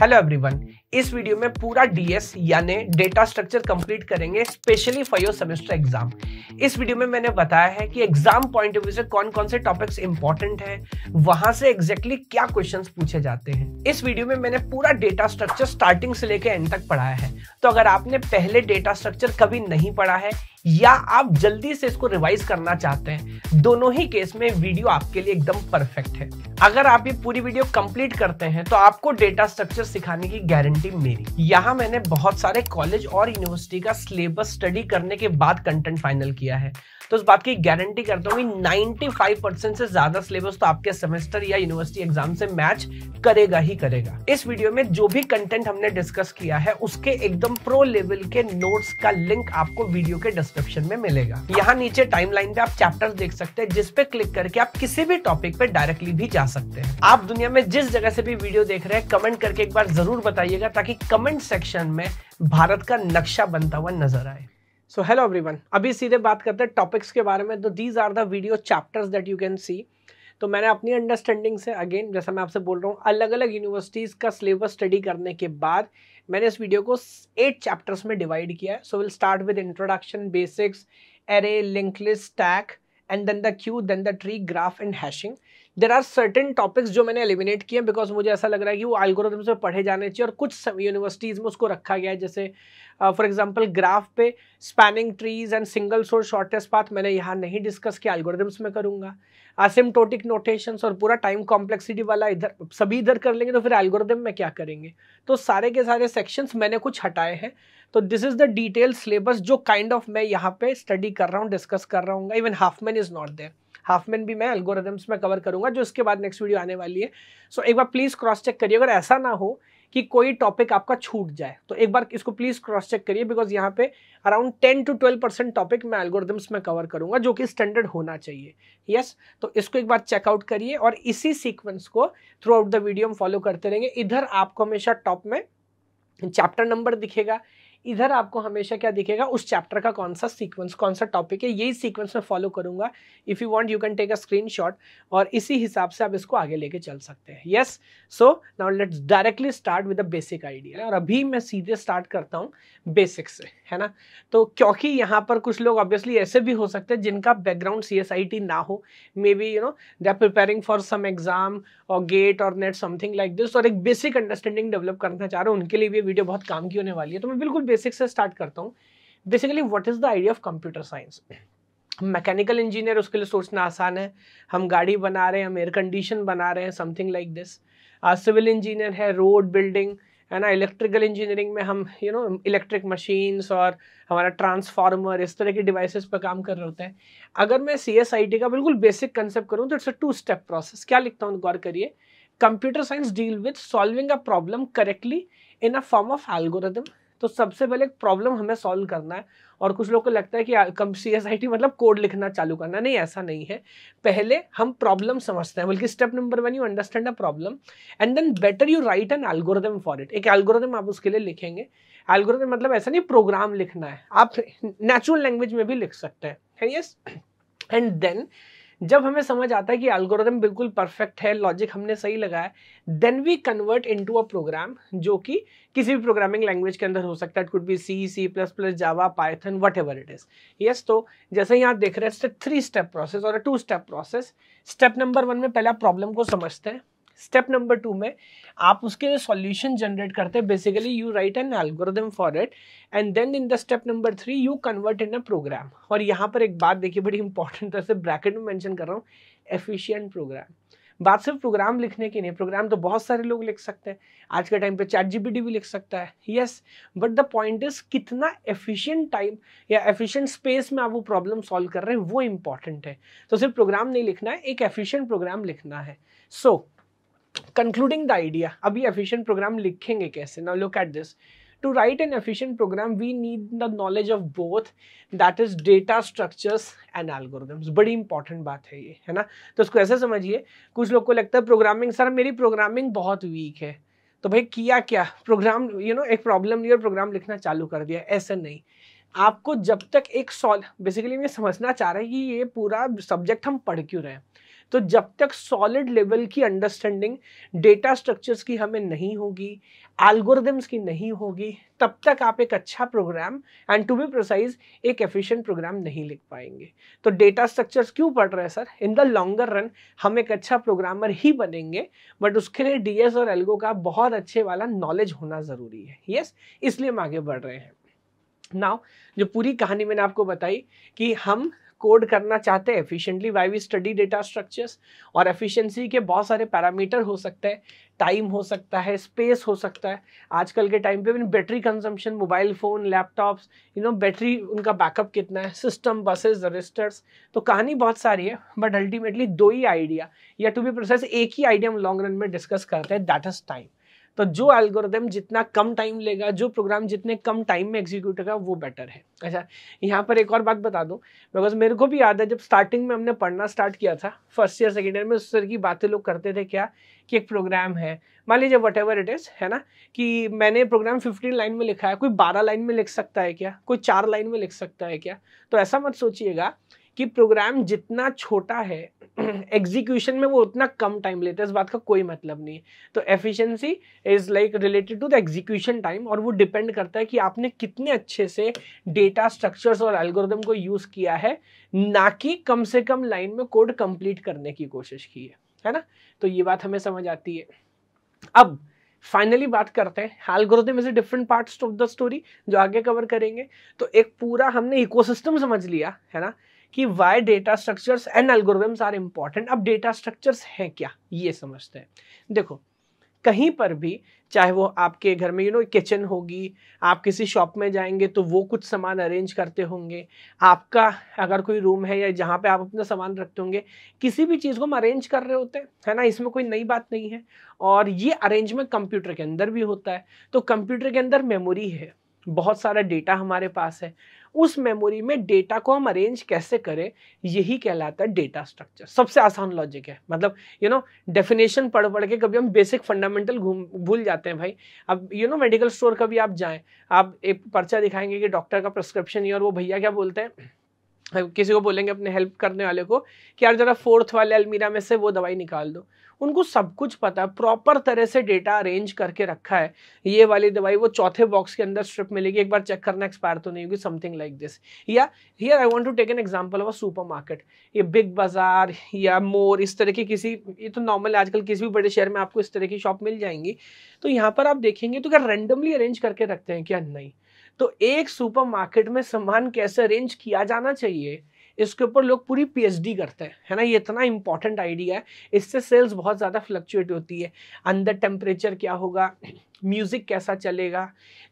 Hello everyone. इस video में पूरा डीएस यानी डेटा स्ट्रक्चर कंप्लीट करेंगे specially for your semester exam इस वीडियो में मैंने बताया है कि एग्जाम पॉइंट ऑफ व्यू से कौन कौन से टॉपिक्स इंपॉर्टेंट है वहां से एग्जैक्टली exactly क्या क्वेश्चंस पूछे जाते हैं इस वीडियो में मैंने पूरा डेटा स्ट्रक्चर स्टार्टिंग से लेकर एंड तक पढ़ाया है तो अगर आपने पहले डेटा स्ट्रक्चर कभी नहीं पढ़ा है या आप जल्दी से इसको रिवाइज करना चाहते हैं दोनों ही केस में वीडियो आपके लिए एकदम परफेक्ट है अगर आप ये पूरी वीडियो कंप्लीट करते हैं तो आपको डेटा स्ट्रक्चर सिखाने की गारंटी टीम मेरी यहाँ मैंने बहुत सारे कॉलेज और यूनिवर्सिटी का सिलेबस स्टडी करने के बाद कंटेंट फाइनल किया है तो उस बात की गारंटी करता हूँ कि 95 परसेंट से ज्यादा सिलेबस तो आपके सेमेस्टर या यूनिवर्सिटी एग्जाम से मैच करेगा ही करेगा इस वीडियो में जो भी कंटेंट हमने डिस्कस किया है उसके एकदम प्रो लेवल के नोट्स का लिंक आपको वीडियो के डिस्क्रिप्शन में मिलेगा यहाँ नीचे टाइमलाइन पे आप चैप्टर देख सकते हैं जिसपे क्लिक करके आप किसी भी टॉपिक पे डायरेक्टली भी जा सकते हैं आप दुनिया में जिस जगह से भी वीडियो देख रहे हैं कमेंट करके एक बार जरूर बताइएगा ताकि कमेंट सेक्शन में भारत का नक्शा बनता हुआ नजर आए सो हेलो एवरीवन अभी सीधे बात करते हैं टॉपिक्स के बारे में तो these are the video chapters that you can see तो मैंने अपनी अंडरस्टैंडिंग से अगेन जैसा मैं आपसे बोल रहा हूँ अलग अलग यूनिवर्सिटीज़ का सिलेबस स्टडी करने के बाद मैंने इस वीडियो को एट चैप्टर्स में डिवाइड किया है so will start with introduction basics array linked list stack and then the queue then the tree graph and hashing there are certain topics जो मैंने एलिमिनेट किए बिकॉज मुझे ऐसा लग रहा है कि वो एल्गोरिथम में पढ़े जाने चाहिए और कुछ यूनिवर्सिटीज़ में उसको रखा गया है जैसे फॉर एग्जाम्पल ग्राफ पे spanning trees and single source shortest path मैंने यहाँ नहीं डिस्कस किया एल्गोरिथम्स में करूँगा असिमटोटिक नोटेशन और पूरा टाइम कॉम्प्लेक्सिटी वाला इधर सभी इधर कर लेंगे तो फिर एल्गोरिदम में क्या करेंगे तो सारे के सारे सेक्शंस मैंने कुछ हटाए हैं तो this is the detail syllabus जो काइंड kind ऑफ of मैं यहाँ पे स्टडी कर रहा हूँ डिस्कस कर रहा हूँ even Huffman is not there Huffman भी मैं एल्गोरिदम्स में कवर करूंगा जो इसके बाद नेक्स्ट वीडियो आने वाली है सो so, एक बार प्लीज़ क्रॉस चेक करिए अगर ऐसा ना हो कि कोई टॉपिक आपका छूट जाए तो एक बार इसको प्लीज़ क्रॉस चेक करिए बिकॉज यहाँ पे around ten to twelve percent topic मैं एल्गोरिदम्स में कवर करूंगा जो कि स्टैंडर्ड होना चाहिए यस yes? तो इसको एक बार चेकआउट करिए और इसी सीक्वेंस को थ्रू आउट द वीडियो हम फॉलो करते रहेंगे इधर आपको हमेशा टॉप में चैप्टर नंबर दिखेगा इधर आपको हमेशा क्या दिखेगा उस चैप्टर का कौन सा सीक्वेंस कौन सा टॉपिक है यही सीक्वेंस में फॉलो करूंगा if you want you can take a screenshot और इसी हिसाब से आप इसको आगे लेके चल सकते हैं yes so now let's directly start with a basic idea और अभी मैं सीधे स्टार्ट करता हूँ बेसिक से है ना तो क्योंकि यहाँ पर कुछ लोग ऑब्वियसली ऐसे भी हो सकते हैं जिनका बैकग्राउंड सी ना हो maybe you know they are preparing for some exam और गेट और नेट समथिंग लाइक दिस और एक बेसिक अंडरस्टैंडिंग डेवलप करना चाह रहे हो उनके लिए भी वीडियो बहुत काम की होने वाली है तो मैं बिल्कुल बेसिक से स्टार्ट करता हूँ basically what is the idea of computer science mechanical engineer उसके लिए सोचना आसान है हम गाड़ी बना रहे हैं हम एयर कंडीशन बना रहे हैं something like this civil engineer है रोड बिल्डिंग है ना इलेक्ट्रिकल इंजीनियरिंग में हम यू नो इलेक्ट्रिक मशीन्स और हमारा ट्रांसफार्मर इस तरह के डिवाइसेस पर काम कर रहे होते हैं अगर मैं सी एस आई टी का बिल्कुल बेसिक कंसेप्ट करूँ तो it's a two step process क्या लिखता हूँ गौर करिए computer science deal with solving a problem correctly in a form of algorithm तो सबसे पहले एक प्रॉब्लम हमें सॉल्व करना है और कुछ लोग को लगता है कि कम सी एस आई टी मतलब कोड लिखना चालू करना नहीं ऐसा नहीं है पहले हम प्रॉब्लम समझते हैं बल्कि step number one you understand a problem and then better you write an algorithm for it एक एल्गोरिदम आप उसके लिए लिखेंगे एल्गोरिदम मतलब ऐसा नहीं प्रोग्राम लिखना है आप नेचुरल लैंग्वेज में भी लिख सकते हैं यस एंड देन जब हमें समझ आता है कि एल्गोरिदम बिल्कुल परफेक्ट है लॉजिक हमने सही लगाया then we convert into a program जो कि किसी भी प्रोग्रामिंग लैंग्वेज के अंदर हो सकता है it could be C C plus plus Java Python whatever it is yes तो जैसे यहाँ देख रहे हैं थ्री स्टेप प्रोसेस और two step process step number one में पहले आप प्रॉब्लम को समझते हैं स्टेप नंबर टू में आप उसके लिए सॉल्यूशन जनरेट करते हैं basically you write an algorithm for it and then in the step number three you convert in a program और यहाँ पर एक बात देखिए बड़ी इंपॉर्टेंट तरह से ब्रैकेट में मैंशन कर रहा हूँ एफिशियंट प्रोग्राम बात सिर्फ प्रोग्राम लिखने की नहीं प्रोग्राम तो बहुत सारे लोग लिख सकते हैं आज के टाइम पे चैट जीपीटी भी लिख सकता है yes but the point is कितना एफिशिएंट टाइम या एफिशिएंट स्पेस में आप वो प्रॉब्लम सॉल्व कर रहे हैं वो इंपॉर्टेंट है तो सिर्फ प्रोग्राम नहीं लिखना है एक एफिशिएंट प्रोग्राम लिखना है so so, concluding the idea अभी एफिशियंट प्रोग्राम लिखेंगे कैसे now look at this to write an efficient program we need the knowledge of both that is data structures and algorithms बड़ी इंपॉर्टेंट बात है ये है ना तो उसको ऐसा समझिए कुछ लोग को लगता है प्रोग्रामिंग सर मेरी प्रोग्रामिंग बहुत वीक है तो भाई किया क्या program you you know know, एक प्रॉब्लम लिया प्रोग्राम लिखना चालू कर दिया ऐसा नहीं आपको जब तक एक सॉल्व बेसिकली मैं समझना चाह रहा है कि ये पूरा सब्जेक्ट हम पढ़ क्यों रहे हैं तो जब तक सॉलिड लेवल की अंडरस्टैंडिंग डेटा स्ट्रक्चर्स की हमें नहीं होगी एल्गोरिदम्स की नहीं होगी तब तक आप एक अच्छा program and to be precise एक एफिशिएंट प्रोग्राम नहीं लिख पाएंगे तो डेटा स्ट्रक्चर्स क्यों पढ़ रहे हैं sir in the longer run हम एक अच्छा प्रोग्रामर ही बनेंगे बट उसके लिए डीएस और एल्गो का बहुत अच्छे वाला नॉलेज होना ज़रूरी है यस इसलिए हम आगे बढ़ रहे हैं नाउ जो पूरी कहानी मैंने आपको बताई कि हम कोड करना चाहते हैं efficiently why we study data structures और एफिशिएंसी के बहुत सारे पैरामीटर हो सकते हैं टाइम हो सकता है स्पेस हो सकता है आजकल के टाइम पे भी battery consumption mobile phone laptops you know battery उनका बैकअप कितना है सिस्टम बसेस रजिस्टर्स तो कहानी बहुत सारी है बट अल्टीमेटली दो ही आइडिया या टू बी प्रोसेस एक ही आइडिया हम लॉन्ग रन में डिस्कस करते हैं दैट इज़ टाइम तो जो एल्गोरिदम जितना कम टाइम लेगा जो प्रोग्राम जितने कम टाइम में एग्जीक्यूट होगा वो बेटर है अच्छा यहाँ पर एक और बात बता दूँ बिकॉज मेरे को भी याद है जब स्टार्टिंग में हमने पढ़ना स्टार्ट किया था फर्स्ट ईयर सेकेंड ईयर में उस तरह की बातें लोग करते थे क्या कि एक प्रोग्राम है मान लीजिए वट एवर इट इज़ है ना कि मैंने प्रोग्राम फिफ्टीन लाइन में लिखा है कोई बारह लाइन में लिख सकता है क्या कोई चार लाइन में लिख सकता है क्या तो ऐसा मत सोचिएगा कि प्रोग्राम जितना छोटा है एग्जीक्यूशन में वो उतना कम टाइम लेता है इस बात का कोई मतलब नहीं तो efficiency is like related to the execution time और वो डिपेंड करता है कि आपने कितने अच्छे से डेटा स्ट्रक्चर्स और एल्गोरिदम को यूज़ किया है ना कि कम से कम लाइन में कोड कंप्लीट करने की कोशिश की है है ना तो ये बात हमें समझ आती है अब फाइनली बात करते हैं algorithm is different parts of the story जो आगे कवर करेंगे तो एक पूरा हमने इकोसिस्टम समझ लिया है ना कि why data structures and algorithms are important अब डेटा स्ट्रक्चर्स हैं क्या ये समझते हैं देखो कहीं पर भी चाहे वो आपके घर में यू नो किचन होगी आप किसी शॉप में जाएंगे तो वो कुछ सामान अरेंज करते होंगे आपका अगर कोई रूम है या जहाँ पे आप अपना सामान रखते होंगे किसी भी चीज़ को हम अरेंज कर रहे होते हैं है ना इसमें कोई नई बात नहीं है और ये अरेंजमेंट कंप्यूटर के अंदर भी होता है तो कंप्यूटर के अंदर मेमोरी है बहुत सारा डेटा हमारे पास है उस मेमोरी में डेटा को हम अरेंज कैसे करें यही कहलाता है डेटा स्ट्रक्चर सबसे आसान लॉजिक है मतलब यू नो डेफिनेशन पढ़ पढ़ के कभी हम बेसिक फंडामेंटल घूम भूल जाते हैं भाई अब यू नो मेडिकल स्टोर कभी आप जाए आप एक पर्चा दिखाएंगे कि डॉक्टर का प्रिस्क्रिप्शन ही और वो भैया क्या बोलते हैं किसी को बोलेंगे अपने हेल्प करने वाले को कि यार जरा फोर्थ वाले अलमीरा में से वो दवाई निकाल दो उनको सब कुछ पता है प्रॉपर तरह से डेटा अरेंज करके रखा है ये वाली दवाई वो चौथे बॉक्स के अंदर स्ट्रिप मिलेगी एक बार चेक करना एक्सपायर तो नहीं होगी समथिंग लाइक दिस या here I want to take an example of supermarket ये बिग बाजार या मोर इस तरह की किसी ये तो नॉर्मल आजकल किसी भी बड़े शहर में आपको इस तरह की शॉप मिल जाएंगी तो यहाँ पर आप देखेंगे तो क्या रेंडमली अरेंज करके रखते हैं क्या नहीं तो एक सुपर मार्केट में सामान कैसे अरेंज किया जाना चाहिए इसके ऊपर लोग पूरी पीएचडी करते हैं है ना ये इतना इंपॉर्टेंट आइडिया है इससे सेल्स बहुत ज़्यादा फ्लक्चुएट होती है अंदर टेम्परेचर क्या होगा म्यूज़िक कैसा चलेगा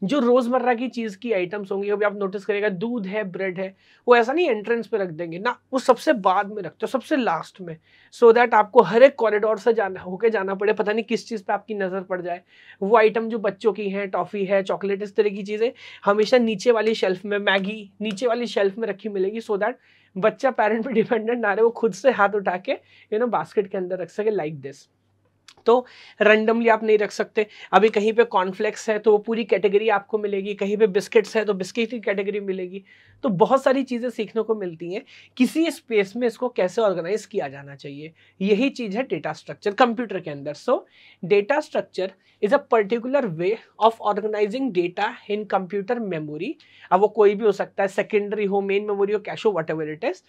जो रोज़मर्रा की चीज़ की आइटम्स होंगी भी आप नोटिस करेगा दूध है ब्रेड है वो ऐसा नहीं एंट्रेंस पे रख देंगे ना वो सबसे बाद में रखते हो सबसे लास्ट में सो so दैट आपको हर एक कॉरिडोर से जाना होके जाना पड़े पता नहीं किस चीज़ पे आपकी नज़र पड़ जाए वो आइटम जो बच्चों की हैं टॉफ़ी है चॉकलेट इस तरह की चीज़ें हमेशा नीचे वाली शेल्फ में मैगी नीचे वाली शेल्फ में रखी मिलेगी सो so दैट बच्चा पेरेंट पे डिपेंडेंट ना रहे वो खुद से हाथ उठा के यू नो बास्केट के अंदर रख सके लाइक दिस तो रैंडमली आप नहीं रख सकते अभी कहीं पे कॉर्नफ्लेक्स है तो वो पूरी कैटेगरी आपको मिलेगी कहीं पे बिस्किट्स है तो बिस्किट की कैटेगरी मिलेगी तो बहुत सारी चीज़ें सीखने को मिलती हैं किसी स्पेस में इसको कैसे ऑर्गेनाइज किया जाना चाहिए यही चीज़ है डेटा स्ट्रक्चर कंप्यूटर के अंदर so data structure is a particular way of organizing data in computer memory अब वो कोई भी हो सकता है सेकेंडरी हो मेन मेमोरी हो कैश हो whatever it is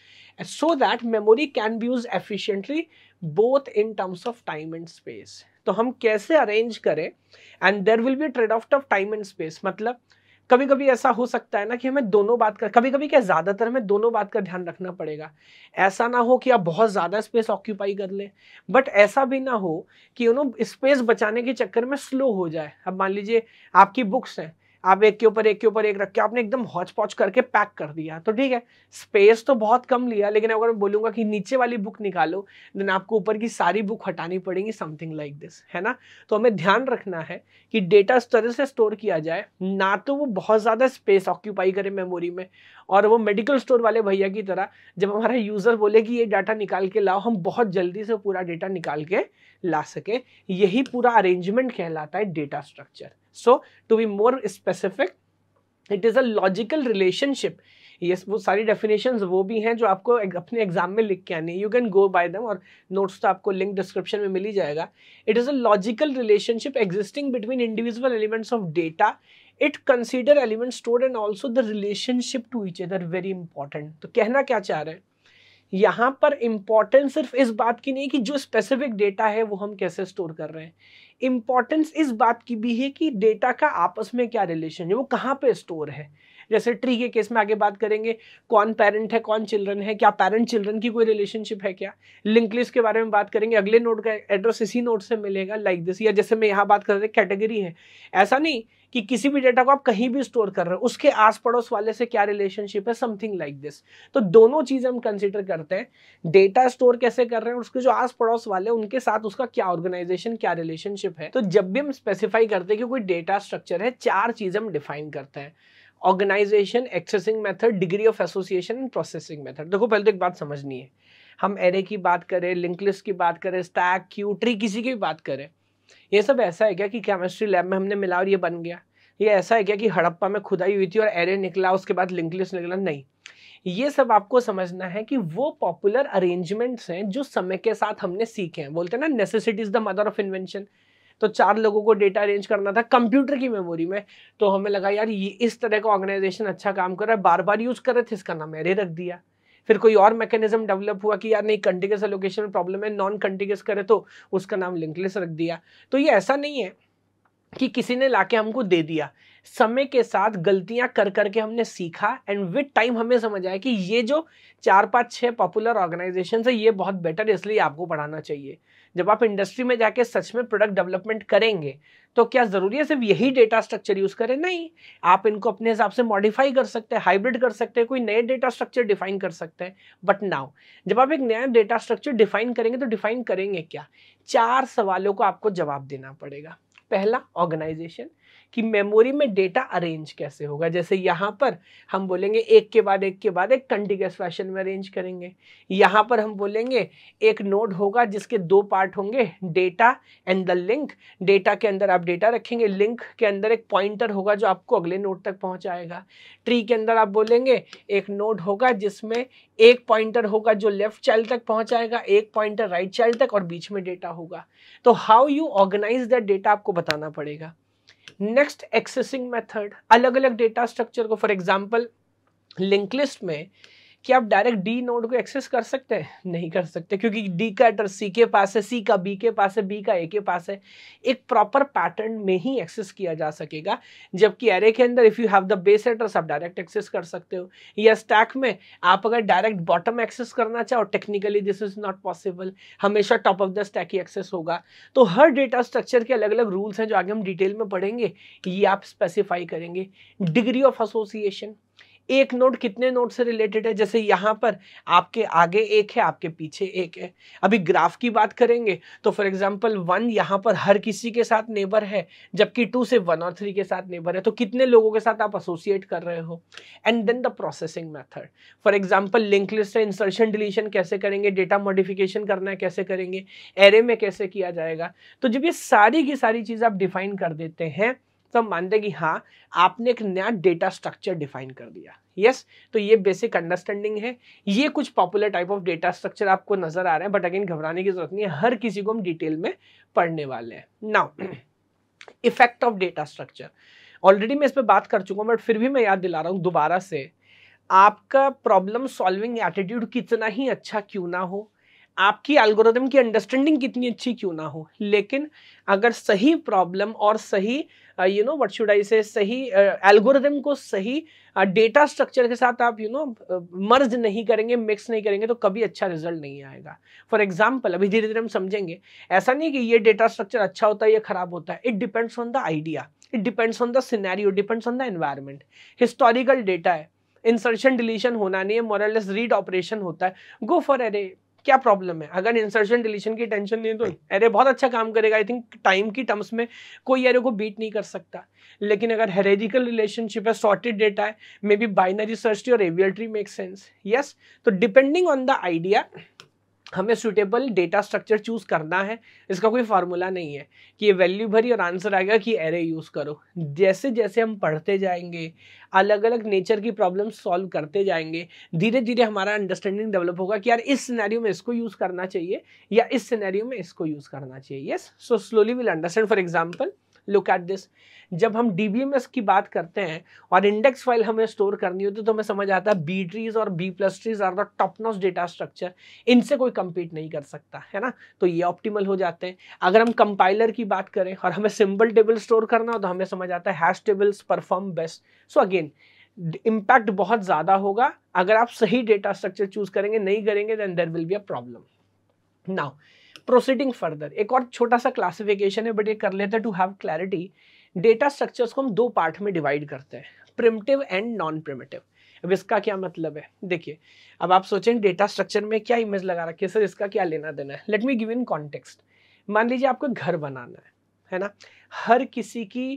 so that memory can be use efficiently both in terms of time and space तो हम कैसे अरेंज करें and there will be trade off of time and space मतलब कभी कभी ऐसा हो सकता है ना कि हमें दोनों बात का कभी कभी क्या ज़्यादातर हमें दोनों बात का ध्यान रखना पड़ेगा ऐसा ना हो कि आप बहुत ज़्यादा स्पेस ऑक्यूपाई कर लें बट ऐसा भी ना हो कि यू नो स्पेस बचाने के चक्कर में स्लो हो जाए अब मान लीजिए आपकी बुक्स हैं आप एक के ऊपर एक के ऊपर एक रख के आपने एकदम हॉच पॉच करके पैक कर दिया तो ठीक है स्पेस तो बहुत कम लिया लेकिन अगर मैं बोलूँगा कि नीचे वाली बुक निकालो देन आपको ऊपर की सारी बुक हटानी पड़ेगी समथिंग लाइक दिस है ना तो हमें ध्यान रखना है कि डेटा इस तरह से स्टोर किया जाए ना तो वो बहुत ज़्यादा स्पेस ऑक्यूपाई करे मेमोरी में और वो मेडिकल स्टोर वाले भैया की तरह जब हमारा यूज़र बोले कि ये डाटा निकाल के लाओ हम बहुत जल्दी से पूरा डेटा निकाल के ला सके यही पूरा अरेंजमेंट कहलाता है data structure so to be more specific it is a logical relationship ये वो सारी डेफिनेशन वो भी हैं जो आपको अपने एग्जाम में लिख के आनी है यू कैन गो बाय दम और नोट्स तो आपको लिंक डिस्क्रिप्शन में मिल ही जाएगा it is a logical relationship existing between individual elements of data it consider element stored and also the relationship to each other very important तो कहना क्या चाह रहे हैं यहाँ पर इम्पॉर्टेंस सिर्फ इस बात की नहीं कि जो स्पेसिफिक डेटा है वो हम कैसे स्टोर कर रहे हैं इम्पॉर्टेंस इस बात की भी है कि डेटा का आपस में क्या रिलेशन है वो कहाँ पे स्टोर है जैसे ट्री के केस में आगे बात करेंगे कौन पेरेंट है कौन चिल्ड्रन है क्या पेरेंट चिल्ड्रन की कोई रिलेशनशिप है क्या लिंक लिस्ट के बारे में बात करेंगे अगले नोट का एड्रेस इसी नोट से मिलेगा लाइक like दिस या जैसे मैं यहाँ बात कर रहा कैटेगरी है ऐसा नहीं कि किसी भी डेटा को आप कहीं भी स्टोर कर रहे हो उसके आस पड़ोस वाले से क्या रिलेशनशिप है समथिंग लाइक दिस तो दोनों चीज़ हम कंसिडर करते हैं डेटा स्टोर कैसे कर रहे हैं उसके जो आस पड़ोस वाले उनके साथ उसका क्या ऑर्गेनाइजेशन क्या रिलेशनशिप है तो जब भी हम स्पेसिफाई करते हैं कि कोई डेटा स्ट्रक्चर है चार चीज़ें हम डिफाइन करते हैं organization accessing method degree of association and processing method देखो पहले तो एक बात समझनी है हम एरे की बात करें लिंक लिस्ट की बात करें स्टैक क्यू ट्री किसी की भी बात करें ये सब ऐसा है क्या कि केमिस्ट्री लैब में हमने मिला और ये बन गया ये ऐसा है क्या कि हड़प्पा में खुदाई हुई थी और एरे निकला उसके बाद लिंक निकला नहीं ये सब आपको समझना है कि वो पॉपुलर अरेंजमेंट्स हैं जो समय के साथ हमने सीखे हैं बोलते हैं ना necessity is the mother of invention तो चार लोगों को डेटा अरेंज करना था कंप्यूटर की मेमोरी में तो हमें लगा यार ये इस तरह का ऑर्गेनाइजेशन अच्छा काम कर रहा है बार बार यूज़ कर रहे थे इसका नाम एरे रख दिया फिर कोई और मैकेनिज्म डेवलप हुआ कि यार नहीं कंटिगस एलोकेशन में प्रॉब्लम है नॉन कंटिगस करे तो उसका नाम लिंकलेस रख दिया तो ये ऐसा नहीं है कि किसी ने लाके हमको दे दिया समय के साथ गलतियां कर करके हमने सीखा एंड विद टाइम हमें समझ आया कि ये जो चार पांच छह पॉपुलर ऑर्गेनाइजेशन है ये बहुत बेटर इसलिए आपको पढ़ाना चाहिए जब आप इंडस्ट्री में जाके सच में प्रोडक्ट डेवलपमेंट करेंगे तो क्या ज़रूरी है सिर्फ यही डेटा स्ट्रक्चर यूज़ करें नहीं आप इनको अपने हिसाब से मॉडिफाई कर सकते हैं हाइब्रिड कर सकते हैं कोई नए डेटा स्ट्रक्चर डिफाइन कर सकते हैं बट नाउ जब आप एक नया डेटा स्ट्रक्चर डिफाइन करेंगे तो डिफाइन करेंगे क्या चार सवालों को आपको जवाब देना पड़ेगा पहला ऑर्गेनाइजेशन कि मेमोरी में डेटा अरेंज कैसे होगा जैसे यहाँ पर हम बोलेंगे एक के बाद एक के बाद एक कंटिग्यूस फैशन में अरेंज करेंगे यहाँ पर हम बोलेंगे एक नोड होगा जिसके दो पार्ट होंगे data and the link data के अंदर आप डेटा रखेंगे लिंक के अंदर एक पॉइंटर होगा जो आपको अगले नोड तक पहुँचाएगा ट्री के अंदर आप बोलेंगे एक नोड होगा जिसमें एक पॉइंटर होगा जो लेफ्ट चाइल्ड तक पहुंचाएगा एक पॉइंटर राइट चाइल्ड तक और बीच में डेटा होगा तो how you organize that data आपको बताना पड़ेगा नेक्स्ट एक्सेसिंग मेथड अलग अलग डेटा स्ट्रक्चर को फॉर एग्जाम्पल लिंक लिस्ट में कि आप डायरेक्ट डी नोड को एक्सेस कर सकते हैं नहीं कर सकते क्योंकि डी का एड्रेस सी के पास है सी का बी के पास है बी का ए के पास है एक प्रॉपर पैटर्न में ही एक्सेस किया जा सकेगा जबकि एरे के अंदर if you have the base address आप डायरेक्ट एक्सेस कर सकते हो या स्टैक में आप अगर डायरेक्ट बॉटम एक्सेस करना चाहो technically this is not possible हमेशा टॉप ऑफ द स्टैक ही एक्सेस होगा तो हर डेटा स्ट्रक्चर के अलग अलग रूल्स हैं जो आगे हम डिटेल में पढ़ेंगे ये आप स्पेसिफाई करेंगे डिग्री ऑफ एसोसिएशन एक नोट कितने नोट से रिलेटेड है जैसे यहाँ पर आपके आगे एक है आपके पीछे एक है अभी ग्राफ की बात करेंगे तो फॉर एग्जाम्पल वन यहाँ पर हर किसी के साथ नेबर है जबकि टू से वन और थ्री के साथ नेबर है तो कितने लोगों के साथ आप एसोसिएट कर रहे हो and then the processing method for example link list है इंसर्शन डिलीशन कैसे करेंगे डेटा मॉडिफिकेशन करना है कैसे करेंगे एरे में कैसे किया जाएगा तो जब ये सारी की सारी चीज़ आप डिफाइन कर देते हैं तो हम मानते हैं कि हाँ आपने एक नया डेटा स्ट्रक्चर डिफाइन कर दिया यस yes, तो ये बेसिक अंडरस्टैंडिंग है ये कुछ popular type of data structure आपको नजर आ रहे हैं बट अगेन घबराने की जरूरत नहीं है हर किसी को हम डिटेल में पढ़ने वाले हैं now effect of data structure already मैं इस पर बात कर चुका हूँ बट फिर भी मैं याद दिला रहा हूँ दोबारा से आपका प्रॉब्लम सॉल्विंग एटीट्यूड कितना ही अच्छा क्यों ना हो आपकी एल्गोरिदम की अंडरस्टैंडिंग कितनी अच्छी क्यों ना हो लेकिन अगर सही प्रॉब्लम और सही you know what should I say सही एल्गोरिदम uh, को सही डेटा uh, स्ट्रक्चर के साथ आप यू नो मर्ज नहीं करेंगे मिक्स नहीं करेंगे तो कभी अच्छा रिजल्ट नहीं आएगा फॉर एग्जाम्पल अभी धीरे धीरे हम समझेंगे ऐसा नहीं कि ये डेटा स्ट्रक्चर अच्छा होता है या खराब होता है it depends on the idea it depends on the scenario depends on the environment historical data है इंसर्शन डिलीशन होना नहीं है मोरलेस रीड ऑपरेशन होता है गो फॉर अरे क्या प्रॉब्लम है अगर इंसर्शन डिलीशन की टेंशन नहीं तो एरे बहुत अच्छा काम करेगा आई थिंक टाइम की टर्म्स में कोई एरे को बीट नहीं कर सकता लेकिन अगर हेरेडिकल रिलेशनशिप है सॉर्टेड डेटा है मे बी बाइनरी सर्च और AVL tree make sense yes तो डिपेंडिंग ऑन द आइडिया हमें सुटेबल डेटा स्ट्रक्चर चूज करना है इसका कोई फार्मूला नहीं है कि ये वैल्यू भरी और आंसर आएगा कि एरे यूज़ करो जैसे जैसे हम पढ़ते जाएंगे अलग अलग नेचर की प्रॉब्लम सॉल्व करते जाएंगे धीरे धीरे हमारा अंडरस्टैंडिंग डेवलप होगा कि यार इस सिनेरियो में इसको यूज़ करना चाहिए या इस सिनेरियो में इसको यूज़ करना चाहिए yes so slowly will understand for example look at this जब हम डीबीएमएस की बात करते हैं और इंडेक्स फाइल हमें स्टोर करनी होती है तो हमें समझ आता है बी ट्रीज और B plus trees are the top notch data structure इनसे कोई कम्पीट नहीं कर सकता है ना तो ये ऑप्टिमल हो जाते हैं अगर हम कंपाइलर की बात करें और हमें सिंपल टेबल स्टोर करना हो तो हमें समझ आता है hash tables perform best so again impact बहुत ज़्यादा होगा अगर आप सही डेटा स्ट्रक्चर चूज करेंगे नहीं करेंगे then there will be a problem now proceeding further एक और छोटा सा क्लासिफिकेशन है बट ये कर लेते हैं to have clarity data structures को हम दो पार्ट में डिवाइड करते हैं प्रिमिटिव एंड नॉन प्रिमिटिव अब इसका क्या मतलब है देखिए अब आप सोचें डेटा स्ट्रक्चर में क्या इमेज लगा रखी है सर इसका क्या लेना देना है let me give in context मान लीजिए आपको घर बनाना है है ना हर किसी की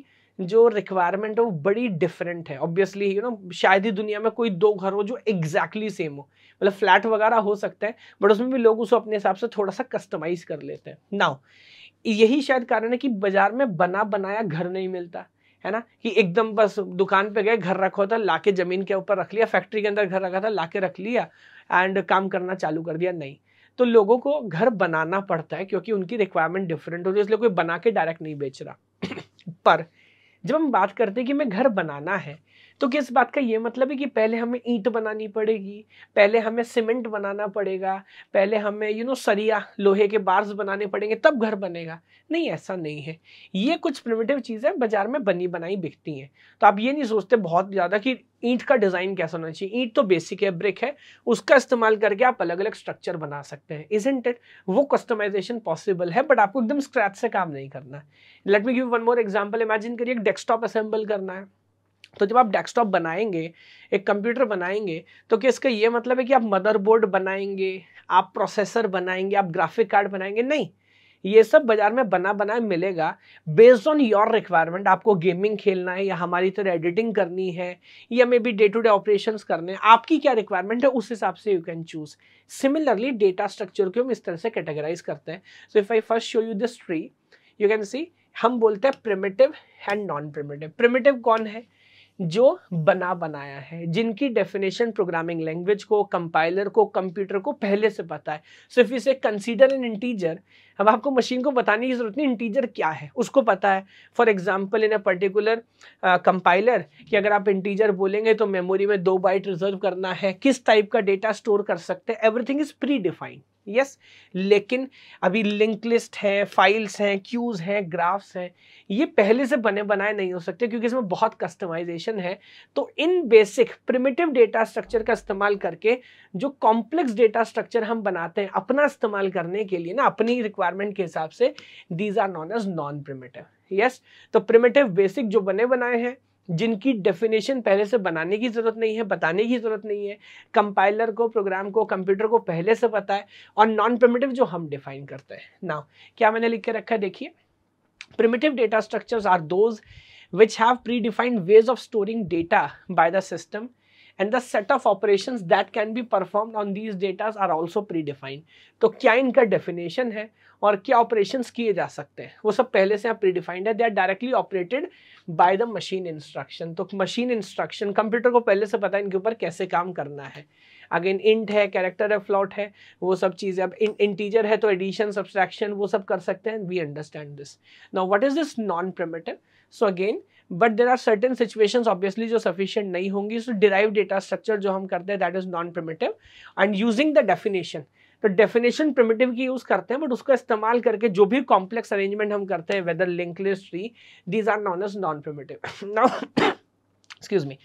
जो रिक्वायरमेंट है वो बड़ी डिफरेंट है ऑब्वियसली यू नो शायद ही दुनिया में कोई दो घर हो जो एग्जैक्टली exactly सेम हो मतलब फ्लैट वगैरह हो सकता है बट उसमें भी लोग उसको अपने हिसाब से थोड़ा सा कस्टमाइज कर लेते हैं नाउ यही शायद कारण है कि बाजार में बना बनाया घर नहीं मिलता है ना कि एकदम बस दुकान पे गए घर रखा था लाके ज़मीन के ऊपर रख लिया फैक्ट्री के अंदर घर रखा था लाके रख लिया एंड काम करना चालू कर दिया नहीं तो लोगों को घर बनाना पड़ता है क्योंकि उनकी रिक्वायरमेंट डिफरेंट होती है इसलिए कोई बना के डायरेक्ट नहीं बेच रहा पर जब हम बात करते हैं कि हमें घर बनाना है तो किस बात का ये मतलब है कि पहले हमें ईंट बनानी पड़ेगी पहले हमें सीमेंट बनाना पड़ेगा पहले हमें यू नो सरिया लोहे के बार्स बनाने पड़ेंगे तब घर बनेगा नहीं ऐसा नहीं है ये कुछ प्रिमेटिव चीज़ें बाजार में बनी बनाई बिकती हैं तो आप ये नहीं सोचते बहुत ज़्यादा कि ईंट का डिज़ाइन कैसा होना चाहिए ईंट तो बेसिक है ब्रिक है उसका इस्तेमाल करके आप अलग अलग स्ट्रक्चर बना सकते हैं इज इट वो कस्टमाइजेशन पॉसिबल है बट आपको एकदम स्क्रैच से काम नहीं करना let me give one more example imagine करिए डेस्कटॉप असेंबल करना है तो जब आप डेस्कटॉप बनाएंगे एक कंप्यूटर बनाएंगे तो क्या इसका ये मतलब है कि आप मदरबोर्ड बनाएंगे आप प्रोसेसर बनाएंगे आप ग्राफिक कार्ड बनाएंगे नहीं ये सब बाजार में बना बना मिलेगा बेस्ड ऑन योर रिक्वायरमेंट आपको गेमिंग खेलना है या हमारी तरह एडिटिंग करनी है या maybe day to day operation करने हैं आपकी क्या रिक्वायरमेंट है उस हिसाब से you can choose similarly data structure को हम इस तरह से कैटेगराइज करते हैं so if I first show you this tree you can see हम बोलते हैं primitive and non primitive primitive कौन है जो बना बनाया है जिनकी डेफिनेशन प्रोग्रामिंग लैंग्वेज को कंपाइलर को कंप्यूटर को पहले से पता है सिर्फ इसे कंसीडर एन इंटीजर अब आपको मशीन को बताने की ज़रूरत नहीं इंटीजर क्या है उसको पता है for example in a particular compiler कि अगर आप इंटीजर बोलेंगे तो मेमोरी में दो बाइट रिजर्व करना है किस टाइप का डेटा स्टोर कर सकते हैं everything is predefined yes लेकिन अभी लिंक लिस्ट है फाइल्स हैं क्यूज हैं ग्राफ्स हैं ये पहले से बने बनाए नहीं हो सकते क्योंकि इसमें बहुत कस्टमाइजेशन है तो इन बेसिक प्रिमिटिव डेटा स्ट्रक्चर का इस्तेमाल करके जो कॉम्प्लेक्स डेटा स्ट्रक्चर हम बनाते हैं अपना इस्तेमाल करने के लिए ना अपनी रिक्वायरमेंट के हिसाब से these are non as non primitive yes तो प्रिमेटिव बेसिक जो बने बनाए हैं जिनकी डेफिनेशन पहले से बनाने की ज़रूरत नहीं है बताने की ज़रूरत नहीं है कंपाइलर को प्रोग्राम को कंप्यूटर को पहले से पता है और नॉन प्रमेटिव जो हम डिफाइन करते हैं ना क्या मैंने लिख के रखा है देखिए primitive data structure are those which have predefined ways of storing data by the system and the set of operation that can be perform on these datas are also pre तो क्या इनका definition है और क्या operations किए जा सकते हैं वो सब पहले से यहाँ प्रीडिफाइंड है they are directly operated by the machine instruction तो मशीन इंस्ट्रक्शन कंप्यूटर को पहले से पता है इनके ऊपर कैसे काम करना है अगेन इंट है कैरेक्टर है फ्लॉट है वो सब चीज़ें अब इंटीजर है तो एडिशन सब्सट्रैक्शन वो सब कर सकते हैं we understand this now what is this non primitive so again but there are certain situation obviously जो सफिशियंट नहीं होंगी सो डिराइव डेटा स्ट्रक्चर जो हम करते हैं that is non primitive and using the definition तो डेफिनेशन प्रिमिटिव की use करते हैं बट उसका इस्तेमाल करके जो भी कॉम्प्लेक्स अरेंजमेंट हम करते हैं whether link list tree these are non as non primitive excuse me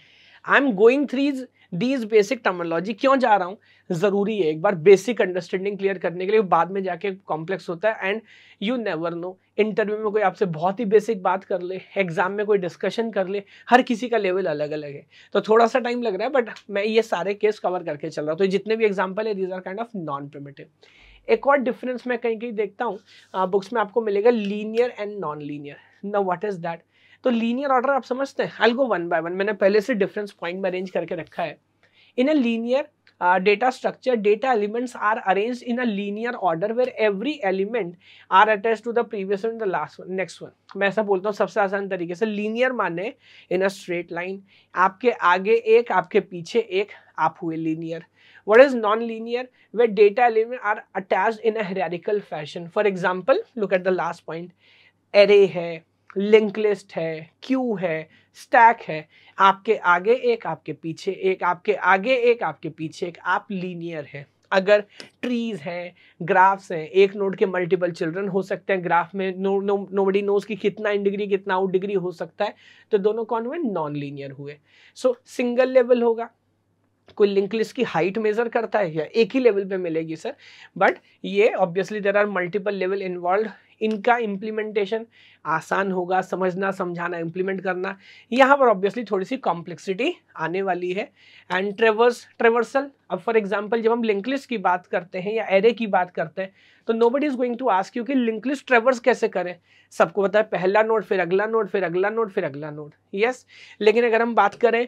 I am going through these basic terminology क्यों जा रहा हूँ ज़रूरी है एक बार बेसिक अंडरस्टैंडिंग क्लियर करने के लिए बाद में जाके कॉम्प्लेक्स होता है and you never know interview में कोई आपसे बहुत ही बेसिक बात कर ले एग्जाम में कोई डिस्कशन कर ले हर किसी का लेवल अलग अलग है तो थोड़ा सा टाइम लग रहा है बट मैं ये सारे केस कवर करके चल रहा हूँ तो जितने भी एग्जाम्पल है these are kind of non primitive एक और डिफरेंस मैं कहीं कहीं देखता हूँ बुक्स में आपको मिलेगा लीनियर एंड नॉन लीनियर न वॉट इज़ दैट तो लीनियर ऑर्डर आप समझते हैं I go one by one मैंने पहले से डिफरेंस पॉइंट में अरेंज करके रखा है in a linear data structure data elements are arrange in a linear order where every element are attach to the previous one the last one next one मैं ऐसा बोलता हूँ सबसे आसान तरीके से लीनियर माने इन अ स्ट्रेट लाइन आपके आगे एक आपके पीछे एक आप हुए linear what is non linear where data element are attach in hierarchical fashion for example look at the last point array है लिंक लिस्ट है क्यू है स्टैक है आपके आगे एक आपके पीछे एक आपके आगे एक आपके पीछे एक आप लीनियर है अगर ट्रीज हैं ग्राफ्स हैं एक नोड के मल्टीपल चिल्ड्रन हो सकते हैं ग्राफ में नो नो नोबडी नोज की कितना इन डिग्री कितना आउट डिग्री हो सकता है तो दोनों कौन हुए नॉन लीनियर हुए सो सिंगल लेवल होगा कोई लिंक लिस्ट की हाइट मेजर करता है या एक ही लेवल पे मिलेगी सर बट ये obviously there are multiple level involve इनका इम्प्लीमेंटेशन आसान होगा समझना समझाना इम्प्लीमेंट करना यहाँ पर ऑब्वियसली थोड़ी सी कॉम्प्लेक्सिटी आने वाली है एंड ट्रेवर्स ट्रेवर्सल अब फॉर एग्जाम्पल जब हम लिंकलिस्ट की बात करते हैं या एरे की बात करते हैं तो nobody is going to ask क्योंकि लिंकलिस्ट ट्रेवर्स कैसे करें सबको पता है पहला नोड फिर अगला नोड फिर अगला नोड फिर अगला नोड यस yes? लेकिन अगर हम बात करें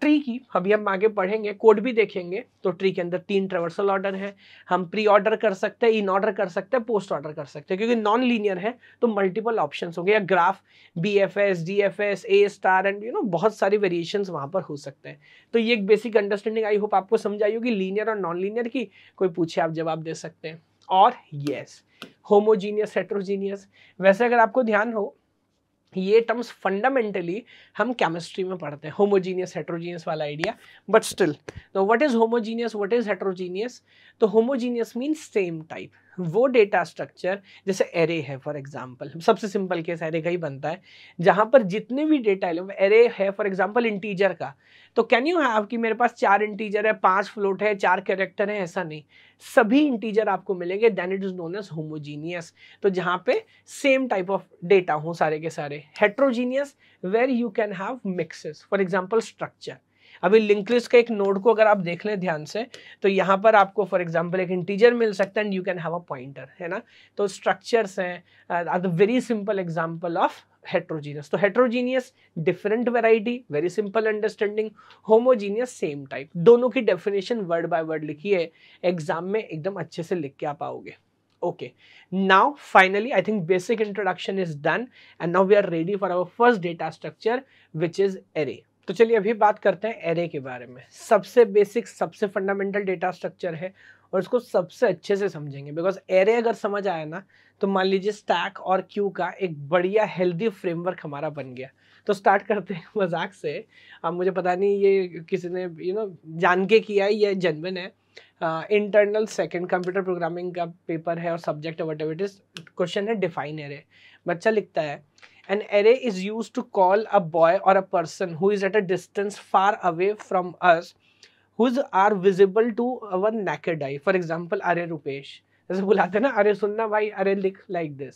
ट्री की अभी हम आगे पढ़ेंगे कोड भी देखेंगे तो ट्री के अंदर तीन ट्रेवर्सल ऑर्डर है हम प्री ऑर्डर कर सकते हैं इन ऑर्डर कर सकते हैं पोस्ट ऑर्डर कर सकते हैं क्योंकि नॉन लीनियर है तो मल्टीपल ऑप्शन ऑप्शन हो गए या graph B F S D F S A star and you know बहुत सारे वेरिएशन वहाँ पर हो सकते हैं तो ये एक बेसिक अंडरस्टैंडिंग आई होप आपको समझ आई होगी लीनियर और नॉन लीनियर की कोई पूछे आप जवाब दे सकते हैं और येस होमोजीनियस हेट्रोजीनियस वैसे अगर आपको ध्यान हो ये टर्म्स फंडामेंटली हम केमिस्ट्री में पढ़ते हैं होमोजीनियस हेट्रोजीनियस वाला आइडिया बट स्टिल तो what is homogeneous what is heterogeneous तो होमोजीनियस मीन्स सेम टाइप वो डेटा स्ट्रक्चर जैसे एरे है फॉर एग्जांपल सबसे सिंपल केस एरे का ही बनता है जहां पर जितने भी डेटा है एरे है फॉर एग्जांपल इंटीजर का तो कैन यू हैव कि मेरे पास चार इंटीजर है पांच फ्लोट है चार कैरेक्टर है ऐसा नहीं सभी इंटीजर आपको मिलेंगे then it is known as homogeneous तो जहां पे सेम टाइप ऑफ डेटा हो सारे के सारे heterogeneous where you can have mixes for example structure अभी लिंकलिस्ट के एक नोड को अगर आप देख लें ध्यान से तो यहाँ पर आपको फॉर एग्जाम्पल एक इंटीजर मिल सकता है and you can have a pointer है ना तो स्ट्रक्चर्स हैं very simple example of heterogeneous तो heterogeneous different variety very simple understanding homogeneous same type दोनों की डेफिनेशन वर्ड बाय वर्ड लिखिए एग्जाम में एकदम अच्छे से लिख के आप आओगे okay now finally I think basic introduction is done and now we are ready for our first data structure which is array तो चलिए अभी बात करते हैं एरे के बारे में सबसे बेसिक सबसे फंडामेंटल डेटा स्ट्रक्चर है और इसको सबसे अच्छे से समझेंगे बिकॉज एरे अगर समझ आया ना तो मान लीजिए स्टैक और क्यू का एक बढ़िया हेल्दी फ्रेमवर्क हमारा बन गया तो स्टार्ट करते हैं मजाक से अब मुझे पता नहीं ये किसी ने यू नो जान के किया है या जनविन है इंटरनल सेकंड कंप्यूटर प्रोग्रामिंग का पेपर है और subject whatever it is question है डिफाइन एरे बच्चा लिखता है An array is used to call a boy or a person who is at a distance far away from us, whose are visible to our naked eye. For example, Array Rupesh. जैसे बुलाते हैं ना अरे सुनना भाई अरे लिख like this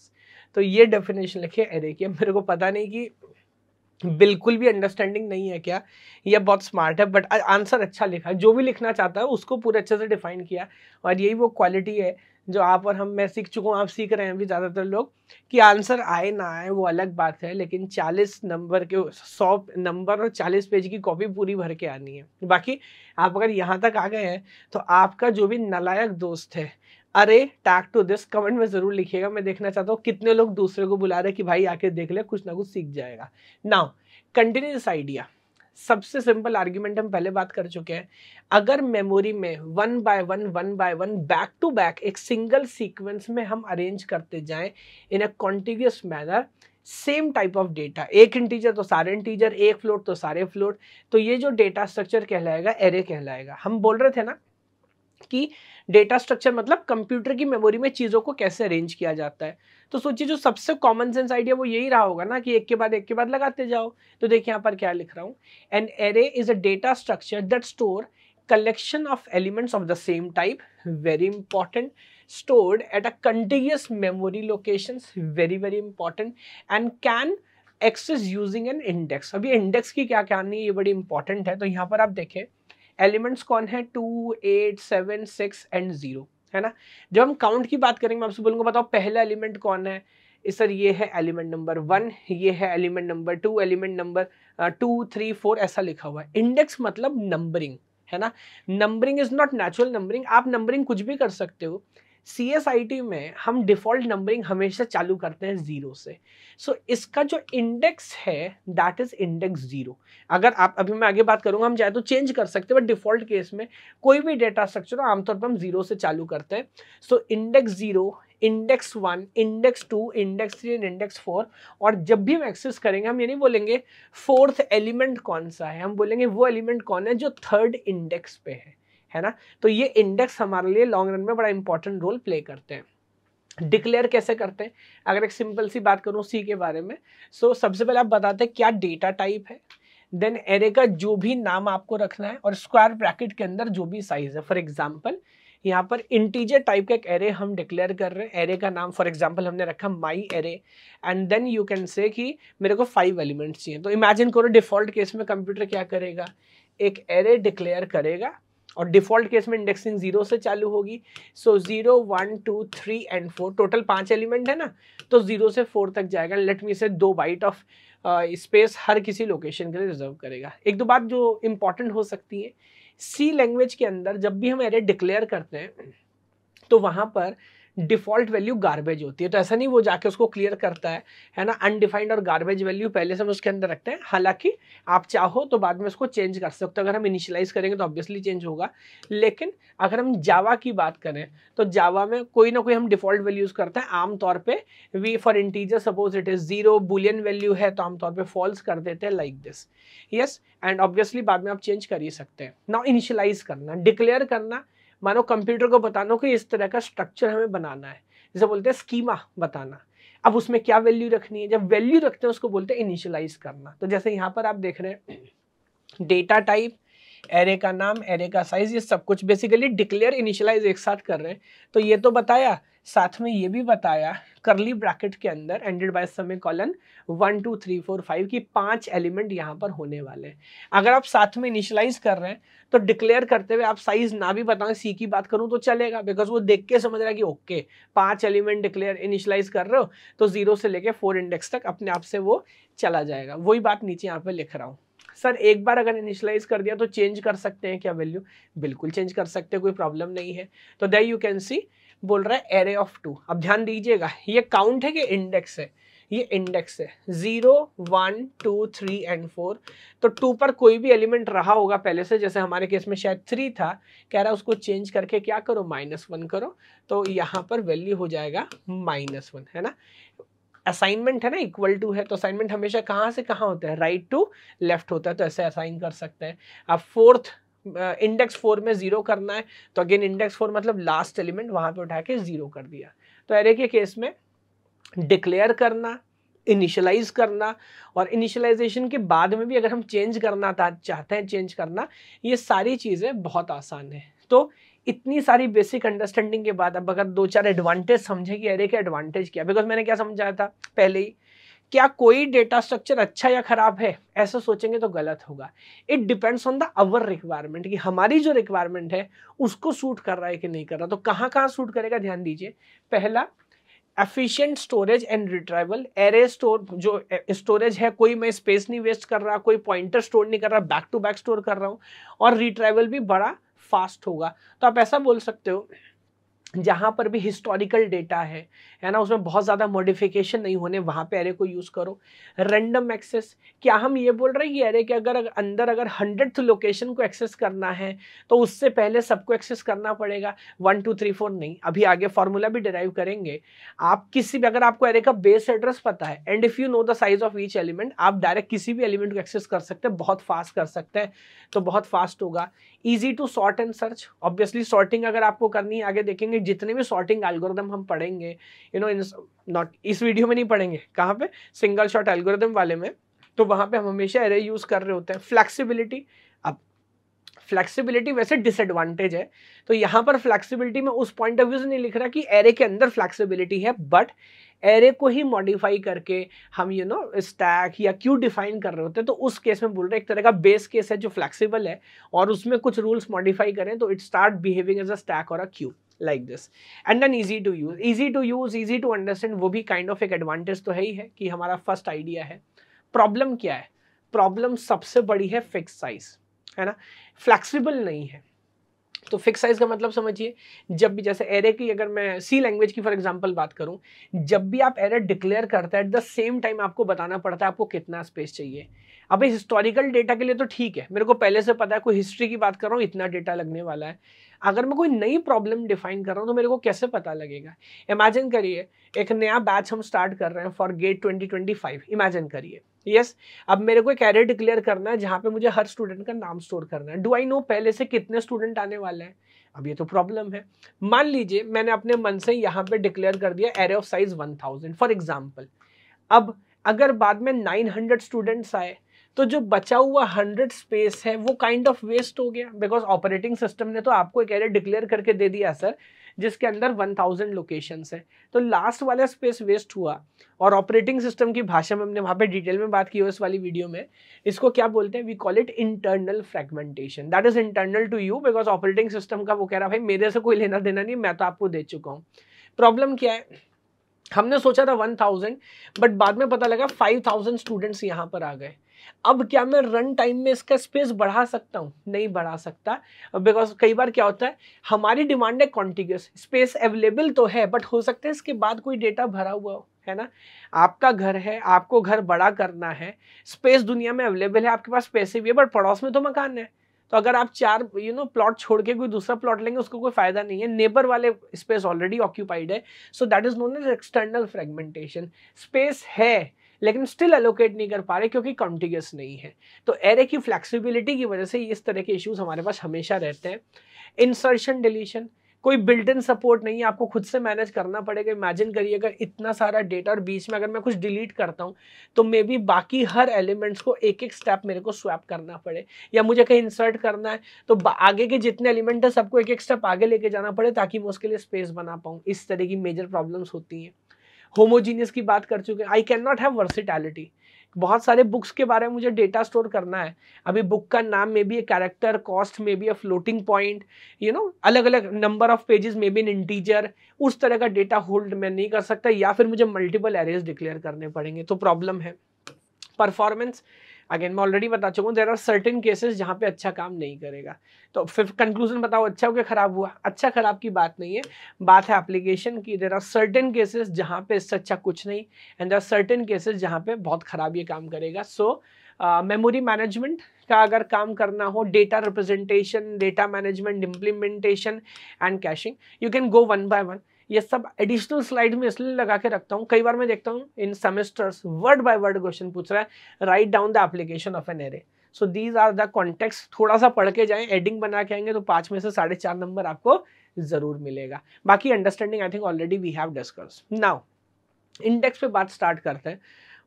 तो ये डेफिनेशन लिखी है अरे की अब मेरे को पता नहीं कि बिल्कुल भी अंडरस्टैंडिंग नहीं है क्या यह बहुत स्मार्ट है बट आंसर अच्छा लिखा जो भी लिखना चाहता है उसको पूरे अच्छे से डिफाइन किया और यही वो क्वालिटी है जो आप और हम मैं सीख चुका हूँ आप सीख रहे हैं अभी ज़्यादातर लोग कि आंसर आए ना आए वो अलग बात है लेकिन 40 नंबर के 100 नंबर और 40 पेज की कॉपी पूरी भर के आनी है बाकी आप अगर यहाँ तक आ गए हैं तो आपका जो भी नलायक दोस्त है अरे टैक टू दिस कमेंट में ज़रूर लिखिएगा मैं देखना चाहता हूँ कितने लोग दूसरे को बुला रहे कि भाई आके देख ले कुछ ना कुछ सीख जाएगा नाउ कंटिन्यू दिस आइडिया सबसे सिंपल आर्ग्यूमेंट हम पहले बात कर चुके हैं अगर मेमोरी में one by one one by one back to back एक सिंगल सीक्वेंस में हम अरेंज करते जाएं in a contiguous manner same type of data एक इंटीजर तो सारे इंटीजर एक फ्लोट तो सारे फ्लोट तो ये जो डेटा स्ट्रक्चर कहलाएगा एरे कहलाएगा हम बोल रहे थे ना कि डेटा स्ट्रक्चर मतलब कंप्यूटर की मेमोरी में चीज़ों को कैसे अरेंज किया जाता है तो सोचिए जो सबसे कॉमन सेंस आइडिया वो यही रहा होगा ना कि एक के बाद एक के बाद लगाते जाओ तो देखिए यहाँ पर क्या लिख रहा हूँ an array is a data structure that store collection of elements of the same type very important stored at a continuous memory location very very important and can access using an index अभी index की क्या क्या नहीं ये बड़ी important है तो यहाँ पर आप देखें एलिमेंट्स कौन है two eight seven six and zero है ना जब हम काउंट की बात करेंगे मैं आपसे बोलूंगा बताओ पहला एलिमेंट कौन है सर ये है एलिमेंट नंबर वन ये है element number two element number two three four ऐसा लिखा हुआ है इंडेक्स मतलब नंबरिंग है ना numbering is not natural numbering आप नंबरिंग कुछ भी कर सकते हो सी एस आई टी में हम डिफ़ॉल्ट नंबरिंग हमेशा चालू करते हैं ज़ीरो से सो so, इसका जो इंडेक्स है दैट इज़ इंडेक्स ज़ीरो अगर आप अभी मैं आगे बात करूँगा हम चाहे तो चेंज कर सकते हैं बट डिफ़ॉल्ट केस में कोई भी डेटा स्ट्रक्चर हो आमतौर पर हम ज़ीरो से चालू करते हैं so index zero index one index two index three and index four और जब भी हम एक्सेस करेंगे हम ये नहीं बोलेंगे फोर्थ एलिमेंट कौन सा है हम बोलेंगे वो एलिमेंट कौन है जो थर्ड इंडेक्स पे है है ना तो ये इंडेक्स हमारे लिए लॉन्ग रन में बड़ा इंपॉर्टेंट रोल प्ले करते हैं डिक्लेयर कैसे करते हैं अगर एक सिंपल सी बात करूँ सी के बारे में सो so, सबसे पहले आप बताते हैं क्या डेटा टाइप है देन एरे का जो भी नाम आपको रखना है और स्क्वायर ब्रैकेट के अंदर जो भी साइज है फॉर एग्जाम्पल यहाँ पर इंटीजर टाइप का एक एरे हम डिक्लेयर कर रहे हैं एरे का नाम फॉर एग्जाम्पल हमने रखा my array and then you can say कि मेरे को फाइव एलिमेंट्स चाहिए तो इमेजिन करो डिफॉल्ट केस में कंप्यूटर क्या करेगा एक एरे डिक्लेयर करेगा और डिफॉल्ट केस में इंडेक्सिंग जीरो से चालू होगी so zero one two three and four total पांच एलिमेंट है ना तो जीरो से फोर तक जाएगा लेट मी से दो बाइट ऑफ स्पेस हर किसी लोकेशन के लिए रिजर्व करेगा एक दो बात जो इंपॉर्टेंट हो सकती है सी लैंग्वेज के अंदर जब भी हम एरे डिक्लेयर करते हैं तो वहाँ पर डिफॉल्ट वैल्यू गार्बेज होती है तो ऐसा नहीं वो जाके उसको क्लियर करता है है ना अनडिफाइंड और गार्बेज वैल्यू पहले से हम उसके अंदर रखते हैं हालांकि आप चाहो तो बाद में उसको चेंज कर सकते हो अगर हम इनिशियलाइज करेंगे तो ऑब्वियसली चेंज होगा लेकिन अगर हम जावा की बात करें तो जावा में कोई ना कोई हम डिफॉल्ट वैल्यू यूज़ करते हैं आमतौर पर we for integer suppose it is zero boolean value है तो आमतौर पर फॉल्स कर देते हैं like this yes and obviously बाद में आप चेंज कर ही सकते हैं ना इनिशियलाइज करना डिक्लेयर करना मानो कंप्यूटर को बताना कि इस तरह का स्ट्रक्चर हमें बनाना है जिसे बोलते हैं स्कीमा बताना अब उसमें क्या वैल्यू रखनी है जब वैल्यू रखते हैं उसको बोलते हैं इनिशियलाइज करना तो जैसे यहाँ पर आप देख रहे हैं डेटा टाइप एरे का नाम एरे का साइज ये सब कुछ बेसिकली डिक्लेयर इनिशियलाइज एक साथ कर रहे हैं तो ये तो बताया साथ में ये भी बताया करली ब्रैकेट के अंदर ended by semicolon one two three four five की पांच एलिमेंट यहाँ पर होने वाले हैं अगर आप साथ में इनिशलाइज कर रहे हैं तो डिक्लेयर करते हुए आप साइज ना भी बताएं सी की बात करूँ तो चलेगा बिकॉज वो देख के समझ रहा है कि ओके पांच एलिमेंट डिक्लेयर इनिशलाइज कर रहे हो तो जीरो से लेके फोर इंडेक्स तक अपने आप से वो चला जाएगा वही बात नीचे यहाँ पर लिख रहा हूँ सर एक बार अगर इनिशलाइज कर दिया तो चेंज कर सकते हैं क्या वैल्यू बिल्कुल चेंज कर सकते हैं कोई प्रॉब्लम नहीं है तो दे यू कैन सी बोल रहा है एरे ऑफ टू अब ध्यान दीजिएगा ये काउंट है कि इंडेक्स है ये इंडेक्स है zero one two three and four तो टू पर कोई भी एलिमेंट रहा होगा पहले से जैसे हमारे केस में शायद थ्री था कह रहा है उसको चेंज करके क्या करो माइनस वन करो तो यहाँ पर वैल्यू हो जाएगा माइनस वन है ना असाइनमेंट है ना इक्वल टू है तो असाइनमेंट हमेशा कहाँ से कहाँ होता है राइट टू लेफ्ट होता है तो ऐसे असाइन कर सकते हैं अब फोर्थ इंडेक्स फोर में ज़ीरो करना है तो अगेन इंडेक्स फोर मतलब लास्ट एलिमेंट वहां पे उठा के ज़ीरो कर दिया तो एरे के केस में डिक्लेयर करना इनिशियलाइज करना और इनिशियलाइजेशन के बाद में भी अगर हम चेंज करना चाहते हैं चेंज करना ये सारी चीज़ें बहुत आसान है तो इतनी सारी बेसिक अंडरस्टैंडिंग के बाद अब अगर दो चार एडवांटेज समझे कि अरे के एडवांटेज क्या बिकॉज मैंने क्या समझाया था पहले ही क्या कोई डेटा स्ट्रक्चर अच्छा या खराब है ऐसा सोचेंगे तो गलत होगा it depends on the our requirement कि हमारी जो रिक्वायरमेंट है उसको सूट कर रहा है कि नहीं कर रहा तो कहाँ कहाँ सूट करेगा ध्यान दीजिए पहला efficient storage and retrieval array store जो स्टोरेज है कोई मैं स्पेस नहीं वेस्ट कर रहा कोई पॉइंटर स्टोर नहीं कर रहा बैक टू बैक स्टोर कर रहा हूँ और रिट्राइवल भी बड़ा फास्ट होगा तो आप ऐसा बोल सकते हो जहाँ पर भी हिस्टोरिकल डेटा है है ना उसमें बहुत ज़्यादा मॉडिफिकेशन नहीं होने वहाँ पे एरे को यूज़ करो रैंडम एक्सेस क्या हम ये बोल रहे हैं कि एरे के अगर अंदर अगर हंड्रेड लोकेशन को एक्सेस करना है तो उससे पहले सबको एक्सेस करना पड़ेगा वन टू थ्री फोर नहीं अभी आगे फार्मूला भी डिराइव करेंगे आप किसी भी अगर आपको एरे का बेस एड्रेस पता है and if you know the size of each element आप डायरेक्ट किसी भी एलिमेंट को एक्सेस कर सकते हैं बहुत फास्ट कर सकते हैं तो बहुत फास्ट होगा easy to sort and search obviously sorting अगर आपको करनी है आगे देखेंगे जितने भी सॉर्टिंग एल्गोरिदम हम पढ़ेंगे यू नो नॉट इस वीडियो में नहीं पढ़ेंगे कहाँ पे सिंगल शॉट एल्गोरिदम वाले में तो वहाँ पे हम हमेशा एरे यूज़ कर रहे होते हैं फ्लैक्सीबिलिटी अब फ्लैक्सीबिलिटी वैसे डिसएडवांटेज है तो यहाँ पर फ्लैक्सीबिलिटी में उस पॉइंट ऑफ व्यू से नहीं लिख रहा कि एरे के अंदर फ्लैक्सीबिलिटी है बट एरे को ही मॉडिफाई करके हम यू नो स्टैक या क्यू डिफाइन कर रहे होते हैं तो उस केस में बोल रहे हैं एक तरह का बेस केस है जो फ्लैक्सीबल है और उसमें कुछ रूल्स मॉडिफाई करें तो it start behaving as a stack और a queue like this and then easy to use easy to use easy to understand वो भी काइंड ऑफ एक एडवांटेज तो है ही है कि हमारा फर्स्ट आइडिया है प्रॉब्लम क्या है प्रॉब्लम सबसे बड़ी है फिक्स साइज़ है ना फ्लैक्सीबल नहीं है तो फिक्स साइज का मतलब समझिए जब भी जैसे एरे की अगर मैं सी लैंग्वेज की फॉर एग्जांपल बात करूं जब भी आप एरे डिक्लेयर करते हैं एट द सेम टाइम आपको बताना पड़ता है आपको कितना स्पेस चाहिए अभी हिस्टोरिकल डेटा के लिए तो ठीक है मेरे को पहले से पता है कोई हिस्ट्री की बात कर रहा हूँ इतना डेटा लगने वाला है अगर मैं कोई नई प्रॉब्लम डिफाइन कर रहा हूँ तो मेरे को कैसे पता लगेगा इमेजिन करिए एक नया बैच हम स्टार्ट कर रहे हैं फॉर गेट 2025 इमेजिन करिए यस yes, अब मेरे को एक एरे डिक्लेयर करना है जहाँ पे मुझे हर स्टूडेंट का नाम स्टोर करना है डू आई नो पहले से कितने स्टूडेंट आने वाले हैं अब ये तो प्रॉब्लम है मान लीजिए मैंने अपने मन से यहाँ पे डिक्लेयर कर दिया array of size 1000 for example अब अगर बाद में 900 स्टूडेंट्स आए तो जो बचा हुआ हंड्रेड स्पेस है वो काइंड ऑफ वेस्ट हो गया बिकॉज ऑपरेटिंग सिस्टम ने तो आपको एक एरिया डिक्लेयर करके दे दिया सर जिसके अंदर वन थाउजेंड लोकेशन है तो लास्ट वाला स्पेस वेस्ट हुआ और ऑपरेटिंग सिस्टम की भाषा में हमने वहाँ पे डिटेल में बात की इस वाली वीडियो में इसको क्या बोलते हैं we call it internal fragmentation that is internal to you because operating system का वो कह रहा भाई मेरे से कोई लेना देना नहीं मैं तो आपको दे चुका हूँ प्रॉब्लम क्या है हमने सोचा था वन थाउजेंड बट बाद में पता लगा फाइव थाउजेंड स्टूडेंट्स यहाँ पर आ गए अब क्या मैं रन टाइम में इसका स्पेस बढ़ा सकता हूँ नहीं बढ़ा सकता बिकॉज कई बार क्या होता है हमारी डिमांड है कॉन्टिग्यूस स्पेस अवेलेबल तो है बट हो सकता है इसके बाद कोई डेटा भरा हुआ हो है ना आपका घर है आपको घर बड़ा करना है स्पेस दुनिया में अवेलेबल है आपके पास पैसे भी है बट पड़ोस में तो मकान है तो अगर आप चार यू नो प्लॉट छोड़ के कोई दूसरा प्लॉट लेंगे उसको कोई फायदा नहीं है नेबर वाले स्पेस ऑलरेडी ऑक्यूपाइड है so that is known as external fragmentation space है लेकिन स्टिल एलोकेट नहीं कर पा रहे क्योंकि कॉन्टिग्यूस नहीं है तो एरे की फ्लेक्सिबिलिटी की वजह से इस तरह के इश्यूज हमारे पास हमेशा रहते हैं इंसर्शन डिलीशन कोई बिल्ट इन सपोर्ट नहीं है आपको खुद से मैनेज करना पड़ेगा इमेजिन करिए अगर इतना सारा डेटा और बीच में अगर मैं कुछ डिलीट करता हूँ तो मे बी बाकी हर एलिमेंट्स को एक एक स्टेप मेरे को स्वैप करना पड़े या मुझे कहीं इंसर्ट करना है तो आगे के जितने एलिमेंट है सबको एक एक स्टेप आगे लेके जाना पड़े ताकि मैं उसके लिए स्पेस बना पाऊँ इस तरह की मेजर प्रॉब्लम्स होती हैं होमोजीनियस की बात कर चुके हैं I can not have versatility बहुत सारे बुक्स के बारे में मुझे डेटा स्टोर करना है अभी बुक का नाम में भी कैरेक्टर कॉस्ट में भी फ्लोटिंग पॉइंट यू नो अलग अलग नंबर ऑफ पेजेस में बी इन इंटीजर उस तरह का डेटा होल्ड मैं नहीं कर सकता या फिर मुझे मल्टीपल एरेज डिक्लेयर करने पड़ेंगे तो प्रॉब्लम है परफॉर्मेंस अगेन मैं ऑलरेडी बता चुका हूँ देर आर सर्टन केसेस जहाँ पे अच्छा काम नहीं करेगा तो फिर कंक्लूजन बताओ अच्छा हो गया खराब हुआ अच्छा खराब की बात नहीं है बात है एप्लीकेशन की देर आर सर्टन केसेस जहाँ पे इससे अच्छा कुछ नहीं and there are certain cases जहाँ पे बहुत ख़राब ये काम करेगा सो मेमोरी मैनेजमेंट का अगर काम करना हो data representation data management implementation and caching you can go one by one ये सब एडिशनल स्लाइड में इसलिए लगा के रखता हूँ कई बार मैं देखता हूँ in semesters word by word question पूछ रहा है write down the application of an array so these are the context थोड़ा सा पढ़ के जाएं एडिंग बना के आएंगे तो पाँच में से साढ़े चार नंबर आपको ज़रूर मिलेगा बाकी understanding I think already we have discuss now index पे बात स्टार्ट करते हैं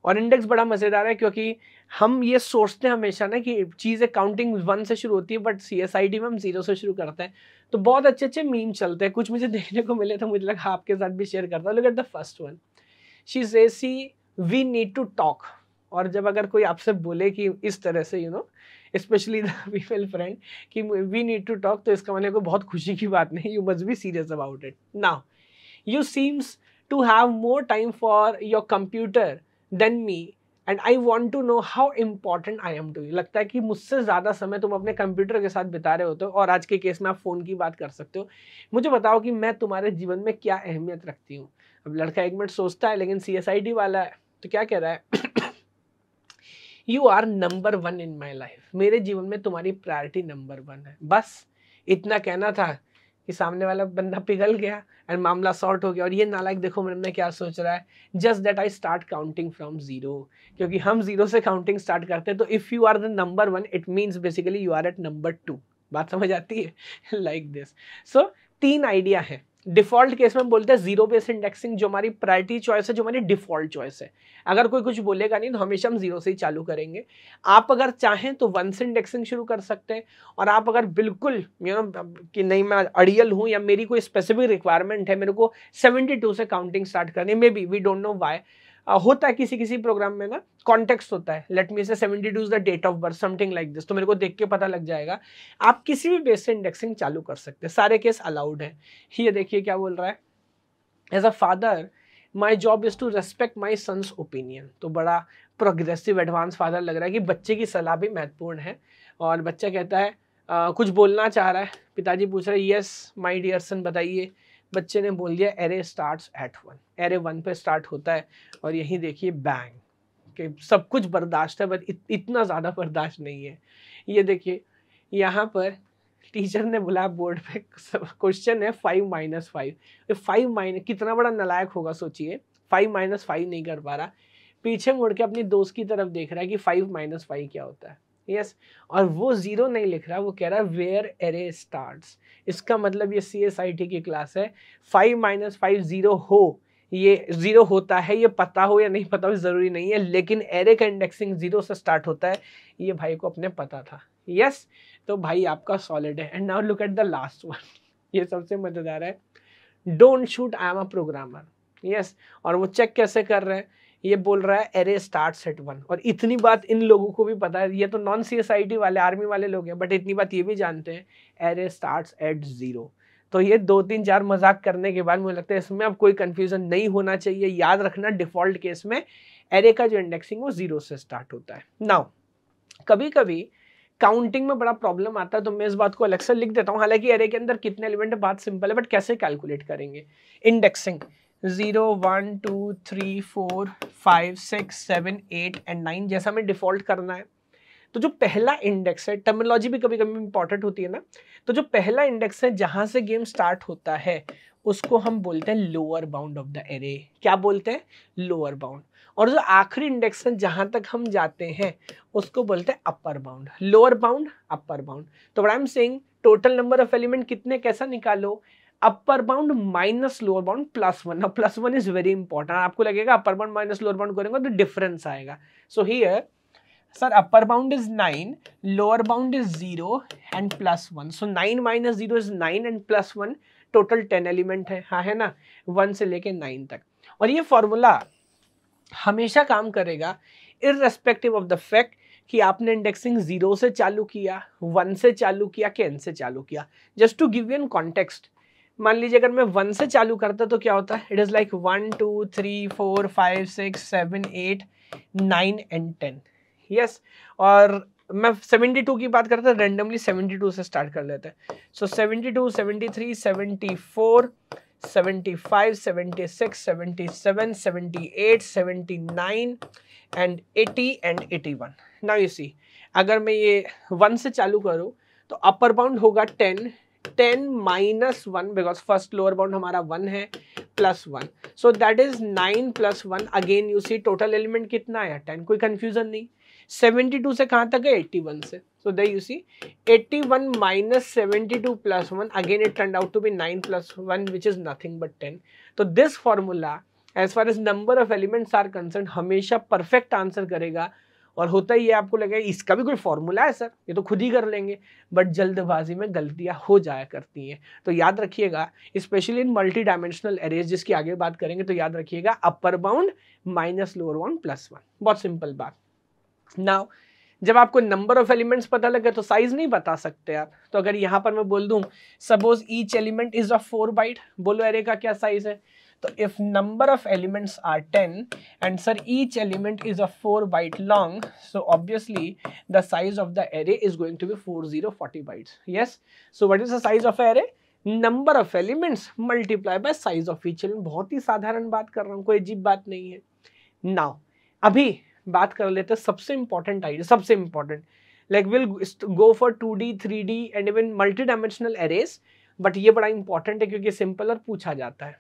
और इंडेक्स बड़ा मज़ेदार है क्योंकि हम ये सोचते हैं हमेशा ना कि चीज़ें काउंटिंग वन से शुरू होती है but C S I T में हम जीरो से शुरू करते हैं तो बहुत अच्छे अच्छे मीम चलते हैं कुछ मुझे देखने को मिले तो मुझे लगा आपके साथ भी शेयर करता हूँ look the first one she say see we need to talk और जब अगर कोई आपसे बोले कि इस तरह से यू नो स्पेशली दीपल फ्रेंड कि वी नीड टू टॉक तो इसका मैंने मतलब कोई बहुत खुशी की बात नहीं you must be serious about it now you seems to have more time for your computer than me and I want to know how important I am to you लगता है कि मुझसे ज़्यादा समय तुम अपने कंप्यूटर के साथ बिता रहे होते हो और आज के केस में आप फ़ोन की बात कर सकते हो मुझे बताओ कि मैं तुम्हारे जीवन में क्या अहमियत रखती हूँ अब लड़का एक मिनट सोचता है लेकिन सी वाला है तो क्या कह रहा है you are number one in my life मेरे जीवन में तुम्हारी प्रायोरिटी नंबर वन है बस इतना कहना था कि सामने वाला बंदा पिघल गया एंड मामला सॉर्ट हो गया और ये नालायक देखो मेरे ने क्या सोच रहा है just that I start counting from zero क्योंकि हम जीरो से काउंटिंग स्टार्ट करते हैं तो if you are the number one it means basically you are at number two बात समझ आती है लाइक दिस सो तीन आइडिया है डिफॉल्ट केस में हम बोलते हैं जीरो बेस इंडेक्सिंग जो हमारी प्रायरिटी चॉइस है जो हमारी डिफॉल्ट चॉइस है अगर कोई कुछ बोलेगा नहीं तो हमेशा हम जीरो से ही चालू करेंगे आप अगर चाहें तो वन से इंडेक्सिंग शुरू कर सकते हैं और आप अगर बिल्कुल यू नो कि नहीं मैं अड़ियल हूँ या मेरी कोई स्पेसिफिक रिक्वायरमेंट है मेरे को सेवेंटी से काउंटिंग स्टार्ट करनी maybe we don't know why होता है किसी किसी प्रोग्राम में ना कॉन्टेक्स्ट होता है let me say seventy two is the date of birth something like this तो मेरे को देख के पता लग जाएगा आप किसी भी बेस से इंडेक्सिंग चालू कर सकते हैं सारे केस अलाउड है ये देखिए क्या बोल रहा है as a father my job is to respect my son's opinion तो बड़ा प्रोग्रेसिव एडवांस फादर लग रहा है कि बच्चे की सलाह भी महत्वपूर्ण है और बच्चा कहता है आ, कुछ बोलना चाह रहा है पिताजी पूछ रहे हैं यस माई डियर सन बताइए बच्चे ने बोल दिया array start at one array one पे स्टार्ट होता है और यहीं देखिए बैंग कि सब कुछ बर्दाश्त है बट इत, इतना ज़्यादा बर्दाश्त नहीं है ये देखिए यहाँ पर टीचर ने बोला बोर्ड पे क्वेश्चन है five minus five five minus कितना बड़ा नलायक होगा सोचिए फाइव माइनस फाइव नहीं कर पा रहा पीछे मुड़ के अपनी दोस्त की तरफ देख रहा है कि फाइव माइनस फाइव क्या होता है यस और वो ज़ीरो नहीं लिख रहा वो कह रहा है वेयर एरे स्टार्ट इसका मतलब ये सी एस आई टी की क्लास है फाइव माइनस फाइव ज़ीरो हो ये ज़ीरो होता है ये पता हो या नहीं पता हो ज़रूरी नहीं है लेकिन एरे का इंडेक्सिंग ज़ीरो से स्टार्ट होता है ये भाई को अपने पता था यस yes, तो भाई आपका सॉलिड है and now look at the last one ये सबसे मज़ेदार है don't shoot I am a programmer yes और वो चेक कैसे कर रहे हैं ये बोल रहा है एरे स्टार्ट एट वन और इतनी बात इन लोगों को भी पता है ये तो non C S I T वाले आर्मी वाले लोग हैं बट इतनी बात ये भी जानते हैं एरे स्टार्ट एट ज़ीरो तो ये दो तीन चार मजाक करने के बाद मुझे लगता है इसमें अब कोई कन्फ्यूज़न नहीं होना चाहिए याद रखना डिफ़ॉल्ट केस में एरे का जो इंडेक्सिंग वो ज़ीरो से स्टार्ट होता है नाउ कभी कभी काउंटिंग में बड़ा प्रॉब्लम आता है तो मैं इस बात को अलग से लिख देता हूँ हालांकि एरे के अंदर कितने एलिमेंट है बात सिंपल है बट कैसे कैलकुलेट करेंगे indexing zero one two three four five six seven eight and nine जैसा हमें डिफॉल्ट करना है तो जो पहला इंडेक्स है टर्मिनोलॉजी भी कभी कभी इंपॉर्टेंट होती है ना तो जो पहला इंडेक्स है जहां से गेम स्टार्ट होता है उसको हम बोलते हैं lower bound of the array क्या बोलते हैं लोअर बाउंड और जो आखिरी इंडेक्स है जहां तक हम जाते हैं उसको बोलते हैं upper bound lower bound upper bound तो I am saying total number of element कितने कैसा निकालो upper bound minus lower bound plus one now plus one is very important आपको लगेगा upper bound minus lower bound करेंगे तो difference आएगा so here sir upper bound is nine lower bound is zero and plus one so nine minus zero is nine and plus one total ten element है हाँ है ना one से लेके nine तक और ये फॉर्मूला हमेशा काम करेगा इरेस्पेक्टिव ऑफ द फैक्ट कि आपने इंडेक्सिंग जीरो से चालू किया वन से चालू किया कि एन से चालू किया just to give you an context मान लीजिए अगर मैं वन से चालू करता तो क्या होता है it is like one two three four five six seven eight nine and ten yes और मैं सेवेंटी टू की बात करता रेंडमली सेवेंटी टू से स्टार्ट कर लेते हैं so seventy two seventy three seventy four seventy five seventy six seventy seven seventy eight seventy nine and eighty and eighty one now you see अगर मैं ये वन से चालू करूँ तो अपर बाउंड होगा ten ten minus one because first lower bound हमारा one है plus one so that is nine plus one again you see total element कितना आया टेन कोई कन्फ्यूजन नहीं सेवेंटी टू से कहाँ तक है एट्टी वन से so they you see eighty one minus seventy two plus one again it turn out to be nine plus one which is nothing but ten तो this formula as far as number of elements are concern हमेशा perfect answer करेगा और होता ही है आपको लगेगा इसका भी कोई फॉर्मूला है सर ये तो खुद ही कर लेंगे बट जल्दबाजी में गलतियां हो जाया करती हैं तो याद रखिएगा specially in multi dimensional arrays जिसकी आगे बात करेंगे तो याद रखिएगा upper bound minus lower bound plus one बहुत सिंपल बात नाउ जब आपको नंबर ऑफ एलिमेंट्स पता लगे तो साइज नहीं बता सकते आप तो अगर यहाँ पर मैं बोल दूँ suppose each element is of four byte बोलो एरे का क्या साइज है तो if number of elements are ten and sir each element is a four byte long so obviously the size of the array is going to be four zero forty bytes yes so what is the size of array number of elements multiply by size of each element बहुत ही साधारण बात कर रहा हूँ कोई अजीब बात नहीं है नाउ अभी बात कर लेते हैं सबसे इंपॉर्टेंट आइडिया सबसे important like will go for two D three D and even multi dimensional arrays but ये बड़ा इंपॉर्टेंट है क्योंकि सिंपल और पूछा जाता है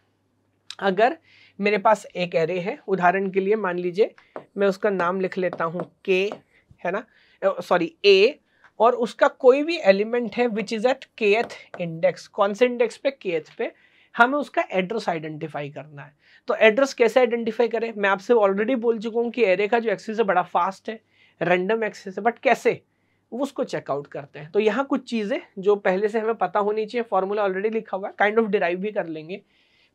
अगर मेरे पास एक एरे है उदाहरण के लिए मान लीजिए मैं उसका नाम लिख लेता हूँ के है ना सॉरी ए और उसका कोई भी एलिमेंट है विच इज़ एट के एथ इंडेक्स कौन से इंडेक्स पे के एथ पे हमें उसका एड्रेस आइडेंटिफाई करना है तो एड्रेस कैसे आइडेंटिफाई करें मैं आपसे ऑलरेडी बोल चुका हूँ कि एरे का जो एक्सेस है बड़ा फास्ट है रैंडम एक्सेस है बट कैसे उसको चेकआउट करते हैं तो यहाँ कुछ चीज़ें जो पहले से हमें पता होनी चाहिए फॉर्मूला ऑलरेडी लिखा हुआ है काइंड ऑफ डिराइव भी कर लेंगे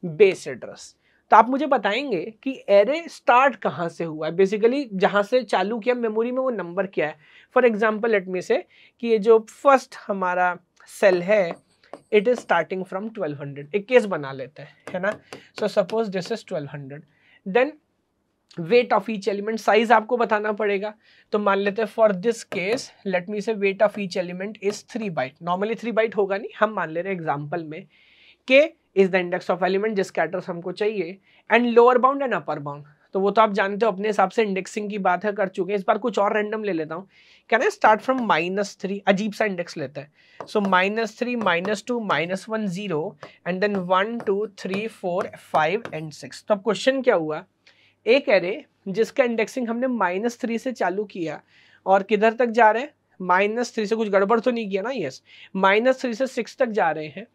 बेस एड्रेस तो आप मुझे बताएंगे कि एरे स्टार्ट कहाँ से हुआ है बेसिकली जहाँ से चालू किया मेमोरी में वो नंबर क्या है फॉर एग्जाम्पल लेट मी से कि ये जो फर्स्ट हमारा सेल है इट इज़ स्टार्टिंग फ्रॉम 1200 एक केस बना लेते हैं है ना so suppose this is 1200 then weight of each element size आपको बताना पड़ेगा तो मान लेते हैं for this case let me say weight of each element is three byte normally three byte होगा नहीं हम मान ले रहे एग्जाम्पल में K is the index of element जिसका एड्रेस हमको चाहिए and lower bound and upper bound तो वो तो आप जानते हो अपने हिसाब से इंडेक्सिंग की बात है कर चुके हैं इस बार कुछ और रैंडम ले लेता हूँ can I start from minus three अजीब सा इंडेक्स लेता है so minus three minus two minus one zero and then one two three four five and six तो अब क्वेश्चन क्या हुआ एक एरे जिसका इंडेक्सिंग हमने माइनस थ्री से चालू किया और किधर तक जा रहे हैं माइनस थ्री से कुछ गड़बड़ तो नहीं किया ना यस माइनस थ्री से सिक्स तक जा रहे हैं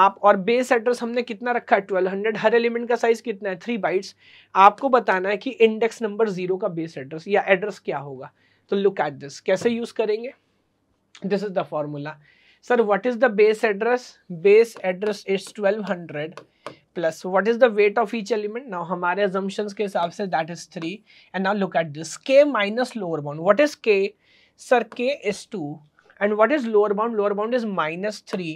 आप और बेस एड्रेस हमने कितना रखा है ट्वेल्व हंड्रेड हर एलिमेंट का साइज कितना है थ्री बाइट्स आपको बताना है कि इंडेक्स नंबर जीरो का बेस एड्रेस या एड्रेस क्या होगा तो लुक एट दिस कैसे यूज करेंगे this is the formula sir what is the base address base address is twelve hundred plus what is the weight of each element now हमारे assumption के हिसाब से that is three and now look at this K minus lower bound what is K sir K is two and what is lower bound lower bound is minus 3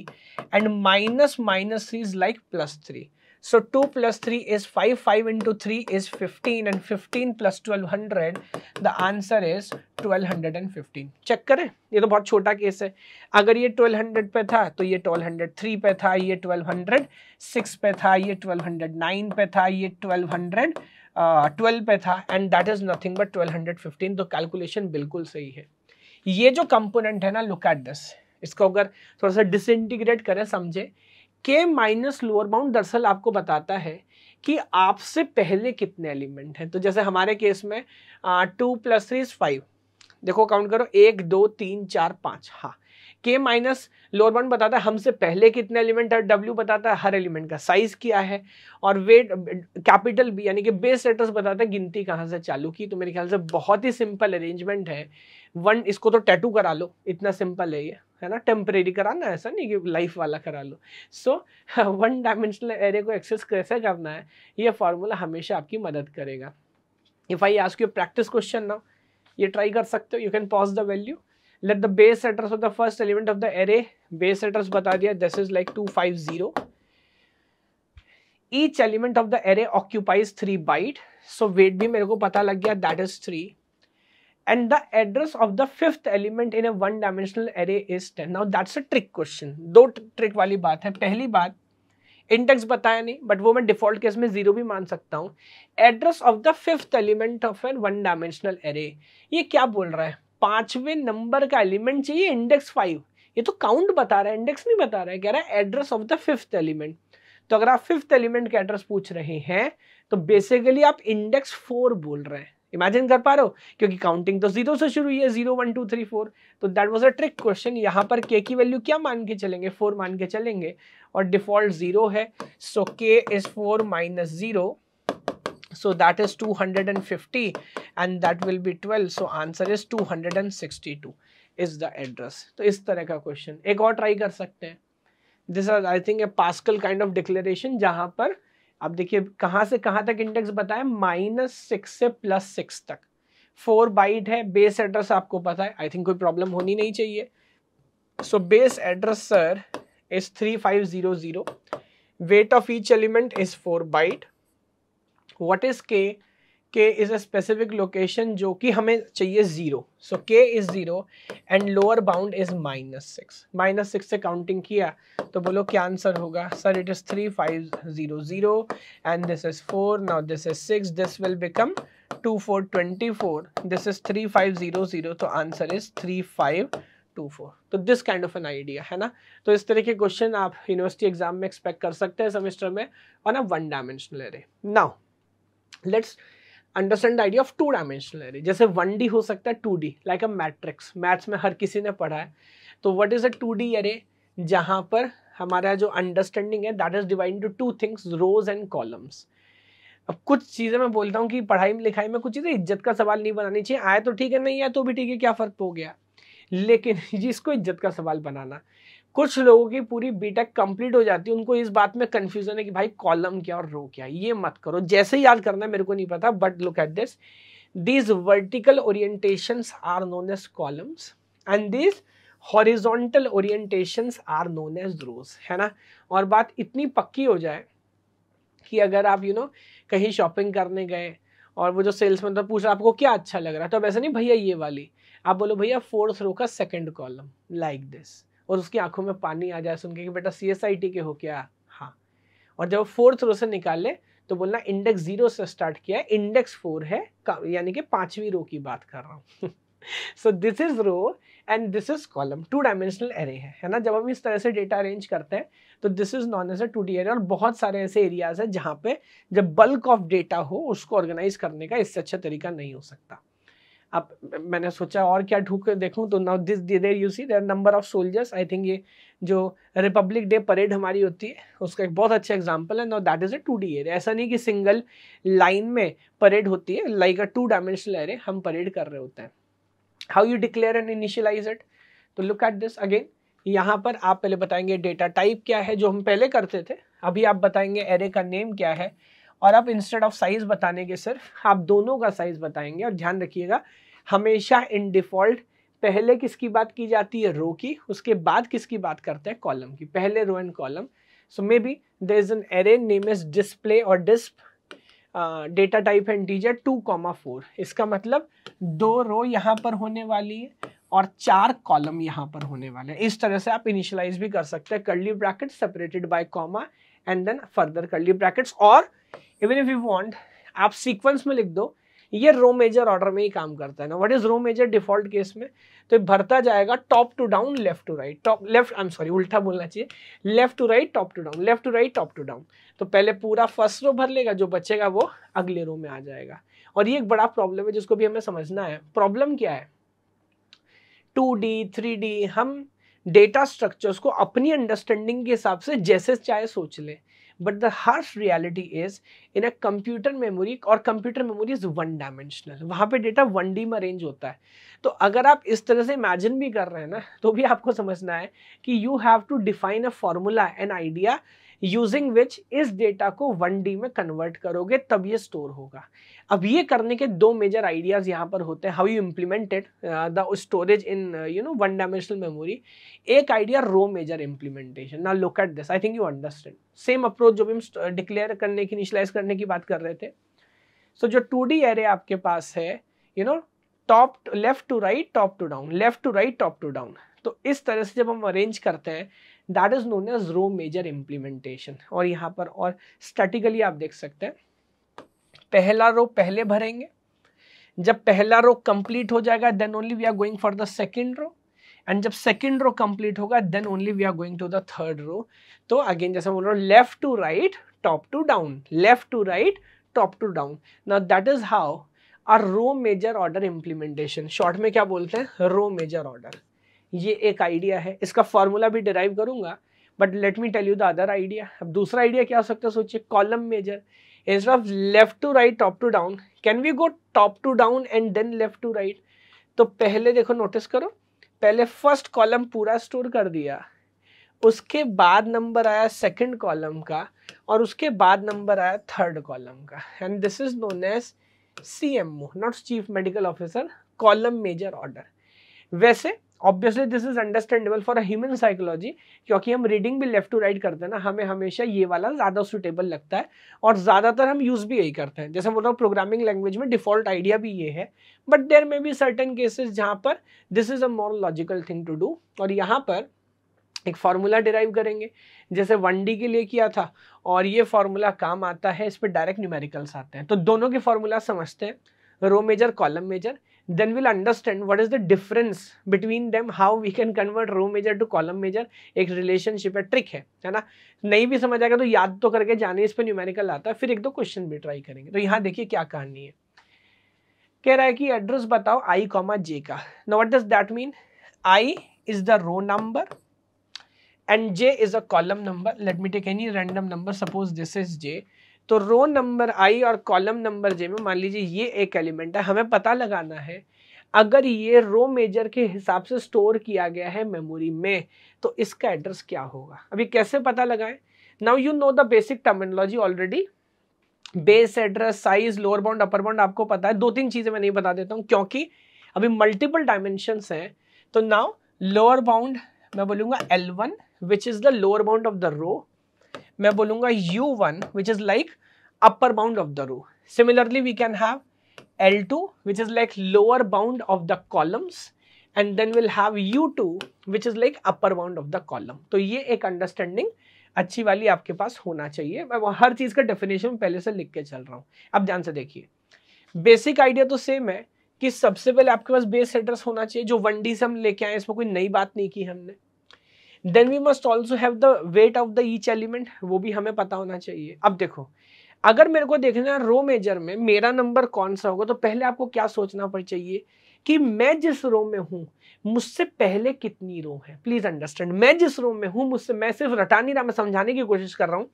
and minus minus 3 is like plus 3 so 2 plus 3 is 5 5 into 3 is 15 and 15 plus 1200 the answer is 1215 check करें ये तो बहुत छोटा case है अगर ये 1200 पे था तो ये 1203 पे था ये 1206 पे था ये 1209 पे था ये 1200 uh, 12 पे था and that is nothing but 1215 तो कैलकुलेशन बिल्कुल सही है ये जो कंपोनेंट है ना लुक एट दिस इसको अगर थोड़ा सा डिसइंटीग्रेट करें समझे के माइनस लोअर बाउंड दरअसल आपको बताता है कि आपसे पहले कितने एलिमेंट हैं तो जैसे हमारे केस में two plus three is five देखो काउंट करो एक दो तीन चार पाँच हाँ के माइनस लोअर बाउंड बताता है हमसे पहले कितने एलिमेंट है डब्ल्यू बताता है हर एलिमेंट का साइज क्या है और वेट कैपिटल बी यानी कि बेस लेटर्स बताता है गिनती कहाँ से चालू की तो मेरे ख्याल से बहुत ही सिंपल अरेंजमेंट है वन इसको तो टैटू करा लो इतना सिंपल है ये है ना टेम्परेरी कराना ऐसा नहीं कि लाइफ वाला करा लो सो वन डायमेंशनल एरे को एक्सेस कैसे करना है ये फार्मूला हमेशा आपकी मदद करेगा if I ask you practice question ना ये ट्राई कर सकते हो you can pause the value let the base address of the first element of the array base address बता दिया this is like two five zero each element of the array occupies three byte so weight भी मेरे को पता लग गया that is three and the address of the fifth element in a one dimensional array is 10 now that's a trick question दो trick वाली बात है पहली बात इंडेक्स बताया नहीं बट वो मैं डिफॉल्ट केस में जीरो भी मान सकता हूँ address of the fifth element of an one dimensional array ये क्या बोल रहा है पांचवें नंबर का एलिमेंट चाहिए इंडेक्स फाइव ये तो काउंट बता रहा है इंडेक्स नहीं बता रहा है कह रहा है address of the fifth element तो अगर आप फिफ्थ एलिमेंट का एड्रेस पूछ रहे हैं तो बेसिकली आप इंडेक्स फोर बोल रहे हैं इमेजिन कर पा रहे हो क्योंकि काउंटिंग तो जीरो से शुरू हुई है zero one two three four तो that was a trick question यहां पर के की वैल्यू क्या मान के चलेंगे फोर मान के चलेंगे और डिफॉल्ट जीरो है so K is four minus zero So that is 250 and that will be 12. So answer is 262 is the address. तो इस तरह का question एक और try कर सकते हैं this are I think a Pascal kind of declaration जहाँ पर आप देखिए कहाँ से कहाँ तक इंडेक्स बताया माइनस सिक्स से प्लस सिक्स तक फोर बाइट है बेस एड्रेस आपको पता है आई थिंक कोई प्रॉब्लम होनी नहीं चाहिए so base address sir is three five zero zero weight of each element is four byte what is K K is a specific location जो कि हमें चाहिए zero so K is zero and lower bound is minus six minus six से counting किया तो बोलो क्या answer होगा sir it is three five zero zero and this is four now this is six this will become two four twenty four this is three five zero zero तो answer is three five two four तो this kind of an idea है ना तो इस तरह के question आप university exam में एक्सपेक्ट कर सकते हैं सेमेस्टर में और ना one dimensional array now let's understand idea of two dimensional array जैसे वन डी हो सकता है two D like a matrix maths में हर किसी ने पढ़ा है तो what is a two D array जहाँ पर हमारा जो अंडरस्टैंडिंग है that is divide to two things rows and columns अब कुछ चीज़ें मैं बोलता हूँ कि पढ़ाई में लिखाई में कुछ चीज़ें इज्जत का सवाल नहीं बनानी चाहिए आए तो ठीक है नहीं आए तो भी ठीक है क्या फ़र्क हो गया लेकिन जिसको इज्जत का सवाल बनाना कुछ लोगों की पूरी बीटेक कंप्लीट हो जाती है उनको इस बात में कंफ्यूजन है कि भाई कॉलम क्या और रो क्या ये मत करो जैसे याद करना है मेरे को नहीं पता but look at this these vertical orientations are known as columns and these horizontal orientations are known as rows है ना और बात इतनी पक्की हो जाए कि अगर आप यू you नो know, कहीं शॉपिंग करने गए और वो जो सेल्समैन था पूछ रहा आपको क्या अच्छा लग रहा है तो अब ऐसा नहीं भैया ये वाली आप बोलो भैया फोर्थ रो का सेकंड कॉलम लाइक दिस और उसकी आंखों में पानी आ जाए सुन के कि बेटा सी एस आई टी के हो क्या हाँ और जब फोर्थ रो से निकाले तो बोलना इंडेक्स जीरो से स्टार्ट किया है इंडेक्स फोर है यानी कि पांचवी रो की बात कर रहा हूँ so this is row and this is column two dimensional array है है ना जब हम इस तरह से डेटा अरेंज करते हैं तो this is known as a two D array और बहुत सारे ऐसे एरियाज हैं जहाँ पे जब बल्क ऑफ डेटा हो उसको ऑर्गेनाइज करने का इससे अच्छा तरीका नहीं हो सकता अब मैंने सोचा और क्या ढूंढ कर देखूँ तो now this there you see there number of soldiers I think ये जो रिपब्लिक डे परेड हमारी होती है उसका एक बहुत अच्छा एग्जाम्पल है now that is a two D array ऐसा नहीं कि सिंगल लाइन में परेड होती है like a two dimensional array हम परेड कर रहे होते हैं how you declare and initialise it तो लुक एट दिस अगेन यहाँ पर आप पहले बताएंगे डेटा टाइप क्या है जो हम पहले करते थे अभी आप बताएंगे एरे का नेम क्या है और आप इंस्टेड ऑफ साइज बताने के सिर्फ आप दोनों का साइज बताएंगे और ध्यान रखिएगा हमेशा इन डिफॉल्ट पहले किसकी बात की जाती है रो की उसके बाद किसकी बात करते हैं कॉलम की पहले row and column so may be there is an array name is display और डिस्प डेटा टाइप एंड डीजे टू कॉमा फोर इसका मतलब दो रो यहाँ पर होने वाली है और चार कॉलम यहाँ पर होने वाले हैं इस तरह से आप इनिशियलाइज भी कर सकते हैं curly bracket separated by comma and then further curly brackets और इवन इफ यू वांट आप सीक्वेंस में लिख दो ये रो मेजर ऑर्डर में ही काम करता है ना what is row major default case में तो भरता जाएगा top to down left to right top left I am sorry उल्टा बोलना चाहिए left to right top to down left to right top to down तो पहले पूरा फर्स्ट रो भर लेगा जो बचेगा वो अगले रो में आ जाएगा और ये एक बड़ा प्रॉब्लम है जिसको भी हमें समझना है प्रॉब्लम क्या है टू डी थ्री डी हम डेटा स्ट्रक्चर्स को अपनी अंडरस्टैंडिंग के हिसाब से जैसे चाहे सोच लें but the harsh reality is in a computer memory और computer memory is one dimensional वहां पे डेटा वन डी में अरेंज होता है तो अगर आप इस तरह से इमेजिन भी कर रहे हैं ना तो भी आपको समझना है कि you have to define a formula an idea using which इस डेटा को वन डी में कन्वर्ट करोगे तब ये स्टोर होगा अब ये करने के दो मेजर आइडियाज़ यहाँ पर होते हैं how you implemented the storage in you know one dimensional memory एक आइडिया रो मेजर इम्प्लीमेंटेशन ना look at this I think you understand same approach जो भी हम डिक्लेयर uh, करने की इनिशलाइज करने की बात कर रहे थे सो so, जो टू डी एरे आपके पास है you know top left to right top to down left to right top to down तो इस तरह से जब हम अरेंज करते हैं that is known as row major implementation और यहाँ पर और स्टैटिकली आप देख सकते हैं पहला रो पहले भरेंगे जब पहला रो कंप्लीट हो जाएगा then only we are going for the second row and जब सेकेंड रो कंप्लीट होगा then only we are going to the third row तो अगेन जैसे बोल रहा हूँ left to right top to down left to right top to down ना that is how our row major order implementation short में क्या बोलते हैं रो मेजर ऑर्डर ये एक आइडिया है इसका फॉर्मूला भी डिराइव करूंगा but let me tell you the other idea अब दूसरा आइडिया क्या हो सकता है सोचिए column major instead of left to right top to down can we go top to down and then left to right तो पहले देखो नोटिस करो पहले फर्स्ट कॉलम पूरा स्टोर कर दिया उसके बाद नंबर आया सेकंड कॉलम का और उसके बाद नंबर आया थर्ड कॉलम का and this is known as C M O not chief medical officer column major order वैसे obviously this is understandable for human psychology क्योंकि हम रीडिंग भी लेफ्ट टू राइट करते हैं ना हमें हमेशा ये वाला ज़्यादा सुटेबल लगता है और ज़्यादातर हम यूज़ भी यही करते हैं जैसे बोल रहा हूँ प्रोग्रामिंग लैंग्वेज में डिफॉल्ट आइडिया भी ये है बट देर में बी सर्टन केसेज जहाँ पर this is a more logical thing to do और यहाँ पर एक फार्मूला डिराइव करेंगे जैसे वन डी के लिए किया था और ये फार्मूला काम आता है इस पर डायरेक्ट न्यूमेरिकल्स आते हैं तो दोनों के फार्मूला समझते हैं row major column major then we'll understand what is the difference between them how we can convert row measure to column measure एक relationship है trick है है ना नहीं भी समझ आएगा तो याद तो करके जाने इस पर न्यूमेरिकल आता है फिर एक दो क्वेश्चन भी ट्राई करेंगे तो यहाँ देखिए क्या कहानी है कह रहा है कि एड्रेस बताओ आई कॉमा जे का no what does that mean I is the row number and J is a column number let me take any random number suppose this is J तो रो नंबर आई और column number जे में मान लीजिए ये एक element है हमें पता लगाना है अगर ये रो मेजर के हिसाब से स्टोर किया गया है मेमोरी में तो इसका एड्रेस क्या होगा अभी कैसे पता लगाएं now you know the basic terminology already base address size lower bound upper bound आपको पता है दो तीन चीज़ें मैं नहीं बता देता हूं क्योंकि अभी मल्टीपल डायमेंशन है तो नाउ लोअर बाउंड मैं बोलूंगा L one which is the lower bound of the row मैं बोलूँगा U one which is like upper bound of the row similarly we can have L2 two which is like lower bound of the columns and then will have U two which is like upper bound of the column तो ये एक understanding अच्छी वाली आपके पास होना चाहिए मैं हर चीज़ का डेफिनेशन पहले से लिख के चल रहा हूँ अब ध्यान से देखिए बेसिक आइडिया तो सेम है कि सबसे पहले आपके पास बेस एड्रेस होना चाहिए जो वन डी से हम लेके आए इसमें कोई नई बात नहीं की हमने then we must also have the weight of the each element वो भी हमें पता होना चाहिए अब देखो अगर मेरे को देखना रो मेजर में मेरा नंबर कौन सा होगा तो पहले आपको क्या सोचना पड़ चाहिए कि मैं जिस रो में हूँ मुझसे पहले कितनी रो है प्लीज़ अंडरस्टैंड मैं जिस रो में हूँ मुझसे मैं सिर्फ रटा नहीं रहा मैं समझाने की कोशिश कर रहा हूँ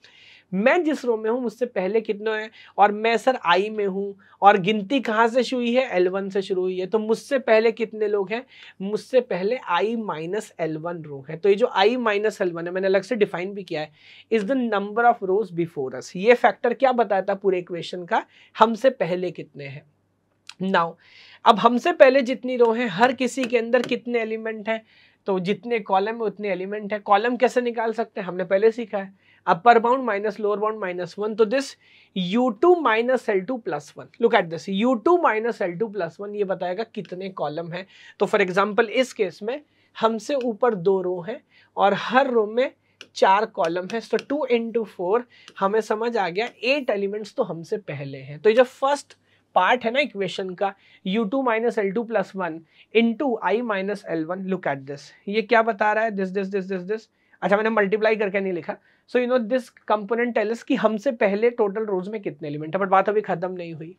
मैं जिस रो में हूँ मुझसे पहले कितने हैं और मैं सर आई में हूँ और गिनती कहाँ से शुरू हुई है एल वन से शुरू हुई है तो मुझसे पहले कितने लोग हैं मुझसे पहले I minus L one row है तो ये जो आई माइनस एल वन है मैंने अलग से डिफाइन भी किया है is the number of rows before us ये फैक्टर क्या बताया था पूरे इक्वेशन का हमसे पहले कितने हैं नाउ अब हमसे पहले जितनी रो हैं हर किसी के अंदर कितने एलिमेंट हैं तो जितने कॉलम है उतने एलिमेंट है कॉलम कैसे निकाल सकते हैं हमने पहले सीखा है बाउंड माइनस वन तो this U two minus L U2 plus one look at this U two U2 L two plus one ये बताएगा कितने कॉलम हैं तो फॉर एग्जाम्पल इस केस में हमसे ऊपर दो रो हैं और हर रो में चार कॉलम है तो टू इंटू फोर हमें समझ आ गया एट एलिमेंट्स तो हमसे पहले हैं तो ये जो फर्स्ट पार्ट है ना इक्वेशन का u2 two minus L two plus one into I minus L one look at this ये क्या बता रहा है this this this this this अच्छा मैंने मल्टीप्लाई करके नहीं लिखा so you know this component tells कि हमसे पहले टोटल रोज में कितने एलिमेंट है बट बात अभी खत्म नहीं हुई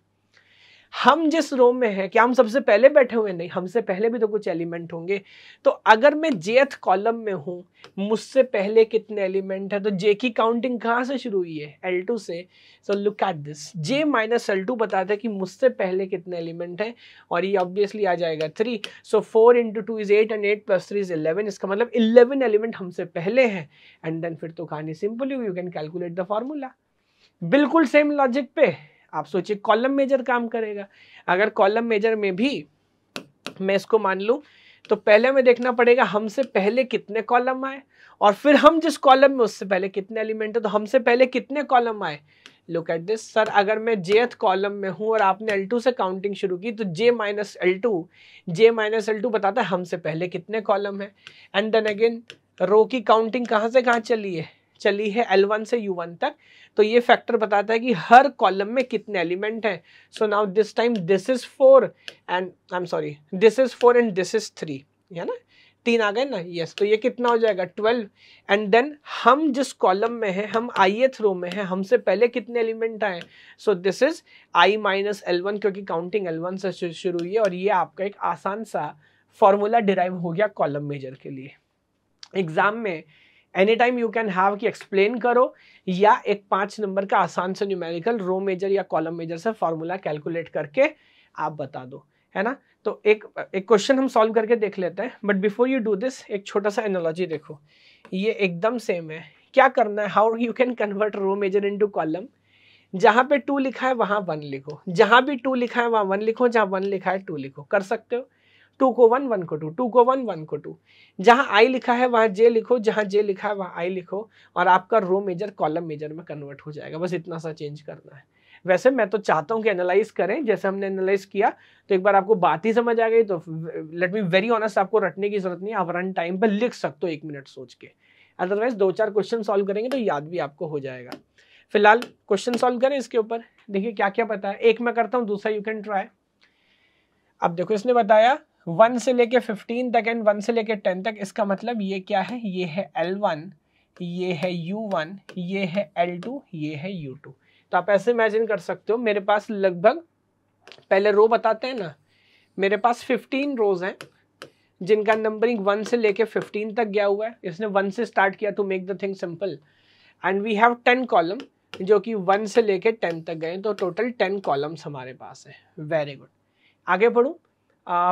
हम जिस रो में हैं क्या हम सबसे पहले बैठे हुए नहीं हमसे पहले भी तो कुछ एलिमेंट होंगे तो अगर मैं जेथ कॉलम में हूँ मुझसे पहले कितने एलिमेंट है तो जे की काउंटिंग कहाँ से शुरू हुई है एल टू से so look at this J minus L two बताता है कि मुझसे पहले कितने एलिमेंट हैं और ये ऑब्वियसली आ जाएगा three so four into two is eight and eight plus three is eleven इसका मतलब इलेवन एलिमेंट हमसे पहले हैं एंड देन फिर तो कहानी simple you can calculate the formula बिल्कुल सेम लॉजिक पे आप सोचिए कॉलम मेजर काम करेगा अगर कॉलम मेजर में भी मैं इसको मान लूँ तो पहले हमें देखना पड़ेगा हमसे पहले कितने कॉलम आए और फिर हम जिस कॉलम में उससे पहले कितने एलिमेंट है तो हमसे पहले कितने कॉलम आए लुक एट दिस सर अगर मैं जेथ कॉलम में हूँ और आपने एल टू से काउंटिंग शुरू की तो J minus L two J minus L two बताता है हमसे पहले कितने कॉलम है एंड देन अगेन रो की काउंटिंग कहाँ से कहाँ चली है चली है L1 से U1 तक तो ये फैक्टर बताता है कि हर कॉलम में कितने एलिमेंट हैं so now this time this is four and I am sorry this is four and this is three है ना तीन आ गए ना यस yes. तो ये कितना हो जाएगा ट्वेल्व एंड देन हम जिस कॉलम में है हम आई एथ रो में है हमसे पहले कितने एलिमेंट आए so this is I minus L one क्योंकि काउंटिंग एल वन से शुरू हुई है और ये आपका एक आसान सा फॉर्मूला डिराइव हो गया कॉलम मेजर के लिए एग्जाम में any time you can have कि एक्सप्लेन करो या एक पाँच नंबर का आसान से न्यूमेरिकल रो मेजर या कॉलम मेजर से फॉर्मूला कैलकुलेट करके आप बता दो है ना तो एक एक क्वेश्चन हम सॉल्व करके देख लेते हैं but before you do this एक छोटा सा एनोलॉजी देखो ये एकदम सेम है क्या करना है how you can convert row major to column जहाँ पे टू लिखा है वहाँ वन लिखो जहाँ भी टू लिखा है वहाँ वन लिखो जहाँ वन लिखा है टू लिखो कर सकते हो टू को वन वन को टू टू को वन वन को टू जहाँ आई लिखा है वहाँ जे लिखो जहाँ जे लिखा है वहाँ आई लिखो और आपका रो मेजर कॉलम मेजर में कन्वर्ट हो जाएगा बस इतना सा चेंज करना है वैसे मैं तो चाहता हूँ कि एनालाइज करें जैसे हमने एनालाइज किया तो एक बार आपको बात ही समझ आ गई तो लेट मी वेरी ऑनेस्ट आपको रटने की जरूरत नहीं आप रन टाइम पर लिख सकते हो एक मिनट सोच के अदरवाइज दो चार क्वेश्चन सॉल्व करेंगे तो याद भी आपको हो जाएगा फिलहाल क्वेश्चन सॉल्व करें इसके ऊपर देखिए क्या क्या पता है एक मैं करता हूँ दूसरा यू कैन ट्राई अब देखो इसने बताया वन से लेके फिफ्टीन तक एंड वन से लेके टेन तक इसका मतलब ये क्या है ये है एल वन ये है यू वन ये है एल टू ये है यू टू तो आप ऐसे इमेजिन कर सकते हो मेरे पास लगभग पहले रो बताते हैं ना मेरे पास फिफ्टीन रोज हैं जिनका नंबरिंग वन से लेके फिफ्टीन तक गया हुआ है इसने वन से स्टार्ट किया to make the thing simple and we have ten column जो कि वन से लेके टेन तक गए तो टोटल टेन कॉलम्स हमारे पास है वेरी गुड आगे पढ़ू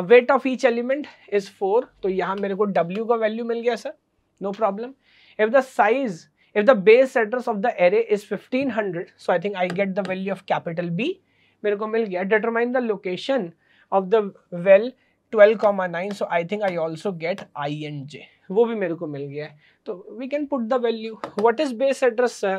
weight of each element is four तो यहाँ मेरे को W का वैल्यू मिल गया sir no problem if the size if the base address of the array is 1500 so I think I get the value of capital B मेरे को मिल गया determine the location of the well 12,9 so I think I also get I and J वो भी मेरे को मिल गया है तो we can put the value what is base address sir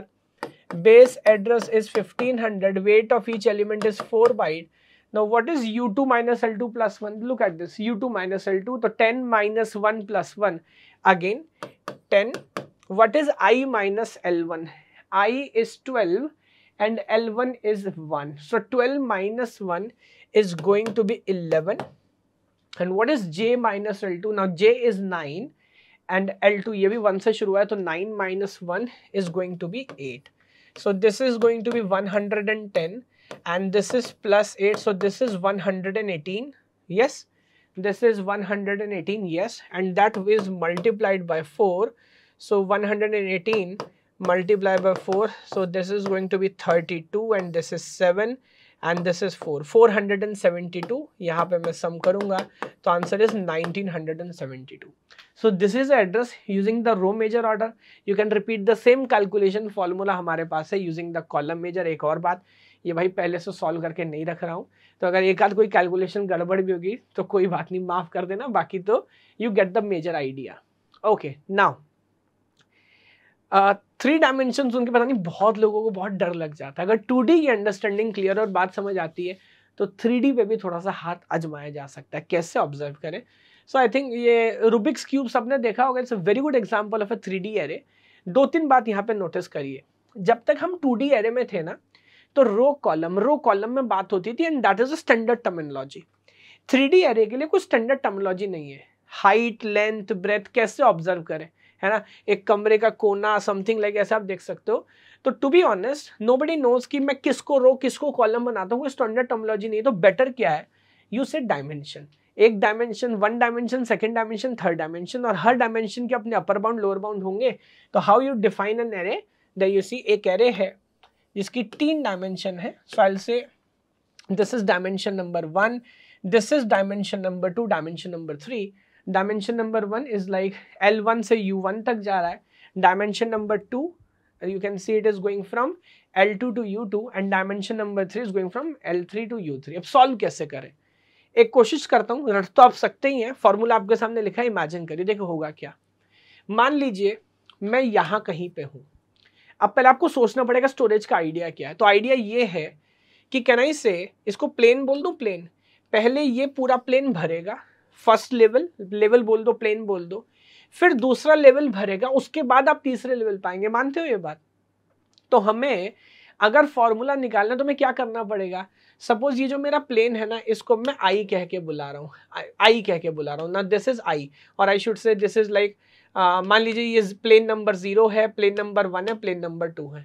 base address is 1500 weight of each element is 4 byte Now what is U2 minus L2 plus 1? Look at this U2 minus L2. So 10 minus 1 plus 1. Again 10. What is I minus L1? I is 12 and L1 is 1. So 12 minus 1 is going to be 11. And what is J minus L2? Now J is 9 and L2 ये भी 1 से शुरू है तो 9 minus 1 is going to be 8. So this is going to be 110 and this is plus 8 so this is 118 yes this is 118 yes and that is multiplied by 4 so 118 multiplied by 4 so this is going to be 32 and this is 7 and this is 4 472 यहाँ पे मैं sum करूँगा तो answer is 1972 so this is the address using the row major order you can repeat the same calculation formula हमारे पास है using the column major एक और बात ये भाई पहले से सॉल्व करके नहीं रख रहा हूँ तो अगर एक आध कोई कैलकुलेशन गड़बड़ भी होगी तो कोई बात नहीं माफ़ कर देना बाकी तो you get the major idea okay now three dimension सुन के पता नहीं बहुत लोगों को बहुत डर लग जाता है अगर टू डी की अंडरस्टैंडिंग क्लियर और बात समझ आती है तो थ्री डी पे भी थोड़ा सा हाथ अजमाया जा सकता है कैसे ऑब्जर्व करें सो आई थिंक ये रूबिक्स क्यूब सबने देखा होगा it's a very good example of a three array दो तीन बात यहाँ पे नोटिस करिए जब तक हम टू डी एरे में थे ना तो रो कॉलम रो कॉलम में बात होती थी and that is a standard terminology three D array के लिए कोई स्टैंडर्ड टर्मिनोलॉजी नहीं है हाइट लेंथ ब्रेथ कैसे ऑब्जर्व करें है ना एक कमरे का कोना समथिंग लाइक ऐसा आप देख सकते हो तो to be honest nobody knows कि मैं किसको रो किसको कॉलम बनाता हूँ कोई स्टैंडर्ड टर्मोलॉजी नहीं तो बेटर क्या है यू से डायमेंशन एक dimension one dimension second dimension third dimension और हर डायमेंशन के अपने अपर बाउंड लोअर बाउंड होंगे तो how you define an array the you see एक एरे है जिसकी तीन डायमेंशन है so say this is dimension number one this is dimension number two dimension number three dimension number one is like L one से U one तक जा रहा है dimension number two you can see it is going from L two to U two and dimension number three is going from L three to U three अब solve कैसे करें एक कोशिश करता हूँ रट तो आप सकते ही हैं फॉर्मूला आपके सामने लिखा है इमेजिन करिए देखो होगा क्या मान लीजिए मैं यहाँ कहीं पे हूँ अब पहले आपको सोचना पड़ेगा स्टोरेज का आइडिया क्या है तो आइडिया ये है कि कैनाई से इसको प्लेन बोल दो प्लेन पहले ये पूरा प्लेन भरेगा फर्स्ट लेवल लेवल बोल दो प्लेन बोल दो फिर दूसरा लेवल भरेगा उसके बाद आप तीसरे लेवल पाएंगे मानते हो ये बात तो हमें अगर फॉर्मूला निकालना तो मैं क्या करना पड़ेगा सपोज ये जो मेरा प्लेन है ना इसको मैं आई कह के बुला रहा हूँ आई कह के बुला रहा हूँ ना दिस इज आई और I should say this is like like, मान लीजिए ये प्लेन नंबर ज़ीरो है प्लेन नंबर वन है प्लेन नंबर टू है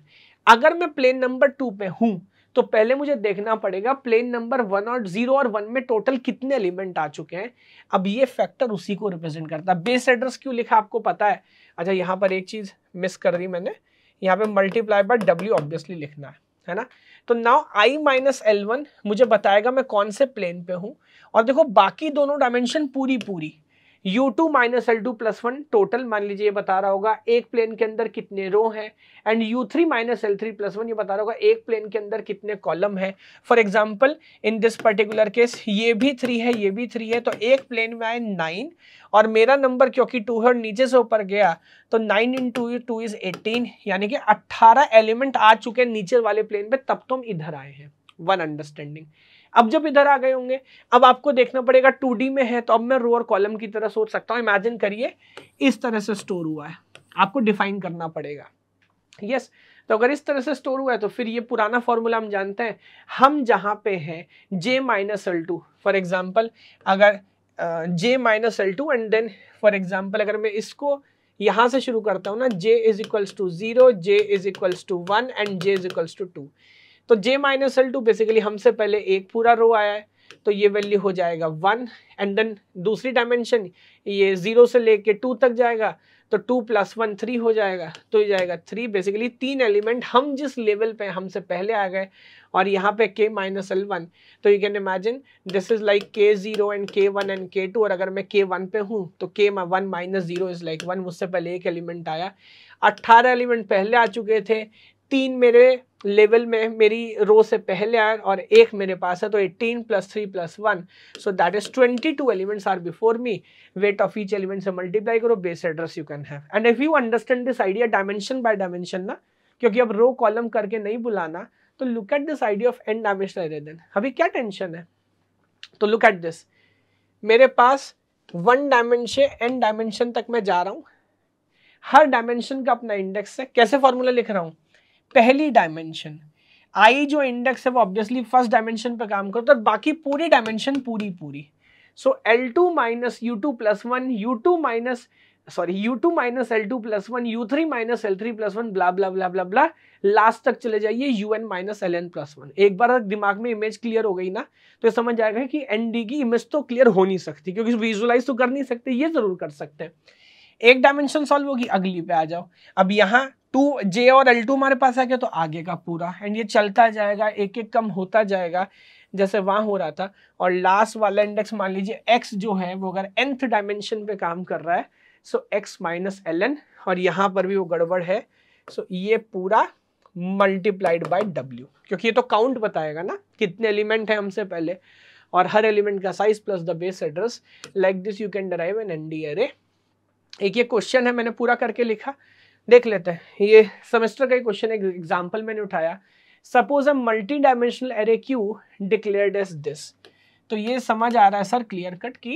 अगर मैं प्लेन नंबर टू पे हूँ तो पहले मुझे देखना पड़ेगा प्लेन नंबर वन और जीरो और वन में टोटल कितने एलिमेंट आ चुके हैं अब ये फैक्टर उसी को रिप्रेजेंट करता है बेस एड्रेस क्यों लिखा आपको पता है अच्छा यहाँ पर एक चीज़ मिस कर दी मैंने यहाँ पे मल्टीप्लाई बाय डब्ल्यू ऑब्वियसली लिखना है है ना तो now I minus L one मुझे बताएगा मैं कौन से प्लेन पे हूँ और देखो बाकी दोनों डायमेंशन पूरी पूरी U2 two minus L two plus one total मान लीजिए ये बता रहा होगा एक प्लेन के अंदर कितने रो हैं and U3 three minus L three plus one ये बता रहा होगा एक प्लेन के अंदर कितने कॉलम हैं for example in this particular case ये भी थ्री है ये भी थ्री है तो एक प्लेन में आए नाइन और मेरा नंबर क्योंकि टू है और नीचे से ऊपर गया तो nine into two is eighteen यानी कि अट्ठारह एलिमेंट आ चुके हैं नीचे वाले प्लेन पर तब तुम तो इधर आए हैं वन अंडरस्टैंडिंग अब जब इधर आ गए होंगे अब आपको देखना पड़ेगा टू में है तो अब मैं रो और कॉलम की तरह सोच सकता हूँ इमेजिन करिए इस तरह से स्टोर हुआ है आपको डिफाइन करना पड़ेगा यस yes, तो अगर इस तरह से स्टोर हुआ है तो फिर ये पुराना फॉर्मूला हम जानते हैं हम जहाँ पे हैं J minus L two for example अगर J minus L two and then for example अगर मैं इसको यहाँ से शुरू करता हूँ ना J is equals to zero J is equals to one and J is equals to two तो J minus L two basically हमसे पहले एक पूरा रो आया है तो ये वैल्यू हो जाएगा वन एंड देन दूसरी डायमेंशन ये जीरो से लेके टू तक जाएगा तो टू प्लस वन थ्री हो जाएगा तो ये जाएगा थ्री बेसिकली तीन एलिमेंट हम जिस लेवल पे हमसे पहले आ गए और यहाँ पे के माइनस एल वन तो you can imagine this is like K zero and K one and K two और अगर मैं के वन पे हूँ तो K one minus zero is like one मुझसे पहले एक एलिमेंट आया अट्ठारह एलिमेंट पहले आ चुके थे तीन मेरे लेवल में मेरी रो से पहले आए और एक मेरे पास है तो 18 plus three plus one so that is 22 elements are before me weight of each element से मल्टीप्लाई करो base address you can have and if you understand this idea dimension by dimension ना क्योंकि अब रो कॉलम करके नहीं बुलाना तो look at this idea of N dimensional then अभी क्या टेंशन है तो लुक एट दिस मेरे पास वन डायमेंशन एन डायमेंशन तक मैं जा रहा हूँ हर डायमेंशन का अपना इंडेक्स है कैसे फॉर्मूला लिख रहा हूँ पहली डायमेंशन आई जो इंडेक्स है वो ऑब्वियसली फर्स्ट डायमेंशन पर काम करता है बाकी पूरी डायमेंशन पूरी पूरी so L two minus U two plus one U two minus sorry U two minus L two plus one U three minus L three plus one blah blah blah blah blah last तक चले जाइए U N minus L N plus one एक बार दिमाग में image clear हो गई ना तो ये समझ आएगा कि एन डी की इमेज तो क्लियर हो नहीं सकती क्योंकि विजुअलाइज तो कर नहीं सकते ये जरूर कर सकते हैं एक डायमेंशन सॉल्व होगी अगली पे आ जाओ अब यहाँ टू जे और एल टू हमारे पास आ गया तो आगे का पूरा एंड ये चलता जाएगा एक एक कम होता जाएगा जैसे वहां हो रहा था और लास्ट वाला इंडेक्स मान लीजिए एक्स जो है वो अगर एंथ डायमेंशन पे काम कर रहा है so X minus L N और यहाँ पर भी वो गड़बड़ है सो ये पूरा मल्टीप्लाइड बाय डब्ल्यू क्योंकि ये तो काउंट बताएगा ना कितने एलिमेंट है हमसे पहले और हर एलिमेंट का size plus the base address like this you can derive an N D एक ये क्वेश्चन है मैंने पूरा करके लिखा देख लेते हैं ये सेमेस्टर का ही क्वेश्चन एक एग्जाम्पल मैंने उठाया suppose a multi dimensional array Q declare as this तो ये समझ आ रहा है सर क्लियर कट की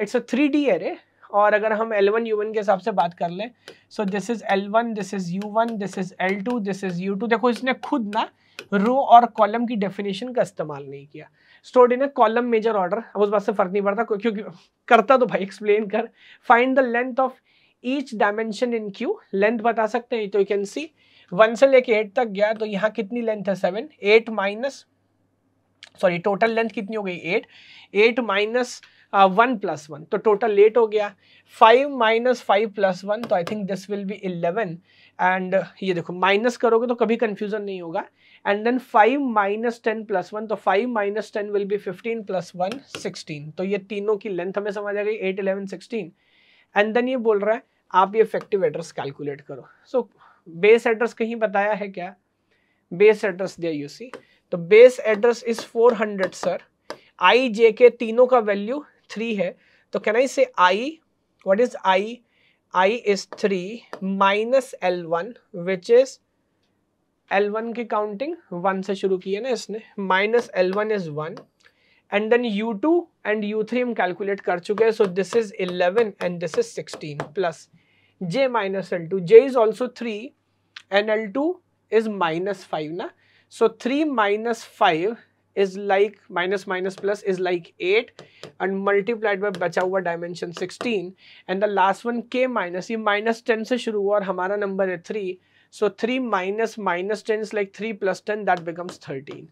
it's a three D array और अगर हम L1 U1 के हिसाब से बात कर लें so this is L1, one this is U one this is L two this is U two देखो इसने खुद ना रो और कॉलम की डेफिनेशन का इस्तेमाल नहीं किया stored in a column major order अब उस बात से फर्क नहीं पड़ता क्योंकि करता तो भाई एक्सप्लेन कर find the length of each dimension in Q length बता सकते हैं तो यू कैन सी वन से लेके एट तक गया तो यहाँ कितनी लेंथ है seven eight minus sorry total length कितनी हो गई eight eight minus one plus one तो टोटल लेट हो गया five minus five plus one तो I think this will be eleven and ये देखो माइनस करोगे तो कभी कन्फ्यूजन नहीं होगा and then five minus ten plus one तो five minus ten will be fifteen plus one sixteen तो ये तीनों की लेंथ हमें समझ आ गई eight eleven sixteen and then ये बोल रहा है आप ये इफेक्टिव एड्रेस कैलकुलेट करो सो बेस एड्रेस कहीं बताया है क्या बेस एड्रेस दिया सी तो base address is 400 sir I J K तीनों का वैल्यू थ्री है तो can I say I what is I I is three minus L one which is L one की काउंटिंग वन से शुरू की है ना इसने minus L one is one and then U two and U three हम calculate कर चुके हैं so this is eleven and this is sixteen plus j minus L2. j is also 3 and L2 is minus 5 na. So 3 minus 5 is like minus minus plus is like 8 and multiplied by bacha hua dimension 16 and the last one k minus ये minus 10 se shuru hua aur hamara number hai 3 so 3 minus minus 10 is like 3 plus 10 that becomes 13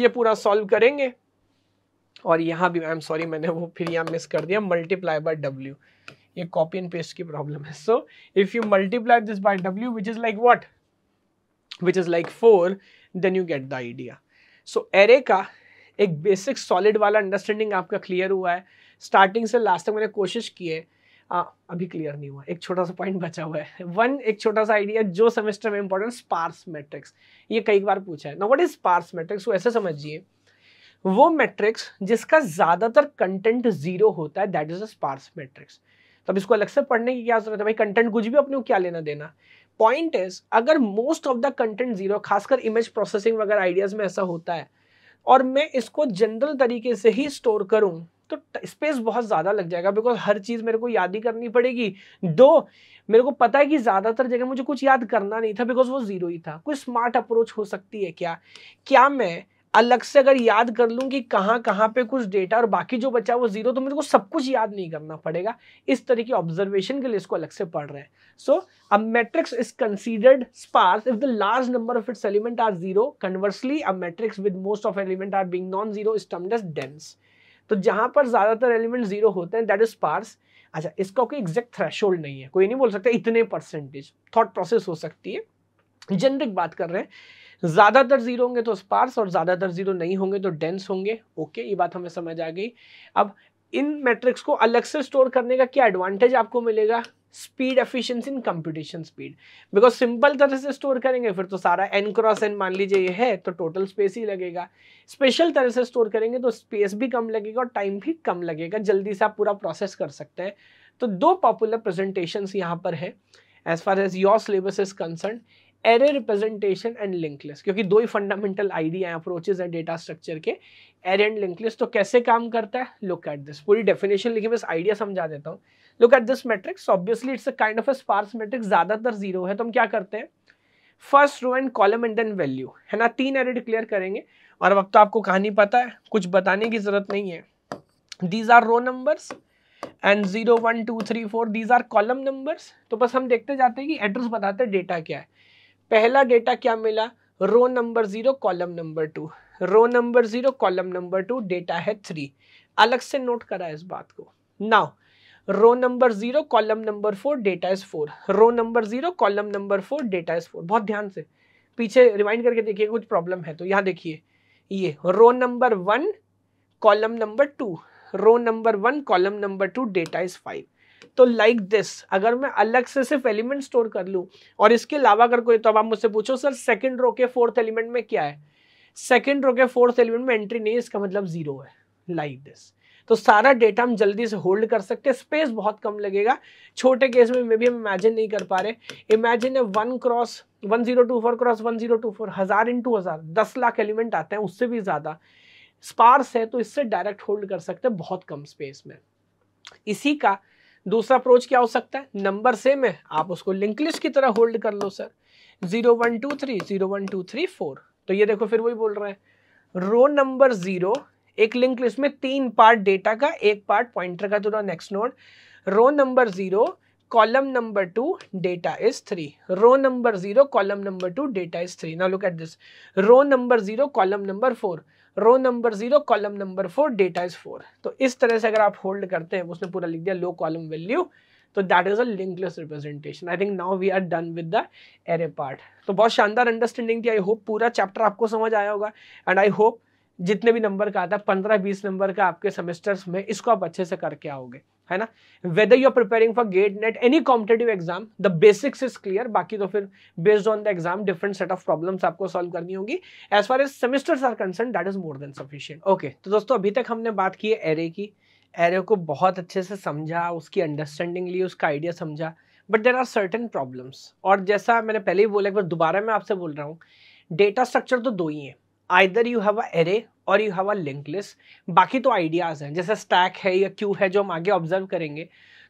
ye pura solve karenge और यहाँ भी आई am sorry मैंने वो फिर यहाँ miss कर दिया मल्टीप्लाई बाय डब्ल्यू ये कॉपी एंड पेस्ट की प्रॉब्लम है so if you multiply this by W which is like what which is like four then you get the idea so array का एक बेसिक सॉलिड वाला understanding आपका clear हुआ है starting से last तक मैंने कोशिश की है आ, अभी क्लियर नहीं हुआ एक छोटा सा पॉइंट बचा हुआ है वन एक छोटा सा आइडिया जो सेमेस्टर में इंपॉर्टेंट स्पार्स मैट्रिक्स ये कई बार पूछा है ना व्हाट इज स्पार्स मैट्रिक्स वो ऐसे समझिए वो मैट्रिक्स जिसका ज़्यादातर कंटेंट जीरो होता है that is a sparse matrix तो अब इसको अलग से पढ़ने की क्या जरूरत है भाई कंटेंट कुछ भी अपने को क्या लेना देना पॉइंट इज अगर most of the content zero खासकर इमेज प्रोसेसिंग वगैरह आइडियाज में ऐसा होता है और मैं इसको जनरल तरीके से ही स्टोर करूँ तो स्पेस बहुत ज़्यादा लग जाएगा बिकॉज हर चीज़ मेरे को याद ही करनी पड़ेगी दो मेरे को पता है कि ज़्यादातर जगह मुझे कुछ याद करना नहीं था बिकॉज वो ज़ीरो ही था कोई स्मार्ट अप्रोच हो सकती है क्या क्या मैं अलग से अगर याद कर लूँ कि कहाँ कहाँ पे कुछ डेटा और बाकी जो बचा वो जीरो तो मेरे को सब कुछ याद नहीं करना पड़ेगा इस तरह की ऑब्जर्वेशन के लिए इसको अलग से पढ़ रहे हैं so a matrix is considered sparse if the large number of its element are zero conversely a matrix with most of element are being non zero is termed as dense तो जहाँ पर ज़्यादातर एलिमेंट जीरो होते हैं that is sparse अच्छा इसका कोई exact threshold नहीं है कोई नहीं बोल सकता इतने परसेंटेज थॉट प्रोसेस हो सकती है जेनरिक बात कर रहे हैं ज़्यादातर जीरो होंगे तो स्पार्स और ज़्यादातर जीरो नहीं होंगे तो डेंस होंगे ओके ये बात हमें समझ आ गई अब इन मैट्रिक्स को अलग से स्टोर करने का क्या एडवांटेज आपको मिलेगा speed efficiency in computation speed because simple तरह से स्टोर करेंगे फिर तो सारा एन क्रॉस एन मान लीजिए ये है तो टोटल स्पेस ही लगेगा स्पेशल तरह से स्टोर करेंगे तो स्पेस भी कम लगेगा और टाइम भी कम लगेगा जल्दी से आप पूरा प्रोसेस कर सकते हैं तो दो पॉपुलर प्रेजेंटेशन यहाँ पर है as far as your syllabus is concern array representation and linked list क्योंकि दो ही फंडामेंटल आइडिया हैं अप्रोचेज हैं डेटा स्ट्रक्चर के एरे एंड लिंकलेस तो कैसे काम करता है लुक एट दिस पूरी डेफिनेशन लिखी बस आइडिया समझा देता हूँ look at this matrix obviously it's a kind of a sparse matrix ज़्यादातर जीरो है तो हम क्या करते हैं first row and column and then value है ना तीन एरे डिक्लेयर करेंगे और अब तो आपको कहानी पता है कुछ बताने की जरूरत नहीं है these are row numbers and zero one two three four these are column numbers तो बस हम देखते जाते हैं कि एड्रेस बताते हैं डेटा क्या है पहला डेटा क्या मिला row number zero column number two row number zero column number two data है थ्री अलग से नोट करा इस बात को now row number zero column number four data is four row number zero column number four data is four बहुत ध्यान से पीछे रिमाइंड करके देखिए कुछ प्रॉब्लम है तो यहाँ देखिए ये row number one column number two row number one column number two data is five तो लाइक like दिस अगर मैं अलग से सिर्फ एलिमेंट स्टोर कर लूँ और इसके अलावा अगर कोई तो अब आप मुझसे पूछो सर सेकेंड रो के फोर्थ एलिमेंट में क्या है सेकेंड रो के फोर्थ एलिमेंट में एंट्री नहीं इसका मतलब जीरो है लाइक like दिस तो सारा डेटा हम जल्दी से होल्ड कर सकते हैं स्पेस बहुत कम लगेगा छोटे केस में मे भी हम इमेजिन नहीं कर पा रहे इमेजिन है one cross one zero two four cross one zero two four हज़ार इंटू हज़ार दस लाख एलिमेंट आते हैं उससे भी ज़्यादा स्पार्स है तो इससे डायरेक्ट होल्ड कर सकते हैं बहुत कम स्पेस में इसी का दूसरा अप्रोच क्या हो सकता है नंबर सेम है आप उसको लिंक लिस्ट की तरह होल्ड कर लो sir zero one two three zero one two three four तो ये देखो फिर वही बोल रहे हैं रो नंबर जीरो एक लिंक लिस्ट में तीन पार्ट डेटा का एक पार्ट पॉइंटर का तो next node row number zero column number two data is three row number zero column number two data is three now look at this row number zero column number four row number zero column number four data is four तो इस तरह से अगर आप hold करते हैं उसने पूरा लिख दिया लो कॉलम वैल्यू तो that is a representation I think now we are done with the array part तो बहुत शानदार अंडरस्टैंडिंग थी आई होप पूरा चैप्टर आपको समझ आया होगा एंड आई होप जितने भी नंबर का आता है पंद्रह बीस नंबर का आपके सेमेस्टर्स में इसको आप अच्छे से करके आओगे है ना whether you are preparing for GATE NET any competitive exam the basics is clear बाकी तो फिर based on the exam different set of problems आपको सॉल्व करनी होगी as far as semesters are concern that is more than sufficient okay तो दोस्तों अभी तक हमने बात की है एरे की एरे को बहुत अच्छे से समझा उसकी अंडरस्टैंडिंग ली उसका आइडिया समझा but there are certain problems और जैसा मैंने पहले ही बोला एक बार दोबारा मैं आपसे बोल रहा हूँ डेटा स्ट्रक्चर तो दो ही है either you have a array और you have a link list बाकी तो आइडियाज हैं जैसे स्टैक है या क्यू है जो हम आगे ऑब्जर्व करेंगे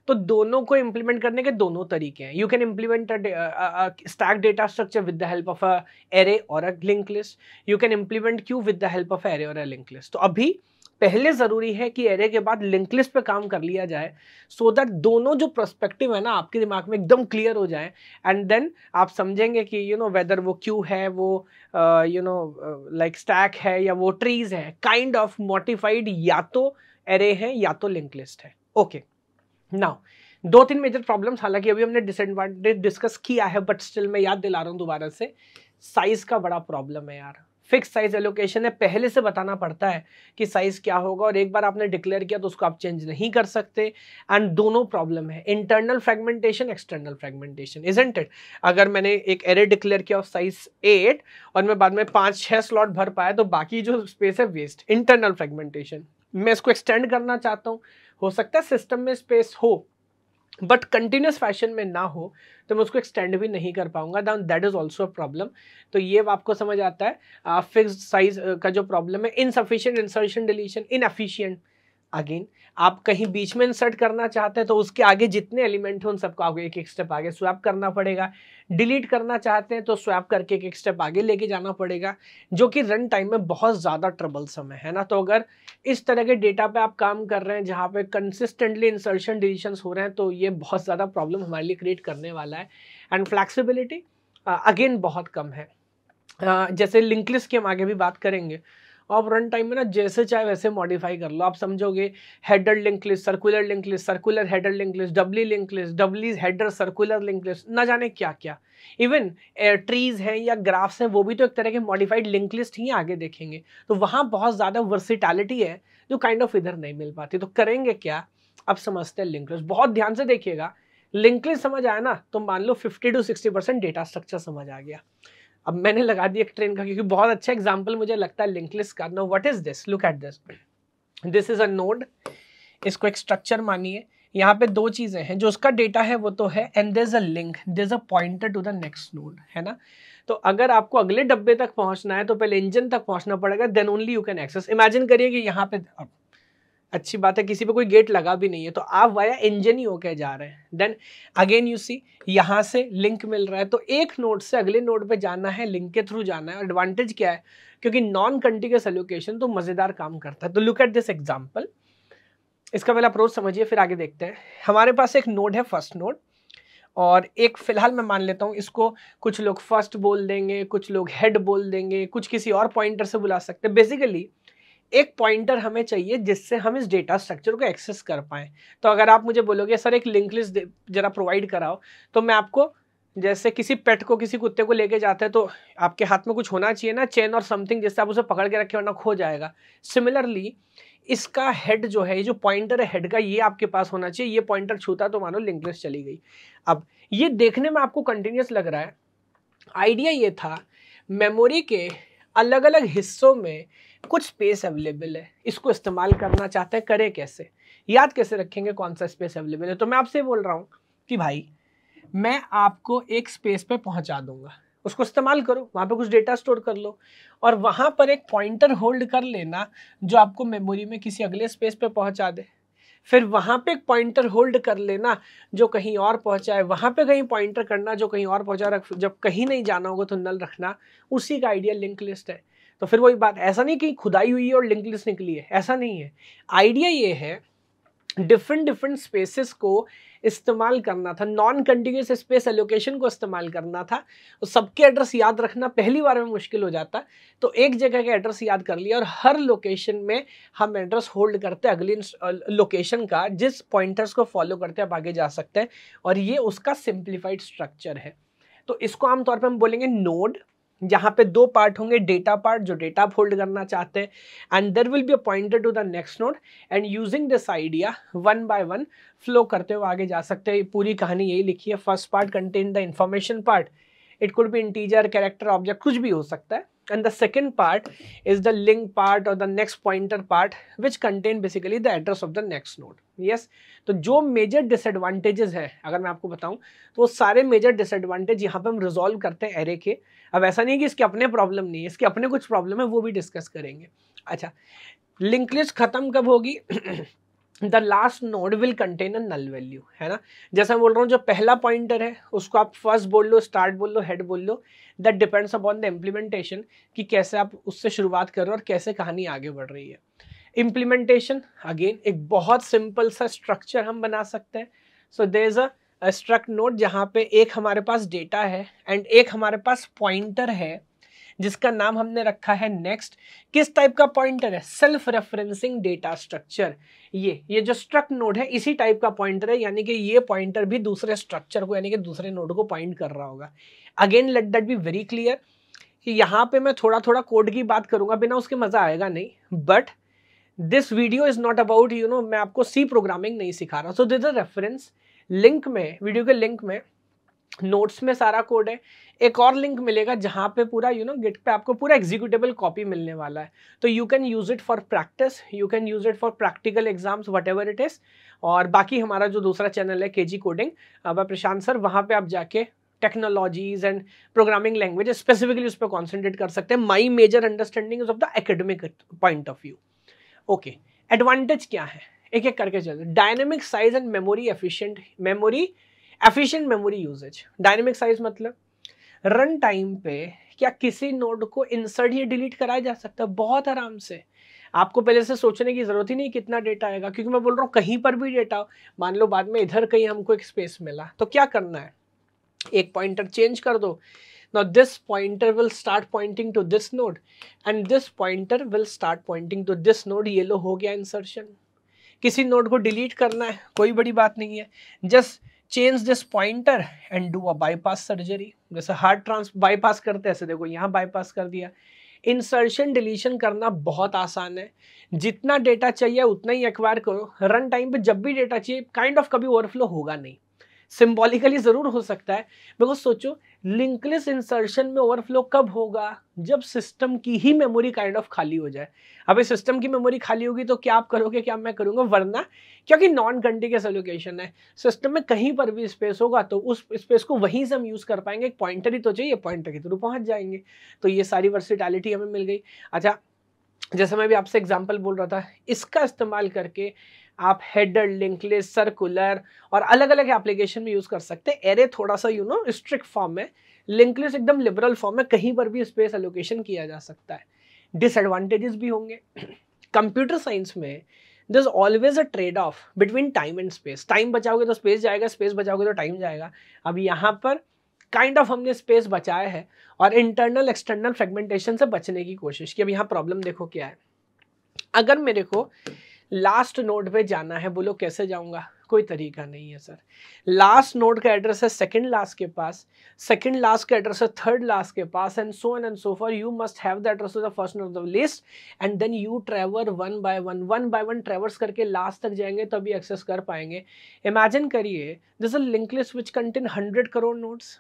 तो दोनों को इम्प्लीमेंट करने के दोनों तरीके हैं you can implement a stack data structure with the help of a array और a link list you can implement queue with the help of array और अ लिंक लिस्ट तो अभी पहले ज़रूरी है कि एरे के बाद लिंक लिस्ट पे काम कर लिया जाए सो so दैट दोनों जो प्रस्पेक्टिव है ना आपके दिमाग में एकदम क्लियर हो जाए एंड देन आप समझेंगे कि यू नो वेदर वो क्यू है वो यू नो लाइक स्टैक है या वो ट्रीज है काइंड ऑफ मोटिफाइड या तो एरे है या तो लिंक लिस्ट है ओके okay. नाउ दो तीन मेजर प्रॉब्लम्स हालांकि अभी हमने डिसएडवांटेज डिस्कस किया है बट स्टिल मैं याद दिला रहा हूँ दोबारा से साइज का बड़ा प्रॉब्लम है यार फिक्स साइज एलोकेशन है पहले से बताना पड़ता है कि साइज़ क्या होगा और एक बार आपने डिक्लेयर किया तो उसको आप चेंज नहीं कर सकते एंड दोनों प्रॉब्लम है internal fragmentation external fragmentation is it अगर मैंने एक एरे डिक्लेयर किया ऑफ साइज एट और मैं बाद में पाँच छः स्लॉट भर पाया तो बाकी जो स्पेस है वेस्ट इंटरनल फ्रेगमेंटेशन मैं इसको एक्सटेंड करना चाहता हूँ हो सकता है सिस्टम में स्पेस हो बट कंटिन्यूस फैशन में ना हो तो मैं उसको एक्सटेंड भी नहीं कर पाऊंगा than that is also a problem तो ये आपको समझ आता है फिक्स uh, साइज uh, का जो प्रॉब्लम है insufficient insertion deletion inefficient again आप कहीं बीच में इंसर्ट करना चाहते हैं तो उसके आगे जितने एलिमेंट हैं उन सबको आपको एक एक स्टेप आगे स्वैप करना पड़ेगा डिलीट करना चाहते हैं तो स्वैप करके एक एक स्टेप आगे लेके जाना पड़ेगा जो कि रन टाइम में बहुत ज़्यादा ट्रबल समय है ना तो अगर इस तरह के डेटा पे आप काम कर रहे हैं जहाँ पे कंसिस्टेंटली इंसर्शन डिलीशन हो रहे हैं तो ये बहुत ज़्यादा प्रॉब्लम हमारे लिए क्रिएट करने वाला है एंड फ्लैक्सीबिलिटी अगेन बहुत कम है uh, जैसे लिंकलिस की हम आगे भी बात करेंगे आप रन टाइम में ना जैसे चाहे वैसे मॉडिफाई कर लो आप समझोगे header link list circular link list circular header link list doubly link list doubly header circular link list ना जाने क्या क्या इवन ट्रीज हैं या ग्राफ्स हैं वो भी तो एक तरह के मॉडिफाइड लिंक लिस्ट ही आगे देखेंगे तो वहाँ बहुत ज़्यादा वर्सिटैलिटी है जो काइंड ऑफ इधर नहीं मिल पाती तो करेंगे क्या अब समझते हैं लिंक लिस्ट बहुत ध्यान से देखिएगा लिंक लिस्ट समझ आया ना तो मान लो fifty to sixty percent data structure समझ आ गया अब मैंने लगा दिया एक ट्रेन का क्योंकि बहुत अच्छा एग्जाम्पल मुझे लगता है लिंकलिस का no what is this look at this this is a node इसको एक स्ट्रक्चर मानिए यहाँ पे दो चीजें हैं जो उसका डेटा है वो तो है and there is a link there is a pointer to the next node है ना तो अगर आपको अगले डब्बे तक पहुंचना है तो पहले इंजन तक पहुंचना पड़ेगा then only you can access imagine करिए कि यहाँ पे अच्छी बात है किसी पे कोई गेट लगा भी नहीं है तो आप वाया इंजन ही होके जा रहे हैं देन अगेन यू सी यहाँ से लिंक मिल रहा है तो एक नोट से अगले नोट पे जाना है लिंक के थ्रू जाना है एडवांटेज क्या है क्योंकि नॉन का एलोकेशन तो मज़ेदार काम करता है तो लुक एट दिस एग्जाम्पल इसका पहला अप्रोच समझिए फिर आगे देखते हैं हमारे पास एक नोड है फर्स्ट नोड और एक फ़िलहाल मैं मान लेता हूँ इसको कुछ लोग फर्स्ट बोल देंगे कुछ लोग हेड बोल देंगे कुछ किसी और पॉइंटर से बुला सकते हैं बेसिकली एक पॉइंटर हमें चाहिए जिससे हम इस डेटा स्ट्रक्चर को एक्सेस कर पाएँ तो अगर आप मुझे बोलोगे सर एक लिंक लिस्ट जरा प्रोवाइड कराओ तो मैं आपको जैसे किसी पेट को किसी कुत्ते को लेके जाते हैं तो आपके हाथ में कुछ होना चाहिए ना चेन और समथिंग जिससे आप उसे पकड़ के रखें वरना खो जाएगा सिमिलरली इसका हेड जो है ये जो पॉइंटर है हेड का ये आपके पास होना चाहिए ये पॉइंटर छूता तो मानो लिंक लिस्ट चली गई अब ये देखने में आपको कंटिन्यूस लग रहा है आइडिया ये था मेमोरी के अलग अलग हिस्सों में कुछ स्पेस अवेलेबल है इसको इस्तेमाल करना चाहते हैं करें कैसे याद कैसे रखेंगे कौन सा स्पेस अवेलेबल है तो मैं आपसे बोल रहा हूँ कि भाई मैं आपको एक स्पेस पे पहुँचा दूंगा उसको इस्तेमाल करो वहाँ पे कुछ डेटा स्टोर कर लो और वहाँ पर एक पॉइंटर होल्ड कर लेना जो आपको मेमोरी में किसी अगले स्पेस पे पहुँचा दे फिर वहाँ पे एक पॉइंटर होल्ड कर लेना जो कहीं और पहुँचाए वहाँ पे कहीं पॉइंटर करना जो कहीं और पहुँचा रख जब कहीं नहीं जाना होगा तो नल रखना उसी का आइडिया लिंक लिस्ट है तो फिर वही बात ऐसा नहीं कि खुदाई हुई है और लिंक लिस्ट निकली है ऐसा नहीं है आइडिया ये है डिफरेंट डिफरेंट स्पेसेस को इस्तेमाल करना था नॉन कंटिन्यूस स्पेस एलोकेशन को इस्तेमाल करना था और सबके एड्रेस याद रखना पहली बार में मुश्किल हो जाता तो एक जगह का एड्रेस याद कर लिया और हर लोकेशन में हम एड्रेस होल्ड करते हैं अगली लोकेशन का जिस पॉइंटर्स को फॉलो करते आप आगे जा सकते हैं और ये उसका सिंप्लीफाइड स्ट्रक्चर है तो इसको आमतौर पर हम बोलेंगे नोड यहाँ पे दो पार्ट होंगे डेटा पार्ट जो डेटा फोल्ड करना चाहते हैं and there will be appointed to the next node and using this idea one by one flow करते हुए आगे जा सकते हैं पूरी कहानी यही लिखी है first part contain the information part it could भी इंटीजर कैरेक्टर ऑब्जेक्ट कुछ भी हो सकता है and the second part is the link part or the next pointer part which contain basically the address of the next node yes तो जो major disadvantages है अगर मैं आपको बताऊं तो वो सारे मेजर डिसएडवांटेज यहाँ पे हम रिजॉल्व करते हैं एरे के अब ऐसा नहीं कि इसके अपने प्रॉब्लम नहीं है इसके अपने कुछ प्रॉब्लम है वो भी डिस्कस करेंगे अच्छा लिंक लिस्ट खत्म कब होगी the last node will contain a null value है ना जैसा मैं बोल रहा हूँ जो पहला पॉइंटर है उसको आप फर्स्ट बोल लो स्टार्ट बोल लो हेड बोल लो that depends upon the implementation कि कैसे आप उससे शुरुआत कर रहे हो और कैसे कहानी आगे बढ़ रही है इम्प्लीमेंटेशन अगेन एक बहुत सिंपल सा स्ट्रक्चर हम बना सकते हैं so they is a struct note जहाँ पे एक हमारे पास डेटा है एंड एक हमारे पास पॉइंटर है जिसका नाम हमने रखा है नेक्स्ट किस टाइप का पॉइंटर है सेल्फ रेफरेंसिंग डेटा स्ट्रक्चर ये ये जो स्ट्रक नोड है इसी टाइप का पॉइंटर है यानी कि ये पॉइंटर भी दूसरे स्ट्रक्चर को यानी कि दूसरे नोड को पॉइंट कर रहा होगा again let that be very clear कि यहाँ पे मैं थोड़ा थोड़ा कोड की बात करूंगा बिना उसके मज़ा आएगा नहीं but this video is not about you know मैं आपको सी प्रोग्रामिंग नहीं सिखा रहा सो दिस रेफरेंस लिंक में वीडियो के लिंक में नोट्स में सारा कोड है एक और लिंक मिलेगा जहाँ पे पूरा यू नो गिट पे आपको पूरा एग्जीक्यूटेबल कॉपी मिलने वाला है तो you can use it for practice you can use it for practical exams whatever it is और बाकी हमारा जो दूसरा चैनल है के जी कोडिंग अब प्रशांत सर वहाँ पर आप जाके technologies and programming language specifically उस पर कॉन्सेंट्रेट कर सकते हैं my major understanding is of the academic point of view okay advantage क्या है एक एक करके चलते dynamic size and memory efficient memory efficient memory usage dynamic size मतलब रन टाइम पे क्या किसी नोड को इंसर्ट या डिलीट कराया जा सकता है बहुत आराम से आपको पहले से सोचने की ज़रूरत ही नहीं कितना डेटा आएगा क्योंकि मैं बोल रहा हूँ कहीं पर भी डेटा मान लो बाद में इधर कहीं हमको एक स्पेस मिला तो क्या करना है एक पॉइंटर चेंज कर दो now this pointer will start pointing to this node and this pointer will start pointing to this node yellow हो गया इंसर्शन किसी नोड को डिलीट करना है कोई बड़ी बात नहीं है just change this pointer and do a bypass surgery जैसे हार्ट ट्रांस बाईपास करते ऐसे देखो यहाँ बाईपास कर दिया इंसर्शन डिलीशन करना बहुत आसान है जितना डेटा चाहिए उतना ही एक्वायर करो रन टाइम पे जब भी डेटा चाहिए काइंड kind ऑफ of कभी ओवरफ्लो होगा नहीं सिम्बॉलिकली ज़रूर हो सकता है बिकॉज सोचो लिंकलेस इंसर्शन में ओवरफ्लो कब होगा जब सिस्टम की ही मेमोरी काइंड ऑफ खाली हो जाए अब इस सिस्टम की मेमोरी खाली होगी तो क्या आप करोगे क्या मैं करूँगा वरना क्योंकि नॉन कंटिगस एलोकेशन है सिस्टम में कहीं पर भी स्पेस होगा तो उस स्पेस को वहीं से हम यूज़ कर पाएंगे एक पॉइंटर ही तो चाहिए पॉइंटर के थ्रू पहुँच जाएंगे तो ये सारी वर्सिटैलिटी हमें मिल गई अच्छा जैसे मैं भी आपसे एग्जाम्पल बोल रहा था इसका इस्तेमाल करके आप हेडर लिंकलेस सर्कुलर और अलग अलग एप्लीकेशन में यूज़ कर सकते हैं एरे थोड़ा सा यू नो स्ट्रिक्ट फॉर्म में लिंकलेस एकदम लिबरल फॉर्म में कहीं पर भी स्पेस एलोकेशन किया जा सकता है डिसएडवांटेजेस भी होंगे कंप्यूटर साइंस में there is always a trade off between time and space time बचाओगे तो स्पेस जाएगा स्पेस बचाओगे तो टाइम जाएगा अब यहाँ पर काइंड kind ऑफ of हमने स्पेस बचाया है और इंटरनल एक्सटर्नल फ्रेगमेंटेशन से बचने की कोशिश की अब यहाँ प्रॉब्लम देखो क्या है अगर मेरे को लास्ट नोड पे जाना है बोलो कैसे जाऊंगा कोई तरीका नहीं है सर लास्ट नोड का एड्रेस है सेकंड लास्ट के पास सेकंड लास्ट का एड्रेस है थर्ड लास्ट के पास and so and and so for you must have the address of the first node of the list and then you traverse one by one one by one traverse करके last तक जाएंगे तभी access कर पाएंगे imagine करिए this a link list which contain hundred crore notes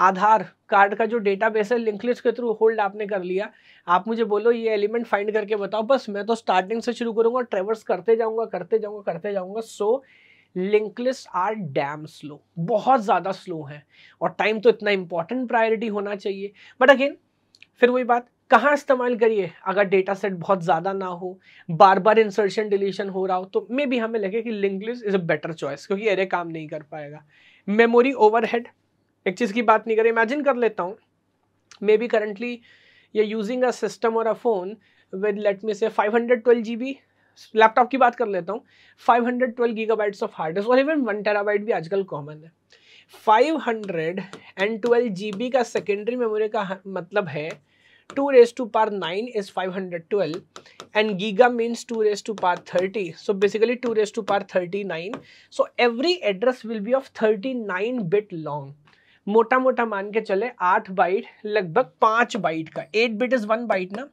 Aadhaar card का जो data base है लिंक लिस्ट के थ्रू होल्ड आपने कर लिया आप मुझे बोलो ये एलिमेंट फाइंड करके बताओ बस मैं तो स्टार्टिंग से शुरू करूंगा ट्रेवर्स करते जाऊंगा करते जाऊंगा करते जाऊंगा so link list are damn slow बहुत ज़्यादा स्लो है और टाइम तो इतना इंपॉर्टेंट प्रायोरिटी होना चाहिए बट अगेन फिर वही बात कहाँ इस्तेमाल करिए अगर डेटा सेट बहुत ज़्यादा ना हो बार बार इंसर्शन डिलीशन हो रहा हो तो मे भी हमें लगे कि link list is a better choice क्योंकि अरे काम नहीं कर पाएगा मेमोरी ओवरहेड एक चीज़ की बात नहीं करें इमेजिन कर लेता हूँ मे बी करंटली ये यूजिंग अ सिस्टम और a phone with let me say 512 B laptop की बात कर लेता हूँ 512 बाइट्स ऑफ हार्ड डिस्क और इवन वन बाइट भी आजकल कॉमन है हंड्रेड एंड जी बी का सेकेंडरी मेमोरी का मतलब है two raise to power nine is five hundred twelve and giga means two raise to power thirty so basically two raise to power thirty nine so every address will be of thirty nine bit long मोटा मोटा मान के चले आठ bite लगभग पांच byte का eight bit is one byte ना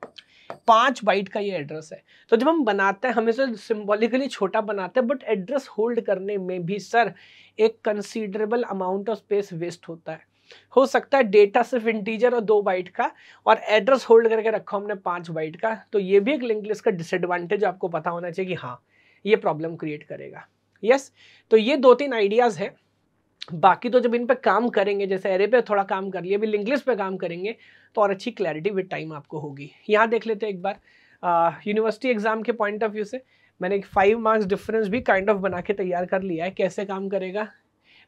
पांच बाइट का ये एड्रेस है तो जब हम बनाते हैं हमेशा सिंबॉलिकली छोटा बनाते हैं बट एड्रेस होल्ड करने में भी सर एक considerable amount of space waste होता है हो सकता है डेटा सिर्फ इंटीजर और दो बाइट का और एड्रेस होल्ड करके रखा हमने पांच बाइट का तो ये भी एक लिंक लिस्ट का डिसएडवांटेज आपको पता होना चाहिए कि हाँ ये प्रॉब्लम क्रिएट करेगा यस yes? तो ये दो तीन आइडियाज़ हैं बाकी तो जब इन पर काम करेंगे जैसे एरे पे थोड़ा काम कर लिए अभी लिंक पे काम करेंगे तो और अच्छी क्लैरिटी विद टाइम आपको होगी यहाँ देख लेते हैं एक बार यूनिवर्सिटी एग्जाम के पॉइंट ऑफ व्यू से मैंने एक फाइव मार्क्स डिफरेंस भी काइंड ऑफ बना के तैयार कर लिया है कैसे काम करेगा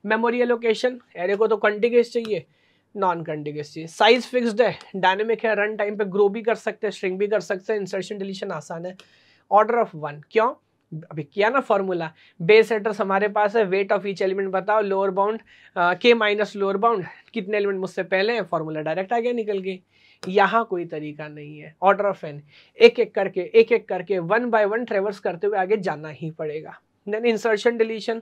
मेमोरी एलोकेशन एरे को तो कंटिग्यूस चाहिए नॉन कंटिग्यूस चाहिए साइज फिक्सड है डायनेमिक है रन टाइम पे ग्रो भी कर सकते हैं श्रिंक भी कर सकते हैं इंसर्शन डिलीशन आसान है ऑर्डर ऑफ वन क्यों अभी किया ना फॉर्मूला बेस एड्रेस हमारे पास है वेट ऑफ ईच एलिमेंट बताओ लोअर बाउंड के माइनस लोअर बाउंड कितने एलिमेंट मुझसे पहले हैं फॉर्मूला डायरेक्ट आ गया निकल के यहाँ कोई तरीका नहीं है ऑर्डर ऑफ एन एक एक करके एक एक करके वन बाय वन ट्रेवर्स करते हुए आगे जाना ही पड़ेगा देन इंसर्शन डिलीशन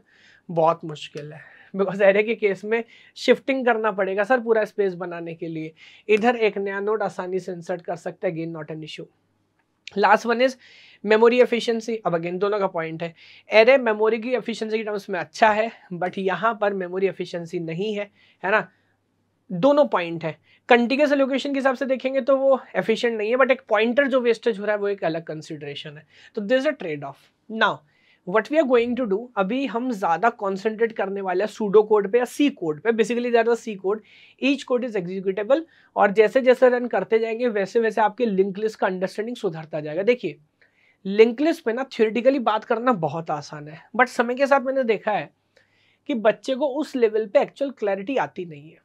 बहुत मुश्किल है बिकॉज एरे के केस में शिफ्टिंग करना पड़ेगा सर पूरा स्पेस बनाने के लिए इधर एक नया नोट आसानी से इंसर्ट कर सकते हैं gain not an issue last one is memory efficiency अब अगेन दोनों का पॉइंट है एरे मेमोरी की एफिशिएंसी के टर्म्स में अच्छा है बट यहाँ पर मेमोरी एफिशिएंसी नहीं है है ना दोनों पॉइंट है कंटिन्यूस एलोकेशन के हिसाब से देखेंगे तो वो एफिशिएंट नहीं है बट एक पॉइंटर जो वेस्टेज हो रहा है वो एक अलग कंसिडरेशन है तो this a trade off now what we are going to do अभी हम ज़्यादा कॉन्सेंट्रेट करने वाले हैं सूडो कोड पे या सी कोड पे basically that C code each code is executable और जैसे जैसे रन करते जाएंगे वैसे वैसे आपके लिंक लिस्ट का अंडरस्टैंडिंग सुधरता जाएगा देखिए लिंक लिस्ट पे ना थियोरिटिकली बात करना बहुत आसान है बट समय के साथ मैंने देखा है कि बच्चे को उस लेवल पे एक्चुअल क्लैरिटी आती नहीं है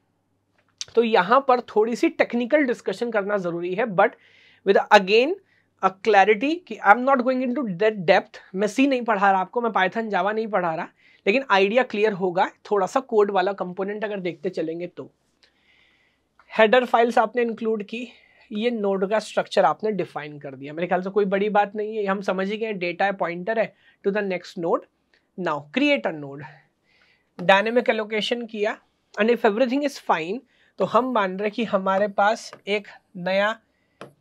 तो यहाँ पर थोड़ी सी टेक्निकल डिस्कशन करना ज़रूरी है but with again a clarity कि I am not going in to that depth मैं सी नहीं पढ़ा रहा आपको मैं पाइथन जावा नहीं पढ़ा रहा लेकिन आइडिया क्लियर होगा थोड़ा सा कोड वाला कंपोनेंट अगर देखते चलेंगे तो हेडर फाइल्स आपने इंक्लूड की ये नोड का स्ट्रक्चर आपने डिफाइन कर दिया मेरे ख्याल से कोई बड़ी बात नहीं है हम समझ ही गए डेटा है पॉइंटर है to the next node now create a node dynamic allocation किया and if everything is fine तो हम मान रहे कि हमारे पास एक नया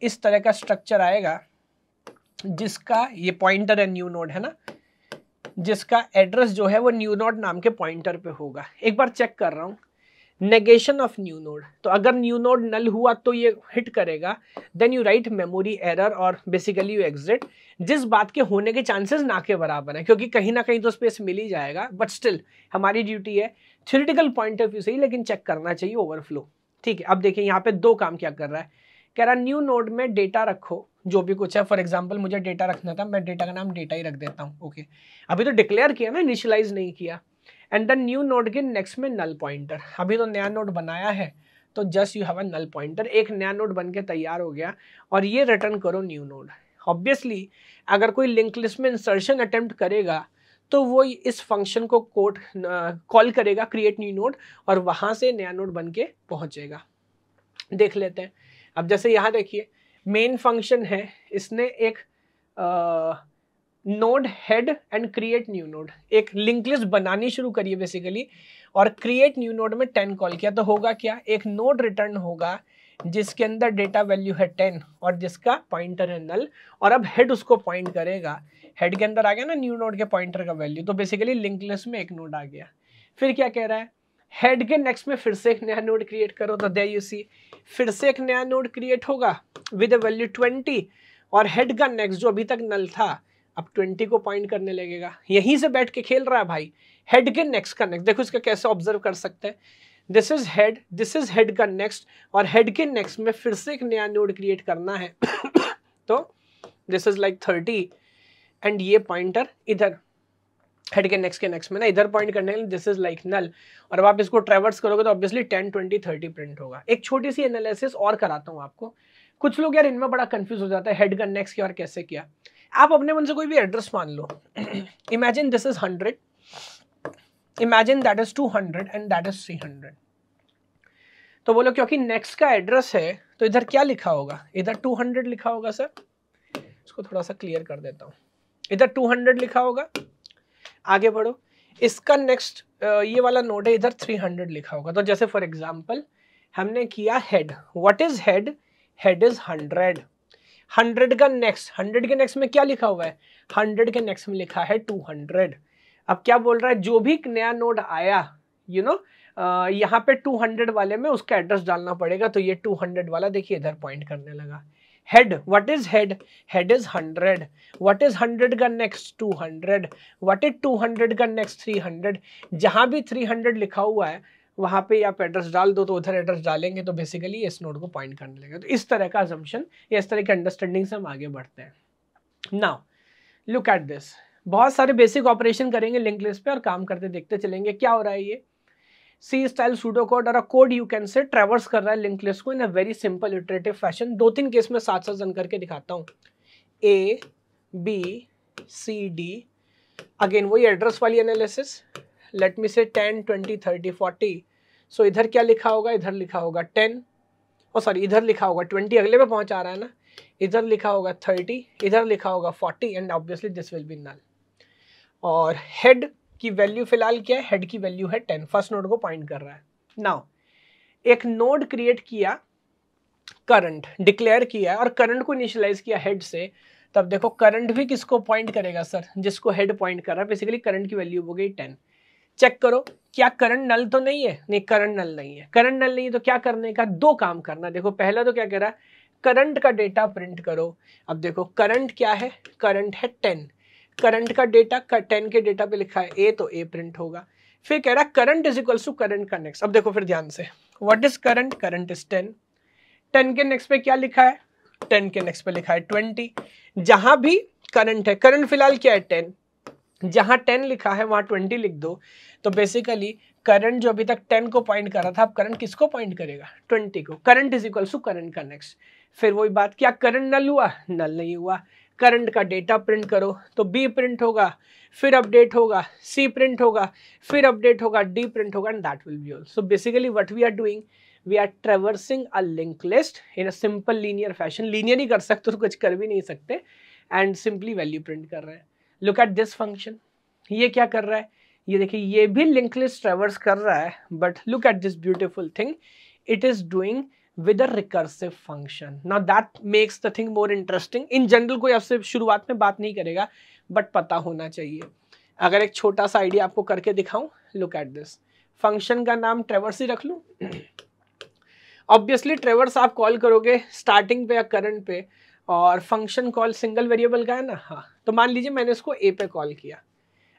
इस तरह का स्ट्रक्चर आएगा जिसका ये पॉइंटर है न्यू नोड है ना जिसका एड्रेस जो है वो न्यू नोड नाम के पॉइंटर पे होगा एक बार चेक कर रहा हूँ नेगेशन ऑफ न्यू नोड तो अगर न्यू नोड नल हुआ तो ये हिट करेगा then you write memory error और बेसिकली यू एग्जिट जिस बात के होने के चांसेस ना के बराबर हैं क्योंकि कहीं ना कहीं तो स्पेस मिल ही जाएगा बट स्टिल हमारी ड्यूटी है थ्योरिटिकल पॉइंट ऑफ व्यू से ही लेकिन चेक करना चाहिए ओवरफ्लो ठीक है अब देखिए यहाँ पे दो काम क्या कर रहा है कह रहा न्यू नोड में डेटा रखो जो भी कुछ है फॉर एग्जाम्पल मुझे डेटा रखना था मैं डेटा का नाम डेटा ही रख देता हूँ ओके okay. अभी तो डिक्लेयर किया ना इनिशलाइज नहीं किया एंड द न्यू नोड के नेक्स्ट में नल पॉइंटर अभी तो नया नोड बनाया है तो just you have a null pointer एक नया नोड बन के तैयार हो गया और ये रिटर्न करो न्यू नोड ऑब्वियसली अगर कोई लिंक लिस्ट में इंसर्शन अटेम्प्ट करेगा तो वो इस फंक्शन को कोड कॉल करेगा क्रिएट न्यू नोड और वहाँ से नया नोड बन के पहुँचेगा देख लेते हैं अब जैसे यहाँ देखिए मेन फंक्शन है इसने एक node head and create new node एक लिंक लिस्ट बनानी शुरू करिए बेसिकली और क्रिएट न्यू नोड में टेन कॉल किया तो होगा क्या एक नोड रिटर्न होगा जिसके अंदर डेटा वैल्यू है टेन और जिसका पॉइंटर है नल और अब हेड उसको पॉइंट करेगा हेड के अंदर आ गया ना न्यू नोड के पॉइंटर का वैल्यू तो बेसिकली लिंक लिस्ट में एक नोड आ गया फिर क्या कह रहा है हेड के नेक्स्ट में फिर से एक नया नोड क्रिएट करो तो दे यू सी फिर से एक नया नोड क्रिएट होगा विद अ वैल्यू ट्वेंटी और हेड का नेक्स्ट जो अभी तक नल था अब ट्वेंटी को पॉइंट करने लगेगा यहीं से बैठ के खेल रहा है भाई हेड के नेक्स्ट का नेक्स्ट देखो इसका कैसे ऑब्जर्व कर सकते हैं this is head this is head का नेक्स्ट और हेड के नेक्स्ट में फिर से एक नया नोड क्रिएट करना है तो this is like thirty and ये पॉइंटर इधर हेड के नेक्स्ट के नेक्स्ट में ना इधर पॉइंट करने के लिए दिस इज लाइक नल और अब आप इसको ट्रेवर्स करोगे तो obviously ten twenty thirty print होगा एक छोटी सी एनालिसिस और कराता हूँ आपको कुछ लोग यार इनमें बड़ा कंफ्यूज हो जाता है हेड का नेक्स्ट क्या और कैसे किया आप अपने मन से कोई भी एड्रेस मान लो imagine this is hundred imagine that is two hundred and that is three hundred तो बोलो क्योंकि नेक्स्ट का एड्रेस है तो इधर क्या लिखा होगा इधर टू हंड्रेड लिखा होगा सर इसको थोड़ा सा क्लियर कर देता हूँ इधर टू हंड्रेड लिखा होगा आगे बढ़ो इसका नेक्स्ट ये वाला नोट है इधर 300 लिखा होगा तो जैसे फॉर एग्जाम्पल हमने किया head what is head head is hundred hundred का नेक्स्ट हंड्रेड के नेक्स्ट में क्या लिखा हुआ है हंड्रेड के नेक्स्ट में लिखा है टू हंड्रेड अब क्या बोल रहा है जो भी नया नोट आया यू नो यहाँ पे 200 वाले में उसका एड्रेस डालना पड़ेगा तो ये 200 वाला देखिए इधर पॉइंट करने लगा head what is head head is hundred what is hundred का next two hundred what is two hundred का नेक्स्ट थ्री हंड्रेड जहां भी थ्री हंड्रेड लिखा हुआ है वहां पे आप एड्रेस डाल दो तो उधर एड्रेस डालेंगे तो बेसिकली इस नोड को पॉइंट करने लगेगा तो इस तरह का अजम्पन या इस तरह की अंडरस्टैंडिंग से हम आगे बढ़ते हैं नाउ लुक एट दिस बहुत सारे बेसिक ऑपरेशन करेंगे लिंक लिस्ट पे और काम करते देखते चलेंगे क्या हो रहा है ये सी स्टाइल सूडो कोड और अ कोड यू कैन से ट्रेवर्स कर रहा है लिंक लिस्ट को in a very simple iterative fashion दो तीन केस में साथ साथ जन करके दिखाता हूँ A B C D again वही एड्रेस वाली analysis let me say ten twenty thirty forty so इधर क्या लिखा होगा इधर लिखा होगा टेन और सॉरी इधर लिखा होगा ट्वेंटी अगले पे पहुंच आ रहा है ना इधर लिखा होगा थर्टी इधर लिखा होगा forty and obviously this will be null और हेड की वैल्यू फिलहाल क्या है हेड की वैल्यू है टेन फर्स्ट नोड को पॉइंट कर रहा है नाउ एक नोड क्रिएट किया करंट डिक्लेयर किया और करंट को इनिशियलाइज किया हेड से तब देखो करंट भी किसको पॉइंट करेगा सर जिसको हेड पॉइंट कर रहा है बेसिकली करंट की वैल्यू हो गई टेन चेक करो क्या करंट नल तो नहीं है नहीं करंट नल नहीं है करंट नल नहीं है तो क्या करने का दो काम करना देखो पहला तो क्या कह रहा है करंट का डेटा प्रिंट करो अब देखो करंट क्या है करंट है टेन करंट का डेटा टेन के डेटा पे लिखा है ए तो ए प्रिंट होगा फिर कह रहा है current is equal to current का नेक्स्ट अब देखो फिर ध्यान से what is current current is ten ten के नेक्स्ट पे क्या लिखा है टेन के नेक्स्ट पे लिखा है ट्वेंटी जहां भी करंट है करंट फिलहाल क्या है टेन जहां टेन लिखा है वहां ट्वेंटी लिख दो तो बेसिकली करंट जो अभी तक टेन को पॉइंट कर रहा था अब करंट किसको पॉइंट करेगा ट्वेंटी को current is equal to current का नेक्स्ट फिर वही बात क्या करंट नल हुआ नल नहीं हुआ करंट का डेटा प्रिंट करो तो बी प्रिंट होगा फिर अपडेट होगा सी प्रिंट होगा फिर अपडेट होगा डी प्रिंट होगा and that will be all so basically what we are doing we are traversing a link list in a simple linear fashion linear ही कर सकते तो कुछ कर भी नहीं सकते एंड सिंपली वैल्यू प्रिंट कर रहे हैं लुक एट दिस फंक्शन ये क्या कर रहा है ये देखिए ये भी लिंक लिस्ट ट्रेवर्स कर रहा है but look at this beautiful thing it is doing with a recursive function now that makes the thing more interesting in general कोई आपसे शुरुआत में बात नहीं करेगा बट पता होना चाहिए अगर एक छोटा सा आइडिया आपको करके दिखाऊं लुक एट दिस फंक्शन का नाम ट्रेवर्स ही रख लूं ऑब्वियसली ट्रेवर्स आप कॉल करोगे स्टार्टिंग पे या करंट पे और फंक्शन कॉल सिंगल वेरिएबल का है ना हाँ तो मान लीजिए मैंने इसको ए पे कॉल किया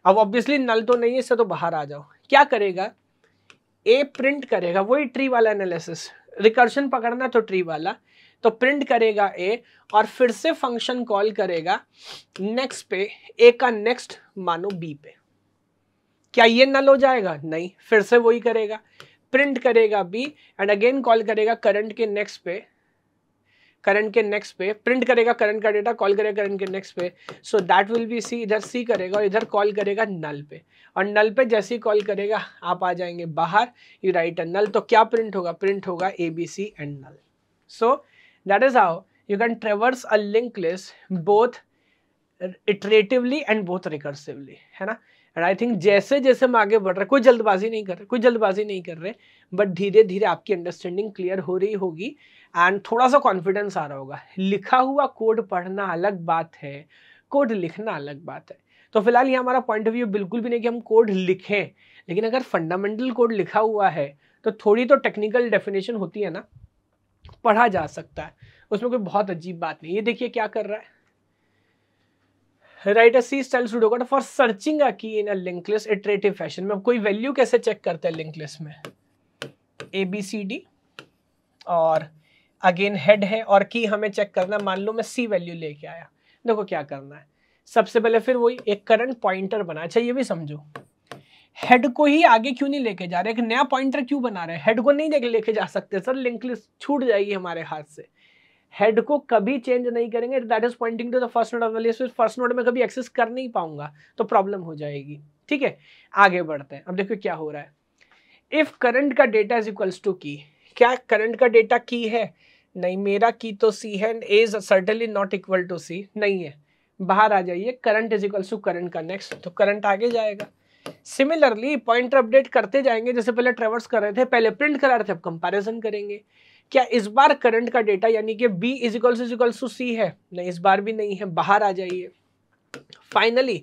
अब ऑब्वियसली नल तो नहीं है इससे तो बाहर आ जाओ क्या करेगा ए प्रिंट करेगा वही ट्री वाला एनालिसिस रिकर्शन पकड़ना तो ट्री वाला तो प्रिंट करेगा ए और फिर से फंक्शन कॉल करेगा नेक्स्ट पे ए का नेक्स्ट मानो बी पे क्या ये नल हो जाएगा नहीं फिर से वही करेगा प्रिंट करेगा बी एंड अगेन कॉल करेगा करंट के नेक्स्ट पे करंट के नेक्स्ट पे प्रिंट करेगा करंट का डेटा कॉल करेगा करंट के नेक्स्ट पे so that will be C इधर सी करेगा और इधर कॉल करेगा नल पे और नल पे जैसे ही कॉल करेगा आप आ जाएंगे बाहर यू राइट अ नल तो क्या प्रिंट होगा प्रिंट होगा A B C and null so that is how you can traverse a link list both iteratively and both recursively है ना एंड आई थिंक जैसे जैसे हम आगे बढ़ रहे कोई जल्दबाजी नहीं कर रहे कोई जल्दबाजी नहीं कर रहे बट धीरे धीरे आपकी अंडरस्टैंडिंग क्लियर हो रही होगी एंड थोड़ा सा कॉन्फिडेंस आ रहा होगा लिखा हुआ कोड पढ़ना अलग बात है कोड लिखना अलग बात है तो फिलहाल ये हमारा पॉइंट ऑफ व्यू बिल्कुल भी नहीं कि हम कोड लिखें लेकिन अगर फंडामेंटल कोड लिखा हुआ है तो थोड़ी तो टेक्निकल डेफिनेशन होती है ना पढ़ा जा सकता है उसमें कोई बहुत अजीब बात नहीं ये देखिए क्या कर रहा है write C style pseudocode for searching a key in a लिंकलेस iterative fashion में कोई वैल्यू कैसे चेक करते हैं लिंकलेस में ए बी सी डी और अगेन हेड है और की हमें चेक करना मान लो मैं सी वैल्यू लेके आया देखो क्या करना है सबसे पहले फिर वही एक करंट पॉइंटर बना अच्छा ये भी समझो हेड को ही आगे क्यों नहीं लेके जा रहे एक नया पॉइंटर क्यों बना रहे हैं हेड को नहीं लेके जा सकते सर लिंक लिस्ट छूट जाएगी हमारे हाथ से हेड को कभी चेंज नहीं करेंगे that is pointing to the first node of the list first node में कभी एक्सेस कर नहीं पाऊंगा तो प्रॉब्लम हो जाएगी ठीक है आगे बढ़ते हैं अब देखो क्या हो रहा है इफ करंट का data is equals to key क्या करंट का डेटा की है नहीं मेरा की तो सी है and is certainly not equal to C नहीं है बाहर आ जाइए current is equal to current का नेक्स्ट तो करंट आगे जाएगा सिमिलरली पॉइंटर अपडेट करते जाएंगे जैसे पहले ट्रेवर्स कर रहे थे पहले प्रिंट करा रहे थे अब कंपेरिजन करेंगे क्या इस बार करंट का डेटा यानी कि B is equal is equal to C है नहीं इस बार भी नहीं है बाहर आ जाइए फाइनली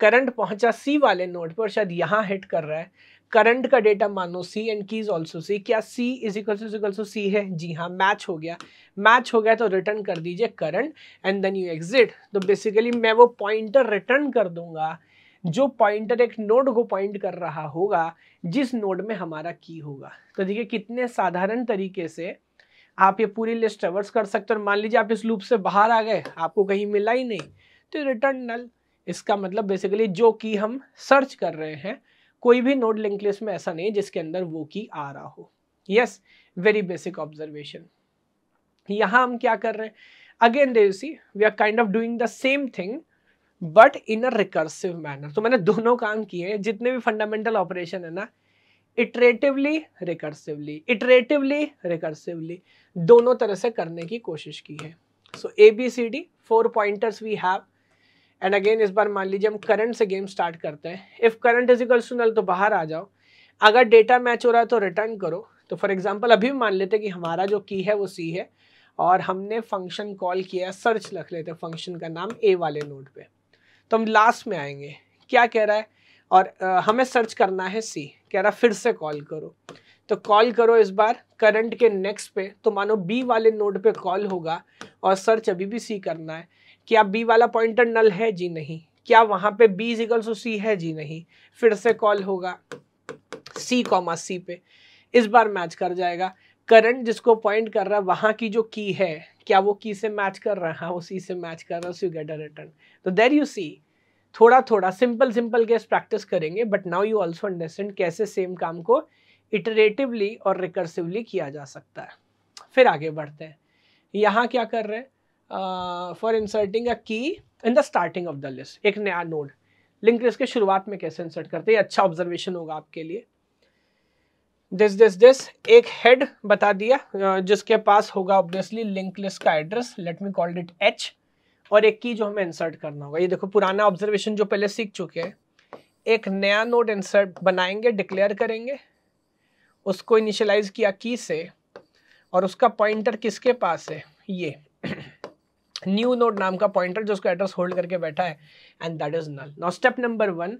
करंट पहुंचा सी वाले नोट पर शायद यहाँ हिट कर रहा है करंट का डेटा मानो C and key is also C क्या C is equal to equal to C है जी हाँ मैच हो गया मैच हो गया तो रिटर्न कर दीजिए current and then you exit तो बेसिकली मैं वो पॉइंटर रिटर्न कर दूंगा जो पॉइंटर एक नोड को पॉइंट कर रहा होगा जिस नोड में हमारा की होगा तो देखिए कितने साधारण तरीके से आप ये पूरी लिस्ट ट्रेवर्स कर सकते हो और मान लीजिए आप इस लूप से बाहर आ गए आपको कहीं मिला ही नहीं तो रिटर्न नल इसका मतलब बेसिकली जो की हम सर्च कर रहे हैं कोई भी नोड लिंक लिस्ट में ऐसा नहीं है जिसके अंदर वो की आ रहा हो यस वेरी बेसिक ऑब्जर्वेशन यहां हम क्या कर रहे हैं again see we are kind of doing the same thing but in a recursive manner तो मैंने दोनों काम किए हैं जितने भी फंडामेंटल ऑपरेशन है ना इटरेटिवली रिकर्सिवली इटरेटिवली रिकर्सिवली दोनों तरह से करने की कोशिश की है so A B C D four pointers we have and again इस बार मान लीजिए हम करंट से गेम स्टार्ट करते हैं if current is equal to null तो बाहर आ जाओ अगर डेटा मैच हो रहा है तो रिटर्न करो तो फॉर एग्जाम्पल अभी मान लेते कि हमारा जो की है वो सी है और हमने फंक्शन कॉल किया सर्च रख लेते हैं फंक्शन का नाम ए वाले नोड पे तो हम लास्ट में आएंगे क्या कह रहा है और आ, हमें सर्च करना है सी कह रहा फिर से कॉल करो तो कॉल करो इस बार करंट के नेक्स्ट पे तो मानो बी वाले नोड पे कॉल होगा और सर्च अभी भी सी करना है क्या बी वाला पॉइंटर नल है जी नहीं क्या वहां पे बी इजिकल टू सी है जी नहीं फिर से कॉल होगा सी कॉमा सी पे इस बार मैच कर जाएगा करंट जिसको पॉइंट कर रहा है वहां की जो की है क्या वो की से मैच कर रहा है हाँ, वो सी से मैच कर रहा है गेट अ रिटर्न तो देर यू सी थोड़ा थोड़ा सिंपल सिंपल केस प्रैक्टिस करेंगे but now you also understand कैसे सेम काम को इटरेटिवली और रिकर्सिवली किया जा सकता है फिर आगे बढ़ते हैं यहाँ क्या कर रहे हैं for inserting a key in the starting of the list एक नया नोड लिंक लिस्ट के शुरुआत में कैसे इंसर्ट करते हैं अच्छा ऑब्जर्वेशन होगा आपके लिए दिस दिस दिस एक हेड बता दिया uh, जिसके पास होगा ऑब्वियसली लिंक लिस्ट का address let me called it H और एक की जो हमें इंसर्ट करना होगा ये देखो पुराना ऑब्जर्वेशन जो पहले सीख चुके हैं एक नया नोट इंसर्ट बनाएंगे डिक्लेयर करेंगे उसको इनिशलाइज किया की से और उसका पॉइंटर किसके पास है ये न्यू नोड नाम का पॉइंटर जो उसको एड्रेस होल्ड करके बैठा है and that is null now step number one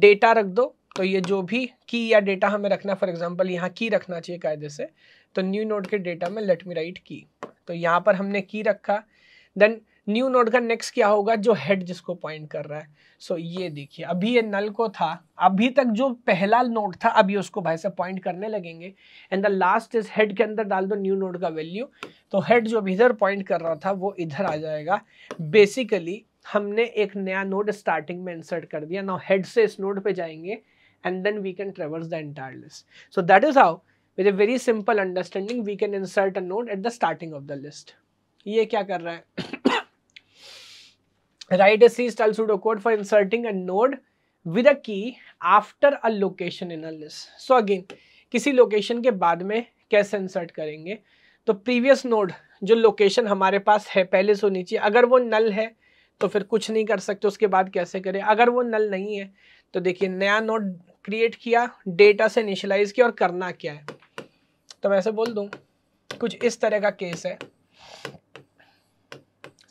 data रख दो तो ये जो भी की या डेटा हमें रखना फॉर एग्जाम्पल यहाँ की रखना चाहिए कायदे से तो न्यू नोड के डेटा में लेट मी राइट की तो यहाँ पर हमने की रखा देन न्यू नोड का नेक्स्ट क्या होगा जो हेड जिसको पॉइंट कर रहा है सो so, ये देखिए अभी ये नल को था अभी तक जो पहला नोड था अभी उसको भाई से पॉइंट करने लगेंगे and the last is head के अंदर डाल दो न्यू नोड का वैल्यू तो हेड जो अभी इधर पॉइंट कर रहा था वो इधर आ जाएगा बेसिकली हमने एक नया नोड स्टार्टिंग में इंसर्ट कर दिया नाउ हेड से इस नोड पे जाएंगे and then we can traverse the entire list so that is how with a very simple understanding we can insert a node at the starting of the list ये क्या कर रहा है write a c-style pseudocode for inserting a node with a key after a location in a list. So again, किसी location के बाद में कैसे insert करेंगे तो previous node जो location हमारे पास है पहले से होनी चाहिए अगर वो null है तो फिर कुछ नहीं कर सकते उसके बाद कैसे करें अगर वो नल नहीं है तो देखिए नया नोड क्रिएट किया डेटा से इनिशलाइज किया और करना क्या है तो मैं ऐसे बोल दूँ कुछ इस तरह का केस है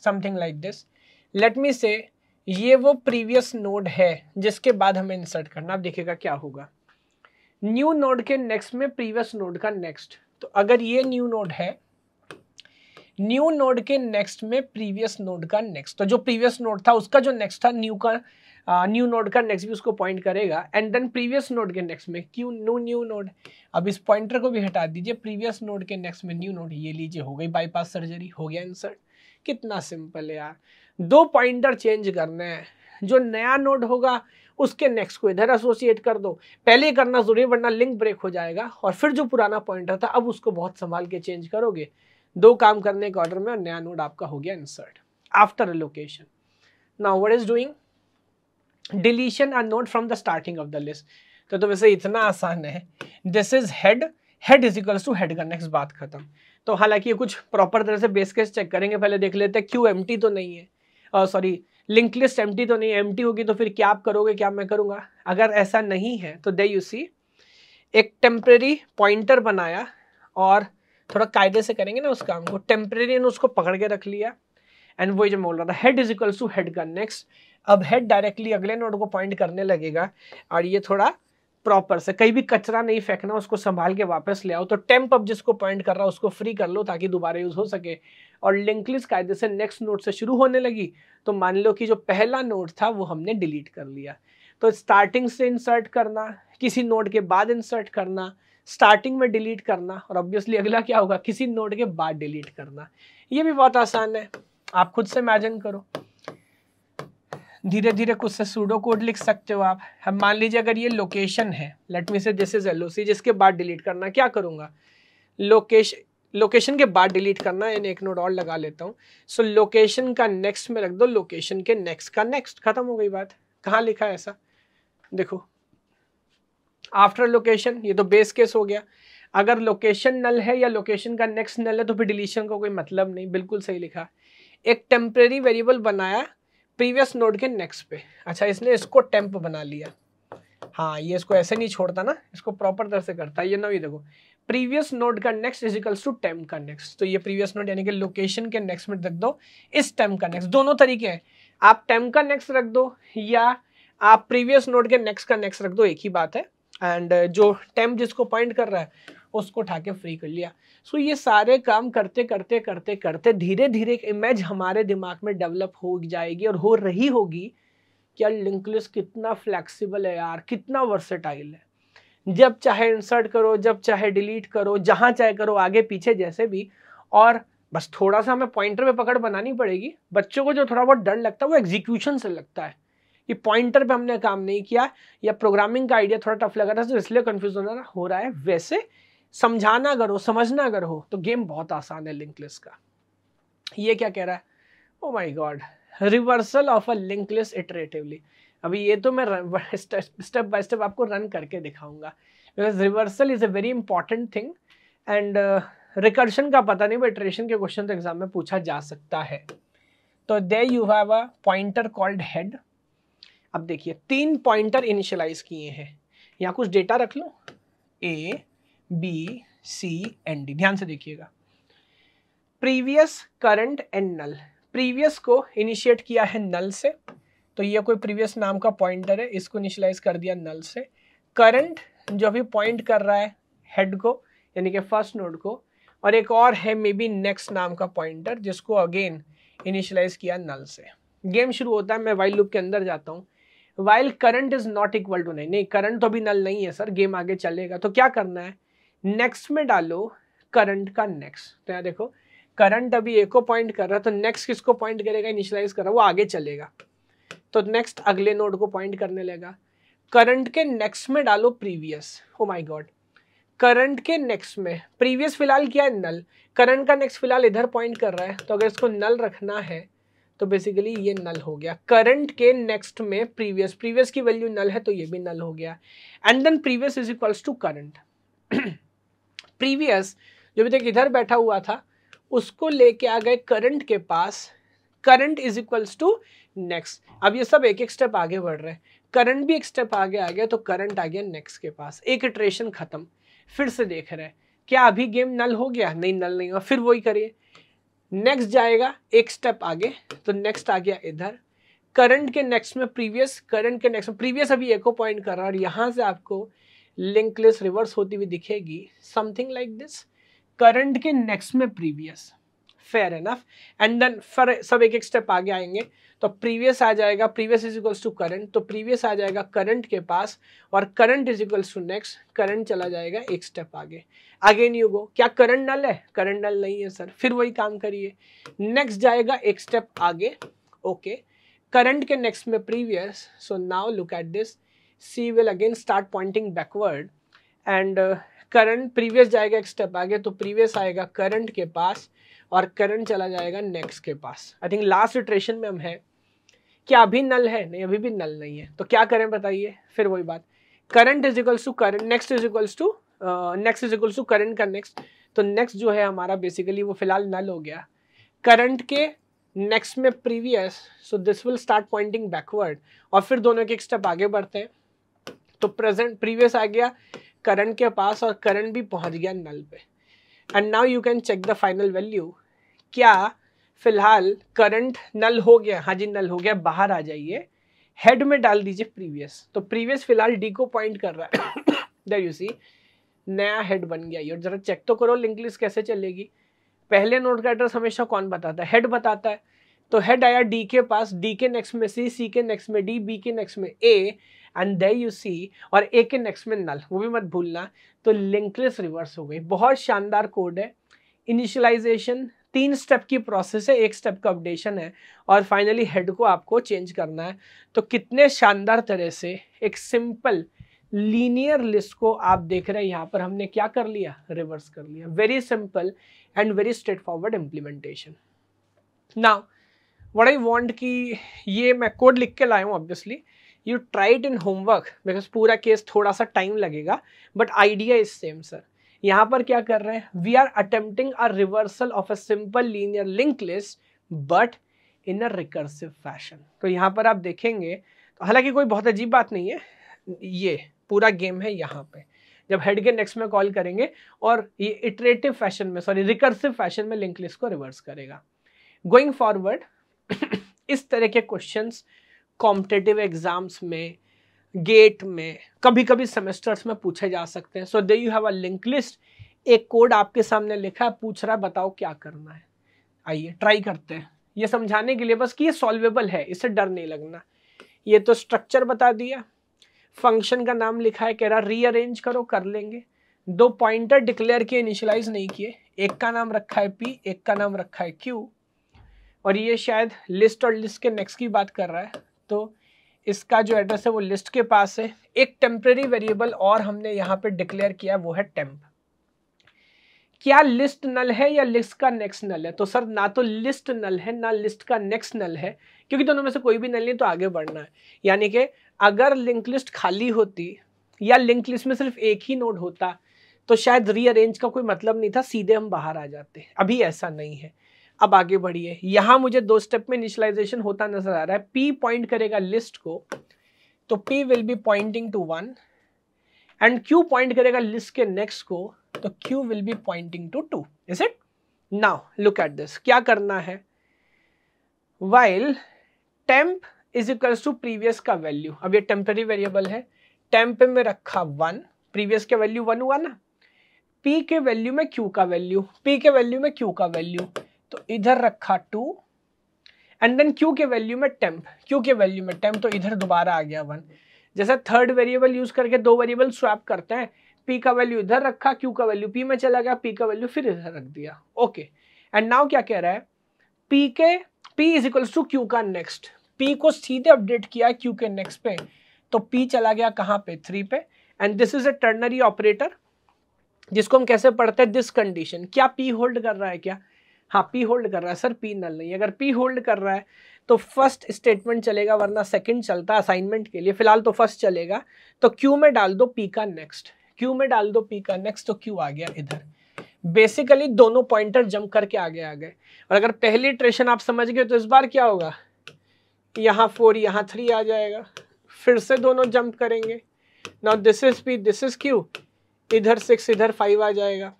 something like this let me say ये वो प्रीवियस नोड है जिसके बाद हमें इंसर्ट करना आप देखिएगा क्या होगा न्यू नोड के नेक्स्ट में प्रीवियस नोड का नेक्स्ट तो अगर ये न्यू नोड है न्यू नोड के नेक्स्ट में प्रीवियस नोड का नेक्स्ट तो जो प्रीवियस नोड था उसका जो नेक्स्ट था न्यू का न्यू नोड का नेक्स्ट भी उसको पॉइंट करेगा एंड देन प्रीवियस नोड के नेक्स्ट में क्यू नो न्यू नोड अब इस पॉइंटर को भी हटा दीजिए प्रीवियस नोड के नेक्स्ट में न्यू नोड ये लीजिए हो गई बाईपास सर्जरी हो गया इंसर्ट कितना सिंपल है यार दो पॉइंटर चेंज करने हैं जो नया नोड होगा उसके नेक्स्ट को इधर एसोसिएट कर दो पहले करना जरूरी वरना लिंक ब्रेक हो जाएगा और फिर जो पुराना पॉइंटर था अब उसको बहुत संभाल के चेंज करोगे दो काम करने के ऑर्डर में और नया नोड आपका हो गया insert after location now what is doing deletion or node from the starting of the list तो, तो वैसे इतना आसान है this is head head is equals to head का नेक्स्ट बात खत्म तो हालांकि ये कुछ प्रॉपर तरह से बेस केस चेक करेंगे पहले देख लेते हैं क्यू एम तो नहीं है सॉरी लिंक लिस्ट एम तो नहीं एम होगी तो फिर क्या आप करोगे क्या मैं करूँगा अगर ऐसा नहीं है तो दे यू सी एक टेम्प्रेरी पॉइंटर बनाया और थोड़ा कायदे से करेंगे ना उस काम को टेम्प्रेरी ने उसको पकड़ के रख लिया एंड वो जो बोल रहा था head is equals to head गन नेक्स्ट अब हेड डायरेक्टली अगले नोड को पॉइंट करने लगेगा और ये थोड़ा प्रॉपर से कहीं भी कचरा नहीं फेंकना उसको संभाल के वापस ले आओ तो टेम्प अब जिसको पॉइंट कर रहा है उसको फ्री कर लो ताकि दोबारा यूज़ हो सके और लिंक लिस्ट कायदे से नेक्स्ट नोट से शुरू होने लगी तो मान लो कि जो पहला नोट था वो हमने डिलीट कर लिया तो स्टार्टिंग से इंसर्ट करना किसी नोट के बाद इंसर्ट करना स्टार्टिंग में डिलीट करना और ऑब्वियसली अगला क्या होगा किसी नोट के बाद डिलीट करना ये भी बहुत आसान है आप खुद से इमेजिन करो धीरे धीरे कुछ से सूडो कोड लिख सकते हो आप हम मान लीजिए अगर ये लोकेशन है लेट मी से दिस इज एल जिसके बाद डिलीट करना क्या करूंगा लोकेशन लोकेशन के बाद डिलीट करना है एक नोट और लगा लेता हूँ सो लोकेशन का नेक्स्ट में रख दो लोकेशन के नेक्स्ट का नेक्स्ट खत्म हो गई बात कहाँ लिखा है ऐसा देखो आफ्टर लोकेशन ये तो बेस केस हो गया अगर लोकेशन नल है या लोकेशन का नेक्स्ट नल है तो फिर डिलीशन का को कोई मतलब नहीं बिल्कुल सही लिखा एक टेम्प्रेरी वेरिएबल बनाया प्रीवियस नोड के नेक्स्ट पे अच्छा इसने इसको टेम्प बना लिया हाँ ये इसको ऐसे नहीं छोड़ता ना इसको प्रॉपर तरह से करता है ये ना भी देखो प्रीवियस नोड का next is equals to temp का नेक्स्ट तो ये प्रीवियस नोड यानी कि लोकेशन के नेक्स्ट में रख दो इस टेम का नेक्स्ट दोनों तरीके हैं आप टेम का नेक्स्ट रख दो या आप प्रीवियस नोड के नेक्स्ट का नेक्स्ट रख दो एक ही बात है एंड uh, जो टेम जिसको पॉइंट कर रहा है उसको उठा के फ्री कर लिया सो so, ये सारे काम करते करते करते करते धीरे धीरे एक इमेज हमारे दिमाग में डेवलप हो जाएगी और हो रही होगी कि यार लिंक कितना फ्लेक्सिबल है यार कितना वर्सेटाइल है जब चाहे इंसर्ट करो जब चाहे डिलीट करो जहाँ चाहे करो आगे पीछे जैसे भी और बस थोड़ा सा हमें पॉइंटर पे पकड़ बनानी पड़ेगी बच्चों को जो थोड़ा बहुत डर लगता है वो एग्जीक्यूशन से लगता है कि पॉइंटर पे हमने काम नहीं किया या प्रोग्रामिंग का आइडिया थोड़ा टफ लगा था तो इसलिए कन्फ्यूज होना हो रहा है वैसे समझाना अगर हो समझना अगर हो तो गेम बहुत आसान है लिंक लिस्ट का ये क्या कह रहा है oh my God reversal of a link list iteratively अभी ये तो मैं स्टेप बाय स्टेप आपको रन करके दिखाऊंगा because reversal is a very important thing and recursion का पता नहीं बट ट्रेशन के क्वेश्चन तो एग्जाम में पूछा जा सकता है तो दे you have a pointer called head अब देखिए तीन पॉइंटर इनिशियलाइज किए हैं यहाँ कुछ डेटा रख लो A B C and D ध्यान से देखिएगा previous current and null previous को इनिशिएट किया है नल से तो ये कोई प्रीवियस नाम का पॉइंटर है इसको इनिशलाइज कर दिया नल से करंट जो अभी पॉइंट कर रहा है हेड को यानी कि फर्स्ट नोड को और एक और है मे बी नेक्स्ट नाम का पॉइंटर जिसको अगेन इनिशलाइज किया नल से गेम शुरू होता है मैं वाइल लूप के अंदर जाता हूँ while current is not equal to नहीं नहीं करंट तो अभी नल नहीं है सर गेम आगे चलेगा तो क्या करना है नेक्स्ट में डालो करंट का नेक्स्ट तो यहाँ देखो करंट अभी एक को पॉइंट कर रहा है तो नेक्स्ट किसको पॉइंट करेगा इनिशलाइज कर रहा है वो आगे चलेगा तो नेक्स्ट अगले नोड को पॉइंट करने लगेगा करंट के नेक्स्ट में डालो previous oh my God current के नेक्स्ट में प्रीवियस फिलहाल क्या है नल करंट का नेक्स्ट फिलहाल इधर पॉइंट कर रहा है तो अगर इसको नल रखना है तो बेसिकली ये नल हो गया करंट के नेक्स्ट में प्रीवियस प्रीवियस की वैल्यू नल है तो ये भी नल हो गया and then previous is equals to current previous जो भी तक इधर बैठा हुआ था उसको लेके आ गए करंट के पास current is equals to next अब ये सब एक एक स्टेप आगे बढ़ रहे हैं करंट भी एक स्टेप आगे आ गया तो करंट आ गया नेक्स्ट के पास एक इटरेशन खत्म फिर से देख रहे हैं क्या अभी गेम नल हो गया नहीं नल नहीं हुआ फिर वही करिए नेक्स्ट जाएगा एक स्टेप आगे तो नेक्स्ट आ गया इधर करंट के नेक्स्ट में प्रीवियस करंट के नेक्स्ट में प्रीवियस अभी एको पॉइंट कर रहा है और यहाँ से आपको लिंकलेस रिवर्स होती हुई दिखेगी समथिंग लाइक दिस करंट के नेक्स्ट में previous fair enough and then फिर सब एक एक स्टेप आगे आएंगे तो प्रीवियस आ जाएगा previous is equals to current तो प्रीवियस आ जाएगा करंट के पास और current is equals to next current चला जाएगा एक स्टेप आगे अगेन यू गो क्या करंट नल है करंट नल नहीं है सर फिर वही काम करिए नेक्स्ट जाएगा एक स्टेप आगे ओके करंट के नेक्स्ट में previous so now look at this C will again start pointing backward and current previous जाएगा एक स्टेप आगे तो प्रीवियस आएगा करंट के पास और करंट चला जाएगा नेक्स्ट के पास आई थिंक लास्ट इटरेशन में हम हैं क्या अभी नल है नहीं अभी भी नल नहीं है तो क्या करें बताइए फिर वही बात current is equals to current next is equals to next is equals to current का नेक्स्ट तो नेक्स्ट जो है हमारा बेसिकली वो फिलहाल नल हो गया करंट के नेक्स्ट में previous so this will start pointing backward और फिर दोनों के एक स्टेप आगे बढ़ते हैं तो प्रेजेंट प्रीवियस आ गया करंट के पास और करंट भी पहुंच गया नल पे and now you can check the final value क्या फिलहाल करंट नल हो गया हाँ जी नल हो गया बाहर आ जाइए हेड में डाल दीजिए प्रीवियस तो प्रीवियस फिलहाल डी को पॉइंट कर रहा है देर यू सी नया हेड बन गया ये और जरा चेक तो करो लिंक लिस्ट कैसे चलेगी पहले नोट का एड्रेस हमेशा कौन बताता है हेड बताता है तो हेड आया डी के पास डी के नेक्स्ट में सी सी के नेक्स्ट में डी बी के नेक्स्ट में ए एंड दे यू सी और एक इन एक्स में नल वो भी मत भूलना तो लिंकलेस रिवर्स हो गई बहुत शानदार कोड है इनिशियलाइजेशन तीन स्टेप की प्रोसेस है एक स्टेप का अपडेशन है और फाइनली हेड को आपको चेंज करना है तो कितने शानदार तरह से एक सिंपल लीनियर लिस्ट को आप देख रहे हैं यहाँ पर हमने क्या कर लिया रिवर्स कर लिया very simple and very straightforward implementation now what I want कि ये मैं कोड लिख के लाया हूँ obviously you it in homework because पूरा केस थोड़ा सा टाइम लगेगा but idea is same sir यहाँ पर क्या कर रहे हैं we are attempting a reversal of a simple linear link list but in a recursive fashion तो यहाँ पर आप देखेंगे तो हालांकि कोई बहुत अजीब बात नहीं है ये पूरा गेम है यहाँ पे जब हेड के नेक्स्ट में कॉल करेंगे और ये इटरेटिव फैशन में सॉरी रिकर्सिव फैशन में लिंक लिस्ट को रिवर्स करेगा गोइंग फॉरवर्ड इस तरह के क्वेश्चंस कॉम्पिटेटिव एग्जाम्स में गेट में कभी कभी सेमेस्टर्स में पूछे जा सकते हैं so they you have a link list एक कोड आपके सामने लिखा है पूछ रहा है बताओ क्या करना है आइए ट्राई करते हैं ये समझाने के लिए बस कि ये सॉल्वेबल है इसे डर नहीं लगना ये तो स्ट्रक्चर बता दिया फंक्शन का नाम लिखा है कह रहा रीअरेंज करो कर लेंगे दो पॉइंटर डिक्लेयर किए इनिशलाइज नहीं किए एक का नाम रखा है पी एक का नाम रखा है क्यू और ये शायद लिस्ट और लिस्ट के नेक्स्ट की बात कर रहा है तो इसका जो एड्रेस है वो लिस्ट के पास है एक टेम्प्रेरी वेरिएबल और हमने यहाँ पे डिक्लेयर किया वो है टेम्प क्या लिस्ट नल है या लिस्ट का नेक्स्ट नल है तो सर ना तो लिस्ट नल है ना लिस्ट का नेक्स्ट नल है क्योंकि दोनों में से कोई भी नल नहीं तो आगे बढ़ना है यानी कि अगर लिंक लिस्ट खाली होती या लिंक लिस्ट में सिर्फ एक ही नोड होता तो शायद रीअरेंज का कोई मतलब नहीं था सीधे हम बाहर आ जाते अभी ऐसा नहीं है अब आगे बढ़िए यहां मुझे दो स्टेप में इनिशलाइजेशन होता नजर आ रहा है पी पॉइंट करेगा लिस्ट को तो P will be pointing to one and Q point करेगा लिस्ट के नेक्स्ट को तो Q will be pointing to two is it now look at this क्या करना है while temp is equals to previous का वैल्यू अब ये टेम्पररी वेरिएबल है टेम्प में रखा वन प्रीवियस के वैल्यू वन हुआ ना पी के वैल्यू में क्यू का वैल्यू पी के वैल्यू में क्यू का वैल्यू तो इधर रखा टू एंड देन क्यू के वैल्यू में टेम्प क्यू के वैल्यू में टेम्प तो इधर दोबारा आ गया वन जैसे थर्ड वेरिएबल यूज करके दो वेरिएबल स्वैप करते हैं पी का वैल्यू इधर रखा क्यू का वैल्यू पी में चला गया पी का वैल्यू फिर इधर रख दिया ओके एंड नाउ क्या कह रहा है पी के P is equals to Q का नेक्स्ट पी को सीधे अपडेट किया क्यू के नेक्स्ट पे तो पी चला गया कहाँ पे थ्री पे and this is a ternary operator जिसको हम कैसे पढ़ते हैं दिस कंडीशन क्या पी होल्ड कर रहा है क्या हाँ पी होल्ड कर रहा है सर पी नल नहीं अगर पी होल्ड कर रहा है तो फर्स्ट स्टेटमेंट चलेगा वरना सेकंड चलता असाइनमेंट के लिए फिलहाल तो फर्स्ट चलेगा तो क्यू में डाल दो पी का नेक्स्ट क्यू में डाल दो पी का नेक्स्ट तो क्यू आ गया इधर बेसिकली दोनों पॉइंटर जम करके आगे आ गए और अगर पहली ट्रेशन आप समझ गए तो इस बार क्या होगा यहाँ फोर यहाँ थ्री आ जाएगा फिर से दोनों जंप करेंगे now this is P this is Q इधर सिक्स इधर फाइव आ जाएगा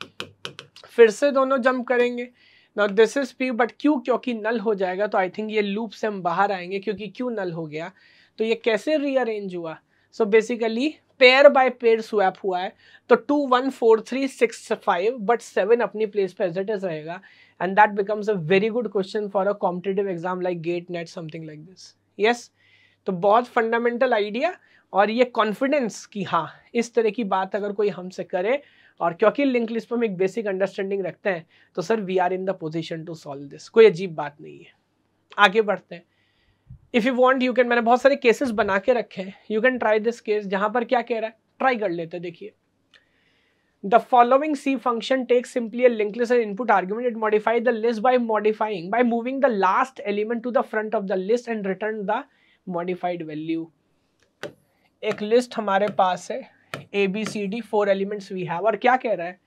फिर से दोनों जंप करेंगे now this is P but Q क्योंकि नल हो जाएगा तो आई थिंक ये लूप से हम बाहर आएंगे क्योंकि क्यू नल हो गया तो ये कैसे रीअरेंज हुआ so basically pair by pair swap हुआ है तो two one four three six five but seven अपनी प्लेस पे एज इज रहेगा and that becomes a very good question for a competitive exam like GATE NET something like this yes तो बहुत fundamental idea और ये confidence कि हाँ इस तरह की बात अगर कोई हमसे करे और क्योंकि लिंक लिस्ट पर हम एक बेसिक अंडरस्टैंडिंग रखते हैं तो sir we are in the position to solve this कोई अजीब बात नहीं है आगे बढ़ते हैं if you want you can मैंने बहुत सारे केसेस बना के रखे हैं you can try this case जहां पर क्या कह रहा है ट्राई कर लेते देखिए the following C function take simply link list and input argument it modify the list by modifying by moving the last element to the front of the list and return the modified value एक list हमारे पास है A B C D four elements we have और क्या कह रहा है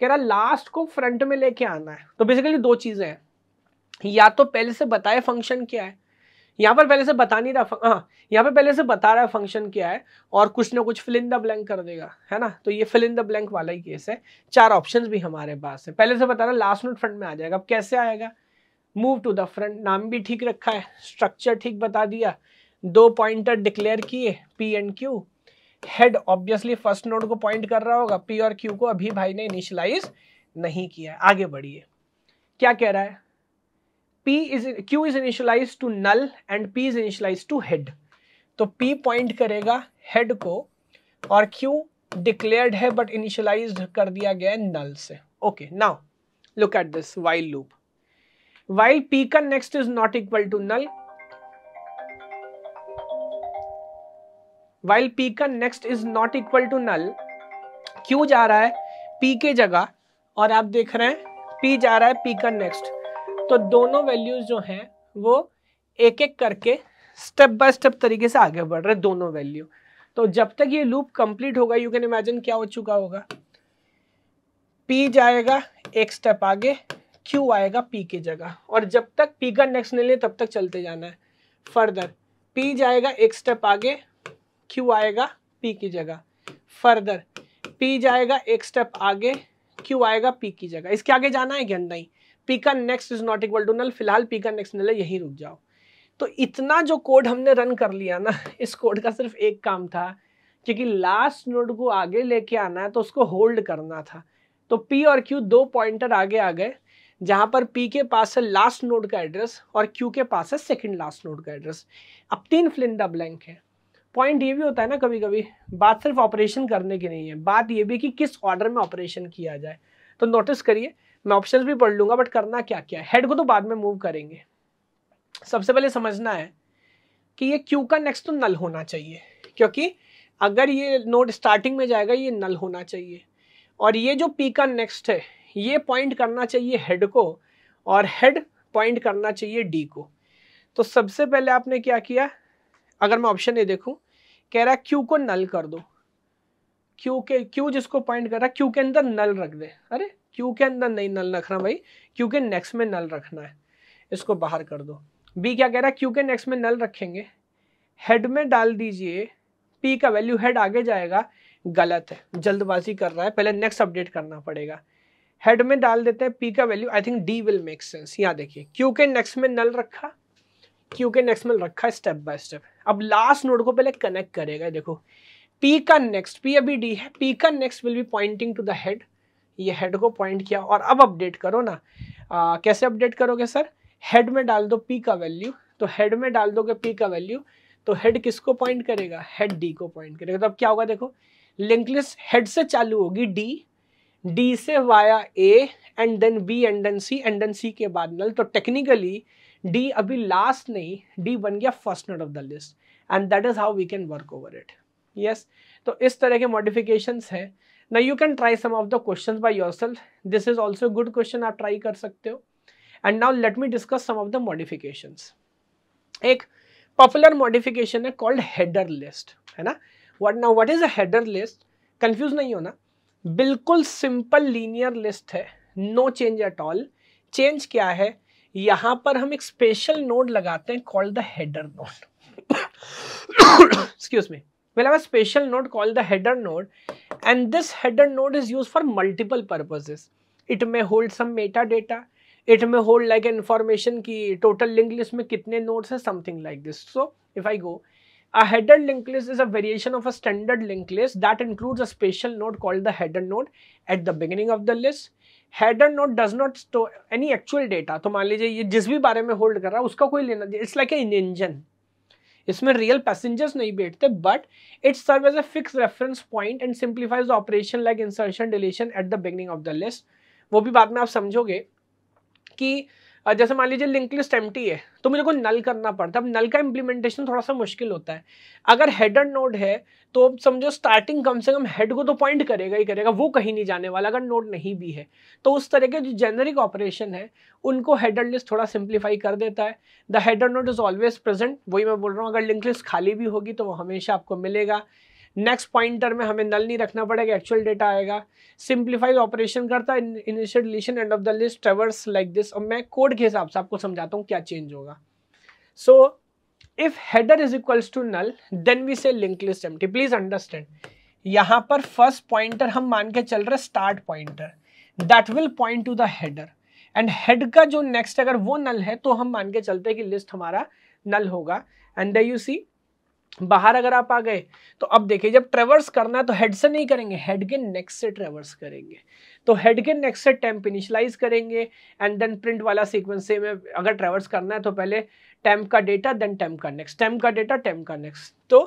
कह रहा है लास्ट को फ्रंट में लेके आना है तो बेसिकली दो चीज़ें हैं या तो पहले से बताए फंक्शन क्या है यहाँ पर पहले से बता नहीं रहा हाँ यहाँ पर पहले से बता रहा है फंक्शन क्या है और कुछ ना कुछ फिल इन द ब्लैंक कर देगा है ना तो ये फिल इन द ब्लैंक वाला ही केस है चार ऑप्शंस भी हमारे पास है पहले से बता रहा है लास्ट नोट फ्रंट में आ जाएगा अब कैसे आएगा मूव टू द फ्रंट नाम भी ठीक रखा है स्ट्रक्चर ठीक बता दिया दो पॉइंटर डिक्लेयर किए P and Q head obviously first node को पॉइंट कर रहा होगा पी और क्यू को अभी भाई ने इनिशलाइज नहीं किया आगे बढ़िए क्या कह रहा है P is Q is initialise to null and P is initialise to head तो पी पॉइंट करेगा हेड को और क्यू डिक्लेयर्ड है बट इनिशलाइज कर दिया गया है नल से okay now look at this while loop while P का next is not equal to null while P का next is not equal to null Q जा रहा है पी के जगह और आप देख रहे हैं पी जा रहा है पी का नेक्स्ट तो दोनों वैल्यूज जो हैं वो एक एक करके स्टेप बाय स्टेप तरीके से आगे बढ़ रहे दोनों वैल्यू तो जब तक ये लूप कंप्लीट होगा यू कैन इमेजिन क्या हो चुका होगा पी जाएगा एक स्टेप आगे क्यू आएगा पी की जगह और जब तक पी का नेक्स्ट नहीं ले तब तक चलते जाना है फर्दर पी जाएगा एक स्टेप आगे क्यू आएगा पी की जगह फर्दर पी जाएगा एक स्टेप आगे क्यू आएगा पी की जगह इसके आगे जाना है क्या नहीं पी का next is not equal to null फिलहाल पी का नेक्स्ट नल है यहीं रुक जाओ तो इतना जो कोड हमने रन कर लिया ना इस कोड का सिर्फ एक काम था क्योंकि लास्ट नोड को आगे लेके आना है तो उसको होल्ड करना था तो पी और क्यू दो पॉइंटर आगे आ गए जहां पर पी के पास है लास्ट नोड का एड्रेस और क्यू के पास है सेकंड लास्ट नोड का एड्रेस अब तीन फ्लिन ब्लैंक है पॉइंट ये भी होता है ना कभी कभी बात सिर्फ ऑपरेशन करने की नहीं है बात ये भी कि किस ऑर्डर में ऑपरेशन किया जाए तो नोटिस करिए मैं ऑप्शंस भी पढ़ लूंगा बट करना क्या क्या हैड हेड को तो बाद में मूव करेंगे सबसे पहले समझना है कि ये क्यू का नेक्स्ट तो नल होना चाहिए क्योंकि अगर ये नोट स्टार्टिंग में जाएगा ये नल होना चाहिए और ये जो पी का नेक्स्ट है ये पॉइंट करना चाहिए हेड को और हेड पॉइंट करना चाहिए डी को तो सबसे पहले आपने क्या किया अगर मैं ऑप्शन ए देखूं कह रहा है क्यू को नल कर दो क्यू के क्यू जिसको पॉइंट कर रहा है क्यू के अंदर नल रख दे अरे क्यू के अंदर नहीं नल रखना भाई क्यू के नेक्स्ट में नल रखना है इसको बाहर कर दो बी क्या कह रहा है क्यू के नेक्स्ट में नल रखेंगे हेड में डाल दीजिए पी का वैल्यू हेड आगे जाएगा गलत है जल्दबाजी कर रहा है पहले नेक्स्ट अपडेट करना पड़ेगा हेड में डाल देते हैं पी का value I think D will make sense यहाँ देखिए क्यू के नेक्स्ट में नल रखा क्यू के नेक्स्ट में रखा स्टेप बाय स्टेप अब लास्ट नोड को पहले कनेक्ट करेगा देखो पी का नेक्स्ट पी अभी डी है पी का next will be pointing to the head ये हेड को पॉइंट किया और अब अपडेट करो ना आ, कैसे अपडेट करोगे सर हेड में डाल दो पी का वैल्यू तो हेड में डाल दोगे पी का वैल्यू तो हेड किसको पॉइंट करेगा हेड डी को पॉइंट करेगा तो अब क्या होगा देखो लिंक हेड से चालू होगी डी डी से via A and then B and then C and then C के बाद नल तो टेक्निकली डी अभी लास्ट नहीं डी बन गया first node of the list and that is how we can work over it yes तो इस तरह के मॉडिफिकेशन है ना you can try some of the question by yourself this is also good question आप try कर सकते हो and now let me discuss some of the modification एक पॉपुलर मॉडिफिकेशन है कॉल्ड हेडर लिस्ट है ना what now what is header list confuse नहीं होना बिल्कुल सिंपल लीनियर लिस्ट है no change at all change क्या है यहां पर हम एक स्पेशल नोड लगाते हैं called the header node excuse me मतलब special node called the header node and this header node is use for multiple purposes it may hold some meta data it may hold like information की total link list में कितने nodes हैं something like this so if I go A header link list is a variation of a standard link list that includes a special node called द header node at the beginning of the list head and node does not store any actual data तो मान लीजिए ये जिस भी बारे में hold कर रहा है उसका कोई लेना इट्स लाइक ए इंजन इसमें रियल पैसेंजर्स नहीं बैठते but it's serve as a fix reference point and simplifies the operation like insertion deletion at the beginning of the list वो भी बाद में आप समझोगे कि जैसे मान लीजिए लिंक लिस्ट एम है तो मुझे को नल करना पड़ता है अब नल का इम्प्लीमेंटेशन थोड़ा सा मुश्किल होता है अगर हेडर नोड है तो अब समझो स्टार्टिंग कम से कम हेड को तो पॉइंट करेगा ही करेगा वो कहीं नहीं जाने वाला अगर नोड नहीं भी है तो उस तरह के जो जेनरिक ऑपरेशन है उनको हेडर लिस्ट थोड़ा सिंप्लीफाई कर देता है the end node is always present वही मैं बोल रहा हूँ अगर लिंक लिस्ट खाली भी होगी तो वो हमेशा आपको मिलेगा नेक्स्ट पॉइंटर में हमें नल नहीं रखना पड़ेगा एक्चुअल डेटा आएगा सिंप्लीफाइज ऑपरेशन करता है initial deletion end of the list traverse like this और मैं कोड के हिसाब से आपको समझाता हूँ क्या चेंज होगा so if header is equals to null then we say link list empty please understand यहाँ पर फर्स्ट पॉइंटर हम मान के चल रहे start pointer that will point to the header and head का जो नेक्स्ट अगर वो नल है तो हम मान के चलते हैं कि लिस्ट हमारा नल होगा एंड दे यू सी बाहर अगर आप आ गए तो अब देखिए जब ट्रेवर्स करना है तो हेड से नहीं करेंगे हेड के नेक से ट्रेवर्स करेंगे तो हेड के नेक से टैंप इनिशलाइज करेंगे एंड देन प्रिंट वाला सीक्वेंस से में अगर ट्रेवर्स करना है तो पहले टैंप का डेटा देन टैंप का नेक्स्ट टैंप का डेटा टैंप का नेक्स्ट तो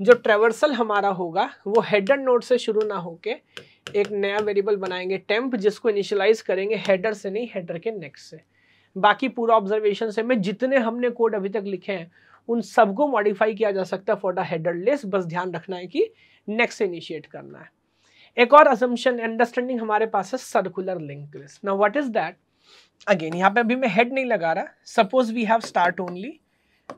जो ट्रेवर्सल हमारा होगा वो हेडर नोट से शुरू ना होके एक नया वेरिएबल बनाएंगे टैंप जिसको इनिशलाइज करेंगे हेडर से नहीं हेडर के नेक्स्ट से बाकी पूरा ऑब्जर्वेशन से में जितने हमने कोड अभी तक लिखे हैं उन सबको मॉडिफाई किया जा सकता है फॉर द हेडरलेस बस ध्यान रखना है कि नेक्स्ट इनिशिएट करना है एक और असम्पशन अंडरस्टैंडिंग हमारे पास है सर्कुलर लिंक लिस्ट ना वट इज दैट अगेन यहाँ पे अभी मैं हेड नहीं लगा रहा suppose we have start only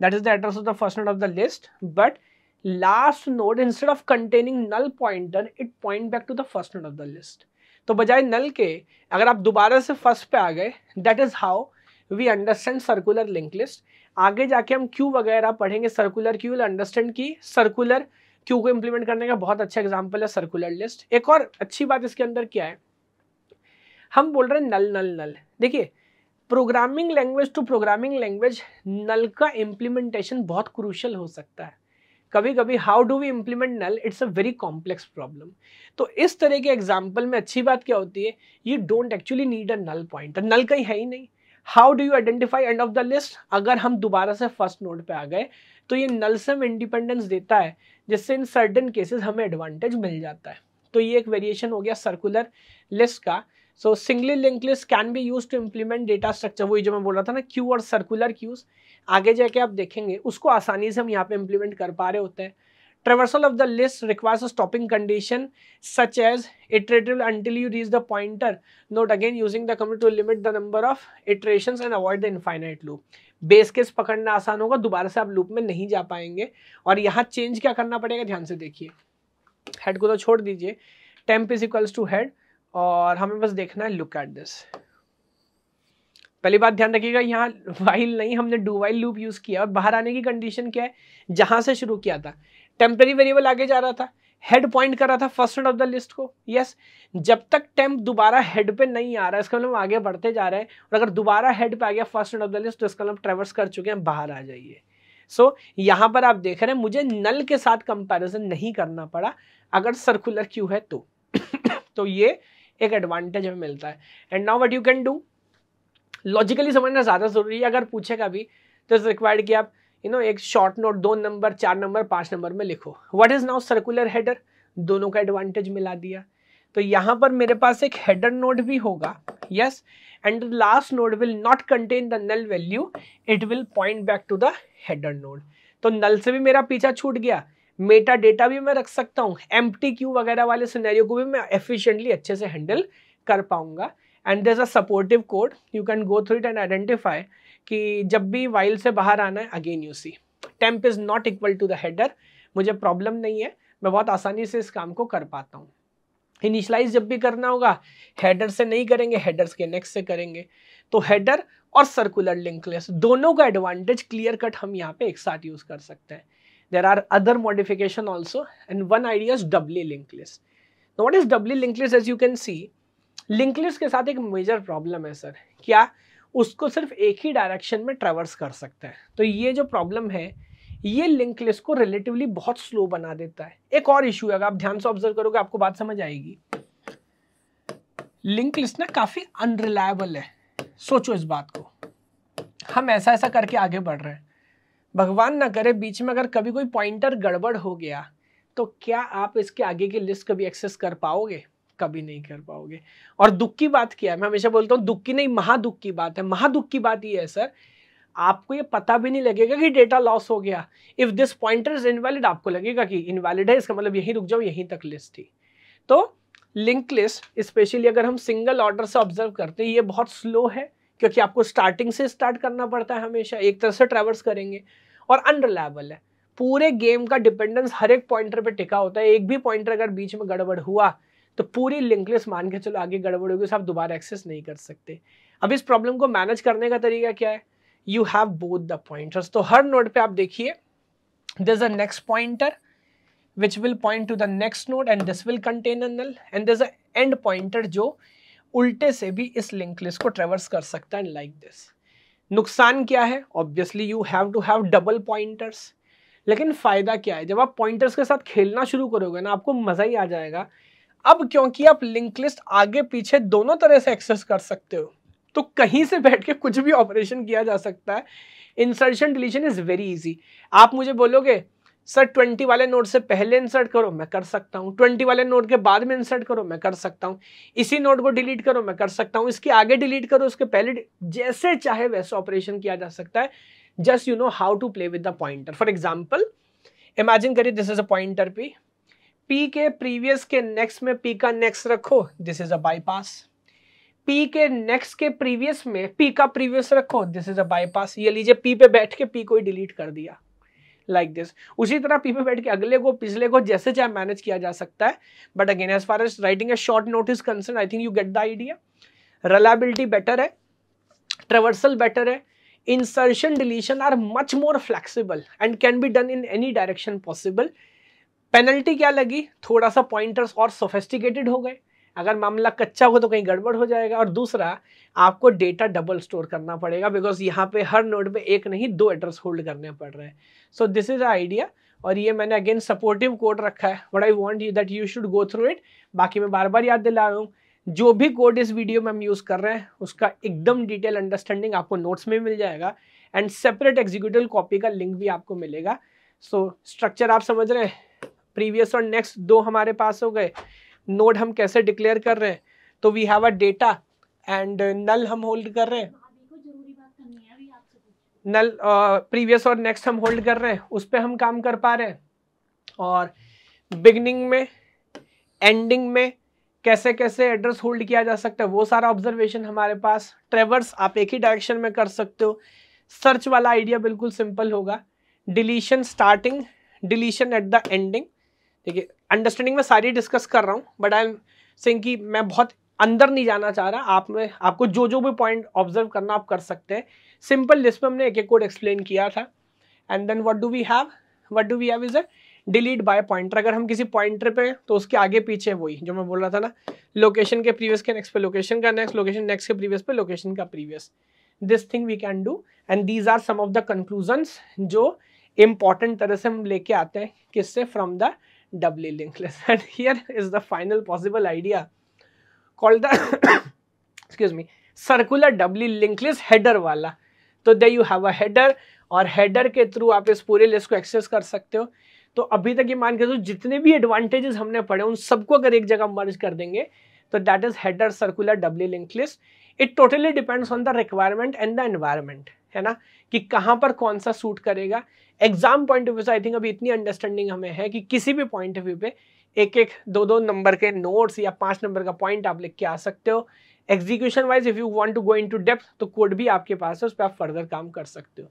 that is the address of the first node of the list but last node instead of containing null pointer it point back to the first node of the list तो बजाय नल के अगर आप दोबारा से first पे आ गए that is how we understand circular link list आगे जाके हम क्यू वगैरह पढ़ेंगे सर्कुलर क्यू विल अंडरस्टैंड की सर्कुलर क्यू को इम्प्लीमेंट करने का बहुत अच्छा एग्जाम्पल है सर्कुलर लिस्ट एक और अच्छी बात इसके अंदर क्या है हम बोल रहे हैं नल नल नल देखिए programming language to programming language null का इम्प्लीमेंटेशन बहुत क्रूशल हो सकता है कभी कभी how do we implement null it's a very complex problem तो इस तरह के एग्जाम्पल में अच्छी बात क्या होती है you don't actually need a null point null कहीं है ही नहीं how do you identify end of the list अगर हम दोबारा से फर्स्ट नोड पे आ गए तो ये नलसम इंडिपेंडेंस देता है जिससे इन सर्टन केसेस हमें एडवांटेज मिल जाता है तो ये एक वेरिएशन हो गया सर्कुलर लिस्ट का so singly link list can be use to implement data structure वही जो मैं बोल रहा था ना क्यू और सर्कुलर क्यूज आगे जाके आप देखेंगे उसको आसानी से हम यहाँ पे इम्प्लीमेंट कर पा रहे होते हैं Traversal of the list requires a stopping condition such as iterative until you reach the pointer. Note again using the computer to limit the number of iterations and avoid the infinite loop. Base case पकड़ना आसान होगा दोबारा से आप loop में नहीं जा पाएंगे और यहाँ चेंज क्या करना पड़ेगा ध्यान से देखिए हेड को तो छोड़ दीजिए temp is equals to head और हमें बस देखना है लुक एट दिस पहली बात ध्यान रखिएगा यहाँ वाइल नहीं हमने डू वाइल लूप यूज़ किया और बाहर आने की कंडीशन क्या है जहाँ से शुरू किया था टेम्पररी वेरिएबल आगे जा रहा था हेड पॉइंट कर रहा था फर्स्ट ऑफ द लिस्ट को यस yes, जब तक टेम्प दोबारा हेड पे नहीं आ रहा है इसका मतलब आगे बढ़ते जा रहे हैं और अगर दोबारा हेड पे आ गया फर्स्ट ऑफ द लिस्ट तो इसका मतलब ट्रेवर्स कर चुके हैं बाहर आ जाइए सो so, यहाँ पर आप देख रहे हैं मुझे नल के साथ कंपेरिजन नहीं करना पड़ा अगर सर्कुलर क्यू है तो तो ये एक एडवांटेज हमें मिलता है and now what you can do logically समझना ज़्यादा ज़रूरी है अगर पूछेगा भी तो इट्स रिक्वायर्ड कि आप यू नो एक शॉर्ट नोट दो नंबर चार नंबर पांच नंबर में लिखो what is now circular header दोनों का एडवांटेज मिला दिया तो यहाँ पर मेरे पास एक हेडर नोट भी होगा yes and last node will not contain the null value it will point back to the header node तो नल से भी मेरा पीछा छूट गया मेटा डेटा भी मैं रख सकता हूँ एम क्यू वगैरह वाले सिनेरियो को भी मैं एफिशिएंटली अच्छे से हैंडल कर पाऊंगा and there a supportive code you can go through it and identify कि जब भी वाइल से बाहर आना है again you see temp is not equal to the header मुझे प्रॉब्लम नहीं है मैं बहुत आसानी से इस काम को कर पाता हूँ इनिशलाइज जब भी करना होगा हेडर से नहीं करेंगे हेडर्स के नेक्स्ट से करेंगे तो हेडर और सर्कुलर लिंक लिस्ट दोनों का एडवांटेज क्लियर कट हम यहाँ पे एक साथ यूज़ कर सकते हैं there are other modification also and one idea is doubly link list what is doubly link list as you can see link list के साथ एक मेजर प्रॉब्लम है सर क्या उसको सिर्फ एक ही डायरेक्शन में ट्रेवर्स कर सकते हैं तो ये जो प्रॉब्लम है ये लिंक लिस्ट को रिलेटिवली बहुत स्लो बना देता है एक और इशू है अगर आप ध्यान से ऑब्जर्व करोगे आपको बात समझ आएगी लिंक लिस्ट ना काफ़ी अनरिलायबल है सोचो इस बात को हम ऐसा ऐसा करके आगे बढ़ रहे हैं भगवान ना करे बीच में अगर कभी कोई पॉइंटर गड़बड़ हो गया तो क्या आप इसके आगे की लिस्ट कभी एक्सेस कर पाओगे कभी नहीं कर पाओगे और दुख की बात क्या है मैं हमेशा बोलता हूँ दुख की नहीं महादुख की बात है महादुख की बात ये है सर आपको ये पता भी नहीं लगेगा कि डेटा लॉस हो गया if this pointer is invalid आपको लगेगा कि इनवैलिड है इसका मतलब यहीं रुक जाओ यहीं तक लिस्ट थी तो लिंक लिस्ट स्पेशली अगर हम सिंगल ऑर्डर से ऑब्जर्व करते हैं ये बहुत स्लो है क्योंकि आपको स्टार्टिंग से स्टार्ट करना पड़ता है हमेशा एक तरह से ट्रेवर्स करेंगे और अनरिलायबल है पूरे गेम का डिपेंडेंस हर एक पॉइंटर पे टिका होता है एक भी पॉइंटर अगर बीच में गड़बड़ हुआ तो पूरी लिंक लिस्ट मान के चलो आगे गड़बड़ होगी उसे आप दोबारा एक्सेस नहीं कर सकते अब इस प्रॉब्लम को मैनेज करने का तरीका क्या है you have both the pointers तो हर नोट पे आप देखिए there's a next pointer which will point to the next node and this will contain null and and there's a end pointer जो उल्टे से भी इस लिंक लिस्ट को ट्रेवर्स कर सकता है लाइक like दिस नुकसान क्या है obviously you have to have double pointers लेकिन फ़ायदा क्या है जब आप पॉइंटर्स के साथ खेलना शुरू करोगे ना आपको मज़ा ही आ जाएगा अब क्योंकि आप लिंक लिस्ट आगे पीछे दोनों तरह से एक्सेस कर सकते हो तो कहीं से बैठ के कुछ भी ऑपरेशन किया जा सकता है insertion deletion is very easy आप मुझे बोलोगे सर ट्वेंटी वाले नोट से पहले इंसर्ट करो मैं कर सकता हूँ ट्वेंटी वाले नोट के बाद में इंसर्ट करो मैं कर सकता हूँ इसी नोट को डिलीट करो मैं कर सकता हूँ इसके आगे डिलीट करो उसके पहले जैसे चाहे वैसे ऑपरेशन किया जा सकता है just you know how to play with the pointer for example imagine करिए this is a pointer P P के प्रीवियस के नेक्स्ट में पी का नेक्स्ट रखो this is a bypass P के नेक्स्ट के प्रीवियस में पी का प्रीवियस रखो दिस इज अ बाईपास ये लीजिए पी पे बैठ के पी को ही डिलीट कर दिया लाइक like दिस उसी तरह पी पे बैठ के अगले को पिछले को जैसे चाहे मैनेज किया जा सकता है but again as far as writing a short notice concern I think you get the idea reliability better है ट्रेवर्सल बेटर है insertion deletion are much more flexible and can be done in any direction possible penalty क्या लगी थोड़ा सा pointers और sophisticated हो गए अगर मामला कच्चा हो तो कहीं गड़बड़ हो जाएगा और दूसरा आपको डेटा डबल स्टोर करना पड़ेगा बिकॉज यहाँ पे हर नोड पे एक नहीं दो एड्रेस होल्ड करने पड़ रहे हैं सो दिस इज़ आइडिया और ये मैंने अगेन सपोर्टिव कोड रखा है what I want you that you should go through it बाकी मैं बार बार याद दिला रहा हूँ जो भी कोड इस वीडियो में हम यूज़ कर रहे हैं उसका एकदम डिटेल अंडरस्टैंडिंग आपको नोट्स में मिल जाएगा एंड सेपरेट एग्जीक्यूटिव कॉपी का लिंक भी आपको मिलेगा सो so, स्ट्रक्चर आप समझ रहे हैं प्रीवियस और नेक्स्ट दो हमारे पास हो गए नोड हम कैसे डिक्लेयर कर रहे हैं तो we have a data and null हम होल्ड कर रहे हैं नल प्रीवियस और नेक्स्ट हम होल्ड कर रहे हैं उस पर हम काम कर पा रहे हैं और बिगनिंग में एंडिंग में कैसे कैसे एड्रेस होल्ड किया जा सकता है वो सारा ऑब्जर्वेशन हमारे पास ट्रेवर्स आप एक ही डायरेक्शन में कर सकते हो सर्च वाला आइडिया बिल्कुल सिंपल होगा deletion starting deletion at the ending ठीक है अंडरस्टैंडिंग में सारी डिस्कस कर रहा हूँ बट आई एम सिंह कि मैं बहुत अंदर नहीं जाना चाह रहा आप में आपको जो जो भी पॉइंट ऑब्जर्व करना आप कर सकते हैं सिंपल लिस्ट में हमने एक एक कोड एक्सप्लेन किया था and then what do we have what do we have is a delete by pointer अगर हम किसी पॉइंटर पे तो उसके आगे पीछे वही जो मैं बोल रहा था ना लोकेशन के प्रीवियस के नेक्स्ट पे लोकेशन का नेक्स्ट लोकेशन नेक्स्ट के प्रीवियस पे लोकेशन का previous this thing we can do and these are some of the conclusion जो इम्पॉर्टेंट तरह से हम लेके आते हैं किससे from the doubly linked list. And here is the final possible idea called the excuse me circular doubly linked list header wala. so तो there you have a header और हेडर के थ्रू आप इस पूरे लिस्ट को access कर सकते हो तो अभी तक ये मान के चलो जितने भी एडवांटेजेस हमने पढ़े उन सबको अगर एक जगह मर्ज कर देंगे तो that is header circular doubly link list it totally depends on the requirement and the environment है ना कि कहां पर कौन सा सूट करेगा एग्जाम पॉइंट ऑफ व्यू से आई थिंक अभी इतनी अंडरस्टैंडिंग हमें है कि किसी भी पॉइंट ऑफ व्यू पे एक एक दो दो नंबर के नोट्स या पांच नंबर का पॉइंट आप लिख के आ सकते हो execution wise if you want to go in to depth तो कोड भी आपके पास है उस पर आप फर्दर काम कर सकते हो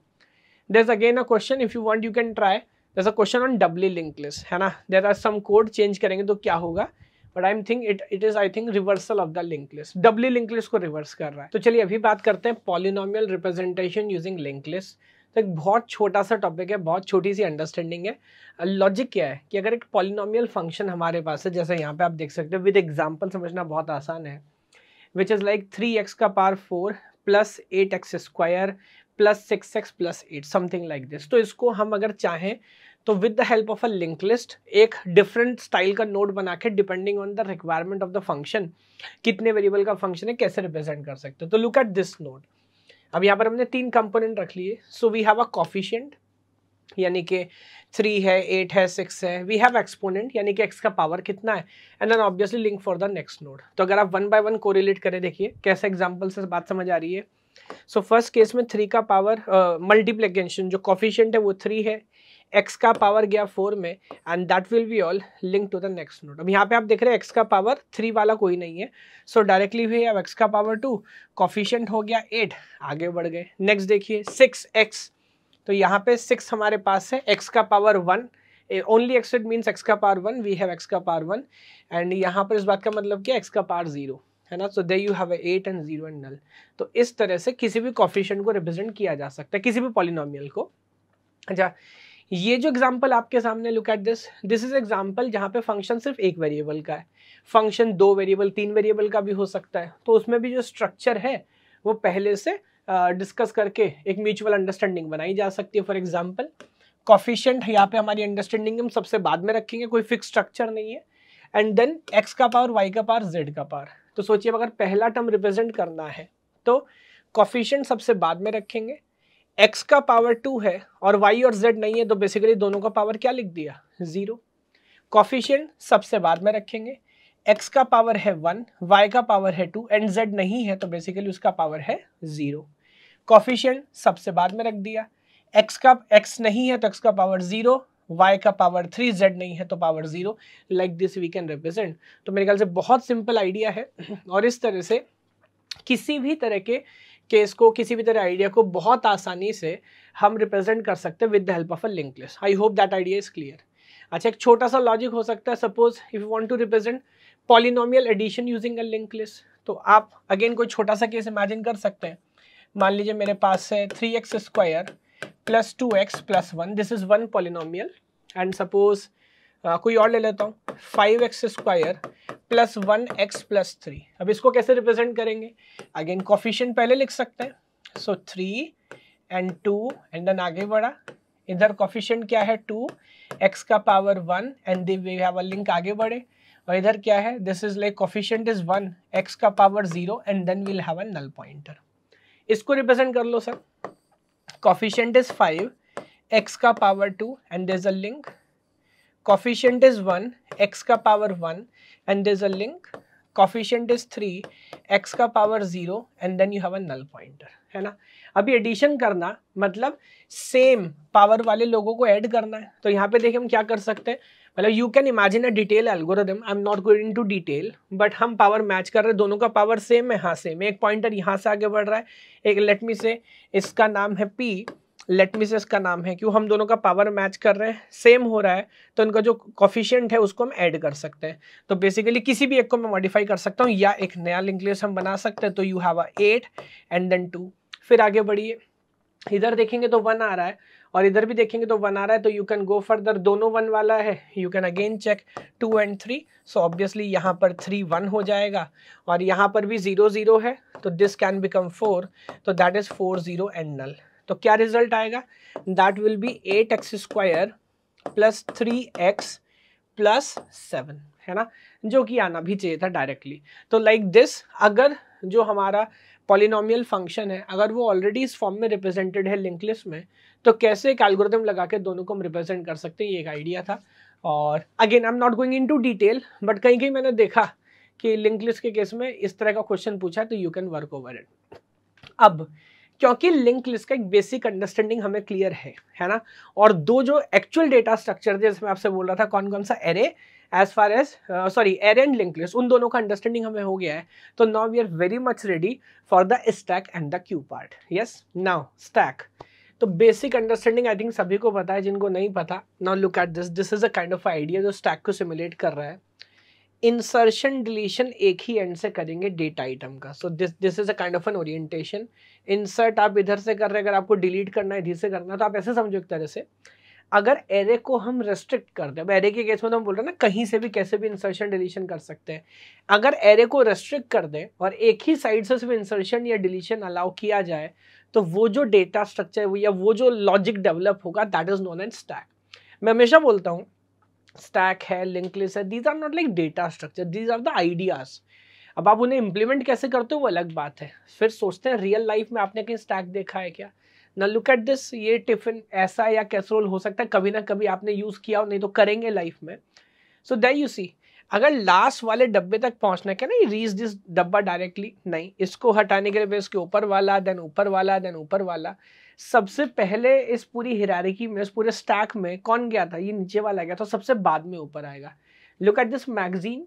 there again a question if you want you can try there a question on doubly link list है ना there are some code change करेंगे तो क्या होगा but I am think it it is I think reversal of the link list doubly link list को reverse कर रहा है तो चलिए अभी बात करते हैं polynomial representation using link list तो एक बहुत छोटा सा टॉपिक है बहुत छोटी सी अंडरस्टैंडिंग है लॉजिक क्या है कि अगर एक पॉलिनोमियल फंक्शन हमारे पास है जैसे यहाँ पे आप देख सकते हो विद एग्जाम्पल समझना बहुत आसान है which is like three X का power four plus eight X square plus six X plus eight something like this तो इसको हम अगर चाहें तो with the help of a link list एक डिफरेंट स्टाइल का नोट बना के depending on the requirement of the function कितने वेरिएबल का फंक्शन है कैसे रिप्रेजेंट कर सकते हो तो लुक एट दिस नोट अब यहाँ पर हमने तीन कंपोनेंट रख लिए so we have a coefficient यानी कि थ्री है एट है सिक्स है वी हैव एक्सपोनेंट यानी कि एक्स का पावर कितना है and then obviously link for the next node तो अगर आप वन बाय वन कोरिलेट करें देखिए कैसे एग्जाम्पल से बात समझ आ रही है सो फर्स्ट केस में थ्री का पावर मल्टीप्लीकेशन uh, जो कॉफिशियंट है वो थ्री है एक्स का पावर गया फोर में and that will be all link to the next node अब यहाँ पे आप देख रहे हैं एक्स का पावर थ्री वाला कोई नहीं है सो डायरेक्टली हुई अब एक्स का पावर टू कॉफिशियंट हो गया एट आगे बढ़ गए नेक्स्ट देखिए सिक्स एक्स तो यहाँ पे सिक्स हमारे पास है एक्स का power one only it means X का power one we have X का पावर वन एंड यहाँ पर इस बात का मतलब क्या एक्स का पावर जीरो है ना so they you have eight and zero and null तो इस तरह से किसी भी कॉफिशियंट को रिप्रेजेंट किया जा सकता है किसी भी पॉलिनोमियल को अच्छा ये जो एग्जाम्पल आपके सामने look at this this is example जहाँ पे फंक्शन सिर्फ एक वेरिएबल का है फंक्शन दो वेरिएबल तीन वेरिएबल का भी हो सकता है तो उसमें भी जो स्ट्रक्चर है वो पहले से डिस्कस uh, करके एक म्यूचुअल अंडरस्टैंडिंग बनाई जा सकती है फॉर एग्जाम्पल कॉफिशेंट यहाँ पे हमारी अंडरस्टैंडिंग हम सबसे बाद में रखेंगे कोई फिक्स स्ट्रक्चर नहीं है एंड देन एक्स का पावर वाई का पावर जेड का पावर तो सोचिए अगर पहला टर्म रिप्रेजेंट करना है तो कॉफिशेंट सबसे बाद में रखेंगे x का पावर टू है और y और z नहीं है तो बेसिकली दोनों का पावर क्या लिख दिया ज़ीरो कॉफिशियंट सबसे बाद में रखेंगे x का पावर है वन y का पावर है टू एंड z नहीं है तो बेसिकली उसका पावर है ज़ीरो कॉफिशियंट सबसे बाद में रख दिया x का x नहीं है तो x का पावर ज़ीरो y का पावर थ्री z नहीं है तो power zero like this we can represent तो मेरे ख्याल से बहुत सिंपल आइडिया है और इस तरह से किसी भी तरह के केस को किसी भी तरह आइडिया को बहुत आसानी से हम रिप्रेजेंट कर सकते हैं with the help of a link list I hope that idea is clear अच्छा एक छोटा सा लॉजिक हो सकता है suppose if you want to represent polynomial addition using a link list तो आप अगेन कोई छोटा सा केस इमेजिन कर सकते हैं मान लीजिए मेरे पास है three X square plus two X plus one this is one polynomial and suppose कोई और ले लेता हूँ five X square plus one X plus three अब इसको कैसे रिप्रेजेंट करेंगे अगेन कॉफिशियन पहले लिख सकते हैं so three and two and then आगे बढ़ा इधर कॉफिशियंट क्या है टू एक्स का power one and they we have a link आगे बढ़े और इधर क्या है this is like coefficient is one X का power zero and then will have a null pointer इसको रिप्रेजेंट कर लो sir coefficient is five X का power two and is a link coefficient is one X का power one and there's a link coefficient is three X का power zero and then you have a null pointer है ना अभी addition करना मतलब same power वाले लोगों को ऐड करना है तो यहाँ पे देखिए हम क्या कर सकते हैं मतलब you can imagine a detail algorithm I am not going to detail but हम पावर मैच कर रहे हैं दोनों का पावर सेम है हाँ सेम एक पॉइंटर यहाँ से आगे बढ़ रहा है एक लेट मी से इसका नाम है पी लेटमिस का नाम है क्यों हम दोनों का पावर मैच कर रहे हैं सेम हो रहा है तो इनका जो कॉफिशियंट है उसको हम ऐड कर सकते हैं तो बेसिकली किसी भी एक को मैं मॉडिफाई कर सकता हूँ या एक नया लिंक लिस्ट हम बना सकते हैं तो you have a eight and then two फिर आगे बढ़िए इधर देखेंगे तो वन आ रहा है और इधर भी देखेंगे तो वन आ रहा है तो यू कैन गो फर्दर दोनों वन वाला है you can again check two and three so obviously यहाँ पर थ्री वन हो जाएगा और यहाँ पर भी ज़ीरो ज़ीरो है तो दिस कैन बिकम फोर तो that is four zero and null तो क्या रिजल्ट आएगा that will be eight X square plus three X plus seven है ना जो कि आना भी चाहिए था डायरेक्टली तो लाइक like दिस अगर जो हमारा पॉलिनोमियल फंक्शन है अगर वो ऑलरेडी इस फॉर्म में रिप्रेजेंटेड है लिंक लिस्ट में तो कैसे एक एल्गोरिदम लगा के दोनों को हम रिप्रेजेंट कर सकते हैं ये एक आइडिया था और again I am not going in to detail but कहीं कहीं मैंने देखा कि लिंक लिस्ट के केस में इस तरह का क्वेश्चन पूछा है तो you can work over it अब क्योंकि लिंक लिस्ट का एक बेसिक अंडरस्टैंडिंग हमें क्लियर है है ना और दो जो एक्चुअल डेटा स्ट्रक्चर थे जैसे मैं आपसे बोल रहा था कौन कौन सा array as far as sorry array and link list उन दोनों का अंडरस्टैंडिंग हमें हो गया है तो now we are very much ready for the stack and the queue part yes now stack तो बेसिक अंडरस्टैंडिंग आई थिंक सभी को पता है जिनको नहीं पता now look at this this is a kind of idea जो स्टैक को सिमुलेट कर रहा है इंसर्शन डिलीशन एक ही एंड से करेंगे डेटा आइटम का so this this is a kind of an orientation insert आप इधर से कर रहे हैं अगर आपको डिलीट करना है इधर से करना है तो आप ऐसे समझो एक तरह से अगर एरे को हम रेस्ट्रिक्ट कर दें अब एरे के केस में तो हम बोल रहे हैं ना कहीं से भी कैसे भी इंसर्शन डिलीशन कर सकते हैं अगर एरे को रेस्ट्रिक्ट कर दें और एक ही साइड से सिर्फ इंसर्शन या डिलीशन अलाउ किया जाए तो वो जो डेटा स्ट्रक्चर या वो जो लॉजिक डेवलप होगा that is known and stack मैं हमेशा बोलता हूँ स्टैक है लिंक लिस्ट है these are not like data structure these are the ideas अब आप उन्हें इम्प्लीमेंट कैसे करते हो वो अलग बात है फिर सोचते हैं रियल लाइफ में आपने कहीं स्टैक देखा है क्या ना लुक एट दिस ये टिफिन ऐसा या कैसरोल हो सकता है कभी ना कभी आपने यूज़ किया हो नहीं तो करेंगे लाइफ में सो दे यू सी अगर लास्ट वाले डब्बे तक पहुंचना क्या नहीं रीच दिस डब्बा डायरेक्टली नहीं इसको हटाने के लिए इसके ऊपर वाला देन ऊपर वाला देन ऊपर वाला सबसे पहले इस पूरी हिरारिकी में इस पूरे स्टैक में कौन गया था ये नीचे वाला गया था सबसे बाद में ऊपर आएगा लुक एट दिस मैगजीन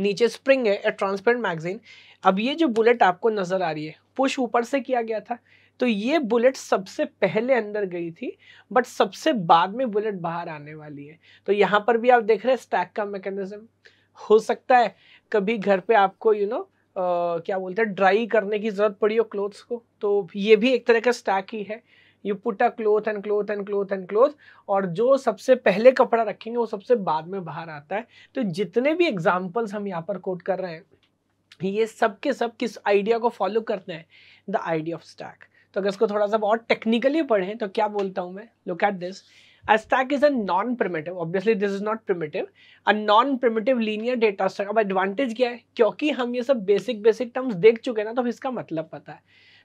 नीचे स्प्रिंग है ए ट्रांसपेरेंट मैगजीन अब ये जो बुलेट आपको नज़र आ रही है पुश ऊपर से किया गया था तो ये बुलेट सबसे पहले अंदर गई थी बट सबसे बाद में बुलेट बाहर आने वाली है तो यहाँ पर भी आप देख रहे हैं स्टैक का मैकेनिज्म हो सकता है कभी घर पे आपको यू you नो know, क्या बोलते हैं ड्राई करने की ज़रूरत पड़ी हो क्लोथ्स को तो ये भी एक तरह का स्टैक ही है you put a cloth and cloth and cloth and cloth और जो सबसे पहले कपड़ा रखेंगे वो सबसे बाद में बाहर आता है तो जितने भी एग्जाम्पल्स हम यहाँ पर कोट कर रहे हैं ये सब के सब किस आइडिया को फॉलो करते हैं द आइडिया ऑफ स्टैक तो अगर इसको थोड़ा सा और टेक्निकली पढ़ें तो क्या बोलता हूँ मैं look at this A stack is a non-primitive. Obviously, this is not primitive. A non-primitive linear data structure अब advantage क्या है क्योंकि हम ये सब basic basic terms देख चुके हैं ना तो इसका मतलब पता है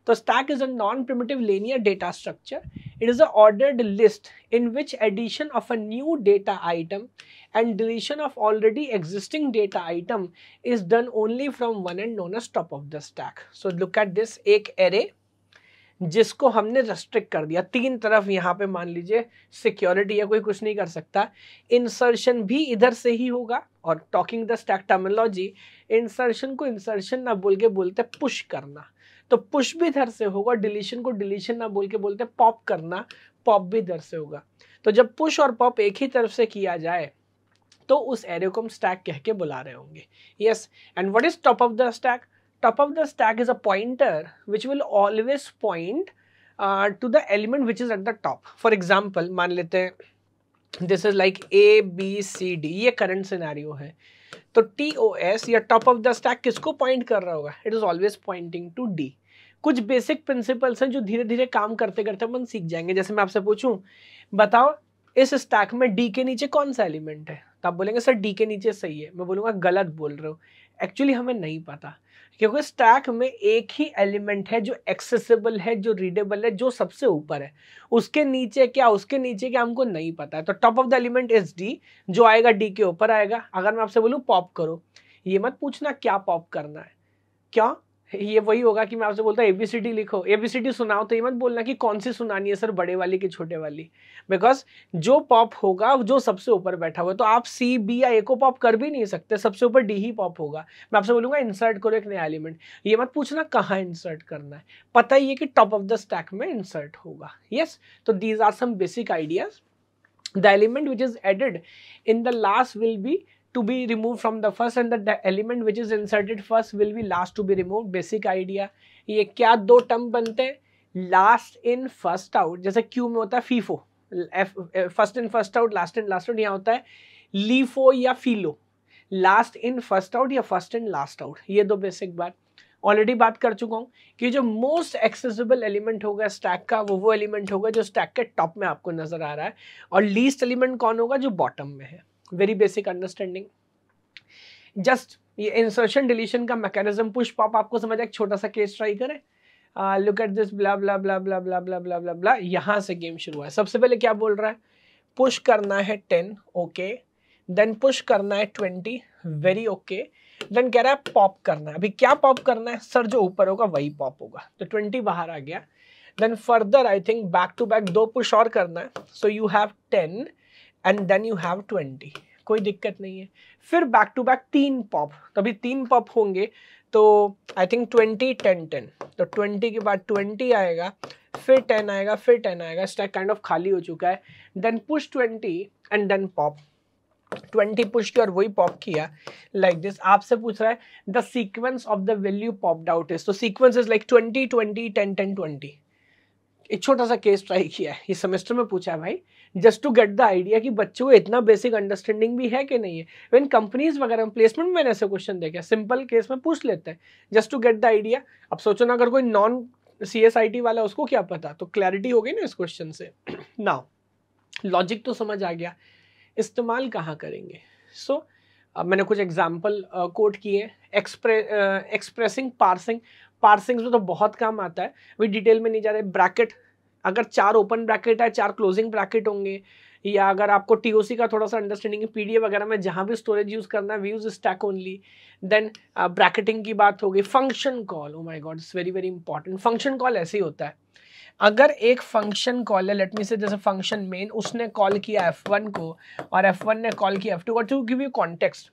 तो stack is a non-primitive linear data structure. It is an ordered list in which addition of a new data item and deletion of already existing data item is done only from one end known as top of the stack. So look at this, एक array जिसको हमने restrict कर दिया तीन तरफ यहाँ पे मान लीजिए सिक्योरिटी या कोई कुछ नहीं कर सकता इंसर्शन भी इधर से ही होगा और talking the stack terminology insertion को इंसर्शन ना बोल के बोलते पुश करना तो पुश भी इधर से होगा डिलीशन को डिलीशन ना बोल के बोलते पॉप करना पॉप भी इधर से होगा तो जब पुश और पॉप एक ही तरफ से किया जाए तो उस एरे को हम स्टैक कह के बुला रहे होंगे yes and what is top of the stack top of the stack is a pointer which will always point uh, to the element which is at the top. For example, मान लेते हैं this is like A B C D ये current scenario है तो T O S या top of the stack किसको point कर रहा होगा it is always pointing to D कुछ बेसिक प्रिंसिपल्स हैं जो धीरे धीरे काम करते करते अपन सीख जाएंगे जैसे मैं आपसे पूछूं बताओ इस स्टैक में डी के नीचे कौन सा एलिमेंट है तो आप बोलेंगे सर डी के नीचे सही है मैं बोलूँगा गलत बोल रहे हो एक्चुअली हमें नहीं पता क्योंकि स्टैक में एक ही एलिमेंट है जो एक्सेसिबल है जो रीडेबल है जो सबसे ऊपर है उसके नीचे क्या उसके नीचे क्या हमको नहीं पता है तो top of the element is D जो आएगा डी के ऊपर आएगा अगर मैं आपसे बोलूँ पॉप करो ये मत पूछना क्या पॉप करना है क्या ये वही होगा कि मैं आपसे बोलता हूँ एबीसीडी लिखो एबीसीडी सुनाओ तो ये मत बोलना कि कौन सी सुनानी है सर बड़े वाली कि छोटे वाली बिकॉज जो पॉप होगा जो सबसे ऊपर बैठा हुआ तो आप सी बी या ए को पॉप कर भी नहीं सकते सबसे ऊपर डी ही पॉप होगा मैं आपसे बोलूंगा इंसर्ट करो एक नया एलिमेंट ये मत पूछना कहाँ इंसर्ट करना है पता ही है कि टॉप ऑफ द स्टैक में इंसर्ट होगा यस तो these are some basic ideas the element which is added in the last will be to be removed from the first and the element which is inserted first will be last to be removed basic idea ये क्या दो term बनते हैं last in first out जैसे Q में होता है FIFO F, first in first out last in last out यहाँ होता है LIFO या FILO last in first out या फर्स्ट इन लास्ट आउट ये दो बेसिक बात ऑलरेडी बात कर चुका हूँ कि जो मोस्ट एक्सेसिबल एलिमेंट होगा स्टैक का वो वो एलिमेंट होगा जो स्टैक के टॉप में आपको नजर आ रहा है और लीस्ट एलिमेंट कौन होगा जो बॉटम में है वेरी बेसिक अंडरस्टैंडिंग जस्ट ये इंसर्शन डिलीशन का मैकेनिज्म पुश पॉप आपको समझ एक छोटा सा केस ट्राई करें look at this blah blah blah blah blah blah blah blah blah यहाँ से गेम शुरू हुआ है सबसे पहले क्या बोल रहा है पुश करना है टेन ओके देन पुश करना है ट्वेंटी वेरी ओके देन कह रहा है पॉप करना है अभी क्या पॉप करना है सर जो ऊपर होगा वही पॉप होगा तो ट्वेंटी बाहर आ गया then further I think back to back दो पुश और करना है so you have ten and then you have twenty कोई दिक्कत नहीं है फिर बैक टू बैक तीन पॉप कभी तीन पॉप होंगे तो I think twenty ten ten तो ट्वेंटी के बाद ट्वेंटी आएगा फिर टेन आएगा फिर टेन आएगा स्टैक काइंड ऑफ खाली हो चुका है then push twenty and then pop twenty push किया और वही पॉप किया लाइक दिस आपसे पूछ रहा है the sequence of the value pop doubt is तो sequence is like twenty twenty ten ten twenty एक छोटा सा केस ट्राई किया है ये सेमेस्टर में पूछा है भाई just to get the idea कि बच्चों को इतना बेसिक अंडरस्टैंडिंग भी है कि नहीं है इवन कंपनीज वगैरह में प्लेसमेंट में ऐसे क्वेश्चन देखे सिंपल केस में पूछ लेते हैं just to get the idea अब सोचो ना अगर कोई नॉन सी वाला उसको क्या पता तो क्लैरिटी हो गई ना इस क्वेश्चन से ना लॉजिक तो समझ आ गया इस्तेमाल कहाँ करेंगे सो so, Uh, मैंने कुछ एग्जाम्पल कोट किए एक्सप्रेसिंग पार्सिंग पार्सिंग में तो बहुत काम आता है अभी डिटेल में नहीं जा रहे ब्रैकेट अगर चार ओपन ब्रैकेट है चार क्लोजिंग ब्रैकेट होंगे या अगर आपको टी का थोड़ा सा अंडरस्टैंडिंग है पी वगैरह में जहाँ भी स्टोरेज यूज़ करना है we use stack only then bracketing की बात हो गई function call oh my god it's very very important function call ऐसे ही होता है अगर एक फंक्शन कॉल है लेट मी से जैसे फंक्शन मेन उसने कॉल किया एफ वन को और एफ वन ने कॉल किया एफ टू और टू गिव यू कॉन्टेक्स्ट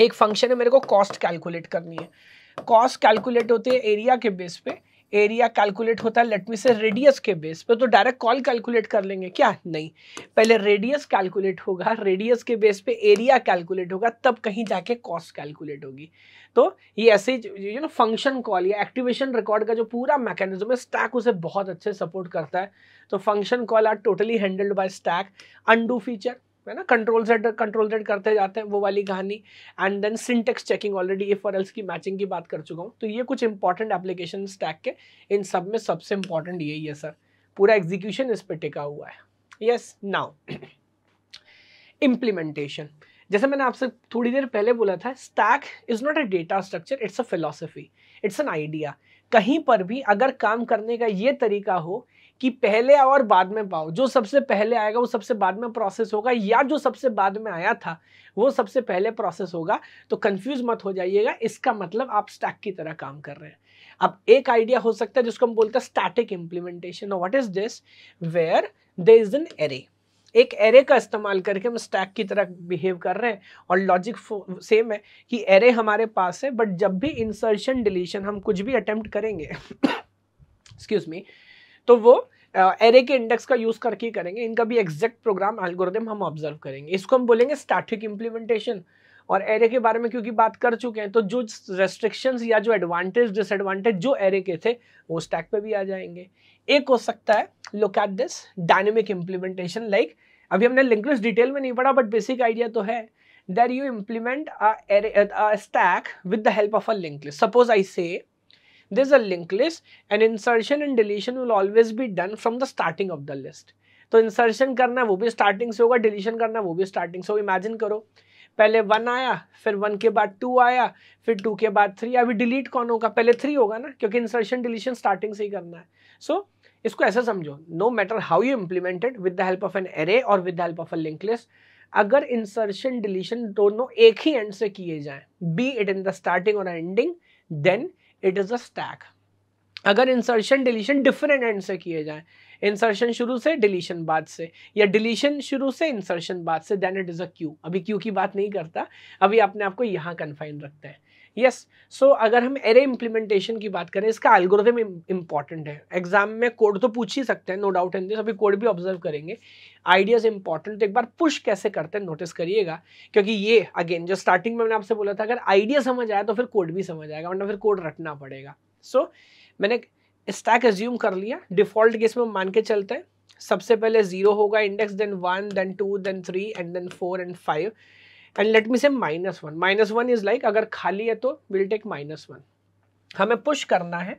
एक फंक्शन है मेरे को कॉस्ट कैलकुलेट करनी है कॉस्ट कैलकुलेट होती है एरिया के बेस पे एरिया कैलकुलेट होता है लेट मी से रेडियस के बेस पे तो डायरेक्ट कॉल कैलकुलेट कर लेंगे क्या नहीं पहले रेडियस कैलकुलेट होगा रेडियस के बेस पे एरिया कैलकुलेट होगा तब कहीं जाके कॉस्ट कैलकुलेट होगी तो ये ऐसे यू नो फंक्शन कॉल या एक्टिवेशन रिकॉर्ड का जो पूरा मैकेनिज्म है स्टैक उसे बहुत अच्छे सपोर्ट करता है तो function call are totally handled by stack undo feature है ना कंट्रोल जेड कंट्रोल जेड करते जाते हैं वो वाली कहानी and then syntax checking already if और एल्स की मैचिंग की बात कर चुका हूँ तो ये कुछ इंपॉर्टेंट एप्लीकेशन स्टैक के इन सब में सबसे इंपॉर्टेंट यही है सर पूरा एग्जीक्यूशन इस पर टिका हुआ है यस नाउ इम्प्लीमेंटेशन जैसे मैंने आपसे थोड़ी देर पहले बोला था stack is not a data structure it's a philosophy it's an idea कहीं पर भी अगर काम करने का ये तरीका हो कि पहले आओ और बाद में पाओ जो सबसे पहले आएगा वो सबसे बाद में प्रोसेस होगा या जो सबसे बाद में आया था वो सबसे पहले प्रोसेस होगा तो कंफ्यूज मत हो जाइएगा इसका मतलब आप स्टैक की तरह काम कर रहे हैं अब एक आइडिया हो सकता है जिसको हम बोलते हैं static implementation what is this where there is an array एक एरे का इस्तेमाल करके हम स्टैक की तरह बिहेव कर रहे हैं और लॉजिक सेम है कि एरे हमारे पास है बट जब भी इंसर्शन डिलीशन हम कुछ भी अटेम्प्ट करेंगे एक्सक्यूज मी तो वो एरे के इंडेक्स का यूज करके करेंगे इनका भी एग्जैक्ट प्रोग्राम एल्गोरिदम हम ऑब्जर्व करेंगे इसको हम बोलेंगे स्टैटिक इम्प्लीमेंटेशन और एरे के बारे में क्योंकि बात कर चुके हैं तो जो रेस्ट्रिक्शंस या जो एडवांटेज डिसएडवांटेज जो एरे के थे वो स्टैक पे भी आ जाएंगे एक हो सकता है look at this dynamic implementation like अभी हमने लिंक्विस्ट डिटेल में नहीं पढ़ा बट बेसिक आइडिया तो है there you implement stack with the help of a link suppose I say there's a linked list and insertion and deletion will always be done from the starting of the list तो insertion करना है वो भी starting से होगा deletion करना है वो भी स्टार्टिंग से होगा इमेजिन करो पहले वन आया फिर वन के बाद टू आया फिर टू के बाद थ्री अभी डिलीट कौन होगा पहले थ्री होगा ना क्योंकि इंसर्शन डिलीशन स्टार्टिंग से ही करना है सो so, इसको ऐसा समझो no matter how you implemented with the help of an array और with the help of a link list अगर इंसर्शन डिलीशन दोनों एक ही एंड से किए जाए be it in the starting और ending then it is a stack अगर इंसर्शन डिलीशन डिफरेंट एंड से किए जाए इंसर्शन शुरू से डिलीशन बाद से या डिलीशन शुरू से इंसर्शन बाद से then it is a queue अभी क्यू की बात नहीं करता अभी अपने आप को यहाँ कन्फाइन रखते हैं यस yes. सो so, अगर हम एरे इम्प्लीमेंटेशन की बात करें इसका एल्गोरिथम इंपॉर्टेंट है एग्जाम में कोड तो पूछ ही सकते हैं नो डाउट एंड दिस अभी कोड भी ऑब्जर्व करेंगे आइडियाज इंपॉर्टेंट तो एक बार पुश कैसे करते हैं नोटिस करिएगा क्योंकि ये अगेन जो स्टार्टिंग में मैंने आपसे बोला था अगर आइडिया समझ आया तो फिर कोड भी समझ आएगा वरना फिर कोड रटना पड़ेगा सो so, मैंने स्टैक एज्यूम कर लिया डिफॉल्ट केस में मान के चलते हैं सबसे पहले जीरो होगा index then one then two then three and then four and five and let me say minus one minus one is like अगर खाली है तो विल टेक माइनस वन हमें पुश करना है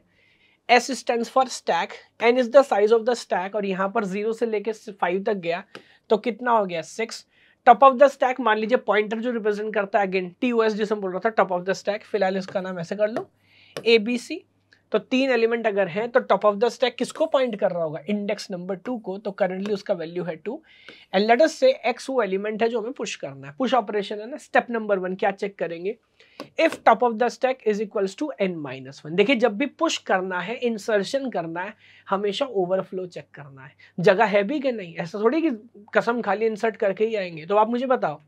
S stand for stack N is the size of the stack और यहाँ पर जीरो से लेके फाइव तक गया तो कितना हो गया six top of the stack मान लीजिए पॉइंटर जो रिप्रेजेंट करता है अगेन टी ओ एस जिसमें बोल रहा था टॉप ऑफ द स्टैक फिलहाल इसका नाम ऐसे कर लो ए बी सी तो तीन एलिमेंट अगर हैं तो टॉप ऑफ द स्टैक किसको पॉइंट कर रहा होगा इंडेक्स नंबर टू को तो करंटली उसका वैल्यू है two and let's say X वो एलिमेंट है जो हमें पुश करना है पुश ऑपरेशन है ना स्टेप नंबर वन क्या चेक करेंगे if top of the stack is equals to N minus one देखिए जब भी पुश करना है इंसर्शन करना है हमेशा ओवरफ्लो चेक करना है जगह है भी कि नहीं ऐसा थोड़ी कि कसम खाली इंसर्ट करके ही आएंगे तो आप मुझे बताओ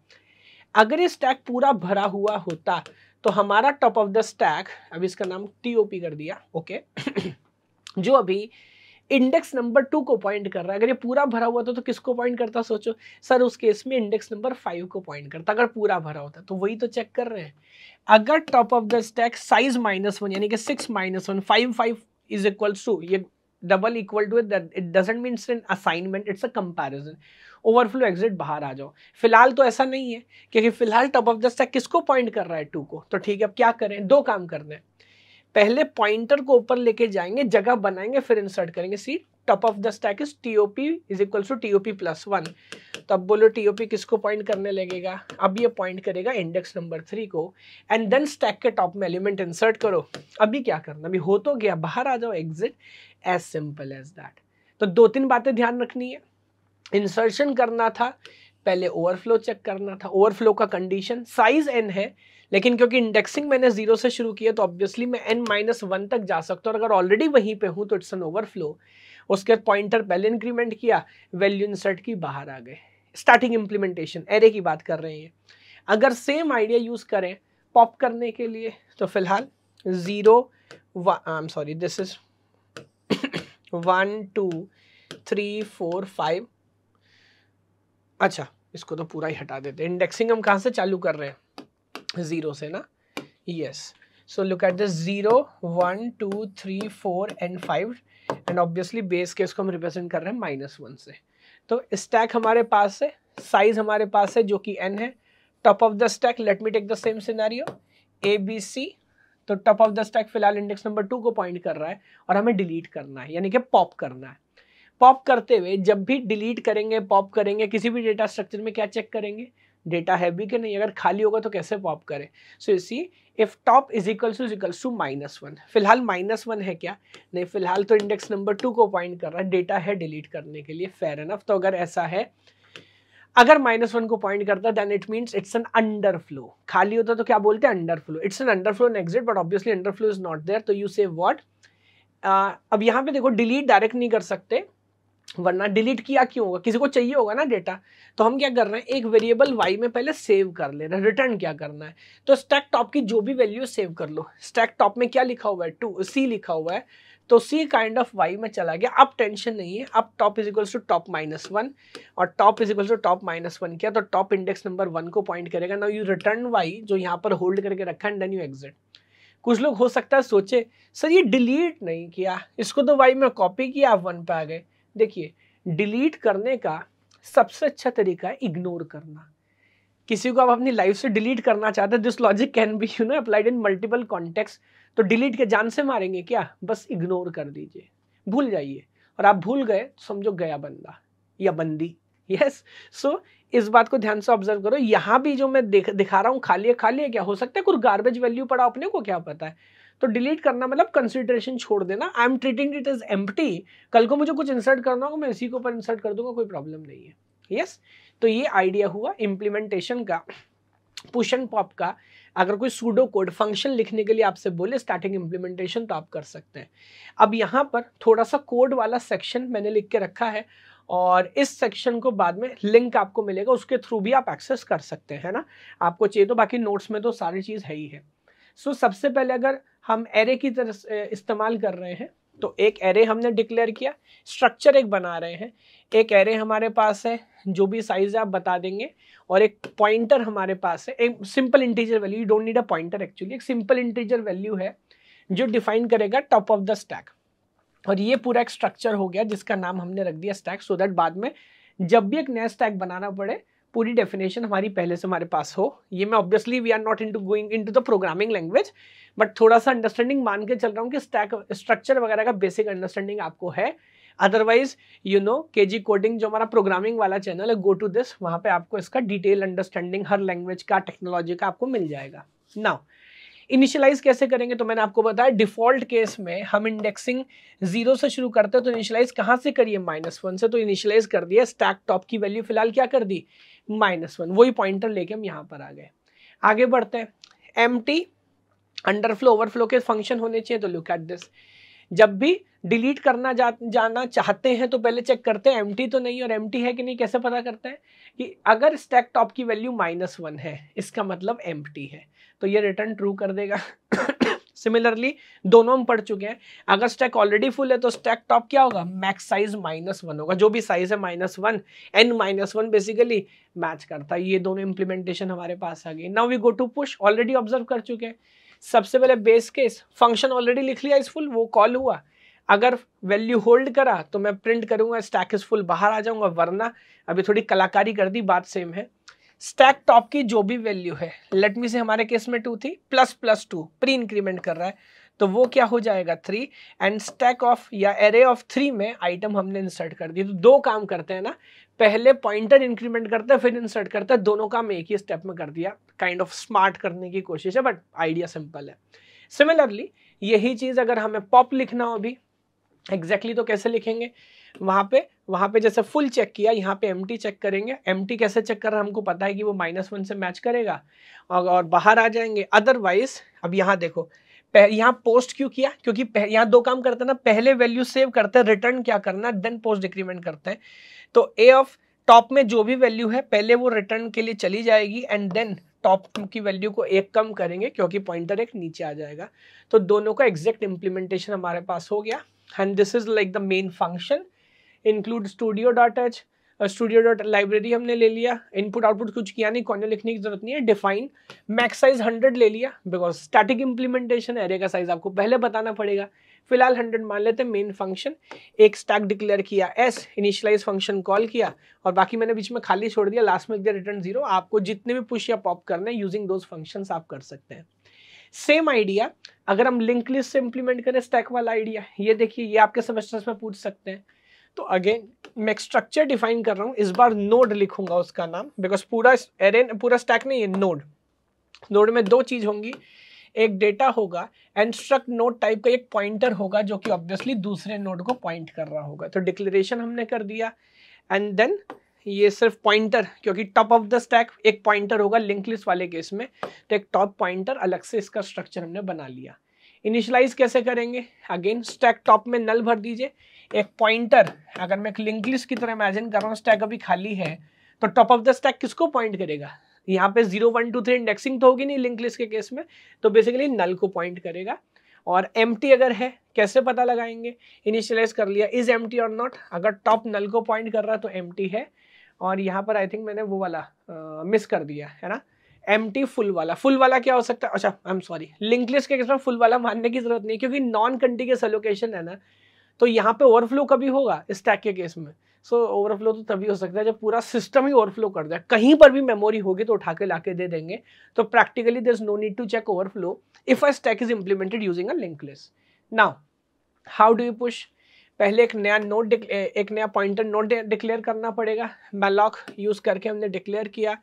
अगर ये स्टैक पूरा भरा हुआ होता तो हमारा टॉप ऑफ द स्टैक अब इसका नाम टीओपी कर दिया ओके जो अभी इंडेक्स नंबर टू को पॉइंट कर रहा है अगर ये पूरा भरा हुआ था तो किसको पॉइंट करता सोचो सर उस केस में इंडेक्स नंबर फाइव को पॉइंट करता अगर पूरा भरा होता तो वही तो चेक कर रहे हैं अगर top of the stack size minus one यानी कि six minus one five five is equal to ये double equal to it doesn't mean it's an assignment it's a comparison overflow exit बाहर आ जाओ फिलहाल तो ऐसा नहीं है क्योंकि फिलहाल टॉप ऑफ द स्टैक किसको पॉइंट कर रहा है टू को तो ठीक है अब क्या करें दो काम करना पहले पॉइंटर को ऊपर लेके जाएंगे जगह बनाएंगे फिर इंसर्ट करेंगे see top of the stack is TOP is equal to TOP plus one तो अब बोलो टीओपी किसको पॉइंट करने लगेगा अब ये पॉइंट करेगा इंडेक्स नंबर थ्री को एंड देन स्टैक के टॉप में एलिमेंट इंसर्ट करो अभी क्या करना अभी हो तो गया बाहर आ जाओ exit as simple as that तो दो तीन बातें ध्यान रखनी है इंसर्शन करना था पहले ओवरफ्लो चेक करना था ओवरफ्लो का कंडीशन साइज एन है लेकिन क्योंकि इंडेक्सिंग मैंने जीरो से शुरू किया तो ऑब्वियसली मैं एन माइनस वन तक जा सकता हूँ अगर ऑलरेडी वहीं पे हूँ तो इट्स एन ओवरफ्लो उसके बाद पॉइंटर पहले इंक्रीमेंट किया वैल्यू इंसर्ट की बाहर आ गए स्टार्टिंग इम्प्लीमेंटेशन एरे की बात कर रहे हैं अगर सेम आइडिया यूज़ करें पॉप करने के लिए तो फिलहाल zero I am sorry this is one two three four five अच्छा इसको तो पूरा ही हटा देते हैं इंडेक्सिंग हम कहाँ से चालू कर रहे हैं ज़ीरो से ना yes so look at this zero one two three four and five and obviously base के इसको हम रिप्रेजेंट कर रहे हैं माइनस वन से तो स्टैक हमारे पास है साइज हमारे पास है जो कि एन है top of the stack let me take the same scenario A B C तो टॉप ऑफ द स्टैक फिलहाल इंडेक्स नंबर टू को पॉइंट कर रहा है और हमें डिलीट करना है यानी कि पॉप करना है पॉप करते हुए जब भी डिलीट करेंगे पॉप करेंगे किसी भी डेटा स्ट्रक्चर में क्या चेक करेंगे डेटा है भी कि नहीं अगर खाली होगा तो कैसे पॉप करें सो इसी if top is equal to equal to minus one फिलहाल माइनस वन है क्या नहीं फिलहाल तो इंडेक्स नंबर टू को पॉइंट कर रहा है डेटा है डिलीट करने के लिए फेयर एनफ तो अगर ऐसा है अगर माइनस वन को पॉइंट करता then it means it's an flow खाली होता तो क्या बोलते हैं underflow it's an flow an exit but obviously flow is not there तो यू से वॉट अब यहाँ पे देखो डिलीट डायरेक्ट नहीं कर सकते वरना डिलीट किया क्यों होगा किसी को चाहिए होगा ना डेटा तो हम क्या कर रहे हैं एक वेरिएबल वाई में पहले सेव कर ले रहे हैं रिटर्न क्या करना है तो स्टैक टॉप की जो भी वैल्यू सेव कर लो स्टैक टॉप में क्या लिखा हुआ है टू सी लिखा हुआ है तो सी काइंड ऑफ वाई में चला गया अब टेंशन नहीं है अब top is to top minus one और top is to top minus one किया तो टॉप इंडेक्स नंबर वन को पॉइंट करेगा नाउ यू रिटर्न वाई जो यहाँ पर होल्ड करके रखा एंड देन यू एग्जिट कुछ लोग हो सकता है सोचे सर ये डिलीट नहीं किया इसको तो वाई में कॉपी किया आप वन पे आ गए देखिए डिलीट करने का सबसे अच्छा तरीका है इग्नोर करना किसी को आप अपनी लाइफ से डिलीट करना चाहते हैं this logic can be you know applied in multiple context तो डिलीट के जान से मारेंगे क्या बस इग्नोर कर दीजिए भूल जाइए और आप भूल गए तो समझो गया बंदा या बंदी यस yes. सो so, इस बात को ध्यान से ऑब्जर्व करो यहाँ भी जो मैं दिखा रहा हूँ खाली है खाली है क्या हो सकता है कुछ गार्बेज वैल्यू पड़ा अपने को क्या पता है तो डिलीट करना मतलब कंसिडरेशन छोड़ देना I am treating it is एम कल को मुझे कुछ इंसर्ट करना होगा मैं इसी के ऊपर इंसर्ट कर दूंगा कोई प्रॉब्लम नहीं है यस yes? तो ये आइडिया हुआ इम्प्लीमेंटेशन का पुश एंड पॉप का अगर कोई सूडो कोड फंक्शन लिखने के लिए आपसे बोले स्टार्टिंग इम्प्लीमेंटेशन तो आप कर सकते हैं अब यहाँ पर थोड़ा सा कोड वाला सेक्शन मैंने लिख के रखा है और इस सेक्शन को बाद में लिंक आपको मिलेगा उसके थ्रू भी आप एक्सेस कर सकते हैं ना आपको चाहिए तो बाकी नोट्स में तो सारी चीज़ है ही है सो so, सबसे पहले अगर हम एरे की तरह इस्तेमाल कर रहे हैं तो एक एरे हमने डिक्लेयर किया स्ट्रक्चर एक बना रहे हैं एक एरे हमारे पास है जो भी साइज आप बता देंगे और एक पॉइंटर हमारे पास है एक simple integer value don't need a pointer actually एक सिंपल इंटीजर वैल्यू है जो डिफाइन करेगा टॉप ऑफ द स्टैक और ये पूरा एक स्ट्रक्चर हो गया जिसका नाम हमने रख दिया स्टैक सो so दैट बाद में जब भी एक नया स्टैक बनाना पड़े पूरी डेफिनेशन हमारी पहले से हमारे पास हो ये मैं obviously we are not in to going in to the programming language but थोड़ा सा अंडरस्टैंडिंग मान के चल रहा हूँ कि स्टैक स्ट्रक्चर वगैरह का बेसिक अंडरस्टैंडिंग आपको है अदरवाइज यू नो के जी कोडिंग जो हमारा प्रोग्रामिंग वाला चैनल है गो टू दिस वहाँ पे आपको इसका डिटेल अंडरस्टैंडिंग हर लैंग्वेज का टेक्नोलॉजी का आपको मिल जाएगा नाउ इनिशियलाइज कैसे करेंगे तो मैंने आपको बताया डिफॉल्ट केस में हम इंडेक्सिंग जीरो से शुरू करते हैं तो इनिशियलाइज कहाँ से करिए माइनस वन से तो इनिशियलाइज कर दिया स्टैक टॉप की वैल्यू फिलहाल क्या कर दी माइनस वन वही पॉइंटर लेके हम यहाँ पर आ गए आगे बढ़ते हैं एम टी ओवर फ्लो के फंक्शन होने चाहिए तो लुक एट दिस जब भी डिलीट करना जा, जाना चाहते हैं तो पहले चेक करते हैं एम तो नहीं और एम है कि नहीं कैसे पता करते हैं कि अगर स्टैक टॉप की वैल्यू माइनस वन है इसका मतलब एम है तो ये रिटर्न ट्रू कर देगा सिमिलरली दोनों हम पढ़ चुके हैं अगर स्टैक ऑलरेडी फुल है तो स्टैक टॉप क्या होगा मैक्स साइज माइनस वन होगा जो भी साइज है minus one N minus one basically match करता है ये दोनों इंप्लीमेंटेशन हमारे पास आ गई now we go to push already observe कर चुके हैं सबसे पहले बेस केस फंक्शन ऑलरेडी लिख लिया इस फुल वो कॉल हुआ अगर वैल्यू होल्ड करा तो मैं प्रिंट करूंगा स्टैक इज फुल बाहर आ जाऊंगा वरना अभी थोड़ी कलाकारी कर दी बात सेम है स्टैक टॉप की जो भी वैल्यू है लेट मी से हमारे केस में टू थी plus plus to pre increment कर रहा है तो वो क्या हो जाएगा थ्री एंड स्टैक ऑफ या एरे ऑफ थ्री में आइटम हमने इंसर्ट कर दी तो दो काम करते हैं ना पहले पॉइंटर इंक्रीमेंट करते हैं फिर इंसर्ट करते हैं दोनों काम एक ही स्टेप में कर दिया काइंड ऑफ स्मार्ट करने की कोशिश है बट आइडिया सिंपल है सिमिलरली यही चीज़ अगर हमें पॉप लिखना हो भी एग्जैक्टली exactly तो कैसे लिखेंगे वहाँ पे वहाँ पे जैसे फुल चेक किया यहाँ पे एम चेक करेंगे एम कैसे चेक कर रहा है हमको पता है कि वो माइनस वन से मैच करेगा और, और बाहर आ जाएंगे अदरवाइज अब यहाँ देखो यहाँ पोस्ट क्यों किया क्योंकि यहाँ दो काम करते हैं ना पहले वैल्यू सेव करते हैं रिटर्न क्या करना देन पोस्ट डिक्रीमेंट करते हैं तो ए ऑफ टॉप में जो भी वैल्यू है पहले वो रिटर्न के लिए चली जाएगी एंड देन टॉप की वैल्यू को एक कम करेंगे क्योंकि पॉइंटर एक नीचे आ जाएगा तो दोनों का एग्जैक्ट इम्प्लीमेंटेशन हमारे पास हो गया and this is like the main function include studio dot h studio dot library हमने ले लिया इनपुट आउटपुट कुछ किया नहीं कौन लिखने की जरूरत नहीं है डिफाइन मैक्स साइज हंड्रेड ले लिया बिकॉज स्टैटिक इंप्लीमेंटेशन एरे का साइज आपको पहले बताना पड़ेगा फिलहाल हंड्रेड मान लेते हैं मेन फंक्शन एक स्टैक डिक्लेयर किया एस इनिशियलाइज फंक्शन कॉल किया और बाकी मैंने बीच में खाली छोड़ दिया लास्ट में एक रिटर्न जीरो आपको जितने भी पुश या पॉप करना है यूजिंग दोज फंक्शन आप कर सकते हैं सेम आइडिया अगर हम लिंक लिस्ट से इंप्लीमेंट करें स्टैक वाला आइडिया ये देखिए ये आपके सेमेस्टर्स में पूछ सकते हैं तो अगेन मैं स्ट्रक्चर डिफाइन कर रहा हूँ इस बार नोड लिखूंगा उसका नाम बिकॉज पूरा एरे पूरा स्टैक नहीं है नोड नोड में दो चीज़ होंगी एक डेटा होगा एंड स्ट्रक्ट नोड टाइप का एक पॉइंटर होगा जो कि ऑब्वियसली दूसरे नोड को पॉइंट कर रहा होगा तो डिक्लेरेशन हमने कर दिया एंड देन ये सिर्फ पॉइंटर क्योंकि टॉप ऑफ द स्टैक एक पॉइंटर होगा लिंक लिस्ट वाले केस में तो एक टॉप पॉइंटर अलग से इसका स्ट्रक्चर हमने बना लिया इनिशलाइज कैसे करेंगे अगेन स्टैक टॉप में नल भर दीजिए एक पॉइंटर अगर मैं एक लिंक लिस्ट की तरह इमेजिन कर रहा हूँ स्टैक अभी खाली है तो टॉप ऑफ द स्टैक किसको पॉइंट करेगा यहाँ पे zero one two three indexing तो होगी नहीं लिंक लिस्ट के केस में तो बेसिकली नल को पॉइंट करेगा और एम अगर है कैसे पता लगाएंगे इनिशियलाइज कर लिया इज एम और नॉट अगर टॉप नल को पॉइंट कर रहा है तो एम है और यहाँ पर आई थिंक मैंने वो वाला मिस कर दिया है ना एम फुल वाला फुल वाला क्या हो सकता है अच्छा I am sorry link list के केस में फुल वाला मानने की जरूरत नहीं क्योंकि नॉन कंटिगस एलोकेशन है ना तो यहाँ पे ओवरफ्लो कभी होगा स्टैक के केस में सो so, ओवरफ्लो तो तभी हो सकता है जब पूरा सिस्टम ही ओवरफ्लो कर जाए कहीं पर भी मेमोरी होगी तो उठा के ला के दे देंगे तो practically there is no need to check overflow if a stack is implemented using a link list now how do you push पहले एक नया नोट एक नया पॉइंटर नोट डिक्लेयर करना पड़ेगा मेलॉक यूज़ करके हमने डिक्लेयर किया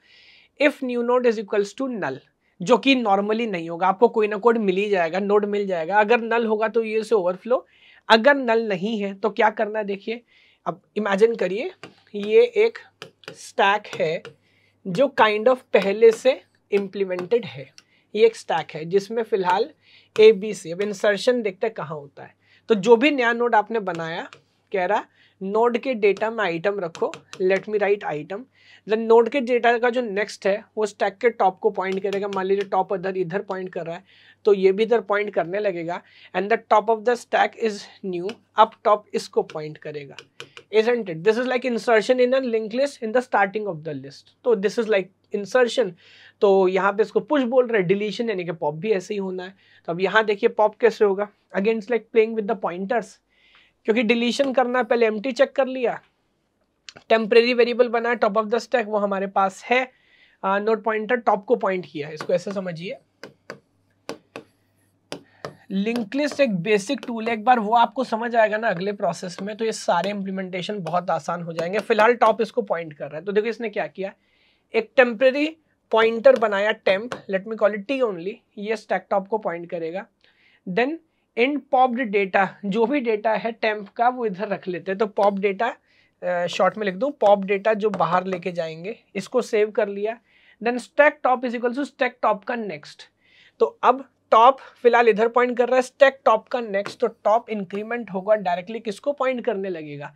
if new node is equals to null जो कि नॉर्मली नहीं होगा आपको कोई ना कोई मिल ही जाएगा नोड मिल जाएगा अगर नल होगा तो ये से ओवरफ्लो अगर नल नहीं है तो क्या करना है देखिए अब इमेजिन करिए ये एक स्टैक है जो काइंड kind ऑफ of पहले से इम्प्लीमेंटेड है ये एक स्टैक है जिसमें फिलहाल ए बी सी अब इंसर्शन देखते हैं कहाँ होता है तो जो भी नया नोड आपने बनाया कह रहा नोड के डेटा में आइटम रखो let me write item then node के डेटा का जो नेक्स्ट है वो स्टैक के टॉप को पॉइंट करेगा मान लीजिए टॉप अदर इधर पॉइंट कर रहा है तो ये भी इधर पॉइंट करने लगेगा and the top of the stack is new अब टॉप इसको पॉइंट करेगा isn't it this is like insertion in a linked list in the starting of the list तो this is like insertion तो यहाँ पे इसको push बोल रहे deletion यानी कि pop भी ऐसे ही होना है तो अब यहाँ देखिए pop कैसे होगा again it's like playing with the pointers क्योंकि deletion करना पहले empty check कर लिया टेम्परेरी वेरिएबल बना टॉप ऑफ द स्टैक वो हमारे पास है नोट पॉइंटर टॉप को पॉइंट किया इसको ऐसे समझिए लिंक लिस्ट एक बेसिक टूल है एक बार वो आपको समझ आएगा ना अगले प्रोसेस में तो ये सारे इंप्लीमेंटेशन बहुत आसान हो जाएंगे फिलहाल टॉप इसको पॉइंट कर रहा है तो देखो इसने क्या किया एक टेम्प्रेरी पॉइंटर बनाया temp let me call it T only ये स्टैक टॉप को पॉइंट करेगा देन इन पॉप्ड डेटा जो भी डेटा है टेम्प का वो इधर रख लेते हैं तो पॉप डेटा शॉर्ट में लिख दूँ पॉप डेटा जो बाहर लेके जाएंगे इसको सेव कर लिया then stack top is equal to stack top का नेक्स्ट तो अब टॉप फिलहाल इधर पॉइंट कर रहा है स्टैक टॉप का नेक्स्ट तो टॉप इंक्रीमेंट होगा डायरेक्टली किसको पॉइंट करने लगेगा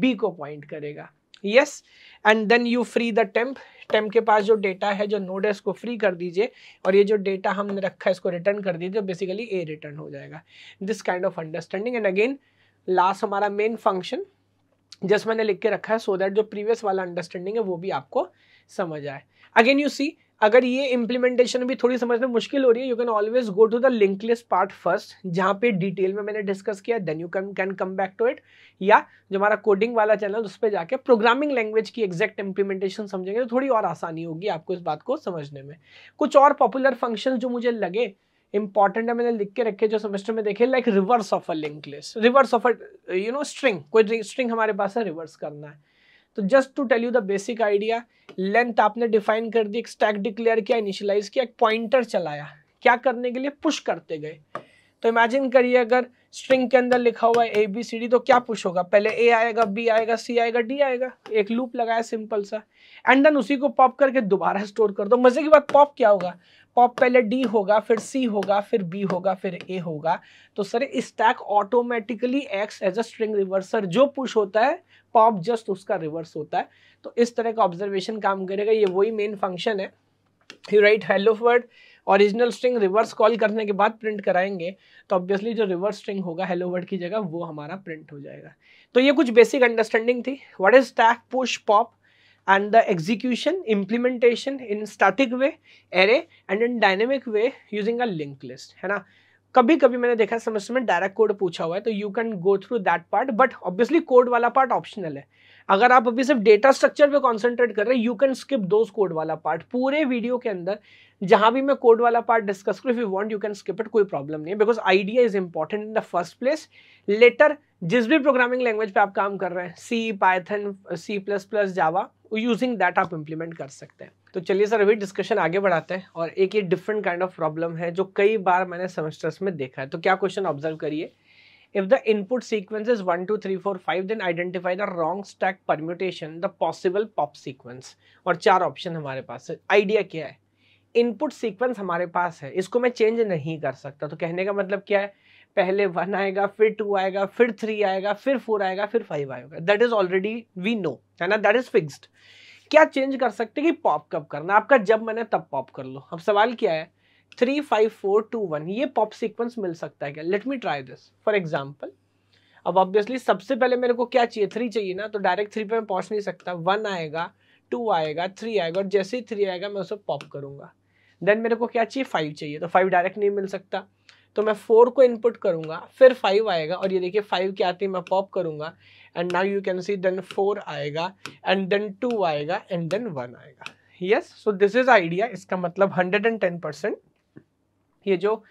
बी को पॉइंट करेगा yes and then you free the temp temp के पास जो डेटा है जो नोड है इसको फ्री कर दीजिए और ये जो डेटा हमने रखा है इसको रिटर्न कर दीजिए बेसिकली ए रिटर्न हो जाएगा this kind of understanding and again last हमारा मेन फंक्शन जस्ट मैंने लिख के रखा है सो so दैट जो प्रीवियस वाला अंडरस्टैंडिंग है वो भी आपको समझ आए अगेन यू सी अगर ये इम्प्लीमेंटेशन भी थोड़ी समझ में मुश्किल हो रही है you can always go to the link list part first जहाँ पे डिटेल में मैंने डिस्कस किया then you can can come back to it या जो हमारा कोडिंग वाला चैनल उस पर जाके प्रोग्रामिंग लैंग्वेज की एग्जैक्ट इम्प्लीमेंटेशन समझेंगे तो थोड़ी और आसानी होगी आपको इस बात को समझने में कुछ और पॉपुलर फंक्शन जो मुझे लगे इंपॉर्टेंट है मैंने लिख के रखे जो सेमेस्टर में देखे like reverse of a link list reverse of a you know string कोई स्ट्रिंग हमारे पास है रिवर्स करना है तो just to tell you the basic idea length आपने डिफाइन कर दी एक स्टैक डिक्लेयर किया इनिशियलाइज किया एक पॉइंटर चलाया क्या करने के लिए पुश करते गए तो इमेजिन करिए अगर स्ट्रिंग के अंदर लिखा हुआ है ए बी सी डी तो क्या पुश होगा पहले ए आएगा बी आएगा सी आएगा डी आएगा एक लूप लगाया सिंपल सा एंड देन उसी को पॉप करके दोबारा स्टोर कर दो मजे की बात पॉप क्या होगा पॉप पहले डी होगा फिर सी होगा फिर बी होगा फिर ए होगा तो sir stack automatically X as a string reverser जो पुश होता है पॉप जस्ट उसका रिवर्स होता है तो इस तरह का ऑब्जर्वेशन काम करेगा ये वही मेन फंक्शन है you write hello world original string reverse call करने के बाद प्रिंट कराएंगे तो ऑब्वियसली जो रिवर्स स्ट्रिंग होगा हेलो वर्ड की जगह वो हमारा प्रिंट हो जाएगा तो ये कुछ बेसिक अंडरस्टैंडिंग थी what is stack push pop and the execution implementation in static way array and in dynamic way using a link list है ना कभी कभी मैंने देखा समस्या में डायरेक्ट कोड पूछा हुआ है तो you can go through that part but obviously code वाला पार्ट ऑप्शनल है अगर आप अभी सिर्फ डेटा स्ट्रक्चर पे कॉन्सेंट्रेट कर रहे हैं you can skip those code वाला पार्ट पूरे वीडियो के अंदर जहां भी मैं कोड वाला पार्ट डिस्कस करूँ if you want you can skip it कोई प्रॉब्लम नहीं है because idea is important in the first place later जिस भी प्रोग्रामिंग लैंग्वेज पे आप काम कर रहे हैं C Python C plus plus Java using that आप इम्प्लीमेंट कर सकते हैं तो चलिए सर अभी डिस्कशन आगे बढ़ाते हैं और एक ये डिफरेंट काइंड ऑफ प्रॉब्लम है जो कई बार मैंने सेमेस्टर्स में देखा है तो क्या क्वेश्चन ऑब्जर्व करिए if the input sequence is one two three four five then identify the wrong stack permutation the possible pop sequence और चार ऑप्शन हमारे पास है आइडिया क्या है इनपुट सीक्वेंस हमारे पास है इसको मैं चेंज नहीं कर सकता तो कहने का मतलब क्या है पहले वन आएगा फिर टू आएगा फिर थ्री आएगा फिर फोर आएगा फिर फाइव आएगा that is already we know है ना दैट इज फिक्स क्या चेंज कर सकते कि पॉप कब करना आपका जब मैंने तब पॉप कर लो अब सवाल क्या है three five four two one ये पॉप सीक्वेंस मिल सकता है क्या let me try this for example अब ऑब्वियसली सबसे पहले मेरे को क्या चाहिए थ्री चाहिए ना तो डायरेक्ट थ्री पे मैं पहुंच नहीं सकता वन आएगा टू आएगा थ्री आएगा और जैसे ही थ्री आएगा मैं उसे पॉप करूंगा देन मेरे को क्या चाहिए फाइव चाहिए तो फाइव डायरेक्ट नहीं मिल सकता तो मैं फोर को इनपुट करूंगा फिर फाइव आएगा और ये देखिए फाइव की आती है मैं पॉप करूँगा and now you can see then four आएगा एंड देन टू आएगा एंड देन वन आएगा yes so this is idea इसका मतलब हंड्रेड एंड टेन परसेंट ये जो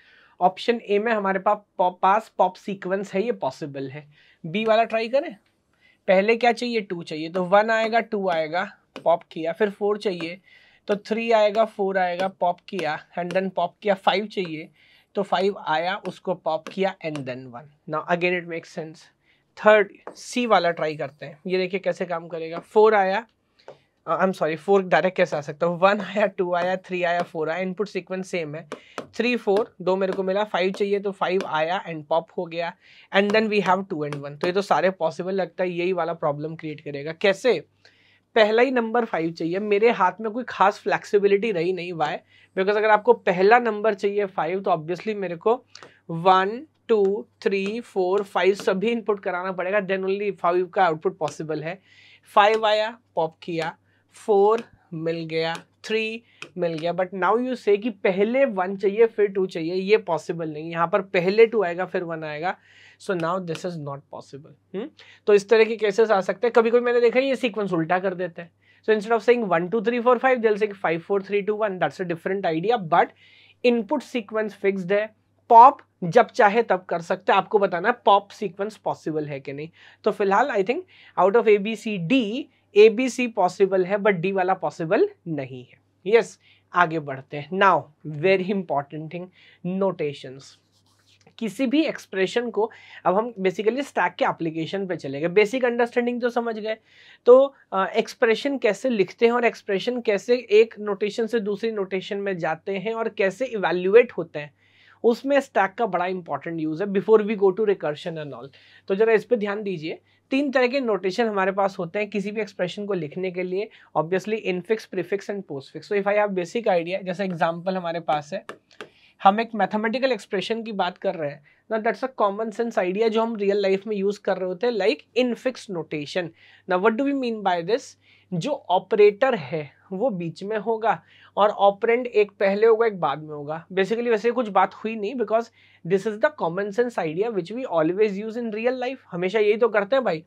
ऑप्शन ए में हमारे पास पॉप पास पॉप सीक्वेंस है ये पॉसिबल है बी वाला ट्राई करें पहले क्या चाहिए टू चाहिए तो वन आएगा टू आएगा पॉप किया फिर फोर चाहिए तो थ्री आएगा फोर आएगा पॉप किया एंड देन पॉप किया फाइव चाहिए तो फाइव आया उसको पॉप किया and then one now again it make sense third C वाला ट्राई करते हैं ये देखिए कैसे काम करेगा फोर आया I am sorry four direct कैसे आ सकता हूँ वन आया टू आया थ्री आया फोर आया इनपुट सीक्वेंस सेम है थ्री फोर दो मेरे को मिला फाइव चाहिए तो फाइव आया एंड पॉप हो गया and then we have two and one तो ये तो सारे पॉसिबल लगता है यही वाला प्रॉब्लम क्रिएट करेगा कैसे पहला ही नंबर फाइव चाहिए मेरे हाथ में कोई खास फ्लेक्सिबिलिटी रही नहीं वाई बिकॉज अगर आपको पहला नंबर चाहिए फाइव तो ऑब्वियसली मेरे को one two three four five सभी इनपुट कराना पड़ेगा देन ओनली फाइव का आउटपुट पॉसिबल है फाइव आया पॉप किया फोर मिल गया थ्री मिल गया बट नाउ यू से कि पहले वन चाहिए फिर टू चाहिए ये पॉसिबल नहीं यहाँ पर पहले टू आएगा फिर वन आएगा so now this is not possible तो इस तरह के केसेस आ सकते हैं कभी कभी मैंने देखा ये सीक्वेंस उल्टा कर देते हैं so instead of saying one two three four five दिल से five four three two one that's a different idea but input sequence fixed है पॉप जब चाहे तब कर सकते हैं आपको बताना पॉप सीक्वेंस पॉसिबल है कि नहीं तो फिलहाल I think out of A B C D A B C possible है बट डी वाला पॉसिबल नहीं है यस yes, आगे बढ़ते हैं now very important thing notations किसी भी एक्सप्रेशन को अब हम बेसिकली स्टैक के एप्लीकेशन पे चले गए बेसिक अंडरस्टैंडिंग जो समझ गए तो एक्सप्रेशन कैसे लिखते हैं और एक्सप्रेशन कैसे एक नोटेशन से दूसरी नोटेशन में जाते हैं और कैसे इवेल्यूएट होते हैं उसमें स्टैक का बड़ा इंपॉर्टेंट यूज़ है before we go to recursion and all तो ज़रा इस पर ध्यान दीजिए तीन तरह के नोटेशन हमारे पास होते हैं किसी भी एक्सप्रेशन को लिखने के लिए obviously infix prefix and postfix तो if I have basic idea जैसे एग्जांपल हमारे पास है हम एक मैथमेटिकल एक्सप्रेशन की बात कर रहे हैं ना that's a common sense idea जो हम रियल लाइफ में यूज़ कर रहे होते हैं लाइक इनफिक्स नोटेशन ना what do we mean by this जो ऑपरेटर है वो बीच में होगा और ऑपरेंड एक पहले होगा एक बाद में होगा बेसिकली वैसे कुछ बात हुई नहीं because this is the common sense idea which we always use in real life हमेशा यही तो करते हैं भाई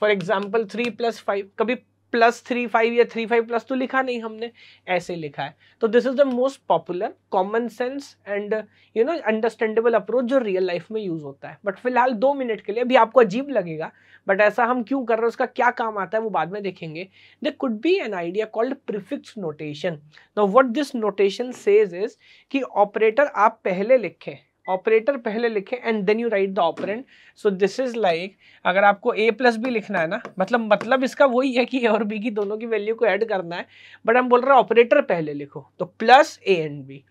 for example three plus five कभी प्लस थ्री फाइव या थ्री फाइव प्लस तो लिखा नहीं हमने ऐसे लिखा है तो this is the most popular common sense and you know understandable approach जो रियल लाइफ में यूज होता है बट फिलहाल दो मिनट के लिए अभी आपको अजीब लगेगा बट ऐसा हम क्यों कर रहे हैं उसका क्या काम आता है वो बाद में देखेंगे they could be an idea called prefix notation what this notation says is कि ऑपरेटर आप पहले लिखें ऑपरेटर पहले लिखे and then you write the operand so this is like अगर आपको ए प्लस बी लिखना है ना मतलब मतलब इसका वही है कि ए और बी की दोनों की वैल्यू को ऐड करना है बट हम बोल रहे हैं ऑपरेटर पहले लिखो तो प्लस ए एंड बी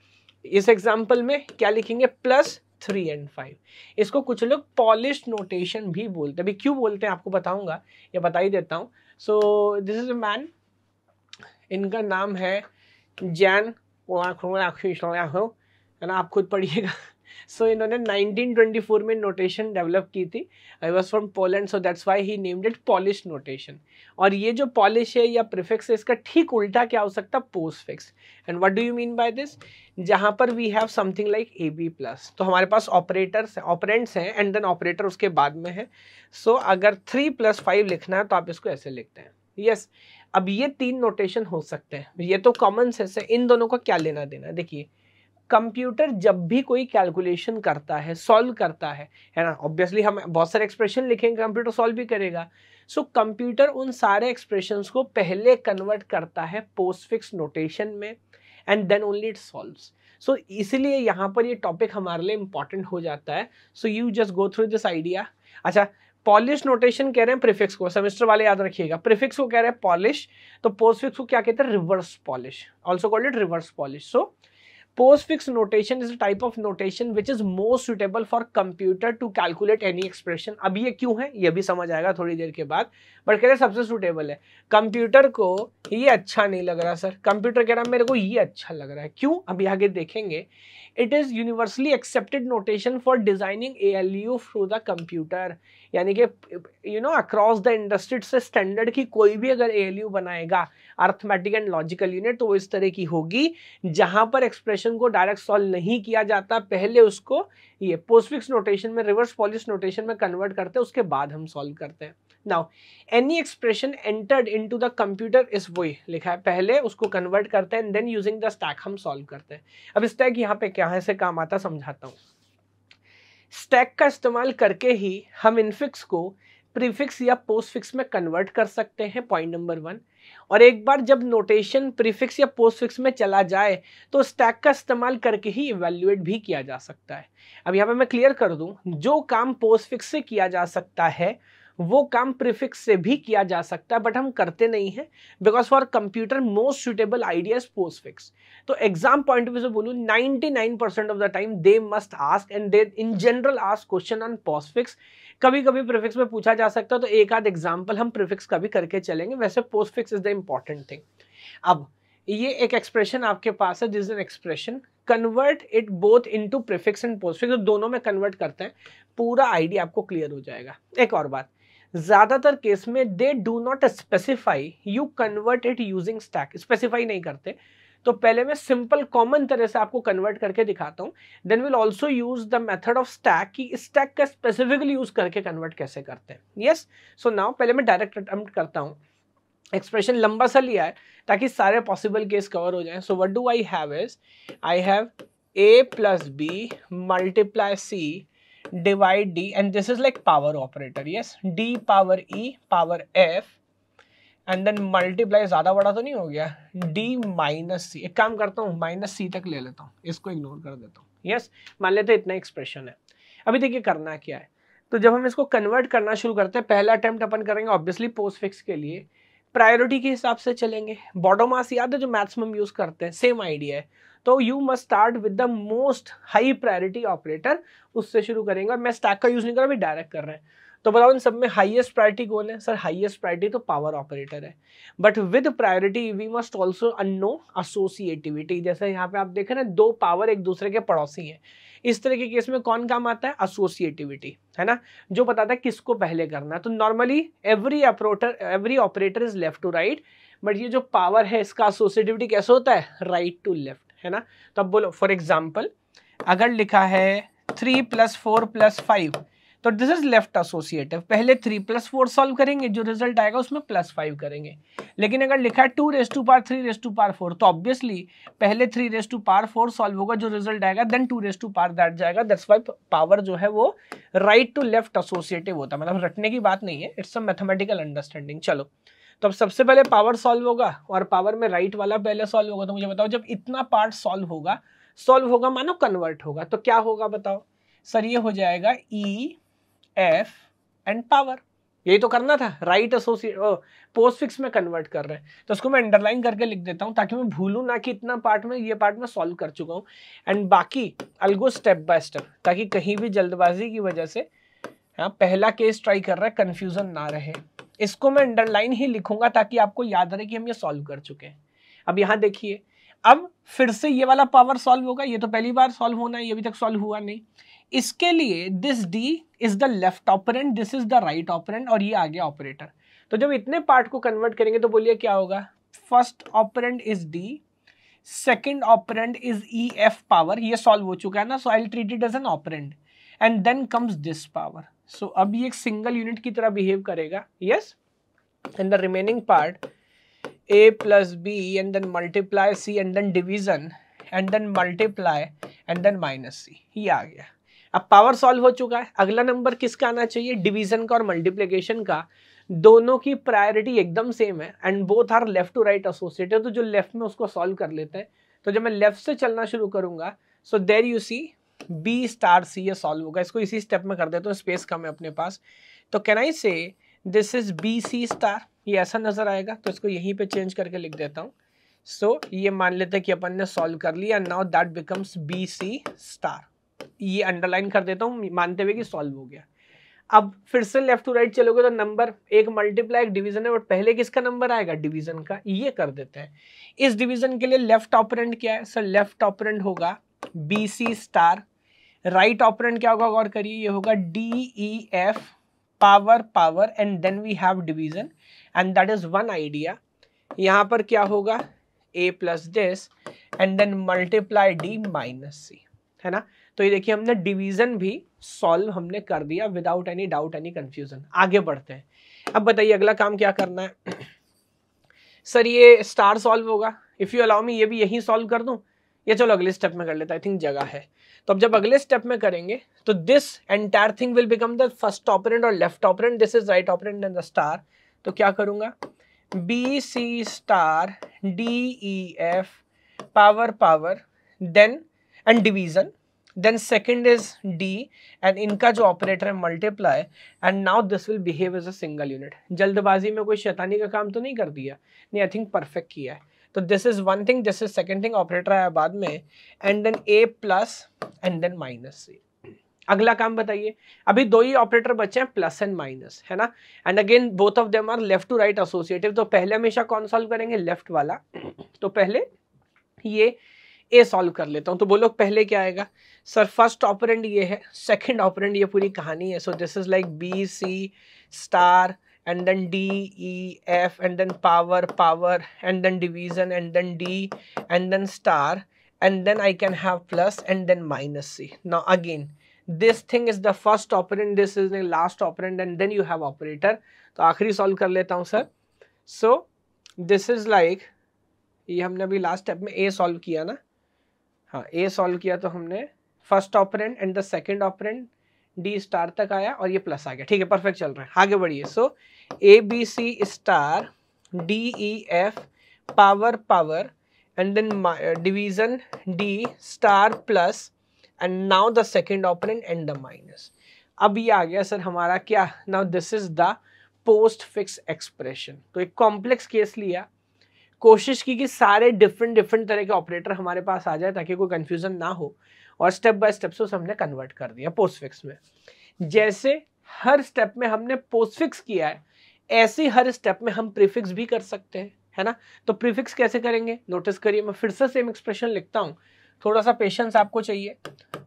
इस एग्जाम्पल में क्या लिखेंगे प्लस थ्री एंड फाइव इसको कुछ लोग पॉलिश नोटेशन भी बोलते हैं अभी क्यों बोलते हैं आपको बताऊंगा या बता ही देता हूँ so this is a man इनका नाम है जैन है ना आप खुद पढ़िएगा सो so, इन्होंने 1924 में नोटेशन डेवलप की थी I was from Poland so that's why he named it Polish notation और ये जो पॉलिश है या प्रिफिक्स है इसका ठीक उल्टा क्या हो सकता है postfix and what do you mean by this जहाँ पर we have something like A B plus तो हमारे पास ऑपरेटर्स हैं ऑपरेंट्स हैं एंड देन ऑपरेटर उसके बाद में है सो so, अगर थ्री प्लस फाइव लिखना है तो आप इसको ऐसे लिखते हैं यस yes, अब ये तीन नोटेशन हो सकते हैं ये तो कॉमन सेंस है इन दोनों का क्या लेना देना देखिए कंप्यूटर जब भी कोई कैलकुलेशन करता है सॉल्व करता है है ना ऑब्वियसली हम बहुत सारे एक्सप्रेशन लिखेंगे कंप्यूटर सॉल्व भी करेगा सो so, कंप्यूटर उन सारे एक्सप्रेशंस को पहले कन्वर्ट करता है पोस्टफिक्स नोटेशन में and then only it solves so इसलिए यहाँ पर ये टॉपिक हमारे लिए इंपॉर्टेंट हो जाता है so you just go through this idea अच्छा पॉलिश नोटेशन कह रहे हैं प्रिफिक्स को सेमेस्टर वाले याद रखिएगा प्रिफिक्स को कह रहे हैं पॉलिश तो पोस्टफिक्स को क्या कहते हैं reverse Polish also called it reverse Polish so postfix notation is a type of notation which is most suitable for computer to calculate any अब ये क्यों है ये भी समझ आएगा थोड़ी देर के बाद बट कह रहे सबसे सुटेबल है कंप्यूटर को ये अच्छा नहीं लग रहा सर कंप्यूटर कह रहा मेरे को ये अच्छा लग रहा है क्यों अभी आगे देखेंगे it is universally accepted notation for designing A L U through the computer यानी कि you know across the industry से स्टैंडर्ड की कोई भी अगर ए बनाएगा अर्थमेटिक एंड लॉजिकल यूनिट तो वो इस तरह की होगी जहाँ पर एक्सप्रेशन को डायरेक्ट सॉल्व नहीं किया जाता पहले उसको ये पोस्टफिक्स नोटेशन में रिवर्स पॉलिश नोटेशन में कन्वर्ट करते हैं उसके बाद हम सॉल्व करते हैं now any expression entered in to the computer is वही लिखा है पहले उसको कन्वर्ट करते हैं and then using the stack हम सॉल्व करते हैं अब स्टैक यहाँ पे क्या है से काम आता समझाता हूँ स्टैक का इस्तेमाल करके ही हम इनफिक्स को प्रीफिक्स या पोस्ट फिक्स में कन्वर्ट कर सकते हैं पॉइंट नंबर वन और एक बार जब नोटेशन प्रीफिक्स या पोस्ट फिक्स में चला जाए तो स्टैक का इस्तेमाल करके ही इवेल्युएट भी किया जा सकता है अब यहाँ पे मैं क्लियर कर दूँ जो काम पोस्ट फिक्स से किया जा सकता है वो काम प्रिफिक्स से भी किया जा सकता है बट हम करते नहीं हैं because for computer most suitable idea postfix तो एग्जाम पॉइंट ऑफ व्यू से बोलूँ ninety nine percent of the time they must ask and they in general ask question on postfix कभी कभी प्रिफिक्स में पूछा जा सकता है तो एक आध एग्जाम्पल हम प्रिफिक्स का भी करके चलेंगे वैसे postfix is the important thing अब ये एक एक्सप्रेशन आपके पास है this an expression convert it both into prefix and postfix दोनों में कन्वर्ट करते हैं पूरा आइडिया आपको क्लियर हो जाएगा एक और बात ज़्यादातर केस में they do not specify you convert it using stack specify नहीं करते तो पहले मैं सिंपल कॉमन तरह से आपको कन्वर्ट करके दिखाता हूँ then will also use the method of stack कि स्टैक का स्पेसिफिकली यूज करके कन्वर्ट कैसे करते हैं यस सो नाउ पहले मैं डायरेक्ट अटेम्प्ट करता हूँ एक्सप्रेशन लंबा सा लिया है ताकि सारे पॉसिबल केस कवर हो जाएं so what do I have is I have A plus B multiply C divide d and this is like power operator yes d power e power f and then multiply ज़्यादा बड़ा तो नहीं हो गया D minus सी एक काम करता हूँ माइनस सी तक ले लेता हूँ इसको इग्नोर कर देता हूँ यस मान लेते इतना एक्सप्रेशन है अभी देखिए करना क्या है तो जब हम इसको कन्वर्ट करना शुरू करते हैं पहला अटेम्प्ट अपन करेंगे ऑब्वियसली पोस्ट फिक्स के लिए प्रायोरिटी के हिसाब से चलेंगे बॉडोमास याद है जो मैथ्स में हम यूज़ करते हैं सेम आइडिया है तो you must start with the most high priority operator उससे शुरू करेंगे और मैं स्टैक का यूज़ नहीं कर रहा डायरेक्ट कर रहे हैं तो बताओ इन सब में हाईएस्ट प्रायोरिटी कौन है सर हाईएस्ट प्रायोरिटी तो पावर ऑपरेटर है but with priority we must also know associativity जैसे यहाँ पे आप देखें ना दो पावर एक दूसरे के पड़ोसी हैं इस तरह के केस में कौन काम आता है एसोसिएटिविटी है ना जो बताता है किसको पहले करना है तो normally every operator every operator is left to right but ये जो पावर है इसका एसोसिएटिविटी कैसे होता है राइट टू लेफ्ट है ना तो अब बोलो फॉर एग्जाम्पल अगर लिखा है three plus four plus five तो दिस इज लेफ्ट एसोसिएटिव पहले थ्री प्लस फोर सॉल्व करेंगे जो रिजल्ट आएगा उसमें प्लस फाइव करेंगे लेकिन अगर लिखा है two raise to power three raise to power four तो ऑब्वियसली पहले three raise to power four solve होगा जो रिजल्ट आएगा then two raise to power that जाएगा दैट्स वाई पावर जो है वो राइट टू लेफ्ट एसोसिएटिव होता है मतलब रटने की बात नहीं है इट्स अ मैथमेटिकल अंडरस्टैंडिंग चलो तो अब सबसे पहले पावर सॉल्व होगा और पावर में राइट वाला पहले सॉल्व होगा तो मुझे बताओ जब इतना पार्ट सॉल्व होगा सॉल्व होगा मानो कन्वर्ट होगा तो क्या होगा बताओ सर ये हो जाएगा ई एफ एंड पावर यही तो करना था राइट एसोसिएट पोस्ट फिक्स में कन्वर्ट कर रहे हैं तो उसको मैं अंडरलाइन करके लिख देता हूँ ताकि मैं भूलूँ ना कि इतना पार्ट में ये पार्ट में सॉल्व कर चुका हूँ एंड बाकी अलगो स्टेप बाय स्टेप ताकि कहीं भी जल्दबाजी की वजह से हाँ पहला केस ट्राई कर रहा है कन्फ्यूजन ना रहे इसको मैं अंडरलाइन ही लिखूंगा ताकि आपको याद रहे कि हम ये सॉल्व कर चुके हैं अब यहां देखिए अब फिर से ये वाला पावर सॉल्व होगा ये तो पहली बार सॉल्व होना है ये अभी तक सॉल्व हुआ नहीं इसके लिए this D is the left operand this is the right operand और ये आ गया ऑपरेटर तो जब इतने पार्ट को कन्वर्ट करेंगे तो बोलिए क्या होगा first operand is D second operand is E F power ये सॉल्व हो चुका है ना so I treat it as an operand and then comes this power so so, अब ये एक सिंगल यूनिट की तरह बिहेव करेगा yes and the remaining part A plus B and then multiply C and then division and then multiply and then minus C ये आ गया अब पावर सॉल्व हो चुका है अगला नंबर किसका आना चाहिए डिवीजन का और मल्टीप्लीकेशन का दोनों की प्रायोरिटी एकदम सेम है and both are left to right associated तो जो लेफ्ट में उसको सॉल्व कर लेते हैं तो जब मैं लेफ्ट से चलना शुरू करूंगा so there you see B star C ये सॉल्व होगा इसको इसी स्टेप में कर देता हूँ स्पेस कम है अपने पास तो can I say this is B C star ये ऐसा नज़र आएगा तो इसको यहीं पे चेंज करके लिख देता हूँ सो so, ये मान लेते हैं कि अपन ने सॉल्व कर लिया now that becomes B C star ये अंडरलाइन कर देता हूँ मानते हुए कि सॉल्व हो गया अब फिर से लेफ्ट टू राइट चलोगे तो नंबर एक मल्टीप्लाई एक डिवीजन है बट पहले किसका नंबर आएगा डिवीजन का ये कर देते हैं इस डिवीजन के लिए लेफ्ट ऑपरेंट क्या है सर लेफ्ट ऑपरेंट होगा B C star right operand क्या होगा गौर करिए ये होगा D E F power power and then we have division and that is one idea यहाँ पर क्या होगा A plus this and then multiply D minus C है ना तो ये देखिए हमने डिवीजन भी सॉल्व हमने कर दिया without any doubt any confusion आगे बढ़ते हैं अब बताइए अगला काम क्या करना है सर ये स्टार सॉल्व होगा इफ़ यू अलाउ मी ये भी यही सॉल्व कर दूं ये चलो अगले स्टेप में कर लेते आई थिंक जगह है तो अब जब अगले स्टेप में करेंगे तो this entire thing will become the first operand और left operand this is right operand and the star तो क्या करूंगा B C star D E F power power then and division then second is D and इनका जो operator है multiply and now this will behave as a single unit जल्दबाजी में कोई शैतानी का काम तो नहीं कर दिया नहीं आई थिंक परफेक्ट किया है तो this is one thing this is second thing operator आया बाद में and then A plus and then minus C अगला काम बताइए अभी दो ही ऑपरेटर बचे हैं प्लस एंड माइनस है ना and again both of them are left to right associative तो पहले हमेशा कौन सॉल्व करेंगे लेफ्ट वाला तो पहले ये ए सॉल्व कर लेता हूँ तो बोलो पहले क्या आएगा सर फर्स्ट ऑपरेंड ये है सेकंड ऑपरेंड ये पूरी कहानी है so this is like B C star and then D, E, F, and then power, power, and then division, and then D, and then star, and then I can have plus and then minus C. Now again, this thing is the first operand, this is the last operand, and then you have operator. तो आखिरी solve कर लेता हूँ sir so this is like ये हमने अभी last step में A solve किया ना हाँ ए सॉल्व किया तो हमने first operand and the second operand D star तक आया और ये प्लस आ गया ठीक है परफेक्ट चल रहा है आगे बढ़िए so A B C star D E F power power and then division D star plus and now the second the and the minus अब ये आ गया सर हमारा क्या now this is the postfix expression तो एक complex case लिया कोशिश की कि सारे डिफरेंट डिफरेंट तरह के ऑपरेटर हमारे पास आ जाए ताकि कोई कंफ्यूजन ना हो और स्टेप बाय स्टेप से उसे हमने कन्वर्ट कर दिया पोस्टफिक्स में जैसे हर स्टेप में हमने पोस्टफिक्स किया है ऐसे हर स्टेप में हम प्रीफिक्स भी कर सकते हैं है ना तो प्रीफिक्स कैसे करेंगे नोटिस करिए मैं फिर से सेम एक्सप्रेशन लिखता हूँ थोड़ा सा पेशेंस आपको चाहिए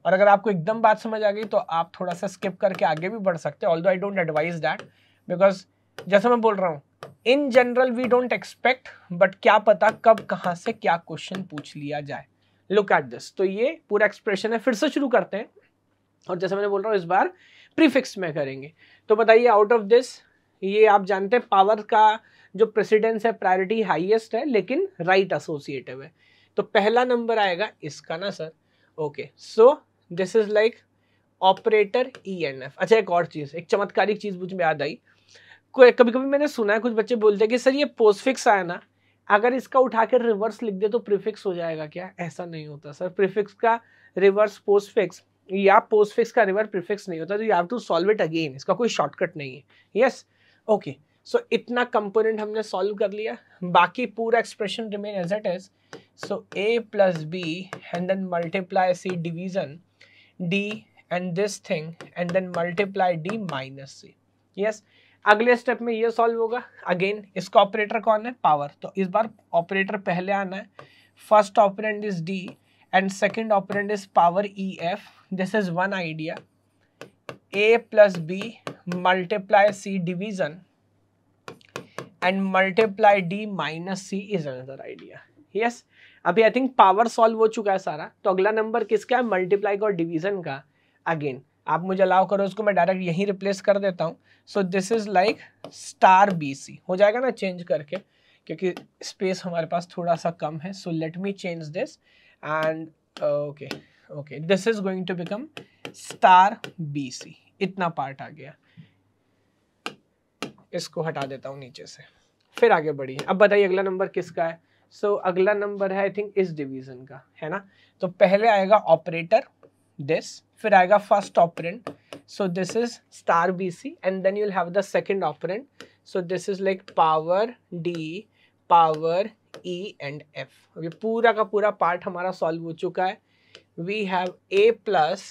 और अगर आपको एकदम बात समझ आ गई तो आप थोड़ा सा स्किप करके आगे भी बढ़ सकते हैं although I don't advise that because जैसा मैं बोल रहा हूँ in general we don't expect but क्या पता कब कहाँ से क्या क्वेश्चन पूछ लिया जाए लुक एट दिस तो ये पूरा एक्सप्रेशन है फिर से शुरू करते हैं और जैसे मैंने बोल रहा हूँ इस बार प्रीफिक्स में करेंगे तो बताइए आउट ऑफ दिस ये आप जानते हैं पावर का जो प्रेसिडेंस है प्रायोरिटी हाईएस्ट है लेकिन राइट एसोसिएटिव है तो पहला नंबर आएगा इसका ना sir okay so this is like operator E and F अच्छा एक और चीज़ एक चमत्कारिक चीज़ मुझे याद आई कभी कभी मैंने सुना है कुछ बच्चे बोलते हैं कि सर ये पोस्टफिक्स आया ना अगर इसका उठा कर रिवर्स लिख दे तो प्रीफिक्स हो जाएगा क्या ऐसा नहीं होता सर प्रीफिक्स का रिवर्स पोस्टफिक्स या पोस्टफिक्स का रिवर्स प्रीफिक्स नहीं होता तो you have to solve it again इसका कोई शॉर्टकट नहीं है यस ओके सो इतना कंपोनेंट हमने सॉल्व कर लिया बाकी पूरा expression remain as it is so A plus B and then multiply C division D and this thing and then multiply D minus C yes अगले step में ये solve होगा अगेन इसका ऑपरेटर कौन है पावर तो इस बार ऑपरेटर पहले आना है first operand is D and second operand is power E F this is one idea A plus B multiply C division and multiply D minus C is another idea yes अभी I think power solve हो चुका है सारा तो अगला number किसका है multiply का और डिवीजन का अगेन आप मुझे अलाउ करो उसको मैं डायरेक्ट यहीं रिप्लेस कर देता हूँ so this is like star B C हो जाएगा ना चेंज करके क्योंकि स्पेस हमारे पास थोड़ा सा कम है so let me change this and okay okay this is going to become star B C इतना पार्ट आ गया इसको हटा देता हूँ नीचे से फिर आगे बढ़िए अब बताइए अगला नंबर किसका है सो so, अगला नंबर है आई थिंक इस डिवीजन का है ना तो पहले आएगा ऑपरेटर दिस फिर आएगा first operand so this is star B C and then you'll have the second operand so this is like power D power E and F ये पूरा का पूरा पार्ट हमारा सॉल्व हो चुका है we have A plus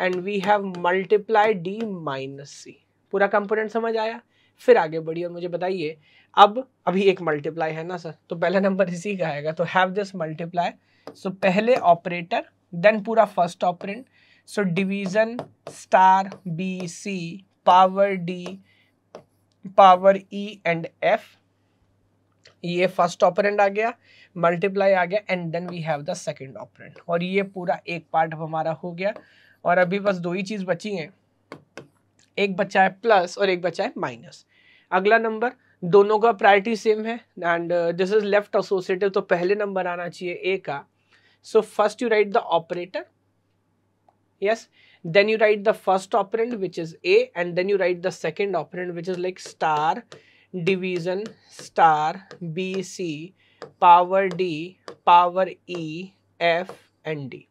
and we have multiply D minus C पूरा component समझ आया फिर आगे बढ़िए और मुझे बताइए अब अभी एक मल्टीप्लाई है ना सर तो पहला नंबर इसी का आएगा तो हैव दिस मल्टीप्लाई सो पहले ऑपरेटर देन पूरा first operand so division star B C power D power E and F ये फर्स्ट ऑपरेंट आ गया मल्टीप्लाई आ गया and then we have the second operand और ये पूरा एक पार्ट अब हमारा हो गया और अभी बस दो ही चीज़ बची हैं एक बच्चा है प्लस और एक बच्चा है माइनस अगला नंबर दोनों का प्रायोरिटी सेम है and this is left associative तो पहले नंबर आना चाहिए ए का so first you write the operator yes then you write the first operand which is a and then you write the second operand which is like star division star b c power d power e f and d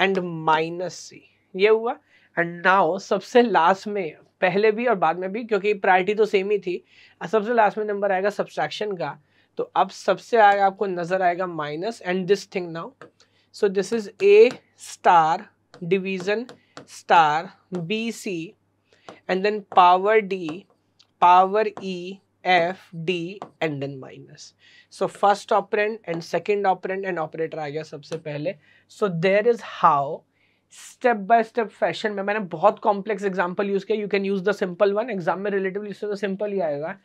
and minus C ये हुआ and now सबसे last में पहले भी और बाद में भी क्योंकि प्रायरिटी तो सेम ही थी सबसे लास्ट में नंबर आएगा सब्सट्रैक्शन का तो अब सबसे आएगा आपको नजर आएगा minus and this thing now so this is a star division star BC and then power D power E F D and then minus. So first operand and second operand and operator आ गया सबसे पहले. So there is how step by step fashion में मैंने बहुत complex example use किया you can use the simple one exam में relative तो सिंपल ही आएगा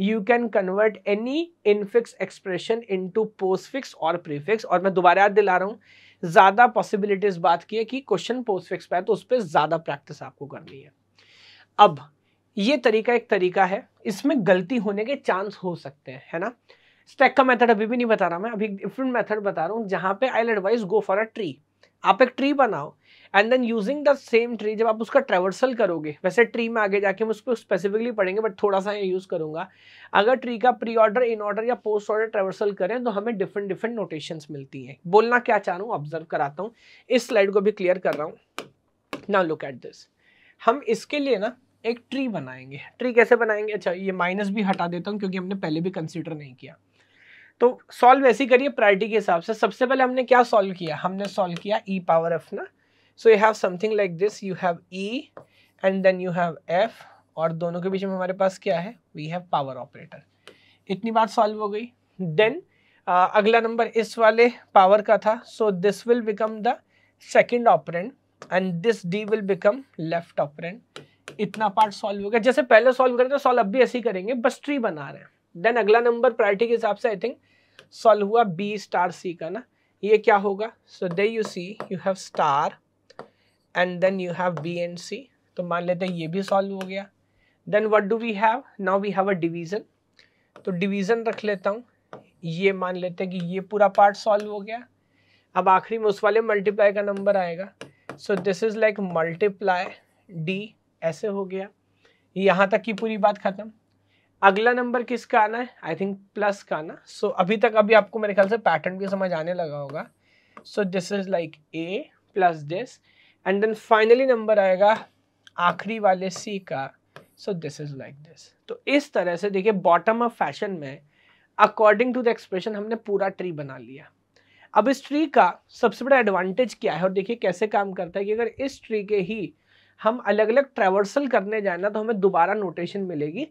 you can convert any infix expression in into postfix और प्रीफिक्स और मैं दोबारा याद दिला रहा हूँ ज़्यादा पॉसिबिलिटीज़ बात की है कि क्वेश्चन पोस्ट फिक्स पाए तो उस पर ज़्यादा प्रैक्टिस आपको करनी है अब ये तरीका एक तरीका है इसमें गलती होने के चांस हो सकते हैं है ना स्टैक का मेथड अभी भी नहीं बता रहा मैं अभी डिफरेंट मेथड बता रहा हूँ जहां पे I advice go for a tree आप एक ट्री बनाओ and then using the same tree जब आप उसका ट्रेवर्सल करोगे वैसे ट्री में आगे जाके हम उसको स्पेसिफिकली पढ़ेंगे बट थोड़ा सा यूज़ करूंगा अगर ट्री का प्री ऑर्डर इन ऑर्डर या पोस्ट ऑर्डर ट्रेवर्सल करें तो हमें डिफरेंट डिफरेंट नोटेशन मिलती हैं बोलना क्या चाह रहा हूँ ऑब्जर्व कराता हूँ इस स्लाइड को भी क्लियर कर रहा हूँ नाउ लुक एट दिस हम इसके लिए ना एक ट्री बनाएंगे ट्री कैसे बनाएंगे अच्छा ये माइनस भी हटा देता हूँ क्योंकि हमने पहले भी कंसिडर नहीं किया तो सॉल्व ऐसे करिए प्रायरिटी के हिसाब से सबसे पहले हमने क्या सॉल्व किया हमने सॉल्व किया ई पावर एफ ना so you have something like this you have E and then you have F और दोनों के बीच में हमारे पास क्या है वी हैव पावर ऑपरेटर इतनी बात सॉल्व हो गई देन uh, अगला नंबर इस वाले पावर का था so this will become the second operand and this D will become left operand इतना पार्ट सॉल्व हो गया जैसे पहले सॉल्व करें तो सॉल्व अब भी ऐसे ही करेंगे बस ट्री बना रहे हैं देन अगला नंबर प्रायोरिटी के हिसाब से आई थिंक सॉल्व हुआ बी स्टार सी का ना ये क्या होगा so they you see you have star and then you have B and C तो मान लेते हैं ये भी सॉल्व हो गया then what do we have now we have a division तो डिवीज़न रख लेता हूँ ये मान लेते हैं कि ये पूरा पार्ट सॉल्व हो गया अब आखिरी में उस वाले मल्टीप्लाई का नंबर आएगा so this is like multiply D ऐसे हो गया यहाँ तक की पूरी बात ख़त्म अगला नंबर किसका आना है आई थिंक प्लस का आना सो so, अभी तक अभी आपको मेरे ख्याल से पैटर्न भी समझ आने लगा होगा so this is like A plus this and then finally number आएगा आखिरी वाले सी का so this is like this तो इस तरह से देखिए बॉटम ऑफ फैशन में अकॉर्डिंग टू द एक्सप्रेशन हमने पूरा ट्री बना लिया अब इस ट्री का सबसे बड़ा एडवांटेज क्या है और देखिए कैसे काम करता है कि अगर इस ट्री के ही हम अलग अलग ट्रेवर्सल करने जाए ना तो हमें दोबारा नोटेशन मिलेगी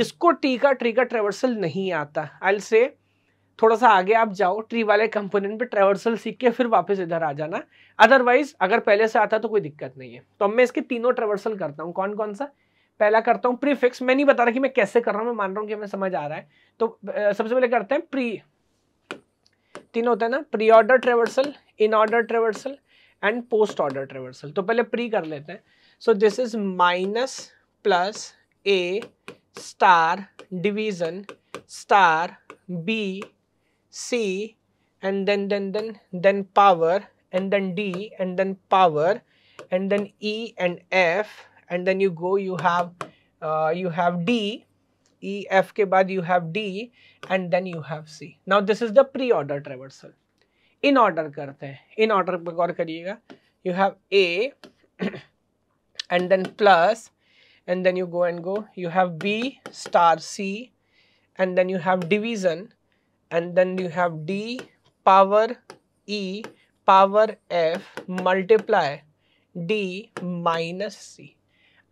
जिसको टी का ट्री का ट्रेवर्सल नहीं आता आई से थोड़ा सा आगे आप जाओ ट्री वाले कंपोनेंट पे ट्रेवर्सल सीख के फिर वापस इधर आ जाना अदरवाइज अगर पहले से आता तो कोई दिक्कत नहीं है तो अब मैं इसके तीनों ट्रेवर्सल करता हूँ कौन कौन सा पहला करता हूँ प्रीफिक्स मैं नहीं बता रहा कि मैं कैसे कर रहा हूँ मैं मान रहा हूँ कि हमें समझ आ रहा है तो सबसे पहले करते हैं प्री तीनों होते हैं ना pre order traversal in order traversal and post order traversal तो पहले प्री कर लेते हैं so this is minus plus A star division star B C and then then then then power and then D and then power and then E and F and then you go you have uh, you have D E F ke baad you have D and then you have C. Now this is the pre-order traversal. In order karte In order पर You have A and then plus and then you go and go you have B star C and then you have division and then you have d power e power F multiply D minus C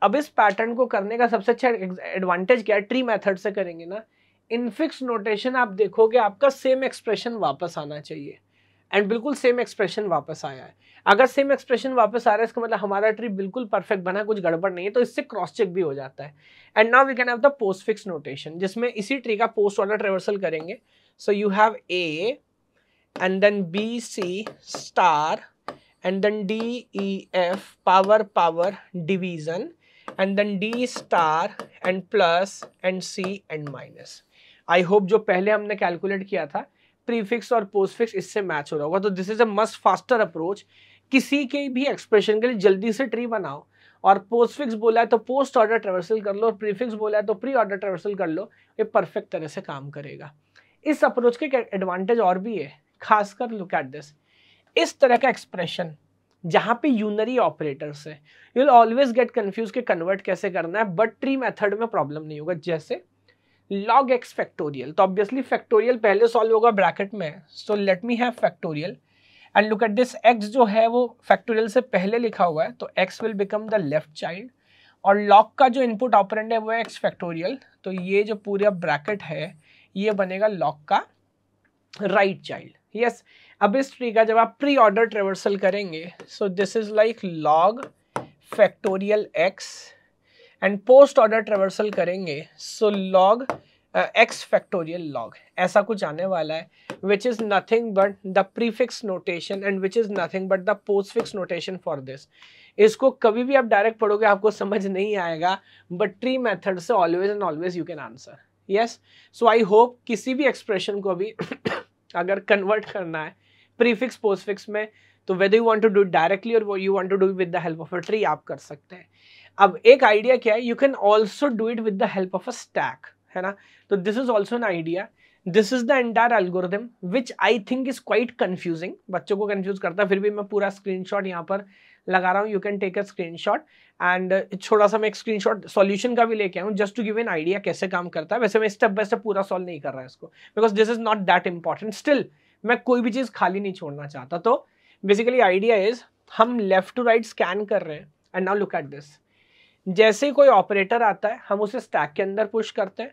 अब इस pattern को करने का सबसे अच्छा advantage क्या है tree method से करेंगे ना इनफिक्स नोटेशन आप देखोगे आपका सेम एक्सप्रेशन वापस आना चाहिए एंड बिल्कुल सेम एक्सप्रेशन वापस आया है अगर सेम एक्सप्रेशन वापस आ रहा है इसका मतलब हमारा ट्री बिल्कुल परफेक्ट बना कुछ गड़बड़ नहीं है तो इससे क्रॉस चेक भी हो जाता है and now we can have the postfix notation जिसमें इसी ट्री का पोस्ट ऑर्डर ट्रेवर्सल करेंगे So you have A and then B, C star and then D, E, F power power division and then D star and plus and C and minus. i hope जो पहले हमने calculate किया था prefix और postfix इससे match हो रहा होगा तो this is a much faster approach किसी के भी एक्सप्रेशन के लिए जल्दी से ट्री बनाओ और पोस्टफिक्स बोला है तो पोस्ट ऑर्डर ट्रेवर्सल कर लो और प्रीफिक्स बोला है तो प्री ऑर्डर ट्रेवर्सल कर लो ये परफेक्ट तरह से काम करेगा इस अप्रोच के एडवांटेज और भी है खासकर लुक एट दिस इस तरह का एक्सप्रेशन जहाँ पे यूनरी ऑपरेटर्स है you will always get confuse के कन्वर्ट कैसे करना है बट ट्री मेथड में प्रॉब्लम नहीं होगा जैसे लॉग एक्स फैक्टोरियल तो ऑब्वियसली फैक्टोरियल पहले सॉल्व होगा ब्रैकेट में so let me have factorial and look at this X जो है वो फैक्टोरियल से पहले लिखा हुआ है तो X will become the left child और लॉग का जो इनपुट ऑपरेंट है वो है एक्स फैक्टोरियल तो ये जो पूरा ब्रैकेट है ये बनेगा लॉक का राइट चाइल्ड यस अब इस ट्री का जब आप प्री ऑर्डर ट्रेवर्सल करेंगे so this is like log factorial X and post order traversal करेंगे so log X factorial log ऐसा कुछ आने वाला है which is nothing but the prefix notation and which is nothing but the postfix notation for this इसको कभी भी आप डायरेक्ट पढ़ोगे आपको समझ नहीं आएगा बट ट्री मैथड से always and always you can answer yes so I hope किसी भी एक्सप्रेशन को अभी अगर कन्वर्ट करना है प्रीफिक्स पोस्टफिक्स में तो whether you want to do directly और you want to do with the help of a tree आप कर सकते हैं अब एक आइडिया क्या है you can also do it with the help of a stack है ना तो this is also an idea this is the entire algorithm which I think is quite confusing बच्चों को कन्फ्यूज करता है फिर भी मैं पूरा स्क्रीन शॉट यहाँ पर लगा रहा हूँ you can take a screen and छोटा सा मैं एक स्क्रीन शॉट सोल्यूशन का भी लेके आऊँ just to give an idea कैसे काम करता है वैसे मैं स्टेप बाय स्टेप पूरा सॉल्व नहीं कर रहा है इसको because this is not that important still मैं कोई भी चीज़ खाली नहीं छोड़ना चाहता तो बेसिकली आइडिया इज हम लेफ्ट टू राइट स्कैन कर रहे हैं and now look at this जैसे ही कोई ऑपरेटर आता है हम उसे स्टैक के अंदर पुश करते हैं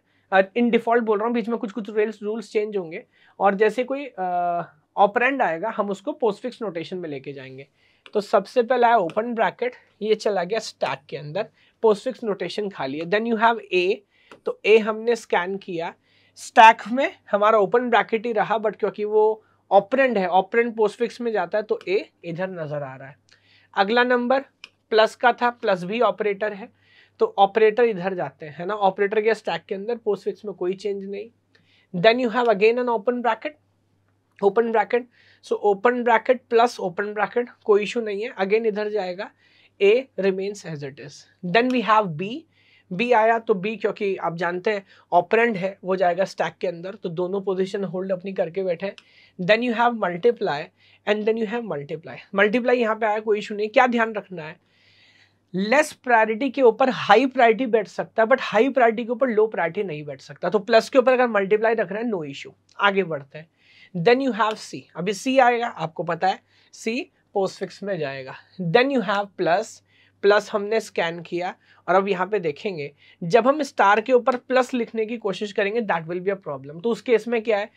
इन डिफॉल्ट बोल रहा हूँ बीच में कुछ कुछ रेल्स रूल्स चेंज होंगे और जैसे कोई ऑपरेंड uh, आएगा हम उसको पोस्टफिक्स नोटेशन में लेके जाएंगे तो सबसे पहला है ओपन ब्रैकेट ये चला गया स्टैक के अंदर पोस्टफिक्स नोटेशन खाली है देन यू हैव ए तो ए हमने स्कैन किया स्टैक में हमारा ओपन ब्रैकेट ही रहा बट क्योंकि वो ऑपरेंड है ऑपरेंड पोस्टफिक्स में जाता है तो ए इधर नज़र आ रहा है अगला नंबर प्लस का था प्लस भी ऑपरेटर है तो ऑपरेटर इधर जाते हैं है ना ऑपरेटर गया स्टैक के अंदर पोस्टफिक्स में कोई चेंज नहीं then you have again an open bracket open bracket so open bracket plus open bracket कोई इशू नहीं है अगेन इधर जाएगा A remains as it is then we have B B आया तो बी क्योंकि आप जानते हैं ऑपरेंड है वो जाएगा स्टैक के अंदर तो दोनों पोजिशन होल्ड अपनी करके बैठे then you have multiply and then you have multiply multiply यहाँ पे आया कोई इशू नहीं क्या ध्यान रखना है लेस प्रायोरिटी के ऊपर हाई प्रायोरिटी बैठ सकता है बट हाई प्रायोरिटी के ऊपर लो प्रायोरिटी नहीं बैठ सकता तो प्लस के ऊपर अगर मल्टीप्लाई रख रहे हैं नो इशू आगे बढ़ते हैं देन यू हैव सी अभी सी आएगा आपको पता है सी पोस्टफिक्स में जाएगा then you have plus plus हमने स्कैन किया और अब यहाँ पे देखेंगे जब हम स्टार के ऊपर प्लस लिखने की कोशिश करेंगे that will be a problem तो उस केस में क्या है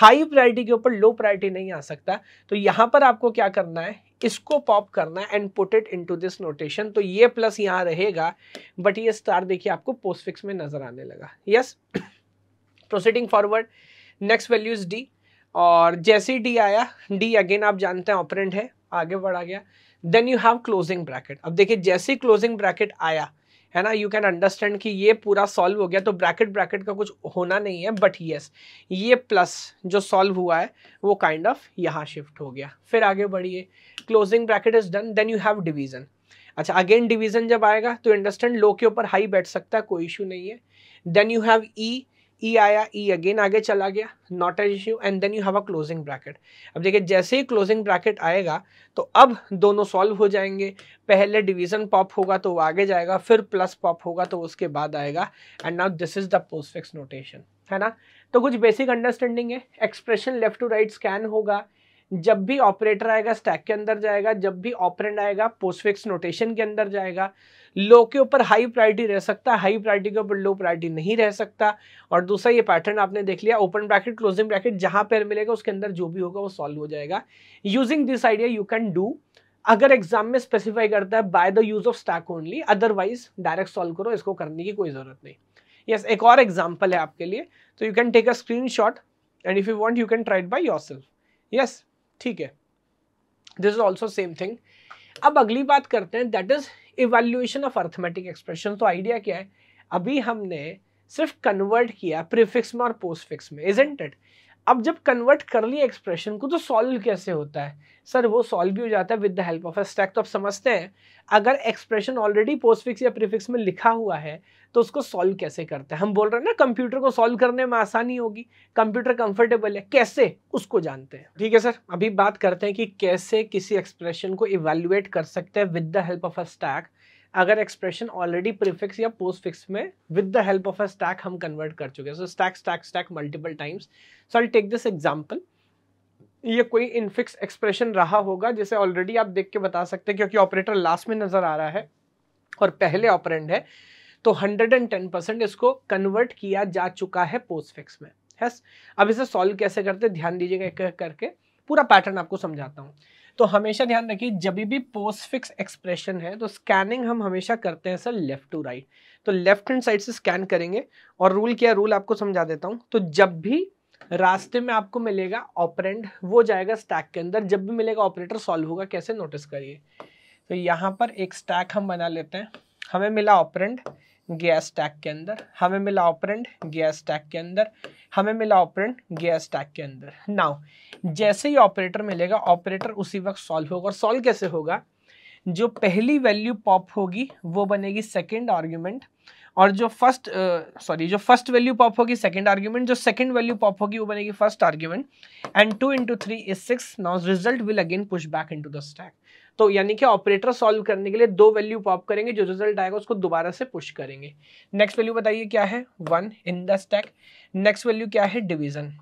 हाई प्रायोरिटी के ऊपर लो प्रायोरिटी नहीं आ सकता तो यहाँ पर आपको क्या करना है इसको पॉप करना है and put it into this notation तो ये प्लस यहाँ रहेगा बट ये स्टार देखिए आपको पोस्टफिक्स में नजर आने लगा yes proceeding forward next value is D और जैसे ही डी आया डी अगेन आप जानते हैं ऑपरेंट है आगे बढ़ा गया then you have closing bracket अब देखिए जैसे ही क्लोजिंग ब्रैकेट आया है ना यू कैन अंडरस्टैंड कि ये पूरा सॉल्व हो गया तो ब्रैकेट ब्रैकेट का कुछ होना नहीं है बट यस ये प्लस जो सॉल्व हुआ है वो काइंड ऑफ यहाँ शिफ्ट हो गया फिर आगे बढ़िए closing bracket is done then you have division अच्छा अगेन डिवीजन जब आएगा तो अंडरस्टैंड लो के ऊपर हाई बैठ सकता है कोई इशू नहीं है then you have E E e आया ई e अगेन आगे चला गया not as issue and then you have a closing bracket अब देखिए जैसे ही क्लोजिंग ब्रैकेट आएगा तो अब दोनों सॉल्व हो जाएंगे पहले डिवीजन पॉप होगा तो वो आगे जाएगा फिर प्लस पॉप होगा तो उसके बाद आएगा and now this is the postfix notation है ना तो कुछ बेसिक अंडरस्टैंडिंग है expression left to right scan होगा जब भी ऑपरेटर आएगा स्टैक के अंदर जाएगा जब भी ऑपरेंट आएगा पोस्टफिक्स नोटेशन के अंदर जाएगा लो के ऊपर हाई प्रायोरिटी रह सकता है हाई प्रायोरिटी के ऊपर लो प्रायोरिटी नहीं रह सकता और दूसरा ये पैटर्न आपने देख लिया ओपन ब्रैकेट क्लोजिंग ब्रैकेट जहां पर मिलेगा उसके अंदर जो भी होगा वो सॉल्व हो जाएगा using this idea you can do अगर एग्जाम में स्पेसिफाई करता है by the use of stack only otherwise direct solve करो इसको करने की कोई ज़रूरत नहीं यस yes, एक और एग्जाम्पल है आपके लिए तो you can take a screenshot and if you want you can tried by yourself yes ठीक है this is also same thing अब अगली बात करते हैं that is evaluation of arithmetic expression तो आइडिया क्या है अभी हमने सिर्फ कन्वर्ट किया प्रीफिक्स में और पोस्टफिक्स में इजेंट इट अब जब कन्वर्ट कर लिए एक्सप्रेशन को तो सॉल्व कैसे होता है सर वो सॉल्व भी हो जाता है with the help of a stack तो आप समझते हैं अगर एक्सप्रेशन ऑलरेडी पोस्टफिक्स या प्रीफिक्स में लिखा हुआ है तो उसको सॉल्व कैसे करते हैं हम बोल रहे हैं ना कंप्यूटर को सॉल्व करने में आसानी होगी कंप्यूटर कंफर्टेबल है कैसे उसको जानते हैं ठीक है सर अभी बात करते हैं कि कैसे किसी एक्सप्रेशन को इवेल्युएट कर सकते हैं with the help of a stack अगर एक्सप्रेशन ऑलरेडी प्रीफिक्स या पोस्ट फिक्स में with the help of a stack हम कन्वर्ट कर चुके हैं so stack stack stack multiple times so I take this example ये कोई इनफिक्स एक्सप्रेशन रहा होगा जिसे ऑलरेडी आप देख के बता सकते हैं क्योंकि ऑपरेटर लास्ट में नज़र आ रहा है और पहले ऑपरेंड है तो 110 परसेंट इसको कन्वर्ट किया जा चुका है पोस्ट फिक्स में यस अब इसे सॉल्व कैसे करते ध्यान दीजिएगा एक करके पूरा पैटर्न आपको समझाता हूँ तो हमेशा ध्यान रखिए जब भी पोस्ट फिक्स एक्सप्रेशन है तो स्कैनिंग हम हमेशा करते हैं सर लेफ्ट टू राइट तो लेफ्ट हैंड साइड से स्कैन करेंगे और रूल क्या रूल आपको समझा देता हूँ तो जब भी रास्ते में आपको मिलेगा ऑपरेंड वो जाएगा स्टैक के अंदर जब भी मिलेगा ऑपरेटर सॉल्व होगा कैसे नोटिस करिए तो यहाँ पर एक स्टैक हम बना लेते हैं हमें मिला ऑपरेंट गैस टैग के अंदर हमें मिला ऑपरेंट गैस टैग के अंदर हमें मिला ऑपरेंट गैस टैग के अंदर नाउ जैसे ही ऑपरेटर मिलेगा ऑपरेटर उसी वक्त सॉल्व होगा और सॉल्व कैसे होगा जो पहली वैल्यू पॉप होगी वो बनेगी सेकेंड आर्ग्यूमेंट और जो फर्स्ट सॉरी uh, जो फर्स्ट वैल्यू पॉप होगी सेकंड आर्ग्यूमेंट जो सेकंड वैल्यू पॉप होगी वो बनेगी first argument and two into three is six now result will again push back into the stack तो यानी कि ऑपरेटर सॉल्व करने के लिए दो वैल्यू पॉप करेंगे जो रिजल्ट आएगा उसको दोबारा से पुश करेंगे नेक्स्ट वैल्यू बताइए क्या है one in the stack next value क्या है डिविजन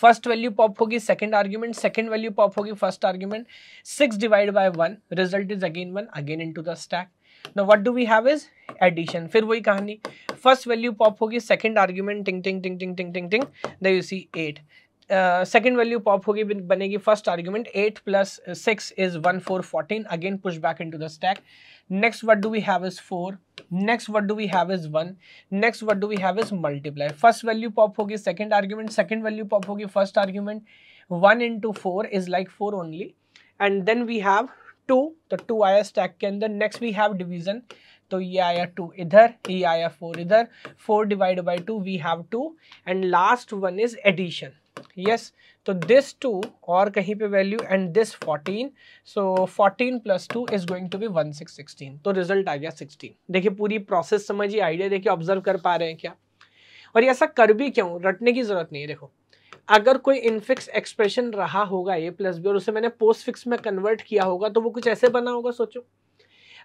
फर्स्ट वैल्यू पॉप होगी second argument second value pop होगी first argument six divide by one result is again one again into the stack no what do we have is addition फिर वही कहानी first value pop होगी second argument टिंग टिंग टिंग टिंग टिंग टिंग टिंग then you see eight second value pop होगी बनेगी first argument eight plus six is one four fourteen again push back in to the stack next what do we have is four next what do we have is one next what do we have is multiply first value pop होगी second argument second value pop होगी first argument one into four is like four only and then we have two तो two आया stack के अंदर next we have division तो ये आया to इधर ये आया फोर इधर four divide by two we have two and last one is addition yes तो दिस टू और कहीं पे value and this fourteen so fourteen plus two is going to be one six sixteen तो result आ गया sixteen देखिए पूरी process समझिए आइडिया देखिए ऑब्जर्व कर पा रहे हैं क्या और ऐसा कर भी क्यों रटने की जरूरत नहीं है देखो अगर कोई इनफिक्स एक्सप्रेशन रहा होगा ए प्लस बी और उसे मैंने पोस्ट फिक्स में कन्वर्ट किया होगा तो वो कुछ ऐसे बना होगा सोचो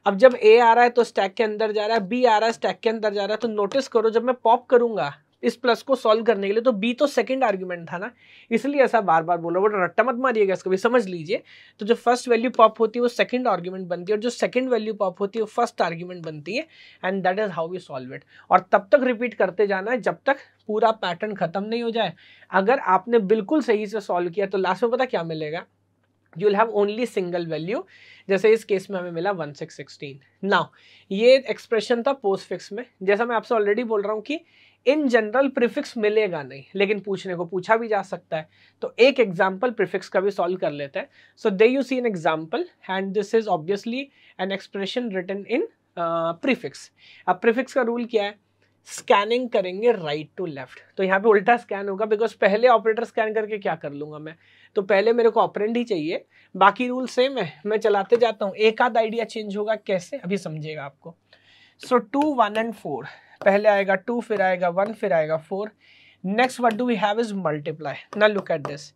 अब जब ए आ रहा है तो स्टैक के अंदर जा रहा है बी आ रहा है स्टैक के अंदर जा रहा है तो नोटिस करो जब मैं पॉप करूंगा इस प्लस को सॉल्व करने के लिए तो बी तो सेकंड आर्ग्यूमेंट था ना इसलिए ऐसा बार बार बोला बट रट्टा मत मारिएगा इसको भी समझ लीजिए तो जो फर्स्ट वैल्यू पॉप होती है वो सेकंड आर्ग्यूमेंट बनती है और जो सेकंड वैल्यू पॉप होती है वो फर्स्ट आर्ग्यूमेंट बनती है and that is how we solve it और तब तक रिपीट करते जाना है जब तक पूरा पैटर्न खत्म नहीं हो जाए अगर आपने बिल्कुल सही से सॉल्व किया तो लास्ट में पता क्या मिलेगा you will have only single value जैसे इस केस में हमें मिला वन सिक्स सिक्सटीन नाउ ये एक्सप्रेशन था पोस्ट फिक्स में जैसा मैं आपसे ऑलरेडी बोल रहा हूँ कि इन जनरल प्रीफिक्स मिलेगा नहीं लेकिन पूछने को पूछा भी जा सकता है तो एक एग्जाम्पल प्रीफिक्स का भी सॉल्व कर लेते हैं so they you see an example and this is obviously an expression written in prefix अब प्रीफिक्स का रूल क्या है स्कैनिंग करेंगे राइट टू लेफ्ट तो यहाँ पे उल्टा स्कैन होगा बिकॉज पहले ऑपरेटर स्कैन करके क्या कर लूंगा मैं तो पहले मेरे को ऑपरेंट ही चाहिए बाकी रूल सेम है मैं चलाते जाता हूँ एक आध आइडिया चेंज होगा कैसे अभी समझेगा आपको so two one and four पहले आएगा टू फिर आएगा वन फिर आएगा four next what do we have is multiply ना लुक एट दिस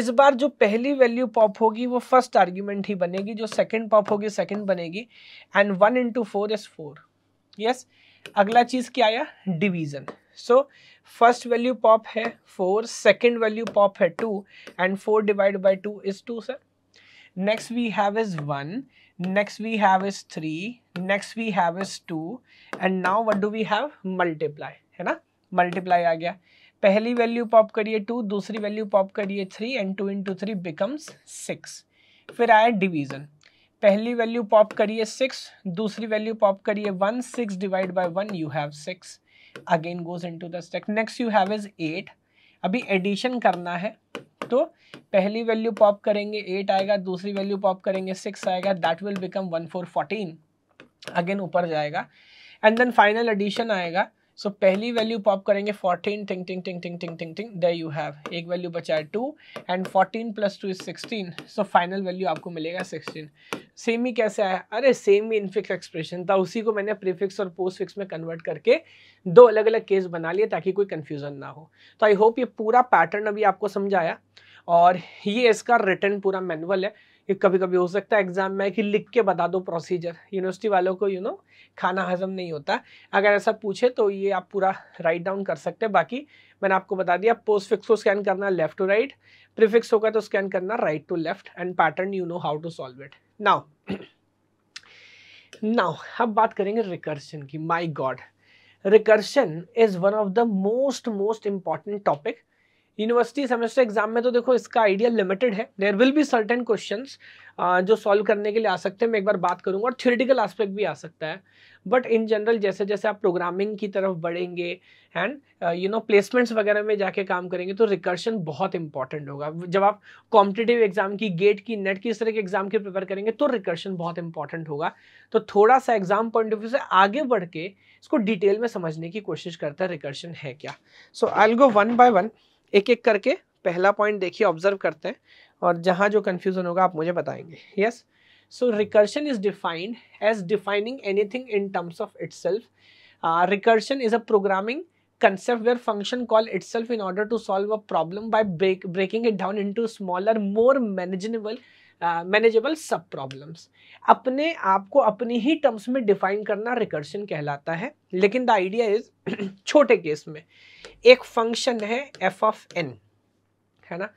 इस बार जो पहली वैल्यू पॉप होगी वो फर्स्ट आर्ग्यूमेंट ही बनेगी जो सेकंड पॉप होगी सेकंड बनेगी and one into four is four yes अगला चीज़ क्या आया division so first value pop है फोर सेकंड वैल्यू पॉप है two and four divide by two is two sir next we have is one next we have is three next we have is two and now what do we have multiply है ना multiply आ गया पहली value pop करिए two दूसरी value pop करिए three and two into three becomes six फिर आया डिवीजन पहली वैल्यू पॉप करिए सिक्स दूसरी वैल्यू पॉप करिए one six divide by one you have six again goes into stack next you have is eight अभी addition करना है तो पहली वैल्यू पॉप करेंगे एट आएगा दूसरी वैल्यू पॉप करेंगे सिक्स आएगा that will become one four fourteen again ऊपर जाएगा एंड देन फाइनल एडिशन आएगा सो पहली वैल्यू पॉप करेंगे फोर्टीन टिंग टिंग टिंग टिंग टिंग टिंग टिंग दे यू हैव एक वैल्यू बचा है two and fourteen plus two is sixteen so final value आपको मिलेगा सिक्सटीन सेम ही कैसे आया अरे सेम ही इनफिक्स एक्सप्रेशन था उसी को मैंने प्रीफिक्स और पोस्ट फिक्स में कन्वर्ट करके दो अलग अलग केस बना लिए ताकि कोई कन्फ्यूजन ना हो तो आई होप ये पूरा पैटर्न अभी आपको समझाया और ये इसका रिटर्न पूरा मैनुअल है ये कभी कभी हो सकता है एग्जाम में कि लिख के बता दो प्रोसीजर यूनिवर्सिटी वालों को यू नो खाना हजम नहीं होता अगर ऐसा पूछे तो ये आप पूरा राइट डाउन कर सकते हैं बाकी मैंने आपको बता दिया पोस्ट फिक्स को स्कैन करना लेफ्ट टू राइट प्रीफिक्स होगा तो स्कैन करना right to left and pattern you know how to solve it now now अब बात करेंगे रिकर्शन की my god recursion is one of the most most important topic university semester exam में तो देखो इसका आइडिया लिमिटेड है there will be certain question जो सॉल्व करने के लिए आ सकते हैं मैं एक बार बात करूंगा और थ्योरेटिकल एस्पेक्ट भी आ सकता है बट इन जनरल जैसे जैसे आप प्रोग्रामिंग की तरफ बढ़ेंगे एंड यू नो प्लेसमेंट्स वगैरह में जाके काम करेंगे तो रिकर्शन बहुत इंपॉर्टेंट होगा जब आप कॉम्पिटेटिव एग्जाम की गेट की नेट की इस तरह के एग्जाम की प्रिपेयर करेंगे तो रिकर्शन बहुत इंपॉर्टेंट होगा तो थोड़ा सा एग्जाम पॉइंट ऑफ व्यू से आगे बढ़ के इसको डिटेल में समझने की कोशिश करता है रिकर्शन है क्या so I go one by one एक एक करके पहला पॉइंट देखिए ऑब्जर्व करते हैं और जहाँ जो कन्फ्यूजन होगा आप मुझे बताएंगे yes so recursion is defined as defining anything in terms of itself recursion is a programming concept where function call it in order to solve a problem by breaking it down into smaller more manageable manageable sub problems अपने आप को अपनी ही terms में define करना recursion कहलाता है लेकिन द आइडिया इज छोटे केस में एक फंक्शन है एफ ऑफ एन है ना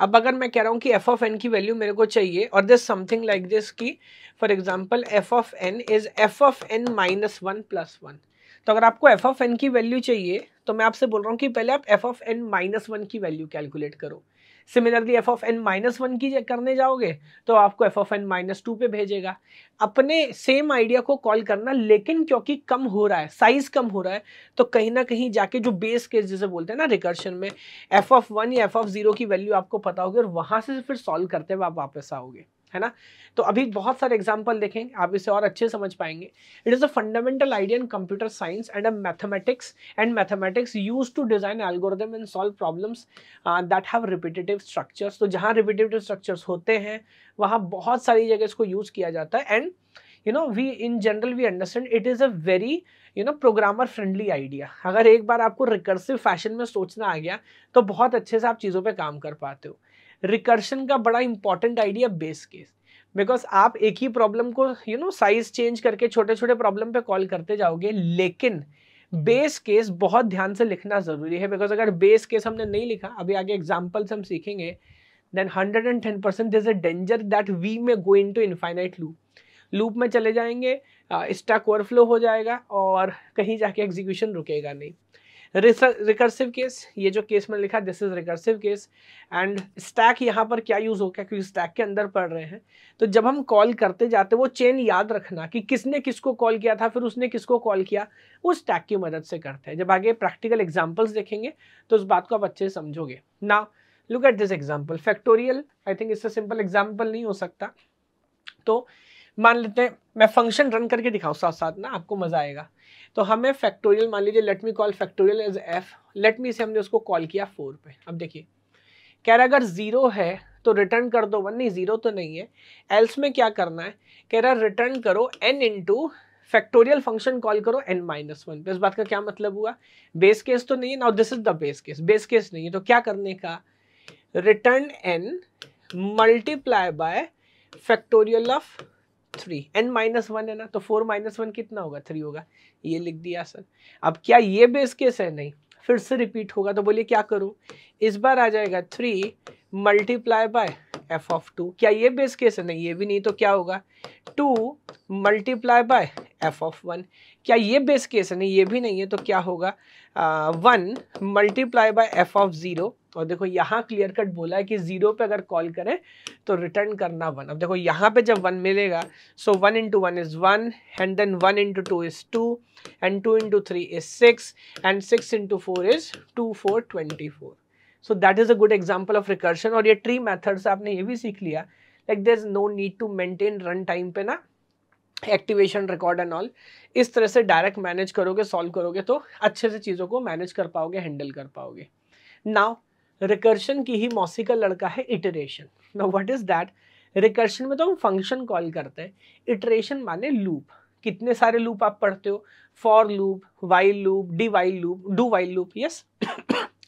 अब अगर मैं कह रहा हूँ कि एफ ऑफ एन की वैल्यू मेरे को चाहिए और दिस समथिंग लाइक दिस की for example F of n is F of N minus one plus one तो अगर आपको एफ ऑफ एन की वैल्यू चाहिए तो मैं आपसे बोल रहा हूँ कि पहले आप f of N minus one की वैल्यू कैलकुलेट करो similarly f of N minus one की करने जाओगे तो आपको F of N minus two पे भेजेगा अपने सेम आइडिया को कॉल करना लेकिन क्योंकि कम हो रहा है साइज कम हो रहा है तो कहीं ना कहीं जाके जो बेस केस जिसे बोलते हैं ना रिकर्शन में एफ ऑफ वन या एफ ऑफ जीरो की वैल्यू आपको पता होगी और वहां से फिर सॉल्व करते हुए आप वापस आओगे है ना तो अभी बहुत सारे एग्जाम्पल देखें आप इसे और अच्छे समझ पाएंगे it is a fundamental idea in computer science and a mathematics and mathematics use to design algorithm and solve problems that have repetitive structures तो जहाँ रिपीटेटिव स्ट्रक्चर्स होते हैं वहाँ बहुत सारी जगह इसको यूज़ किया जाता है and you know we in general we understand it is a very you know programmer friendly idea अगर एक बार आपको रिकर्सिव फैशन में सोचना आ गया तो बहुत अच्छे से आप चीज़ों पर काम कर पाते हो रिकर्शन का बड़ा important idea base case because आप एक ही प्रॉब्लम को यू नो साइज चेंज करके छोटे छोटे प्रॉब्लम पे कॉल करते जाओगे लेकिन बेस केस बहुत ध्यान से लिखना ज़रूरी है बिकॉज अगर बेस केस हमने नहीं लिखा अभी आगे एग्जाम्पल्स हम सीखेंगे then hundred and ten percent is a danger that we may go in into infinite loop loop में चले जाएंगे स्टैक uh, ओवरफ्लो हो जाएगा और कहीं जाके एग्जीक्यूशन रुकेगा नहीं रिकर्सिव केस ये जो केस में लिखा this is recursive case and stack यहाँ पर क्या यूज़ हो गया क्योंकि स्टैक के अंदर पढ़ रहे हैं तो जब हम कॉल करते जाते वो चेन याद रखना कि किसने किसको कॉल किया था फिर उसने किसको कॉल किया वो स्टैक की मदद से करते हैं जब आगे प्रैक्टिकल एग्जाम्पल्स देखेंगे तो उस बात को आप अच्छे से समझोगे ना look at this example factorial I think इससे सिंपल एग्जाम्पल नहीं हो सकता तो मान लेते हैं मैं फंक्शन रन करके दिखाऊँ साथ साथ ना आपको मज़ा आएगा तो हमें फैक्टोरियल मान लीजिए let me call factorial as f let me say हमने उसको कॉल किया फोर पे अब देखिए कह रहा अगर ज़ीरो है तो रिटर्न कर दो वन नहीं ज़ीरो तो नहीं है एल्स में क्या करना है कह रहा रिटर्न करो n into factorial function call करो एन माइनस वन पे इस बात का क्या मतलब हुआ बेस केस तो नहीं है now this is the base case base case नहीं है तो क्या करने का return n multiply by factorial of three n minus one है ना तो फोर माइनस वन कितना होगा थ्री होगा ये लिख दिया सर अब क्या ये बेस केस है नहीं फिर से रिपीट होगा तो बोलिए क्या करूँ इस बार आ जाएगा three multiply by f of two क्या ये बेस केस है नहीं ये भी नहीं तो क्या होगा two multiply by f of one क्या ये बेस केस है नहीं ये भी नहीं है तो क्या होगा one multiply by f of zero और देखो यहाँ क्लियर कट बोला है कि जीरो पे अगर कॉल करें तो रिटर्न करना वन अब देखो यहाँ पे जब वन मिलेगा so one into one is one and then one into two is two and two into three is six and six into four is two four twenty four so that is a good example of recursion और ये tree method से आपने ये भी सीख लिया like there is no need to maintain run time पे ना एक्टिवेशन रिकॉर्ड एंड ऑल इस तरह से डायरेक्ट मैनेज करोगे सॉल्व करोगे तो अच्छे से चीज़ों को मैनेज कर पाओगे हैंडल कर पाओगे नाउ रिकर्शन की ही मौसी का लड़का है iteration now is that recursion में तो हम फंक्शन कॉल करते हैं इटरेशन माने लूप कितने सारे लूप आप पढ़ते हो for loop while loop D while loop do while loop yes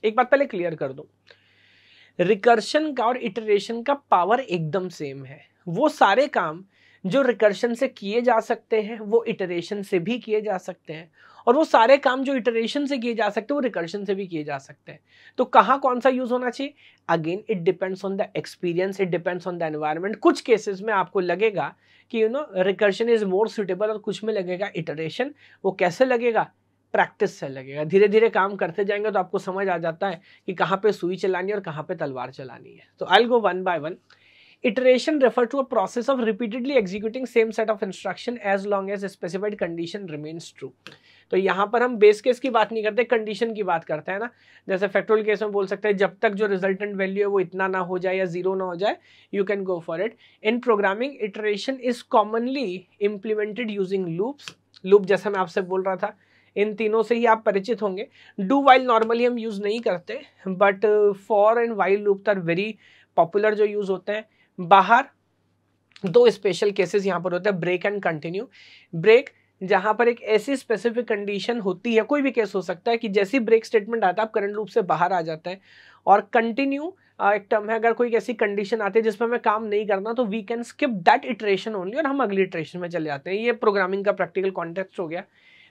एक बात पहले क्लियर कर दो रिकर्शन का और इटरेशन का पावर एकदम सेम है वो सारे काम जो रिकर्शन से किए जा सकते हैं वो इटरेशन से भी किए जा सकते हैं और वो सारे काम जो इटरेशन से किए जा सकते हैं वो रिकर्शन से भी किए जा सकते हैं तो कहाँ कौन सा यूज़ होना चाहिए again it depends on the experience it depends on the environment कुछ केसेस में आपको लगेगा कि you know recursion is more suitable और कुछ में लगेगा इटरेशन वो कैसे लगेगा प्रैक्टिस से लगेगा धीरे धीरे काम करते जाएंगे तो आपको समझ आ जाता है कि कहाँ पे सुई चलानी है और कहाँ पे तलवार चलानी है तो I go one by one iteration refer to a process of repeatedly executing same set of instruction as long as specified condition remains true तो यहाँ पर हम बेस केस की बात नहीं करते कंडीशन की बात करते हैं ना जैसे फैक्ट्रोल केस में बोल सकते हैं जब तक जो रिजल्टेंट वैल्यू है वो इतना ना हो जाए या जीरो ना हो जाए you can go for it in programming iteration is commonly implemented using loops loop जैसे मैं आपसे बोल रहा था इन तीनों से ही आप परिचित होंगे डू वाइल नॉर्मली हम यूज़ नहीं करते but for and while loop are very popular जो यूज़ होते हैं बाहर दो स्पेशल केसेस यहाँ पर होते हैं ब्रेक एंड कंटिन्यू ब्रेक जहां पर एक ऐसी स्पेसिफिक कंडीशन होती है कोई भी केस हो सकता है कि जैसी ब्रेक स्टेटमेंट आता है आप करंट लूप से बाहर आ जाता है और कंटिन्यू एक टर्म है अगर कोई ऐसी कंडीशन आती है जिसमें हमें काम नहीं करना तो we can skip that iteration only और हम अगली इटरेशन में चले जाते हैं ये प्रोग्रामिंग का प्रैक्टिकल कॉन्टेक्ट हो गया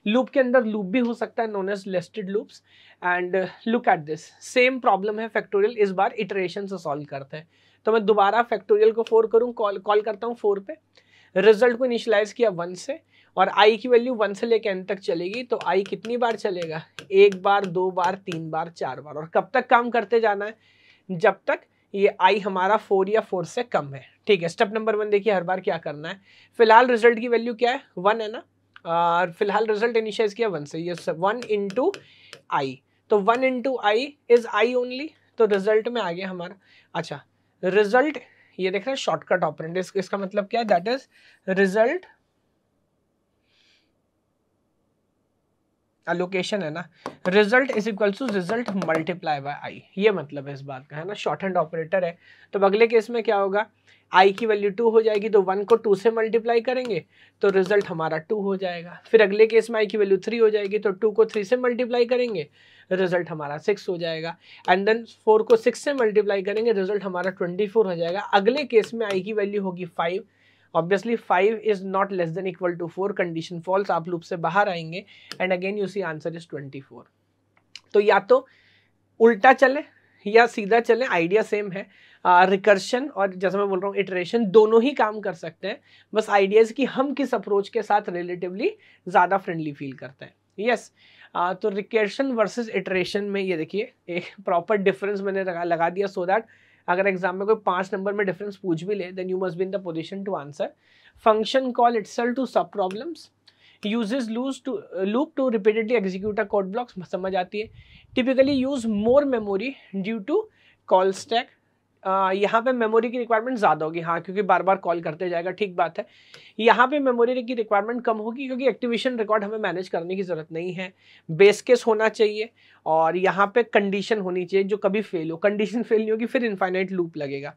लूप के अंदर लूप भी हो सकता है non as listed loops and look at this same problem है फैक्टोरियल इस बार इटरेशन से सॉल्व करते हैं तो मैं दोबारा फैक्टोरियल को फोर करूँ कॉल कॉल करता हूँ फोर पे रिजल्ट को इनिशलाइज किया वन से और आई की वैल्यू वन से लेकर एन तक चलेगी तो आई कितनी बार चलेगा एक बार दो बार तीन बार चार बार और कब तक काम करते जाना है जब तक ये आई हमारा फोर या फोर से कम है ठीक है स्टेप नंबर वन देखिए हर बार क्या करना है फिलहाल रिजल्ट की वैल्यू क्या है वन है ना और फिलहाल रिजल्ट इनिशियज किया वन से ये वन इंटू आई तो one into i is i only तो रिजल्ट में आ गया हमारा अच्छा रिजल्ट ये देख रहे हैं शॉर्टकट ऑपरेंट इसका मतलब क्या है दैट इज रिजल्ट एलोकेशन है ना result is equal to result multiply by i ये मतलब है इस बात का है ना शॉर्ट हैंड ऑपरेटर है तो अगले केस में क्या होगा आई की वैल्यू टू हो जाएगी तो वन को टू से मल्टीप्लाई करेंगे तो रिजल्ट हमारा टू हो जाएगा फिर अगले केस में आई की वैल्यू थ्री हो जाएगी तो टू को थ्री से मल्टीप्लाई करेंगे रिजल्ट हमारा सिक्स हो जाएगा एंड देन फोर को सिक्स से मल्टीप्लाई करेंगे रिजल्ट हमारा ट्वेंटी फोर हो जाएगा अगले केस में आई की वैल्यू होगी five obviously five is not less than equal to four condition false आप लूप से बाहर आएंगे and again you see answer is twenty four तो या तो उल्टा चले या सीधा चले आइडिया सेम है रिकर्शन uh, और जैसा मैं बोल रहा हूँ इटरेशन दोनों ही काम कर सकते हैं बस आइडियाज़ कि हम किस अप्रोच के साथ रिलेटिवली ज़्यादा फ्रेंडली फील करते हैं यस yes. uh, तो रिकर्शन वर्सेस इटरेशन में ये देखिए एक प्रॉपर डिफरेंस मैंने लगा, लगा दिया सो so दैट अगर एग्जाम में कोई पांच नंबर में डिफरेंस पूछ भी ले then you must be in the position to answer function call itself to sub problems uses loops to loop to repeatedly execute code blocks समझ आती है typically use more memory due to call stack यहाँ पे memory की requirement ज़्यादा होगी हाँ क्योंकि बार बार कॉल करते जाएगा ठीक बात है यहाँ पे मेमोरी की रिक्वायरमेंट कम होगी क्योंकि एक्टिवेशन रिकॉर्ड हमें मैनेज करने की ज़रूरत नहीं है बेस केस होना चाहिए और यहाँ पे कंडीशन होनी चाहिए जो कभी फेल हो कंडीशन फेल नहीं होगी फिर इन्फाइनाइट लूप लगेगा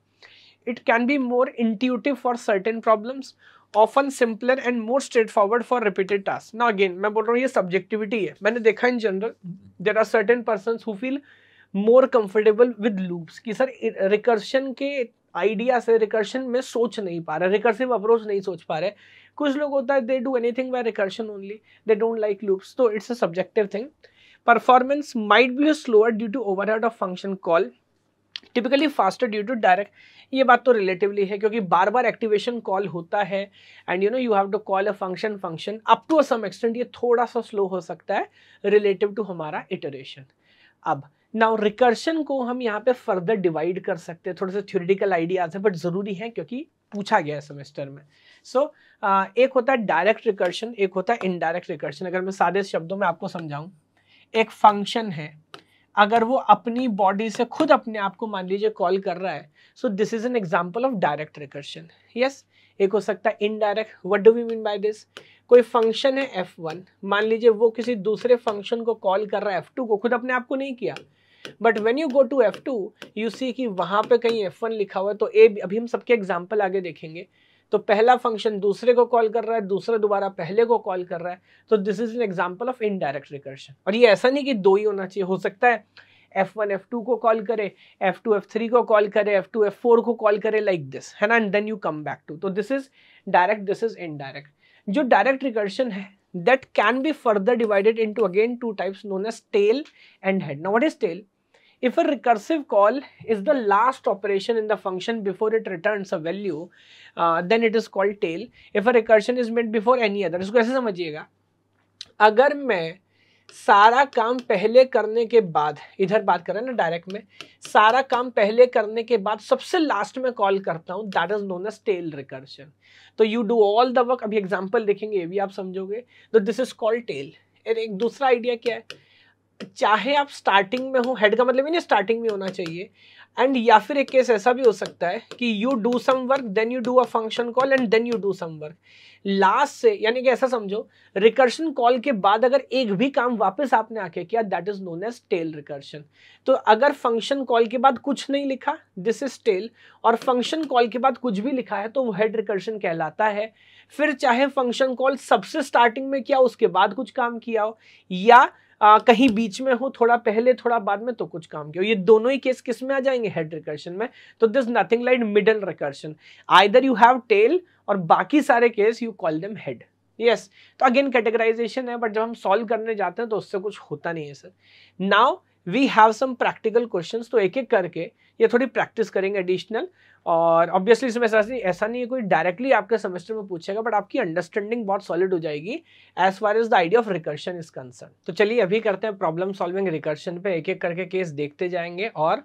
it can be more intuitive for certain problems often simpler and more straight forward for repeated task ना अगेन मैं बोल रहा हूँ ये सब्जेक्टिविटी है मैंने देखा in general there are certain person who feel more comfortable with loops कि सर रिकर्शन के आइडिया से रिकर्शन में सोच नहीं पा रहे रिकर्सिव अप्रोच नहीं सोच पा रहे कुछ लोग होता है they do anything by recursion only they don't like loops तो it's a subjective thing performance might be slower due to over of function call typically faster due to direct ये बात तो रिलेटिवली है क्योंकि बार बार एक्टिवेशन कॉल होता है and you know you have to call a function function up to a some extent ये थोड़ा सा स्लो हो सकता है रिलेटिव टू हमारा इटरेशन अब नाउ रिकर्शन को हम यहाँ पे फर्दर डिवाइड कर सकते हैं थोड़े से थ्योरिटिकल आइडियाज है बट ज़रूरी है क्योंकि पूछा गया है सेमेस्टर में सो so, एक होता है डायरेक्ट रिकर्शन एक होता है इनडायरेक्ट रिकर्शन अगर मैं सादे शब्दों में आपको समझाऊं एक फंक्शन है अगर वो अपनी बॉडी से खुद अपने आप को मान लीजिए कॉल कर रहा है so this is an example of direct recursion yes एक हो सकता है indirect what do we mean by this कोई फंक्शन है एफ वन मान लीजिए वो किसी दूसरे फंक्शन को कॉल कर रहा है एफ टू को खुद अपने आप को नहीं किया but when you go to F two you see कि वहाँ पे कहीं एफ वन लिखा हुआ है तो ए अभी हम सबके एग्जाम्पल आगे देखेंगे तो पहला फंक्शन दूसरे को कॉल कर रहा है दूसरा दोबारा पहले को कॉल कर रहा है तो this is an example of indirect recursion और ये ऐसा नहीं कि दो ही होना चाहिए हो सकता है एफ F2 टू को कॉल करे एफ टू एफ थ्री को कॉल करे एफ टू एफ फोर को कॉल करे लाइक दिस है ना and then you come back to तो this is direct this is indirect जो डायरेक्ट रिकर्शन है that can be further divided into again two types known as tail and head now what is tail if a recursive call is the last operation in the function before it returns a value uh, then it is called tail if a recursion is made before any other इसको ऐसे समझिएगा अगर मैं सारा काम पहले करने के बाद इधर बात करें ना डायरेक्ट में सारा काम पहले करने के बाद सबसे लास्ट में कॉल करता हूँ that is known as tail recursion तो you do all the work अभी एग्जांपल देखेंगे ये भी आप समझोगे तो दिस इज कॉल्ड टेल एक दूसरा आइडिया क्या है चाहे आप स्टार्टिंग में हो हेड का मतलब ही नहीं स्टार्टिंग में होना चाहिए एंड या फिर एक केस ऐसा भी हो सकता है कि you do some work then you do a function call and then you do some work last से यानी कि ऐसा समझो रिकर्शन कॉल के बाद अगर एक भी काम वापस आपने आके किया that is known as tail recursion तो अगर फंक्शन कॉल के बाद कुछ नहीं लिखा दिस इज टेल और फंक्शन कॉल के बाद कुछ भी लिखा है तो वो हेड रिकर्शन कहलाता है फिर चाहे फंक्शन कॉल सबसे स्टार्टिंग में किया उसके बाद कुछ काम किया हो या आ, कहीं बीच में हो थोड़ा पहले थोड़ा बाद में तो कुछ काम के हो ये दोनों ही केस किस में आ जाएंगे हेड रिकर्शन में तो this nothing like middle recursion either you have tail और बाकी सारे case you call them head yes तो अगेन कैटेगराइजेशन है बट जब हम सॉल्व करने जाते हैं तो उससे कुछ होता नहीं है sir now we have some practical question तो एक एक करके ये थोड़ी प्रैक्टिस करेंगे एडिशनल और ऑब्वियसली इसमें ऐसा नहीं ऐसा नहीं है कोई डायरेक्टली आपके सेमेस्टर में पूछेगा बट आपकी अंडरस्टैंडिंग बहुत सॉलिड हो जाएगी as far as the idea of recursion is concern तो चलिए अभी करते हैं प्रॉब्लम सॉल्विंग रिकर्शन पे एक एक करके केस देखते जाएंगे और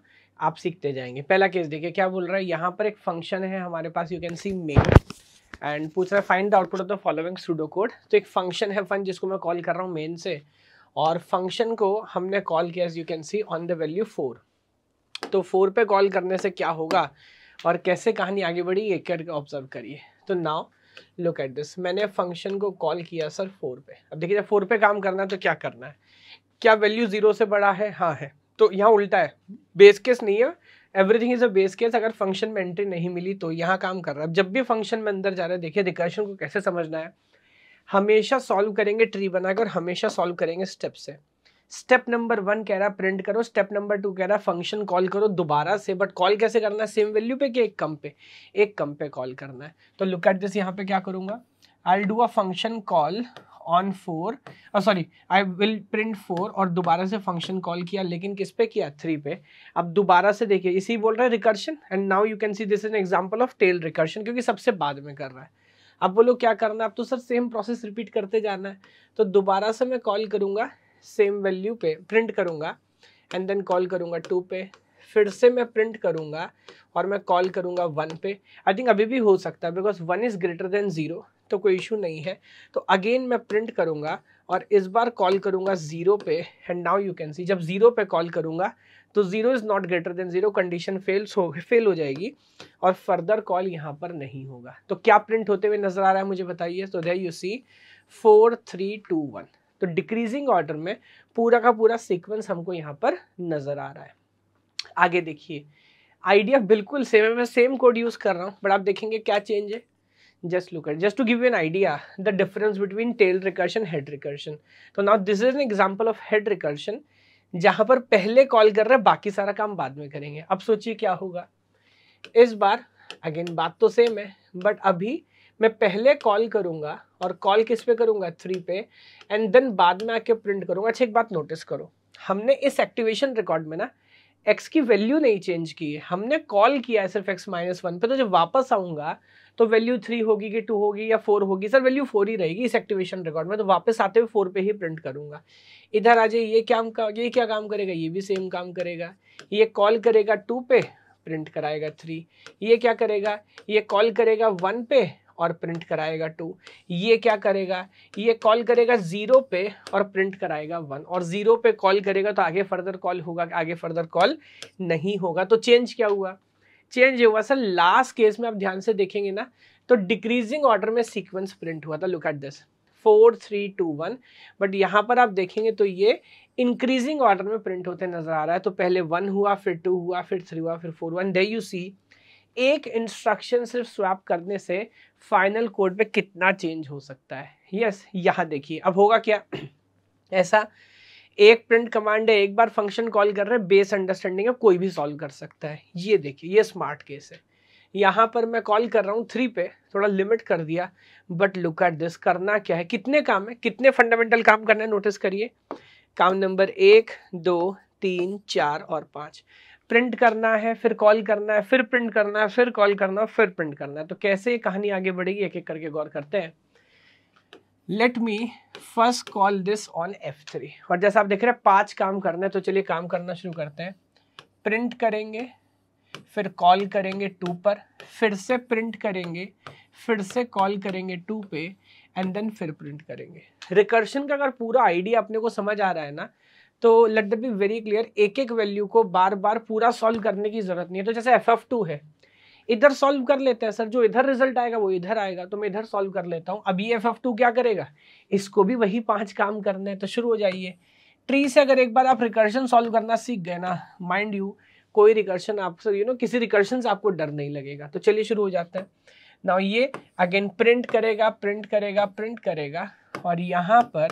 आप सीखते जाएंगे पहला केस देखिए क्या बोल रहा है यहाँ पर एक फंक्शन है हमारे पास you can see main and पूछ रहा है find the output of the following pseudo code तो एक फंक्शन है फन जिसको मैं कॉल कर रहा हूँ मेन से और फंक्शन को हमने कॉल किया as you can see on the value four तो फोर पे कॉल करने से क्या होगा और कैसे कहानी आगे बढ़ी ये करके ऑब्जर्व करिए तो नाउ लुक एट दिस मैंने फंक्शन को कॉल किया सर फोर पे अब देखिए जब फोर पे काम करना है तो क्या करना है क्या वैल्यू जीरो से बड़ा है हाँ है तो यहाँ उल्टा है बेस केस नहीं है everything is a base case अगर फंक्शन में एंट्री नहीं मिली तो यहाँ काम कर रहा है जब भी फंक्शन में अंदर जा रहे हैं देखिए रिकर्शन को कैसे समझना है हमेशा सॉल्व करेंगे ट्री बनाकर और हमेशा सॉल्व करेंगे स्टेप से स्टेप नंबर वन कह रहा है प्रिंट करो स्टेप नंबर टू कह रहा है फंक्शन कॉल करो दोबारा से बट कॉल कैसे करना है सेम वैल्यू पे कि एक कम पे एक कम पे कॉल करना है तो लुक एट दिस यहाँ पे क्या करूँगा I do a function call on four sorry I will print four और दोबारा से फंक्शन कॉल किया लेकिन किस पे किया थ्री पे अब दोबारा से देखिए इसी बोल रहा है recursion and now you can see this an example of tail recursion क्योंकि सबसे बाद में कर रहा है अब बोलो क्या करना है अब तो सर सेम प्रोसेस रिपीट करते जाना है तो दोबारा से मैं कॉल करूंगा सेम वैल्यू पे प्रिंट करूँगा एंड देन कॉल करूँगा टू पे फिर से मैं प्रिंट करूँगा और मैं कॉल करूँगा वन पे आई थिंक अभी भी हो सकता है because one is greater than zero तो कोई इशू नहीं है तो अगेन मैं प्रिंट करूँगा और इस बार कॉल करूँगा ज़ीरो पे and now you can see जब ज़ीरो पे कॉल करूँगा तो zero is not greater than zero condition fail हो फेल हो जाएगी और फर्दर कॉल यहाँ पर नहीं होगा तो क्या प्रिंट होते हुए नज़र आ रहा है मुझे बताइए तो दे you see four three two one तो डिक्रीजिंग ऑर्डर में पूरा का पूरा सीक्वेंस हमको यहाँ पर नज़र आ रहा है आगे देखिए आइडिया बिल्कुल सेम है मैं सेम कोड यूज़ कर रहा हूँ बट आप देखेंगे क्या चेंज है just look at just to give you an idea the difference between tail recursion head recursion so तो now this is an example of head recursion जहां पर पहले कॉल कर रहे हैं बाकी सारा काम बाद में करेंगे अब सोचिए क्या होगा इस बार अगेन बात तो सेम है बट अभी मैं पहले कॉल करूँगा और कॉल किस पे करूंगा थ्री पे एंड देन बाद में आके प्रिंट करूँगा अच्छा एक बात नोटिस करो हमने इस एक्टिवेशन रिकॉर्ड में ना एक्स की वैल्यू नहीं चेंज की है हमने कॉल किया है सिर्फ एक्स माइनस वन पर तो जब वापस आऊँगा तो वैल्यू थ्री होगी कि टू होगी या फोर होगी सर वैल्यू फोर ही रहेगी इस एक्टिवेशन रिकॉर्ड में तो वापस आते हुए फोर पे ही प्रिंट करूंगा इधर आ जाइए ये क्या ये क्या काम करेगा ये भी सेम काम करेगा ये कॉल करेगा टू पे प्रिंट कराएगा थ्री ये क्या करेगा ये कॉल करेगा वन पे और प्रिंट कराएगा टू ये क्या करेगा ये कॉल करेगा ज़ीरो पे और प्रिंट कराएगा वन और ज़ीरो पे कॉल करेगा तो आगे फर्दर कॉल होगा आगे फर्दर कॉल नहीं होगा तो चेंज क्या हुआ चेंज हुआ सर लास्ट केस में आप ध्यान से देखेंगे ना तो डिक्रीजिंग ऑर्डर में सीक्वेंस प्रिंट हुआ था look at this four three two one but यहाँ पर आप देखेंगे तो ये इंक्रीजिंग ऑर्डर में प्रिंट होते नजर आ रहा है तो पहले वन हुआ फिर टू हुआ फिर थ्री हुआ फिर four one they you see एक इंस्ट्रक्शन सिर्फ स्वैप करने से फाइनल कोड पे कितना चेंज हो सकता है यस yes, यहाँ देखिए अब होगा क्या ऐसा एक प्रिंट कमांड है एक बार फंक्शन कॉल कर रहे हैं बेस अंडरस्टैंडिंग है कोई भी सॉल्व कर सकता है ये देखिए ये स्मार्ट केस है यहाँ पर मैं कॉल कर रहा हूँ थ्री पे थोड़ा लिमिट कर दिया बट लुक एट दिस करना क्या है कितने काम है कितने फंडामेंटल काम करना है नोटिस करिए काम नंबर एक दो तीन चार और पाँच प्रिंट करना है फिर कॉल करना है फिर प्रिंट करना है फिर कॉल करना है फिर प्रिंट करना है तो कैसे ये कहानी आगे बढ़ेगी एक एक करके गौर करते हैं let me first call this on F three और जैसा आप देख रहे हैं पांच काम करना है तो चलिए काम करना शुरू करते हैं प्रिंट करेंगे फिर कॉल करेंगे टू पर फिर से प्रिंट करेंगे फिर से कॉल करेंगे टू पे एंड देन फिर प्रिंट करेंगे रिकर्शन का अगर पूरा आइडिया अपने को समझ आ रहा है ना तो let that be very clear एक एक वैल्यू को बार बार पूरा सॉल्व करने की जरूरत नहीं है तो जैसे एफ एफ टू है इधर सॉल्व कर लेते हैं सर जो इधर रिजल्ट आएगा वो इधर आएगा तो मैं इधर सॉल्व कर लेता हूँ अभी एफ एफ टू क्या करेगा इसको भी वही पांच काम करना है तो शुरू हो जाइए ट्री से अगर एक बार आप रिकर्शन सॉल्व करना सीख गए ना माइंड यू कोई रिकर्शन आपसे यू नो किसी रिकर्शन से आपको डर नहीं लगेगा तो चलिए शुरू हो जाता है ना ये अगेन प्रिंट करेगा प्रिंट करेगा प्रिंट करेगा और यहाँ पर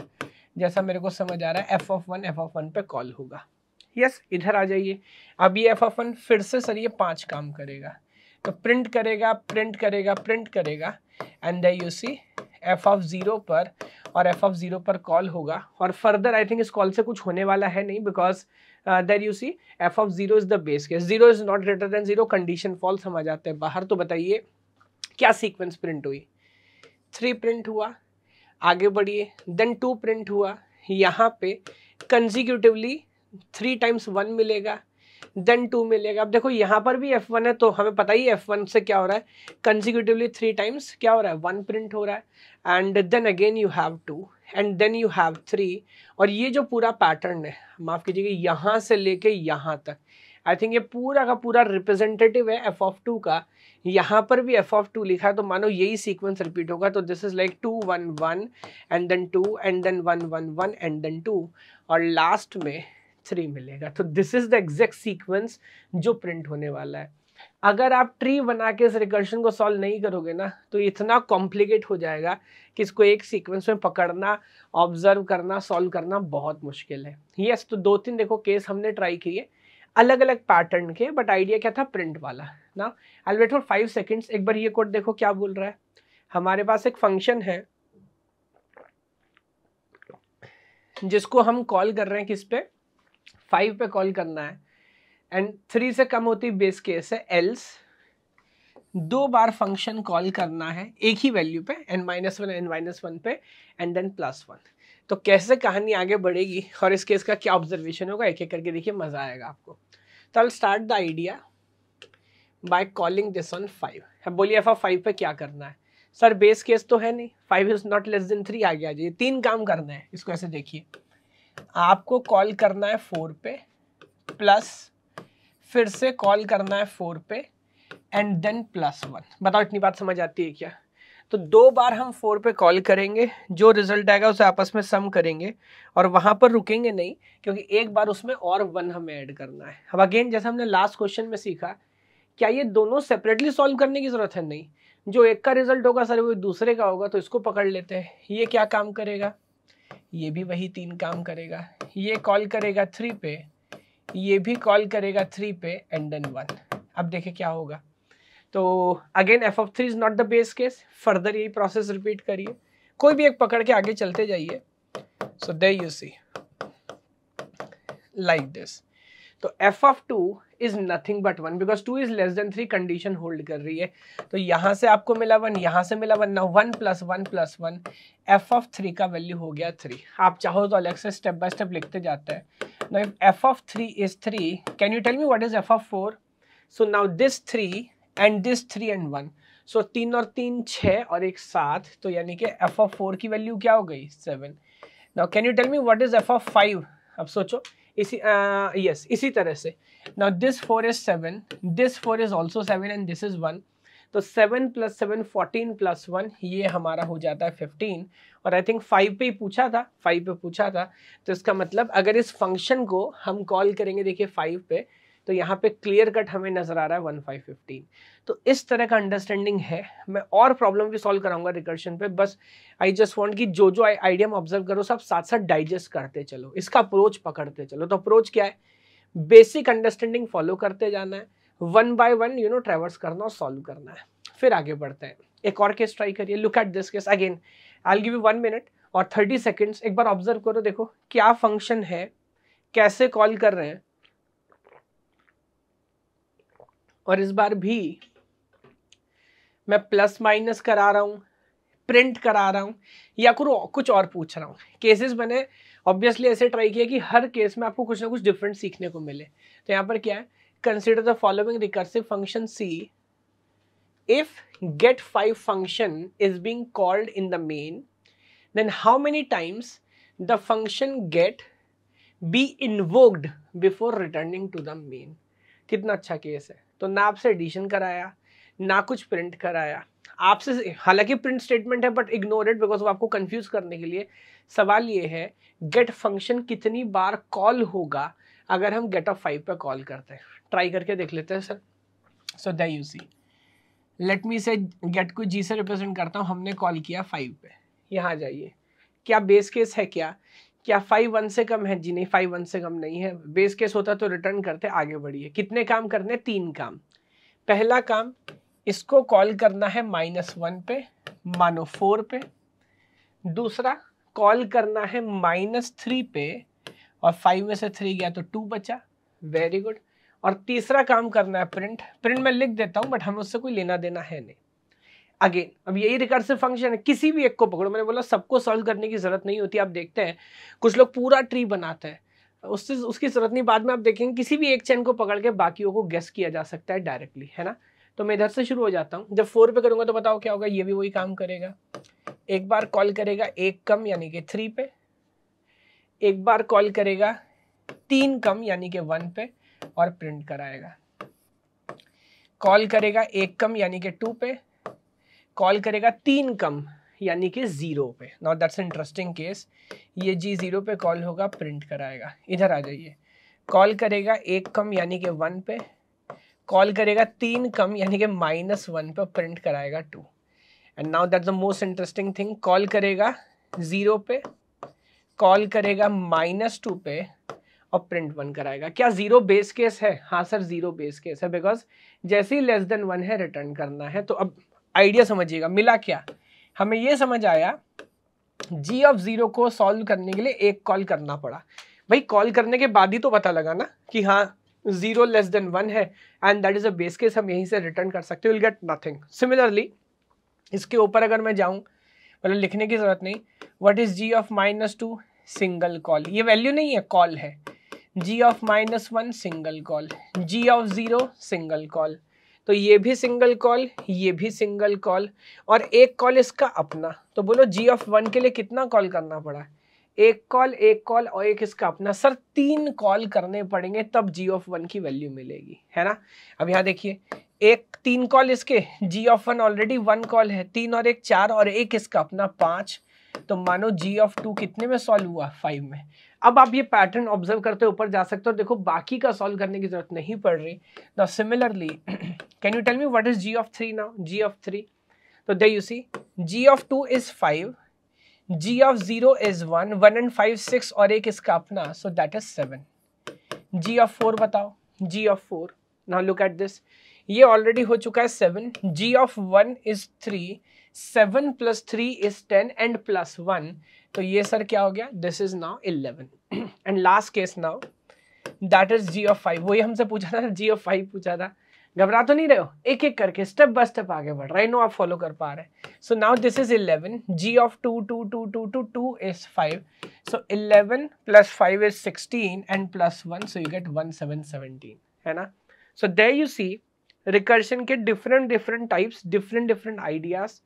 जैसा मेरे को समझ आ रहा है F of one F of one पे कॉल होगा यस इधर आ जाइए अब ये एफ ऑफ वन फिर से सर ये पांच काम करेगा तो प्रिंट करेगा प्रिंट करेगा प्रिंट करेगा and they you see F of zero पर और एफ ऑफ ज़ीरो पर कॉल होगा और फर्दर आई थिंक इस कॉल से कुछ होने वाला है नहीं because there you see F of zero is the base case zero is not greater than zero condition false हम आ जाते हैं बाहर तो बताइए क्या सीक्वेंस प्रिंट हुई थ्री प्रिंट हुआ आगे बढ़िए देन टू प्रिंट हुआ यहाँ पे कंजिक्यूटिवली थ्री टाइम्स वन मिलेगा देन टू मिलेगा अब देखो यहाँ पर भी एफ वन है तो हमें पता ही एफ वन से क्या हो रहा है कंजिक्यूटिवली थ्री टाइम्स क्या हो रहा है वन प्रिंट हो रहा है and then again you have two and then you have three और ये जो पूरा पैटर्न है माफ़ कीजिएगा यहाँ से लेके यहाँ तक आई थिंक ये पूरा का पूरा रिप्रेजेंटेटिव है एफ ऑफ टू का यहाँ पर भी एफ ऑफ टू लिखा है तो मानो यही सीक्वेंस रिपीट होगा तो this is like two one one and then two and then one one one and then two और लास्ट में थ्री मिलेगा तो this is the exact sequence जो प्रिंट होने वाला है अगर आप ट्री बना के इस रिकर्शन को सॉल्व नहीं करोगे ना तो इतना कॉम्प्लिकेट हो जाएगा कि इसको एक सीक्वेंस में पकड़ना ऑब्जर्व करना सॉल्व करना बहुत मुश्किल है यस yes, तो दो तीन देखो केस हमने ट्राई किए अलग अलग पैटर्न के बट आइडिया क्या था प्रिंट वाला ना I wait for five seconds एक बार ये कोड देखो क्या बोल रहा है हमारे पास एक फंक्शन है जिसको हम कॉल कर रहे हैं किस पे फाइव पे कॉल करना है एंड थ्री से कम होती बेस केस है एल्स दो बार फंक्शन कॉल करना है एक ही वैल्यू पे N minus one N minus one पे एंड देन प्लस वन तो कैसे कहानी आगे बढ़ेगी और इस केस का क्या ऑब्जर्वेशन होगा एक एक करके देखिए मज़ा आएगा आपको तो I start the idea by calling this on five अब बोलिए एफ फाइव पे क्या करना है सर बेस केस तो है नहीं five is not less than three आ आ जाइए तीन काम करना है इसको ऐसे देखिए आपको कॉल करना है फोर पे प्लस फिर से कॉल करना है फोर पे एंड देन प्लस वन बताओ इतनी बात समझ आती है क्या तो दो बार हम फोर पे कॉल करेंगे जो रिजल्ट आएगा उसे आपस में सम करेंगे और वहां पर रुकेंगे नहीं क्योंकि एक बार उसमें और वन हमें ऐड करना है अब अगेन जैसे हमने लास्ट क्वेश्चन में सीखा क्या ये दोनों सेपरेटली सॉल्व करने की ज़रूरत है नहीं जो एक का रिजल्ट होगा सर वो दूसरे का होगा तो इसको पकड़ लेते हैं ये क्या काम करेगा ये भी वही तीन काम करेगा ये कॉल करेगा थ्री पे ये भी कॉल करेगा थ्री पे एंड देन वन अब देखे क्या होगा तो again F of three is not the base case further यही प्रोसेस रिपीट करिए कोई भी एक पकड़ के आगे चलते जाइए so they you see like this तो F of two is nothing but one because two is less than three condition hold कर रही है तो यहाँ से आपको मिला वन यहाँ से मिला वन ना one plus one plus one F of three का वैल्यू हो गया थ्री आप चाहो तो अलग से स्टेप बाय स्टेप लिखते जाते हैं F of three is three can you tell me what is F of four so now this three and this three and one so तीन और तीन छः और एक सात तो यानी कि एफ ऑफ फोर की वैल्यू क्या हो गई seven now can you tell me what is F of five अब सोचो इसी यस uh, yes, इसी तरह से now this four is seven this four is also seven and this is one तो seven plus seven fourteen plus one ये हमारा हो जाता है फिफ्टीन और आई थिंक फाइव पे ही पूछा था फाइव पे पूछा था तो इसका मतलब अगर इस फंक्शन को हम कॉल करेंगे देखिए फाइव पे तो यहाँ पे क्लियर कट हमें नजर आ रहा है वन फाइव फिफ्टीन तो इस तरह का अंडरस्टैंडिंग है मैं और प्रॉब्लम भी सॉल्व कराऊंगा रिकर्शन पे बस आई जस्ट वांट कि जो जो आइडिया ऑब्जर्व करो सब साथ साथ डाइजेस्ट करते चलो इसका अप्रोच पकड़ते चलो तो अप्रोच क्या है बेसिक अंडरस्टैंडिंग फॉलो करते जाना है one by one you know traverse करना और सॉल्व करना है फिर आगे बढ़ते हैं एक और केस ट्राई करिए look at this case again I give you one minute और थर्टी सेकेंड्स एक बार ऑब्जर्व करो देखो क्या फंक्शन है कैसे कॉल कर रहे हैं और इस बार भी मैं प्लस माइनस करा रहा हूँ प्रिंट करा रहा हूँ या कुछ और पूछ रहा हूँ केसेस मैंने ऑब्वियसली ऐसे ट्राई किया कि हर केस में आपको कुछ ना कुछ डिफरेंट सीखने को मिले तो यहाँ पर क्या है consider the following recursive function C if get five function is being called in the main then how many times the function get be invoked before returning to the main कितना अच्छा केस है तो ना आपसे addition कराया ना कुछ print कराया आपसे हालांकि प्रिंट स्टेटमेंट है बट इग्नोर इट बिकॉज वो आपको कंफ्यूज करने के लिए सवाल ये है गेट फंक्शन कितनी बार कॉल होगा अगर हम गेट ऑफ फाइव पर कॉल करते हैं ट्राई करके देख लेते हैं sir so the you see let me say get को जी से रिप्रेजेंट करता हूँ हमने कॉल किया फाइव पे यहाँ जाइए क्या बेस केस है क्या क्या फाइव वन से कम है जी नहीं फाइव वन से कम नहीं है बेस केस होता तो रिटर्न करते आगे बढ़िए कितने काम करने तीन काम पहला काम इसको कॉल करना है माइनस वन पे मानो फोर पे दूसरा कॉल करना है माइनस थ्री पे और फाइव में से थ्री गया तो टू बचा वेरी गुड और तीसरा काम करना है प्रिंट प्रिंट मैं लिख देता हूँ बट हमें उससे कोई लेना देना है नहीं अगेन अब यही रिकर्सिव फंक्शन है किसी भी एक को पकड़ो मैंने बोला सबको सॉल्व करने की ज़रूरत नहीं होती आप देखते हैं कुछ लोग पूरा ट्री बनाते हैं उससे उसकी ज़रूरत नहीं बाद में आप देखेंगे किसी भी एक चैन को पकड़ के बाकियों को गेस किया जा सकता है डायरेक्टली है ना तो मैं इधर से शुरू हो जाता हूँ जब फोर पे करूंगा तो बताओ क्या होगा ये भी वही काम करेगा एक बार कॉल करेगा एक कम यानी कि थ्री पे एक बार कॉल करेगा तीन कम यानी कि वन पे और प्रिंट कराएगा कॉल करेगा एक कम यानी कि टू पे कॉल करेगा तीन कम यानी कि ज़ीरो पे नॉट दैट्स इंटरेस्टिंग केस ये जी ज़ीरो पे कॉल होगा प्रिंट कराएगा इधर आ जाइए कॉल करेगा एक कम यानी कि वन पे कॉल करेगा तीन कम यानी कि माइनस वन पे प्रिंट कराएगा two and now that the most interesting thing call करेगा ज़ीरो पे कॉल करेगा माइनस टू पे और प्रिंट वन कराएगा क्या ज़ीरो बेस केस है हाँ सर ज़ीरो बेस केस है बिकॉज जैसे ही लेस देन वन है रिटर्न करना है तो अब आइडिया समझिएगा मिला क्या हमें ये समझ आया जी ऑफ जीरो को सॉल्व करने के लिए एक कॉल करना पड़ा भाई कॉल करने के बाद ही तो पता लगा ना कि हाँ जीरो लेस देन वन है and that is a base case हम यहीं से रिटर्न कर सकते विल गेट नथिंग सिमिलरली इसके ऊपर अगर मैं जाऊँ मतलब लिखने की ज़रूरत नहीं what is G of minus two single call ये वैल्यू नहीं है कॉल है G of minus one single call G of zero single call तो ये भी सिंगल कॉल ये भी सिंगल कॉल और एक कॉल इसका अपना तो बोलो जी ऑफ वन के लिए कितना कॉल करना पड़ा एक कॉल एक कॉल और एक इसका अपना सर तीन कॉल करने पड़ेंगे तब जी ऑफ वन की वैल्यू मिलेगी है ना अब यहाँ देखिए एक तीन कॉल इसके G of one already one call है तीन और एक चार और एक इसका अपना पांच तो मानो जी ऑफ टू कितने में सॉल्व हुआ फाइव में अब आप ये पैटर्न ऑब्जर्व करते ऊपर जा सकते हो देखो बाकी का सॉल्व करने की जरूरत नहीं पड़ रही ना similarly can you tell me what is G of three now G of three तो दे you see G of two is five G of zero is one one and five six और एक इसका अपना so that is seven G of four बताओ G of four now look at this ये already हो चुका है seven G of one is three seven plus three is ten and plus one तो ये सर क्या हो गया this is now eleven and last case now that is G of five वही हमसे पूछा था जी ऑफ फाइव पूछा था घबरा तो नहीं रहे हो एक एक करके स्टेप बाय स्टेप आगे बढ़ रहा है नो आप फॉलो कर पा रहे so now this is eleven G of two two two two two two is five so eleven plus five is sixteen and plus one so you get one seven seventeen है ना so they you see recursion के different different types different different ideas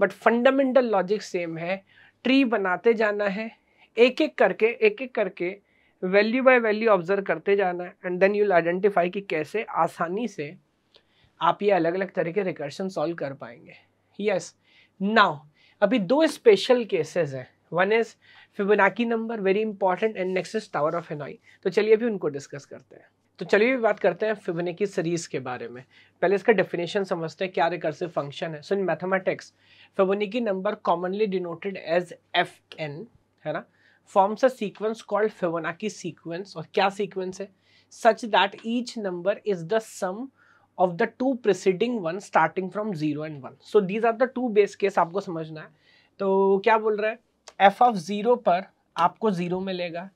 but fundamental logic same है tree बनाते जाना है एक एक करके एक एक करके वैल्यू बाय वैल्यू ऑब्जर्व करते जाना है एंड देन यूल आइडेंटिफाई कि कैसे आसानी से आप ये अलग अलग तरह के रिकर्शन सॉल्व कर पाएंगे यस नाउ अभी दो स्पेशल केसेस हैं one is Fibonacci number very important and next is tower of Hanoi तो चलिए अभी उनको डिस्कस करते हैं तो चलिए बात करते हैं फिबोनाची सीरीज के बारे में पहले इसका डेफिनेशन समझते हैं क्या रिकर्सिव फंक्शन है so in mathematics Fibonacci number commonly denoted as F N है ना forms a sequence called Fibonacci sequence और क्या सीक्वेंस है such that each number is the sum of the two preceding one starting from zero and one so these are the two base case आपको समझना है तो क्या बोल रहा है एफ ऑफ जीरो पर आपको जीरो मिलेगा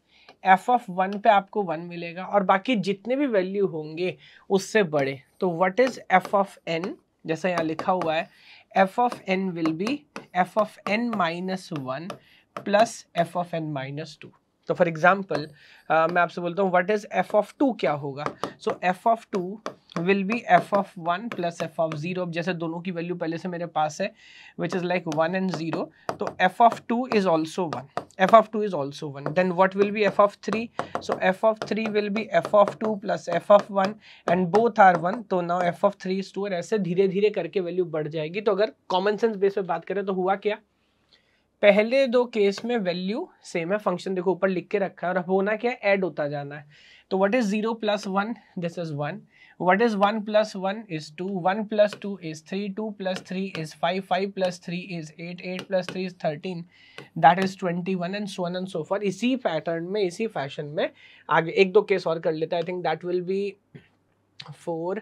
एफ ऑफ वन पे आपको वन मिलेगा और बाकी जितने भी वैल्यू होंगे उससे बड़े तो what is F of N जैसा यहाँ लिखा हुआ है F of N will be F of N minus one plus F of N minus two तो फॉर एग्जाम्पल uh, मैं आपसे बोलता हूँ what is F of two क्या होगा so F of two will be F of one plus F of zero जैसे दोनों की वैल्यू पहले से मेरे पास है which is like one and zero तो F of two is also one f of 2 is also 1 then what will be f of 3 so f of 3 will be f of 2 plus f of 1 and both are 1 तो now f of 3 is 2 और ऐसे धीरे धीरे करके value बढ़ जाएगी तो अगर कॉमन सेंस बेस पे बात करें तो हुआ क्या पहले दो केस में वैल्यू सेम है फंक्शन देखो ऊपर लिख के रखा है और अब होना क्या है ऐड होता जाना है तो what is zero plus one this is one what is 1 plus 1 is 2 1 plus 2 is 3 2 plus 3 is 5 5 plus 3 is 8 8 plus 3 is 13 that is 21 and so on and so forth इसी पैटर्न में इसी फैशन में आगे एक दो केस और कर लेते I think that will be 4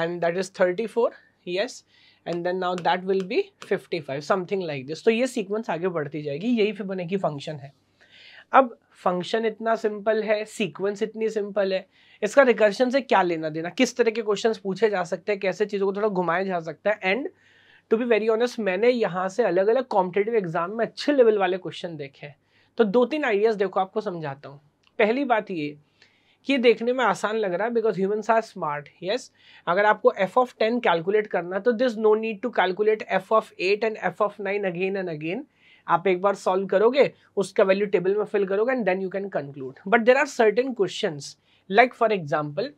and that is 34 yes and then now that will be 55 something like this तो ये sequence आगे बढ़ती जाएगी यही फिबोनेकी फंक्शन है अब फंक्शन इतना सिंपल है सीक्वेंस इतनी सिंपल है इसका रिकर्शन से क्या लेना देना किस तरह के क्वेश्चन पूछे जा सकते हैं कैसे चीज़ों को थोड़ा घुमाया जा सकता है and to be very honest मैंने यहाँ से अलग अलग कॉम्पिटेटिव एग्जाम में अच्छे लेवल वाले क्वेश्चन देखे हैं तो दो तीन आइडियाज़ देखो आपको समझाता हूँ पहली बात ये कि ये देखने में आसान लग रहा है because humans are smart yes अगर आपको एफ ऑफ टेन कैलकुलेट करना तो this no need to calculate F of eight and F of nine again and again आप एक बार सॉल्व करोगे उसका वैल्यू टेबल में फिल करोगे and then you can conclude but there are certain question like for example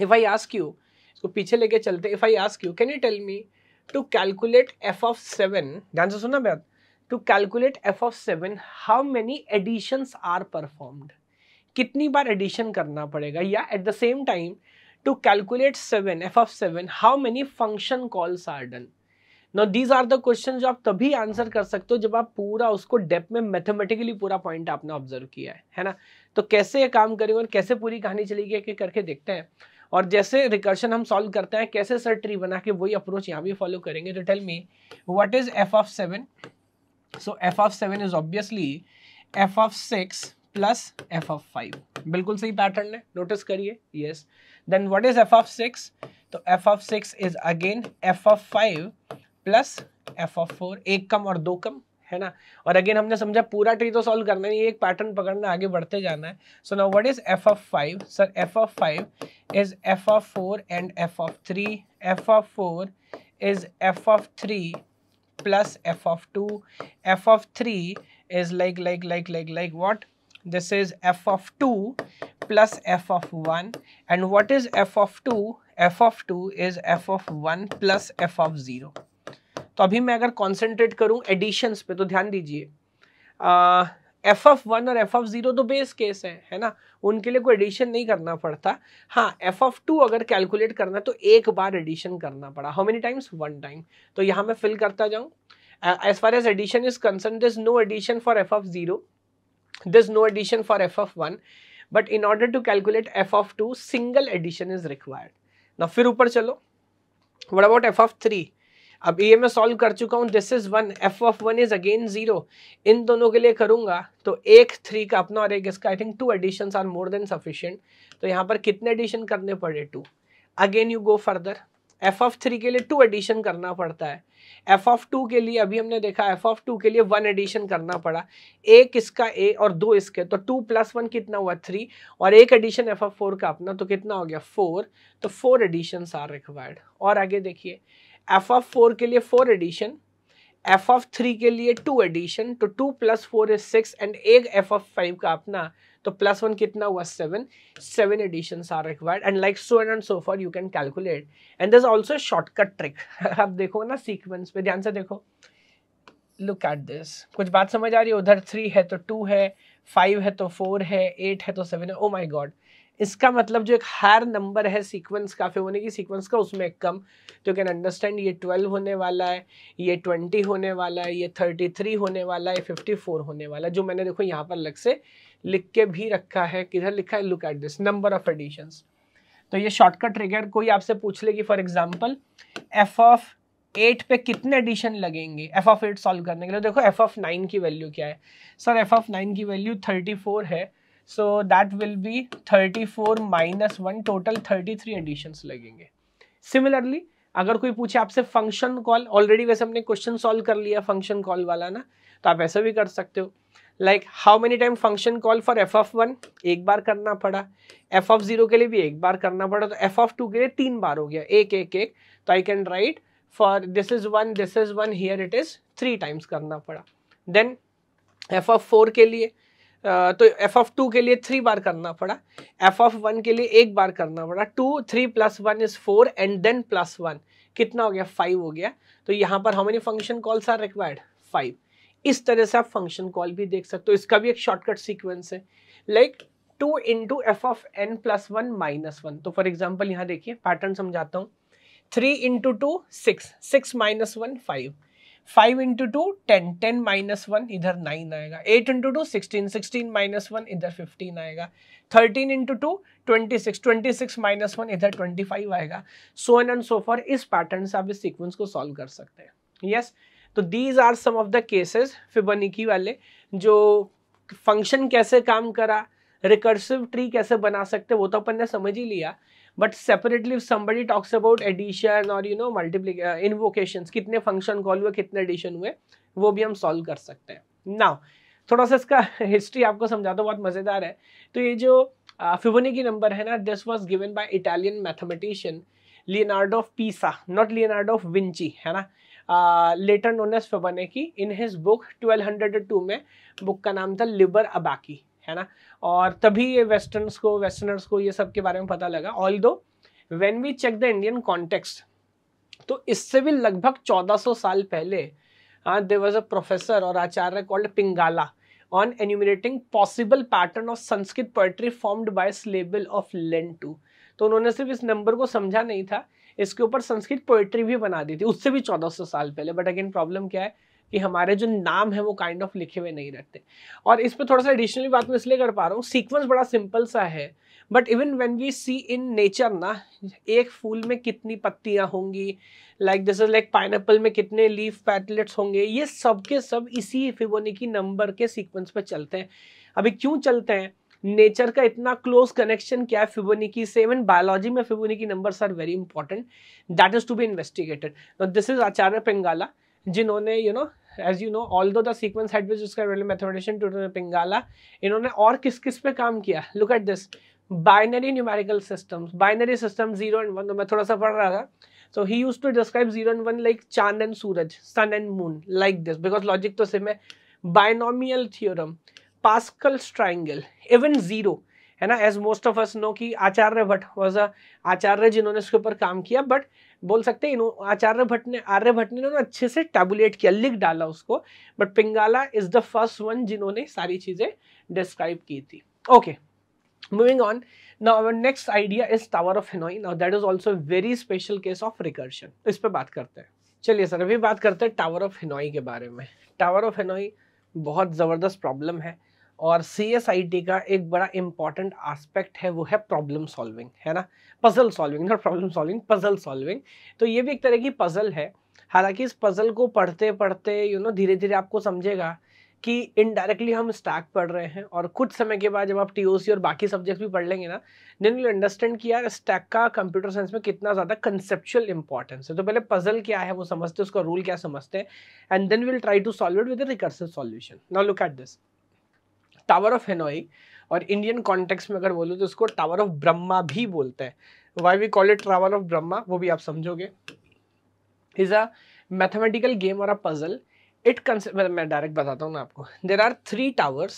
if I ask you इसको पीछे लेके चलते if I ask you can you tell me to calculate F of seven ध्यान से सुनना बेहद to calculate F of seven how many additions are performed कितनी बार एडिशन करना पड़ेगा या at the same time to calculate seven F of seven how many function calls are done ना दीज आर द क्वेश्चन जो आप तभी answer कर सकते हो जब आप पूरा उसको डेप में मैथमेटिकली पूरा पॉइंट आपने ऑब्जर्व किया है है ना तो कैसे ये काम करेंगे और कैसे पूरी कहानी चलेगी कि करके देखते हैं और जैसे रिकर्शन हम सॉल्व करते हैं कैसे सर ट्री बना के वही अप्रोच यहाँ भी फॉलो करेंगे तो tell me what is F of seven so F of seven is obviously F of six plus F of five बिल्कुल सही पैटर्न है नोटिस करिए yes then what is F of six so F of six is again F of five plus F of four एक कम और दो कम है ना और अगेन हमने समझा पूरा ट्री तो सॉल्व करना है ये एक पैटर्न पकड़ना आगे बढ़ते जाना है so now what is F of five sir F of five is F of four and F of three F of four is F of three plus F of two F of three is like like like like like what this is F of two plus F of one and what is F of two F of two is F of one plus F of zero तो अभी मैं अगर concentrate करूँ editions पे तो ध्यान दीजिए F F one और एफ एफ जीरो तो बेस केस है है ना उनके लिए कोई एडिशन नहीं करना पड़ता हाँ एफ एफ टू अगर कैलकुलेट करना तो एक बार एडिशन करना पड़ा how many times one time तो यहाँ मैं फिल करता जाऊँ as far as addition is concern this no addition for F F zero this no addition for F F one but in order to calculate F F two single addition is required ना फिर ऊपर चलो what about F F three अब ये मैं solve कर चुका हूँ this is one F of one is again zero इन दोनों के लिए करूंगा तो एक थ्री का अपना और एक इसका I think two addition are more than sufficient तो यहाँ पर कितने एडिशन करने पड़े two again you go further F of three के लिए टू एडिशन करना पड़ता है एफ ऑफ टू के लिए अभी हमने देखा एफ ऑफ टू के लिए वन एडिशन करना पड़ा एक इसका ए और दो इसके तो टू प्लस वन कितना हुआ थ्री और एक एडिशन एफ ऑफ फोर का अपना तो कितना हो गया फोर तो फोर एडिशन आर रिक्वायर्ड और आगे देखिए एफ ऑफ फोर के लिए four addition F of three के लिए टू एडिशन तो two plus four is six and एक एफ ऑफ फाइव का अपना तो प्लस वन कितना हुआ seven seven addition are required and like so and so for you can calculate and this also shortcut trick आप देखो ना सीक्वेंस पे ध्यान से देखो लुक एट दिस कुछ बात समझ आ रही है उधर थ्री है तो टू है फाइव है तो फोर है एट है तो सेवन है ओ माई गॉड इसका मतलब जो एक हायर नंबर है सीक्वेंस काफ़ी होने की सीक्वेंस का उसमें एक कम तो कैन अंडरस्टैंड ये ट्वेल्व होने वाला है ये ट्वेंटी होने वाला है ये थर्टी थ्री होने वाला है फिफ्टी फोर होने वाला है जो मैंने देखो यहाँ पर अलग से लिख के भी रखा है किधर लिखा है look at this number of addition तो ये शॉर्टकट ट्रिगर कोई आपसे पूछ ले कि for example F of eight पे कितने एडिशन लगेंगे एफ ऑफ एट सॉल्व करने के लिए देखो एफ ऑफ नाइन की वैल्यू क्या है सर एफ ऑफ नाइन की वैल्यू थर्टी फोर है so that will be 34 four minus one total 33 three additions लगेंगे सिमिलरली अगर कोई पूछे आपसे फंक्शन कॉल ऑलरेडी वैसे हमने क्वेश्चन सॉल्व कर लिया फंक्शन कॉल वाला ना तो आप ऐसा भी कर सकते हो like how many time function call for F of one एक बार करना पड़ा एफ ऑफ जीरो के लिए भी एक बार करना पड़ा तो एफ ऑफ टू के लिए तीन बार हो गया एक एक एक तो I can write for this is one this is one here it is three times करना पड़ा देन एफ ऑफ फोर के लिए तो एफ ऑफ टू के लिए थ्री बार करना पड़ा एफ ऑफ वन के लिए एक बार करना पड़ा two three plus one is four and then plus one कितना हो गया फाइव हो गया तो यहाँ पर how many function calls are required five इस तरह से आप फंक्शन कॉल भी देख सकते हो इसका भी एक शॉर्टकट सीक्वेंस है like two into F of N plus one minus one तो फॉर एग्जाम्पल यहाँ देखिए पैटर्न समझाता हूँ three into two six six minus one five five into two ten ten minus one इधर नाइन आएगा eight into two sixteen sixteen minus one इधर fifteen आएगा thirteen into two twenty six twenty six minus one इधर twenty five आएगा so N and so for इस pattern से आप इस सीक्वेंस को सॉल्व कर सकते हैं यस yes? तो these are some of the cases Fibonacci वाले जो फंक्शन कैसे काम करा रिकर्सिव ट्री कैसे बना सकते वो तो अपन ने समझ ही लिया but separately somebody talks about addition और यू नो मल्टीप्ली इनवोकेशन कितने फंक्शन कॉल हुए कितने एडिशन हुए वो भी हम सॉल्व कर सकते हैं ना थोड़ा सा इसका हिस्ट्री आपको समझा दो बहुत मज़ेदार है तो ये जो फिवनी की नंबर है ना this was given by Italian mathematician Leonardo of Pisa not Leonardo of Vinci है ना later known as Fibonacci in his book twelve hundred two में बुक का नाम था लिबर अबाकी है ना और तभी ये वेस्टर्नस को वेस्टर्नर्स को ये सब के बारे में पता लगा although when we check the Indian context तो इससे भी लगभग 1400 साल पहले दे वॉज अ प्रोफेसर और Acharya called Pingala on enumerating possible pattern of Sanskrit Sanskrit formed by by of length two तो उन्होंने सिर्फ इस नंबर को समझा नहीं था इसके ऊपर संस्कृत पोएट्री भी बना दी थी उससे भी 1400 साल पहले बट अगेन प्रॉब्लम क्या है कि हमारे जो नाम है वो काइंड ऑफ लिखे हुए नहीं रहते और इस पर थोड़ा सा एडिशनली बात मैं इसलिए कर पा रहा हूँ सीक्वेंस बड़ा सिंपल सा है but even when we see in nature ना एक फूल में कितनी पत्तियाँ होंगी लाइक जैसे लाइक पाइन में कितने लीफ पैटलेट्स होंगे ये सब के सब इसी फिबोनिकी नंबर के सीक्वेंस पर चलते हैं अभी क्यों चलते हैं नेचर का इतना क्लोज कनेक्शन क्या है फिबोनिकी से इवन बायोलॉजी में Fibonacci numbers are very important that is to be investigated this is Acharya Pingala जिन्होंने you know as you know although the sequence had which describe mathematician to Pingala इन्होंने और किस किस पे काम किया look at this binary numerical system binary system zero and one मैं थोड़ा सा पढ़ रहा था so he use to describe zero and one like चांद and Suraj sun and moon like this because logic तो सिम है binomial theorem Pascal triangle even zero है ना as most of us know कि आचार्य भट्ट वॉज अ आचार्य जिन्होंने इसके ऊपर काम किया बट बोल सकते हैं आचार्य भट्ट ने आर्यभट्ट ने उन्होंने अच्छे से टैबुलेट किया लिख डाला उसको but Pingala is the first one जिन्होंने सारी चीज़ें डिस्क्राइब की थी okay moving on now our next idea is tower of Hanoi now that is also very special case of recursion इस पर बात करते हैं चलिए सर अभी बात करते हैं टावर ऑफ हिनोई के बारे में टावर ऑफ हिनोई बहुत ज़बरदस्त प्रॉब्लम है और सी एस आई टी का एक बड़ा इंपॉर्टेंट आस्पेक्ट है वो है प्रॉब्लम सॉल्विंग है ना puzzle solving not problem solving puzzle solving तो ये भी एक तरह की पजल है हालांकि इस पजल को पढ़ते पढ़ते यू नो धीरे धीरे आपको समझेगा कि इनडायरेक्टली हम स्टैक पढ़ रहे हैं और कुछ समय के बाद जब आप टी और बाकी सब्जेक्ट भी पढ़ लेंगे ना देन यू अंडरस्टैंड किया स्टैक का कंप्यूटर साइंस में कितना ज़्यादा कंसेप्चुअल इंपॉर्टेंस है तो पहले पजल क्या है वो समझते हैं उसका रूल क्या समझते हैं and then will try to solve it with recursive solution now look at this tower of Hanoi और इंडियन कॉन्टेक्स्ट में अगर बोलूँ तो उसको टावर ऑफ ब्रह्मा भी बोलते हैं why we call it tower of Brahma वो भी आप समझोगे इज अ मैथमेटिकल गेम और अ पजल इट कंसेप्ट मैं डायरेक्ट बताता हूँ ना आपको देर आर थ्री टावर्स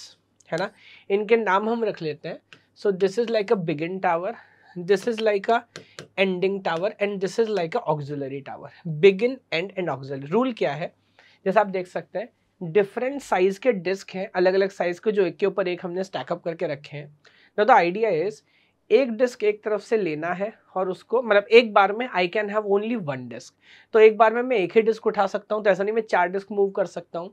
है ना इनके नाम हम रख लेते हैं so this is like a begin tower this is like a ending tower and this is like a auxiliary tower begin and end auxiliary rule क्या है जैसा आप देख सकते हैं डिफरेंट साइज़ के डिस्क हैं अलग अलग साइज़ के जो एक के ऊपर एक हमने स्टैकअप करके रखे हैं ना तो आइडिया इज़ एक डिस्क एक तरफ से लेना है और उसको मतलब एक बार में I can have only one disc तो एक बार में मैं एक ही डिस्क उठा सकता हूँ तो ऐसा नहीं मैं चार डिस्क मूव कर सकता हूँ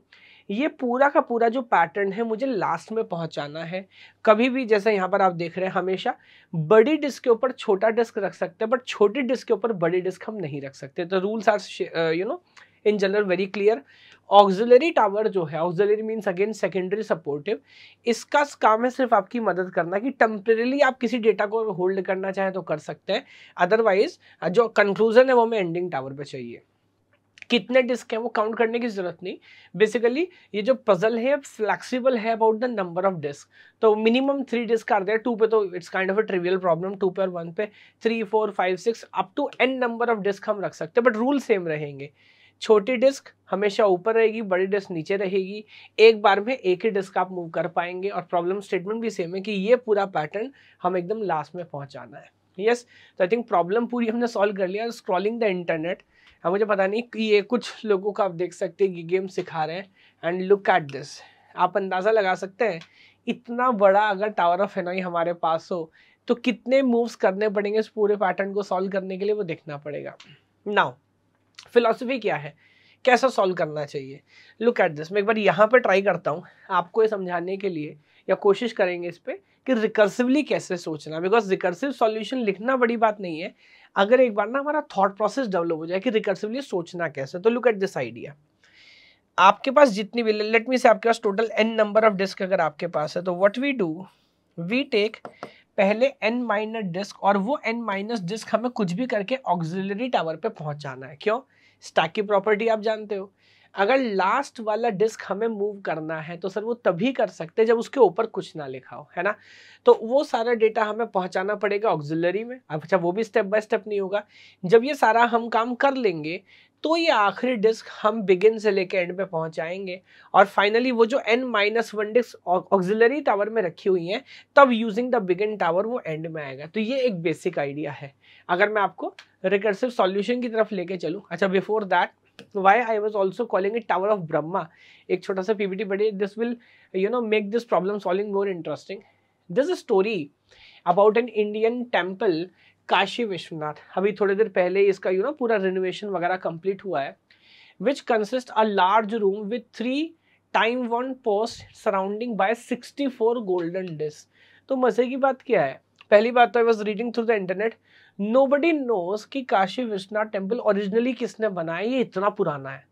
ये पूरा का पूरा जो पैटर्न है मुझे लास्ट में पहुंचाना है कभी भी जैसे यहाँ पर आप देख रहे हैं हमेशा बड़ी डिस्क के ऊपर छोटा डिस्क रख सकते हैं बट छोटी डिस्क के ऊपर बड़ी डिस्क हम नहीं रख सकते तो rules are you know in general very clear auxiliary tower जो है auxiliary means again secondary supportive इसका काम है सिर्फ आपकी मदद करना कि टेम्परेली आप किसी डेटा को होल्ड करना चाहें तो कर सकते हैं अदरवाइज जो कंक्लूजन है वो हमें एंडिंग टावर पर चाहिए कितने डिस्क हैं वो काउंट करने की ज़रूरत नहीं बेसिकली ये जो पजल है फ्लेक्सिबल है about the number of disc तो minimum three disc are there two पे तो it's kind of a trivial problem two पे और वन पे three four five six up to n number of disc हम रख सकते हैं बट रूल सेम रहेंगे छोटी डिस्क हमेशा ऊपर रहेगी बड़ी डिस्क नीचे रहेगी एक बार में एक ही डिस्क आप मूव कर पाएंगे और प्रॉब्लम स्टेटमेंट भी सेम है कि ये पूरा पैटर्न हम एकदम लास्ट में पहुंचाना है यस तो आई थिंक प्रॉब्लम पूरी हमने सॉल्व कर लिया स्क्रॉलिंग द इंटरनेट हम मुझे पता नहीं कि ये कुछ लोगों को आप देख सकते हैं गेम सिखा रहे हैं एंड लुक एट दिस आप अंदाज़ा लगा सकते हैं इतना बड़ा अगर टावर ऑफ एनआई हमारे पास हो तो कितने मूव्स करने पड़ेंगे इस पूरे पैटर्न को सॉल्व करने के लिए वो देखना पड़ेगा नाउ फिलोसफी क्या है कैसा सॉल्व करना चाहिए लुक एट दिस मैं एक बार यहाँ पर ट्राई करता हूँ आपको ये समझाने के लिए या कोशिश करेंगे इस पर कि रिकर्सिवली कैसे सोचना बिकॉज रिकर्सिव सॉल्यूशन लिखना बड़ी बात नहीं है अगर एक बार ना हमारा थॉट प्रोसेस डेवलप हो जाए कि रिकर्सिवली सोचना कैसे तो लुक एट दिस आइडिया आपके पास जितनी भी लेट मी से आपके पास total n number of disc अगर आपके पास है तो what we do we take पहले एन माइनस डिस्क और वो एन माइनस डिस्क हमें कुछ भी करके ऑक्सिलरी टावर पे पहुंचाना है क्यों स्टैक की प्रॉपर्टी आप जानते हो अगर लास्ट वाला डिस्क हमें मूव करना है तो सर वो तभी कर सकते हैं जब उसके ऊपर कुछ ना लिखा हो है ना तो वो सारा डेटा हमें पहुंचाना पड़ेगा ऑक्जिलरी में अच्छा वो भी स्टेप बाय स्टेप नहीं होगा जब ये सारा हम काम कर लेंगे तो ये आखिरी डिस्क हम बिगिन से लेकर एंड पे पहुंचाएंगे और फाइनली वो जो n minus one disc auxiliary tower में रखी हुई है तब यूजिंग द बिगिन टावर वो एंड में आएगा तो ये एक बेसिक आइडिया है अगर मैं आपको रिकर्सिव सॉल्यूशन की तरफ लेके चलूँ अच्छा before that why I was also calling it tower of Brahma एक छोटा सा पीवीटी बढ़े this will you know make this problem solving more interesting this story about an Indian temple Kashi Vishwanath अभी थोड़ी देर पहले इसका यू you नो पूरा रिनोवेशन वगैरह कंप्लीट हुआ है which consist a large room with three time one post surrounding by sixty four golden disc तो मज़े की बात क्या है पहली बात तो I was reading through the internet nobody knows कि काशी विश्वनाथ टेम्पल ओरिजिनली किसने बनाया ये इतना पुराना है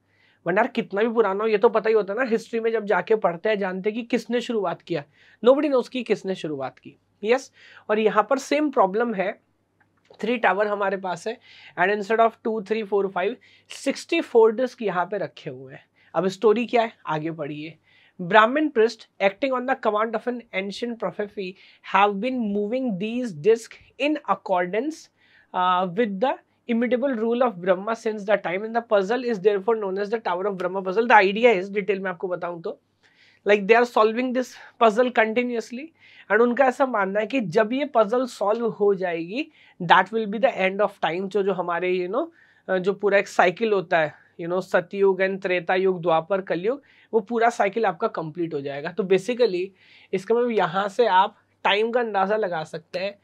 वन यार कितना भी पुराना हो ये तो पता ही होता है ना हिस्ट्री में जब जाके पढ़ते हैं जानते हैं कि किसने शुरुआत किया नो बडी नोज की किसने शुरुआत की यस yes, और यहाँ पर सेम प्रॉब्लम है थ्री टावर हमारे पास है and instead of two three four five sixty four disc यहाँ पे रखे हुए हैं अब स्टोरी क्या है आगे पढ़िए Brahmin priests acting on the command of an ancient prophecy have been moving these disc in accordance with the immutable rule of Brahma since the time in the puzzle is there for known as the tower of Brahma puzzle the idea is detail में आपको बताऊँ तो like they are solving this puzzle continuously and उनका ऐसा मानना है कि जब ये पजल सॉल्व हो जाएगी that will be the end of time जो जो हमारे यू you नो know, जो पूरा एक साइकिल होता है you know Satyug and Treta Yug Dwapar कलयुग वो पूरा साइकिल आपका कंप्लीट हो जाएगा तो बेसिकली इसका मतलब यहाँ से आप टाइम का अंदाज़ा लगा सकते हैं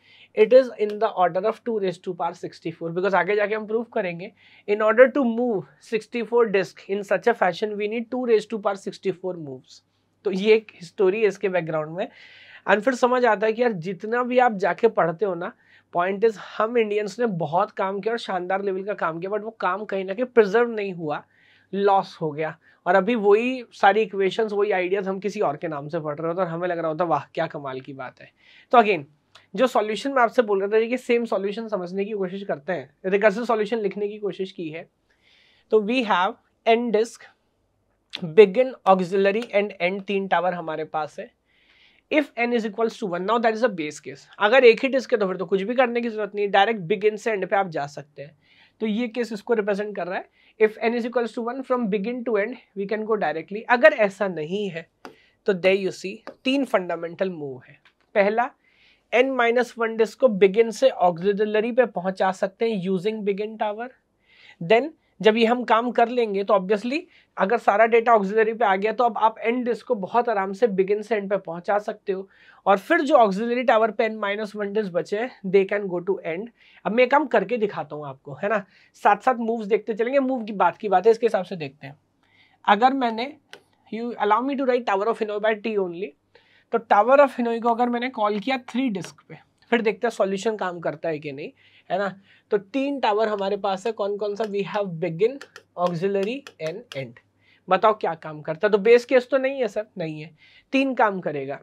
it is in the order of two raise to power sixty four because आगे जाके हम प्रूव करेंगे in order to move sixty four disc in such a fashion we need to raise to power sixty four moves तो ये एक history है इसके background में एंड फिर समझ आता है कि यार जितना भी आप जाके पढ़ते हो ना पॉइंट इज हम इंडियंस ने बहुत काम किया और शानदार लेवल का काम किया बट वो काम कहीं ना कहीं प्रिजर्व नहीं हुआ लॉस हो गया और अभी वही सारी इक्वेशंस वही आइडियाज हम किसी और के नाम से पढ़ रहे होते और हमें लग रहा होता वाह क्या कमाल की बात है तो अगेन जो सॉल्यूशन मैं आपसे बोल रहा था कि सेम सॉल्यूशन समझने की कोशिश करते हैं रिकर्सिव सॉल्यूशन लिखने की कोशिश की है तो we have n disc begin auxiliary and end तीन टावर हमारे पास है if n is equals to one now that is a base case अगर एक ही डिस्क है तो फिर तो कुछ भी करने की जरूरत नहीं है डायरेक्ट बिगिन से एंड पे आप जा सकते हैं तो ये केस इसको रिप्रेजेंट कर रहा है if n is equals to one from begin to end we can go directly अगर ऐसा नहीं है तो दे यू सी तीन फंडामेंटल मूव है पहला एन माइनस वन डिस्क को बिगिन से ऑक्सिलरी पे पहुंचा सकते हैं यूजिंग बिगिन टावर देन जब ये हम काम कर लेंगे तो ऑब्वियसली अगर सारा डेटा ऑक्सिलरी पे आ गया तो अब आप एंड डिस्क को बहुत आराम से बिगिन से एंड पे पहुंचा सकते हो और फिर जो ऑक्सिलरी टावर पे एन माइनस वन डिस्क बचे they can go to end अब मैं काम करके दिखाता हूँ आपको है ना साथ साथ मूव्स देखते चलेंगे मूव की बात की बात है इसके हिसाब से देखते हैं अगर मैंने you allow me to write tower of Hanoi by T only तो टावर ऑफ हिनोई को अगर मैंने कॉल किया थ्री डिस्क पे फिर देखते हैं सॉल्यूशन काम करता है कि नहीं है ना तो तीन टावर हमारे पास है कौन कौन सा we have begin auxiliary and end बताओ क्या काम करता है तो बेस केस तो नहीं है सर नहीं है तीन काम करेगा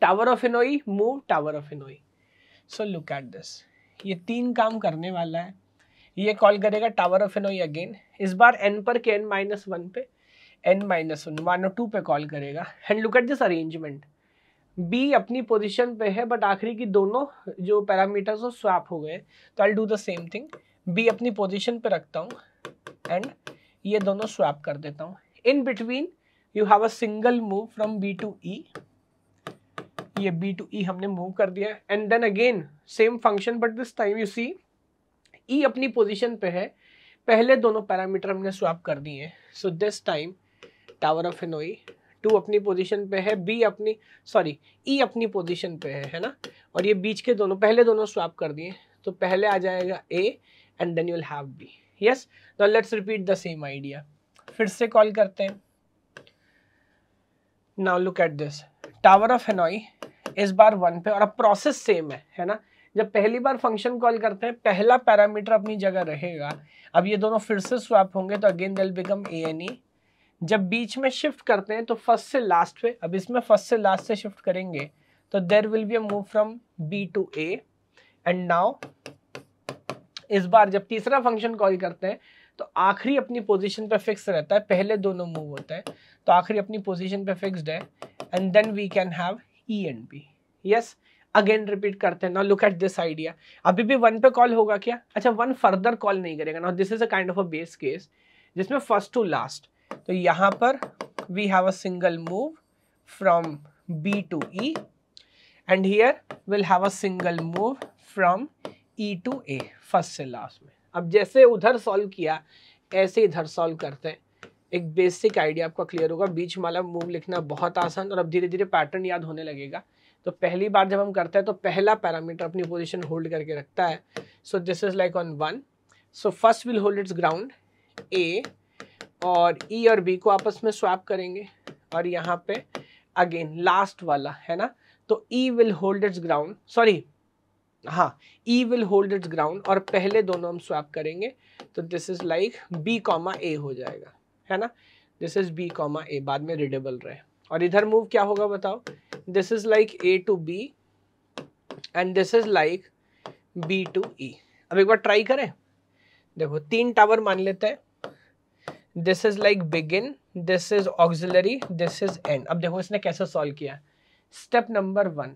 tower of Hanoi move tower of Hanoi so look at this ये तीन काम करने वाला है ये कॉल करेगा टावर ऑफ एनोई अगेन इस बार एन पर के एन माइनस वन पे एन माइनस वन वन और टू पे कॉल करेगा and look at this arrangement B अपनी पोजिशन पे है बट आखिरी की दोनों जो पैरामीटर्स वो स्वैप हो गए तो I do the same thing B अपनी पोजिशन पे रखता हूँ एंड ये दोनों स्वैप कर देता हूँ in between you have a single move from B to E ये बी टू ई हमने मूव कर दिया and then again same function but this time you see E अपनी पोजिशन पे है पहले दोनों पैरामीटर हमने स्वैप कर दिए so this time tower of Hanoi two अपनी पोजीशन पे है बी अपनी सॉरी ई e अपनी पोजीशन पे है है ना और ये बीच के दोनों पहले दोनों स्वैप कर दिए तो पहले आ जाएगा A and then you'll have B yes now let's repeat the same idea फिर से कॉल करते हैं now look at this tower of Hanoi इस बार वन पे और अब प्रोसेस सेम है है ना जब पहली बार फंक्शन कॉल करते हैं पहला पैरामीटर अपनी जगह रहेगा अब ये दोनों फिर से स्वैप होंगे तो अगेन दिल बिकम ए एन ई जब बीच में शिफ्ट करते हैं तो फर्स्ट से लास्ट पे अब इसमें फर्स्ट से लास्ट से शिफ्ट करेंगे तो there will be a move from B to A and now इस बार जब तीसरा फंक्शन कॉल करते हैं तो आखिरी अपनी पोजीशन पे फिक्स रहता है पहले दोनों मूव होते हैं तो आखिरी अपनी पोजीशन पे फिक्स्ड है and then we can have E and B yes again repeat करते हैं ना लुक एट दिस आइडिया अभी भी वन पे कॉल होगा क्या अच्छा वन फर्दर कॉल नहीं करेगा ना this is a kind of a base case जिसमें फर्स्ट टू लास्ट तो यहाँ पर we have a single move from B to E and here will have a single move from E to A first से last में अब जैसे उधर solve किया ऐसे इधर सॉल्व करते हैं एक बेसिक आइडिया आपका क्लियर होगा बीच वाला मूव लिखना बहुत आसान और अब धीरे धीरे पैटर्न याद होने लगेगा तो पहली बार जब हम करते हैं तो पहला पैरामीटर अपनी पोजीशन होल्ड करके रखता है so this is like on one so first will hold its ground A और ई e और बी को आपस में स्वैप करेंगे और यहाँ पे अगेन लास्ट वाला है ना तो E will hold its ground sorry हाँ E will hold its ground और पहले दोनों हम स्वैप करेंगे तो this is like B comma A हो जाएगा है ना this is B comma A बाद में रिडेबल रहे और इधर मूव क्या होगा बताओ this is like A to B and this is like B to E अब एक बार ट्राई करें देखो तीन टावर मान लेते हैं this is like begin this is auxiliary this is end अब देखो इसने कैसे सॉल्व किया स्टेप नंबर वन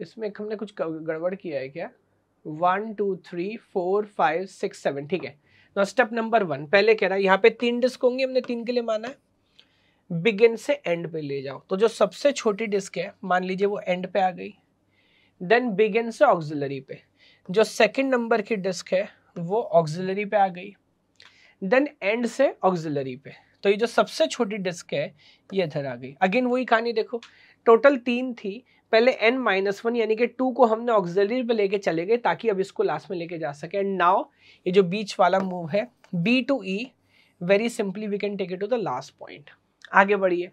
इसमें हमने कुछ गड़बड़ किया है क्या one two three four five six seven ठीक है ना स्टेप नंबर वन पहले कह रहा है यहाँ पे तीन डिस्क होंगी हमने तीन के लिए माना है बिगिन से एंड पे ले जाओ तो जो सबसे छोटी डिस्क है मान लीजिए वो एंड पे आ गई देन बिगिन से ऑक्सिलरी पे जो सेकंड नंबर की डिस्क है वो ऑक्सिलरी पे आ गई देन एंड से ऑक्सिलरी पे तो ये जो सबसे छोटी डिस्क है ये इधर आ गई अगेन वही कहानी देखो टोटल तीन थी पहले एन माइनस वन यानी कि टू को हमने ऑक्सिलरी पे लेके चले गए ताकि अब इसको लास्ट में लेके जा सके एंड नाउ ये जो बीच वाला मूव है B to E very simply we can take it to the last point आगे बढ़िए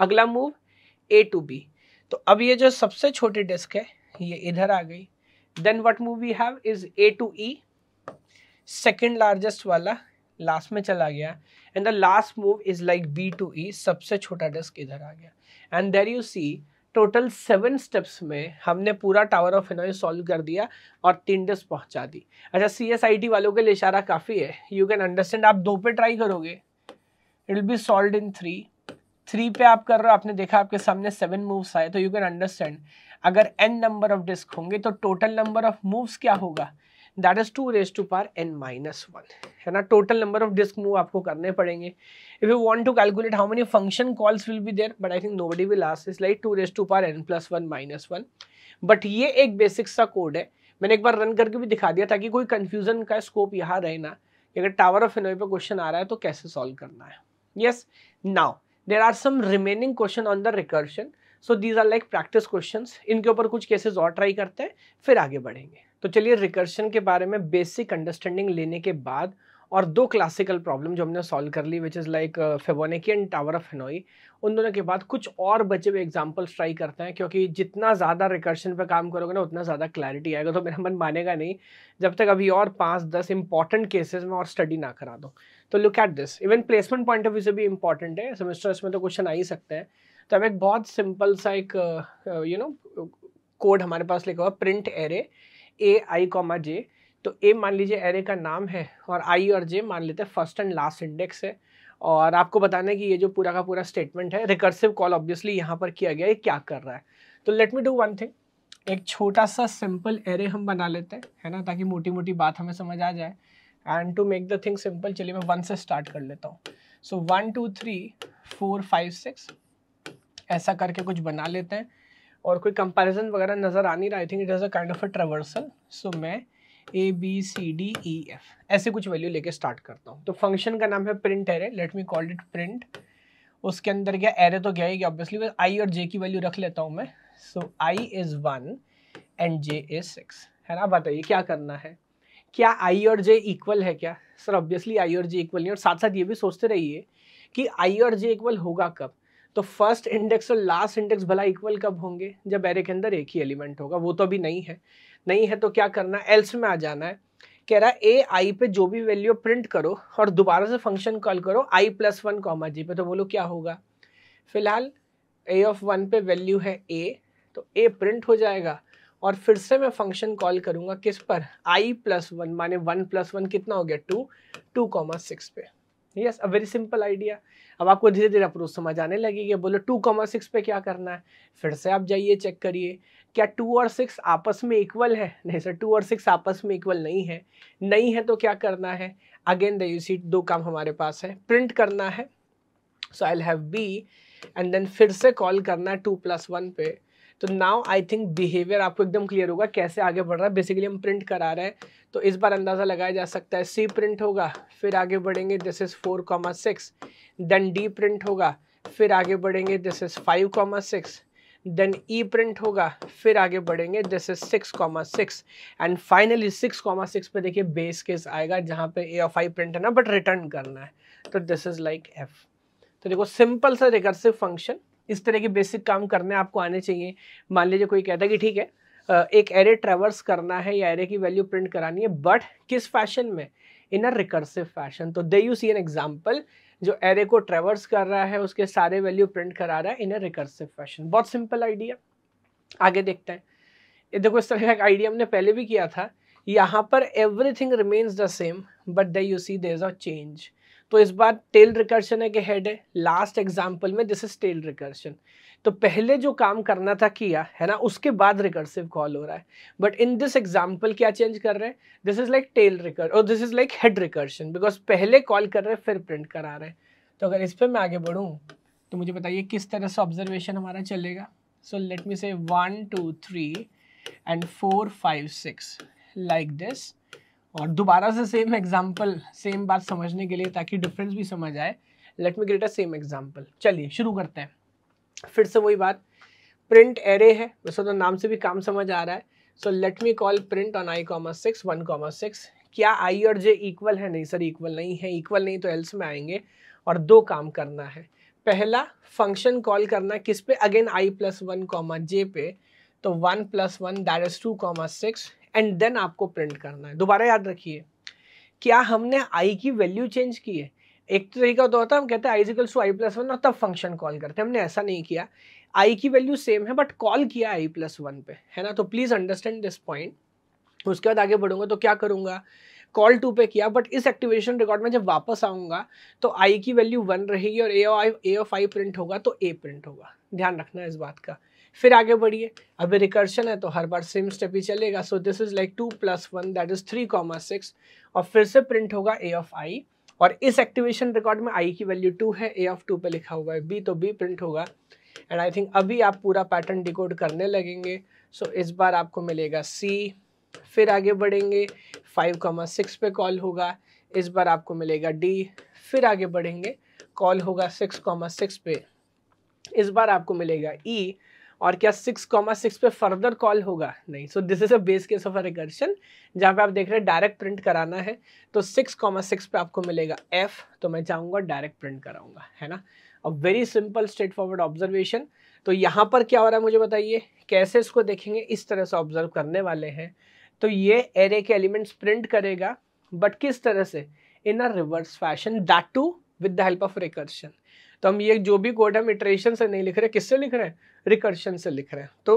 अगला मूव ए टू बी तो अब ये जो सबसे छोटी डिस्क है ये इधर आ गई then what move we have is A to E second largest वाला लास्ट में चला गया and the last move is like B to E सबसे छोटा डिस्क इधर आ गया and there you see total seven steps में हमने पूरा टावर ऑफ इनोई सॉल्व कर दिया और तीन डिस्क पहुंचा दी अच्छा सी एस आई टी वालों के लिए इशारा काफ़ी है यू कैन अंडरस्टैंड आप दो पे ट्राई करोगे it will be solve in three three पे आप कर रहे हो आपने देखा आपके सामने सेवन मूव्स आए तो यू कैन अंडरस्टैंड अगर एन नंबर ऑफ डिस्क होंगे तो टोटल नंबर ऑफ मूव्स क्या होगा that is two raise to power n minus one है ना total number of disk move आपको करने पड़ेंगे if you want to calculate how many function calls will be there but I think nobody will ask is like two raise to power n plus one minus one but ये एक basic सा code है मैंने एक बार run करके भी दिखा दिया ताकि कोई कन्फ्यूजन का स्कोप यहाँ रहे ना कि अगर टावर ऑफ एनोई पर क्वेश्चन आ रहा है तो कैसे सॉल्व करना है yes now there are some remaining question on the recursion so these are like practice question इनके ऊपर कुछ केसेज और ट्राई करते हैं फिर आगे बढ़ेंगे तो चलिए रिकर्शन के बारे में बेसिक अंडरस्टैंडिंग लेने के बाद और दो क्लासिकल प्रॉब्लम जो हमने सॉल्व कर ली which is like and tower of Hanoi उन दोनों के बाद कुछ और बचे हुए एग्जाम्पल्स ट्राई करते हैं क्योंकि जितना ज़्यादा रिकर्शन पर काम करोगे ना उतना ज़्यादा क्लैरिटी आएगा तो मेरा मन मानेगा नहीं जब तक अभी और पाँच दस इंपॉर्टेंट केसेस में और स्टडी ना करा दो तो look at this even placement point of view से भी इंपॉर्टेंट है सेमेस्टर में तो क्वेश्चन आ ही सकते हैं तो अब एक बहुत सिंपल सा एक यू नो कोड हमारे पास लिखा हुआ print array A I comma J तो ए मान लीजिए एरे का नाम है और आई और जे मान लेते हैं फर्स्ट एंड लास्ट इंडेक्स है और आपको बताना है कि ये जो पूरा का पूरा स्टेटमेंट है रिकर्सिव कॉल ऑब्वियसली यहाँ पर किया गया है क्या कर रहा है तो let me do one thing एक छोटा सा सिंपल एरे हम बना लेते हैं है ना ताकि मोटी मोटी बात हमें समझ आ जाए and to make the thing simple चलिए मैं वन से स्टार्ट कर लेता हूँ so one two three four five six ऐसा करके कुछ बना लेते हैं और कोई कंपैरिजन वगैरह नज़र आ नहीं रहा I think it is a kind of a traversal so मैं A B C D E F ऐसे कुछ वैल्यू लेके स्टार्ट करता हूँ तो फंक्शन का नाम है print array let me called it print उसके अंदर क्या एरे तो गया ही गया ऑब्वियसली बस आई और जे की वैल्यू रख लेता हूँ मैं so I is one and J is six है ना बताइए क्या करना है क्या आई और जे इक्वल है क्या सर ऑब्वियसली आई और जे इक्वल नहीं और साथ साथ ये भी सोचते रहिए कि आई और जे इक्वल होगा कब तो फर्स्ट इंडेक्स और लास्ट इंडेक्स भला इक्वल कब होंगे जब एरे के अंदर एक ही एलिमेंट होगा वो तो अभी नहीं है नहीं है तो क्या करना एल्स में आ जाना है कह रहा है ए आई पे जो भी वैल्यू प्रिंट करो और दोबारा से फंक्शन कॉल करो I plus one comma J पे तो बोलो क्या होगा फिलहाल ए ऑफ वन पे वैल्यू है ए तो ए प्रिंट हो जाएगा और फिर से मैं फंक्शन कॉल करूंगा किस पर आई प्लस वन माने वन प्लस वन कितना हो गया टू टू कॉमा सिक्स पे yes a very simple idea अब आपको धीरे धीरे अप्रोच समझ आने लगेगी बोले टू कॉमा सिक्स पे क्या करना है फिर से आप जाइए चेक करिए क्या टू और सिक्स आपस में इक्वल है नहीं सर टू और सिक्स आपस में इक्वल नहीं है नहीं है तो क्या करना है अगेन द यू सीट दो काम हमारे पास है प्रिंट करना है so I have B and then फिर से कॉल करना है टू प्लस वन पे तो नाउ आई थिंक बिहेवियर आपको एकदम क्लियर होगा कैसे आगे बढ़ रहा है बेसिकली हम प्रिंट करा रहे हैं तो इस बार अंदाज़ा लगाया जा सकता है सी प्रिंट होगा फिर आगे बढ़ेंगे this is four comma six then D print होगा फिर आगे बढ़ेंगे this is five comma six then E print होगा फिर आगे बढ़ेंगे this is six comma six and finally six comma six पर देखिए बेस केस आएगा जहाँ पे ए ऑफ आई प्रिंट है ना बट रिटर्न करना है तो दिस इज लाइक एफ तो देखो सिंपल सा रिकर्सिव फंक्शन इस तरह के बेसिक काम करने आपको आने चाहिए मान लीजिए कोई कहता है कि ठीक है एक एरे ट्रेवर्स करना है या एरे की वैल्यू प्रिंट करानी है बट किस फैशन में इन अ रिकर्सिव फैशन तो दे यू सी एन एग्जाम्पल जो एरे को ट्रेवर्स कर रहा है उसके सारे वैल्यू प्रिंट करा रहा है इन अ रिकर्सिव फैशन बहुत सिंपल आइडिया आगे देखते हैं ये देखो इस तरह का आइडिया हमने पहले भी किया था यहाँ पर everything remains the same but there you see there is a change तो इस बार टेल रिकर्शन है कि हेड है लास्ट एग्जाम्पल में दिस इज टेल रिकर्शन तो पहले जो काम करना था किया है ना उसके बाद रिकर्सिव कॉल हो रहा है बट इन दिस एग्जाम्पल क्या चेंज कर रहे हैं this is like tail recur और this is like head recursion because पहले कॉल कर रहे हैं फिर प्रिंट करा रहे हैं तो अगर इस पर मैं आगे बढ़ूँ तो मुझे बताइए किस तरह से ऑब्जर्वेशन हमारा चलेगा सो let me say one two three and four five six like this और दोबारा से सेम एग्जाम्पल सेम बात समझने के लिए ताकि डिफरेंस भी समझ आए let me create a same example चलिए शुरू करते हैं फिर से वही बात प्रिंट एरे है वैसे तो नाम से भी काम समझ आ रहा है so let me call print on I comma six one comma six क्या आई और जे इक्वल है नहीं सर इक्वल नहीं है इक्वल नहीं तो एल्स में आएंगे और दो काम करना है पहला फंक्शन कॉल करना किस पे again I plus one comma J पे तो one plus one that is two comma six and then आपको प्रिंट करना है दोबारा याद रखिए क्या हमने आई की वैल्यू चेंज की है एक तरीका तो होता है हम कहते हैं I equals to I plus one और तब फंक्शन कॉल करते हैं हमने ऐसा नहीं किया आई की वैल्यू सेम है बट कॉल किया आई प्लस वन पे है ना तो प्लीज़ अंडरस्टैंड दिस पॉइंट उसके बाद आगे बढ़ूंगा तो क्या करूंगा कॉल टू पे किया बट इस एक्टिवेशन रिकॉर्ड में जब वापस आऊंगा तो आई की वैल्यू वन रहेगी और ए ऑफ आई प्रिंट होगा तो ए प्रिंट होगा ध्यान रखना इस बात का फिर आगे बढ़िए अभी रिकर्शन है तो हर बार सेम स्टेप ही चलेगा so this is like two plus one that is three comma six और फिर से प्रिंट होगा ए ऑफ आई और इस एक्टिवेशन रिकॉर्ड में आई की वैल्यू टू है ए ऑफ टू पे लिखा हुआ है बी तो बी प्रिंट होगा एंड आई थिंक अभी आप पूरा पैटर्न डिकोड करने लगेंगे सो so, इस बार आपको मिलेगा सी फिर आगे बढ़ेंगे फाइव कॉमा सिक्स पे कॉल होगा इस बार आपको मिलेगा डी फिर आगे बढ़ेंगे कॉल होगा सिक्स कॉमा सिक्स पे इस बार आपको मिलेगा ई e, और क्या सिक्स कॉमा सिक्स पे फर्दर कॉल होगा नहीं so this is a base case of a recursion जहाँ पे आप देख रहे हैं डायरेक्ट प्रिंट कराना है तो सिक्स कॉमा सिक्स पे आपको मिलेगा एफ तो मैं चाहूँगा डायरेक्ट प्रिंट कराऊंगा है ना a very simple straightforward observation तो यहाँ पर क्या हो रहा है मुझे बताइए कैसे इसको देखेंगे इस तरह से ऑब्जर्व करने वाले हैं तो ये एरे के एलिमेंट्स प्रिंट करेगा बट किस तरह से in a reverse fashion that to with the help of recursion तो हम ये जो भी कोड हम इटरेशन से नहीं लिख रहे किससे लिख रहे हैं रिकर्शन से लिख रहे हैं तो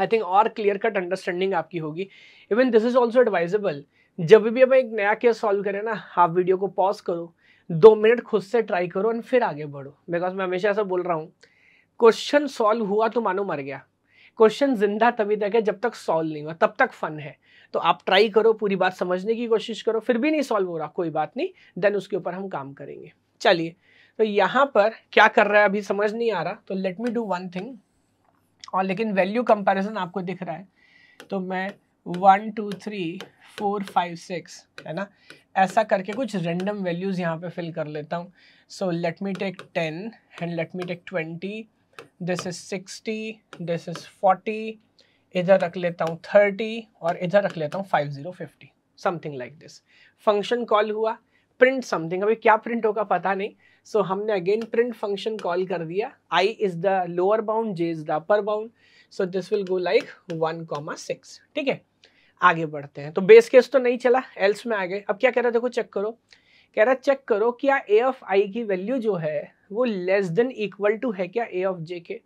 आई थिंक और क्लियर कट अंडरस्टैंडिंग आपकी होगी even this is also advisable जब भी हम एक नया केस सॉल्व करें ना आप वीडियो को पॉज करो दो मिनट खुद से ट्राई करो एंड फिर आगे बढ़ो बिकॉज मैं हमेशा ऐसा बोल रहा हूँ क्वेश्चन सॉल्व हुआ तो मानो मर गया क्वेश्चन जिंदा तभी तक है जब तक सॉल्व नहीं हुआ तब तक फन है तो आप ट्राई करो पूरी बात समझने की कोशिश करो फिर भी नहीं सॉल्व हो रहा कोई बात नहीं देन उसके ऊपर हम काम करेंगे चलिए तो यहाँ पर क्या कर रहा है अभी समझ नहीं आ रहा तो let me do one thing और लेकिन वैल्यू कंपैरिजन आपको दिख रहा है तो मैं one two three four five six है ना ऐसा करके कुछ रेंडम वैल्यूज़ यहाँ पे फिल कर लेता हूँ so let me take ten and let me take twenty this is sixty this is forty इधर रख लेता हूँ थर्टी और इधर रख लेता हूँ five zero fifty something like this function call हुआ प्रिंट समथिंग अभी क्या प्रिंट होगा पता नहीं सो so, हमने अगेन प्रिंट फंक्शन कॉल कर दिया I is the lower bound J is the upper bound so this will go like one comma six ठीक है आगे बढ़ते हैं तो बेस केस तो नहीं चला एल्स में आ गए अब क्या कह रहा देखो चेक करो कह रहा चेक करो क्या ए ऑफ आई की वैल्यू जो है वो लेस देन इक्वल टू है क्या ए ऑफ जे के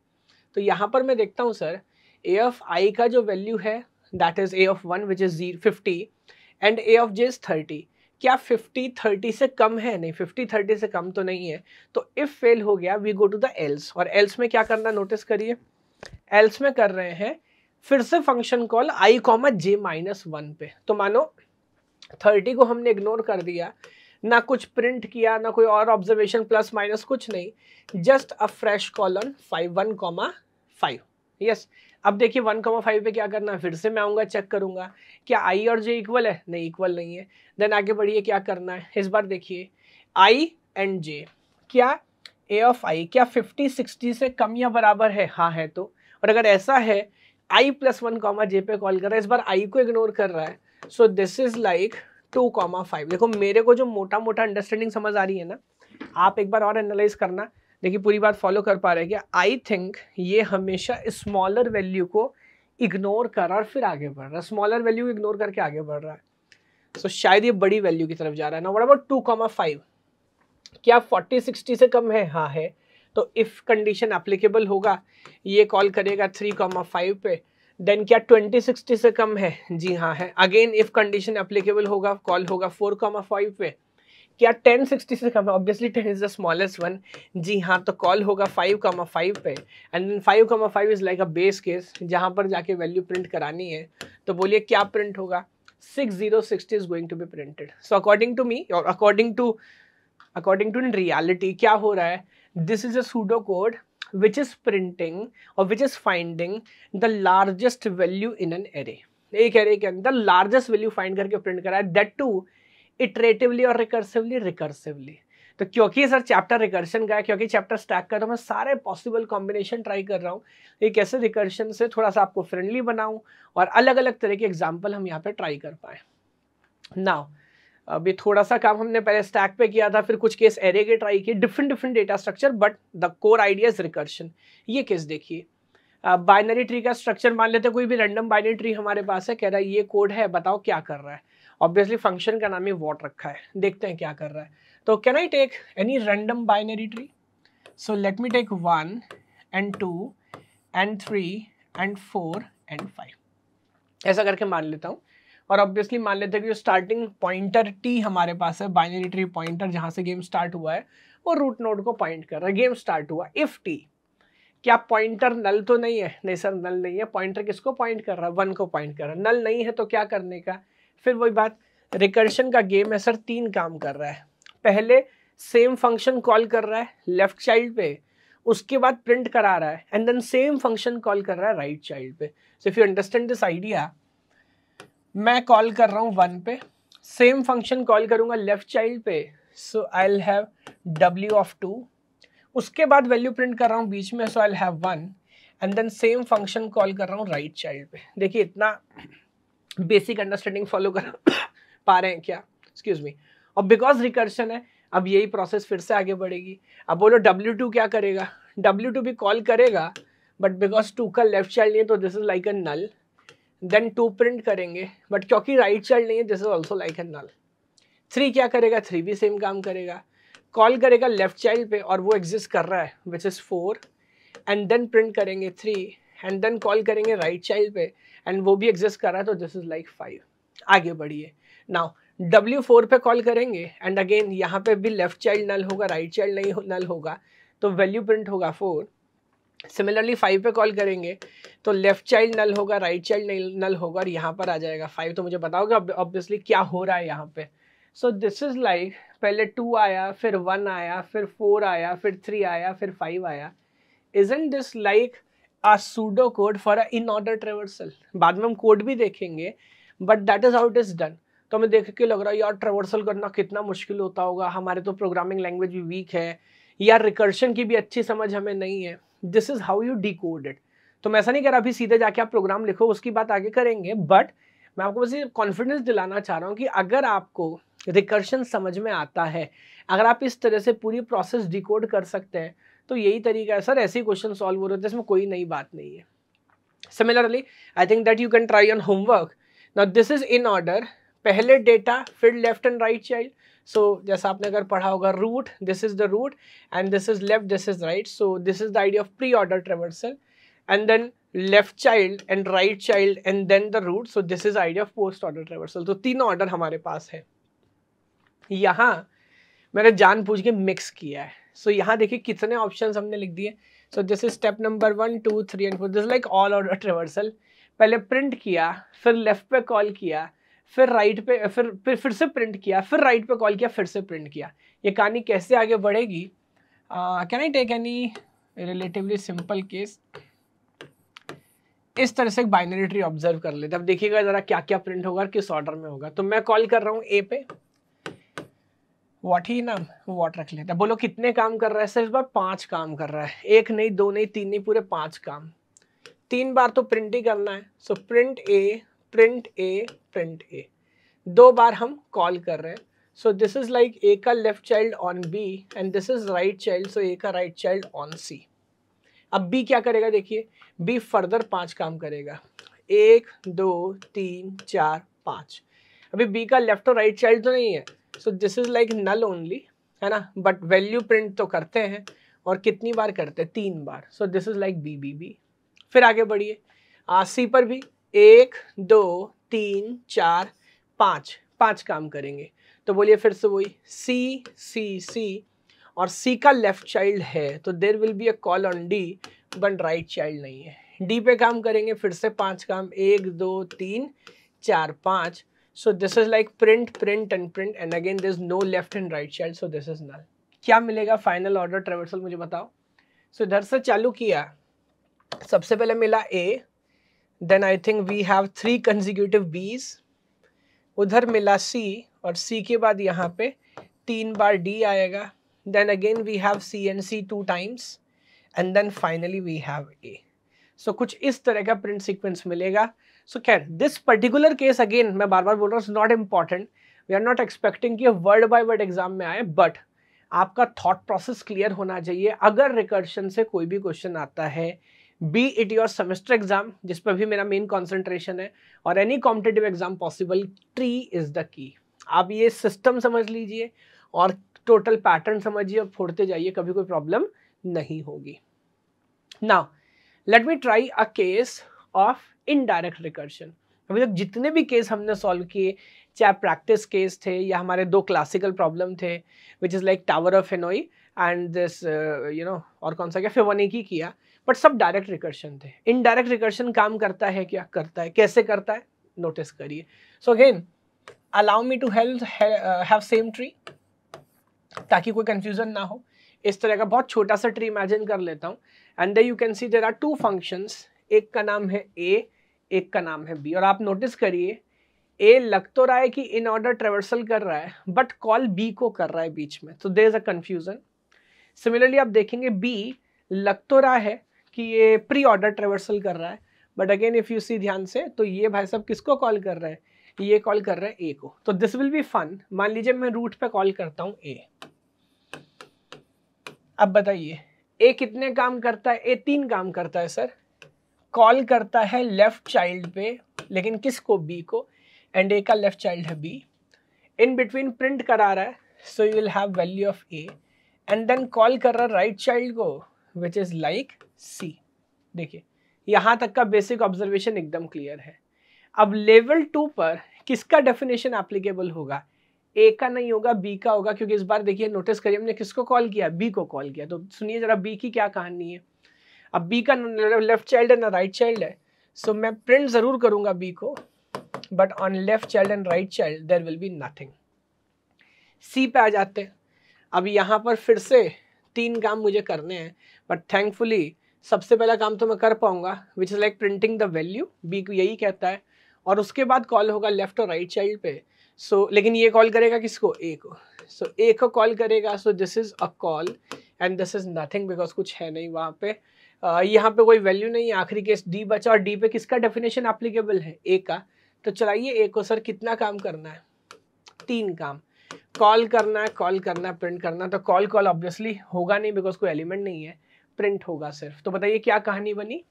तो यहाँ पर मैं देखता हूँ सर ए ऑफ आई का जो वैल्यू है that is A of one which is zero fifty and A of J is thirty क्या 50 30 से कम है नहीं 50 30 से कम तो नहीं है तो इफ़ फेल हो गया we go to the else और एल्स में क्या करना नोटिस करिए एल्स में कर रहे हैं फिर से function call I comma J minus one पे तो मानो थर्टी को हमने इग्नोर कर दिया ना कुछ प्रिंट किया ना कोई और ऑब्जर्वेशन प्लस माइनस कुछ नहीं just a fresh colon five one comma five yes अब देखिए वन कमा फाइव पे क्या करना है फिर से मैं आऊँगा चेक करूँगा क्या आई और जे इक्वल है नहीं इक्वल नहीं है देन आगे बढ़िए क्या करना है इस बार देखिए आई एंड जे क्या ए ऑफ आई क्या फिफ्टी सिक्सटी से कम या बराबर है हाँ है तो और अगर ऐसा है I plus one comma J पे कॉल कर रहा है इस बार आई को इग्नोर कर रहा है so this is like two comma five देखो मेरे को जो मोटा मोटा अंडरस्टैंडिंग समझ आ रही है ना आप एक बार और एनालाइज करना देखिए पूरी बात फॉलो कर पा रहे हैं क्या आई थिंक ये हमेशा स्मॉलर वैल्यू को इग्नोर कर रहा और फिर आगे बढ़ रहा है स्मॉलर वैल्यू इग्नोर करके आगे बढ़ रहा है सो so, शायद ये बड़ी वैल्यू की तरफ जा रहा है ना what about two comma five क्या फोर्टी सिक्सटी से कम है हाँ है तो इफ़ कंडीशन एप्लीकेबल होगा ये कॉल करेगा थ्री कॉमा फाइव पे देन क्या ट्वेंटी सिक्सटी से कम है जी हाँ है अगेन इफ़ कंडीशन एप्लीकेबल होगा कॉल होगा फोर कॉमा फाइव पे क्या टेन सिक्सटी से कम है obviously ten is the smallest one जी हाँ तो कॉल होगा फाइव कमा फाइव पे and five comma five is like a base case जहाँ पर जाके वैल्यू प्रिंट करानी है तो बोलिए क्या प्रिंट होगा six zero sixty is going to be printed so according to me और according to according to in reality क्या हो रहा है this is a pseudo code which is printing और which is finding the largest value in an array एक array के अंदर largest value find करके प्रिंट करा है दैट टू इटरेटिवली और रिकर्सिवली रिकर्सिवली तो क्योंकि सर चैप्टर रिकर्शन का है क्योंकि चैप्टर स्टैक का तो मैं सारे पॉसिबल कॉम्बिनेशन ट्राई कर रहा हूँ एक ऐसे रिकर्शन से थोड़ा सा आपको फ्रेंडली बनाऊँ और अलग अलग तरह के एग्जाम्पल हम यहाँ पर ट्राई कर पाए नाउ अभी थोड़ा सा काम हमने पहले स्टैक पे किया था फिर कुछ केस एरे के ट्राई किए different different data structure but the core idea is recursion ये केस देखिए बाइनरी ट्री का स्ट्रक्चर मान लेते हैं कोई भी रैंडम बाइनरी ट्री हमारे पास है कह रहा है ये कोड है बताओ क्या कर रहा है ऑब्वियसली फंक्शन का नाम ही वॉट रखा है देखते हैं क्या कर रहा है तो can I take any random binary tree so let me take one and two and three and four and five ऐसा करके मान लेता हूँ और ऑब्वियसली मान लेते हैं कि जो स्टार्टिंग पॉइंटर टी हमारे पास है बाइनरी ट्री पॉइंटर जहाँ से गेम स्टार्ट हुआ है वो रूट नोड को पॉइंट कर रहा है गेम स्टार्ट हुआ इफ़ टी क्या पॉइंटर नल तो नहीं है नहीं सर नल नहीं है पॉइंटर किसको पॉइंट कर रहा है वन को पॉइंट कर रहा है नल नहीं है तो क्या करने का फिर वही बात रिकर्शन का गेम है सर तीन काम कर रहा है पहले सेम फंक्शन कॉल कर रहा है लेफ्ट चाइल्ड पे उसके बाद प्रिंट करा रहा है and then same function call कर रहा है राइट right चाइल्ड पे so if you understand this idea मैं कॉल कर रहा हूँ वन पे सेम फंक्शन कॉल करूँगा लेफ्ट चाइल्ड पे so I have W of two उसके बाद वैल्यू प्रिंट कर रहा हूँ बीच में so I have one and then same function call कर रहा हूँ राइट चाइल्ड पे देखिए इतना बेसिक अंडरस्टैंडिंग फॉलो कर पा रहे हैं क्या एक्सक्यूज मी और बिकॉज रिकर्शन है अब यही प्रोसेस फिर से आगे बढ़ेगी अब बोलो डब्ल्यू टू क्या करेगा डब्ल्यू टू भी कॉल करेगा बट बिकॉज टू का लेफ्ट चाइल्ड नहीं है तो this is like a null then two print करेंगे बट क्योंकि राइट चाइल्ड नहीं है this is also like a null three क्या करेगा थ्री भी सेम काम करेगा कॉल करेगा लेफ्ट चाइल्ड पे और वो एग्जिस्ट कर रहा है which is four and then print करेंगे थ्री एंड देन कॉल करेंगे राइट right चाइल्ड पे एंड वो भी एग्जिस्ट कर रहा है तो दिस इज लाइक फाइव आगे बढ़िए नाउ डब्ल्यू फोर पे कॉल करेंगे एंड अगेन यहाँ पे भी लेफ्ट चाइल्ड नल होगा राइट चाइल्ड नहीं नल होगा तो वैल्यू प्रिंट होगा फोर सिमिलरली फाइव पे कॉल करेंगे तो लेफ्ट चाइल्ड नल होगा राइट चाइल्ड नल होगा और यहाँ पर आ जाएगा फाइव तो मुझे बताओगे ऑब्वियसली क्या हो रहा है यहाँ पे सो दिस इज़ लाइक पहले टू आया फिर वन आया फिर फोर आया फिर थ्री आया फिर फाइव आया isn't this like pseudo code for a in traversal बाद में हम कोड भी देखेंगे but that is how it is done तो हमें देख के लग रहा है यार ट्रेवर्सल करना कितना मुश्किल होता होगा हमारे तो प्रोग्रामिंग लैंग्वेज भी वीक है या रिकर्शन की भी अच्छी समझ हमें नहीं है this is how you decoded तो मैं ऐसा नहीं कर रहा अभी सीधे जाके आप प्रोग्राम लिखो उसकी बात आगे करेंगे बट मैं आपको बस ये कॉन्फिडेंस दिलाना चाह रहा हूँ कि अगर आपको रिकर्शन समझ में आता है अगर आप इस तरह से पूरी प्रोसेस डिकोड कर सकते हैं तो यही तरीका है सर ऐसे ही क्वेश्चन सॉल्व हो रहे थे इसमें कोई नई बात नहीं है similarly I think that you can try on homework now this is in order पहले डेटा फिर left and right child so जैसा आपने अगर पढ़ा होगा root this is the root and this is left this is right so this is the idea of pre order traversal and then left child and right child and then the root so this is idea of post order traversal तो तीनों order हमारे पास है यहाँ मैंने जान पूछ के मिक्स किया है सो यहाँ देखिए कितने ऑप्शन हमने लिख दिए so this is step number one two three and four this like all order traversal पहले प्रिंट किया फिर लेफ्ट पे कॉल किया फिर राइट पे फिर फिर फिर से प्रिंट किया फिर राइट पे कॉल किया फिर से प्रिंट किया ये कहानी कैसे आगे बढ़ेगी can I take any relatively simple case इस तरह से एक बाइनरी ट्री ऑब्जर्व कर लेते अब देखिएगा ज़रा क्या क्या प्रिंट होगा किस ऑर्डर में होगा तो मैं कॉल कर रहा हूँ ए पे वॉट ही नाम वॉट रख लेता है बोलो कितने काम कर रहा है सर इस बार पांच काम कर रहा है एक नहीं दो नहीं तीन नहीं पूरे पांच काम तीन बार तो प्रिंट ही करना है so print A print A print A दो बार हम कॉल कर रहे हैं so this is like A का left child on B and this is right child so A का राइट चाइल्ड ऑन सी अब बी क्या करेगा देखिए बी फर्दर पांच काम करेगा एक दो तीन चार पाँच अभी बी का लेफ्ट और राइट चाइल्ड तो नहीं है so this is like null only है ना बट वैल्यू प्रिंट तो करते हैं और कितनी बार करते हैं तीन बार so this is like B B B फिर आगे बढ़िए सी पर भी एक दो तीन चार पाँच पाँच काम करेंगे तो बोलिए फिर से वही सी सी सी और सी का लेफ्ट चाइल्ड है तो there will be a call on D but right child नहीं है डी पे काम करेंगे फिर से पांच काम एक दो तीन चार पाँच so this is like print print and print and again there no left and right child so this is null क्या मिलेगा फाइनल ऑर्डर ट्रेवर्सल मुझे बताओ सो so, इधर से चालू किया सबसे पहले मिला A then I think we have three consecutive Bs उधर मिला सी और सी के बाद यहाँ पे तीन बार डी आएगा then again we have C and C two times and then finally we have A so कुछ इस तरह का प्रिंट सीक्वेंस मिलेगा so can this particular case again मैं बार बार बोल रहा हूँ not important we are not expecting कि वर्ड बाय वर्ड एग्जाम में आए बट आपका थॉट प्रोसेस क्लियर होना चाहिए अगर रिकर्शन से कोई भी क्वेश्चन आता है be it your semester exam जिस पर भी मेरा मेन कॉन्सेंट्रेशन है और any competitive exam possible tree is the की आप ये सिस्टम समझ लीजिए और टोटल पैटर्न समझिए और फोड़ते जाइए कभी कोई प्रॉब्लम नहीं होगी now let me try a case of indirect recursion अभी तक जितने भी केस हमने सॉल्व किए चाहे प्रैक्टिस केस थे या हमारे दो क्लासिकल प्रॉब्लम थे which is like tower of Hanoi and this you know और कौन सा क्या फेवोनिक ही किया बट सब डायरेक्ट रिकर्शन थे इनडायरेक्ट रिकर्शन काम करता है क्या करता है कैसे करता है नोटिस करिए so again allow me to help have same tree ताकि कोई कंफ्यूजन ना हो इस तरह का बहुत छोटा सा ट्री इमेजिन कर लेता हूँ and they you can see there are two functions एक का नाम है ए एक का नाम है बी और आप नोटिस करिए ए लग तो रहा है कि इन ऑर्डर ट्रेवर्सल कर रहा है बट कॉल बी को कर रहा है बीच में तो there is a confusion similarly आप देखेंगे बी लग तो रहा है कि ये प्री ऑर्डर ट्रेवर्सल कर रहा है but again if you see ध्यान से तो ये भाई साहब किसको कॉल कर रहे हैं ये कॉल कर रहा है ए को तो दिस विल बी फन मान लीजिए मैं रूट पे कॉल करता हूँ ए अब बताइए ए कितने काम करता है ए तीन काम करता है सर कॉल करता है लेफ्ट चाइल्ड पे लेकिन किस को बी को एंड ए का लेफ्ट चाइल्ड है बी इन बिटवीन प्रिंट करा रहा है so you will have value of A and then call कर रहा है राइट चाइल्ड को विच इज़ लाइक सी देखिए यहाँ तक का बेसिक ऑब्जर्वेशन एकदम क्लियर है अब लेवल टू पर किसका डेफिनेशन एप्लीकेबल होगा ए का नहीं होगा बी का होगा क्योंकि इस बार देखिए नोटिस करिए हमने किसको कॉल किया बी को कॉल किया तो सुनिए जरा बी की क्या कहानी है अब बी का left child and right child है सो so, मैं प्रिंट ज़रूर करूंगा बी को but on left child and right child there will be nothing C पे आ जाते हैं अब यहाँ पर फिर से तीन काम मुझे करने हैं बट थैंकफुली सबसे पहला काम तो मैं कर पाऊंगा which is like printing the value B को यही कहता है और उसके बाद कॉल होगा लेफ्ट और राइट चाइल्ड पे सो so, लेकिन ये कॉल करेगा किसको ए को सो so, ए को कॉल करेगा so this is a call and this is nothing because कुछ है नहीं वहाँ पे यहाँ पे कोई वैल्यू नहीं है आखिरी केस डी बचा और डी पे किसका डेफिनेशन एप्लीकेबल है ए का तो चलाइए ए को सर कितना काम करना है तीन काम कॉल करना है कॉल करना है प्रिंट करना तो कॉल कॉल ऑब्वियसली होगा नहीं बिकॉज कोई एलिमेंट नहीं है प्रिंट होगा सिर्फ तो बताइए क्या कहानी बनी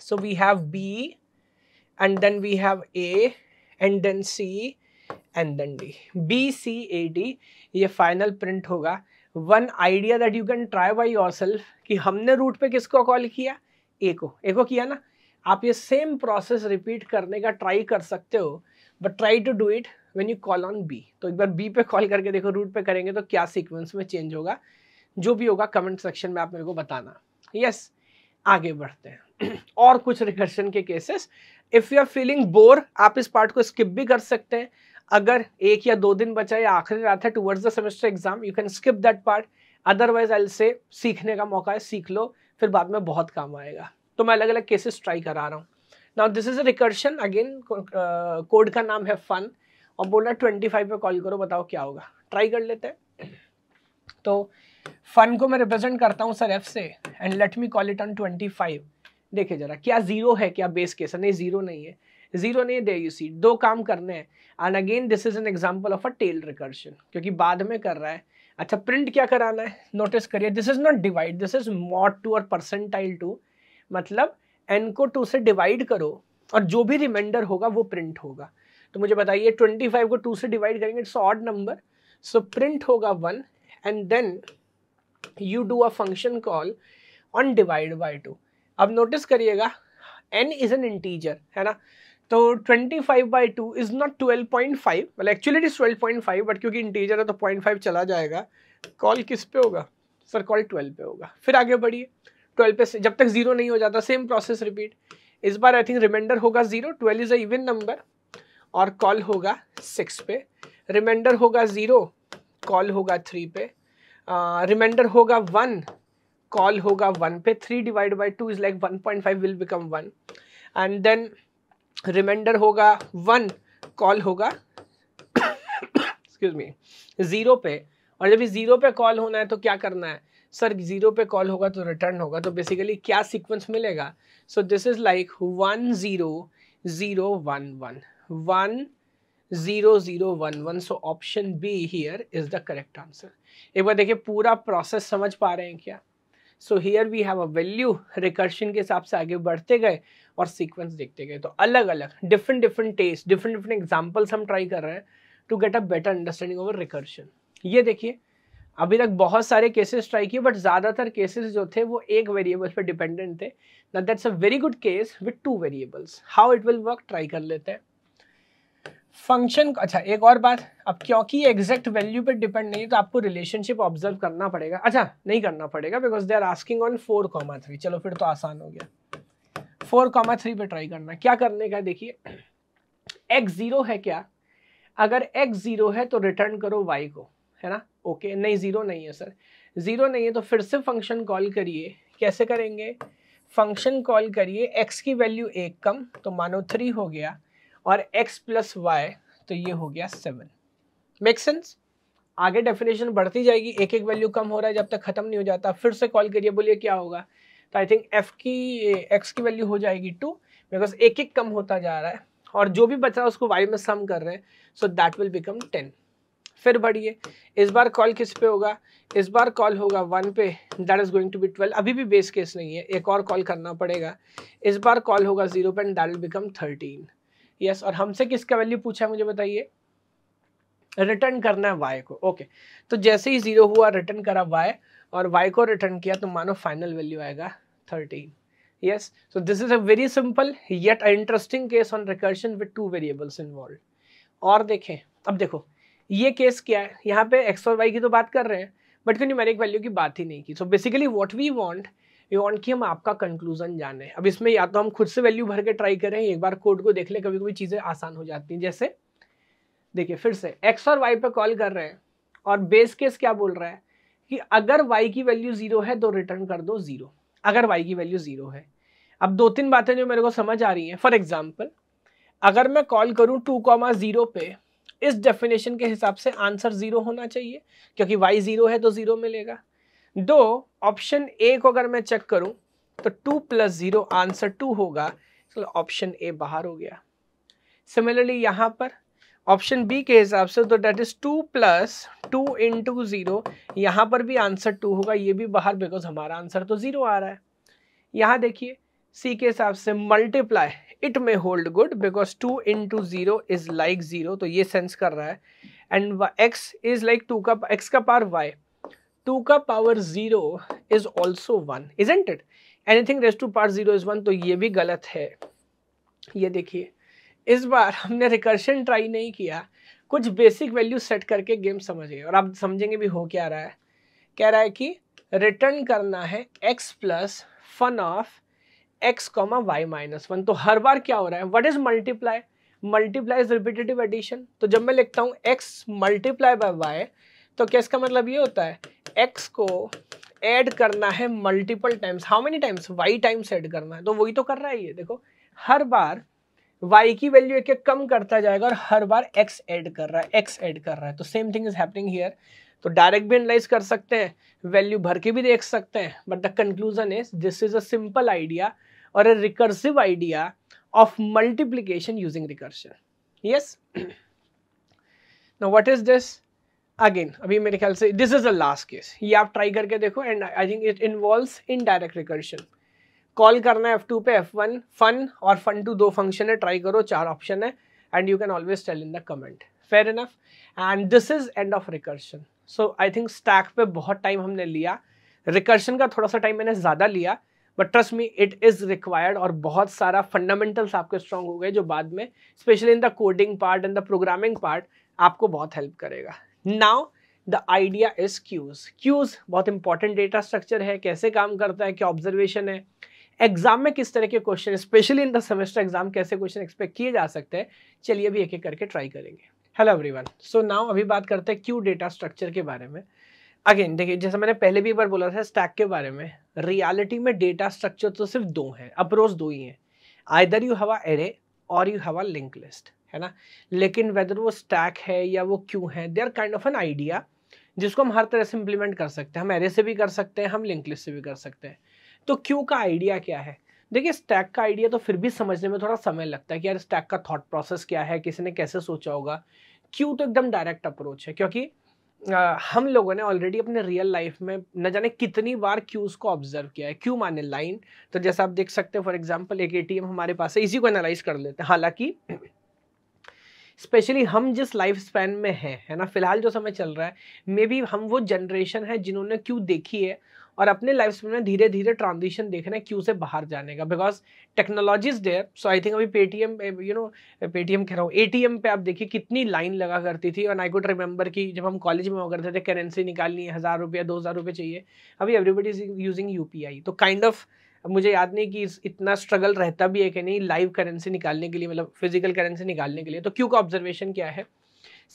so we have B and then we have A and then C and then D B C A D ये फाइनल प्रिंट होगा one idea that you can try by yourself कि हमने रूट पे किसको call किया ए को ए को किया ना आप ये सेम प्रोसेस रिपीट करने का ट्राई कर सकते हो but try to do it when you call on B तो एक बार बी पे कॉल करके देखो रूट पे करेंगे तो क्या सिक्वेंस में चेंज होगा जो भी होगा कमेंट सेक्शन में आप मेरे को बताना यस yes, आगे बढ़ते हैं और कुछ रिकर्शन के cases if you are feeling bore आप इस पार्ट को स्किप भी कर सकते हैं अगर एक या दो दिन बचा या आखिरी रात है towards the semester exam you can skip that part otherwise I say सीखने का मौका है सीख लो फिर बाद में बहुत काम आएगा तो मैं अलग अलग केसेस ट्राई करा रहा हूँ now this is a recursion again code का नाम है फन और बोला ट्वेंटी फाइव पे कॉल करो बताओ क्या होगा ट्राई कर लेते हैं तो फन को मैं रिप्रेजेंट करता हूँ सर एफ से and let me call it on twenty five देखिए जरा क्या जीरो है क्या बेस केस है नहीं जीरो नहीं है जीरो नहीं दे यू सी दो काम करने हैं and again this is an example of a tail recursion क्योंकि बाद में कर रहा है अच्छा प्रिंट क्या कराना है नोटिस करिए this is not divide this is mod two और परसेंटाइल टू मतलब एन को टू से डिवाइड करो और जो भी रिमाइंडर होगा वो प्रिंट होगा तो मुझे बताइए ट्वेंटी फाइव को टू से डिवाइड करेंगे it's odd number so print होगा one and then you do a function call on divide by two अब नोटिस करिएगा एन इज एन इंटीजर है ना तो 25 five by two is not twelve point five मतलब actually it is twelve point five but क्योंकि integer है तो point five चला जाएगा कॉल किस पे होगा सर कॉल ट्वेल्व पे होगा फिर आगे बढ़िए ट्वेल्व पे जब तक जीरो नहीं हो जाता सेम प्रोसेस रिपीट इस बार आई थिंक रिमाइंडर होगा zero twelve is even number और कॉल होगा सिक्स पे रिमाइंडर होगा ज़ीरो कॉल होगा थ्री पे रिमाइंडर होगा वन कॉल होगा वन पे three divide by two is like one point five will become one and then remainder होगा वन कॉल होगा एक्सक्यूज मी ज़ीरो पे और जब ज़ीरो पे कॉल होना है तो क्या करना है सर ज़ीरो पे कॉल होगा तो रिटर्न होगा तो बेसिकली क्या सीक्वेंस मिलेगा so this is like one zero zero one one one zero zero one one so option B here is the correct answer एक बार देखिए पूरा प्रोसेस समझ पा रहे हैं क्या so here we have a value recursion के हिसाब से आगे बढ़ते गए और सीक्वेंस देखते गए तो अलग अलग different different test different different examples हम ट्राई कर रहे हैं to get a better understanding over recursion ये देखिए अभी तक बहुत सारे केसेस ट्राई किए बट ज़्यादातर केसेस जो थे वो एक वेरिएबल्स पर डिपेंडेंट थे ना that's a very good case with two variables how it will work try कर लेते हैं फंक्शन अच्छा एक और बात अब क्योंकि एग्जैक्ट वैल्यू पर डिपेंड नहीं है तो आपको रिलेशनशिप ऑब्जर्व करना पड़ेगा अच्छा नहीं करना पड़ेगा because they are asking on four comma three चलो फिर तो आसान हो गया फोर कॉमा थ्री पे ट्राई करना क्या करने का देखिए एक्स जीरो है क्या अगर एक्स जीरो है तो रिटर्न करो वाई को है ना ओके नहीं ज़ीरो नहीं है सर ज़ीरो नहीं है तो फिर से फंक्शन कॉल करिए कैसे करेंगे फंक्शन कॉल करिए एक्स की वैल्यू एक कम तो मानो थ्री हो गया और एक्स प्लस वाई तो ये हो गया सेवन मेक सेंस आगे डेफिनेशन बढ़ती जाएगी एक एक वैल्यू कम हो रहा है जब तक खत्म नहीं हो जाता फिर से कॉल करिए बोलिए क्या होगा तो आई थिंक एफ की एक्स की वैल्यू हो जाएगी टू बिकॉज एक एक कम होता जा रहा है और जो भी बचा उसको वाई में सम कर रहे हैं so that will become ten फिर बढ़िए इस बार कॉल किस पे होगा इस बार कॉल होगा वन पे that is going to be twelve अभी भी बेस केस नहीं है एक और कॉल करना पड़ेगा इस बार कॉल होगा जीरो पे and that will become thirteen yes और हमसे किसका वैल्यू पूछा है मुझे बताइए रिटर्न करना है वाई को ओके okay. तो जैसे ही जीरो हुआ रिटर्न करा वाई और वाई को रिटर्न किया तो मानो फाइनल वैल्यू आएगा thirteen yes so this is a very simple yet interesting case on recursion with two variables involve और देखें अब देखो ये केस क्या है यहाँ पे एक्स और वाई की तो बात कर रहे हैं बट क्यों एक वैल्यू की बात ही नहीं की so basically what we want you want कि हम आपका कंक्लूजन जाने अब इसमें या तो हम खुद से वैल्यू भर के ट्राई करें एक बार कोड को देख लें कभी कभी चीज़ें आसान हो जाती हैं जैसे देखिए फिर से एक्स और वाई पे कॉल कर रहे हैं और बेस केस क्या बोल रहा है कि अगर y की वैल्यू ज़ीरो है तो रिटर्न कर दो ज़ीरो अगर y की वैल्यू ज़ीरो है अब दो तीन बातें जो मेरे को समझ आ रही हैं फॉर एग्जाम्पल अगर मैं कॉल करूँ टू कॉमा ज़ीरो पे इस डेफिनेशन के हिसाब से आंसर ज़ीरो होना चाहिए क्योंकि y ज़ीरो है तो ज़ीरो मिलेगा दो ऑप्शन ए को अगर मैं चेक करूँ तो two plus zero answer two होगा ऑप्शन ए बाहर हो गया सिमिलरली यहाँ पर ऑप्शन बी के हिसाब से तो that is two plus two into zero यहाँ पर भी आंसर टू होगा ये भी बाहर बिकॉज हमारा आंसर तो ज़ीरो आ रहा है यहाँ देखिए सी के हिसाब से multiply it may hold good because two into zero is like zero तो ये सेंस कर रहा है and x is like two का एक्स का पावर वाई टू का power zero is also one and it anything raise to power zero is one तो ये भी गलत है ये देखिए इस बार हमने रिकर्शन ट्राई नहीं किया कुछ बेसिक वैल्यू सेट करके गेम समझ गए और आप समझेंगे भी हो क्या रहा है कह रहा है कि रिटर्न करना है x plus fun of x comma y minus one तो हर बार क्या हो रहा है what is multiply multiply is repetitive addition तो जब मैं लिखता हूँ x मल्टीप्लाई बाय वाई तो क्या इसका मतलब ये होता है x को ऐड करना है multiple times how many times y times add करना है तो वही तो कर रहा है ये देखो हर बार वाई की वैल्यू एक एक कम करता जाएगा और हर बार एक्स एड कर रहा है एक्स एड कर रहा है तो same thing is happening here तो डायरेक्ट भी एनालाइज कर सकते हैं वैल्यू भर के भी देख सकते हैं but the conclusion is this is a simple idea और a recursive idea of multiplication using recursion yes now what is this again अभी मेरे ख्याल से this is the last case ये आप ट्राई करके देखो and I think it involve indirect recursion call करना है एफ टू पे एफ वन फन और फन टू दो फंक्शन है ट्राई करो चार ऑप्शन है and you can always tell in the comment fair enough and this is end of recursion so I think stack पे बहुत टाइम हमने लिया रिकर्शन का थोड़ा सा टाइम मैंने ज़्यादा लिया but trust me it is required और बहुत सारा फंडामेंटल्स आपके स्ट्रांग हो गए जो बाद में specially in the coding part and the programming part आपको बहुत हेल्प करेगा now the idea is queues queues बहुत इंपॉर्टेंट डेटा स्ट्रक्चर है कैसे काम करता है क्या ऑब्जर्वेशन है एग्जाम में किस तरह के question specially in the semester exam कैसे क्वेश्चन एक्सपेक्ट किए जा सकते हैं चलिए अभी एक एक करके ट्राई करेंगे हेलो एवरीवन सो नाउ अभी बात करते हैं क्यू डेटा स्ट्रक्चर के बारे में अगेन देखिए जैसे मैंने पहले भी एक बार बोला था स्टैक के बारे में रियालिटी में डेटा स्ट्रक्चर तो सिर्फ दो हैं अप्रोच दो ही हैं आइदर यू हवा एरे और यू हवा लिंक लिस्ट है ना लेकिन वेदर वो स्टैक है या वो क्यू है they are kind of an idea जिसको हम हर तरह से इम्प्लीमेंट कर सकते हैं हम एरे से भी कर सकते हैं हम लिंक लिस्ट से भी कर सकते हैं तो क्यू का आइडिया क्या है देखिए स्टैक का आइडिया तो फिर भी समझने में थोड़ा समय लगता है कि यार स्टैक का थॉट प्रोसेस क्या है किसी ने कैसे सोचा होगा क्यू तो एकदम डायरेक्ट अप्रोच है क्योंकि आ, हम लोगों ने ऑलरेडी अपने रियल लाइफ में न जाने कितनी बार क्यूज को ऑब्जर्व किया है क्यू माने लाइन तो जैसा आप देख सकते हैं फॉर एग्जाम्पल एक ए हमारे पास है इसी को एनालाइज कर लेते हैं हालांकि स्पेशली हम जिस लाइफ स्पैन में हैं है ना फिलहाल जो समय चल रहा है मे बी हम वो जनरेशन है जिन्होंने क्यों देखी है और अपने लाइफ में धीरे धीरे ट्रांजिशन देखना है क्यों क्यू से बाहर जाने का because technology is there so I think अभी पेटीएम यू नो पेटीएम कह रहा हूँ ए टी एम पे आप देखिए कितनी लाइन लगा करती थी और आई कुड रिमेंबर कि जब हम कॉलेज में हुआ करते थे करेंसी निकालनी है हज़ार रुपया दो हज़ार रुपये चाहिए अभी everybody is using U P I तो काइंड ऑफ मुझे याद नहीं कि इतना स्ट्रगल रहता भी है कि नहीं लाइव करेंसी निकालने के लिए मतलब फिजिकल करेंसी निकालने के लिए तो क्यों का ऑब्जर्वेशन क्या है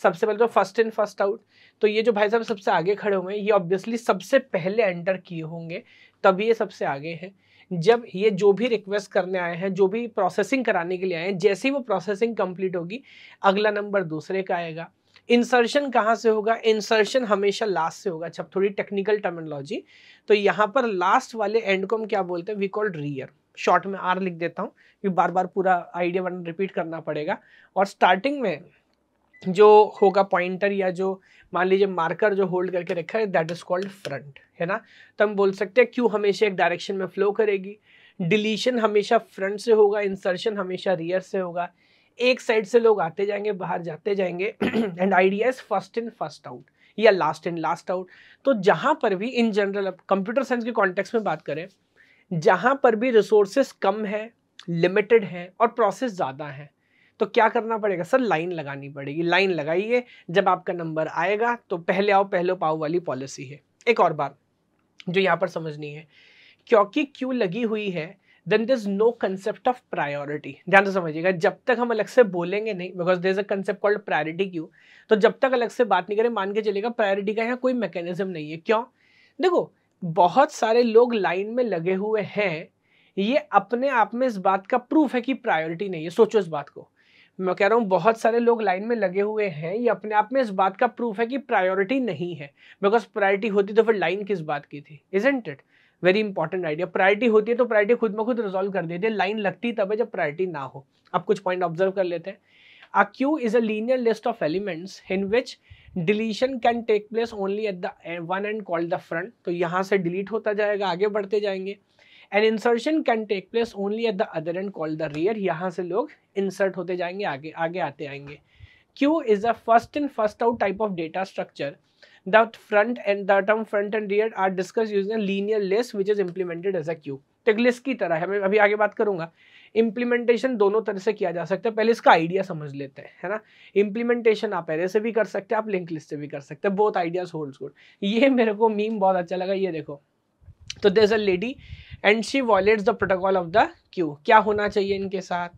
सबसे पहले तो फर्स्ट इन फर्स्ट आउट तो ये जो भाई साहब सबसे आगे खड़े हुए हैं ये ऑब्वियसली सबसे पहले एंटर किए होंगे तभी ये सबसे आगे हैं जब ये जो भी रिक्वेस्ट करने आए हैं जो भी प्रोसेसिंग कराने के लिए आए हैं जैसे ही वो प्रोसेसिंग कंप्लीट होगी अगला नंबर दूसरे का आएगा इंसर्शन कहाँ से होगा इंसर्शन हमेशा लास्ट से होगा जब थोड़ी टेक्निकल टर्मिनोलॉजी तो यहाँ पर लास्ट वाले एंड को हम क्या बोलते हैं वी कॉल रियर शॉर्ट में आर लिख देता हूँ कि बार बार पूरा आइडिया वन रिपीट करना पड़ेगा और स्टार्टिंग में जो होगा पॉइंटर या जो मान लीजिए मार्कर जो होल्ड करके रखा है दैट इज कॉल्ड फ्रंट है ना तो हम बोल सकते हैं क्यू हमेशा एक डायरेक्शन में फ्लो करेगी डिलीशन हमेशा फ्रंट से होगा इंसर्शन हमेशा रियर से होगा एक साइड से लोग आते जाएंगे बाहर जाते जाएंगे and idea is first in first out या लास्ट इन लास्ट आउट तो जहाँ पर भी इन जनरल अब कंप्यूटर साइंस के कॉन्टेक्स्ट में बात करें जहाँ पर भी रिसोर्सेस कम है लिमिटेड हैं और प्रोसेस ज़्यादा हैं तो क्या करना पड़ेगा सर लाइन लगानी पड़ेगी लाइन लगाइए जब आपका नंबर आएगा तो पहले आओ पहले पाओ वाली पॉलिसी है एक और बात जो यहाँ पर समझनी है क्योंकि क्यों लगी हुई है then there is no concept of priority ध्यान से समझिएगा जब तक हम अलग से बोलेंगे नहीं because there is a concept called priority queue तो जब तक अलग से बात नहीं करें मान के चलेगा प्रायोरिटी का यहाँ कोई मैकेनिज्म नहीं है क्यों देखो बहुत सारे लोग लाइन में लगे हुए हैं ये अपने आप में इस बात का प्रूफ है कि प्रायोरिटी नहीं है सोचो इस बात को मैं कह रहा हूँ बहुत सारे लोग लाइन में लगे हुए हैं ये अपने आप में इस बात का प्रूफ है कि प्रायोरिटी नहीं है बिकॉज प्रायोरिटी होती तो फिर लाइन किस बात की थी isn't it very important idea priority होती है तो प्रायोरिटी खुद में खुद रिजोल्व कर देती है लाइन लगती तब है जब प्रायोरिटी ना हो आप कुछ पॉइंट ऑब्जर्व कर लेते हैं a queue is a linear list of elements in which deletion can take place only at the one end called the front तो यहाँ से डिलीट होता जाएगा आगे बढ़ते जाएंगे and insertion can take place only at the other end called the rear यहाँ से लोग इंसर्ट होते जाएंगे आगे आगे आते आएंगे queue is the first in first out type of data structure the front end the term front and rear are discuss use linear linear which is implemented as a queue तो एक list की तरह है मैं अभी आगे बात करूंगा इम्प्लीमेंटेशन दोनों तरह से किया जा सकता है पहले इसका आइडिया समझ लेते हैं है ना इम्प्लीमेंटेशन आप पहले से भी कर सकते हैं आप लिंक लिस्ट से भी कर सकते हैं बहुत आइडियाज होल्ड गुड ये मेरे को मीम बहुत अच्छा लगा ये देखो तो there a lady and she violates the protocol of the queue क्या होना चाहिए इनके साथ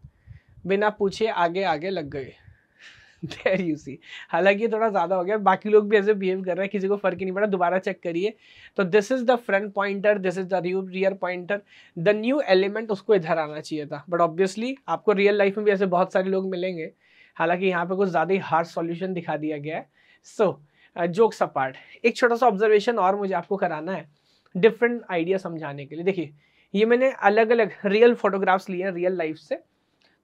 बिना पूछे आगे आगे लग गए देर यू सी हालांकि ये थोड़ा ज़्यादा हो गया बाकी लोग भी ऐसे बिहेव कर रहे हैं किसी को फर्क ही नहीं पड़ा दोबारा चेक करिए तो this is the front pointer this is the rear pointer the new element उसको इधर आना चाहिए था बट ऑब्वियसली आपको रियल लाइफ में भी ऐसे बहुत सारे लोग मिलेंगे हालांकि यहाँ पे कुछ ज़्यादा ही हार्ड सॉल्यूशन दिखा दिया गया है सो जोक्स अ पार्ट एक छोटा सा ऑब्जर्वेशन और मुझे आपको कराना है डिफरेंट आइडिया समझाने के लिए देखिए ये मैंने अलग अलग रियल फोटोग्राफ्स लिए हैं रियल लाइफ से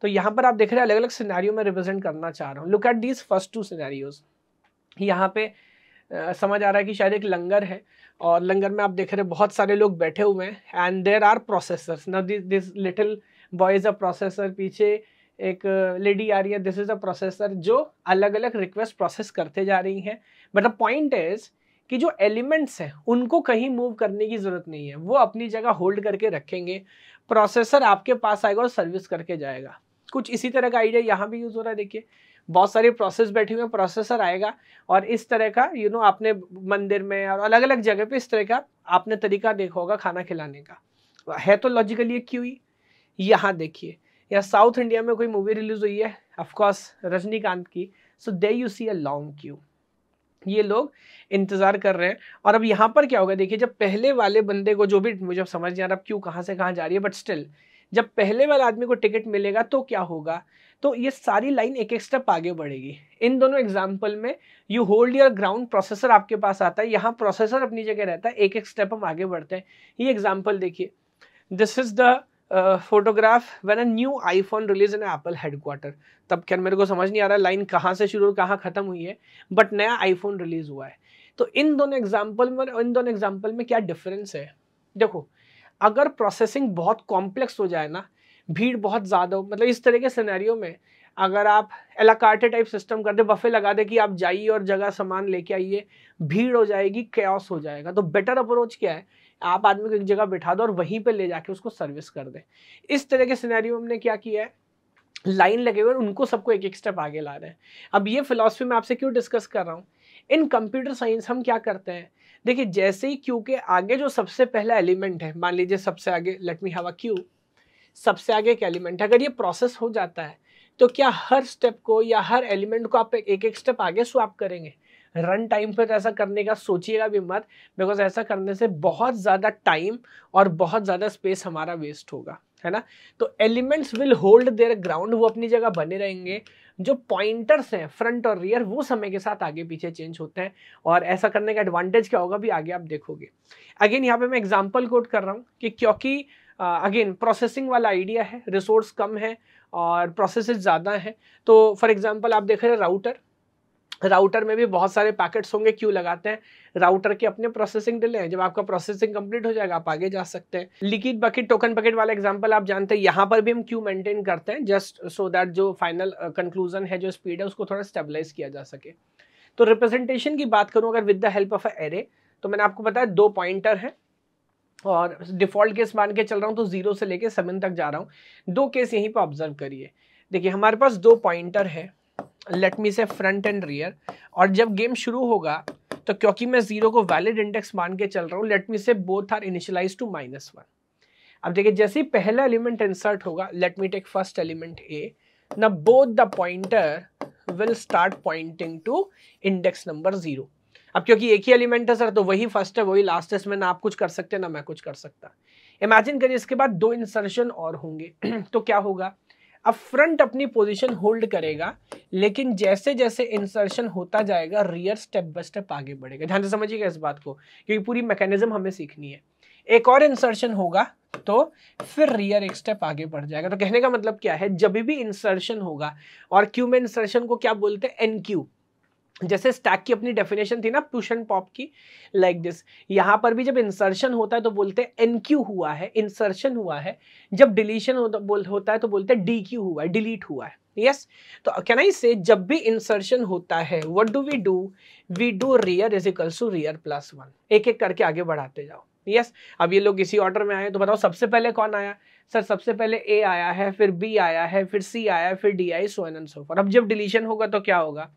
तो यहाँ पर आप देख रहे हैं अलग अलग सिनेरियो में रिप्रेजेंट करना चाह रहा हूँ look at these first two scenarios यहाँ पे आ, समझ आ रहा है कि शायद एक लंगर है और लंगर में आप देख रहे हैं बहुत सारे लोग बैठे हुए हैं and there are processor this this little boy is a processor पीछे एक लेडी आ रही है दिस इज़ अ प्रोसेसर जो अलग अलग रिक्वेस्ट प्रोसेस करते जा रही हैं बट द पॉइंट इज़ कि जो एलिमेंट्स हैं उनको कहीं मूव करने की ज़रूरत नहीं है वो अपनी जगह होल्ड करके रखेंगे प्रोसेसर आपके पास आएगा और सर्विस करके जाएगा कुछ इसी तरह का आइडिया यहाँ भी यूज़ हो रहा है देखिए बहुत सारे प्रोसेस बैठे हुए प्रोसेसर आएगा और इस तरह का यू you नो know, आपने मंदिर में और अलग अलग जगह पे इस तरह का आपने तरीका देखा होगा खाना खिलाने का है तो लॉजिकली ये क्यों ही यहाँ देखिए या साउथ इंडिया में कोई मूवी रिलीज हुई है ऑफकोर्स रजनीकांत की so they you see a long queue ये लोग इंतज़ार कर रहे हैं और अब यहाँ पर क्या होगा देखिए जब पहले वाले बंदे को जो भी मुझे समझ नहीं आ रहा क्यों कहाँ से कहाँ जा रही है बट स्टिल जब पहले वाले आदमी को टिकट मिलेगा तो क्या होगा तो ये सारी लाइन एक एक स्टेप आगे बढ़ेगी इन दोनों एग्जाम्पल में you hold your ground processor आपके पास आता है यहाँ प्रोसेसर अपनी जगह रहता है एक एक स्टेप हम आगे बढ़ते हैं ये एग्जाम्पल देखिए this is the photograph when a new iPhone release in Apple headquarter तब क्या मेरे को समझ नहीं आ रहा लाइन कहाँ से शुरू और कहाँ ख़त्म हुई है बट नया आईफोन रिलीज हुआ है तो इन दोनों एग्जाम्पल में इन दोनों एग्जाम्पल में क्या डिफरेंस है देखो अगर प्रोसेसिंग बहुत कॉम्प्लेक्स हो जाए ना भीड़ बहुत ज़्यादा हो मतलब इस तरह के सिनेरियो में अगर आप एलाकार्टे टाइप सिस्टम कर दे बफे लगा दे कि आप जाइए और जगह सामान लेके आइए भीड़ हो जाएगी क्रॉस हो जाएगा तो बेटर अप्रोच क्या है आप आदमी को एक जगह बैठा दो और वहीं पर ले जाके उसको सर्विस कर दे इस तरह के सिनेरियो हमने क्या किया है लाइन लगे हुए उनको सबको एक एक स्टेप आगे ला रहे हैं अब ये फिलॉसफी मैं आपसे क्यों डिस्कस कर रहा हूँ इन कंप्यूटर साइंस हम क्या करते हैं देखिए जैसे ही क्यू के आगे जो सबसे पहला एलिमेंट है मान लीजिए सबसे आगे let me have a queue सबसे आगे एक एलिमेंट है अगर ये प्रोसेस हो जाता है तो क्या हर स्टेप को या हर एलिमेंट को आप एक एक स्टेप आगे स्वाप करेंगे रन टाइम पे तो ऐसा करने का सोचिएगा भी मत बिकॉज ऐसा करने से बहुत ज़्यादा टाइम और बहुत ज़्यादा स्पेस हमारा वेस्ट होगा है ना तो elements will hold their ground वो अपनी जगह बने रहेंगे जो पॉइंटर्स हैं फ्रंट और रियर वो समय के साथ आगे पीछे चेंज होते हैं और ऐसा करने का एडवांटेज क्या होगा भी आगे आप देखोगे अगेन यहाँ पे मैं एग्जांपल कोट कर रहा हूँ कि क्योंकि अगेन प्रोसेसिंग वाला आइडिया है रिसोर्स कम है और प्रोसेस ज़्यादा है तो फॉर एग्जाम्पल आप देख रहे हैं राउटर राउटर में भी बहुत सारे पैकेट्स होंगे क्यों लगाते हैं राउटर के अपने प्रोसेसिंग डिले हैं जब आपका प्रोसेसिंग कंप्लीट हो जाएगा आप आगे जा सकते हैं लिक्विड बकेट टोकन बकेट वाला एग्जांपल आप जानते हैं यहाँ पर भी हम क्यों मेंटेन करते हैं जस्ट सो दैट जो फाइनल कंक्लूजन uh, है जो स्पीड है उसको थोड़ा स्टेबलाइज किया जा सके तो रिप्रेजेंटेशन की बात करूँ अगर with the help of array तो मैंने आपको बताया दो पॉइंटर हैं और डिफॉल्ट केस मान के चल रहा हूँ तो जीरो से लेके सेवन तक जा रहा हूँ दो केस यहीं पर ऑब्जर्व करिए देखिए हमारे पास दो पॉइंटर है लेट मी से फ्रंट एंड रियर और जब गेम शुरू होगा तो क्योंकि मैं जीरो को वैलिड इंडेक्स मान के चल रहा हूँ let me say both are initialise to minus one अब देखिए जैसे ही पहला एलिमेंट इंसर्ट होगा let me take first element A न both the pointer will start pointing to index number zero अब क्योंकि एक ही एलिमेंट है सर तो वही फर्स्ट है वही लास्ट है इसमें ना आप कुछ कर सकते ना मैं कुछ कर सकता इमेजिन करिए इसके बाद दो इंसर्शन और होंगे तो क्या होगा अब फ्रंट अपनी पोजीशन होल्ड करेगा लेकिन जैसे जैसे इंसर्शन होता जाएगा रियर स्टेप बाय स्टेप आगे बढ़ेगा ध्यान से समझिएगा इस बात को क्योंकि पूरी मैकेनिज्म हमें सीखनी है एक और इंसर्शन होगा तो फिर रियर एक स्टेप आगे बढ़ जाएगा तो कहने का मतलब क्या है जब भी इंसर्शन होगा और क्यू में इंसर्शन को क्या बोलते हैं एन क्यू जैसे स्टैक की अपनी डेफिनेशन थी ना पुश एंड पॉप की लाइक like दिस यहाँ पर भी जब इंसर्शन होता है तो बोलते हैं एन क्यू हुआ है इंसर्शन हुआ है जब डिलीशन होता है तो बोलते हैं डी क्यू हुआ है डिलीट हुआ है यस तो कैन आई से जब भी इंसर्शन होता है what do we do we do rear is equals to rear plus one एक एक करके आगे बढ़ाते जाओ यस yes, अब ये लोग इसी ऑर्डर में आए तो बताओ सबसे पहले कौन आया सर सबसे पहले ए आया है फिर बी आया है फिर सी आया फिर डी आई so N and so forth अब जब डिलीशन होगा तो क्या होगा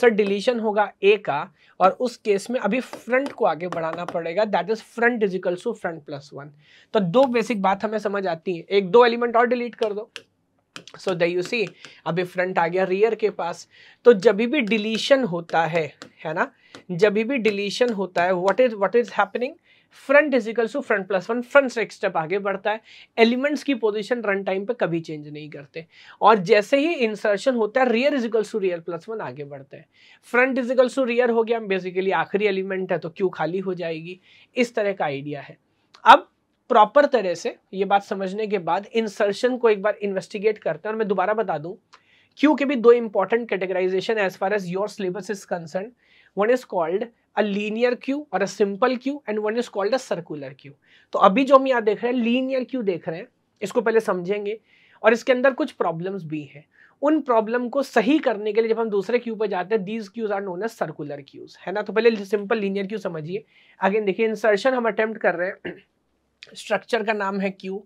सर डिलीशन होगा ए का और उस केस में अभी फ्रंट को आगे बढ़ाना पड़ेगा that is front equals to front plus one तो दो बेसिक बात हमें समझ आती है एक दो एलिमेंट और डिलीट कर दो सो द यू सी अभी फ्रंट आ गया रियर के पास तो जब भी डिलीशन होता है है ना जब भी डिलीशन होता है what is what is happening front equal to front plus one front से एक स्टेप आगे बढ़ता है एलिमेंट्स की पोजीशन रन टाइम पे कभी चेंज नहीं करते और जैसे ही इंसर्शन होता है rear equal to rear plus one आगे बढ़ता है फ्रंट इजिकल टू रियर हो गया बेसिकली आखिरी एलिमेंट है तो क्यू खाली हो जाएगी इस तरह का आइडिया है अब प्रॉपर तरह से ये बात समझने के बाद इंसर्शन को एक बार इन्वेस्टिगेट करते हैं और मैं दोबारा बता दूं क्यू के भी दो important categorisation as far as your syllabus is concern one is called a linear queue और a simple queue and one is called a circular queue तो अभी जो हम यहाँ देख रहे हैं लीनियर क्यू देख रहे हैं इसको पहले समझेंगे और इसके अंदर कुछ प्रॉब्लम्स भी हैं उन प्रॉब्लम को सही करने के लिए जब हम दूसरे क्यू पर जाते हैं these queues are known as circular queues है ना तो पहले सिंपल लीनियर क्यू समझिए अगेन देखिए इंसर्शन हम अटेम्प्ट कर रहे हैं स्ट्रक्चर का नाम है queue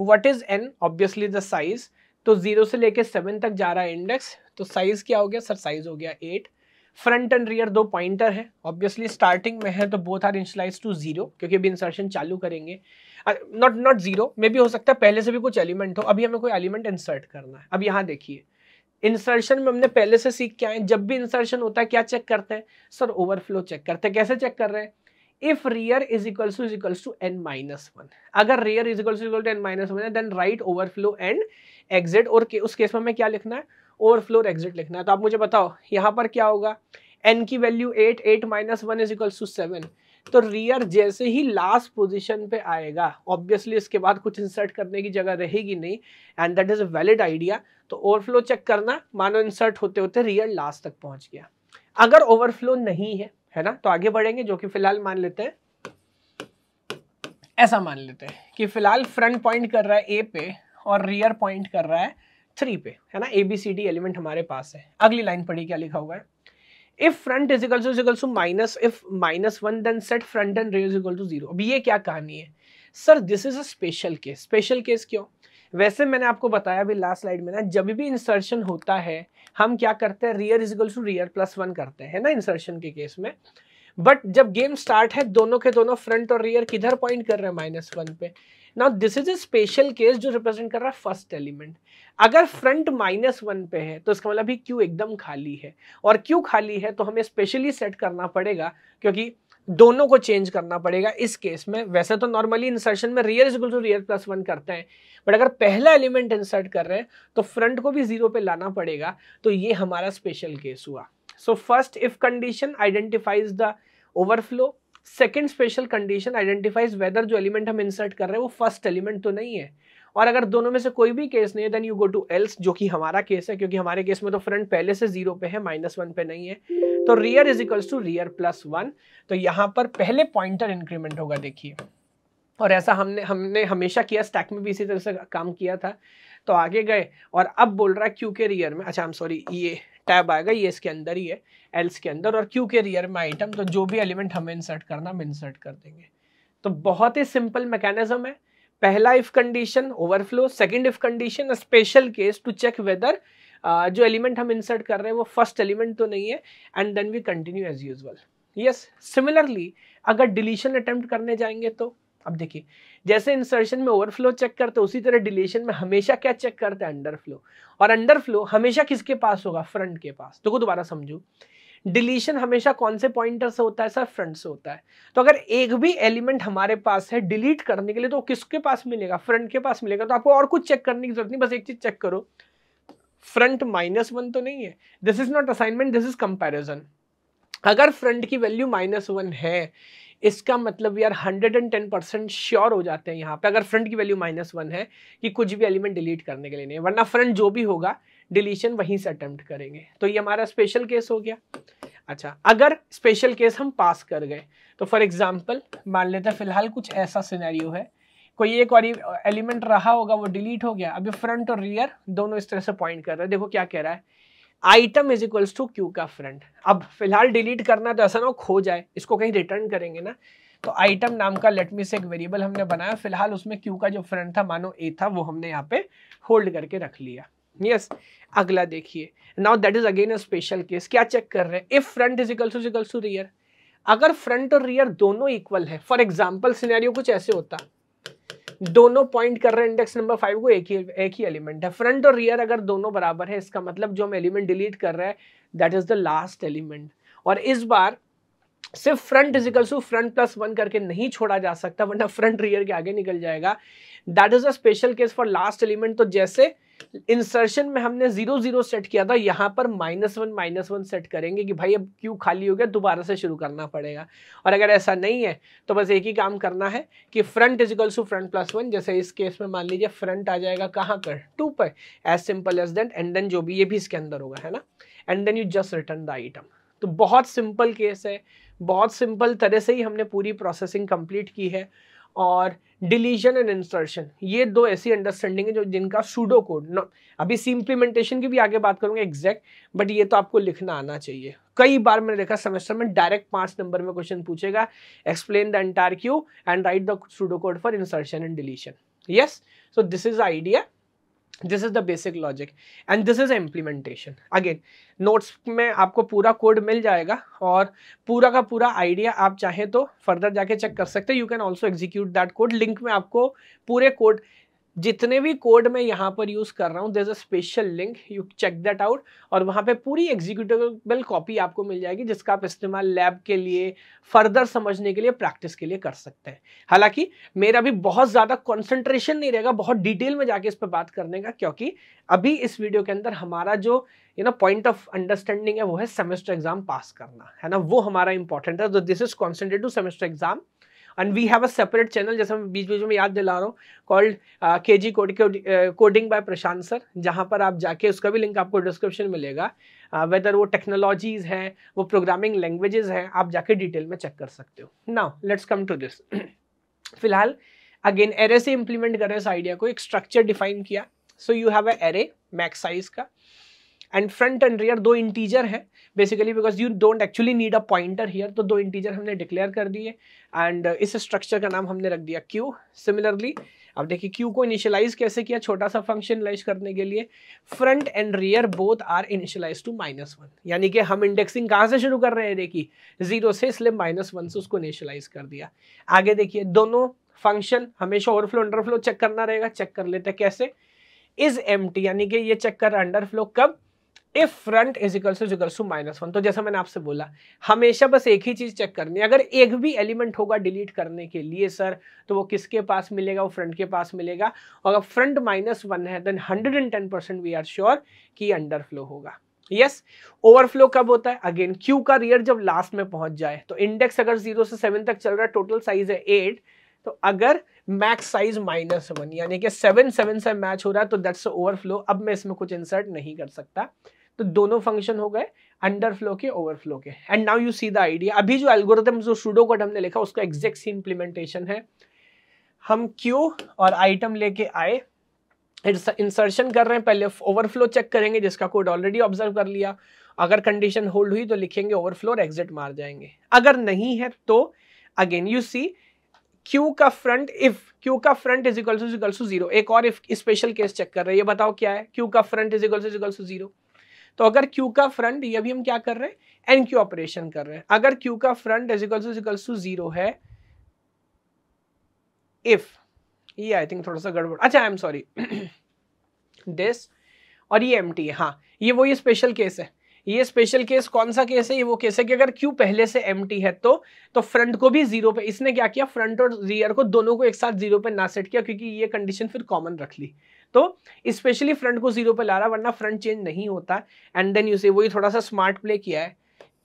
what is an obviously the size तो जीरो से लेके सेवन तक जा रहा है इंडेक्स तो साइज क्या हो गया सर साइज हो गया एट फ्रंट एंड रियर दो पॉइंटर है ऑब्वियसली स्टार्टिंग में है तो both are initialise to zero क्योंकि अभी इंसर्शन चालू करेंगे नॉट नॉट जीरो मे भी हो सकता है पहले से भी कुछ एलिमेंट हो अभी हमें कोई एलिमेंट इंसर्ट करना है अब यहाँ देखिए इंसर्शन में हमने पहले से सीख क्या है जब भी इंसर्शन होता है क्या चेक करते हैं सर ओवरफ्लो चेक करते हैं कैसे चेक कर रहे हैं if rear is equals to equals to N minus one अगर rear is equals to N minus one है then write overflow and exit और के, उस केस में हमें क्या लिखना है ओवरफ्लो एग्जिट लिखना है तो आप मुझे बताओ यहाँ पर क्या होगा एन की value at eight minus one is equal to seven तो रियर जैसे ही लास्ट पोजिशन पे आएगा ऑब्वियसली इसके बाद कुछ इंसर्ट करने की जगह रहेगी नहीं and that is a valid idea तो ओवरफ्लो चेक करना मानो इंसर्ट होते होते रियर लास्ट तक पहुंच गया अगर ओवरफ्लो नहीं है है ना तो आगे बढ़ेंगे जो कि फिलहाल मान लेते हैं ऐसा मान लेते हैं कि फिलहाल फ्रंट पॉइंट कर रहा है ए पे और रियर पॉइंट कर रहा है थ्री पे है ना A B C D element हमारे पास है अगली लाइन पढ़ी क्या लिखा हुआ है if front is equal to equal to minus if minus one then set front and rear equal to zero अब ये क्या कहानी है sir this is a special case special case क्यों वैसे मैंने आपको बताया अभी लास्ट स्लाइड में ना जब भी इंसर्शन होता है हम क्या करते हैं rear is equal to rear plus one करते हैं ना इंसर्शन के केस में बट जब गेम स्टार्ट है दोनों के दोनों फ्रंट और रियर किधर पॉइंट कर रहे हैं माइनस वन पे now this is a special case जो रिप्रेजेंट कर रहा है फर्स्ट एलिमेंट अगर फ्रंट माइनस वन पे है तो इसका मतलब क्यू एकदम खाली है और क्यू खाली है तो हमें स्पेशली सेट करना पड़ेगा क्योंकि दोनों को चेंज करना पड़ेगा इस केस में वैसे तो नॉर्मली इंसर्शन में rear equal to rear plus one करते हैं बट अगर पहला एलिमेंट इंसर्ट कर रहे हैं तो फ्रंट को भी जीरो पे लाना पड़ेगा तो ये हमारा स्पेशल केस हुआ so first if condition identifies the overflow second special condition identifies whether जो एलिमेंट हम इंसर्ट कर रहे हैं वो फर्स्ट एलिमेंट तो नहीं है और अगर दोनों में से कोई भी केस नहीं है then you go to else जो कि हमारा केस है क्योंकि हमारे केस में तो फ्रंट पहले से जीरो पे है माइनस वन पे नहीं है तो rear is equals to rear plus one तो यहाँ पर पहले पॉइंटर इंक्रीमेंट होगा देखिए और ऐसा हमने हमने हमेशा किया स्टैक में भी इसी तरह से काम किया था तो आगे गए और अब बोल रहा है क्यू के रियर में अच्छा आई एम सॉरी ये टैब आएगा ये इसके अंदर ही है एल्स के अंदर और क्यू के रियर में आइटम तो जो भी एलिमेंट हमें इंसर्ट करना हम इंसर्ट कर देंगे तो बहुत ही सिंपल मैकेनिज्म है पहला if condition overflow second if condition special case to check whether जो एलिमेंट हम इंसर्ट कर रहे हैं वो फर्स्ट एलिमेंट तो नहीं है and then we continue as usual yes similarly अगर डिलीशन अटेम्प्ट करने जाएंगे तो अब देखिए जैसे इंसर्शन में ओवरफ्लो चेक करते हैं उसी तरह डिलीशन में हमेशा क्या चेक करते हैं अंडरफ्लो और अंडरफ्लो हमेशा किसके पास होगा फ्रंट के पास देखो तो दोबारा समझो डिलीशन हमेशा कौन से पॉइंटर से होता है सर फ्रंट से होता है तो अगर एक भी एलिमेंट हमारे पास है डिलीट करने के लिए तो किसके पास मिलेगा फ्रंट के पास मिलेगा तो आपको और कुछ चेक करने की जरूरत नहीं बस एक चीज चेक करो फ्रंट माइनस वन तो नहीं है this is not assignment this is comparison अगर फ्रंट की वैल्यू माइनस वन है इसका मतलब we are hundred and ten percent sure हो जाते हैं यहाँ पे अगर फ्रंट की वैल्यू माइनस वन है कि कुछ भी एलिमेंट डिलीट करने के लिए नहीं वरना फ्रंट जो भी होगा डिलीशन वहीं से अटेम्प्ट करेंगे तो ये हमारा स्पेशल केस हो गया अच्छा अगर स्पेशल केस हम पास कर गए तो फॉर एग्जाम्पल मान लेते हैं फिलहाल कुछ ऐसा सिनेरियो है कोई एक और एलिमेंट रहा होगा वो डिलीट हो गया अभी फ्रंट और रियर दोनों इस तरह से पॉइंट कर रहे हैं देखो क्या कह रहा है item is equals to Q का फ्रंट अब फिलहाल डिलीट करना है तो ऐसा ना खो जाए इसको कहीं रिटर्न करेंगे ना तो आइटम नाम का लेट मी से एक वेरिएबल हमने बनाया फिलहाल उसमें क्यू का जो फ्रंट था मानो ए था वो हमने यहाँ पे होल्ड करके रख लिया यस yes. अगला देखिए now that is again a special case क्या चेक कर रहे हैं if front is equals to equals to rear अगर फ्रंट और रियर दोनों इक्वल है फॉर एग्जाम्पल सिनेरियो कुछ ऐसे होता है दोनों पॉइंट कर रहे हैं इंडेक्स नंबर फाइव को एक ही एक ही एलिमेंट है फ्रंट और रियर अगर दोनों बराबर है इसका मतलब जो हम एलिमेंट डिलीट कर रहे हैं that is the last element और इस बार सिर्फ front equals to front plus one करके नहीं छोड़ा जा सकता वरना फ्रंट रियर के आगे निकल जाएगा that is a special case for last element तो जैसे इंसर्शन में हमने जीरो जीरो सेट किया था यहाँ पर minus one minus one set करेंगे कि भाई अब क्यू खाली हो गया दोबारा से शुरू करना पड़ेगा और अगर ऐसा नहीं है तो बस एक ही काम करना है कि front is equal to front plus one जैसे इस केस में मान लीजिए फ्रंट आ जाएगा कहाँ पर टू पर as simple as that and then जो भी ये भी इसके अंदर होगा है ना and then you just return the item तो बहुत सिंपल केस है बहुत सिंपल तरह से ही हमने पूरी प्रोसेसिंग कंप्लीट की है और डिलीजन एंड इंसर्शन ये दो ऐसी अंडरस्टैंडिंग है जो जिनका सूडो कोड अभी सी इम्प्लीमेंटेशन की भी आगे बात करूंगा एग्जैक्ट बट ये तो आपको लिखना आना चाहिए कई बार मैंने देखा सेमेस्टर में डायरेक्ट पांच नंबर में क्वेश्चन पूछेगा explain the entire queue and write the pseudo code for insertion and deletion yes so this is idea this is the basic logic and this is implementation again notes में आपको पूरा code मिल जाएगा और पूरा का पूरा idea आप चाहें तो फर्दर जाके चेक कर सकते हैं you can also execute that code link में आपको पूरे कोड जितने भी कोड मैं यहाँ पर यूज़ कर रहा हूँ there a special link you check that out और वहाँ पे पूरी एग्जीक्यूटेबल कॉपी आपको मिल जाएगी जिसका आप इस्तेमाल लैब के लिए फर्दर समझने के लिए प्रैक्टिस के लिए कर सकते हैं हालांकि मेरा भी बहुत ज़्यादा कॉन्सेंट्रेशन नहीं रहेगा बहुत डिटेल में जाके इस पर बात करने का क्योंकि अभी इस वीडियो के अंदर हमारा जो you know point of understanding है वो है सेमेस्टर एग्जाम पास करना है ना वो हमारा इंपॉर्टेंट है तो this is concentrate to semester exam and we have a separate channel जैसे मैं बीच बीच में याद दिला रहा हूँ called K G code coding by Prashant sir जहाँ पर आप जाके उसका भी लिंक आपको डिस्क्रिप्शन मिलेगा वेदर uh, वो टेक्नोलॉजीज़ हैं वो प्रोग्रामिंग लैंग्वेजेस हैं आप जाके डिटेल में चेक कर सकते हो now let's come to this फिलहाल अगेन एरे से इम्प्लीमेंट कर रहे हैं इस आइडिया को एक स्ट्रक्चर डिफाइन किया so you have a array max size का एंड फ्रंट एंड रियर दो इंटीजर है basically because you don't actually need a pointer here तो दो इंटीजर हमने डिक्लेयर कर दिए एंड इस स्ट्रक्चर का नाम हमने रख दिया क्यू सिमिलरली अब देखिए क्यू को इनिशियलाइज कैसे किया छोटा सा फंक्शनलाइज करने के लिए front and rear both are initialise to minus one यानी कि हम इंडेक्सिंग कहाँ से शुरू कर रहे हैं देखिए जीरो से इसलिए माइनस वन से उसको इनिशियलाइज कर दिया आगे देखिए दोनों फंक्शन हमेशा ओवरफ्लो अंडरफ्लो चेक करना रहेगा चेक कर लेते कैसे इज एम यानी कि ये चेक कर अंडरफ्लो कब if front is equal to equals to minus one तो जैसा मैंने आपसे बोला हमेशा बस एक ही चीज चेक करनी है अगर एक भी एलिमेंट होगा डिलीट करने के लिए सर तो वो किसके पास मिलेगा वो फ्रंट के पास मिलेगा और अगर फ्रंट माइनस वन है then hundred and ten percent we are sure कि अंडर फ्लो होगा यस ओवरफ्लो कब होता है अगेन क्यू का रियर जब लास्ट में पहुंच जाए तो इंडेक्स अगर जीरो से सेवन तक चल रहा है टोटल साइज है एट तो अगर मैक्स साइज माइनस वन यानी कि सेवन सेवन से मैच हो रहा है तो दैट्स ओवरफ्लो अब मैं इसमें कुछ इंसर्ट नहीं कर सकता तो दोनों फंक्शन हो गए अंडर फ्लो के ओवरफ्लो के and now you see the idea अभी जो एल्गोरिथम जो स्टूडो कोड हमने लिखा उसका एग्जैक्ट सी इम्प्लीमेंटेशन है हम क्यू और आइटम लेके आए इंसर्शन कर रहे हैं पहले ओवरफ्लो चेक करेंगे जिसका कोड ऑलरेडी ऑब्जर्व कर लिया अगर कंडीशन होल्ड हुई तो लिखेंगे ओवरफ्लो एग्जिट मार जाएंगे अगर नहीं है तो अगेन यू सी क्यू का फ्रंट इफ क्यू का front is equal to equal to zero एक और इफ स्पेशल केस चेक कर रहे हैं ये बताओ क्या है क्यू का front is equal to equal to zero तो अगर क्यू का फ्रंट ये भी हम क्या कर रहे हैं एन क्यू ऑपरेशन कर रहे हैं अगर क्यू का फ्रंट इजिकल्स टू जीरो है इफ ये आई थिंक थोड़ा सा गड़बड़ अच्छा आई एम सॉरी दिस और ये एम टी है हाँ ये वो ये स्पेशल केस है ये स्पेशल केस कौन सा केस है ये वो केस है कि अगर क्यू पहले से एम है तो तो फ्रंट को भी जीरो पे इसने क्या किया फ्रंट और रियर को दोनों को एक साथ जीरो पे ना सेट किया क्योंकि ये कंडीशन फिर कॉमन रख ली तो स्पेशली फ्रंट को जीरो पे ला रहा वरना फ्रंट चेंज नहीं होता एंड देन यू से वही थोड़ा सा स्मार्ट प्ले किया है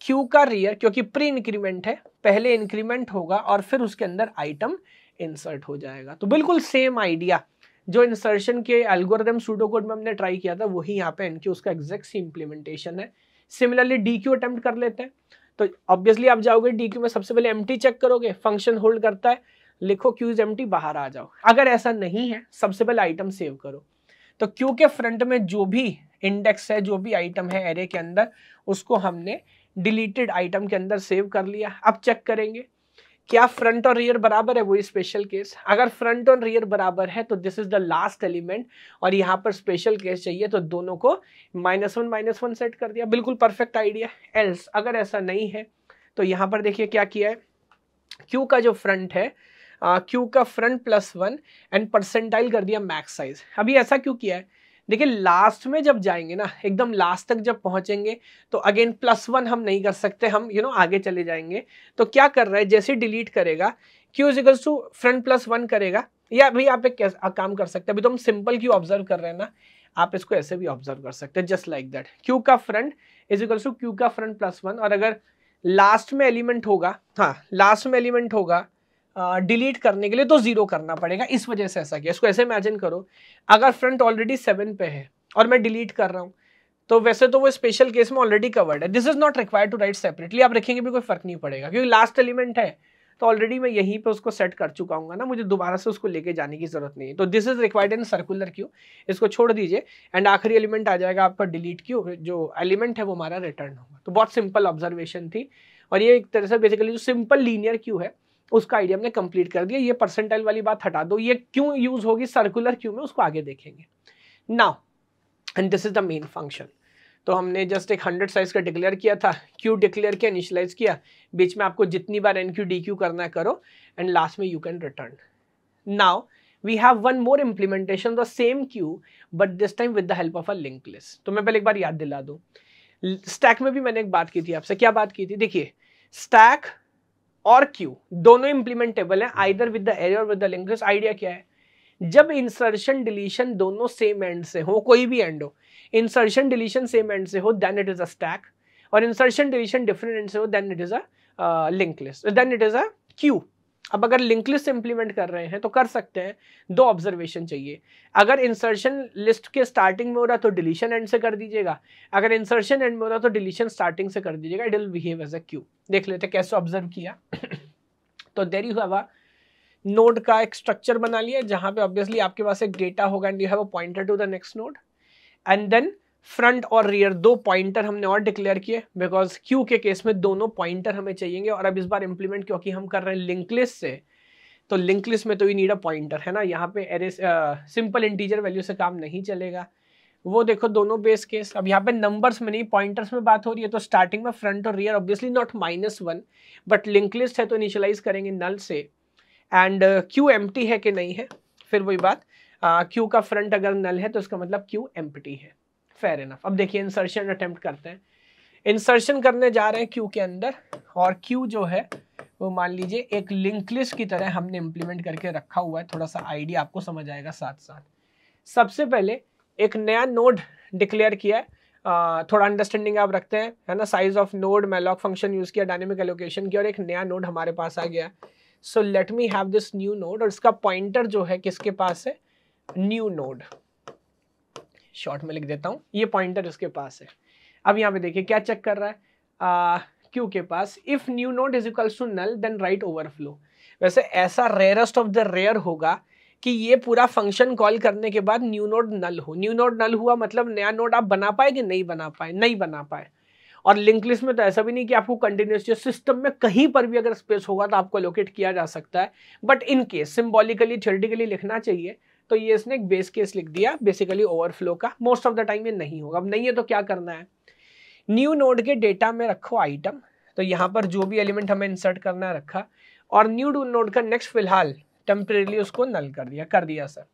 क्यू का रियर क्योंकि प्री इंक्रीमेंट है पहले इंक्रीमेंट होगा और फिर उसके अंदर आइटम इंसर्ट हो जाएगा तो बिल्कुल सेम आइडिया जो इंसर्शन के एल्गोरिदम सूडोकोड में हमने ट्राई किया था वही यहाँ पे एनक्यू उसका एग्जैक्ट सी इम्प्लीमेंटेशन है सिमिलरली डी क्यू अटेम्प्ट कर लेते हैं तो ऑब्वियसली आप जाओगे डी क्यू में सबसे पहले एम चेक करोगे फंक्शन होल्ड करता है लिखो क्यूज एम बाहर आ जाओ अगर ऐसा नहीं है सबसे पहले आइटम सेव करो तो क्यू के फ्रंट में जो भी इंडेक्स है जो भी आइटम है एरे के अंदर उसको हमने डिलीटेड आइटम के अंदर सेव कर लिया अब चेक करेंगे क्या फ्रंट और रियर बराबर है वो स्पेशल केस अगर फ्रंट और रियर बराबर है तो this is the last element और यहाँ पर स्पेशल केस चाहिए तो दोनों को minus one minus one set कर दिया बिल्कुल परफेक्ट आइडिया एल्स अगर ऐसा नहीं है तो यहाँ पर देखिए क्या किया है क्यू का जो फ्रंट है क्यू का front plus one and percentile कर दिया मैक्स साइज अभी ऐसा क्यों किया है देखिए लास्ट में जब जाएंगे ना एकदम लास्ट तक जब पहुंचेंगे तो अगेन प्लस वन हम नहीं कर सकते हम यू you नो know, आगे चले जाएंगे तो क्या कर रहा है जैसे डिलीट करेगा queue equals to front plus one करेगा या भाई आप एक काम कर सकते हैं अभी तो हम सिंपल क्यू ऑब्जर्व कर रहे हैं ना आप इसको ऐसे भी ऑब्जर्व कर सकते हैं जस्ट लाइक दैट क्यू का फ्रंट इजिकल्स टू क्यू का फ्रंट प्लस वन और अगर लास्ट में एलिमेंट होगा हाँ लास्ट में एलिमेंट होगा डिलीट करने के लिए तो ज़ीरो करना पड़ेगा इस वजह से ऐसा किया इसको ऐसे इमेजिन करो अगर फ्रंट ऑलरेडी सेवन पे है और मैं डिलीट कर रहा हूँ तो वैसे तो वो स्पेशल केस में ऑलरेडी कवर्ड है this is not required to write separately आप रखेंगे भी कोई फर्क नहीं पड़ेगा क्योंकि लास्ट एलिमेंट है तो ऑलरेडी मैं यहीं पे उसको सेट कर चुका हूँ ना मुझे दोबारा से उसको लेके जाने की जरूरत नहीं है तो this is required in circular queue इसको छोड़ दीजिए एंड आखिरी एलिमेंट आ जाएगा आपका डिलीट क्यू जो एलिमेंट है वो हमारा रिटर्न होगा तो बहुत सिंपल ऑब्जर्वेशन थी और ये एक तरह से बेसिकली जो सिंपल लीनियर क्यू है उसका आइडिया हमने कंप्लीट कर दिया ये परसेंटाइल वाली बात हटा दो ये क्यों यूज होगी सर्कुलर क्यों में उसको आगे देखेंगे now and this is the main function तो हमने जस्ट एक हंड्रेड साइज का डिक्लेयर किया था क्यू डिक्लेयर किया इनिशलाइज किया बीच में आपको जितनी बार एन क्यू डी क्यू करना है करो एंड लास्ट में you can return now we have one more implementation the same queue but this time with the help of a link list तो मैं पहले एक बार याद दिला दूँ स्टैक में भी मैंने एक बात की थी आपसे क्या बात की थी देखिए स्टैक और क्यू दोनों इंप्लीमेंटेबल हैं आइदर विद द और विद द आइडिया क्या है जब इंसर्शन डिलीशन दोनों सेम एंड से हो कोई भी एंड हो इंसर्शन डिलीशन सेम एंड से हो then it is a stack और इंसर्शन डिलीशन डिफरेंट एंड से हो then it is a link list then it is a queue अब अगर लिंक लिस्ट इंप्लीमेंट कर रहे हैं तो कर सकते हैं दो ऑब्जर्वेशन चाहिए अगर इंसर्शन लिस्ट के स्टार्टिंग में हो रहा तो डिलीशन एंड से कर दीजिएगा अगर इंसर्शन एंड में हो रहा तो डिलीशन स्टार्टिंग से कर दीजिएगा it will behave as a queue देख लेते कैसे ऑब्जर्व किया तो देर यू नोड का एक स्ट्रक्चर बना लिया जहां पे ऑब्वियसली आपके पास एक डेटा होगा and you have a pointer to the next node and then front और रियर दो पॉइंटर हमने और डिक्लेयर किए बिकॉज क्यू के केस में दोनों पॉइंटर हमें चाहिए और अब इस बार इंप्लीमेंट क्योंकि हम कर रहे हैं लिंक से तो लिंक में तो यू नीड अ पॉइंटर है ना यहाँ पे एरे सिंपल इंटीजर वैल्यू से काम नहीं चलेगा वो देखो दोनों बेस केस अब यहाँ पे नंबर्स में नहीं पॉइंटर्स में बात हो रही है तो स्टार्टिंग में फ्रंट और rear obviously not minus one but link list है तो इनिशलाइज करेंगे नल से एंड क्यू एम है कि नहीं है फिर वही बात क्यू uh, का फ्रंट अगर नल है तो उसका मतलब क्यू एम है फेयर इनफ अब देखिए इंसर्शन अटेम्प्ट करते हैं इंसर्शन करने जा रहे हैं क्यू के अंदर और क्यू जो है वो मान लीजिए एक लिंक लिस्ट की तरह हमने इम्प्लीमेंट करके रखा हुआ है थोड़ा सा आइडिया आपको समझ आएगा साथ साथ सबसे पहले एक नया नोड डिक्लेयर किया है थोड़ा अंडरस्टैंडिंग आप रखते हैं है ना size of node malloc function use किया डायनेमिक एलोकेशन किया और एक नया नोड हमारे पास आ गया so let me have this new node और इसका पॉइंटर जो है किसके पास है न्यू नोड शॉर्ट में लिख देता हूँ ये पॉइंटर उसके पास है अब यहाँ पे देखिए क्या चेक कर रहा है आ, क्यू के पास if new node is equals to null then write overflow वैसे ऐसा रेयरस्ट ऑफ द रेयर होगा कि ये पूरा फंक्शन कॉल करने के बाद न्यू नोड नल हो न्यू नोड नल हुआ मतलब नया नोड आप बना पाए कि नहीं बना पाए नहीं बना पाए और लिंक लिस्ट में तो ऐसा भी नहीं कि आपको कंटिन्यूसली सिस्टम में कहीं पर भी अगर स्पेस होगा तो आपको लोकेट किया जा सकता है but in case symbolically theoretically लिखना चाहिए तो ये इसने एक बेस केस लिख दिया बेसिकली ओवरफ्लो का मोस्ट ऑफ द टाइम ये नहीं होगा अब नहीं है तो क्या करना है न्यू नोड के डेटा में रखो आइटम तो यहाँ पर जो भी एलिमेंट हमें इंसर्ट करना है रखा और न्यू डू नोड का नेक्स्ट फिलहाल टेम्परेली उसको नल कर दिया कर दिया सर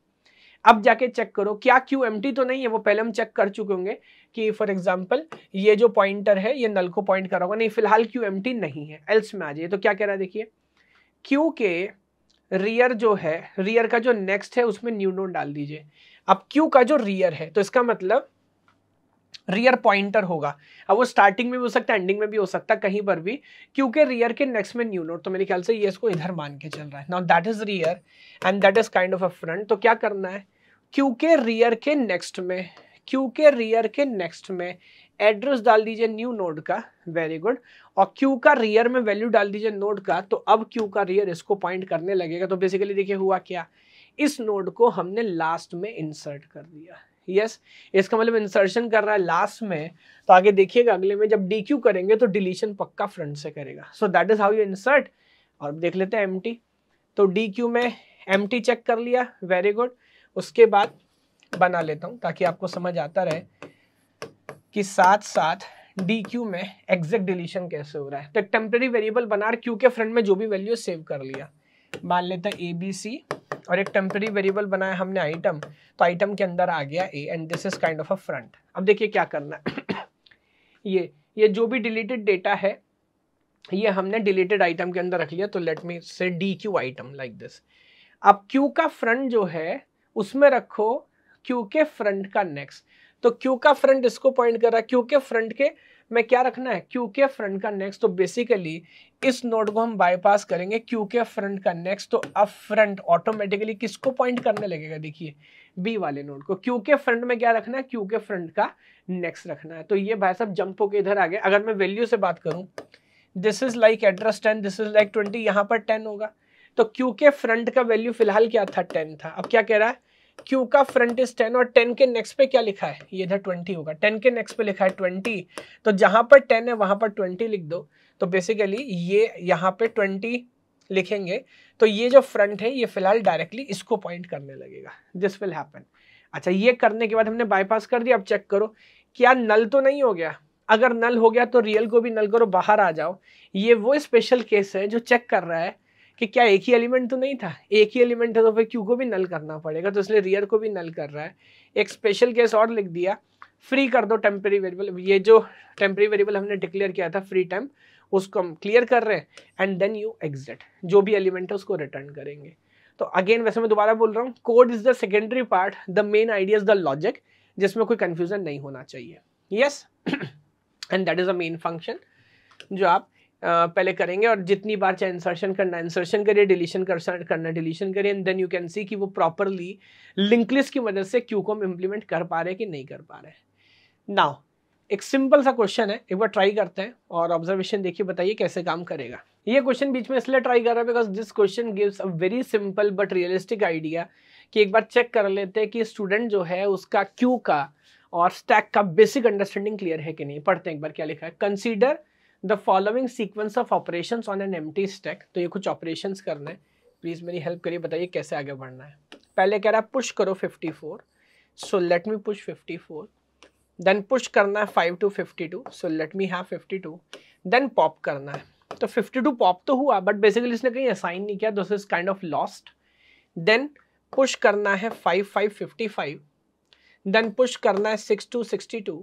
अब जाके चेक करो क्या क्यू एम तो नहीं है वो पहले हम चेक कर चुके होंगे कि फॉर एग्जाम्पल ये जो पॉइंटर है ये नल को पॉइंट कर होगा नहीं फिलहाल क्यू एम नहीं है एल्स में आ जाइए तो क्या कह रहा है देखिए क्यू के रियर जो है रियर का जो नेक्स्ट है उसमें न्यू नोड डाल दीजिए अब क्यू का जो रियर है तो इसका मतलब रियर पॉइंटर होगा अब वो स्टार्टिंग में भी हो सकता है एंडिंग में भी हो सकता है कहीं पर भी क्योंकि रियर के नेक्स्ट में न्यू नोट तो मेरे ख्याल से ये इसको इधर मान के चल रहा है now that is rear end that is kind of a front तो क्या करना है क्योंकि रियर के नेक्स्ट में क्योंकि रियर के नेक्स्ट में एड्रेस डाल दीजिए न्यू नोड का वेरी गुड और क्यू का रियर में वैल्यू डाल दीजिए नोड का तो अब क्यू का रियर इसको पॉइंट करने लगेगा तो बेसिकली देखिए हुआ क्या इस नोड को हमने लास्ट में इंसर्ट कर दिया यस yes, इसका मतलब इंसर्शन कर रहा है लास्ट में तो आगे देखिएगा अगले में जब डी क्यू करेंगे तो डिलीशन पक्का फ्रंट से करेगा so that is how you insert और देख लेते हैं एम टी तो डी क्यू में एम टी चेक कर लिया वेरी गुड उसके बाद बना लेता हूँ ताकि आपको समझ आता रहे कि साथ साथ DQ में एग्जैक्ट डिलीशन कैसे हो रहा है तो टेम्प्रेरी वेरिएबल बना रहा क्यू के फ्रंट में जो भी वैल्यू सेव कर लिया मान लेते हैं ए बी सी और एक टेम्प्रेरी वेरिएबल बनाया हमने आइटम तो आइटम के अंदर आ गया a and this is kind of a front अब देखिए क्या करना है ये ये जो भी डिलीटेड डेटा है ये हमने डिलीटेड आइटम के अंदर रख लिया तो let me say dequeue item like this अब क्यू का फ्रंट जो है उसमें रखो क्यू के फ्रंट का नेक्स्ट तो क्यू का फ्रंट इसको पॉइंट कर रहा है क्यू के फ्रंट के तो तो में क्या रखना है क्यू के फ्रंट का नेक्स्ट तो बेसिकली इस नोड को हम बाईपास करेंगे क्यू के फ्रंट का नेक्स्ट तो अब फ्रंट ऑटोमेटिकली किसको पॉइंट करने लगेगा देखिए बी वाले नोड को क्यू के फ्रंट में क्या रखना है क्यू के फ्रंट का नेक्स्ट रखना है तो ये भाई साहब जंप होकर इधर आ गए अगर मैं वैल्यू से बात करूं this is like address ten this is like twenty यहां पर टेन होगा तो क्यू के फ्रंट का वैल्यू फिलहाल क्या था टेन था अब क्या कह रहा है क्यू का फ्रंट इज टेन और टेन के नेक्स्ट पे क्या लिखा है ये इधर ट्वेंटी होगा टेन के नेक्स्ट पे लिखा है ट्वेंटी तो जहां पर टेन है वहां पर ट्वेंटी लिख दो तो बेसिकली ये यहाँ पे ट्वेंटी लिखेंगे तो ये जो फ्रंट है ये फिलहाल डायरेक्टली इसको पॉइंट करने लगेगा दिस विल हैपन अच्छा ये करने के बाद हमने बाईपास कर दिया अब चेक करो क्या नल तो नहीं हो गया अगर नल हो गया तो रियल को भी नल करो बाहर आ जाओ ये वो स्पेशल केस है जो चेक कर रहा है कि क्या एक ही एलिमेंट तो नहीं था एक ही एलिमेंट है तो फिर क्यू को भी नल करना पड़ेगा तो इसलिए रियर को भी नल कर रहा है एक स्पेशल केस और लिख दिया फ्री कर दो टेम्प्रेरी वेरिएबल ये जो टेम्प्रेरी वेरिएबल हमने डिक्लेयर किया था फ्री टाइम उसको हम क्लियर कर रहे हैं एंड देन यू एग्जिट जो भी एलिमेंट है उसको रिटर्न करेंगे तो अगेन वैसे मैं दोबारा बोल रहा हूँ code is the secondary part the main idea is the logic जिसमें कोई कन्फ्यूजन नहीं होना चाहिए yes and that is a main function जो आप पहले करेंगे और जितनी बार चाहे इंसर्शन करना इंसर्शन करिए डिलीशन कर, करना डिलीशन करिए and then you can see कि वो प्रॉपरली लिंकलिस की मदद से क्यू को हम इम्प्लीमेंट कर पा रहे हैं कि नहीं कर पा रहे हैं नाउ एक सिंपल सा क्वेश्चन है एक बार ट्राई करते हैं और ऑब्जर्वेशन देखिए बताइए कैसे काम करेगा ये क्वेश्चन बीच में इसलिए ट्राई कर रहा है because this question gives a very simple but realistic idea कि एक बार चेक कर लेते हैं कि स्टूडेंट जो है उसका क्यू का और स्टैक का बेसिक अंडरस्टैंडिंग क्लियर है कि नहीं पढ़ते हैं एक बार क्या लिखा है consider the following sequence of operation on an empty stack तो ये कुछ ऑपरेशन करना है प्लीज़ मेरी हेल्प करिए बताइए कैसे आगे बढ़ना है पहले कह रहा है पुश करो 54 so let me push 54 then push करना है 5 to 52 so let me have 52 then pop करना है तो 52 पॉप तो हुआ बट बेसिकली इसने कहीं असाइन नहीं किया this is kind of lost then push करना है फाइव फाइव देन पुश करना है 6 टू 62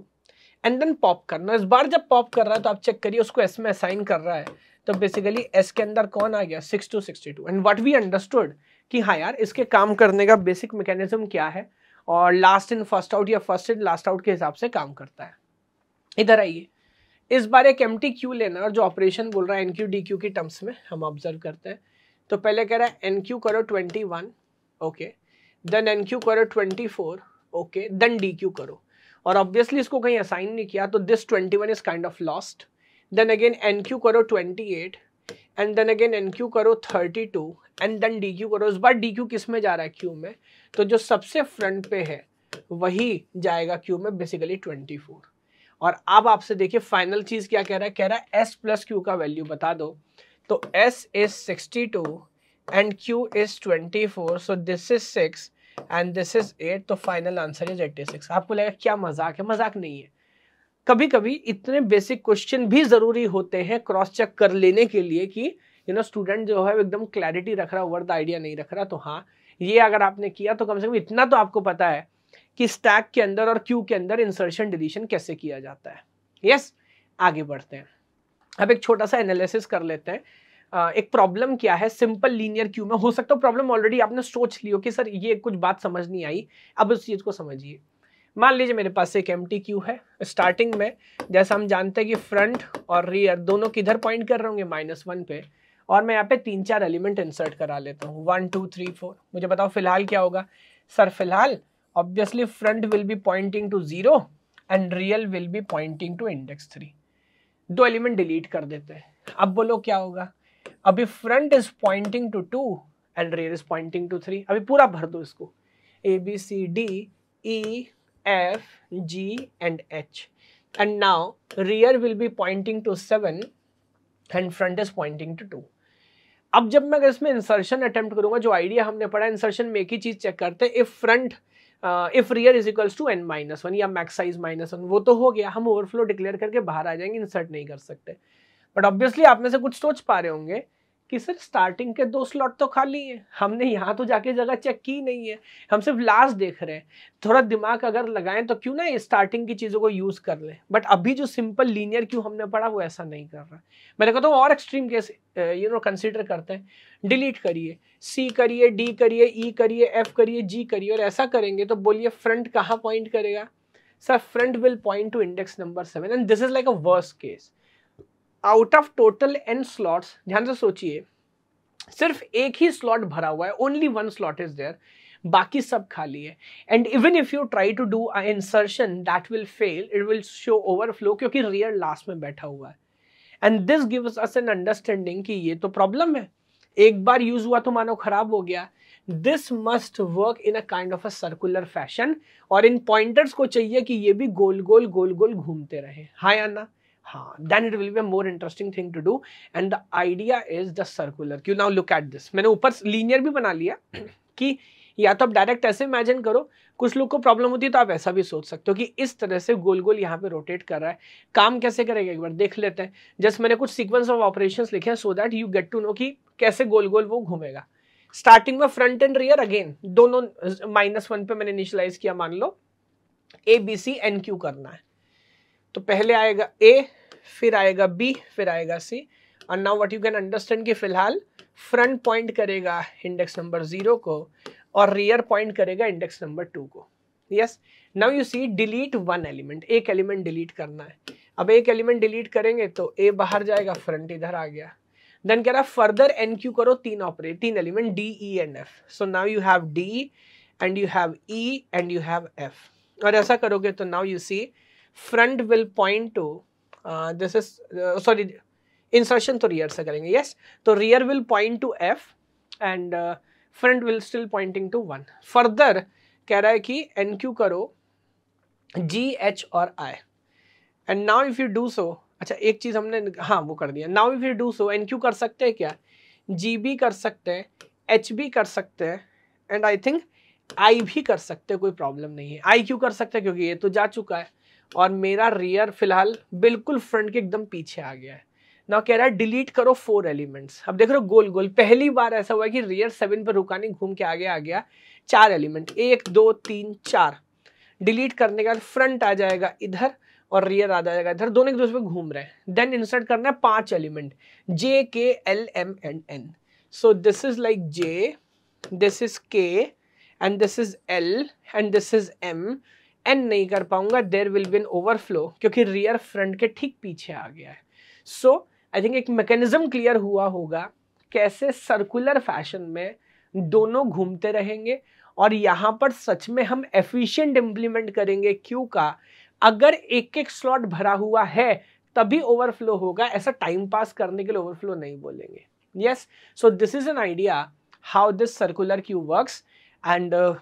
एंड देन पॉप करना इस बार जब पॉप कर रहा है तो आप चेक करिए उसको एस में असाइन कर रहा है तो बेसिकली एस के अंदर कौन आ गया six two sixty two and what we understood कि हाँ यार इसके काम करने का बेसिक मैकेनिज्म क्या है और लास्ट इन फर्स्ट आउट या फर्स्ट इन लास्ट आउट के हिसाब से काम करता है इधर आइए इस बार एक एम टी क्यू लेना और जो ऑपरेशन बोल रहा है एन क्यू डी क्यू की टर्म्स में हम ऑब्जर्व करते हैं तो पहले कह रहा है एन क्यू करो twenty one okay then enqueue करो twenty four okay then dequeue करो और ऑब्वियसली इसको कहीं असाइन नहीं किया तो this twenty one is kind of lost then again enqueue करो twenty eight and then again enqueue करो thirty two and then dequeue करो इस बार डी क्यू किस में जा रहा है क्यू में तो जो सबसे फ्रंट पे है वही जाएगा क्यू में बेसिकली ट्वेंटी फोर और अब आपसे देखिए फाइनल चीज क्या कह रहा है कह रहा है एस प्लस क्यू का वैल्यू बता दो तो S is sixty two and Q is twenty four so this is six and this is eight तो final answer is eighty six आपको लगेगा क्या मजाक है मजाक नहीं है कभी कभी इतने बेसिक क्वेश्चन भी ज़रूरी होते हैं क्रॉस चेक कर लेने के लिए कि यू नो स्टूडेंट जो है एकदम क्लैरिटी रख रहा वर्ड आइडिया नहीं रख रहा तो हाँ ये अगर आपने किया तो कम से कम इतना तो आपको पता है कि स्टैक के अंदर और क्यू के अंदर इंसर्शन डिलीशन कैसे किया जाता है यस yes, आगे बढ़ते हैं अब एक छोटा सा एनालिसिस कर लेते हैं एक प्रॉब्लम क्या है सिंपल लीनियर क्यू में हो सकता है प्रॉब्लम ऑलरेडी आपने सोच लियो कि सर ये कुछ बात समझ नहीं आई अब उस चीज़ को समझिए मान लीजिए मेरे पास एक एम टी क्यू है स्टार्टिंग में जैसा हम जानते हैं कि फ्रंट और रियर दोनों किधर पॉइंट कर रहे होंगे माइनस वन पे और मैं यहाँ पे तीन चार एलिमेंट इंसर्ट करा लेता हूँ वन टू थ्री फोर मुझे बताओ फिलहाल क्या होगा सर फिलहाल obviously front will be pointing to zero and rear will be pointing to index three दो एलिमेंट डिलीट कर देते हैं अब बोलो क्या होगा अभी front is pointing to two and rear is pointing to three अभी पूरा भर दो इसको A B C D E F G and H and now rear will be pointing to seven and front is pointing to two अब जब मैं अगर इसमें इंसर्शन अटेम्प्ट करूंगा जो आइडिया हमने पढ़ा इंसर्शन में एक ही चीज चेक करते हैं if front if rear is equals to N minus one या मैक्साइज माइनस वन वो तो हो गया हम ओवरफ्लो डिक्लेयर करके बाहर आ जाएंगे इंसर्ट नहीं कर सकते बट ऑब्वियसली आप में से कुछ सोच पा रहे होंगे कि सर स्टार्टिंग के दो स्लॉट तो खाली हैं हमने यहाँ तो जाके जगह चेक की नहीं है हम सिर्फ लास्ट देख रहे हैं थोड़ा दिमाग अगर लगाएं तो क्यों ना स्टार्टिंग की चीज़ों को यूज़ कर लें बट अभी जो सिंपल लीनियर क्यों हमने पढ़ा वो ऐसा नहीं कर रहा मैंने कहता तो हूँ और extreme case you know consider करते हैं डिलीट करिए सी करिए डी करिए ई e करिए एफ करिए जी करिए और ऐसा करेंगे तो बोलिए फ्रंट कहाँ पॉइंट करेगा sir front will point to index number seven and this is like a worst case out of total N slots ध्यान से सोचिए सिर्फ एक ही स्लॉट भरा हुआ है only one slot is there बाकी सब खाली है and even if you try to do insertion that will fail it will show overflow क्योंकि रियर लास्ट में बैठा हुआ है and this gives us an understanding कि ये तो प्रॉब्लम है एक बार यूज हुआ तो मानो खराब हो गया this must work in a kind of a circular fashion और इन पॉइंटर्स को चाहिए कि ये भी गोल गोल गोल गोल घूमते रहे हाँ या ना हाँ then it will be a more interesting thing to do and the idea is the circular you now look at this मैंने ऊपर लीनियर भी बना लिया कि या तो आप डायरेक्ट ऐसे इमेजिन करो कुछ लोग को प्रॉब्लम होती है तो आप ऐसा भी सोच सकते हो कि इस तरह से गोल गोल यहाँ पे रोटेट कर रहा है काम कैसे करेगा एक बार देख लेते हैं जस्ट मैंने कुछ सीक्वेंस ऑफ ऑपरेशंस लिखे हैं so that you get to know कि कैसे गोल गोल वो घूमेगा स्टार्टिंग में फ्रंट एंड रियर अगेन दोनों माइनस वन पे मैंने इनिशलाइज किया मान लो A B C enqueue करना है तो पहले आएगा ए फिर आएगा बी फिर आएगा सी और now what you can understand कि फिलहाल फ्रंट पॉइंट करेगा इंडेक्स नंबर जीरो को और रियर पॉइंट करेगा इंडेक्स नंबर टू को yes now you see delete one element एक एलिमेंट डिलीट करना है अब एक एलिमेंट डिलीट करेंगे तो ए बाहर जाएगा फ्रंट इधर आ गया देन कह रहा फर्दर एन क्यू करो तीन ऑपरेट तीन element D E and F so now you have D and you have E and you have F और ऐसा करोगे तो now you see front will point to this is sorry insertion तो rear से करेंगे yes तो rear will point to F and front will still pointing to one further कह रहा है कि एन क्यू करो जी एच और I and now if you do so अच्छा एक चीज़ हमने हाँ वो कर दिया now if you do so enqueue कर सकते हैं क्या जी बी कर सकते हैं एच बी कर सकते हैं एंड आई थिंक आई भी कर सकते हैं कोई प्रॉब्लम नहीं है आई क्यू कर सकते हैं क्योंकि ये तो जा चुका है और मेरा रियर फिलहाल बिल्कुल फ्रंट के एकदम पीछे आ गया है नाउ कह रहा है डिलीट करो फोर एलिमेंट्स अब देख रहे हो गोल गोल पहली बार ऐसा हुआ कि रियर सेवन पर रुका नहीं घूम के आगे आ गया चार एलिमेंट एक दो तीन चार डिलीट करने के बाद फ्रंट आ जाएगा इधर और रियर आ जाएगा इधर दोनों एक दूसरे पर घूम रहे हैं देन इंसर्ट करना है पांच element J K L M and N so this is like J this is K and this is L and this is M and नहीं कर पाऊंगा देर विल बिन ओवरफ्लो क्योंकि रियर फ्रंट के ठीक पीछे आ गया है सो आई थिंक एक मैकेनिज्म क्लियर हुआ होगा कैसे सर्कुलर फैशन में दोनों घूमते रहेंगे और यहाँ पर सच में हम एफिशिएंट इम्प्लीमेंट करेंगे क्यू का अगर एक एक स्लॉट भरा हुआ है तभी ओवरफ्लो होगा ऐसा टाइम पास करने के लिए ओवरफ्लो नहीं बोलेंगे yes so this is an idea how this circular queue works and uh,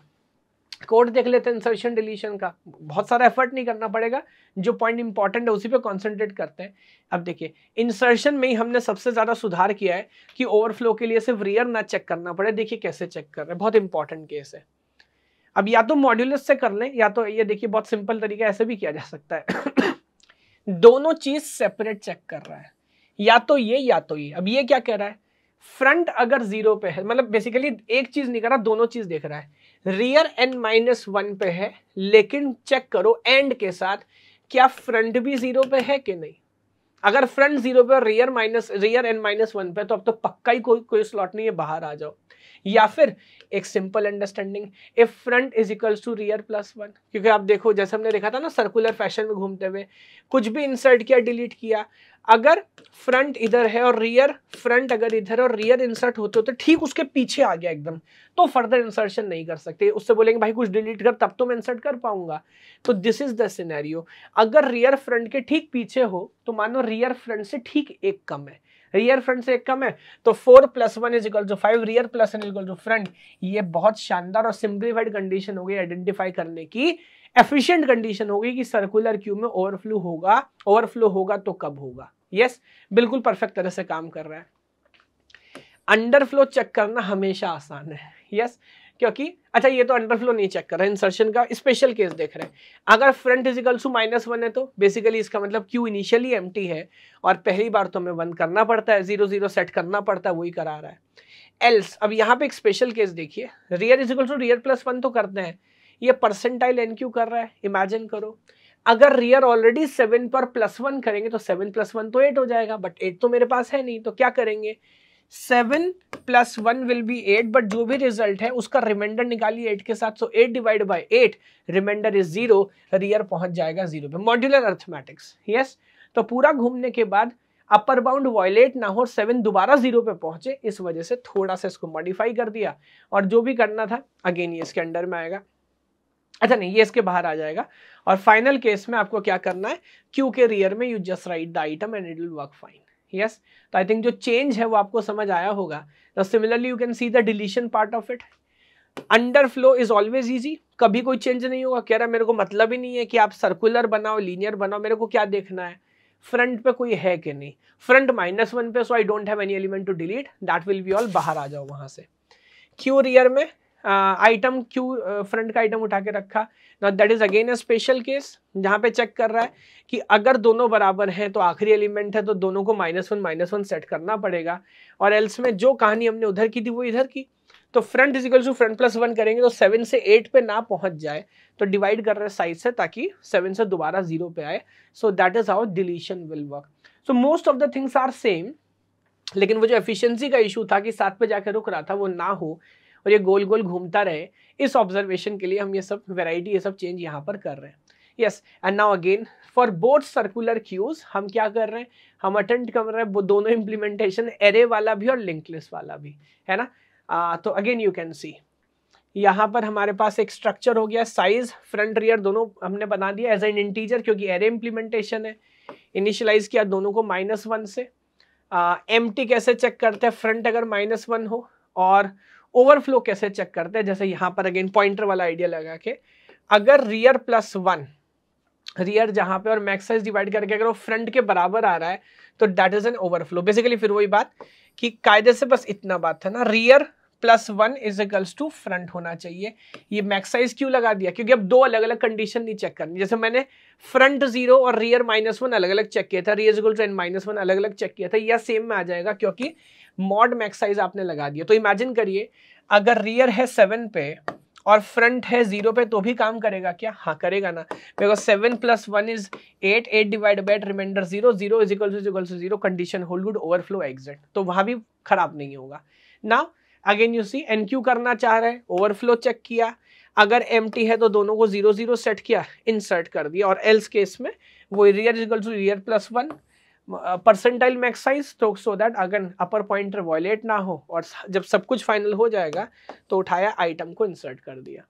code देख लेते हैं इंसर्शन डिलीशन का बहुत सारा एफर्ट नहीं करना पड़ेगा जो पॉइंट इंपॉर्टेंट है उसी पे कॉन्सेंट्रेट करते हैं अब देखिए इंसर्शन में ही हमने सबसे ज़्यादा सुधार किया है कि ओवरफ्लो के लिए सिर्फ रियर ना चेक करना पड़े देखिए कैसे चेक कर रहे हैं बहुत इंपॉर्टेंट केस है अब या तो मॉड्यूलस से कर लें या तो ये देखिए बहुत सिंपल तरीका ऐसे भी किया जा सकता है दोनों चीज़ सेपरेट चेक कर रहा है या तो ये या तो ये अब ये क्या कह रहा है फ्रंट अगर जीरो पे है मतलब बेसिकली एक चीज़ नहीं कर रहा दोनों चीज़ देख रहा है रियर एन माइनस वन पे है लेकिन चेक करो एंड के साथ क्या फ्रंट भी जीरो पे है कि नहीं अगर फ्रंट जीरो पे rear minus rear N minus one पे तो अब तो पक्का ही कोई कोई स्लॉट नहीं है बाहर आ जाओ या फिर एक simple understanding if front is equals to rear plus one क्योंकि आप देखो जैसे हमने देखा था ना सर्कुलर फैशन में घूमते हुए कुछ भी इंसर्ट किया डिलीट किया अगर फ्रंट इधर है और रियर फ्रंट अगर इधर और रियर इंसर्ट होते होते तो ठीक उसके पीछे आ गया एकदम तो फर्दर इंसर्शन नहीं कर सकते उससे बोलेंगे भाई कुछ डिलीट कर तब तो मैं इंसर्ट कर पाऊंगा तो दिस इज द सिनेरियो अगर रियर फ्रंट के ठीक पीछे हो तो मानो रियर फ्रंट से ठीक एक कम है रियर फ्रंट से एक कम है तो four plus one is equal to five rear plus one equal to front ये बहुत शानदार और सिंप्लीफाइड कंडीशन हो गई आइडेंटिफाई करने की एफिशिएंट कंडीशन हो गई कि सर्कुलर क्यू में ओवरफ्लो होगा ओवरफ्लो होगा तो कब होगा यस बिल्कुल परफेक्ट तरह से काम कर रहा है अंडर फ्लो चेक करना हमेशा आसान है यस क्योंकि अच्छा ये तो अंडर फ्लो नहीं चेक कर रहा है इंसर्शन का स्पेशल केस देख रहे हैं अगर front equal to minus one है तो बेसिकली इसका मतलब क्यू इनिशियली एम है और पहली बार तो हमें वन करना पड़ता है जीरो जीरो सेट करना पड़ता है वही करा रहा है एल्स अब यहाँ पे एक स्पेशल केस देखिए rear equal to rear plus one तो करते हैं ये परसेंटाइल एन कर रहा है इमेजिन करो अगर रियर ऑलरेडी सेवन पर प्लस वन करेंगे तो सेवन प्लस वन तो एट हो जाएगा बट एट तो मेरे पास है नहीं तो क्या करेंगे seven plus one will be eight but जो भी रिजल्ट है उसका रिमाइंडर निकालिए एट के साथ so eight divide by eight remainder is zero rear पहुंच जाएगा जीरो पे मॉड्यूलर अर्थमेटिक्स यस तो पूरा घूमने के बाद अपर बाउंड वॉयलेट ना हो सेवन दोबारा जीरो पे पहुंचे इस वजह से थोड़ा सा इसको मॉडिफाई कर दिया और जो भी करना था अगेन ये इसके अंडर में आएगा अच्छा नहीं ये इसके बाहर आ जाएगा और फाइनल केस में आपको क्या करना है क्यू के रियर में you just write the item and it will work fine yes तो आई थिंक जो चेंज है वो आपको समझ आया होगा तो similarly you can see the deletion part of it underflow is always easy कभी कोई चेंज नहीं होगा कह रहा मेरे को मतलब ही नहीं है कि आप सर्कुलर बनाओ लीनियर बनाओ मेरे को क्या देखना है फ्रंट पे कोई है कि नहीं फ्रंट माइनस वन पे so I don't have any element to delete that will be all बाहर आ जाओ वहां से क्यू रियर में आइटम क्यू फ्रंट का आइटम उठा के रखा ना that is again a special case जहाँ पे चेक कर रहा है कि अगर दोनों बराबर हैं तो आखिरी एलिमेंट है तो दोनों को minus one minus one set करना पड़ेगा और एल्स में जो कहानी हमने उधर की थी वो इधर की तो front equal to front plus one करेंगे तो सेवन से एट पे ना पहुंच जाए तो डिवाइड कर रहे हैं साइज से ताकि सेवन से दोबारा जीरो पे आए so that is how deletion will work so most of the things are same लेकिन वो जो एफिशिएंसी का इशू था कि साथ पे जाकर रुक रहा था वो ना हो और ये गोल गोल घूमता रहे इस ऑब्जर्वेशन के लिए हम ये सब वेराइटी ये सब चेंज यहाँ पर कर रहे हैं yes and now again for both circular queues हम क्या कर रहे हैं हम अटेंड कर रहे हैं वो दोनों इम्प्लीमेंटेशन एरे वाला भी और लिंकलेस वाला भी है ना आ, तो अगेन यू कैन सी यहाँ पर हमारे पास एक स्ट्रक्चर हो गया साइज फ्रंट रियर दोनों हमने बना दिया एज एन इंटीजर क्योंकि एरे इम्प्लीमेंटेशन है इनिशियलाइज किया दोनों को माइनस वन से एम टी कैसे चेक करते हैं फ्रंट अगर माइनस वन हो और ओवरफ्लो कैसे चेक करते हैं जैसे यहां पर अगेन पॉइंटर वाला आइडिया लगा के अगर रियर प्लस वन रियर जहां पे और मैक्स साइज डिवाइड करके अगर वो फ्रंट के बराबर आ रहा है तो that is an overflow basically फिर वही बात कि कायदे से बस इतना बात था ना rear plus one is equals to front होना चाहिए ये मैक्स साइज क्यों लगा दिया क्योंकि अब दो अलग अलग कंडीशन नहीं चेक करनी जैसे मैंने फ्रंट जीरो और रियर माइनस वन अलग अलग चेक किया था rear is to N minus one अलग अलग चेक किया था यह सेम में आ जाएगा क्योंकि मॉड मैक्स साइज आपने लगा दिया तो इमेजिन करिए अगर रियर है सेवन पे और फ्रंट है जीरो पे तो भी काम करेगा क्या हाँ करेगा ना because seven plus one is eight eight divide by remainder zero zero is equal to equal to zero condition whole good overflow exit तो वहाँ भी खराब नहीं होगा ना again you see enqueue करना चाह रहे हैं ओवरफ्लो चेक किया अगर एम है तो दोनों को जीरो जीरो सेट किया इंसर्ट कर दिया और एल्स केस में वो rear is equal to rear plus one percentile max size तो सो दैट अगर अपर पॉइंटर वॉयलेट ना हो और जब सब कुछ फाइनल हो जाएगा तो उठाया आइटम को इंसर्ट कर दिया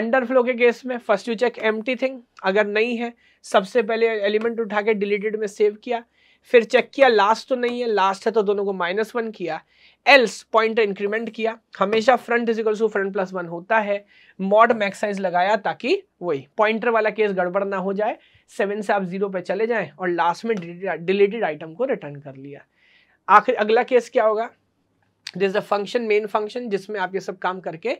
अंडर फ्लो के केस में first you check M thing अगर नहीं है सबसे पहले एलिमेंट उठा के डिलीटेड में सेव किया फिर चेक किया लास्ट तो नहीं है लास्ट है तो दोनों को माइनस वन किया एल्स पॉइंट इंक्रीमेंट किया हमेशा front equal to front plus one होता है मॉड मैक्साइज लगाया ताकि वही पॉइंटर वाला केस गड़बड़ ना हो जाए सेवन से आप जीरो पे चले जाएं और लास्ट में डिलीटेड आइटम को रिटर्न कर लिया आखिर अगला केस क्या होगा this the function main function जिसमें आप ये सब काम करके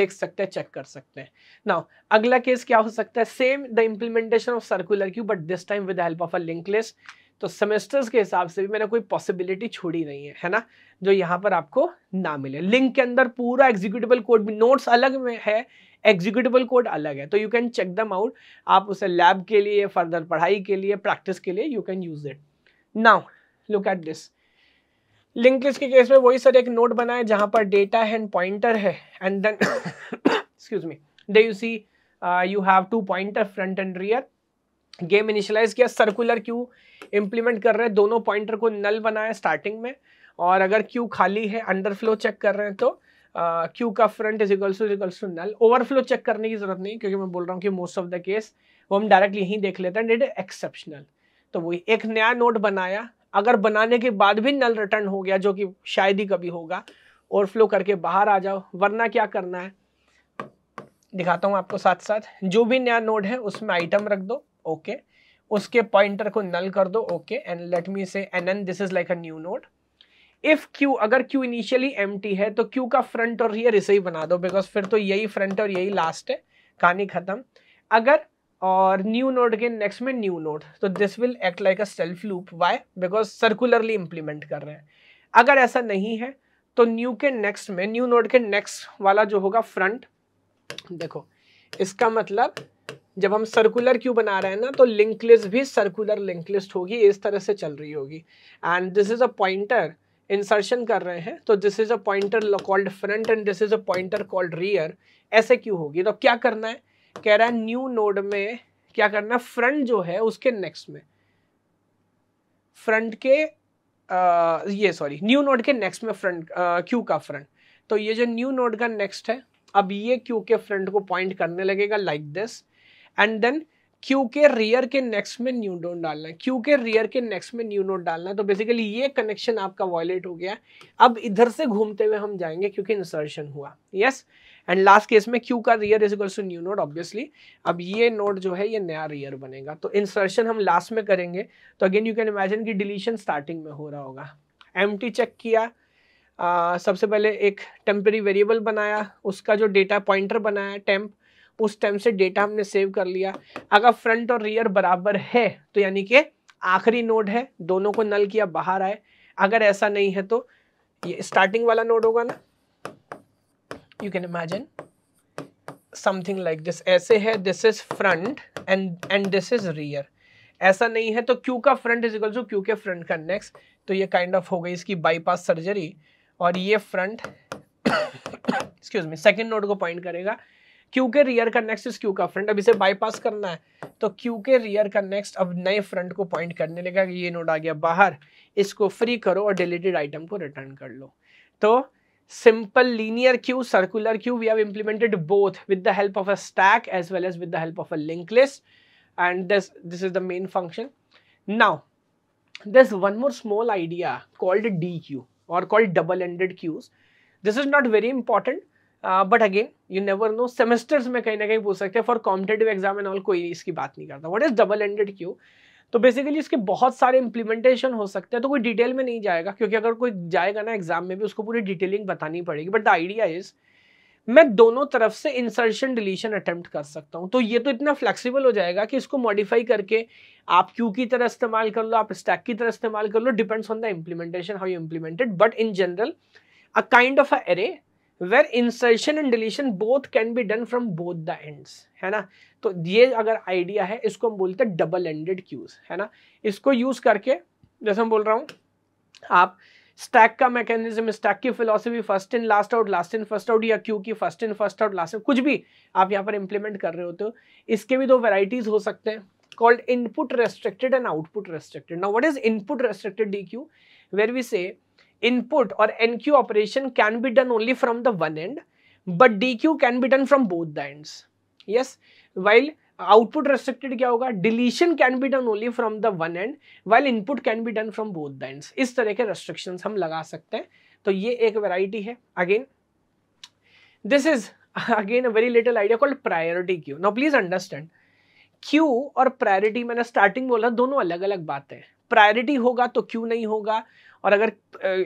देख सकते हैं चेक कर सकते हैं नाउ अगला केस क्या हो सकता है same the implementation of circular queue but this time with help of a link list तो सेमेस्टर्स के हिसाब से भी मैंने कोई पॉसिबिलिटी छोड़ी नहीं है है ना जो यहाँ पर आपको ना मिले लिंक के अंदर पूरा एग्जीक्यूटिबल कोड भी नोट्स अलग में है एग्जीक्यूटिबल कोड अलग है तो you can check them out आप उसे लैब के लिए फर्दर पढ़ाई के लिए प्रैक्टिस के लिए you can use it now look at this link list के केस में वही सर एक नोट बनाए जहां पर डेटा है एंड पॉइंटर है and then excuse me they you see you have to pointer front and rear game initialize किया सर्कुलर क्यू इम्प्लीमेंट कर रहे हैं दोनों पॉइंटर को नल बनाया स्टार्टिंग में और अगर क्यू खाली है अंडरफ्लो चेक कर रहे हैं तो क्यू का front is equals to equals to null overflow check करने की जरूरत नहीं क्योंकि मैं बोल रहा हूँ कि मोस्ट ऑफ द केस वो हम डायरेक्टली यहीं देख लेते हैं डिड एक्सेप्शनल तो वही एक नया नोट बनाया अगर बनाने के बाद भी नल रिटर्न हो गया जो कि शायद ही कभी होगा ओवरफ्लो करके बाहर आ जाओ वरना क्या करना है दिखाता हूँ आपको साथ साथ जो भी नया नोड है उसमें आइटम रख दो ओके उसके पॉइंटर को नल कर दो okay and let me say N N this is like a new node if queue अगर क्यू इनिशियली एम है तो क्यू का फ्रंट और रियर इसे ही बना दो बिकॉज फिर तो यही फ्रंट और यही लास्ट है कहानी खत्म अगर और न्यू नोड के नेक्स्ट में न्यू नोड तो this will act like a self loop why because circularly implement कर रहे हैं अगर ऐसा नहीं है तो न्यू के नेक्स्ट में न्यू नोड के नेक्स्ट वाला जो होगा फ्रंट देखो इसका मतलब जब हम सर्कुलर क्यू बना रहे हैं ना तो लिंक लिस्ट भी सर्कुलर लिंक लिस्ट होगी इस तरह से चल रही होगी and this is a pointer insertion कर रहे हैं तो this is a pointer called front and this is a pointer called rear ऐसे क्यों होगी तो क्या करना है कह रहा है न्यू नोड में क्या करना है फ्रंट जो है उसके नेक्स्ट में फ्रंट के आ, ये सॉरी न्यू नोड के नेक्स्ट में फ्रंट क्यू का फ्रंट तो ये जो न्यू नोड का नेक्स्ट है अब ये क्यू के फ्रंट को पॉइंट करने लगेगा like this and then Q के रियर के नेक्स्ट में न्यू नोट डालना है क्यू के रियर के नेक्स्ट में न्यू नोट डालना है तो बेसिकली ये कनेक्शन आपका वॉयलेट हो गया अब इधर से घूमते हुए हम जाएंगे क्योंकि इंसर्शन हुआ यस एंड लास्ट केस में क्यू का rear is equals new node obviously अब ये नोट जो है ये नया रियर बनेगा तो इंसर्शन हम लास्ट में करेंगे तो अगेन यू कैन इमेजिन की डिलीशन स्टार्टिंग में हो रहा होगा एम चेक किया आ, सबसे पहले एक टेम्परी वेरिएबल बनाया उसका जो डेटा पॉइंटर बनाया टेम्प उस टाइम से डेटा हमने सेव कर लिया अगर फ्रंट और रियर बराबर है तो यानी कि आखिरी नोड है दोनों को नल किया बाहर आए अगर ऐसा नहीं है तो ये स्टार्टिंग वाला नोड होगा ना you can imagine something like this ऐसे है this is front end and this is rear ऐसा नहीं है तो क्यू का front is equal to queue के फ्रंट का नेक्स्ट तो ये काइंड ऑफ हो गई इसकी बाईपास सर्जरी और ये front excuse me second node को पॉइंट करेगा क्यू के रियर का नेक्स्ट इस क्यू का फ्रंट अब इसे बाईपास करना है तो क्यू के रियर का नेक्स्ट अब नए फ्रंट को पॉइंट करने लगा ये नोट आ गया बाहर इसको फ्री करो और डिलीटेड आइटम को रिटर्न कर लो तो simple linear queue circular queue we have implemented both with the help of a stack as well as with the help of a link list and this this is the main function now this one more small idea called D queue और called double ended queues this is not very important but again you never know semesters में कहीं ना कहीं पूछ सकते हैं for competitive exam and all कोई इसकी बात नहीं करता what is double ended queue तो बेसिकली इसके बहुत सारे इंप्लीमेंटेशन हो सकते हैं तो कोई डिटेल में नहीं जाएगा क्योंकि अगर कोई जाएगा ना एग्जाम में भी उसको पूरी डिटेलिंग बतानी पड़ेगी बट द आइडिया इज़ मैं दोनों तरफ से इंसर्शन डिलीशन अटेम्प्ट कर सकता हूँ तो ये तो इतना फ्लेक्सिबल हो जाएगा कि इसको मॉडिफाई करके आप क्यू की तरह इस्तेमाल कर लो आप स्टैक की तरह इस्तेमाल कर लो depends on the implementation how you implemented but in general a kind of a array where insertion and deletion both can be done from both the ends है ना तो ये अगर आइडिया है इसको हम बोलते हैं डबल एंडेड क्यूज है ना इसको यूज करके जैसे हम बोल रहा हूँ आप स्टैक का मैकेनिज्म स्टैक की philosophy first in last out last in first out या क्यू की first in first out last कुछ भी आप यहाँ पर इंप्लीमेंट कर रहे होते हो इसके भी दो वेराइटीज हो सकते हैं called input restricted and output restricted. Now, what is input restricted DQ? Where we say input और enqueue operation can be done only from the one end but D queue can be done from both the ends yes while output restricted क्या होगा deletion can be done only from the one end while input can be done from both the ends इस तरह के restriction हम लगा सकते हैं तो ये एक वेराइटी है again this is again a very little idea called priority queue now please understand queue और प्रायोरिटी मैंने स्टार्टिंग बोला दोनों अलग अलग बातें प्रायोरिटी होगा तो क्यू नहीं होगा और अगर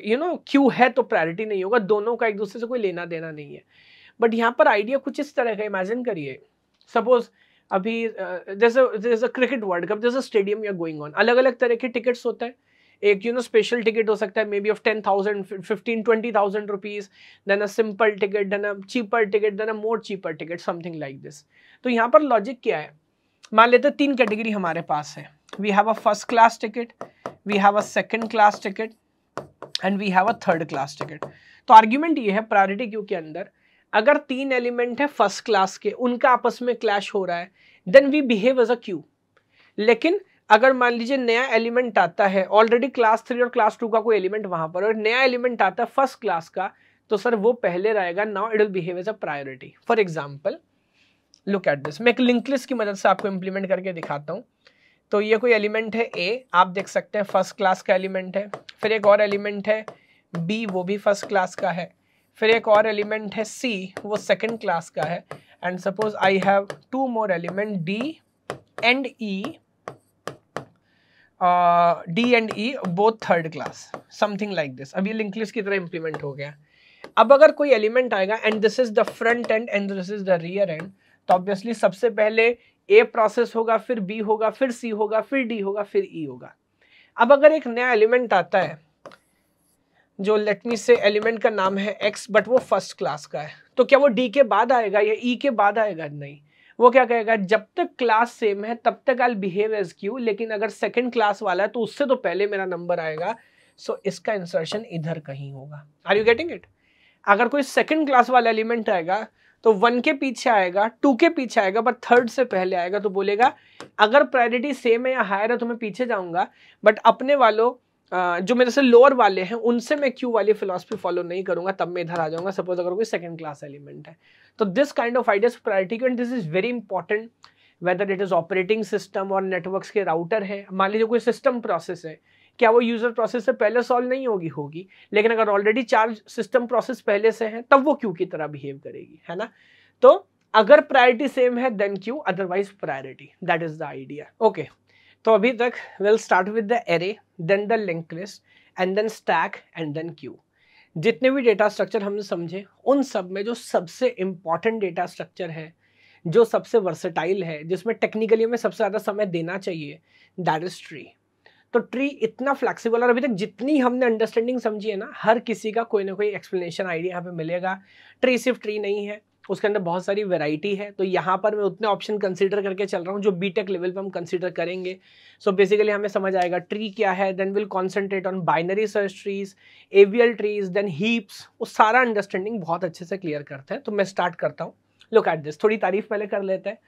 यू नो क्यू है तो प्रायोरिटी नहीं होगा दोनों का एक दूसरे से कोई लेना देना नहीं है बट यहाँ पर आइडिया कुछ इस तरह का इमेजिन करिए सपोज अभी जैसे क्रिकेट वर्ल्ड कप जैसे स्टेडियम या गोइंग ऑन अलग अलग तरह के टिकट्स होते हैं एक यू नो स्पेशल टिकट हो सकता है मे maybe of ten thousand fifteen twenty thousand rupees then a simple ticket then a cheaper ticket then a more cheaper ticket something like this तो यहाँ पर लॉजिक क्या है मान लेते तीन कैटेगरी हमारे पास है we have a first class ticket we have a second class ticket and we have a third class ticket तो आर्ग्यूमेंट ये है प्रायोरिटी क्यू के अंदर अगर तीन एलिमेंट है फर्स्ट क्लास के उनका आपस में क्लैश हो रहा है then we behave as a queue लेकिन अगर मान लीजिए नया एलिमेंट आता है ऑलरेडी क्लास थ्री और क्लास टू का कोई एलिमेंट वहां पर और नया एलिमेंट आता है फर्स्ट क्लास का तो सर वो पहले रहेगा now it will behave as a priority for example look at this मैं एक लिंक लिस्ट की मदद से आपको इंप्लीमेंट करके दिखाता हूँ तो ये कोई एलिमेंट है ए आप देख सकते हैं फर्स्ट क्लास का एलिमेंट है फिर एक और एलिमेंट है बी वो भी फर्स्ट क्लास का है फिर एक और एलिमेंट है सी वो सेकंड क्लास का है and suppose I have two more element D and E D and E both third class something like this अब ये लिंक लिस्ट की तरह इम्प्लीमेंट हो गया अब अगर कोई एलिमेंट आएगा and this is the front end and this is the rear end तो ऑब्वियसली सबसे पहले ए प्रोसेस होगा फिर बी होगा फिर सी होगा फिर डी होगा फिर ई e होगा अब अगर एक नया एलिमेंट आता है जो लेटमी से एलिमेंट का नाम है एक्स बट वो फर्स्ट क्लास का है तो क्या वो डी के बाद आएगा या ई e के बाद आएगा नहीं वो क्या कहेगा जब तक क्लास सेम है तब तक आई बिहेव एज क्यू लेकिन अगर सेकेंड क्लास वाला है तो उससे तो पहले मेरा नंबर आएगा सो so इसका इंसर्शन इधर कहीं होगा आर यू गेटिंग इट अगर कोई सेकेंड क्लास वाला एलिमेंट आएगा तो वन के पीछे आएगा टू के पीछे आएगा बट थर्ड से पहले आएगा तो बोलेगा अगर प्रायोरिटी सेम है या हायर है तो मैं पीछे जाऊंगा बट अपने वालों जो मेरे से लोअर वाले हैं उनसे मैं क्यू वाली फिलोसफी फॉलो नहीं करूंगा तब मैं इधर आ जाऊंगा सपोज अगर कोई सेकंड क्लास एलिमेंट है तो this kind of ideas priority and this is very important whether it is operating system और नेटवर्क्स के राउटर है मान लीजिए कोई सिस्टम प्रोसेस है क्या वो यूजर प्रोसेस से पहले सॉल्व नहीं होगी होगी लेकिन अगर ऑलरेडी चार्ज सिस्टम प्रोसेस पहले से है तब वो क्यू की तरह बिहेव करेगी है ना तो अगर प्रायोरिटी सेम है then queue otherwise priority that is the idea okay तो अभी तक will start with the array then the link list and then stack and then queue जितने भी डेटा स्ट्रक्चर हमने समझे उन सब में जो सबसे इंपॉर्टेंट डेटा स्ट्रक्चर है जो सबसे वर्सेटाइल है जिसमें टेक्निकली हमें सबसे ज़्यादा समय देना चाहिए दैट इज ट्री तो ट्री इतना फ्लेक्सिबल और अभी तक जितनी हमने अंडरस्टैंडिंग समझी है ना हर किसी का कोई ना कोई एक्सप्लेनेशन आइडिया यहाँ पे मिलेगा ट्री सिर्फ ट्री नहीं है उसके अंदर बहुत सारी वैरायटी है तो यहाँ पर मैं उतने ऑप्शन कंसीडर करके चल रहा हूँ जो बीटेक लेवल पर हम कंसीडर करेंगे सो so बेसिकली हमें समझ आएगा ट्री क्या है then will concentrate on binary search trees AVL trees then heaps वो सारा अंडरस्टैंडिंग बहुत अच्छे से क्लियर करते हैं तो मैं स्टार्ट करता हूँ लुक एट दिस थोड़ी तारीफ पहले कर लेते हैं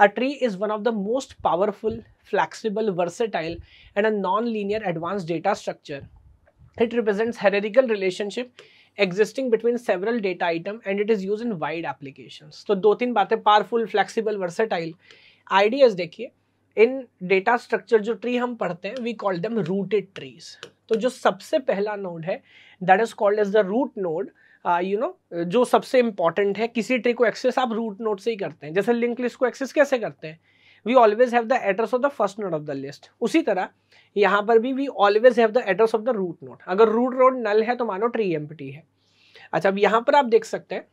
A tree is one of the most powerful, flexible, versatile and a non-linear advanced data structure. It represents hierarchical relationship existing between several data item and it is use in wide application तो दो तीन बातें powerful flexible versatile ideas देखिए in data structure जो tree हम पढ़ते हैं we call them rooted trees तो जो सबसे पहला नोड है that is called as the root node you know जो सबसे इंपॉर्टेंट है किसी ट्री को एक्सेस आप रूट नोट से ही करते हैं जैसे लिंक लिस्ट को एक्सेस कैसे करते हैं we always have the address of the first node of the list उसी तरह यहाँ पर भी we always have the address of the root node अगर रूट नोट नल है तो मानो ट्री एम है अच्छा अब यहाँ पर आप देख सकते हैं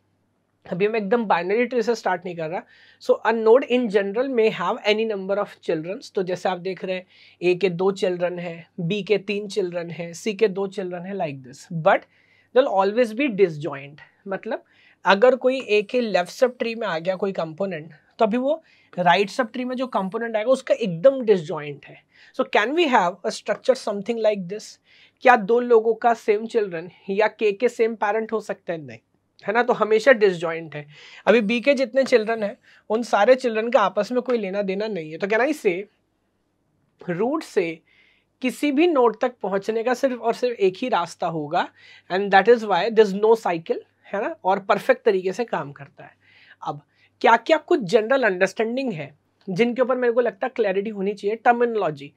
अभी मैं एकदम बाइनरी ट्री से स्टार्ट नहीं कर रहा so a node in general may have any number of childrens तो जैसे आप देख रहे हैं ए के दो चिल्ड्रन हैं बी के तीन चिल्ड्रन हैं सी के दो चिल्ड्रन हैं like this but they'll always be disjoint मतलब अगर कोई एक ही लेफ्ट सब ट्री में आ गया कोई कंपोनेंट तो अभी वो राइट सब ट्री में जो कंपोनेंट आएगा उसका एकदम डिसजॉइंट है so can we have a structure something like this क्या दो लोगों का सेम चिल्ड्रन या के के सेम पेरेंट हो सकते हैं नहीं है ना तो हमेशा डिसजॉइंट है अभी बी के जितने चिल्ड्रन हैं उन सारे चिल्ड्रन का आपस में कोई लेना देना नहीं है तो कैन आई से रूट से किसी भी नोट तक पहुंचने का सिर्फ और सिर्फ एक ही रास्ता होगा and that is why this no cycle है ना और परफेक्ट तरीके से काम करता है अब क्या क्या कुछ जनरल अंडरस्टैंडिंग है जिनके ऊपर मेरे को लगता है क्लैरिटी होनी चाहिए टर्मिनोलॉजी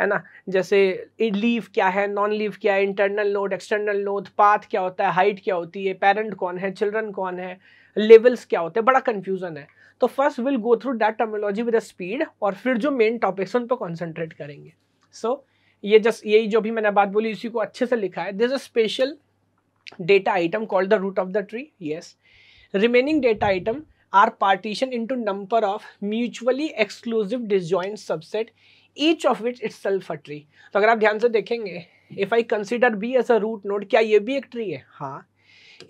है ना जैसे लीव क्या है नॉन लीव क्या है internal node external node path क्या होता है हाइट क्या होती है पेरेंट कौन है चिल्ड्रन कौन है लेवल्स क्या होते हैं बड़ा कन्फ्यूजन है तो first will go through that terminology with speed और फिर जो मेन टॉपिक्स उन पर कॉन्सेंट्रेट करेंगे सो so, ये जस्ट यही जो भी मैंने बात बोली उसी को अच्छे से लिखा है this a special data item called the root of the tree yes remaining data item are partition into number of mutually exclusive disjoint subset each of which itself a tree तो अगर आप ध्यान से देखेंगे if I consider B as a root node क्या ये भी एक ट्री है हाँ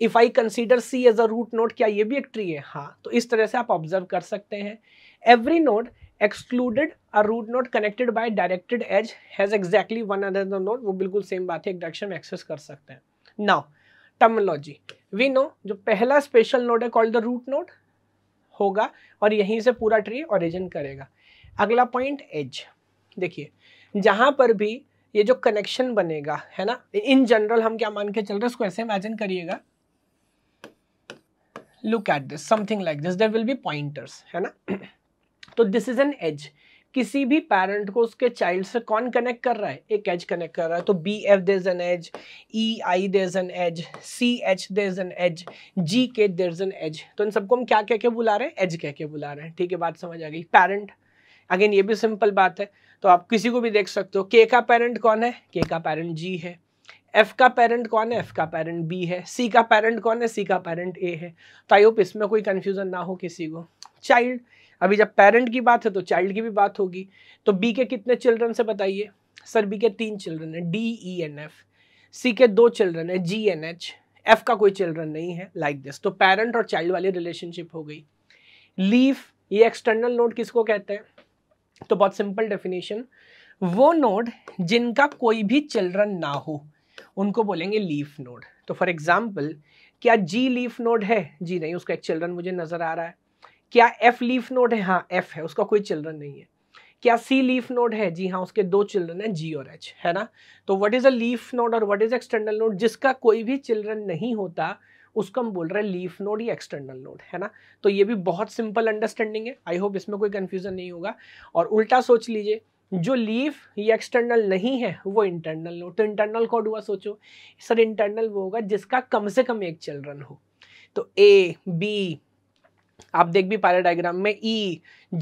if I consider C as a root node क्या ये भी एक ट्री है हाँ तो इस तरह से आप ऑब्जर्व कर सकते हैं every node excluded a root node connected by directed edge has exactly one other node वो बिल्कुल सेम बात है एक डायरेक्शन में एक्सेस कर सकते हैं नाउ टर्मोलॉजी वी नो जो पहला स्पेशल नोट है कॉल्ड द रूट नोट होगा और यहीं से पूरा ट्री ओरिजिन करेगा अगला पॉइंट एज देखिए जहाँ पर भी ये जो कनेक्शन बनेगा है ना इन जनरल हम क्या मान के चल रहे हैं इसको ऐसे इमेजिन करिएगा look at this something like this there will be pointers है ना तो दिस इज एन एज किसी भी पेरेंट को उसके चाइल्ड से कौन कनेक्ट कर रहा है एक एज कनेक्ट कर रहा है तो B F there an edge E I there an edge C H there an edge G K there an edge तो इन सबको हम क्या कह के बुला रहे हैं एज कह के बुला रहे हैं ठीक है बात समझ आ गई पेरेंट अगेन ये भी सिंपल बात है तो आप किसी को भी देख सकते हो के का पेरेंट कौन है के का पेरेंट जी है एफ का पेरेंट कौन है एफ का पेरेंट बी है सी का पेरेंट कौन है सी का पेरेंट ए है तो आई होप इसमें कोई कन्फ्यूजन ना हो किसी को चाइल्ड अभी जब पेरेंट की बात है तो चाइल्ड की भी बात होगी तो बी के कितने चिल्ड्रन से बताइए सर बी के तीन चिल्ड्रन है D E and F C के दो चिल्ड्रन है जी एन एच एफ का कोई चिल्ड्रन नहीं है लाइक like दिस तो पेरेंट और चाइल्ड वाली रिलेशनशिप हो गई लीफ ये एक्सटर्नल नोड किसको कहते हैं तो बहुत सिंपल डेफिनेशन वो नोड जिनका कोई भी चिल्ड्रन ना हो उनको बोलेंगे लीफ नोड तो फॉर एग्जाम्पल क्या जी लीफ नोड है जी नहीं उसका एक चिल्ड्रन मुझे नज़र आ रहा है क्या एफ लीफ नोड है हाँ एफ है उसका कोई चिल्ड्रन नहीं है क्या सी लीफ नोड है जी हाँ उसके दो चिल्ड्रन हैं जी और एच है ना तो what is a leaf node और व्हाट इज़ एक्सटर्नल नोड जिसका कोई भी चिल्ड्रन नहीं होता उसको हम बोल रहे हैं लीफ नोड या एक्सटर्नल नोड है ना तो ये भी बहुत सिंपल अंडरस्टैंडिंग है आई होप इसमें कोई कन्फ्यूजन नहीं होगा और उल्टा सोच लीजिए जो लीफ या एक्सटर्नल नहीं है वो इंटरनल नोड तो इंटरनल कॉड हुआ सोचो सर इंटरनल वो होगा जिसका कम से कम एक चिल्ड्रन हो तो ए बी आप देख भी पा रहे डायग्राम में ई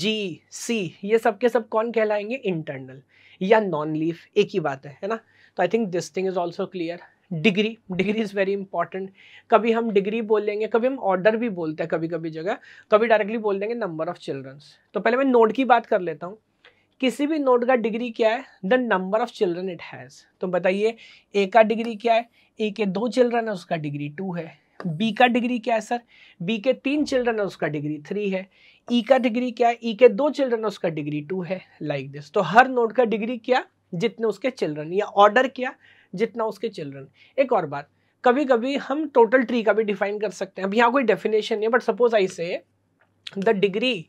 जी सी ये सब के सब कौन कहलाएंगे इंटरनल या नॉन लीफ एक ही बात है है ना तो I think this thing is also clear degree degree is very important कभी हम डिग्री बोल लेंगे कभी हम ऑर्डर भी बोलते हैं कभी कभी जगह कभी तो डायरेक्टली बोल देंगे नंबर ऑफ चिल्ड्रंस तो पहले मैं नोट की बात कर लेता हूँ किसी भी नोट का डिग्री क्या है the number of children it has तो बताइए ए का डिग्री क्या है ए के दो चिल्ड्रन है उसका डिग्री टू है बी का डिग्री क्या है सर बी के तीन चिल्ड्रन है उसका डिग्री थ्री है ई e का डिग्री क्या है ई e के दो चिल्ड्रन है उसका डिग्री टू है लाइक like दिस तो हर नोड का डिग्री क्या जितने उसके चिल्ड्रन या ऑर्डर क्या जितना उसके चिल्ड्रन एक और बात कभी कभी हम टोटल ट्री का भी डिफाइन कर सकते हैं अब यहाँ कोई डेफिनेशन नहीं है बट सपोज आई से the degree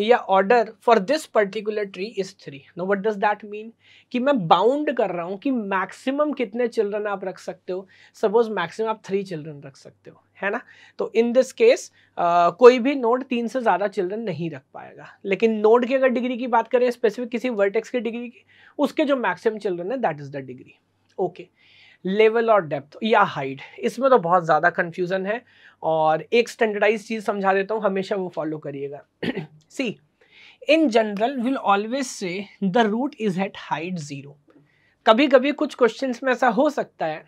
या order for this particular tree is three no what does that mean कि मैं बाउंड कर रहा हूँ कि मैक्सिमम कितने चिल्ड्रन आप रख सकते हो सपोज मैक्सिमम आप थ्री चिल्ड्रन रख सकते हो है ना तो इन दिस केस कोई भी नोड तीन से ज़्यादा चिल्ड्रन नहीं रख पाएगा लेकिन नोड की अगर डिग्री की बात करें स्पेसिफिक किसी वर्टेक्स की डिग्री की उसके जो मैक्सिमम चिल्ड्रन है that is the degree okay okay. Level और डेप्थ या हाइट इसमें तो बहुत ज़्यादा कन्फ्यूज़न है और एक स्टैंडर्डाइज चीज़ समझा देता हूँ हमेशा वो फॉलो करिएगा see in general will always say the root is at height zero कभी कभी कुछ क्वेश्चंस में ऐसा हो सकता है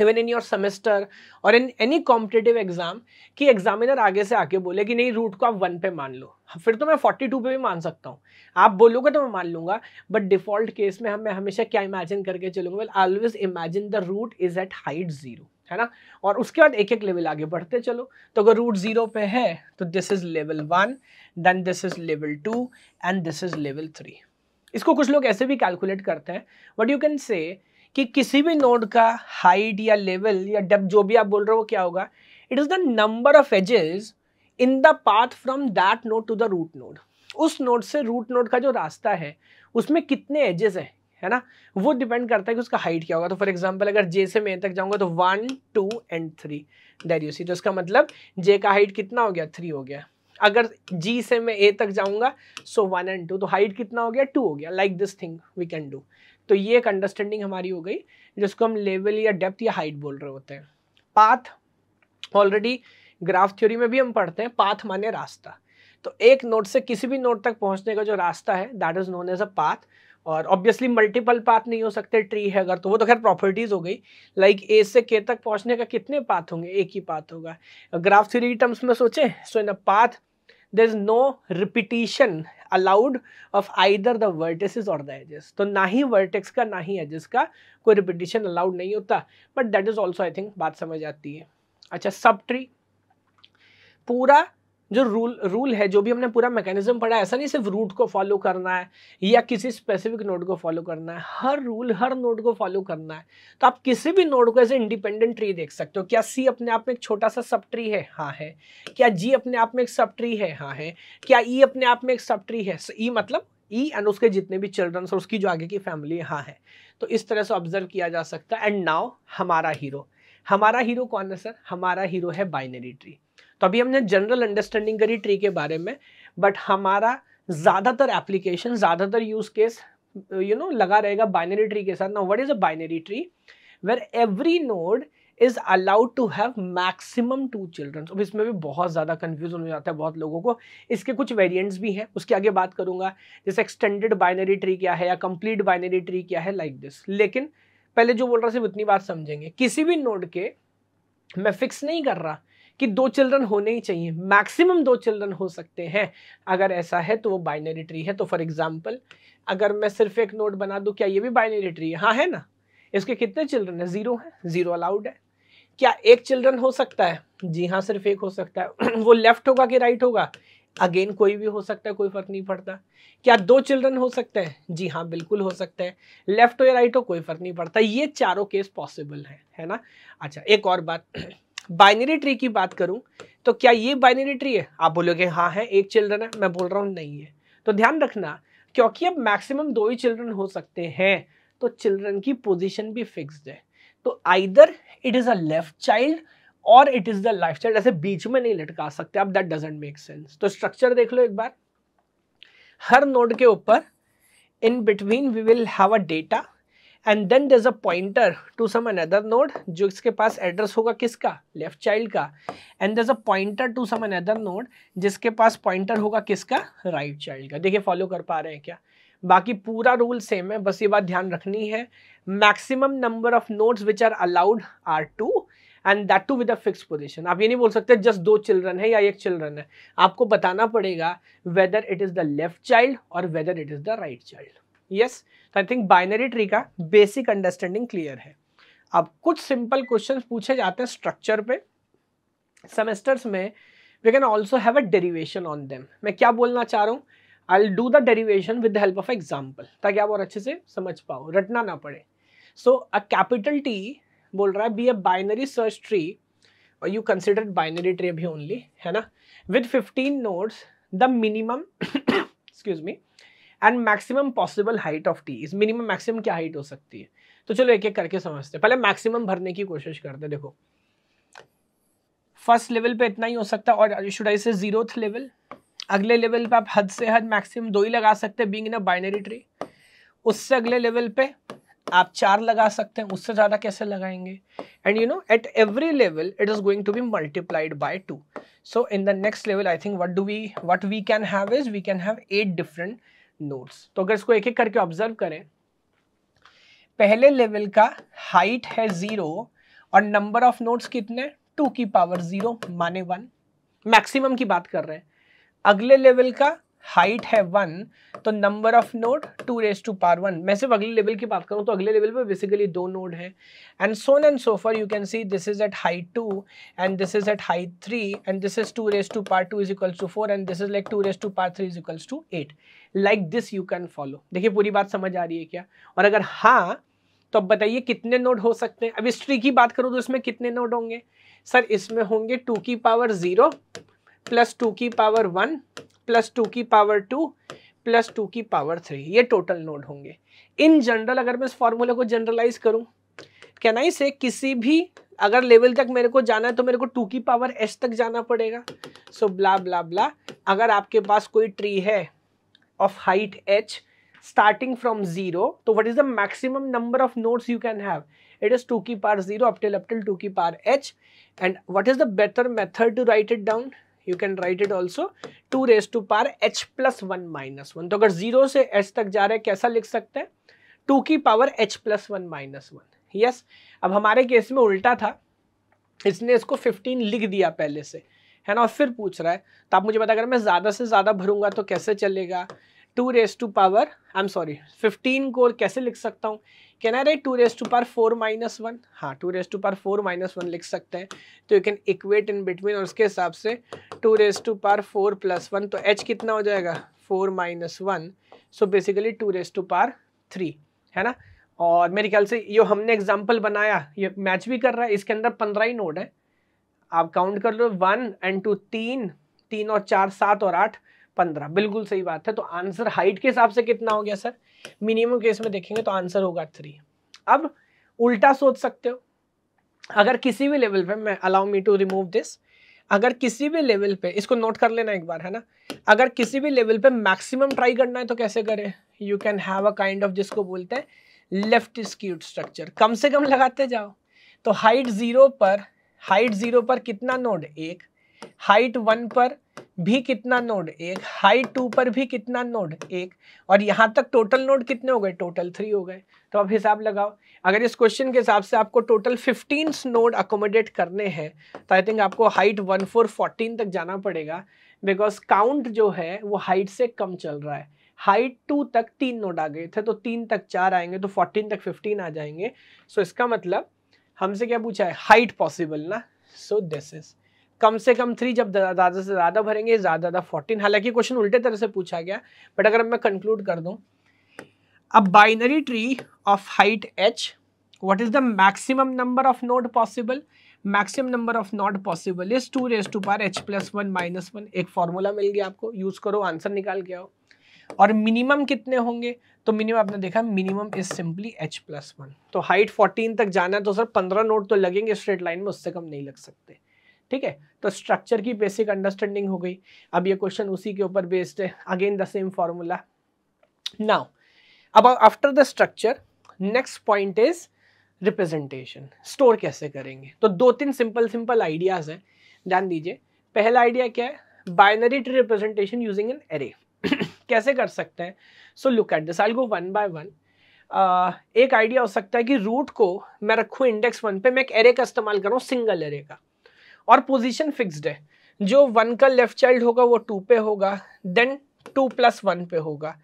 इवन इन योर सेमेस्टर और इन एनी कॉम्पिटेटिव एग्जाम कि एग्जामिनर आगे से आके बोले कि नहीं रूट को आप वन पे मान लो फिर तो मैं फोर्टी टू पे भी मान सकता हूँ आप बोलोगे तो मैं मान लूंगा बट डिफॉल्ट केस में हम मैं हमेशा क्या इमेजिन करके चलूंगा well always imagine the root is at height zero है ना और उसके बाद एक एक लेवल आगे बढ़ते चलो तो अगर रूट जीरो पे है तो this is level one then this is level two and this is level three इसको कुछ लोग ऐसे भी कैलकुलेट करते हैं बट यू कैन से कि किसी भी नोड का हाइट या लेवल या डेप जो भी आप बोल रहे हो क्या होगा it is the number of edges in the path from that node to the root node उस नोड से रूट नोड का जो रास्ता है उसमें कितने एजेस हैं है ना वो डिपेंड करता है कि उसका हाइट क्या होगा तो फॉर एग्जाम्पल अगर जे से मैं तक जाऊंगा तो one two and three there you see तो इसका मतलब जे का हाइट कितना हो गया थ्री हो गया अगर जी से मैं ए तक जाऊंगा सो वन एंड टू तो हाइट कितना हो गया टू हो गया like this thing we can do तो ये एक अंडरस्टैंडिंग हमारी हो गई जिसको हम लेवल या डेप्थ या हाइट बोल रहे होते हैं पाथ ऑलरेडी ग्राफ थ्योरी में भी हम पढ़ते हैं पाथ माने रास्ता तो एक नोट से किसी भी नोट तक पहुंचने का जो रास्ता है that is known as a path और ऑब्वियसली मल्टीपल पाथ नहीं हो सकते ट्री है अगर तो वो तो खैर प्रॉपर्टीज हो गई लाइक ए से के तक पहुंचने का कितने पाथ होंगे एक ही पाथ होगा ग्राफ थ्योरी टर्म्स में सोचे so in a path there is no repetition allowed of either the vertices और द एजेस तो ना ही वर्टेक्स का ना ही एजेस का कोई रिपीटिशन अलाउड नहीं होता but that is also I think बात समझ आती है अच्छा सब ट्री पूरा जो रूल रूल है जो भी हमने पूरा मैकेनिज्म पढ़ा है ऐसा नहीं सिर्फ रूट को फॉलो करना है या किसी स्पेसिफिक नोड को फॉलो करना है हर रूल हर नोड को फॉलो करना है तो आप किसी भी नोड को एज इंडिपेंडेंट ट्री देख सकते हो क्या सी अपने आप में एक छोटा सा सब ट्री है हाँ है क्या जी अपने आप में एक सब ट्री है हाँ है क्या ई e अपने आप में एक सब ट्री है ई so, e मतलब ई e एंड उसके जितने भी चिल्ड्रंस और उसकी जो आगे की फैमिली है हाँ है तो इस तरह से ऑब्जर्व किया जा सकता है एंड नाउ हमारा हीरो हमारा हीरो कौन है सर हमारा हीरो है बाइनरी ट्री तो अभी हमने जनरल अंडरस्टैंडिंग करी ट्री के बारे में बट हमारा ज़्यादातर एप्लीकेशन ज़्यादातर यूज केस यू नो लगा रहेगा बाइनरी ट्री के साथ ना what is a binary tree where every node is allowed to have maximum two children अब इसमें भी बहुत ज़्यादा कंफ्यूज हो जाता है बहुत लोगों को इसके कुछ वेरियंट्स भी हैं उसके आगे बात करूंगा जैसे एक्सटेंडेड बाइनरी ट्री क्या है या कंप्लीट बाइनरी ट्री क्या है लाइक like दिस लेकिन पहले जो बोल रहा सिर्फ उतनी बात समझेंगे किसी भी नोड के मैं फिक्स नहीं कर रहा कि दो चिल्ड्रन होने ही चाहिए मैक्सिमम दो चिल्ड्रन हो सकते हैं अगर ऐसा है तो वो बाइनरी ट्री है तो फॉर एग्जाम्पल अगर मैं सिर्फ एक नोट बना दूँ क्या ये भी बाइनरी ट्री है हाँ है ना इसके कितने चिल्ड्रन है ज़ीरो है ज़ीरो अलाउड है क्या एक चिल्ड्रन हो सकता है जी हाँ सिर्फ एक हो सकता है वो लेफ्ट होगा कि राइट होगा अगेन कोई भी हो सकता है कोई फर्क नहीं पड़ता क्या दो चिल्ड्रन हो सकते हैं जी हाँ बिल्कुल हो सकते हैं लेफ्ट हो या राइट हो कोई फर्क नहीं पड़ता ये चारों केस पॉसिबल है है ना अच्छा एक और बात बाइनरी ट्री की बात करूं तो क्या ये बाइनरी ट्री है आप बोलोगे हाँ है एक चिल्ड्रन है मैं बोल रहा हूँ नहीं है तो ध्यान रखना क्योंकि अब मैक्सिमम दो ही चिल्ड्रन हो सकते हैं तो चिल्ड्रन की पोजीशन भी फिक्स्ड है तो either it is a left child और it is the life child ऐसे बीच में नहीं लटका सकते आप दैट डजेंट मेक सेंस तो स्ट्रक्चर देख लो एक बार हर नोड के ऊपर in between we will have a data and then there a pointer to some another node जो इसके पास एड्रेस होगा किसका लेफ्ट चाइल्ड का and there a pointer to some another node जिसके पास पॉइंटर होगा किसका राइट right चाइल्ड का देखिए फॉलो कर पा रहे हैं क्या बाकी पूरा रूल सेम है बस ये बात ध्यान रखनी है maximum number of notes which are allowed are two and that to with a fix position आप ये नहीं बोल सकते जस्ट दो चिल्ड्रन है या एक चिल्ड्रन है आपको बताना पड़ेगा whether it is the left child और whether it is the right child yes तो आई थिंक बाइनरी ट्री का बेसिक अंडरस्टैंडिंग क्लियर है अब कुछ सिंपल क्वेश्चन पूछे जाते हैं स्ट्रक्चर पे सेमेस्टर्स में we can also have a derivation on them मैं क्या बोलना चाह रहा हूँ I will do the derivation with the help of example ताकि आप और अच्छे से समझ पाओ रटना ना पड़े सो अ कैपिटल टी बोल रहा है be a binary search tree और यू कंसिडर बाइनरी ट्री अभी ओनली है ना with 15 nodes the minimum excuse me and maximum possible height of T इस मिनिमम मैक्सिमम क्या हाइट हो सकती है तो चलो एक एक करके समझते पहले मैक्सिमम भरने की कोशिश करते देखो फर्स्ट लेवल पे इतना ही हो सकता है और शुड आई से जीरो लेवल अगले लेवल पे आप हद से हद मैक्सिमम दो ही लगा सकते हैं being in a binary tree उससे अगले लेवल पे आप चार लगा सकते हैं उससे ज़्यादा कैसे लगाएंगे and you know at every level it is going to be multiplied by two so in the next level I think what do we what we can have is we can have eight different nodes तो अगर इसको एक एक करके observe करें पहले level का height है ज़ीरो और नंबर ऑफ नोड्स कितने टू की पावर ज़ीरो माने वन मैक्सिमम की बात कर रहे हैं अगले लेवल का हाइट है वन तो number of node two raise to power one मैं सिर्फ अगले लेवल की बात करूँ तो अगले लेवल पर बेसिकली दो नोड हैं and so on and so forth you can see this is at height two and this is at height three and this is two raise to power two is equals to four and this is like two raise to power three is equals to eight like this you can follow देखिए पूरी बात समझ आ रही है क्या और अगर हाँ तो अब बताइए कितने नोड हो सकते हैं अब इस ट्री की बात करूँ तो इसमें कितने नोड होंगे सर इसमें होंगे टू की पावर जीरो प्लस टू की पावर वन प्लस टू की पावर टू प्लस टू की पावर थ्री ये टोटल नोड होंगे इन जनरल अगर मैं इस फॉर्मूले को जनरलाइज करूं कैन आई से किसी भी अगर लेवल तक मेरे को जाना है तो मेरे को टू की पावर एस तक जाना पड़ेगा सो ब्ला ब्ला ब्ला अगर आपके पास कोई ट्री है of height H starting from zero तो what is the maximum number of nodes you can have it is two की power zero up till up till two की power H and h is the better method to write it down you can write it also two raise to power H plus one minus one तो अगर zero से H तक जा रहे कैसा लिख सकते हैं टू की power H plus one minus one yes अब हमारे केस में उल्टा था इसने इसको फिफ्टीन लिख दिया पहले से है ना और फिर पूछ रहा है तो आप मुझे बता अगर मैं ज़्यादा से ज़्यादा भरूंगा तो कैसे चलेगा two race to power I am sorry fifteen को कैसे लिख सकता हूँ can I write two race to power four minus one हाँ two race to power four minus one लिख सकते हैं तो you can equate in between और उसके हिसाब से two race to power four plus one तो एच कितना हो जाएगा four minus one so basically two race to power three है ना और मेरे ख्याल से ये हमने एग्जाम्पल बनाया ये मैच भी कर रहा है इसके अंदर पंद्रह ही नोड है आप काउंट कर लो वन एंड टू तीन तीन और चार सात और आठ पंद्रह बिल्कुल सही बात है तो आंसर हाइट के हिसाब से कितना हो गया सर मिनिमम केस में देखेंगे तो आंसर होगा थ्री अब उल्टा सोच सकते हो अगर किसी भी लेवल पे मैं allow me to remove this अगर किसी भी लेवल पे इसको नोट कर लेना एक बार है ना अगर किसी भी लेवल पे मैक्सिमम ट्राई करना है तो कैसे करें you can have a kind of जिसको बोलते हैं लेफ्ट स्क्यूड स्ट्रक्चर कम से कम लगाते जाओ तो हाइट ज़ीरो पर हाइट ज़ीरो पर कितना नोड एक हाइट वन पर भी कितना नोड एक हाइट टू पर भी कितना नोड एक और यहाँ तक टोटल नोड कितने हो गए टोटल थ्री हो गए तो अब हिसाब लगाओ अगर इस क्वेश्चन के हिसाब से आपको टोटल फिफ्टीन नोड अकोमोडेट करने हैं तो आई थिंक आपको हाइट वन फोर फोर्टीन तक जाना पड़ेगा बिकॉज काउंट जो है वो हाइट से कम चल रहा है हाइट टू तक तीन नोड आ गए थे तो तीन तक चार आएंगे तो फोर्टीन तक फिफ्टीन आ जाएंगे सो so इसका मतलब हमसे क्या पूछा है हाइट पॉसिबल ना सो दिस इज़ कम से कम थ्री जब ज़्यादा से ज़्यादा भरेंगे ज़्यादा ज़्यादा फोर्टीन हालांकि क्वेश्चन उल्टे तरह से पूछा गया बट अगर मैं कंक्लूड कर दूँ अब binary tree of height H what is the maximum number of note possible maximum number of not possible is two raise to power H plus one minus one एक फॉर्मूला मिल गया आपको use करो answer निकाल के आओ और minimum कितने होंगे तो मिनिमम आपने देखा minimum is simply H plus one तो हाइट फोर्टीन तक जाना है तो सर पंद्रह नोट तो लगेंगे स्ट्रेट लाइन में उससे कम नहीं लग सकते ठीक है तो स्ट्रक्चर की बेसिक अंडरस्टैंडिंग हो गई अब ये क्वेश्चन उसी के ऊपर बेस्ड है again the same formula now अब after the structure next point is representation store कैसे करेंगे तो दो तीन सिंपल सिंपल आइडियाज हैं ध्यान दीजिए पहला आइडिया क्या है binary tree representation using an array कैसे कर सकते हैं so look at this I go one by one एक आइडिया हो सकता है कि रूट को मैं रखूँ इंडेक्स वन पे मैं एक एरे का इस्तेमाल करूँ सिंगल एरे का और पोजीशन फिक्स्ड है जो वन का लेफ्ट चाइल्ड होगा वो टू पे होगा देन टू प्लस वन पे होगा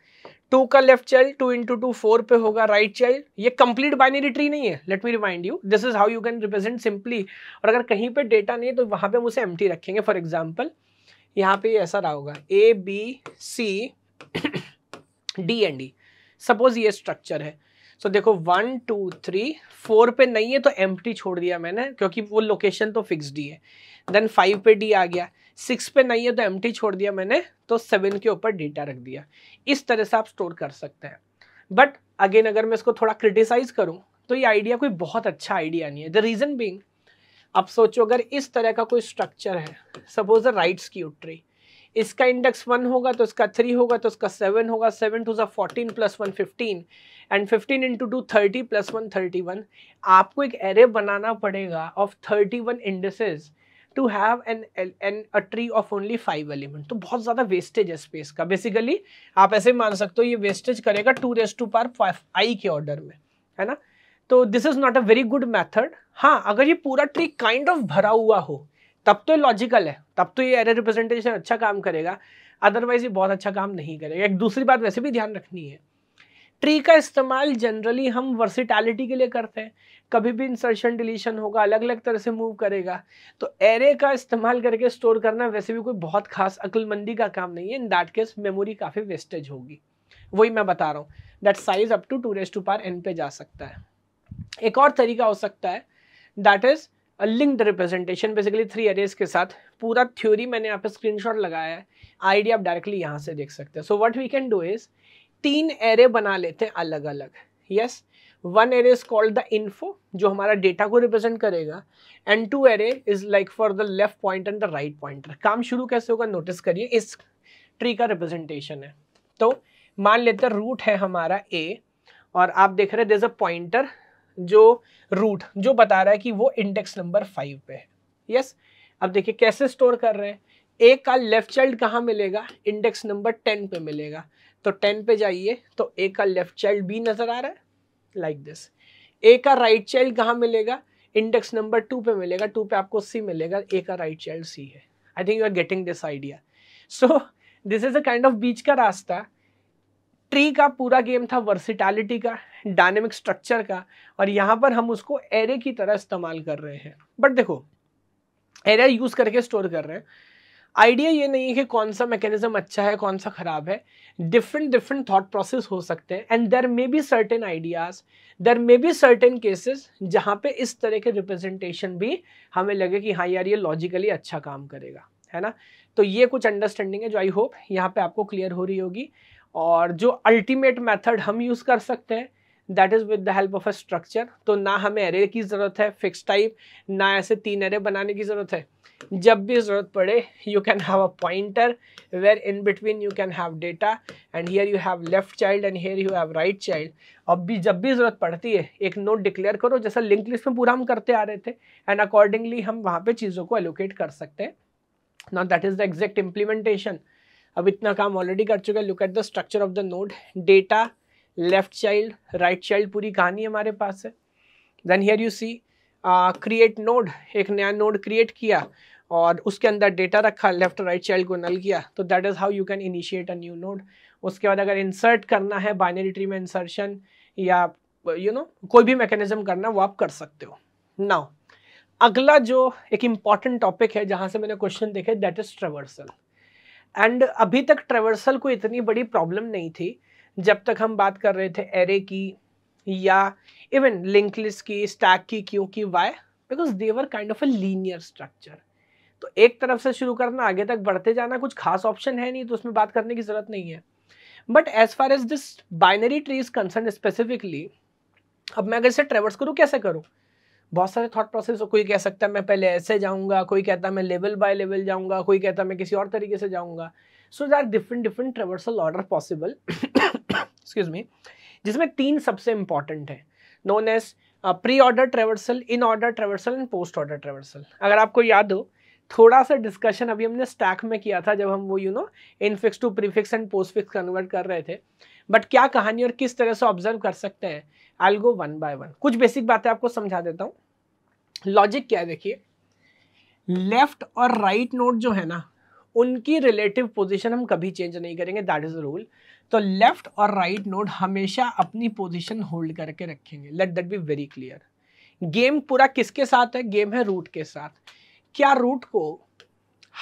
टू का left child two into two four पे होगा राइट right चाइल्ड ये कंप्लीट बाइनरी ट्री नहीं है let me remind you this is how you can represent simply और अगर कहीं पे डेटा नहीं है तो वहां पे हम उसे एम रखेंगे फॉर एग्जाम्पल यहाँ पे ऐसा रहा होगा A B C D and D suppose ये स्ट्रक्चर है सो so, देखो वन टू थ्री फोर पे नहीं है तो एम छोड़ दिया मैंने क्योंकि वो लोकेशन तो फिक्स डी है देन फाइव पे डी आ गया सिक्स पे नहीं है तो एम छोड़ दिया मैंने तो सेवन के ऊपर डेटा रख दिया इस तरह से आप स्टोर कर सकते हैं बट अगेन अगर मैं इसको थोड़ा क्रिटिसाइज करूँ तो ये आइडिया कोई बहुत अच्छा आइडिया नहीं है द रीज़न बींग आप सोचो अगर इस तरह का कोई स्ट्रक्चर है suppose the right skewed tree इसका इंडेक्स वन होगा तो इसका थ्री होगा तो इसका सेवन होगा सेवन टू ज़ा fourteen plus one fifteen and fifteen into two thirty plus one thirty one आपको एक एरे बनाना पड़ेगा of thirty one indices to have an an a tree of only five element तो बहुत ज़्यादा wastage है space का बेसिकली आप ऐसे मान सकते हो ये वेस्टेज करेगा two raise to power I के ऑर्डर में है ना तो this is not a very good method हाँ अगर ये पूरा ट्री काइंड ऑफ भरा हुआ हो तब तो लॉजिकल है तब तो ये एरर रिप्रेजेंटेशन अच्छा काम करेगा अदरवाइज ये बहुत अच्छा काम नहीं करेगा एक दूसरी बात वैसे भी ध्यान रखनी है ट्री का इस्तेमाल जनरली हम वर्सिटैलिटी के लिए करते हैं कभी भी इंसर्शन डिलीशन होगा अलग अलग तरह से मूव करेगा तो एरे का इस्तेमाल करके स्टोर करना वैसे भी कोई बहुत खास अकलमंदी का काम नहीं है इन दैट केस मेमोरी काफ़ी वेस्टेज होगी वही मैं बता रहा हूँ that size up to two raised to power n पे जा सकता है एक और तरीका हो सकता है that is linked representation basically three arrays के साथ पूरा थ्योरी मैंने यहाँ पे स्क्रीनशॉट लगाया है आइडिया आप डायरेक्टली यहाँ से देख सकते हैं so what we can do is तीन एरे बना लेते हैं अलग अलग yes one array is called the info जो हमारा डेटा को रिप्रेजेंट करेगा and two array is like for the left point and the right pointer काम शुरू कैसे होगा नोटिस करिए इस ट्री का रिप्रेजेंटेशन है तो मान लेते हैं रूट है हमारा ए और आप देख रहे हैं इज अ पॉइंटर जो रूट जो बता रहा है कि वो इंडेक्स नंबर फाइव पे है यस अब देखिए कैसे स्टोर कर रहे हैं ए का लेफ्ट चाइल्ड कहाँ मिलेगा इंडेक्स नंबर टेन पे मिलेगा तो टेन पे जाइए तो ए का लेफ्ट चाइल्ड बी नज़र आ रहा है लाइक दिस ए का राइट चाइल्ड कहाँ मिलेगा इंडेक्स नंबर टू पे मिलेगा टू पे आपको सी मिलेगा ए का राइट चाइल्ड सी है I think you are getting this idea so this is a kind of बीच का रास्ता ट्री का पूरा गेम था वर्सिटैलिटी का डायनेमिक स्ट्रक्चर का और यहाँ पर हम उसको एरे की तरह इस्तेमाल कर रहे हैं बट देखो एरे यूज़ करके स्टोर कर रहे हैं आइडिया ये नहीं है कि कौन सा मैकेनिज्म अच्छा है कौन सा ख़राब है डिफरेंट डिफरेंट थॉट प्रोसेस हो सकते हैं and there may be certain ideas there may be certain cases जहाँ पे इस तरह के रिप्रेजेंटेशन भी हमें लगे कि हाँ यार ये लॉजिकली अच्छा काम करेगा है ना तो ये कुछ अंडरस्टैंडिंग है जो आई होप यहाँ पे आपको क्लियर हो रही होगी और जो अल्टीमेट मेथड हम यूज़ कर सकते हैं that is with the help of a structure तो ना हमें एरे की ज़रूरत है फिक्स टाइप ना ऐसे तीन एरे बनाने की ज़रूरत है जब भी ज़रूरत पड़े you can have a pointer where in between you can have data and here you have left child and here you have right child अब भी जब भी ज़रूरत पड़ती है एक नोट डिक्लेयर करो जैसा लिंक लिस्ट में पूरा हम करते आ रहे थे एंड अकॉर्डिंगली हम वहाँ पर चीज़ों को एलोकेट कर सकते हैं not that is the exact implementation अब इतना काम ऑलरेडी कर चुके हैं look at the structure of the node data left child right child पूरी कहानी हमारे पास है then here you see create node एक नया नोड क्रिएट किया और उसके अंदर डेटा रखा लेफ्ट राइट चाइल्ड को नल किया तो that is how you can initiate a new node उसके बाद अगर इंसर्ट करना है बाइनरी ट्री में इंसर्शन या यू you नो know, कोई भी मैकेनिज्म करना वो आप कर सकते हो नाउ अगला जो एक इम्पॉर्टेंट टॉपिक है जहाँ से मैंने क्वेश्चन देखे दैट इज़ ट्रेवर्सल एंड अभी तक ट्रेवर्सल को इतनी बड़ी प्रॉब्लम नहीं थी जब तक हम बात कर रहे थे एरे की या इवन लिंक लिस्ट की स्टैक की क्योंकि why because they're kind of a linear structure तो एक तरफ से शुरू करना आगे तक बढ़ते जाना कुछ खास ऑप्शन है नहीं तो उसमें बात करने की ज़रूरत नहीं है but as far as this binary tree is concern specifically अब मैं अगर इसे ट्रेवर्स करूँ कैसे करूँ बहुत सारे थॉट प्रोसेस कोई कह सकता है मैं पहले ऐसे जाऊंगा कोई कहता है मैं लेवल बाय लेवल जाऊंगा कोई कहता है मैं किसी और तरीके से जाऊंगा so they are different different traversal order possible excuse me जिसमें तीन सबसे इंपॉर्टेंट है known as pre order traversal in order traversal and post order traversal अगर आपको याद हो थोड़ा सा डिस्कशन अभी हमने स्टैक में किया था जब हम वो you know infix to prefix and postfix convert कर रहे थे बट क्या कहानी और किस तरह से ऑब्जर्व कर सकते हैं I go one by one कुछ बेसिक बातें आपको समझा देता हूँ लॉजिक क्या है देखिए लेफ्ट और राइट right नोट जो है ना उनकी रिलेटिव पोजीशन हम कभी चेंज नहीं करेंगे दैट इज़ रूल तो लेफ्ट और राइट right नोट हमेशा अपनी पोजीशन होल्ड करके रखेंगे let that be very clear game पूरा किसके साथ है गेम है रूट के साथ क्या रूट को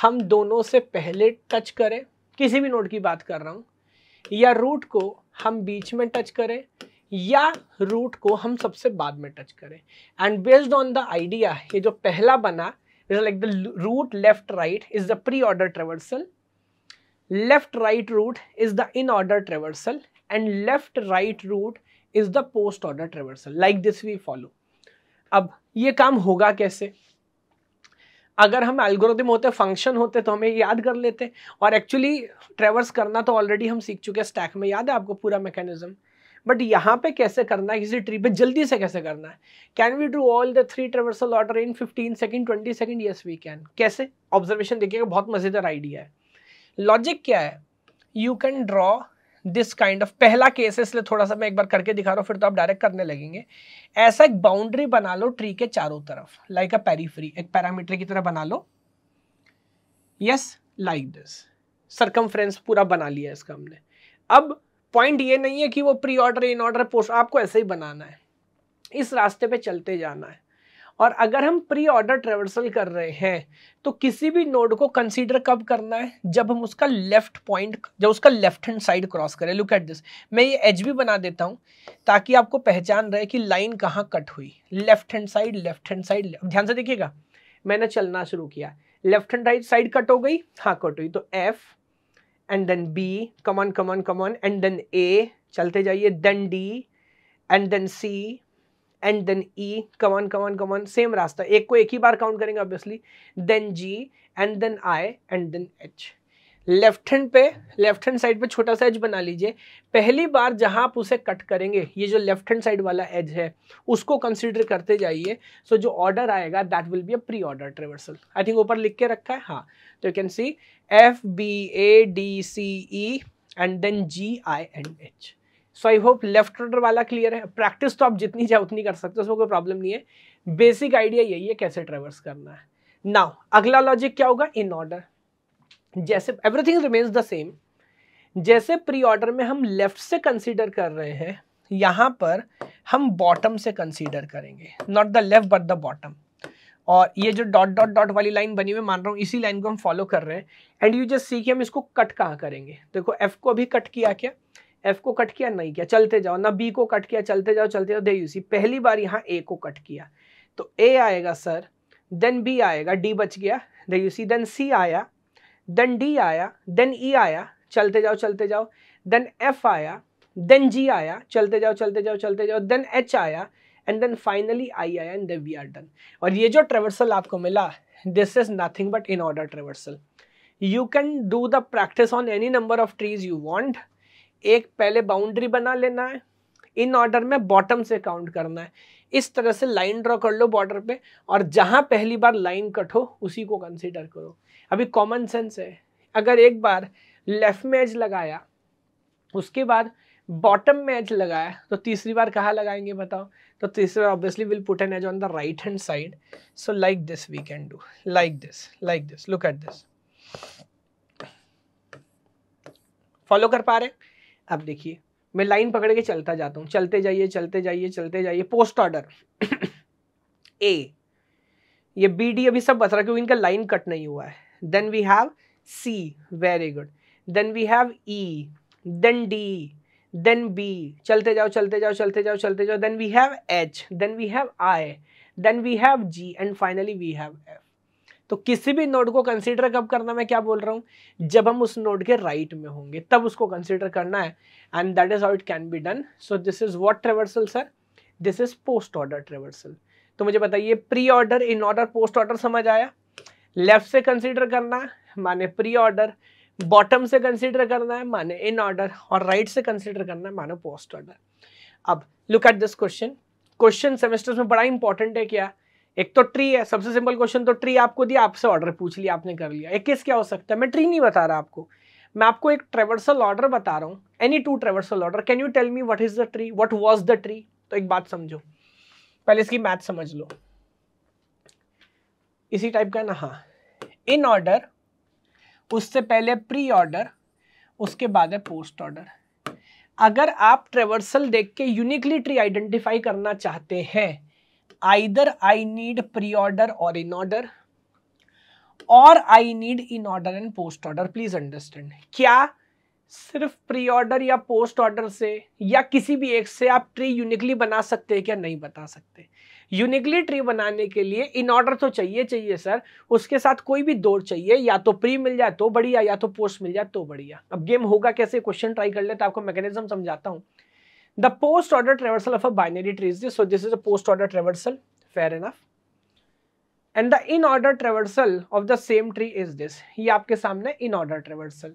हम दोनों से पहले टच करें किसी भी नोट की बात कर रहा हूँ या रूट को हम बीच में टच करें या रूट को हम सबसे बाद में टच करें and based on the idea ये जो पहला बना like the root left right is the pre order traversal left right root is the in order traversal and left right root is the post order traversal like this we follow अब ये काम होगा कैसे अगर हम algorithm होते function होते तो हमें याद कर लेते और एक्चुअली ट्रेवर्स करना तो ऑलरेडी हम सीख चुके हैं स्टैक में याद है आपको पूरा मैकेनिज्म बट यहाँ पे कैसे करना है किसी ट्री पे जल्दी से कैसे करना है can we do all the three traversal order in fifteen second twenty second yes we can कैसे ऑब्जर्वेशन देखिएगा बहुत मज़ेदार आइडिया है लॉजिक क्या है you can draw this kind of पहला केस है इसलिए थोड़ा सा मैं एक बार करके दिखा रहा हूँ फिर तो आप डायरेक्ट करने लगेंगे ऐसा एक बाउंड्री बना लो ट्री के चारों तरफ लाइक अ पेरीफ्री एक पैरामीटर की तरह बना लो यस लाइक दिस सरकम पूरा बना लिया इसका हमने अब पॉइंट ये नहीं है कि वो pre order in order post आपको ऐसे ही बनाना है इस रास्ते पे चलते जाना है और अगर हम प्री ऑर्डर ट्रेवर्सल कर रहे हैं तो किसी भी नोड को कंसीडर कब करना है जब हम उसका लेफ्ट पॉइंट जब उसका लेफ्ट हैंड साइड क्रॉस करें लुक एट दिस मैं ये एज भी बना देता हूँ ताकि आपको पहचान रहे कि लाइन कहाँ कट हुई left hand side left hand side ध्यान से देखिएगा मैंने चलना शुरू किया left hand right side cut हो गई हाँ कट हुई तो F and then B come on come on come on and then A चलते जाइए then D and then C and then E come on come on come on same रास्ता एक को एक ही बार काउंट करेंगे obviously then G and then I and then H left hand पे लेफ्ट हैंड साइड पे छोटा सा एज बना लीजिए पहली बार जहां आप उसे कट करेंगे ये जो लेफ्ट हैंड साइड वाला एज है उसको कंसीडर करते जाइए सो so, जो ऑर्डर आएगा that will be a pre order traversal I think ऊपर लिख के रखा है हाँ तो you can see F B A D C E and then G I and H so I hope left order वाला क्लियर है प्रैक्टिस तो आप जितनी चाहे उतनी कर सकते हो उसमें कोई प्रॉब्लम नहीं है बेसिक आइडिया यही है कैसे ट्रेवर्स करना है नाउ अगला लॉजिक क्या होगा इन ऑर्डर जैसे एवरीथिंग रिमेन्स द सेम जैसे प्री ऑर्डर में हम लेफ्ट से कंसीडर कर रहे हैं यहाँ पर हम बॉटम से कंसीडर करेंगे not the left but the bottom और ये जो डॉट डॉट डॉट वाली लाइन बनी हुई मान रहा हूँ इसी लाइन को हम फॉलो कर रहे हैं एंड यू जस्ट सी कि हम इसको कट कहाँ करेंगे देखो एफ को अभी कट किया क्या एफ को कट किया नहीं किया चलते जाओ ना बी को कट किया चलते जाओ चलते जाओ दे यू सी पहली बार यहाँ ए को कट किया तो ए आएगा सर देन बी आएगा डी बच गया दे यू सी देन सी आया देन डी आया देन ई e आया चलते जाओ चलते जाओ देन एफ आया देन जी आया चलते जाओ चलते जाओ चलते जाओ देन एच आया एंड देन फाइनली आई आया and then we are done और ये जो ट्रेवर्सल आपको मिला this is nothing but in order traversal you can do the practice on any number of trees you want एक पहले boundary बना लेना है इन ऑर्डर में बॉटम से काउंट करना है इस तरह से लाइन ड्रॉ कर लो बॉर्डर पे और जहां पहली बार लाइन कट हो उसी को कंसिडर करो अभी कॉमन सेंस है अगर एक बार लेफ्ट में एज लगाया उसके बाद बॉटम में एज लगाया तो तीसरी बार कहाँ लगाएंगे बताओ तो तीसरी बार obviously will put an edge on the right hand side so like this we can do like this like this look at this follow कर पा रहे अब देखिए मैं लाइन पकड़ के चलता जाता हूँ चलते जाइए चलते जाइए चलते जाइए पोस्ट ऑर्डर ए ये बी डी अभी सब बच रहा है क्योंकि इनका लाइन कट नहीं हुआ है then we have C very good then we have E then D then B चलते जाओ चलते जाओ चलते जाओ चलते जाओ then we have H then we have I then we have G and finally we have F तो किसी भी नोड को कंसीडर कब करना मैं क्या बोल रहा हूँ जब हम उस नोड के राइट right में होंगे तब उसको कंसीडर करना है and that is how it can be done so this is what traversal sir this is post order traversal तो मुझे बताइए pre order in order post order समझ आया लेफ्ट से कंसिडर करना है माने प्री ऑर्डर बॉटम से कंसिडर करना है माने इन ऑर्डर और राइट right से कंसिडर करना है माने पोस्ट ऑर्डर अब look at this question question semester में बड़ा इंपॉर्टेंट है क्या एक तो ट्री है सबसे सिंपल क्वेश्चन तो ट्री आपको दिया आपसे ऑर्डर पूछ लिया आपने कर लिया एक केस क्या हो सकता है मैं ट्री नहीं बता रहा आपको मैं आपको एक ट्रेवर्सल ऑर्डर बता रहा हूँ any two traversal order can you tell me what is the tree what was the tree तो एक बात समझो पहले इसकी मैथ समझ लो इसी टाइप का ना हाँ इन ऑर्डर उससे पहले प्री ऑर्डर उसके बाद है पोस्ट ऑर्डर अगर आप ट्रेवर्सल देख के यूनिकली ट्री आइडेंटिफाई करना चाहते हैं either I need pre order और इन ऑर्डर और I need in order and post order please understand क्या सिर्फ प्री ऑर्डर या पोस्ट ऑर्डर से या किसी भी एक से आप ट्री यूनिकली बना सकते हैं क्या नहीं बता सकते यूनिकली ट्री बनाने के लिए इन ऑर्डर तो चाहिए चाहिए सर उसके साथ कोई भी दौर चाहिए या तो प्री मिल जाए तो बढ़िया या तो पोस्ट मिल जाए तो बढ़िया अब गेम होगा कैसे क्वेश्चन ट्राई कर ले तो आपको मैकेनिज्म समझाता हूँ the post order traversal of a binary trees so this is a post order traversal fair enough and the in order traversal of the same tree is this ये आपके सामने in order traversal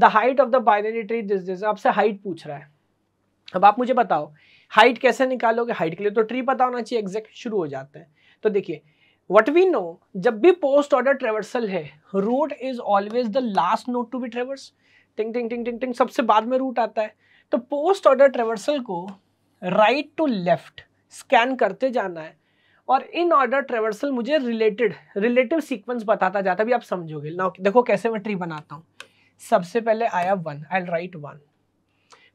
the height of the binary tree this this आपसे height पूछ रहा है अब आप मुझे बताओ हाइट कैसे निकालोगे हाइट के लिए तो ट्री पता होना चाहिए एग्जैक्ट शुरू हो जाते हैं तो देखिए वट वी नो जब भी पोस्ट ऑर्डर ट्रेवर्सल है root is always the last node to be traverse टिंग टिंग टिंग टिंग टिंग सबसे बाद में रूट आता है तो पोस्ट ऑर्डर ट्रेवर्सल को राइट टू लेफ्ट स्कैन करते जाना है और इन ऑर्डर ट्रेवर्सल मुझे रिलेटेड रिलेटिव सीक्वेंस बताता जाता है अभी आप समझोगे ना देखो कैसे मैं ट्री बनाता हूँ सबसे पहले आया one I right one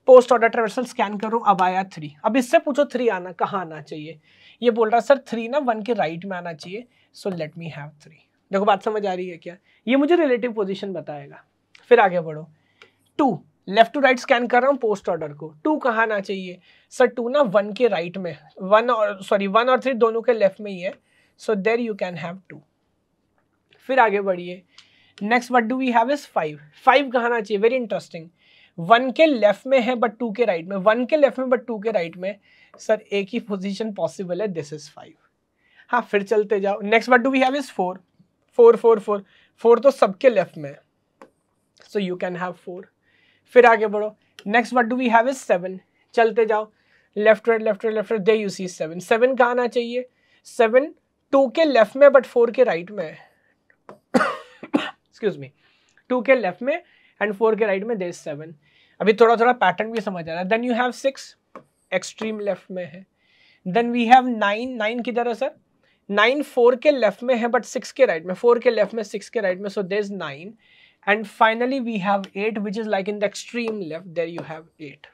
post order traversal scan करो अब आया थ्री अब इससे पूछो थ्री आना कहाँ आना चाहिए ये बोल रहा सर थ्री ना वन के राइट में आना चाहिए so let me have three देखो बात समझ आ रही है क्या ये मुझे रिलेटिव पोजिशन बताएगा फिर आगे बढ़ो two left to right scan कर रहा हूँ पोस्ट ऑर्डर को टू कहाँ आना चाहिए सर टू ना वन के राइट में वन और सॉरी वन और थ्री दोनों के लेफ्ट में ही है so there you can have two फिर आगे बढ़िए next what do we have is five five कहाँ आना चाहिए वेरी इंटरेस्टिंग वन के लेफ्ट में है बट टू के राइट में वन के लेफ्ट में बट टू के राइट में सर एक ही पोजिशन पॉसिबल है दिस इज फाइव हाँ फिर चलते जाओ next but do we have is four four four four four तो सबके लेफ्ट में है so you can have four फिर आगे बढ़ो next what do we have is seven चलते जाओ left right left right left right there you see seven seven का आना चाहिए सेवन टू के लेफ्ट में बट फोर के राइट में एक्सक्यूज मी टू के लेफ्ट में एंड फोर के राइट में दे इज सेवन अभी थोड़ा थोड़ा पैटर्न भी समझ आ रहा है then you have six extreme left में है then we have nine nine किधर है सर नाइन फोर के लेफ्ट में है बट सिक्स के राइट में फोर के लेफ्ट में सिक्स के राइट में so there is nine and finally we have eight which is like in the extreme left there you have eight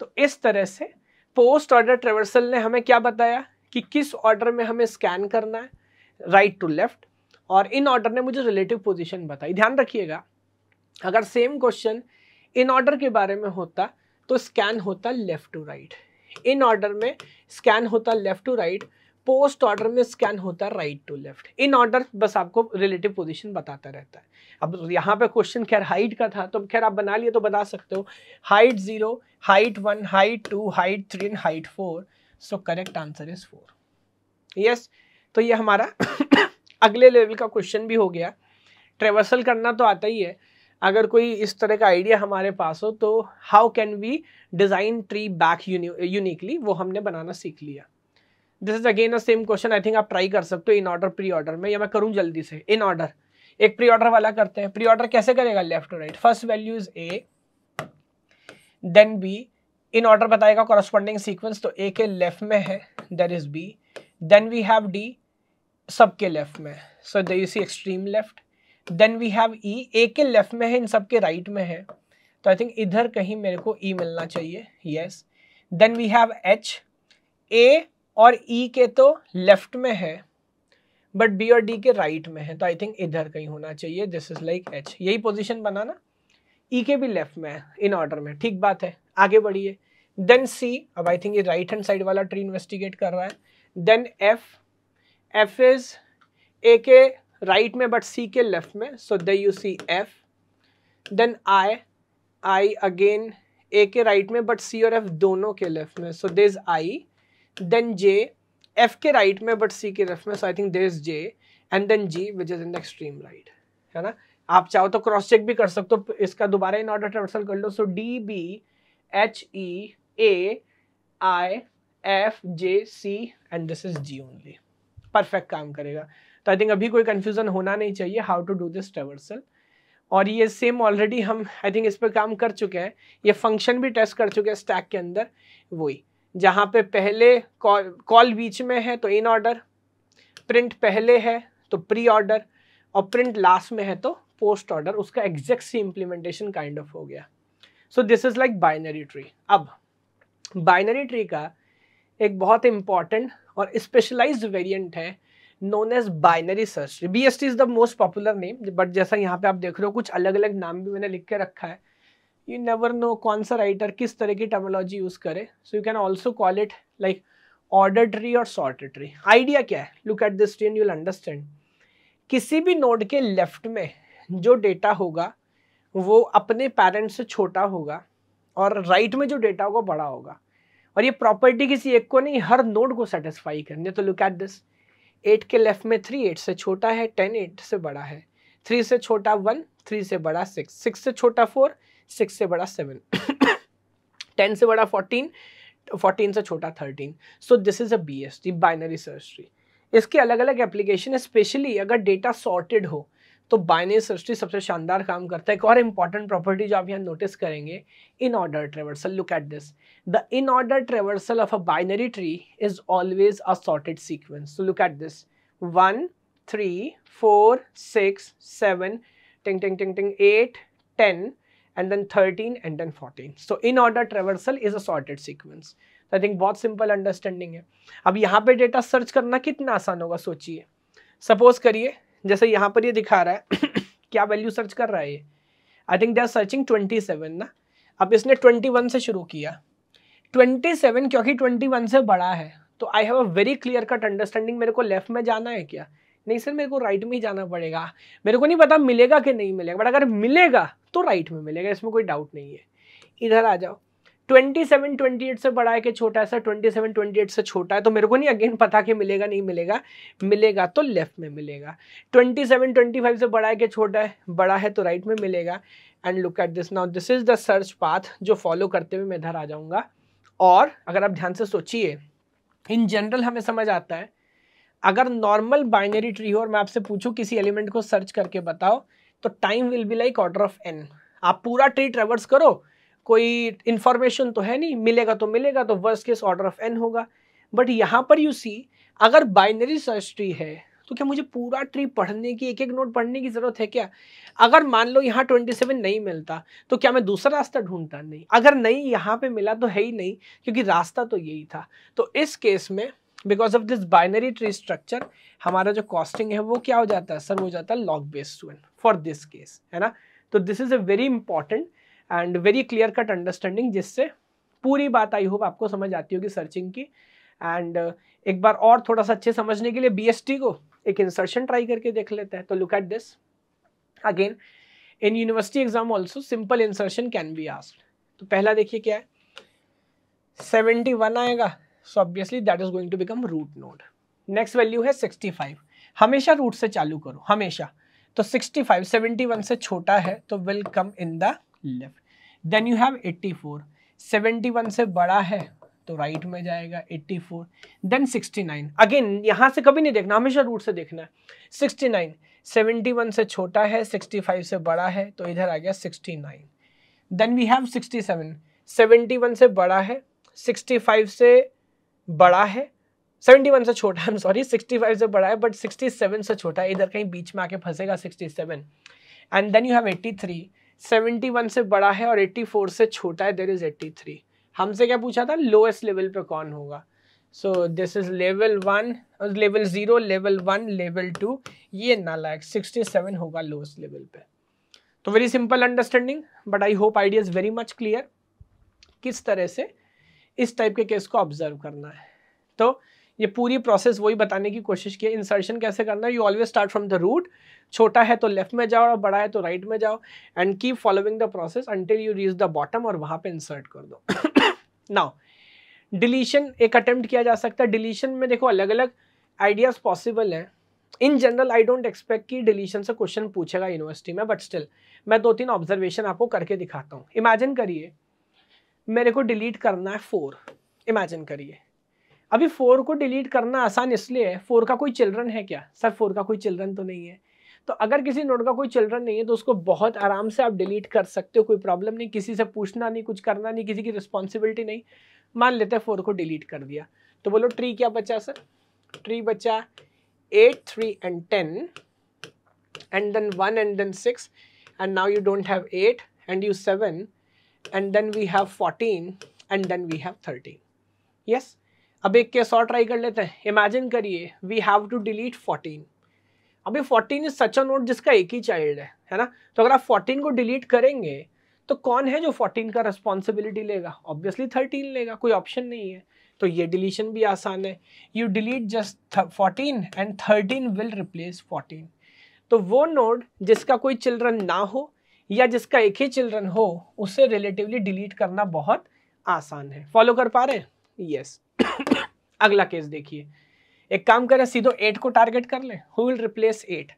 तो इस तरह से पोस्ट ऑर्डर ट्रेवर्सल ने हमें क्या बताया कि किस ऑर्डर में हमें स्कैन करना है राइट टू लेफ्ट और इन ऑर्डर ने मुझे रिलेटिव पोजिशन बताई ध्यान रखिएगा अगर सेम क्वेश्चन इन ऑर्डर के बारे में होता तो स्कैन होता left to right in order में स्कैन होता left to right post order में स्कैन होता है right to left in order बस आपको रिलेटिव पोजीशन बताता रहता है अब यहाँ पे क्वेश्चन खैर हाइट का था तो खैर आप बना लिए तो बता सकते हो height zero height one height two height three and height four so correct answer is four yes तो ये हमारा अगले लेवल का क्वेश्चन भी हो गया ट्रेवर्सल करना तो आता ही है अगर कोई इस तरह का आइडिया हमारे पास हो तो how can we design tree back uniquely वो हमने बनाना सीख लिया this is again a same question I think आप ट्राई कर सकते हो इन ऑर्डर प्री ऑर्डर में या मैं करूँ जल्दी से इन ऑर्डर एक प्री ऑर्डर वाला करते हैं प्री ऑर्डर कैसे करेगा left to right first value is A then B in order बताएगा कॉरस्पॉन्डिंग सीक्वेंस तो ए के लेफ्ट में है there is B then we have D सबके लेफ्ट में so they you see extreme left then we have E A के left में है इन सब के राइट right में है तो आई थिंक इधर कहीं मेरे को ई e मिलना चाहिए yes then we have H A और ई e के तो लेफ्ट में है बट बी और डी के राइट right में है तो आई थिंक इधर कहीं होना चाहिए दिस इज लाइक एच यही पोजिशन बनाना ई e के भी लेफ्ट में है इन ऑर्डर में ठीक बात है आगे बढ़िए देन सी अब आई थिंक ये राइट हैंड साइड वाला ट्री इन्वेस्टिगेट कर रहा है then F F is A के राइट में बट सी के लेफ्ट में so they you see F then I I again A के राइट में बट सी और एफ दोनों के लेफ्ट में so there is I then J F के राइट में बट सी के लेफ्ट में so I think there is J and then G which is in extreme right है ना आप चाहो तो क्रॉस चेक भी कर सकते हो तो इसका दोबारा इन ऑर्डर ट्रेवर्सल कर लो so D B H E A I F J C and this is G only perfect काम करेगा तो आई थिंक अभी कोई कन्फ्यूज़न होना नहीं चाहिए how to do this traversal और ये सेम ऑलरेडी हम आई थिंक इस पर काम कर चुके हैं ये फंक्शन भी टेस्ट कर चुके हैं स्टैक के अंदर वही जहाँ पे पहले कॉल कॉल बीच में है तो इन ऑर्डर प्रिंट पहले है तो प्री ऑर्डर और प्रिंट लास्ट में है तो पोस्ट ऑर्डर उसका exact C implementation kind of हो गया so this is like binary tree अब बाइनरी ट्री का एक बहुत इम्पॉर्टेंट और स्पेशलाइज्ड वेरिएंट है known as binary search B S T is the most popular name but जैसा यहाँ पे आप देख रहे हो कुछ अलग अलग नाम भी मैंने लिख के रखा है यू नेवर नो कौन सा राइटर किस तरह की टर्मोलॉजी यूज़ करे so you can also call it like order tree और सॉर्ट ट्री आइडिया क्या है look at this tree and you'll understand किसी भी नोड के लेफ्ट में जो डेटा होगा वो अपने पेरेंट्स से छोटा होगा और राइट में जो डेटा होगा बड़ा होगा और ये प्रॉपर्टी किसी एक को नहीं हर नोड को सेटिस्फाई करनी है तो लुक एट दिस एट के लेफ्ट में थ्री एट से छोटा है टेन एट से बड़ा है थ्री से छोटा वन थ्री से बड़ा सिक्स सिक्स से छोटा फोर सिक्स से बड़ा सेवन टेन से बड़ा फोर्टीन फोर्टीन से छोटा thirteen so this is a B S T binary search tree इसके अलग अलग एप्लीकेशन स्पेशली अगर डेटा सॉर्टेड हो तो बाइनेस सृष्टि सबसे शानदार काम करता है एक और इंपॉर्टेंट प्रॉपर्टी जो आप यहाँ नोटिस करेंगे in order traversal look at this the in order traversal of a binary tree is always a sorted sequence look at this one three four six seven ting टिंग टिंग ting eight ten and then 13 and then 14 so in order traversal is a sorted sequence तो I think बहुत simple understanding है अब यहाँ पे data search करना कितना आसान होगा सोचिए सपोज करिए जैसे यहाँ पर ये दिखा रहा है क्या वैल्यू सर्च कर रहा है ये I think they are searching twenty seven ना अब इसने ट्वेंटी वन से शुरू किया ट्वेंटी सेवन क्योंकि ट्वेंटी वन से बड़ा है तो I have a very clear cut understanding मेरे को लेफ्ट में जाना है क्या नहीं सर मेरे को राइट में ही जाना पड़ेगा मेरे को नहीं पता मिलेगा कि नहीं मिलेगा बट अगर मिलेगा तो राइट में मिलेगा इसमें कोई डाउट नहीं है इधर आ जाओ ट्वेंटी सेवन ट्वेंटी एट से बड़ा है कि छोटा है sir twenty seven twenty eight से छोटा है तो मेरे को नहीं अगेन पता कि मिलेगा नहीं मिलेगा मिलेगा तो लेफ्ट में मिलेगा ट्वेंटी सेवन ट्वेंटी फाइव से बड़ा है कि छोटा है बड़ा है तो राइट में मिलेगा and look at this now this is the search path जो फॉलो करते हुए मैं इधर आ जाऊँगा और अगर आप ध्यान से सोचिए इन जनरल हमें समझ आता है अगर नॉर्मल बाइनरी ट्री हो और मैं आपसे पूछूँ किसी एलिमेंट को सर्च करके बताओ तो time will be like order of N आप पूरा ट्री ट्रेवर्स करो कोई इन्फॉर्मेशन तो है नहीं मिलेगा तो मिलेगा तो worst case order of N होगा बट यहाँ पर यू सी अगर बाइनरी सर्च ट्री है तो क्या मुझे पूरा ट्री पढ़ने की एक एक नोट पढ़ने की ज़रूरत है क्या अगर मान लो यहाँ ट्वेंटी सेवन नहीं मिलता तो क्या मैं दूसरा रास्ता ढूंढता नहीं अगर नहीं यहाँ पे मिला तो है ही नहीं क्योंकि रास्ता तो यही था तो इस केस में because of this binary tree structure हमारा जो कॉस्टिंग है वो क्या हो जाता है सर हो जाता है log based one for this case है ना तो this is a very important and very clear cut understanding जिससे पूरी बात आई होप आपको समझ आती होगी सर्चिंग की एंड एक बार और थोड़ा सा अच्छे समझने के लिए बी को एक इंसर्शन ट्राई करके देख लेते हैं तो look at this again in university exam also simple insertion can be asked तो पहला देखिए क्या है सेवेंटी वन आएगा so obviously that is going to become root node next value है सिक्सटी फाइव हमेशा रूट से चालू करो हमेशा तो सिक्सटी फाइव सेवेंटी वन से छोटा है तो will come in the left then you have 84 71 से बड़ा है तो राइट में जाएगा 84 देन सिक्सटी अगेन यहाँ से कभी नहीं देखना हमेशा रूट से देखना है 69 71 से छोटा है 65 से बड़ा है तो इधर आ गया 69 देन वी हैव 67 71 से बड़ा है 65 से बड़ा है 71 से छोटा है सॉरी 65 से बड़ा है बट 67 से छोटा है इधर कहीं बीच में आके फंसेगा 67 एंड देन यू हैव 83 71 से बड़ा है और 84 से छोटा है देर इज़ 83 हमसे क्या पूछा था लोएस्ट लेवल पे कौन होगा so this is level one level zero level one level two ये नालायक 67 होगा लोएस्ट लेवल पे तो very simple understanding but I hope idea is very much clear किस तरह से इस टाइप के केस को ऑब्जर्व करना है तो ये पूरी प्रोसेस वही बताने की कोशिश की इंसर्शन कैसे करना है you always start from the root छोटा है तो लेफ्ट में जाओ और बड़ा है तो राइट में जाओ and keep following the process until you reach the bottom और वहाँ पे इंसर्ट कर दो नाउ डिलीशन एक अटेम्प्ट किया जा सकता है डिलीशन में देखो अलग अलग आइडियाज़ पॉसिबल हैं in general I don't expect कि डिलीशन से क्वेश्चन पूछेगा यूनिवर्सिटी में बट स्टिल मैं दो तीन ऑब्जर्वेशन आपको करके दिखाता हूँ इमेजिन करिए मेरे को डिलीट करना है फोर इमेजिन करिए अभी फोर को डिलीट करना आसान इसलिए है फोर का कोई चिल्ड्रन है क्या सर फोर का कोई चिल्ड्रन तो नहीं है तो अगर किसी नोट का कोई चिल्ड्रन नहीं है तो उसको बहुत आराम से आप डिलीट कर सकते हो कोई प्रॉब्लम नहीं किसी से पूछना नहीं कुछ करना नहीं किसी की रिस्पॉन्सिबिलिटी नहीं मान लेते हैं फोर को डिलीट कर दिया तो बोलो ट्री क्या बचा सर ट्री बचा eight three and ten and then one and then six and now you don't have eight and you seven and then we have fourteen and then we have 13 yes अब एक case और try कर लेते हैं imagine करिए we have to delete fourteen अभी fourteen is such a node जिसका एक ही चाइल्ड है है ना तो अगर आप फोर्टीन को डिलीट करेंगे तो कौन है जो फोर्टीन का रिस्पॉन्सिबिलिटी लेगा ऑब्वियसली थर्टीन लेगा कोई ऑप्शन नहीं है तो ये डिलीशन भी आसान है you delete just fourteen and thirteen will replace fourteen तो वो नोड जिसका कोई चिल्ड्रन ना हो या जिसका एक ही चिल्ड्रन हो उसे रिलेटिवली डिलीट करना बहुत आसान है फॉलो कर पा रहे हैं यस yes. अगला केस देखिए एक काम करें सीधो एट को टारगेट कर ले हु विल रिप्लेस एट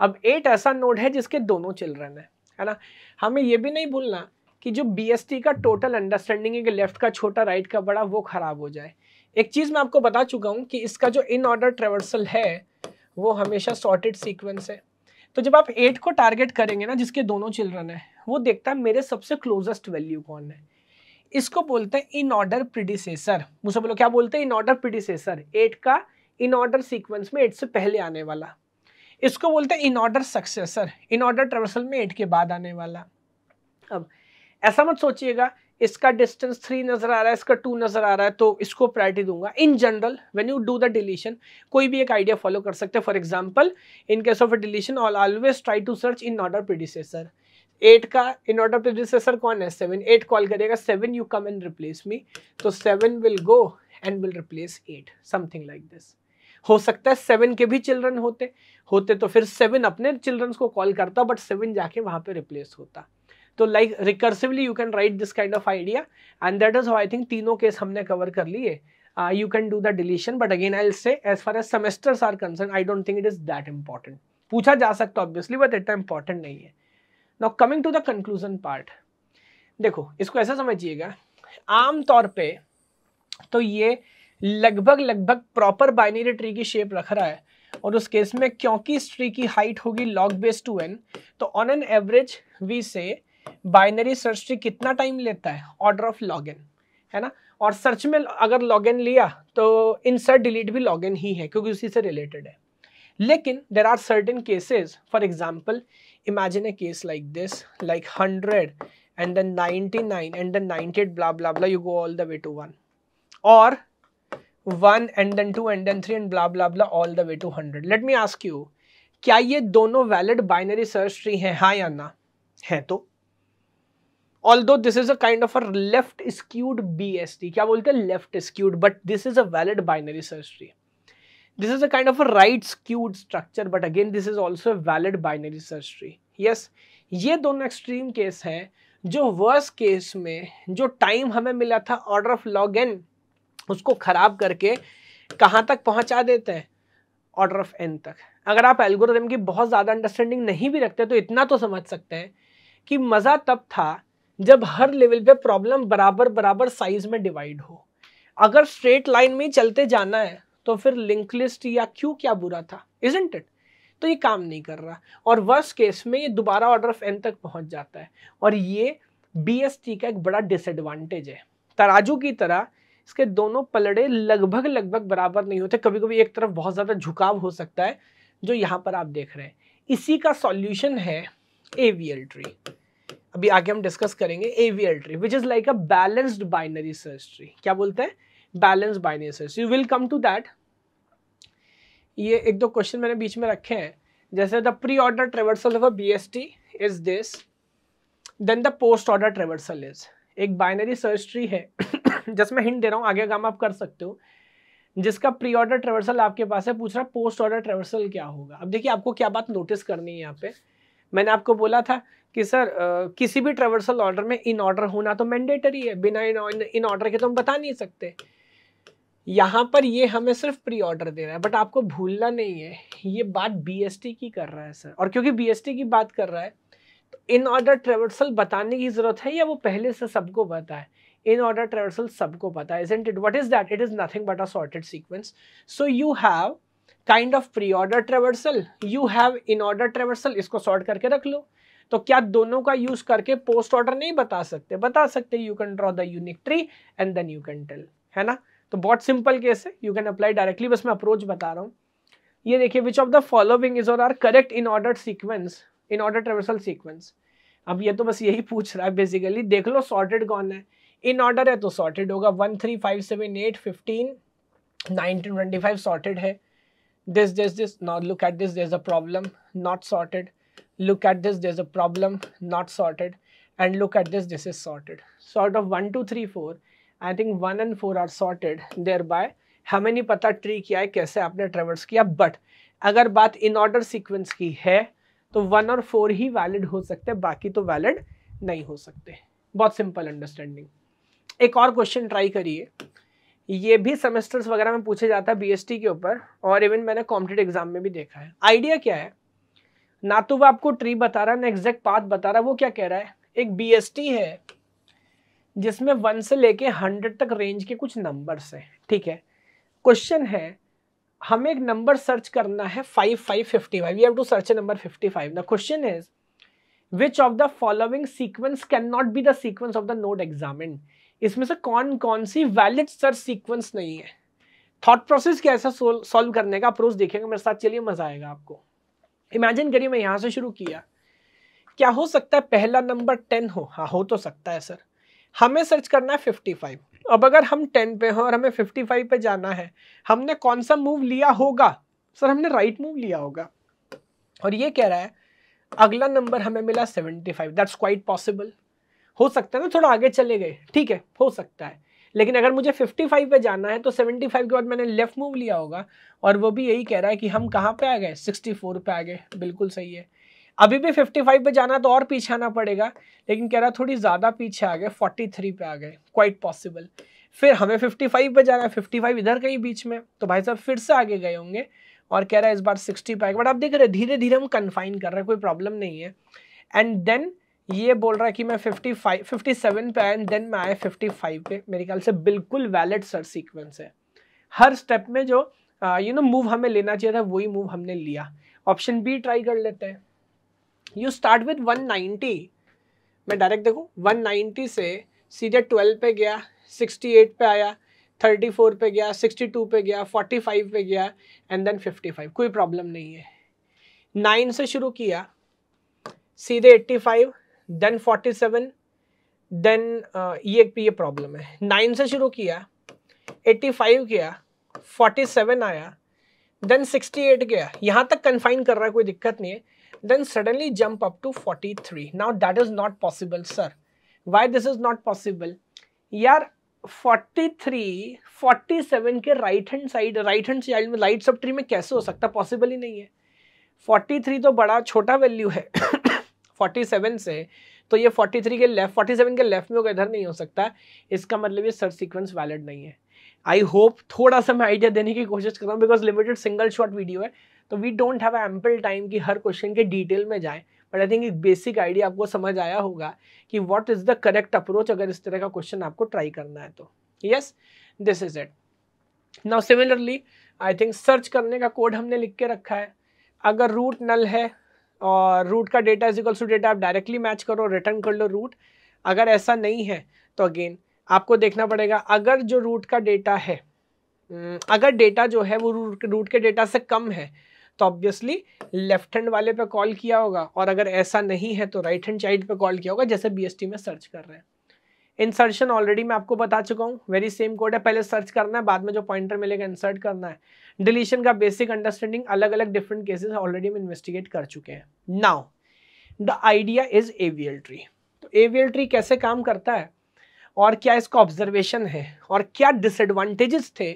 अब एट ऐसा नोड है जिसके दोनों चिल्ड्रन है है ना हमें ये भी नहीं भूलना कि जो बी का टोटल अंडरस्टैंडिंग है कि लेफ्ट का छोटा राइट का बड़ा वो ख़राब हो जाए एक चीज़ मैं आपको बता चुका हूँ कि इसका जो इन ऑर्डर ट्रेवर्सल है वो हमेशा सॉर्टेड सीक्वेंस है तो जब आप एट को टारगेट करेंगे ना जिसके दोनों चिल्ड्रन है वो देखता है मेरे सबसे क्लोजेस्ट वैल्यू कौन है इसको बोलते हैं इन ऑर्डर प्रिडिसेसर मुझसे बोलो क्या बोलते हैं इन ऑर्डर प्रिडिसेसर एट का इन ऑर्डर सीक्वेंस में एट से पहले आने वाला इसको बोलते हैं in order successor in order traversal में एट के बाद आने वाला अब ऐसा मत सोचिएगा इसका डिस्टेंस थ्री नज़र आ रहा है इसका टू नज़र आ रहा है तो इसको प्रायोरिटी दूंगा in general when you do the deletion कोई भी एक आइडिया फॉलो कर सकते हैं for example in case of a deletion all always try to search in order predecessor eight का इन ऑर्डर प्रीडिसेसर कौन है सेवन एट कॉल करेगा seven you come and replace me तो seven will go and will replace eight something like this हो सकता है seven के भी चिल्ड्रन होते होते तो फिर सेवन अपने चिल्ड्रंस को कॉल करता बट सेवन जाके वहाँ पे रिप्लेस होता तो like recursively you can write this kind of idea and that is I think तीनों केस हमने कवर कर लिए you can do the deletion but again I say as far as semesters are concern I don't think it is that important पूछा जा सकता obviously but इतना important नहीं है now coming to the conclusion part देखो इसको ऐसा समझिएगा आमतौर पर तो ये लगभग लगभग प्रॉपर बाइनरी ट्री की शेप रख रहा है और उस केस में क्योंकि इस ट्री की हाइट होगी लॉग बेस टू एन तो on an average we say binary search tree कितना टाइम लेता है ऑर्डर ऑफ लॉग एन है ना और सर्च में अगर लॉग एन लिया तो इंसर्ट डिलीट भी लॉग एन ही है क्योंकि उसी से रिलेटेड है लेकिन there are certain cases for example imagine a case like this like hundred and then ninety nine and then ninety eight blah blah blah you go all the way to one और one and then two and then three and blah blah blah all the way to hundred let me ask you क्या ये दोनों valid binary search tree हैं हाँ या ना है तो although this is a kind of a left skewed B S T क्या बोलते हैं left skewed but this is a valid binary search tree this is a kind of a right skewed structure but again this is also valid binary search tree yes ये दोनों extreme case हैं जो verse case में जो time हमें मिला था order of log N उसको ख़राब करके कहाँ तक पहुँचा देते हैं ऑर्डर ऑफ एन तक अगर आप एल्गोरिदम की बहुत ज़्यादा अंडरस्टैंडिंग नहीं भी रखते तो इतना तो समझ सकते हैं कि मज़ा तब था जब हर लेवल पे प्रॉब्लम बराबर बराबर साइज में डिवाइड हो अगर स्ट्रेट लाइन में चलते जाना है तो फिर लिंक लिस्ट या क्यों क्या बुरा था इजेंट इट तो ये काम नहीं कर रहा और वर्स्ट केस में ये दोबारा ऑर्डर ऑफ एन तक पहुंच जाता है और ये बी का एक बड़ा डिसएडवांटेज है तराजू की तरह इसके दोनों पलड़े लगभग लगभग बराबर नहीं होते कभी कभी एक तरफ बहुत ज़्यादा झुकाव हो सकता है जो यहाँ पर आप देख रहे हैं इसी का सॉल्यूशन है एवियल ट्री अभी आगे हम डिस्कस करेंगे AVL tree which is like a balanced binary search tree क्या बोलते हैं balance binary search you will come to that ये एक दो क्वेश्चन मैंने बीच में रखे हैं जैसे the pre order traversal of a B S T is this then the post order traversal is एक बाइनरी सर्च ट्री है जस्ट मैं हिंट दे रहा हूँ आगे काम आप कर सकते हो जिसका प्री ऑर्डर ट्रेवर्सल आपके पास है पूछ रहा पोस्ट ऑर्डर ट्रेवर्सल क्या होगा अब देखिए आपको क्या बात नोटिस करनी है यहाँ पे मैंने आपको बोला था कि सर आ, किसी भी ट्रेवर्सल ऑर्डर में इन ऑर्डर होना तो मैंडेटरी है बिना इन ऑर्डर के तो हम बता नहीं सकते यहाँ पर ये हमें सिर्फ प्री ऑर्डर दे रहा है बट आपको भूलना नहीं है ये बात बी की कर रहा है सर और क्योंकि बी की बात कर रहा है तो इन ऑर्डर ट्रेवर्सल बताने की ज़रूरत है या वो पहले से सबको बताए in order traversal सबको पता है isn't it? What is that? It is nothing but a sorted sequence. So you have kind of pre-order traversal, you have in order traversal, इसको sort करके रख लो तो क्या दोनों का यूज करके पोस्ट ऑर्डर नहीं बता सकते बता सकते you can draw the unique tree and then you can tell है ना तो बहुत सिंपल केस है यू कैन अप्लाई डायरेक्टली बस मैं अप्रोच बता रहा हूँ ये देखिए which of the following is or are correct in order sequence in order traversal sequence अब ये तो बस यही पूछ रहा है बेसिकली देख लो सॉर्टेड कौन है इन ऑर्डर है तो सॉर्टेड होगा one three five seven eight fifteen nineteen twenty five sorted है this this this not look at this this a problem not sorted look at this this a problem not sorted and look at this this is sorted sort of one two three four I think one and four are sorted there by हमें नहीं पता tree किया है कैसे आपने ट्रेवर्स किया but अगर बात इन ऑर्डर सिक्वेंस की है तो वन और फोर ही वैलिड हो सकते हैं बाकी तो वैलिड नहीं हो सकते बहुत सिंपल अंडरस्टैंडिंग एक और क्वेश्चन ट्राई करिए ये भी सेमेस्टर्स वगैरह में पूछे जाता है बीएसटी के ऊपर और इवन मैंने कॉम्पिटेटिव एग्जाम में भी देखा है आइडिया क्या है ना तो वह आपको ट्री बता रहा है ना एग्जैक्ट पाथ बता रहा है वो क्या कह रहा है एक बीएसटी है जिसमें वन से लेके हंड्रेड तक रेंज के कुछ नंबर्स हैं ठीक है क्वेश्चन है हमें एक नंबर सर्च करना है five five fifty five you to search number fifty five the question is which of the following sequence can not be the sequence of the node examine इसमें से कौन कौन सी वैलिड सर्च सीक्वेंस नहीं है thought process कैसा solve करने का approach देखेंगे मेरे साथ चलिए मजा आएगा आपको इमेजिन करिए मैं यहाँ से शुरू किया क्या हो सकता है पहला नंबर टेन हो हाँ हो तो सकता है सर हमें सर्च करना है फिफ्टी फाइव अब अगर हम टेन पे हों और हमें फिफ्टी फाइव पे जाना है हमने कौन सा मूव लिया होगा सर हमने राइट मूव लिया होगा और ये कह रहा है अगला नंबर हमें मिला seventy five that's quite possible हो सकता है ना थोड़ा आगे चले गए ठीक है हो सकता है लेकिन अगर मुझे 55 पे जाना है तो 75 के बाद मैंने लेफ़्ट मूव लिया होगा और वो भी यही कह रहा है कि हम कहाँ पे आ गए 64 पे आ गए बिल्कुल सही है अभी भी 55 पे जाना तो और पीछे आना पड़ेगा लेकिन कह रहा थोड़ी ज़्यादा पीछे आ गए 43 पे आ गए क्वाइट पॉसिबल फिर हमें 55 पे जाना है 55 इधर कहीं बीच में तो भाई साहब फिर से आगे गए होंगे और कह रहा है इस बार सिक्सटी पे आएगा बट आप देख रहे धीरे धीरे हम कन्फाइन कर रहे हैं कोई प्रॉब्लम नहीं है एंड देन ये बोल रहा है कि मैं 55 57 पे एंड देन मैं आया 55 पे मेरे ख्याल से बिल्कुल वैलिड सर सीक्वेंस है हर स्टेप में जो यू नो मूव हमें लेना चाहिए था वही मूव हमने लिया ऑप्शन बी ट्राई कर लेते हैं यू स्टार्ट विद 190 मैं डायरेक्ट देखू 190 से सीधे 12 पे गया 68 पे आया 34 पे गया 62 पे गया 45 पे गया एंड देन 55 कोई प्रॉब्लम नहीं है नाइन से शुरू किया सीधे 85 देन 47 देन ये ये प्रॉब्लम है नाइन से शुरू किया 85 किया 47 आया देन 68 गया यहाँ तक कन्फाइन कर रहा है कोई दिक्कत नहीं है then suddenly jump up to 43 now that is not possible sir why this is not possible यार 43, 47 के right hand side right hand side में लाइट सब ट्री में कैसे हो सकता पॉसिबल ही नहीं है 43 तो बड़ा छोटा वैल्यू है 47 से तो ये 43 के लेफ्ट 47 के लेफ्ट में होगा इधर नहीं हो सकता इसका मतलब ये सर सीक्वेंस वैलिड नहीं है आई होप थोड़ा सा मैं आइडिया देने की कोशिश कर रहा हूँ because limited single shot video है तो we don't have ample time कि हर क्वेश्चन के डिटेल में जाए बट आई थिंक एक बेसिक आइडिया आपको समझ आया होगा कि what is the correct approach अगर इस तरह का क्वेश्चन आपको ट्राई करना है तो yes this is it now similarly I think search करने का कोड हमने लिख के रखा है अगर रूट नल है और रूट का डेटा इज टू डेटा आप डायरेक्टली मैच करो रिटर्न कर लो रूट अगर ऐसा नहीं है तो अगेन आपको देखना पड़ेगा अगर जो रूट का डेटा है हम्म, अगर डेटा जो है वो रूट रूट के डेटा से कम है तो ऑब्वियसली लेफ्ट हैंड वाले पे कॉल किया होगा और अगर ऐसा नहीं है तो राइट हैंड साइड पे कॉल किया होगा जैसे बीएसटी में सर्च कर रहे हैं इंसर्शन ऑलरेडी मैं आपको बता चुका हूँ वेरी सेम कोड है पहले सर्च करना है बाद में जो पॉइंटर मिलेगा इंसर्ट करना है डिलीशन का बेसिक अंडरस्टैंडिंग अलग अलग डिफरेंट केसेस ऑलरेडी हम इन्वेस्टिगेट कर चुके हैं now the idea is AVL tree तो एवियल ट्री कैसे काम करता है और क्या इसका ऑब्जर्वेशन है और क्या डिसएडवांटेजेस थे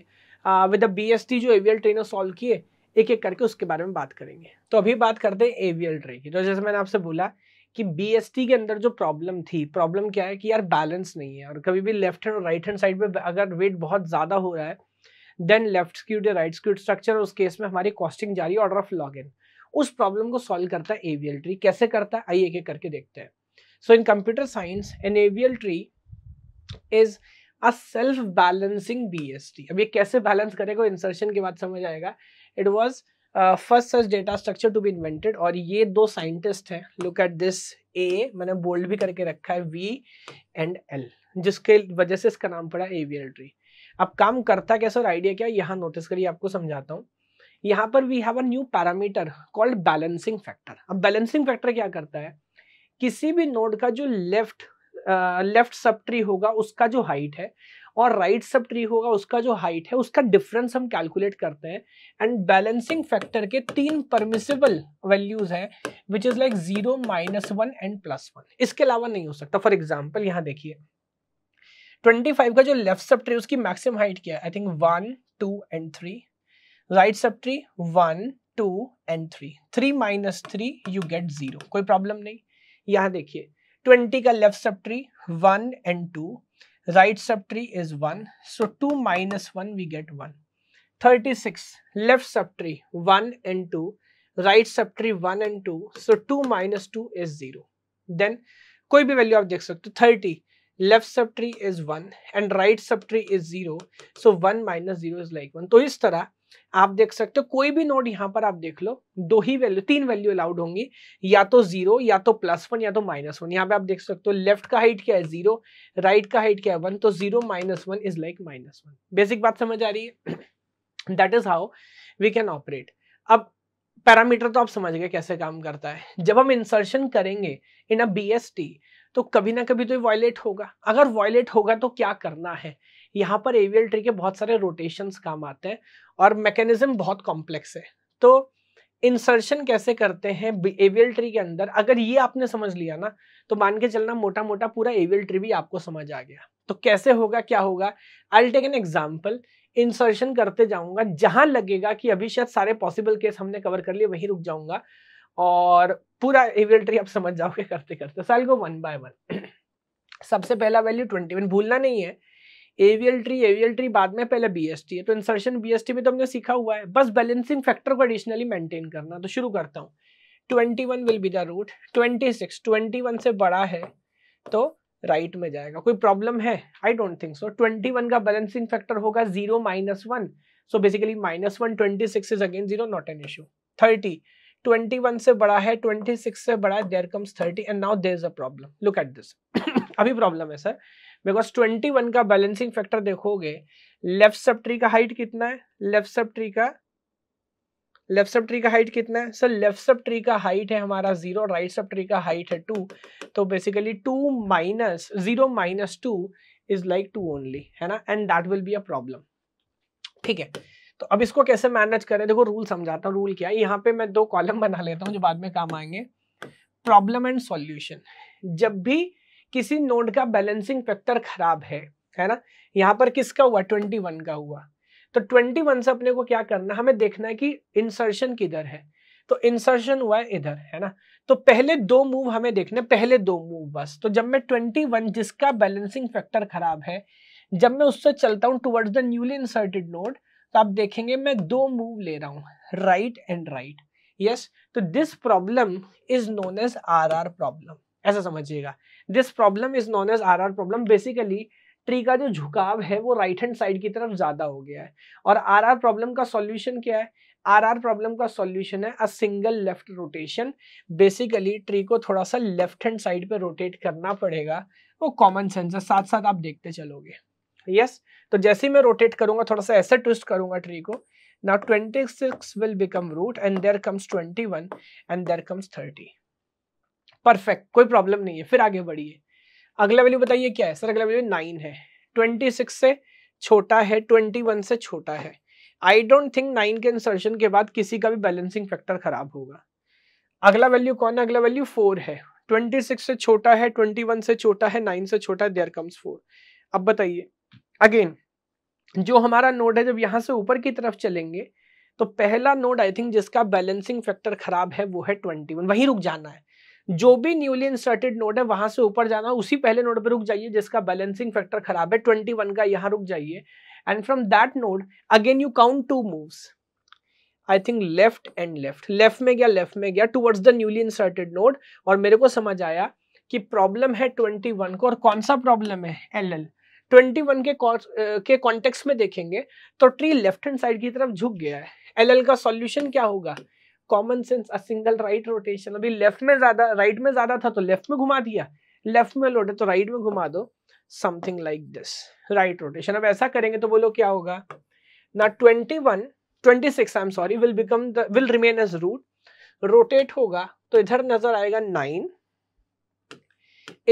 विद बी एस टी जो एवियल ट्री ने सॉल्व किए एक एक करके उसके बारे में बात करेंगे तो अभी बात करते हैं एवियल ट्री की तो जैसे मैंने आपसे बोला कि बीएसटी के अंदर जो प्रॉब्लम थी प्रॉब्लम क्या है कि यार बैलेंस नहीं है और कभी भी लेफ्ट हैंड और राइट हैंड साइड पे अगर वेट बहुत ज़्यादा हो रहा है देन लेफ्ट स्क्यूड या राइट स्क्यूड स्ट्रक्चर उस केस में हमारी कॉस्टिंग जा रही है ऑर्डर ऑफ लॉग इन उस प्रॉब्लम को सॉल्व करता है एवियल ट्री कैसे करता है आइए एक एक करके देखते हैं so in computer science an AVL tree is a self balancing B S T अब ये कैसे बैलेंस करेगा इंसर्शन के बाद समझ आएगा it was first such data structure to be invented और ये दो साइंटिस्ट हैं लुक एट दिस ए मैंने बोल्ड भी करके रखा है वी एंड एल जिसके वजह से इसका नाम पड़ा एवियल ट्री अब काम करता कैसे और आइडिया क्या यहाँ नोटिस करिए आपको समझाता हूँ यहाँ पर we have a new parameter called balancing factor अब बैलेंसिंग फैक्टर क्या करता है किसी भी नोड का जो लेफ्ट लेफ्ट सब ट्री होगा उसका जो हाइट है और राइट सब ट्री होगा उसका जो हाइट है उसका डिफरेंस हम कैलकुलेट करते हैं एंड बैलेंसिंग फैक्टर के तीन परमिसेबल वैल्यूज हैं which is like zero minus one and plus one इसके अलावा नहीं हो सकता फॉर एग्जाम्पल यहाँ देखिए 25 का जो लेफ्ट सब ट्री उसकी मैक्सिमम हाइट क्या है I think one two and three right सब tree one two and three three minus three you get zero कोई प्रॉब्लम नहीं यहाँ देखिए ट्वेंटी का left sub tree one and two right सब tree is one so two minus one we get one thirty six left sub tree one and two right सब tree one and two so two minus two is zero then कोई भी value आप देख सकते हो thirty left sub tree is one and right सब tree is zero so one minus zero is like one तो इस तरह आप देख सकते हो कोई भी नोड यहाँ पर आप देख लो दो ही वैल्यू तीन वैल्यू अलाउड होंगी या तो जीरो या तो प्लस वन या तो माइनस वन यहाँ पे आप देख सकते हो लेफ्ट का हाइट क्या है जीरो राइट का हाइट क्या है वन तो zero minus one is like minus one basic बात समझ आ रही है that is how we can operate अब पैरामीटर तो आप समझ गए कैसे काम करता है जब हम इंसर्शन करेंगे इन अ बी तो कभी ना कभी तो वॉयलेट होगा अगर वॉयलेट होगा तो क्या करना है यहाँ पर एवियल ट्री के बहुत सारे रोटेशंस काम आते हैं और मैकेनिज्म बहुत कॉम्प्लेक्स है तो इंसर्शन कैसे करते हैं एवियल ट्री के अंदर अगर ये आपने समझ लिया ना तो मान के चलना मोटा मोटा पूरा एवियल ट्री भी आपको समझ आ गया तो कैसे होगा क्या होगा I take an example insertion करते जाऊंगा जहां लगेगा कि अभी शायद सारे पॉसिबल केस हमने कवर कर लिए वहीं रुक जाऊंगा और पूरा एवियल ट्री आप समझ जाओगे करते करते so I go one by one सबसे पहला वैल्यू ट्वेंटी वन भूलना नहीं है एवियल ट्री एवियल ट्री बाद में पहले बीएसटी है तो इंसर्शन बीएसटी में तो हमने सीखा हुआ है बस बैलेंसिंग फैक्टर को एडिशनली मेंटेन करना तो शुरू करता हूँ twenty will be the root twenty 21 से बड़ा है तो राइट right में जाएगा कोई प्रॉब्लम है I don't think so one का बैलेंसिंग फैक्टर होगा zero minus one so basically minus one twenty six is again zero not an issue thirty twenty one से बड़ा है ट्वेंटी सिक्स से बड़ा है there comes thirty and now there is a problem look at this अभी problem है sir because twenty one का balancing factor देखोगे लेफ्ट सब ट्री का हाइट कितना है लेफ्ट सब ट्री का लेफ्ट सब ट्री का हाइट कितना है सर लेफ्ट सब ट्री का हाइट है हमारा जीरो राइट सब ट्री का हाइट है टू तो basically two minus zero minus two is like two only है ना and that will be a problem ठीक है तो अब इसको कैसे मैनेज करें देखो रूल समझाता हूँ रूल क्या है यहाँ पे मैं दो कॉलम बना लेता हूँ जो बाद में काम आएंगे प्रॉब्लम एंड सॉल्यूशन जब भी किसी नोड का बैलेंसिंग फैक्टर खराब है है ना यहाँ पर किसका हुआ ट्वेंटी वन का हुआ तो ट्वेंटी वन से अपने को क्या करना हमें देखना है कि इंसर्शन किधर है तो इंसर्शन हुआ है इधर है ना तो पहले दो मूव हमें देखने पहले दो मूव बस तो जब मैं ट्वेंटी वन जिसका बैलेंसिंग फैक्टर खराब है जब मैं उससे चलता हूँ towards the newly inserted node तो आप देखेंगे मैं दो मूव ले रहा हूँ राइट एंड राइट यस तो this problem is known as R R problem ऐसा समझिएगा this problem is known as R R problem basically tree का जो झुकाव है वो राइट हैंड साइड की तरफ ज़्यादा हो गया है और आर आर प्रॉब्लम का सॉल्यूशन क्या है आर आर प्रॉब्लम का सॉल्यूशन है a single left rotation basically tree को थोड़ा सा लेफ्ट हैंड साइड पे रोटेट करना पड़ेगा वो कॉमन सेंस है साथ साथ आप देखते चलोगे यस yes? तो जैसे ही मैं रोटेट करूंगा थोड़ा सा ऐसे ट्विस्ट करूंगा ट्री को now twenty six will become root and and comes twenty one and there comes thirty perfect कोई प्रॉब्लम नहीं है फिर आगे बढ़िए अगला वैल्यू बताइए क्या है सर अगला वैल्यू नाइन है ट्वेंटी सिक्स से छोटा है ट्वेंटी वन से छोटा है आई डोंट थिंक नाइन के इंसर्शन के बाद किसी का भी बैलेंसिंग फैक्टर खराब होगा अगला वैल्यू कौन है अगला वैल्यू फोर है ट्वेंटी सिक्स से छोटा है ट्वेंटी वन से छोटा है नाइन से छोटा है देयर कम्स फोर अब बताइए अगेन जो हमारा नोड है जब यहाँ से ऊपर की तरफ चलेंगे तो पहला नोड आई थिंक जिसका बैलेंसिंग फैक्टर खराब है वो है ट्वेंटी वन वहीं रुक जाना है जो भी न्यूली इंसर्टेड नोड है वहां से ऊपर जाना उसी पहले नोड पर रुक जाइए जिसका बैलेंसिंग फैक्टर खराब है ट्वेंटी वन का यहां रुक जाइए and from that node again you count two moves I think left and left left में गया लेफ्ट में गया towards the newly inserted node और मेरे को समझ आया कि प्रॉब्लम है ट्वेंटी वन को और कौन सा प्रॉब्लम है एल एल ट्वेंटी वन के के कॉन्टेक्स्ट में देखेंगे तो ट्री लेफ्ट हैंड साइड की तरफ झुक गया है एल एल का सोल्यूशन क्या होगा common sense a single right rotation अभी लेफ्ट में ज्यादा राइट में ज्यादा था तो लेफ्ट में घुमा दिया लेफ्ट में लोटे तो राइट में घुमा दो something like this right rotation अब ऐसा करेंगे तो बोलो क्या होगा ना twenty one twenty six I am sorry will become the will remain as root rotate होगा तो इधर नजर आएगा नाइन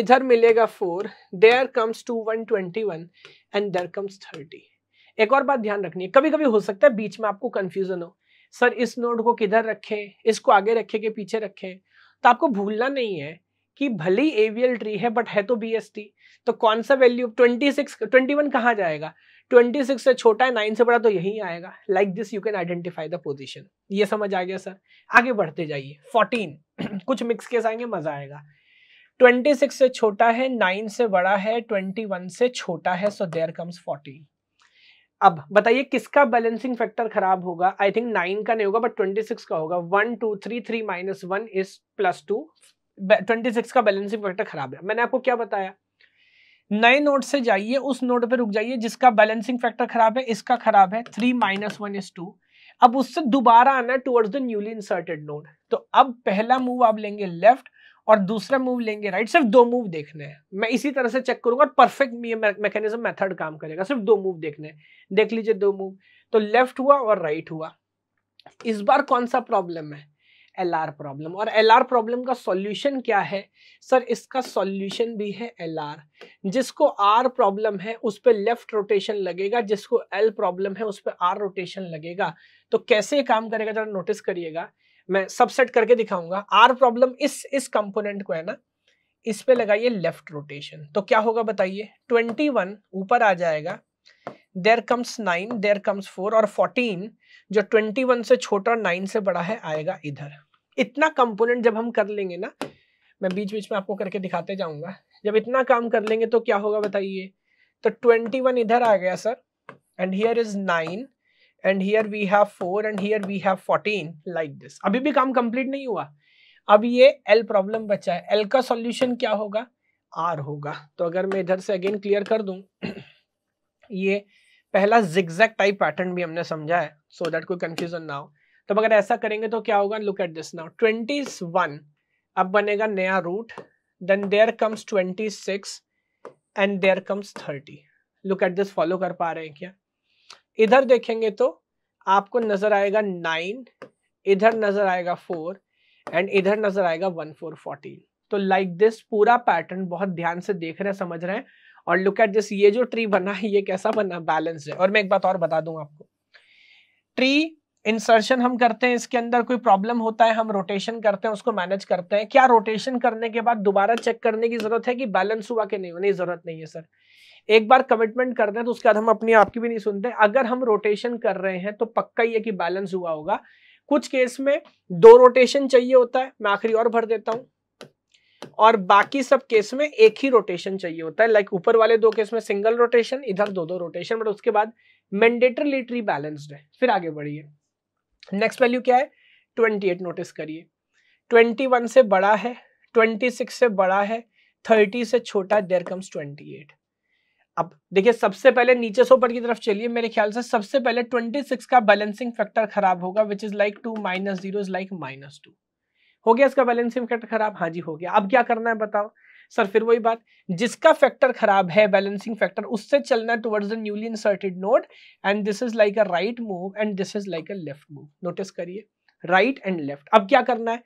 इधर मिलेगा four there comes to one twenty one and there comes thirty एक और बात ध्यान रखनी है कभी कभी हो सकता है बीच में आपको कंफ्यूजन हो सर इस नोट को किधर रखें इसको आगे रखें कि पीछे रखें तो आपको भूलना नहीं है कि भले ही ट्री है बट है तो टी तो कौन सा वैल्यू 26 वन कहाँ जाएगा 26 से छोटा है नाइन से बड़ा तो यही आएगा like this you can identify the position ये समझ आ गया सर आगे बढ़ते जाइए 14 कुछ मिक्स केस आएंगे मजा आएगा 26 से छोटा है नाइन से बड़ा है 21 से छोटा है सो देयर कम्स 14 अब बताइए किसका बैलेंसिंग फैक्टर खराब होगा आई थिंक नाइन का नहीं होगा बट ट्वेंटी सिक्स का होगा one two three three minus one is plus two twenty six का बैलेंसिंग फैक्टर खराब है मैंने आपको क्या बताया नए नोट से जाइए उस नोट पे रुक जाइए जिसका बैलेंसिंग फैक्टर खराब है इसका खराब है three minus one is two अब उससे दोबारा आना towards the newly inserted node तो अब पहला मूव आप लेंगे लेफ्ट और दूसरा मूव लेंगे राइट सिर्फ दो मूव देखने हैं मैं इसी तरह से चेक करूंगा और परफेक्ट मैकेनिज्म मेथड काम करेगा सिर्फ दो मूव देखने देख लीजिए दो मूव तो लेफ्ट हुआ और राइट हुआ इस बार कौन सा प्रॉब्लम है एल आर प्रॉब्लम और एल आर प्रॉब्लम का सॉल्यूशन क्या है सर इसका सॉल्यूशन भी है एल आर जिसको आर प्रॉब्लम है उस पर लेफ्ट रोटेशन लगेगा जिसको एल प्रॉब्लम है उस पर आर रोटेशन लगेगा तो कैसे काम करेगा जरा नोटिस करिएगा मैं सबसेट करके दिखाऊंगा आर प्रॉब्लम इस इस कंपोनेंट को है ना इस पे लगाइए लेफ्ट रोटेशन तो क्या होगा बताइए ट्वेंटी वन ऊपर आ जाएगा there comes nine there comes four और फोर्टीन जो ट्वेंटी वन से छोटा नाइन से बड़ा है आएगा इधर इतना कंपोनेंट जब हम कर लेंगे ना मैं बीच बीच में आपको करके दिखाते जाऊंगा जब इतना काम कर लेंगे तो क्या होगा बताइए तो ट्वेंटी वन इधर आ गया sir and here is nine and here we have four and here we have fourteen like this अभी भी काम कंप्लीट नहीं हुआ अब ये एल प्रॉब्लम बचा है एल का सॉल्यूशन क्या होगा आर होगा तो अगर मैं इधर से अगेन क्लियर कर दूं ये पहला जिग्जैक टाइप पैटर्न भी हमने समझा है सो so दैट कोई कंफ्यूजन ना हो तब तो अगर ऐसा करेंगे तो क्या होगा look at this now twenty one अब बनेगा नया root then there comes twenty six and there comes thirty look at this follow कर पा रहे हैं क्या इधर देखेंगे तो आपको नजर आएगा नाइन इधर नजर आएगा फोर एंड इधर नजर आएगा वन फोर फोर्टीन तो लाइक like दिस पूरा पैटर्न बहुत ध्यान से देख रहे हैं समझ रहे हैं और लुक एट दिस ये जो ट्री बना है ये कैसा बना बैलेंस है और मैं एक बात और बता दूं आपको ट्री इंसर्शन हम करते हैं इसके अंदर कोई प्रॉब्लम होता है हम रोटेशन करते हैं उसको मैनेज करते हैं क्या रोटेशन करने के बाद दोबारा चेक करने की जरूरत है कि बैलेंस हुआ कि नहीं होने जरूरत नहीं है सर एक बार कमिटमेंट कर दें तो उसके बाद हम अपनी आपकी भी नहीं सुनते अगर हम रोटेशन कर रहे हैं तो पक्का ही है कि बैलेंस हुआ होगा कुछ केस में दो रोटेशन चाहिए होता है मैं आखिरी और भर देता हूं और बाकी सब केस में एक ही रोटेशन चाहिए होता है लाइक like ऊपर वाले दो केस में सिंगल रोटेशन इधर दो दो रोटेशन बट उसके बाद मैंडेटरलीटरी बैलेंस्ड है फिर आगे बढ़िए नेक्स्ट वैल्यू क्या है ट्वेंटी नोटिस करिए ट्वेंटी से बड़ा है ट्वेंटी से बड़ा है थर्टी से छोटा देर कम्स एट अब देखिए सबसे पहले नीचे से ऊपर की तरफ चलिए मेरे ख्याल से सबसे पहले 26 का बैलेंसिंग फैक्टर खराब होगा which is like two minus zero is like minus two हो गया इसका बैलेंसिंग फैक्टर खराब हाँ जी हो गया अब क्या करना है बताओ सर फिर वही बात जिसका फैक्टर खराब है बैलेंसिंग फैक्टर उससे चलना towards the newly inserted node and this is like a right move and this is like a left move notice करिए राइट एंड लेफ्ट अब क्या करना है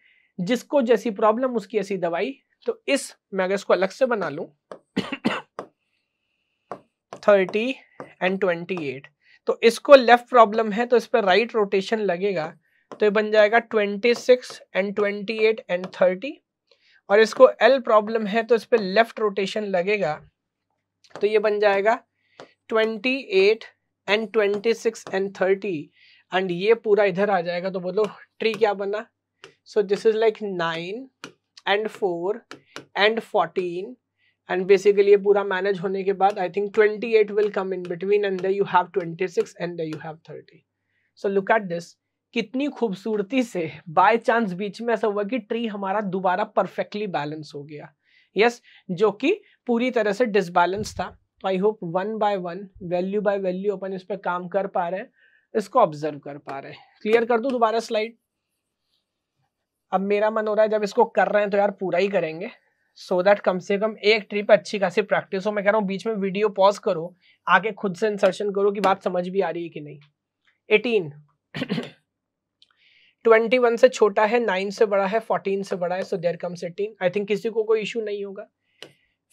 जिसको जैसी प्रॉब्लम उसकी ऐसी दवाई तो इस मैं अगर इसको अलग से बना लूं थर्टी एंड ट्वेंटी एट तो इसको लेफ्ट प्रॉब्लम है तो इस पर राइट रोटेशन लगेगा तो ये बन जाएगा twenty six and twenty eight and thirty और इसको एल प्रॉब्लम है तो इस पर लेफ्ट रोटेशन लगेगा तो ये बन जाएगा twenty eight and twenty six and thirty and ये पूरा इधर आ जाएगा तो बोलो ट्री क्या बना so this is like nine and four and fourteen and basically ये पूरा मैनेज होने के बाद I think eight will come in between and you have six and you have thirty so look at this कितनी खूबसूरती से by chance बीच में ऐसा हुआ कि ट्री हमारा दोबारा परफेक्टली बैलेंस हो गया यस yes, जो कि पूरी तरह से डिसबैलेंस था तो I hope one by one value by value अपन इस पर काम कर पा रहे हैं इसको ऑब्जर्व कर पा रहे हैं क्लियर कर दो दोबारा स्लाइड अब मेरा मन हो रहा है जब इसको कर रहे हैं तो यार पूरा ही करेंगे सो दैट कम से कम एक ट्रिप अच्छी खासी प्रैक्टिस हो मैं कह रहा हूँ बीच में वीडियो पॉज करो आके खुद से इंसर्शन करो कि बात समझ भी आ रही है कि नहीं एटीन ट्वेंटी वन से छोटा है नाइन से बड़ा है फोर्टीन से बड़ा है so there comes eighteen I think किसी को कोई इशू नहीं होगा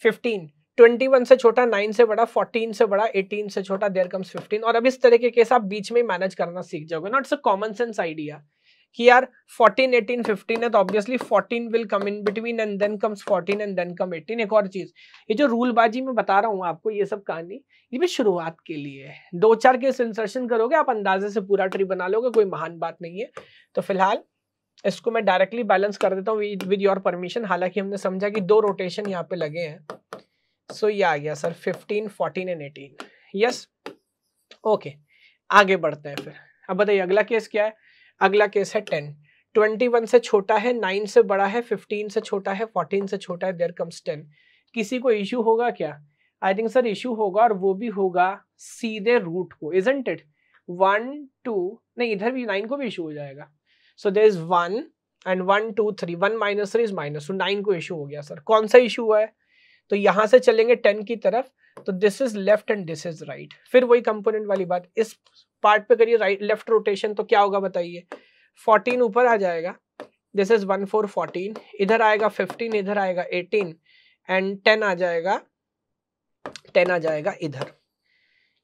फिफ्टीन ट्वेंटी वन से छोटा नाइन से बड़ा फोर्टीन से बड़ा एटीन से छोटा देयर कम्स फिफ्टीन और अब इस तरह के केस आप बीच में मैनेज करना सीख जाओगे nots a common sense idea कि यार 14, 18, 15 है तो obviously 14 will come in between and then comes 14 and then come 18 एक और चीज ये जो रूलबाजी में बता रहा हूँ आपको ये सब कहानी ये भी शुरुआत के लिए है दो चार केस इंसर्शन करोगे आप अंदाजे से पूरा ट्री बना लोगे कोई महान बात नहीं है तो फिलहाल इसको मैं डायरेक्टली बैलेंस कर देता हूँ विद योर परमिशन हालांकि हमने समझा कि दो रोटेशन यहाँ पे लगे हैं सो so, ये आ गया sir fifteen fourteen and eighteen yes okay आगे बढ़ते हैं फिर अब बताइए अगला केस क्या है अगला केस है टेन ट्वेंटी वन से छोटा है नाइन से बड़ा है फिफ्टीन से छोटा है फोर्टीन से छोटा है देयर कम्स टेन किसी को इश्यू होगा क्या आई थिंक सर इशू होगा और वो भी होगा सीधे रूट को इज इट वन टू नहीं इधर भी नाइन को भी इशू हो जाएगा so there is one and one two three one minus three is minus two nine को इशू हो गया सर कौन सा इशू हुआ है तो यहां से चलेंगे टेन की तरफ तो this is left and this is right फिर वही कंपोनेंट वाली बात इस पार्ट पे करिए राइट लेफ्ट रोटेशन तो क्या होगा बताइए फोर्टीन ऊपर आ जाएगा this is one four fourteen इधर आएगा फिफ्टीन इधर आएगा एटीन एंड टेन आ जाएगा टेन आ जाएगा इधर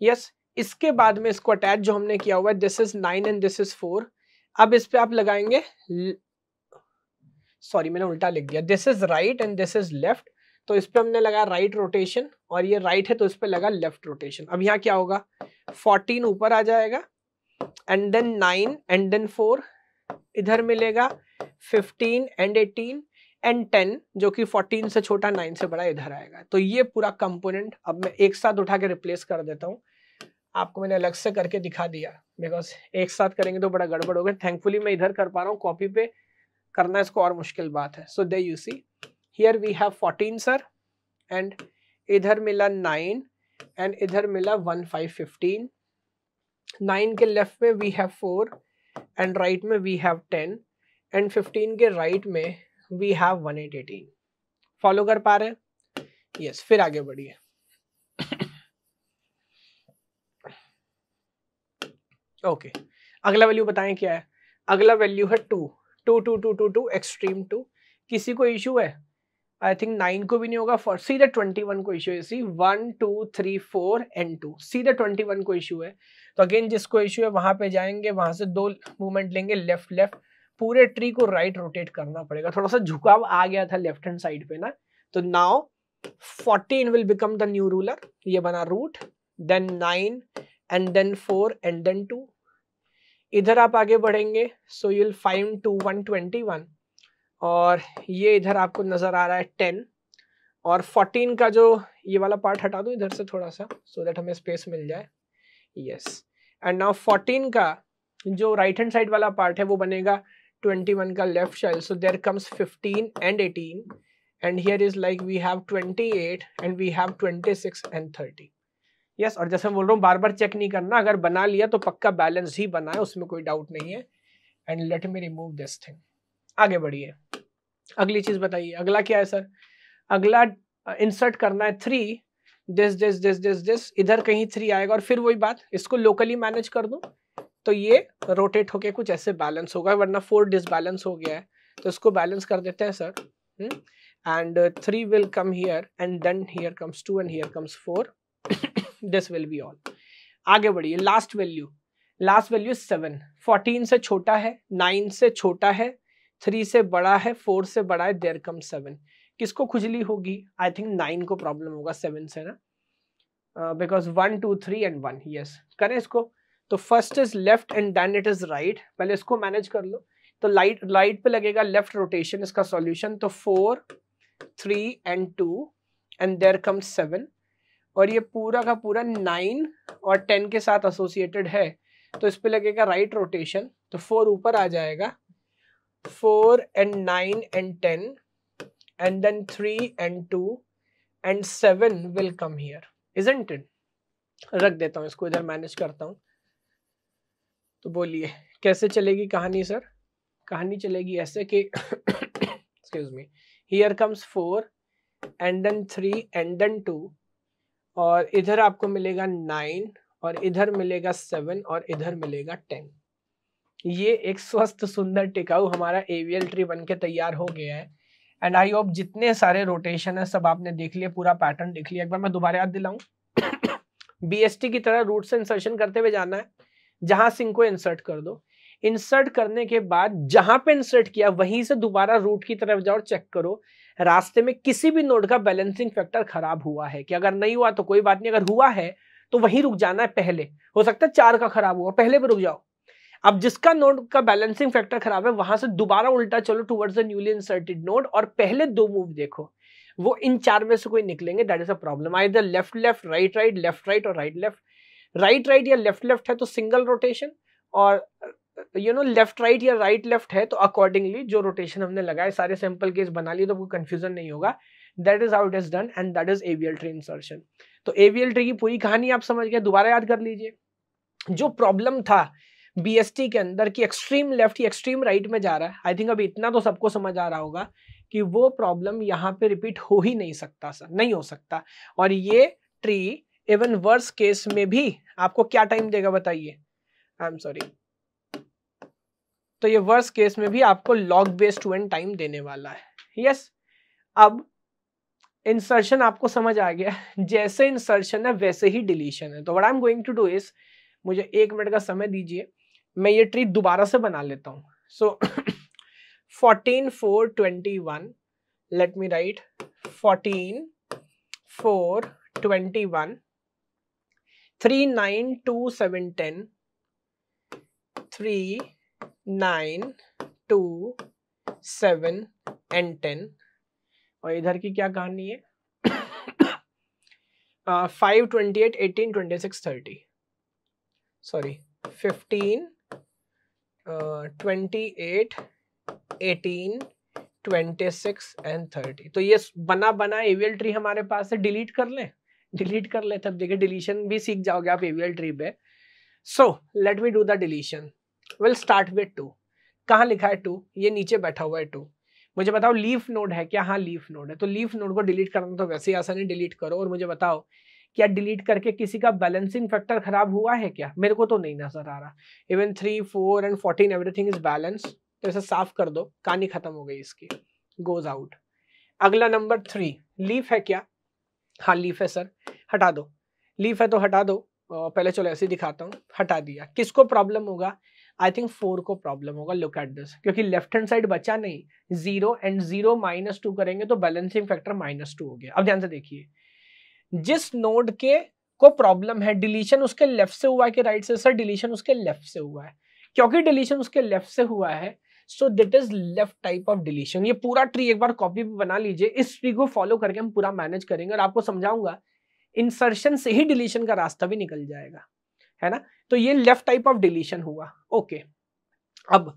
यस yes, इसके बाद में इसको अटैच जो हमने किया हुआ है this is nine and this is four अब इस पे आप लगाएंगे सॉरी मैंने उल्टा लिख दिया this is right and this is left तो इस पर हमने लगाया राइट रोटेशन और ये राइट है तो इस पर लगा लेफ्ट रोटेशन अब यहाँ क्या होगा फोर्टीन ऊपर आ जाएगा and then nine and then four इधर मिलेगा fifteen and eighteen and ten जो कि फोर्टीन से छोटा नाइन से बड़ा इधर आएगा तो ये पूरा कंपोनेंट अब मैं एक साथ उठा के रिप्लेस कर देता हूँ आपको मैंने अलग से करके दिखा दिया बिकॉज एक साथ करेंगे तो बड़ा गड़बड़ होगा थैंकफुली मैं इधर कर पा रहा हूँ कॉपी पे करना इसको और मुश्किल बात है so they you see here we have 14 sir and इधर मिला 9 एंड इधर मिला 1 5 15 9 के लेफ्ट में वी हैव 4 एंड राइट में वी हैव 10 एंड 15 के राइट right में वी हैव 1818 फॉलो कर पा रहे हैं यस yes, फिर आगे बढ़िए ओके okay. अगला वैल्यू बताएं क्या है अगला वैल्यू है two two two two two two extreme two किसी को इशू है आई थिंक नाइन को भी नहीं होगा फॉर सीधे ट्वेंटी वन को इशू है see one two three four and two सीधे ट्वेंटी वन को इशू है तो अगेन जिसको इशू है वहां पे जाएंगे वहां से दो मूवमेंट लेंगे लेफ्ट लेफ्ट पूरे ट्री को राइट रोटेट करना पड़ेगा थोड़ा सा झुकाव आ गया था लेफ्ट हैंड साइड पे ना तो now fourteen will become the new ruler ये बना root then nine and then four and then two इधर आप आगे बढ़ेंगे so you'll five two one twenty one और ये इधर आपको नज़र आ रहा है टेन और फोर्टीन का जो ये वाला पार्ट हटा दूँ इधर से थोड़ा सा सो so दैट हमें स्पेस मिल जाए यस एंड नाउ फोर्टीन का जो राइट हैंड साइड वाला पार्ट है वो बनेगा ट्वेंटी वन का left side so there comes fifteen and eighteen and here is like we have twenty eight and we have twenty six and thirty yes और जैसे मैं बोल रहा हूँ बार बार चेक नहीं करना अगर बना लिया तो पक्का बैलेंस ही बना है उसमें कोई डाउट नहीं है and let me remove this thing आगे बढ़िए अगली चीज बताइए अगला क्या है सर अगला इंसर्ट करना है three this this this this this इधर कहीं थ्री आएगा और फिर वही बात इसको लोकली मैनेज कर दूं तो ये रोटेट होके कुछ ऐसे बैलेंस होगा वरना फोर डिसबैलेंस हो गया है तो इसको बैलेंस कर देते हैं sir and three will come here and then here comes two and here comes four this will be all आगे बढ़िए last value last value seven fourteen से छोटा है नाइन से छोटा है थ्री से बड़ा है फोर से बड़ा है देर कम सेवन किसको खुजली होगी आई थिंक नाइन को प्रॉब्लम होगा सेवन से ना because one two three and one yes करें इसको तो first is left and then it is right पहले इसको मैनेज कर लो तो लाइट लाइट पे लगेगा लेफ्ट रोटेशन इसका सॉल्यूशन तो four three and two and there come seven और ये पूरा का पूरा नाइन और टेन के साथ एसोसिएटेड है तो इस पर लगेगा राइट रोटेशन तो फोर ऊपर आ जाएगा four and nine and ten and then 3 and 2 and 7 will come here isn't it रख देता हूँ इसको इधर मैनेज करता हूँ तो बोलिए कैसे चलेगी कहानी सर कहानी चलेगी ऐसे कि excuse me here comes four and then three and then two और इधर आपको मिलेगा नाइन और इधर मिलेगा सेवन और इधर मिलेगा टेन ये एक स्वस्थ सुंदर टिकाऊ हमारा एवियल ट्री बन के तैयार हो गया है एंड आई होप जितने सारे रोटेशन है सब आपने देख लिया पूरा पैटर्न देख लिया एक बार मैं दोबारा याद दिलाऊं बीएसटी की तरह रूट से इंसर्शन करते हुए जाना है जहां सिंह को इंसर्ट कर दो इंसर्ट करने के बाद जहां पे इंसर्ट किया वहीं से दोबारा रूट की तरफ जाओ चेक करो रास्ते में किसी भी नोड का बैलेंसिंग फैक्टर खराब हुआ है कि अगर नहीं हुआ तो कोई बात नहीं अगर हुआ है तो वहीं रुक जाना है पहले हो सकता है चार का खराब हुआ पहले भी रुक जाओ अब जिसका नोड का बैलेंसिंग फैक्टर खराब है वहां से दोबारा उल्टा चलो towards the newly inserted node और पहले दो मूव देखो वो इन चार में से कोई निकलेंगे that is a problem I left left right right left right और राइट लेफ्ट राइट राइट या लेफ्ट लेफ्ट है तो सिंगल रोटेशन और यू नो लेफ्ट राइट या राइट right, लेफ्ट है तो अकॉर्डिंगली जो रोटेशन हमने लगाए सारे सैंपल केस बना लिए तो कोई कंफ्यूजन नहीं होगा that is how it is done and that is AVL tree insertion तो एवीएल ट्री की पूरी कहानी आप समझ गए दोबारा याद कर लीजिए जो प्रॉब्लम था बीएसटी के अंदर की एक्सट्रीम लेफ्ट या एक्सट्रीम राइट में जा रहा है आई थिंक अभी इतना तो सबको समझ आ रहा होगा कि वो प्रॉब्लम यहाँ पे रिपीट हो ही नहीं सकता सर नहीं हो सकता और ये ट्री इवन वर्स केस में भी आपको क्या टाइम देगा बताइए आई एम सॉरी तो ये वर्स केस में भी आपको log based two n time देने वाला है यस yes, अब इंसर्शन आपको समझ आ गया जैसे इंसर्शन है वैसे ही डिलीशन है तो what I am going to do इस मुझे एक मिनट का समय दीजिए मैं ये ट्री दोबारा से बना लेता हूँ so fourteen four twenty one let me write fourteen four twenty one three nine two seven ten three nine two seven and ten और इधर की क्या कहानी है five twenty eight eighteen twenty six thirty sorry fifteen twenty eight eighteen twenty six and thirty तो ये बना बना एवियल ट्री हमारे पास है डिलीट कर ले डिलीट कर ले तब देखिए डिलीशन भी सीख जाओगे आप एवियल ट्री पे so let me do the deletion will start with two कहाँ लिखा है टू ये नीचे बैठा हुआ है टू मुझे बताओ लीफ नोड है क्या हाँ लीफ नोड है तो लीफ नोड को डिलीट करना तो वैसे ही आसानी डिलीट करो और मुझे बताओ क्या डिलीट करके किसी का बैलेंसिंग फैक्टर खराब हुआ है क्या मेरे को तो नहीं नजर आ रहा even three four and fourteen everything is balance तो ऐसे साफ कर दो कहानी खत्म हो गई इसकी गोज आउट अगला नंबर थ्री लीफ है क्या हाँ लीफ है सर हटा दो लीफ है तो हटा दो पहले चलो ऐसे दिखाता हूँ हटा दिया किसको प्रॉब्लम होगा आई थिंक फोर को प्रॉब्लम होगा लुक एट दिस क्योंकि लेफ्ट हैंड साइड बचा नहीं zero and zero minus two करेंगे तो बैलेंसिंग फैक्टर माइनस टू हो गया अब ध्यान से देखिए जिस नोड के को प्रॉब्लम है डिलीशन उसके लेफ्ट से हुआ है कि राइट से सर डिलीशन उसके लेफ्ट से हुआ है क्योंकि डिलीशन उसके लेफ्ट से हुआ है so that is left type of deletion ये पूरा ट्री एक बार कॉपी भी बना लीजिए इस ट्री को फॉलो करके हम पूरा मैनेज करेंगे और आपको समझाऊंगा इंसर्शन से ही डिलीशन का रास्ता भी निकल जाएगा है ना तो ये लेफ्ट टाइप ऑफ डिलीशन हुआ ओके okay. अब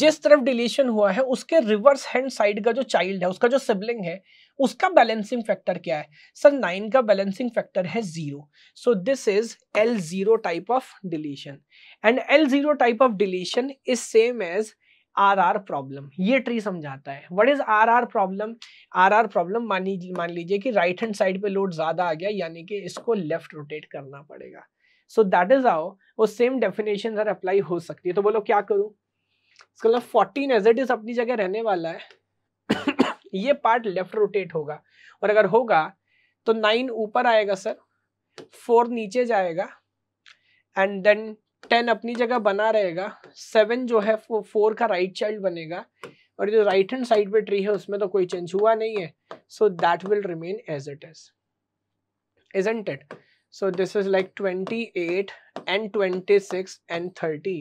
जिस तरफ डिलीशन हुआ है उसके रिवर्स हैंड साइड का जो चाइल्ड है उसका जो सिबलिंग है उसका बैलेंसिंग फैक्टर क्या है सर नाइन का बैलेंसिंग फैक्टर है zero so this is L zero type of deletion and L zero type of deletion is same as R R problem ये ट्री समझाता है what is R R problem R R problem मान लीजिए कि right hand side पे load ज्यादा आ गया यानी कि इसको लेफ्ट रोटेट करना पड़ेगा सो दैट इज आओ वो सेम डेफिनेशन सर अप्लाई हो सकती है तो बोलो क्या करूँ इसका मतलब फोर्टीन एज इज अपनी जगह रहने वाला है ये पार्ट लेफ्ट रोटेट होगा और अगर होगा तो नाइन ऊपर आएगा सर फोर नीचे जाएगा एंड देन टेन अपनी जगह बना रहेगा सेवन जो है वो फोर का राइट right चाइल्ड बनेगा और जो राइट हैंड साइड पे ट्री है उसमें तो कोई चेंज हुआ नहीं है so that will remain as it is is so this is like twenty eight and twenty six and thirty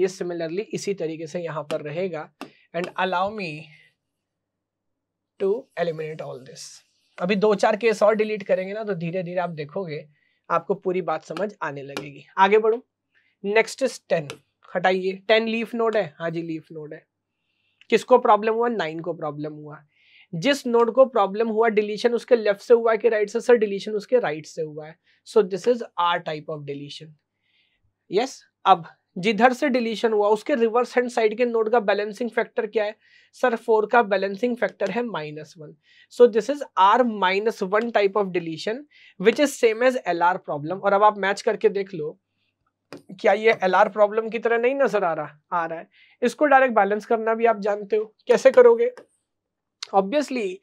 ये सिमिलरली इसी तरीके से यहां पर रहेगा and allow me to eliminate all this अभी दो चार केस और डिलीट करेंगे ना तो धीरे धीरे आप देखोगे आपको पूरी बात समझ आने लगेगी आगे बढ़ू नेक्स्ट इज टेन हटाइए टेन लीफ नोड है हाँ जी लीफ नोड है किसको प्रॉब्लम हुआ नाइन को प्रॉब्लम हुआ जिस नोड को प्रॉब्लम हुआ डिलीशन उसके लेफ्ट से हुआ है कि राइट से सर डिलीशन उसके राइट से हुआ है so this is R type of deletion yes अब जिधर से डिलीशन हुआ उसके रिवर्स हैंड साइड के नोड का बैलेंसिंग फैक्टर क्या है सर फोर का बैलेंसिंग फैक्टर है minus one so this is R minus one type of deletion which is same as L R problem और अब आप मैच करके देख लो क्या ये एल आर प्रॉब्लम की तरह नहीं नजर आ रहा आ रहा है इसको डायरेक्ट बैलेंस करना भी आप जानते हो कैसे करोगे ऑब्वियसली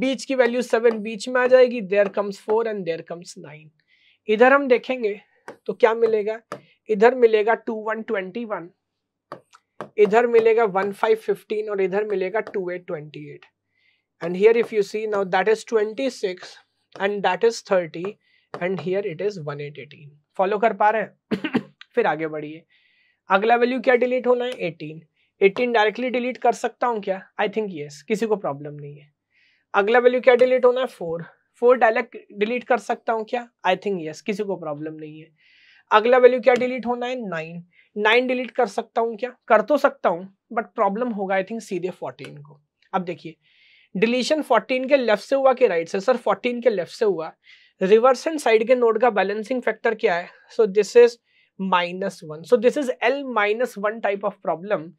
बीच की वैल्यू सेवन बीच में आ जाएगी there comes four and there comes nine इधर हम देखेंगे तो क्या मिलेगा इधर मिलेगा टू वन ट्वेंटी वन इधर मिलेगा वन फाइव फिफ्टीन और इधर मिलेगा two eight twenty eight and here if you see now that is twenty six and that is thirty and here it is one eight eighteen follow कर पा रहे हैं फिर आगे बढ़िए अगला वैल्यू क्या डिलीट होना है एटीन एटीन डायरेक्टली डिलीट कर सकता हूँ क्या आई थिंक यस किसी को प्रॉब्लम नहीं है अगला वैल्यू क्या डिलीट होना है फोर फोर डायरेक्ट डिलीट कर सकता हूँ क्या आई थिंक यस किसी को प्रॉब्लम नहीं है अगला वैल्यू क्या डिलीट होना है नाइन नाइन डिलीट कर सकता हूँ क्या कर तो सकता हूँ बट प्रॉब्लम होगा आई थिंक सीधे फोर्टीन को अब देखिए डिलीशन फोर्टीन के लेफ्ट से हुआ कि राइट से सर फोर्टीन के लेफ्ट से हुआ रिवर्स एंड साइड के नोड का बैलेंसिंग फैक्टर क्या है so this is minus one so this is L minus one type of problem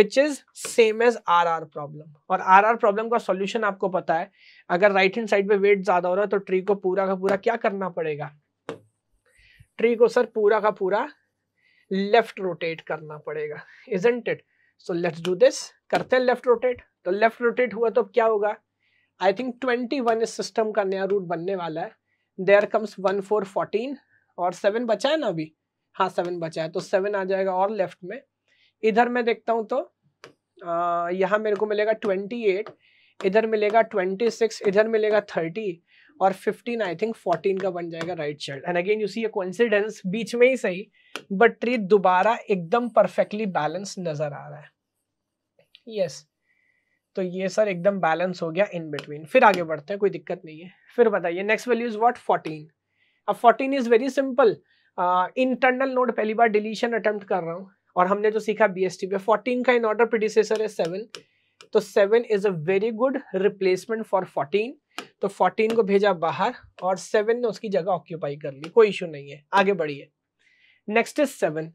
which is same as R R problem और R R problem का solution आपको पता है अगर राइट हैंड साइड पे वेट ज्यादा हो रहा है तो ट्री को पूरा का पूरा क्या करना पड़ेगा ट्री को सर पूरा का पूरा लेफ्ट रोटेट करना पड़ेगा isn't it so let's do this करते हैं लेफ्ट रोटेट तो लेफ्ट रोटेट हुआ तो क्या होगा आई थिंक ट्वेंटी वन इस सिस्टम का नया रूट बनने वाला है there comes one four fourteen और सेवन बचा है ना अभी हाँ सेवन बचा है तो सेवन आ जाएगा और लेफ्ट में इधर मैं देखता हूँ तो यहाँ मेरे को मिलेगा ट्वेंटी एट इधर मिलेगा ट्वेंटी सिक्स इधर मिलेगा थर्टी और फिफ्टीन आई थिंक फोर्टीन का बन जाएगा right shirt and again you see coincidence बीच में ही सही बट ट्री दोबारा एकदम परफेक्टली बैलेंस नजर आ रहा है यस yes. तो ये सर एकदम बैलेंस हो गया इन बिटवीन फिर आगे बढ़ते हैं कोई दिक्कत नहीं है फिर बताइए next value is what fourteen अब fourteen is very simple internal node पहली बार डिलीशन अटेम्प्ट कर रहा हूँ और हमने जो सीखा बी एस टी पे फोर्टीन का इन ऑर्डर प्रोड्यूसर है सेवन तो seven is a very good replacement for fourteen तो 14 को भेजा बाहर और 7 ने उसकी जगह ऑक्यूपाई कर ली कोई इशू नहीं है आगे बढ़िए नेक्स्ट इज 7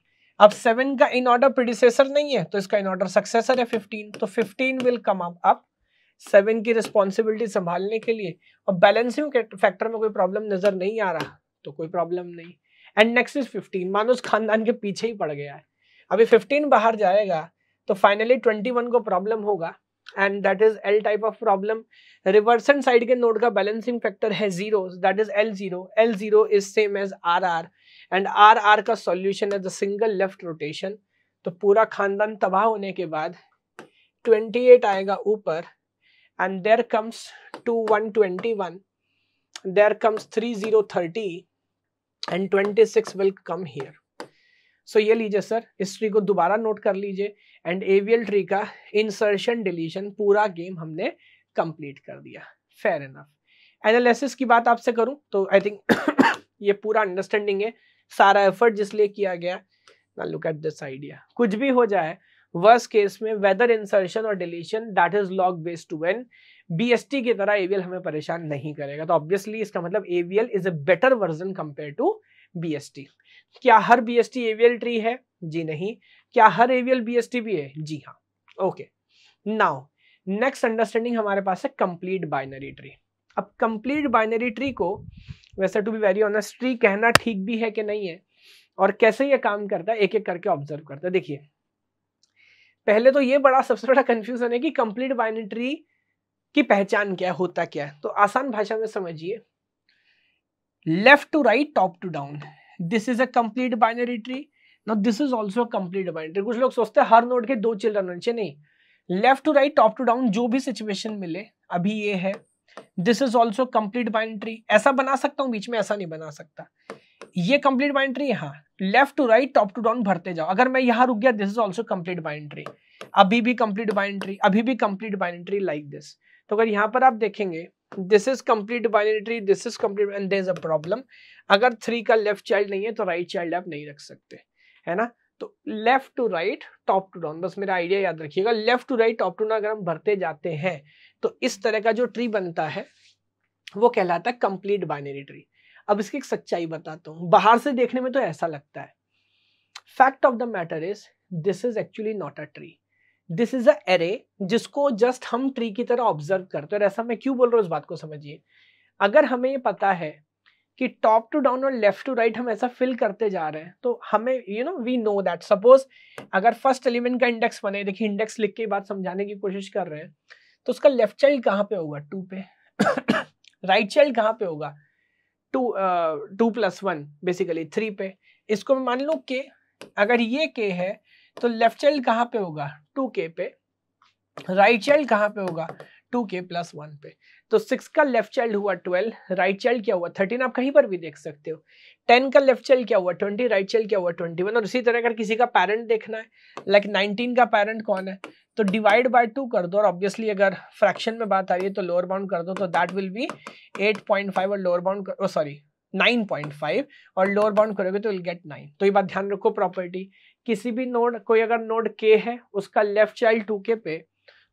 अब 7 का इन ऑर्डर प्रिडिसेसर नहीं है तो इसका इन ऑर्डर सक्सेसर है 15 तो 15 will come up up seven की रिस्पॉन्सिबिलिटी संभालने के लिए और बैलेंसिंग फैक्टर में कोई प्रॉब्लम नजर नहीं आ रहा तो कोई प्रॉब्लम नहीं एंड नेक्स्ट इज फिफ्टीन मानो उस खानदान के पीछे ही पड़ गया है अभी फिफ्टीन बाहर जाएगा तो फाइनली ट्वेंटी वन को प्रॉब्लम होगा and that is L type of problem reversion side के नोड का बैलेंसिंग फैक्टर है zero that is L zero L zero is same as R R and R R का solution as a single left rotation तो पूरा खानदान तबाह होने के बाद 28 आएगा ऊपर and there comes to one twenty one there comes three zero thirty and twenty six will come here so ये लीजिए सर हिस्ट्री को दोबारा नोट कर लीजिए एंड एवियल ट्री का इंसर्शन डिलीशन पूरा गेम हमने कंप्लीट कर दिया फेयर इनफ एनालिसिस की बात आपसे करूं तो आई थिंक ये पूरा अंडरस्टैंडिंग है सारा एफर्ट जिसलिए किया गया ना लुक एट दिस आइडिया कुछ भी हो जाए वर्स केस में वेदर इंसर्शन और deletion that is log based two n BST की तरह एवियल हमें परेशान नहीं करेगा तो ऑब्वियसली इसका मतलब AVL is a better version compare to BST क्या हर B S T AVL tree है जी नहीं क्या हर एवियल टी भी है जी हाँ ओके नाउ नेक्स्ट अंडरस्टैंडिंग हमारे पास है कंप्लीट बाइनरी ट्री अब कंप्लीट बाइनरी ट्री को वैसे to be very honest tree कहना ठीक भी है कि नहीं है और कैसे ये काम करता है एक एक करके ऑब्जर्व करता है देखिए पहले तो ये बड़ा सबसे बड़ा कंफ्यूजन है कि कंप्लीट बाइनरी ट्री की पहचान क्या है होता क्या है तो आसान भाषा में समझिए left to right top to down this is a complete binary tree no this is also complete dependent कुछ लोग सोचते हैं हर नोड के दो चिल्ड्रन होने चाहिए नहीं left to right top to down जो भी सिचुएशन मिले अभी ये है this is also complete binary ऐसा बना सकता हूँ बीच में ऐसा नहीं बना सकता ये कंप्लीट बाइंड्री हाँ left to right top to down भरते जाओ अगर मैं यहाँ रुक गया this is also complete binary अभी भी कंप्लीट बाइंड्री अभी भी कंप्लीट बाइंड्री लाइक दिस तो अगर यहाँ पर आप देखेंगे this is complete binary this is complete and there is a problem अगर थ्री का लेफ्ट चाइल्ड नहीं है तो राइट right चाइल्ड आप नहीं रख सकते है ना तो left to right top to down बस मेरा आइडिया याद रखिएगा left to right top to down अगर हम भरते जाते हैं तो इस तरह का जो ट्री बनता है वो कहलाता है कंप्लीट बाइनरी ट्री अब इसकी एक सच्चाई बताता हूँ बाहर से देखने में तो ऐसा लगता है fact of the matter is this is actually not a tree this is a array जिसको जस्ट हम ट्री की तरह ऑब्जर्व करते हैं और ऐसा मैं क्यों बोल रहा हूँ इस बात को समझिए अगर हमें ये पता है कि टॉप टू डाउन और लेफ्ट टू राइट हम ऐसा फिल करते जा रहे हैं तो हमें you know we know that suppose अगर फर्स्ट एलिमेंट का इंडेक्स बने देखिए इंडेक्स लिख के बात समझाने की कोशिश कर रहे हैं तो उसका लेफ्ट चाइल्ड कहाँ पे होगा टू पे राइट चाइल्ड कहाँ पे होगा two two plus one basically three पे इसको मैं मान लूँ के अगर ये के है तो लेफ्ट चाइल्ड कहाँ पे होगा टू के पे राइट चाइल्ड कहाँ पे होगा टू के प्लस वन पे तो सिक्स का लेफ्ट चाइल्ड हुआ ट्वेल्व राइट चाइल्ड क्या हुआ थर्टीन आप कहीं पर भी देख सकते हो टेन का लेफ्ट चाइल्ड क्या हुआ ट्वेंटी राइट चाइल्ड क्या हुआ ट्वेंटी वन और इसी तरह अगर किसी का पेरेंट देखना है लाइक like नाइनटीन का पेरेंट कौन है तो डिवाइड बाय टू कर दो और ऑब्वियसली अगर फ्रैक्शन में बात आ रही है तो लोअर बाउंड कर दो तो that will be eight point five और lower bound sorry nine point five और लोअर बाउंड करोगे तो विल गेट नाइन तो ये बात ध्यान रखो प्रॉपर्टी किसी भी नोड कोई अगर नोड के है उसका लेफ्ट चाइल्ड टू के पे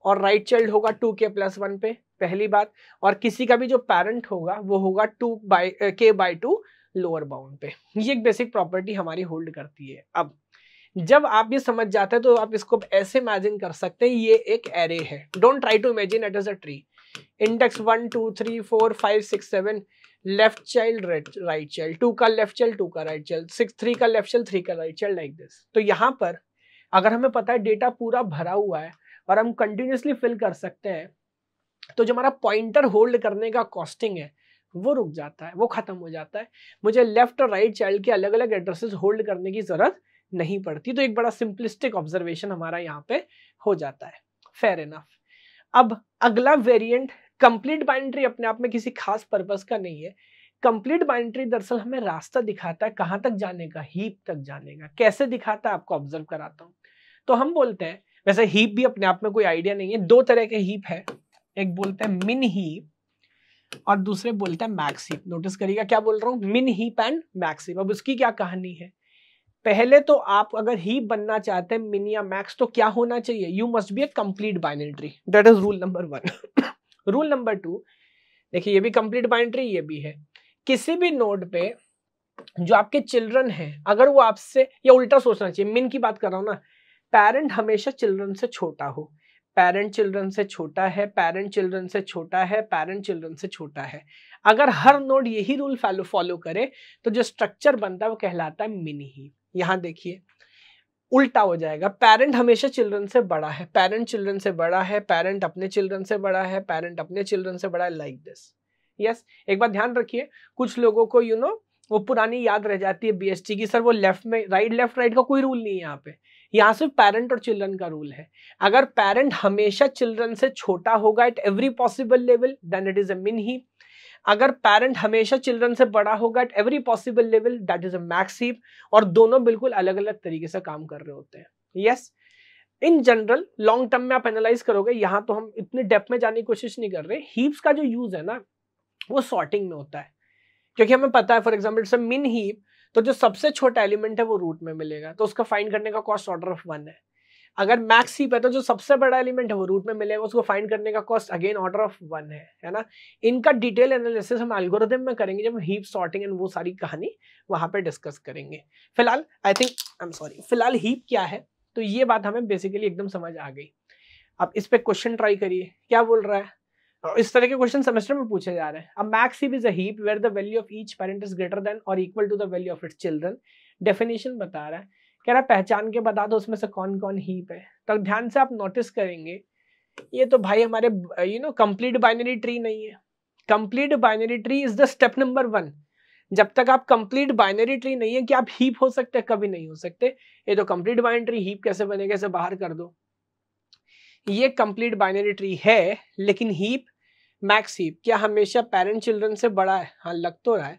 और राइट चाइल्ड होगा टू के प्लस वन पे पहली बात और किसी का भी जो पेरेंट होगा वो होगा two by k by two lower bound पे ये एक बेसिक प्रॉपर्टी हमारी होल्ड करती है अब जब आप ये समझ जाते हैं तो आप इसको ऐसे इमेजिन कर सकते हैं ये एक एरे है don't try to imagine it is a tree index one two three four five six seven left child right child two का लेफ्ट चाइल्ड टू का राइट चाइल्ड सिक्स थ्री का लेफ्ट चाइल्ड थ्री का right child like this तो यहाँ पर अगर हमें पता है डेटा पूरा भरा हुआ है और हम कंटिन्यूसली फिल कर सकते हैं तो जो हमारा पॉइंटर होल्ड करने का कॉस्टिंग है वो रुक जाता है वो ख़त्म हो जाता है मुझे लेफ्ट और राइट चाइल्ड के अलग अलग एड्रेसेस होल्ड करने की ज़रूरत नहीं पड़ती तो एक बड़ा सिंपलिस्टिक ऑब्जर्वेशन हमारा यहाँ पे हो जाता है फेयर इनफ अब अगला वेरिएंट कंप्लीट बाइंड्री अपने आप में किसी खास पर्पज का नहीं है कंप्लीट बाइंड्री दरअसल हमें रास्ता दिखाता है कहाँ तक जाने का हीप तक जाने का कैसे दिखाता है आपको ऑब्जर्व कराता हूँ तो हम बोलते हैं वैसे हीप भी अपने आप में कोई आइडिया नहीं है दो तरह के हीप है एक बोलते हैं मिन हीप और दूसरे बोलते हैं मैक्स हीप नोटिस करिएगा क्या बोल रहा हूँ मिन हीप एंड मैक्स हीप अब उसकी क्या कहानी है पहले तो आप अगर हीप बनना चाहते हैं मिन या मैक्स तो क्या होना चाहिए you must be a complete binary that is rule number one rule number two देखिए ये भी कंप्लीट बाइनेट्री ये भी है किसी भी नोड पे जो आपके चिल्ड्रन हैं अगर वो आपसे या उल्टा सोचना चाहिए मिन की बात कर रहा हूँ ना पेरेंट हमेशा चिल्ड्रन से छोटा हो पेरेंट चिल्ड्रन से छोटा है पेरेंट चिल्ड्रन से छोटा है पेरेंट चिल्ड्रन से छोटा है अगर हर नोड यही रूल फॉलो फॉलो करे तो जो स्ट्रक्चर बनता है वो कहलाता है मिनी ही यहाँ देखिए उल्टा हो जाएगा पेरेंट हमेशा चिल्ड्रन से बड़ा है पेरेंट चिल्ड्रन से बड़ा है पेरेंट अपने चिल्ड्रन से बड़ा है पेरेंट अपने चिल्ड्रन से बड़ा है लाइक दिस यस एक बार ध्यान रखिए कुछ लोगों को यू you नो know, वो पुरानी याद रह जाती है बीएसटी की सर वो लेफ्ट में राइट लेफ्ट राइट का कोई रूल नहीं है यहाँ पे यहाँ सिर्फ पेरेंट और चिल्ड्रन का रूल है अगर पेरेंट हमेशा चिल्ड्रन से छोटा होगा at every possible level then it is a min heap अगर पेरेंट हमेशा चिल्ड्रन से बड़ा होगा at every possible level that is a max heap और दोनों बिल्कुल अलग अलग तरीके से काम कर रहे होते हैं yes yes? In general long term में आप एनालाइज करोगे यहाँ तो हम इतने डेप्थ में जाने की कोशिश नहीं कर रहे हीप्स का जो यूज है ना वो सॉर्टिंग में होता है क्योंकि हमें पता है for example it's min heap तो जो सबसे छोटा एलिमेंट है वो रूट में मिलेगा तो उसका फाइंड करने का कॉस्ट ऑर्डर ऑफ वन है अगर मैक्स हीप है तो जो सबसे बड़ा एलिमेंट है वो रूट में मिलेगा उसको फाइंड करने का cost again order of one है है ना इनका डिटेल एनालिसिस हम एल्गोरिथम में करेंगे जब हीप सॉर्टिंग एंड वो सारी कहानी वहां पे डिस्कस करेंगे फिलहाल I think I am sorry फिलहाल हीप क्या है तो ये बात हमें बेसिकली एकदम समझ आ गई अब इस पर क्वेश्चन ट्राई करिए क्या बोल रहा है तो इस तरह के क्वेश्चन सेमेस्टर में पूछे जा रहे हैं अब max heap is a heap where the value of each parent is greater than और equal to the value of its children definition बता रहा है कह रहा है पहचान के बता दो उसमें से कौन कौन हीप है तो ध्यान से आप नोटिस करेंगे ये तो भाई हमारे you know complete binary tree नहीं है complete binary tree is the step number one जब तक आप कंप्लीट बाइनरी ट्री नहीं है कि आप हीप हो सकते हैं कभी नहीं हो सकते ये तो कंप्लीट बाइनरी हीप कैसे बनेगा इसे बाहर कर दो ये कंप्लीट बाइनरी ट्री है लेकिन हीप मैक्स हीप क्या हमेशा पेरेंट चिल्ड्रन से बड़ा है हाँ लग तो रहा है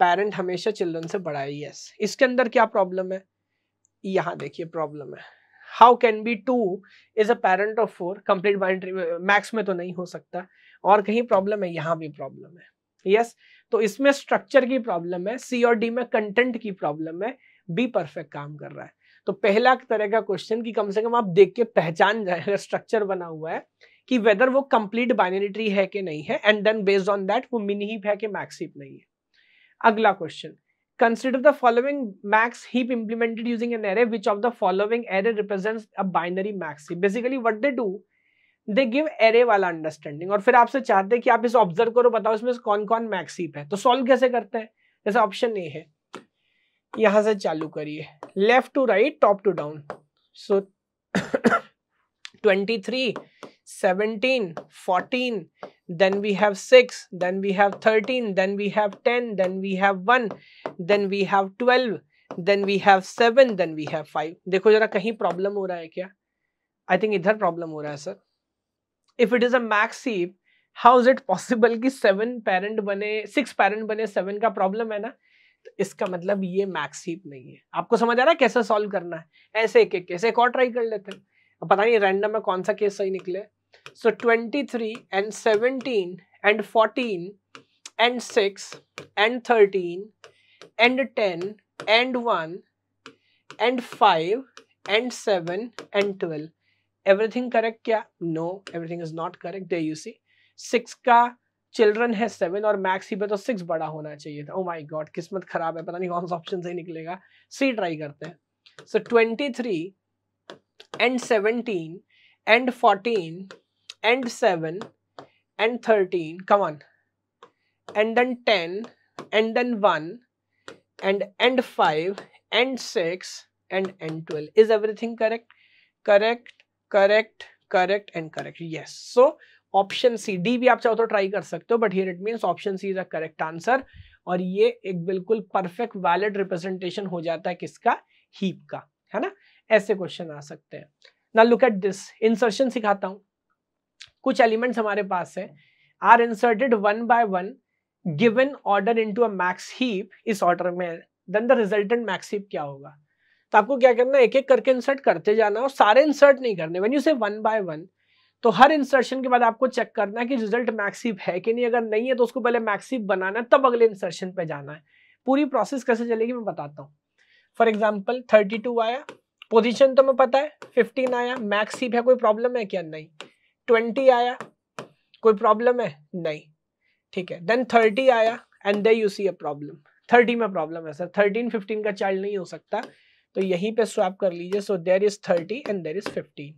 पेरेंट हमेशा चिल्ड्रन से बड़ा है यस इसके अंदर क्या प्रॉब्लम है यहाँ देखिए प्रॉब्लम है how can be two is a parent of four complete binary max में तो नहीं हो सकता और कहीं प्रॉब्लम है यहाँ भी प्रॉब्लम है यस yes, तो इसमें स्ट्रक्चर की प्रॉब्लम है सी और डी में कंटेंट की प्रॉब्लम है बी परफेक्ट काम कर रहा है तो पहला तरह का क्वेश्चन कि कम से कम आप देख के पहचान जाए अगर स्ट्रक्चर बना हुआ है कि वेदर वो कंप्लीट बाइनरी ट्री है कि नहीं है and then based on that वो मिनी हीप है कि मैक्स हीप नहीं है अगला question consider the following max heap implemented using an array which of the following array represent a binary max heap basically what they do they give array वाला understanding और फिर आपसे चाहते हैं कि आप इसे ऑब्जर्व करो बताओ इसमें कौन कौन मैक्स हीप है तो सॉल्व कैसे करते हैं जैसे ऑप्शन ए है यहां से चालू करिए left to right top to down so twenty three seventeen fourteen then we have six then we have 13, then we have 10, then we have 1, then we have 12, then we have 7, then we have 5. देखो जरा कहीं problem हो रहा है क्या आई think इधर problem हो रहा है sir if it is a max heap how is it possible कि सेवन पेरेंट बने सिक्स पेरेंट बने सेवन का प्रॉब्लम है ना तो इसका मतलब ये मैक्स हीप नहीं है आपको समझ आ रहा है कैसे सॉल्व करना है ऐसे एक एक कैसे एक और ट्राई कर लेते हैं पता नहीं रैंडम में कौन सा केस सही निकले So 23 and 17 and 14 and 6 and 13 and 10 and 1 and 5 and 7 and 12. Everything correct क्या? No, everything is not correct. There you see. 6 का चिल्ड्रन है सेवन और मैक्स ही पे तो सिक्स बड़ा होना चाहिए था ओ माय गॉड किस्मत खराब है पता नहीं कौन सा ऑप्शन सही निकलेगा सी ट्राई करते हैं so twenty three and seventeen and 14 and 7 and 13 come on and then 10 and then 1 and and 5 and 6 and and 12 is everything correct correct correct correct and correct yes so option C D भी आप चाहो तो try कर सकते हो but here it means option C is a correct answer और ये एक बिल्कुल परफेक्ट वैलिड रिप्रेजेंटेशन हो जाता है किसका हीप का है ना ऐसे क्वेश्चन आ सकते हैं ना लुक एट दिस इंसर्शन सिखाता हूं कुछ एलिमेंट्स हमारे पास है are inserted one by one given order into max heap इस ऑर्डर में then the resultant max heap क्या होगा तो आपको क्या करना है एक एक करके इंसर्ट करते जाना और सारे इंसर्ट नहीं करने when you say one by one तो हर इंसर्शन के बाद आपको चेक करना है कि रिजल्ट मैक्सिप है कि नहीं अगर नहीं है तो उसको पहले मैक्सिप बनाना है तब अगले इंसर्शन पे जाना है पूरी प्रोसेस कैसे चलेगी मैं बताता हूँ फॉर एग्जाम्पल थर्टी टू आया पोजीशन तो हमें पता है फिफ्टीन आया मैक्स है कोई प्रॉब्लम है क्या नहीं ट्वेंटी आया कोई प्रॉब्लम है नहीं ठीक है देन थर्टी आया and they you see a problem thirty में प्रॉब्लम है सर थर्टीन फिफ्टीन का चाइल्ड नहीं हो सकता तो यहीं पे स्वैप कर लीजिए so there is thirty and there is fifteen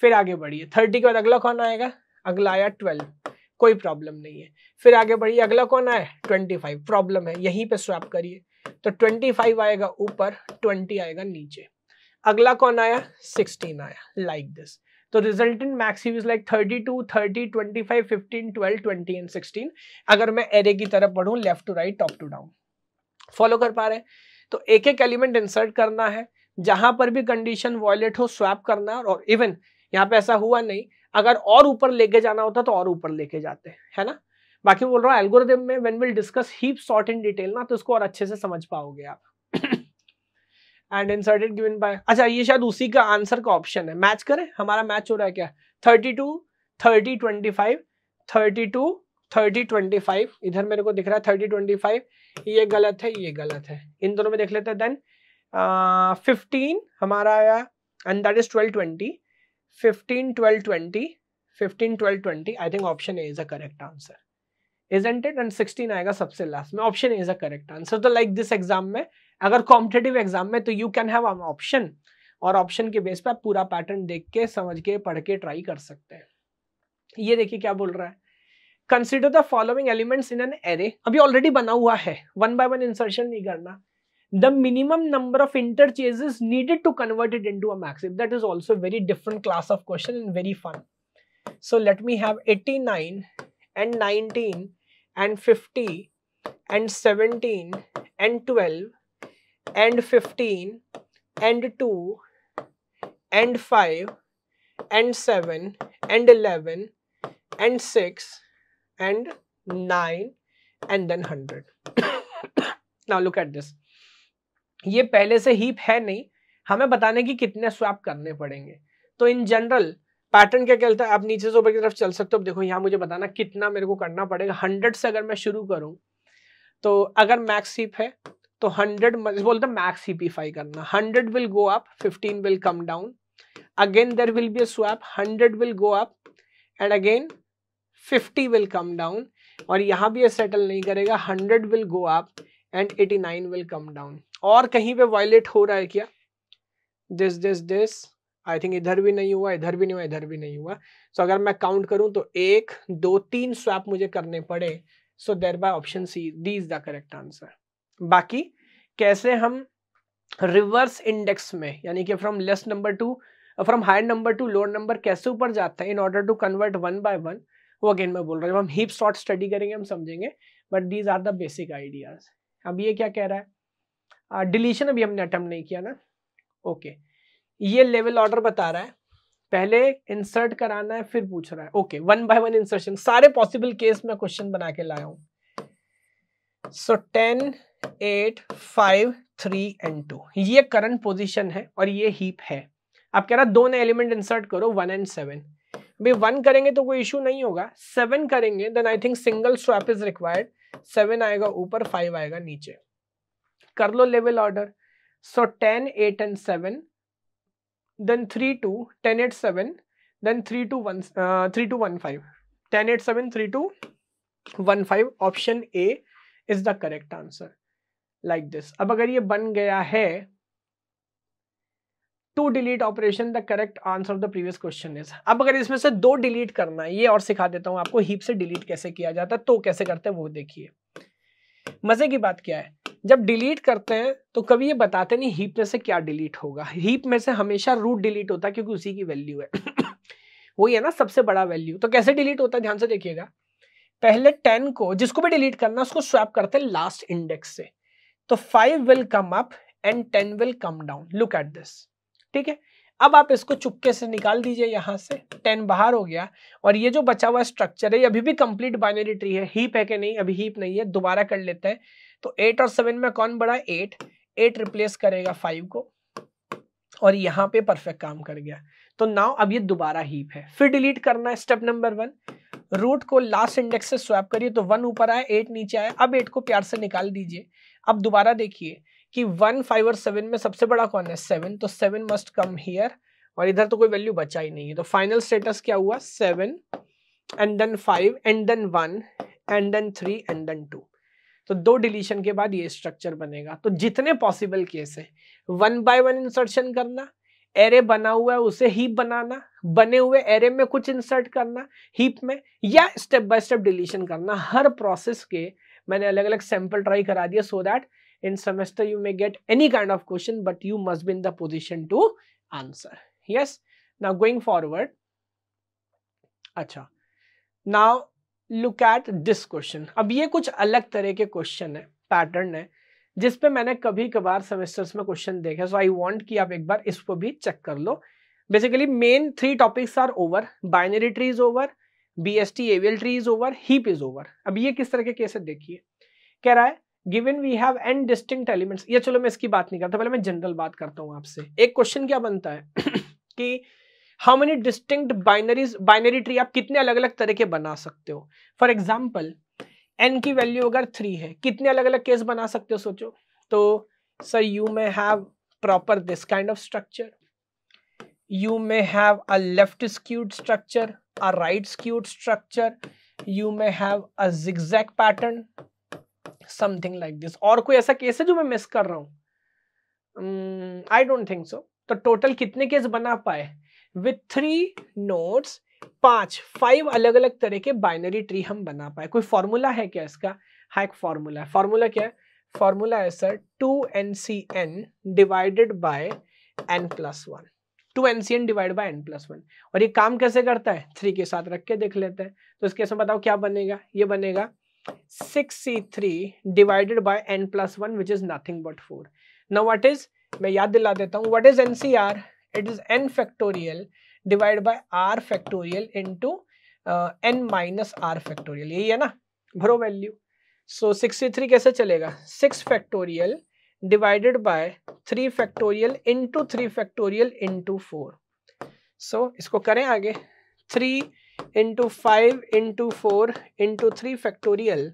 फिर आगे बढ़िए थर्टी के बाद अगला कौन आएगा अगला आया ट्वेल्व कोई प्रॉब्लम नहीं है फिर आगे बढ़िए अगला कौन आया ट्वेंटी फाइव प्रॉब्लम है यहीं पे स्वैप करिए तो फाइव आएगा ऊपर ट्वेंटी आएगा नीचे अगला कौन आया 16 आया लाइक दिस तो resultant max heap is like 32 30 25 15 12 20 and 16 अगर मैं एरे की तरफ पढ़ू left to right top to down follow कर पा रहे तो एक एक एलिमेंट इंसर्ट करना है जहां पर भी कंडीशन वॉयलेट हो स्वैप करना और इवन यहाँ पे ऐसा हुआ नहीं अगर और ऊपर लेके जाना होता तो और ऊपर लेके जाते हैं है ना बाकी बोल रहा हूँ एल्गोरिदम में when will discuss heap sort in detail ना तो उसको और अच्छे से समझ पाओगे आप एंड इंसर्टेड गिवन बाय अच्छा ये शायद उसी का आंसर का ऑप्शन है मैच करें हमारा मैच हो रहा है क्या thirty two thirty twenty five thirty two thirty twenty five इधर मेरे को दिख रहा है थर्टी ट्वेंटी फाइव ये गलत है ये गलत है इन दोनों में देख लेते हैं देन फिफ्टीन हमारा आया and that is twelve twenty fifteen twelve twenty fifteen twelve twenty I think option A is a correct answer isn't it and sixteen आएगा सबसे लास्ट में option A is a correct answer तो like this exam में अगर competitive exam में तो you can have option और option के बेस पर पूरा पैटर्न देख के समझ के पढ़ के ट्राई कर सकते हैं ये देखिए क्या बोल रहा है consider the following elements in an array अभी ऑलरेडी बना हुआ है वन बाय वन इंसर्शन नहीं करना the minimum number of interchanges needed to convert it into max heap that is also very different class of question in very fun so let me have eighty and nineteen and fifty and seventeen and and fifteen and two and five and seven and eleven and six and nine and then hundred now look at this ये पहले से heap है नहीं हमें बताने की कितने swap करने पड़ेंगे तो इन जनरल पैटर्न क्या कहता है आप नीचे से ऊपर की तरफ चल सकते हो देखो यहाँ मुझे बताना कितना मेरे को करना पड़ेगा हंड्रेड से अगर मैं शुरू करूँ तो अगर मैक्स हीप है तो हंड्रेड बोलते मैक्स सीपीफाई करना hundred will go up fifteen will come down again there will be a swap 100 will go up and again 50 will come down और यहां भी ये सेटल नहीं करेगा 100 will go up and 89 will come down और कहीं पे वायलेट हो रहा है क्या this this this I think इधर भी नहीं हुआ इधर भी नहीं हुआ इधर भी नहीं हुआ सो so, अगर मैं काउंट करूं तो एक दो तीन स्वैप मुझे करने पड़े so thereby option C D is the correct answer बाकी कैसे हम रिवर्स इंडेक्स में यानी कि from less number to from higher number to lower number कैसे ऊपर जाता है in order to convert one by one वो अगेन मैं बोल रहा हूँ हम हीप शॉर्ट स्टडी करेंगे हम समझेंगे but these are the basic ideas अब ये क्या कह रहा है डिलीशन अभी हमने अटेम्प्ट नहीं किया ना ओके okay. ये लेवल ऑर्डर बता रहा है पहले इंसर्ट कराना है फिर पूछ रहा है okay one by one insertion सारे पॉसिबल केस में क्वेश्चन बना के लाया हूं so ten eight five three and two ये करंट पोजीशन है और ये हीप है आप कह रहा दो नए एलिमेंट इंसर्ट करो वन एंड सेवन भाई वन करेंगे तो कोई इशू नहीं होगा सेवन करेंगे then I think single swap is required seven आएगा ऊपर फाइव आएगा नीचे कर लो level order so ten eight and seven then three two ten eight seven then three two one three two one five ten eight seven three two one five option A is the correct answer like this अब अगर ये बन गया है two delete operation the correct answer of the previous question is अब अगर इसमें से दो डिलीट करना है ये और सिखा देता हूं आपको हीप से डिलीट कैसे किया जाता है तो कैसे करते हैं वो देखिए मजे की बात क्या है जब डिलीट करते हैं तो कभी ये बताते नहीं हीप में से क्या डिलीट होगा हीप में से हमेशा रूट डिलीट होता है क्योंकि उसी की वैल्यू है वही है ना सबसे बड़ा वैल्यू तो कैसे डिलीट होता है ध्यान से देखिएगा पहले टेन को जिसको भी डिलीट करना उसको स्वैप करते हैं लास्ट इंडेक्स से तो five will come up and ten will come down look at this ठीक है अब आप इसको चुपके से निकाल दीजिए यहां से टेन बाहर हो गया और ये जो बचा हुआ स्ट्रक्चर है ये अभी भी कंप्लीट बाइनरी ट्री है हीप है कि नहीं अभी हीप नहीं है दोबारा कर लेते हैं तो एट और सेवन में कौन बड़ा एट एट रिप्लेस करेगा फाइव को और यहाँ पे परफेक्ट काम कर गया तो नाउ अब ये दोबारा हीप है फिर डिलीट करना है स्टेप नंबर वन रूट को लास्ट इंडेक्स से स्वैप करिए तो वन ऊपर आया एट नीचे आया अब एट को प्यार से निकाल दीजिए अब दोबारा देखिए कि वन फाइव और सेवन में सबसे बड़ा कौन है सेवन तो सेवन मस्ट कम हियर और इधर तो कोई वैल्यू बचा ही नहीं है तो फाइनल स्टेटस क्या हुआ seven and then five and then one and then three and then two तो दो डिलीशन के बाद ये स्ट्रक्चर बनेगा तो जितने पॉसिबल केस है वन बाय वन इंसर्शन करना एरे बना हुआ है उसे हीप बनाना बने हुए एरे में कुछ इंसर्ट करना हीप में या स्टेप बाय स्टेप डिलीशन करना हर प्रोसेस के मैंने अलग अलग सैम्पल ट्राई करा दिया so that in semester you may get any kind of question but you must be in the position to answer yes now going forward अच्छा now look at this question अब ये कुछ अलग तरह के question है पैटर्न है जिसपे मैंने कभी कभार सेमेस्टर्स में क्वेश्चन देखे सो आई वांट कि आप एक बार इसको भी चेक कर लो basically main three topics are over binary tree is over B S T AVL tree is over heap is over अब ये किस तरह के केसेस देखिए कह रहा है given we have n distinct elements ये चलो मैं इसकी बात नहीं करता पहले मैं जनरल बात करता हूँ आपसे एक क्वेश्चन क्या बनता है कि how many distinct binaries binary tree आप कितने अलग अलग तरह के बना सकते हो फॉर एग्जाम्पल एन की वैल्यू अगर थ्री है कितने अलग अलग केस बना सकते हो सोचो तो sir you may have proper this kind of structure you may have a left skewed structure a right skewed structure you may have a zigzag pattern something like this और कोई ऐसा केस है जो मैं मिस कर रहा हूँ आई don't think सो तो टोटल कितने केस बना पाए विथ थ्री नोट्स पांच फाइव अलग अलग तरह के बाइनरी ट्री हम बना पाए कोई फॉर्मूला है क्या इसका हाँ एक फॉर्मूला है फॉर्मूला क्या है फॉर्मूला है sir two n C n divided by n plus one two n C n divide by n plus one और ये काम कैसे करता है थ्री के साथ रख के देख लेते हैं तो इसके में बताओ क्या बनेगा ये बनेगा six C three divided by n plus one which is nothing but four now what is मैं याद दिला देता हूँ what is n C r it is n factorial divide by r factorial into N minus r factorial यही है ना भरो value so sixty three कैसे चलेगा six factorial divided by three factorial into three factorial into four so इसको करें आगे three into five into four into three factorial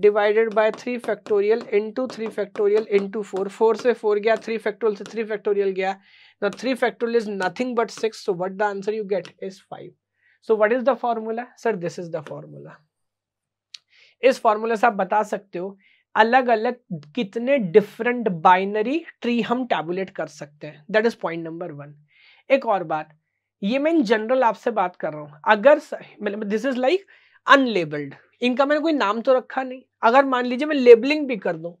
divided by three factorial into three factorial into four four से four गया three factorial से three factorial गया now three factorial is nothing but six so what the answer you get is five so what is the formula sir this is the formula इस formula से आप बता सकते हो अलग अलग कितने डिफरेंट बाइनरी ट्री हम टैबुलेट कर सकते हैं that is point number one एक और बात ये मैं इन जनरल आपसे बात कर रहा हूँ अगर मतलब दिस इज लाइक अनलेबल्ड इनका मैंने कोई नाम तो रखा नहीं अगर मान लीजिए मैं लेबलिंग भी कर दूँ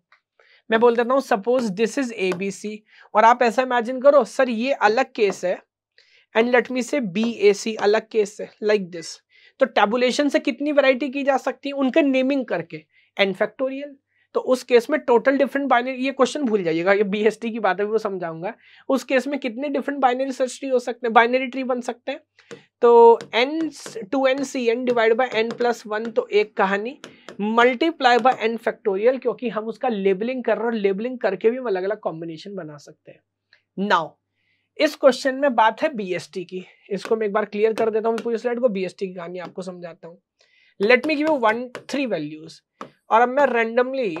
मैं बोल देता हूँ suppose this is A B C और आप ऐसा इमेजिन करो सर ये अलग केस है एंड लेट मी से बी ए सी अलग केस है लाइक like दिस तो टैबुलेशन से कितनी वैरायटी की जा सकती है उनके नेमिंग करके एन फैक्टोरियल तो उस केस में टोटल डिफरेंट बाइनरी ये क्वेश्चन भूल जाइएगा ये बी की बात है वो समझाऊंगा उस केस में कितने डिफरेंट बाइनरी सर्च ट्री हो सकते हैं बाइनरी ट्री बन सकते हैं तो n two n C n divide by n plus one तो एक कहानी मल्टीप्लाई बाय एन फैक्टोरियल क्योंकि हम उसका लेबलिंग कर रहे हैं और लेबलिंग करके भी हम अलग अलग कॉम्बिनेशन बना सकते हैं नाउ इस क्वेश्चन में बात है बीएसटी की इसको मैं एक बार क्लियर कर देता हूँ पूरी स्लाइड को बीएसटी की कहानी आपको समझाता हूँ let me give you one three values और अब मैं रेंडमली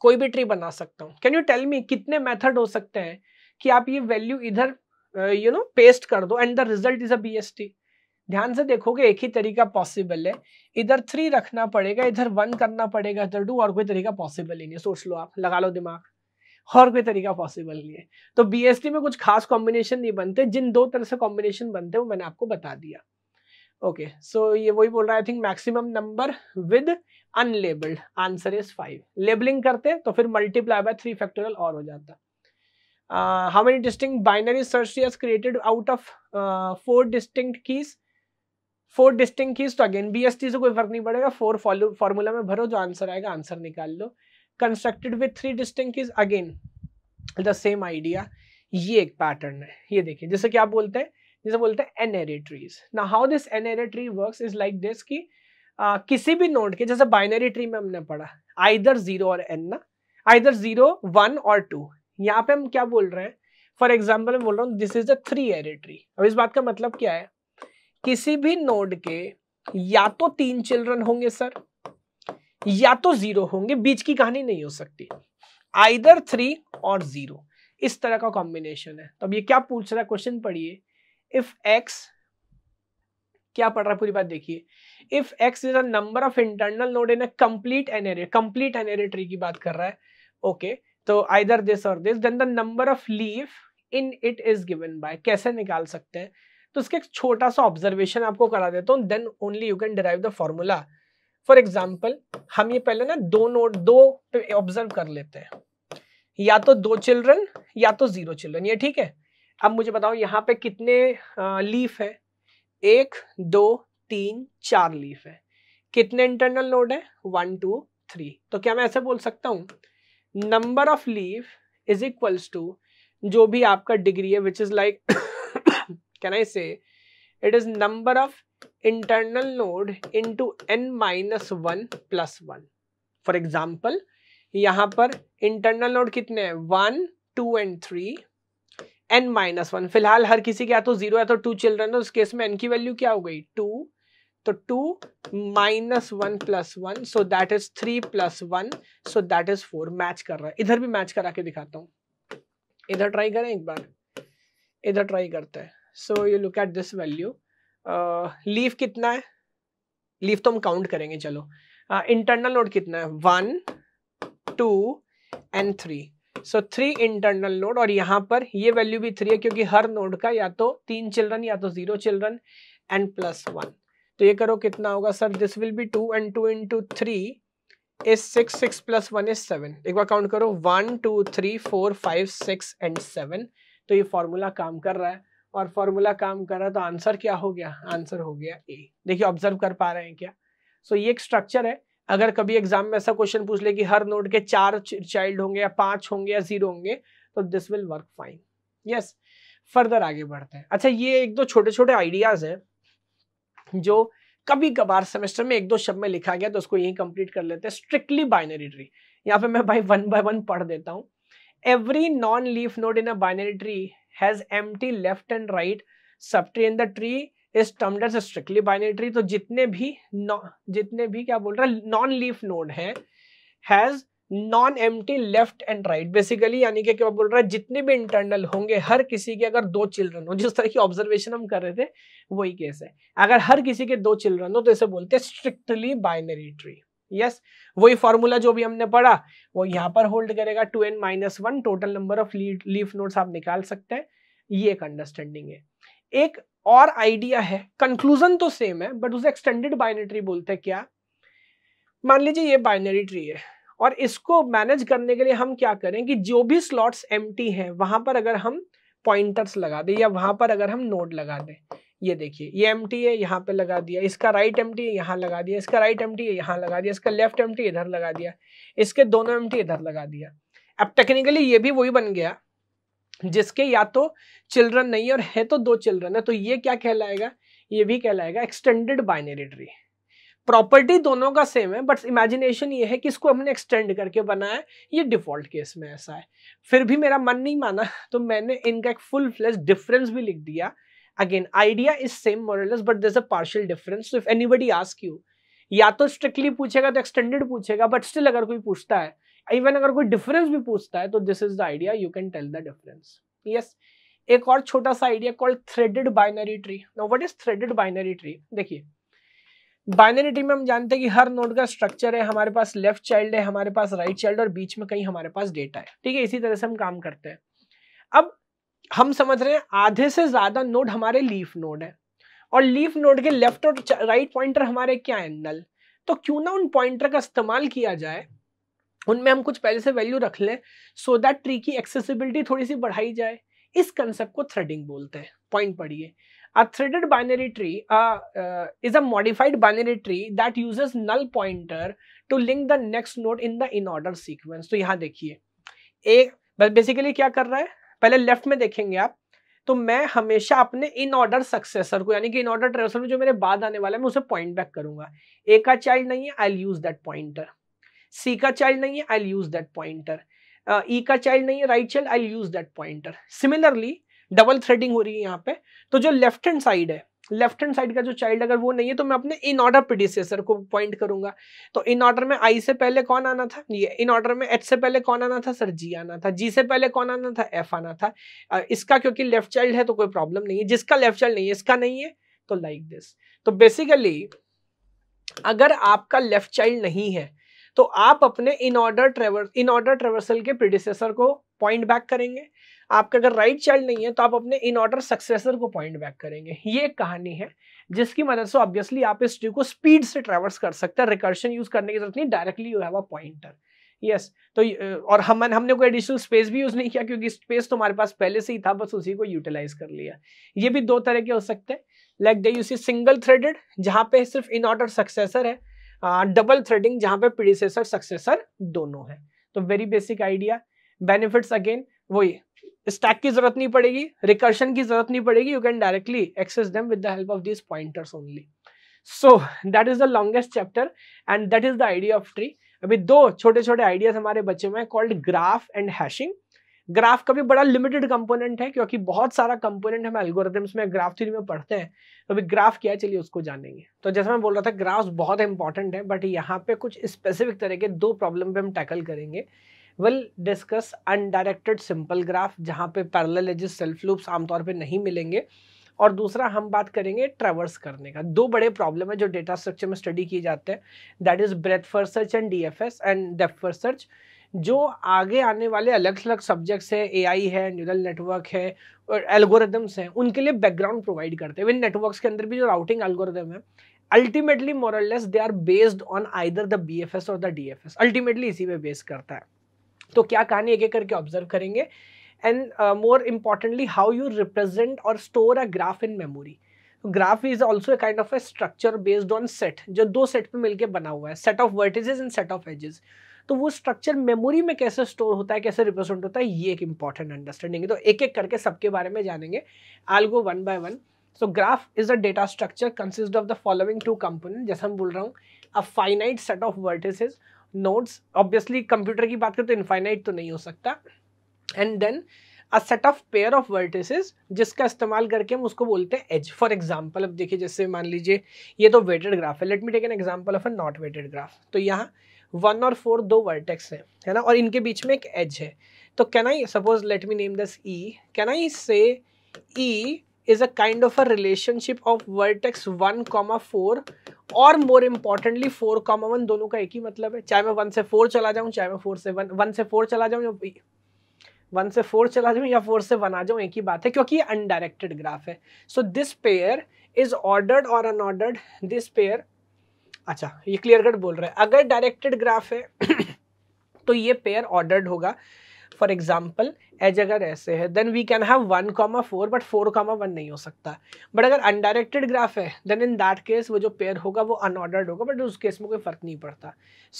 कोई भी ट्री बना सकता हूँ कैन यू टेल मी कितने मेथड हो सकते हैं कि आप ये वैल्यू इधर यू नो पेस्ट कर दो and the result is a B S T ध्यान से देखोगे एक ही तरीका पॉसिबल है इधर थ्री रखना पड़ेगा इधर वन करना पड़ेगा इधर टू और कोई तरीका पॉसिबल ही नहीं सोच लो आप लगा लो दिमाग और कोई तरीका पॉसिबल नहीं है तो बीएसटी में कुछ खास कॉम्बिनेशन नहीं बनते जिन दो तरह से कॉम्बिनेशन बनते हैं वो मैंने आपको बता दिया ओके सो ये वही बोल रहा है I think maximum number with unlabelled answer is five labelling करते तो फिर मल्टीप्लाई बाय थ्री फैक्टोरियल और हो जाता how many distinct binary search tree created out of four distinct keys four distinct keys तो अगेन बी एस टी से कोई फर्क नहीं पड़ेगा फोर फॉर्मूला में भरो जो आंसर आएगा आंसर निकाल लो constructed with three distinct keys again the same idea ये एक पैटर्न है ये देखिए जैसे कि आप बोलते हैं जिसे बोलते हैं एन एरे ट्रीज ना how this n ary tree work is like this की आ, किसी भी नोड के जैसे बाइनरी ट्री में हमने पढ़ा आइदर जीरो और एन ना आइदर जीरो वन और टू यहाँ पे हम क्या बोल रहे हैं फॉर एग्जाम्पल मैं बोल रहा हूँ this is a three ary tree अब इस बात का मतलब क्या है किसी भी नोड के या तो तीन चिल्ड्रन होंगे सर या तो जीरो होंगे बीच की कहानी नहीं हो सकती आइदर थ्री और जीरो इस तरह का कॉम्बिनेशन है तो अब ये क्या पूछ रहा है क्वेश्चन पढ़िए इफ एक्स क्या पढ़ रहा है पूरी बात देखिए if x is number of internal node in complete n ary complete n ary tree की बात कर रहा है ओके okay, तो आइदर दिस और this then the number of leaf in it is given by कैसे निकाल सकते हैं तो उसके एक छोटा सा ऑब्जर्वेशन आपको करा देता हूँ then only you can derive the formula for example हम ये पहले ना दो नोट दो ऑब्जर्व कर लेते हैं या तो दो चिल्ड्रन या तो जीरो चिल्ड्रन ये ठीक है अब मुझे बताओ यहाँ पे कितने लीफ है एक दो तीन चार लीफ है कितने इंटरनल नोड है वन टू थ्री तो क्या मैं ऐसे बोल सकता हूँ number of leaf is equals to जो भी आपका डिग्री है which is like can I say it is number of internal node into N minus one plus one for example यहाँ पर इंटरनल नोड कितने हैं one two and three n minus one फिलहाल हर किसी के या तो जीरो या तो टू चिल्ड्रन है उस केस में एन की वैल्यू क्या हो गई टू तो two minus one plus one so that is three plus one so that is four match कर रहा है इधर भी मैच करा के दिखाता हूं इधर ट्राई करें एक बार इधर ट्राई करते हैं so you look at this value leaf कितना है लीव तो हम काउंट करेंगे चलो इंटरनल uh, नोट कितना है one two and three so three internal node और यहाँ पर ये वैल्यू भी थ्री है क्योंकि हर नोड का या तो तीन चिल्ड्रन या तो zero children and plus one तो ये करो कितना होगा sir this will be two and two into three is six six plus one is seven एक बार काउंट करो one two three four five six and seven तो ये फॉर्मूला काम कर रहा है और फॉर्मूला काम कर रहा है तो आंसर क्या हो गया आंसर हो गया ए देखिए ऑब्जर्व कर पा रहे हैं क्या सो so, ये एक स्ट्रक्चर है अगर कभी एग्जाम में ऐसा क्वेश्चन पूछ ले कि हर नोड के चार चाइल्ड होंगे या पांच होंगे या जीरो होंगे तो this will work fine yes further आगे बढ़ते हैं अच्छा ये एक दो छोटे छोटे आइडियाज हैं जो कभी कभार सेमेस्टर में एक दो शब्द में लिखा गया तो उसको यही कंप्लीट कर लेते हैं स्ट्रिक्टली बाइनरी ट्री यहाँ पे मैं भाई वन बाय वन पढ़ देता हूँ non leaf node in a binary tree has एम लेफ्ट एंड राइट सब subtree in the tree is termed as strictly बाइनेटरी तो जितने भी जितने भी क्या बोल रहा है नॉन लीफ नोड है has non empty left and right basically यानी कि क्या बोल रहा है जितने भी इंटरनल होंगे हर किसी के अगर दो चिल्ड्रन हो जिस तरह की ऑब्जर्वेशन हम कर रहे थे वही केस है अगर हर किसी के दो चिल्ड्रन हो तो इसे बोलते हैं स्ट्रिक्टली बाइनरी ट्री यस वही फॉर्मूला जो भी हमने पढ़ा वो यहाँ पर होल्ड करेगा two N minus one total number of leaf nodes आप निकाल सकते हैं ये एक अंडरस्टैंडिंग है एक और आइडिया है कंक्लूजन तो सेम है बट उसे एक्सटेंडेड बाइनरी बोलते हैं क्या मान लीजिए ये बाइनरी ट्री है और इसको मैनेज करने के लिए हम क्या करें कि जो भी स्लॉट्स एम हैं वहां पर अगर हम पॉइंटर्स लगा दें या वहां पर अगर हम नोड लगा दें ये देखिए ये एम है यहाँ पे लगा दिया इसका राइट एम है यहाँ लगा दिया इसका राइट एम है यहाँ लगा दिया इसका लेफ्ट एम इधर लगा दिया इसके दोनों एम इधर लगा दिया अब टेक्निकली ये भी वही बन गया जिसके या तो चिल्ड्रन नहीं है और है तो दो चिल्ड्रन है तो ये क्या कहलाएगा ये भी कहलाएगा एक्सटेंडेड बाइनरी ट्री प्रॉपर्टी दोनों का सेम है बट इमेजिनेशन ये है कि इसको हमने एक्सटेंड करके बनाया ये डिफॉल्ट केस में ऐसा है फिर भी मेरा मन नहीं माना तो मैंने इनका एक फुल फ्लेस डिफरेंस भी लिख दिया again idea is same more or less but this a partial difference if anybody ask you या तो स्ट्रिक्टली पूछेगा तो एक्सटेंडेड पूछेगा बट स्टिल अगर कोई पूछता है इवन अगर कोई डिफरेंस भी पूछता है तो this is the idea you can tell the difference yes एक और छोटा सा idea called threaded binary tree no what is threaded binary tree देखिए बाइनरी ट्री में हम जानते हैं कि हर नोड का स्ट्रक्चर है हमारे पास लेफ्ट चाइल्ड है हमारे पास राइट right चाइल्ड और बीच में कहीं हमारे पास डेटा है ठीक है इसी तरह से हम काम करते हैं अब हम समझ रहे हैं आधे से ज्यादा नोड हमारे लीफ नोड है और लीफ नोड के लेफ्ट और राइट पॉइंटर हमारे क्या है नल तो क्यों ना उन पॉइंटर का इस्तेमाल किया जाए उनमें हम कुछ पहले से वैल्यू रख लें सो दैट ट्री की एक्सेसिबिलिटी थोड़ी सी बढ़ाई जाए इस कंसेप्ट को थ्रेडिंग बोलते हैं पॉइंट पढ़िए a threaded binary tree is a modified binary tree that uses null pointer to link the next the in the in order sequence तो यहाँ देखिए एक बेसिकली क्या कर रहा है पहले लेफ्ट में देखेंगे आप तो मैं हमेशा अपने इन ऑर्डर सक्सेसर को यानी कि इन ऑर्डर ट्रेवसर में जो मेरे बाद आने वाला है मैं उसे पॉइंट बैक करूंगा एक का चाइल्ड नहीं है I use that pointer C का चाइल्ड नहीं है I use that pointer E का चाइल्ड नहीं है right child I use that pointer similarly double threading हो रही है यहाँ पे तो जो लेफ्ट हैंड साइड है लेफ्ट हैंड साइड का जो चाइल्ड अगर वो नहीं है तो मैं अपने इन ऑर्डर प्रोड्यूसर को पॉइंट करूंगा तो इन ऑर्डर में आई से पहले कौन आना था ये इन ऑर्डर में एच से पहले कौन आना था सर जी आना था जी से पहले कौन आना था एफ आना था uh, इसका क्योंकि लेफ्ट चाइल्ड है तो कोई प्रॉब्लम नहीं है जिसका लेफ्ट चाइल्ड नहीं है इसका नहीं है तो लाइक like दिस तो बेसिकली अगर आपका लेफ्ट चाइल्ड नहीं है तो आप अपने in order traver in order traversal के प्रिडिसेसर को पॉइंट बैक करेंगे आपका अगर राइट चाइल्ड नहीं है तो आप अपने इन ऑर्डर सक्सेसर को पॉइंट बैक करेंगे ये एक कहानी है जिसकी मदद से ऑब्वियसली आप इस ट्री को स्पीड से ट्रेवर्स कर सकते हैं रिकर्शन यूज करने की जरूरत नहीं directly you have a pointer yes तो और हम हमने कोई एडिशनल स्पेस भी यूज़ नहीं किया क्योंकि स्पेस तो हमारे पास पहले से ही था बस उसी को यूटिलाइज कर लिया ये भी दो तरह के हो सकते हैं like they you see single threaded जहां पे सिर्फ इन ऑर्डर सक्सेसर है डबल थ्रेडिंग जहां पे प्रीडिसेसर सक्सेसर दोनों है तो very basic idea benefits again वही स्टैक की जरूरत नहीं पड़ेगी रिकर्शन की जरूरत नहीं पड़ेगी you can directly access them with the help of this pointers only so that is the longest chapter and that is the idea of tree अभी दो छोटे छोटे आइडियाज हमारे बच्चे में called graph and hashing graph का भी बड़ा लिमिटेड कंपोनेंट है क्योंकि बहुत सारा कंपोनेंट हम एल्गोरिथम्स में ग्राफ थ्योरी में पढ़ते हैं तो अभी ग्राफ क्या है चलिए उसको जानेंगे तो जैसा मैं बोल रहा था ग्राफ्स बहुत इंपॉर्टेंट है बट यहाँ पे कुछ स्पेसिफिक तरह के दो प्रॉब्लम पे हम टैकल करेंगे will discuss undirected simple graph जहाँ पे पैरल एजिस सेल्फ लूप्स आमतौर पर नहीं मिलेंगे और दूसरा हम बात करेंगे ट्रेवर्स करने का दो बड़े प्रॉब्लम है जो डेटा स्ट्रक्चर में स्टडी किए जाते हैं that is breadth first search and D F S and depth first search जो आगे आने वाले अलग अलग सब्जेक्ट्स हैं एआई है न्यूरल नेटवर्क है और एल्गोरिदम्स हैं उनके लिए बैकग्राउंड प्रोवाइड करते हैं इन नेटवर्क्स के अंदर भी जो राउटिंग एल्गोरिदम है ultimately more or less they are based on either the B और द डी अल्टीमेटली इसी पे बेस करता है तो क्या कहानी एक एक करके ऑब्जर्व करेंगे and more importantly how you represent और store a graph in memory graph is also kind of a structure based on set जो दो सेट पर मिलकर बना हुआ है set of vertices and set of edges तो वो स्ट्रक्चर मेमोरी में कैसे स्टोर होता है कैसे रिप्रेजेंट होता है ये एक इंपॉर्टेंट अंडरस्टैंडिंग है तो एक एक करके सबके बारे में जानेंगे all go one by one so graph is a data structure consist of the following two component जैसा हम बोल रहा हूँ a finite set of vertices nodes obviously computer की बात करें तो इनफाइनाइट तो नहीं हो सकता and then a set of pair of vertices जिसका इस्तेमाल करके हम उसको बोलते हैं एज फॉर एग्जाम्पल अब देखिए जैसे मान लीजिए ये तो वेटेड ग्राफ है let me take an example of a not weighted graph तो यहाँ वन और फोर दो वर्टेक्स हैं है ना और इनके बीच में एक एज है तो can I suppose let me name this E can I say E is a kind of a relationship of vertex one comma four और more importantly four comma one दोनों का एक ही मतलब है चाहे मैं वन से फोर चला जाऊँ चाहे मैं फोर से वन वन से फोर चला जाऊँ या वन से फोर चला जाऊँ या फोर से वन आ जाऊँ एक ही बात है क्योंकि ये अनडायरेक्टेड ग्राफ है so this pair is ordered और अनऑर्डर्ड दिस पेयर अच्छा ये क्लियर कट बोल रहे हैं अगर डायरेक्टेड ग्राफ है तो ये पेयर ऑर्डर्ड होगा फॉर एग्जाम्पल एज अगर ऐसे है then we can have one comma four but four comma one नहीं हो सकता बट अगर अनडायरेक्टेड ग्राफ है देन इन दैट केस वो जो पेयर होगा वो अनऑर्डर्ड होगा बट उस केस में कोई फर्क नहीं पड़ता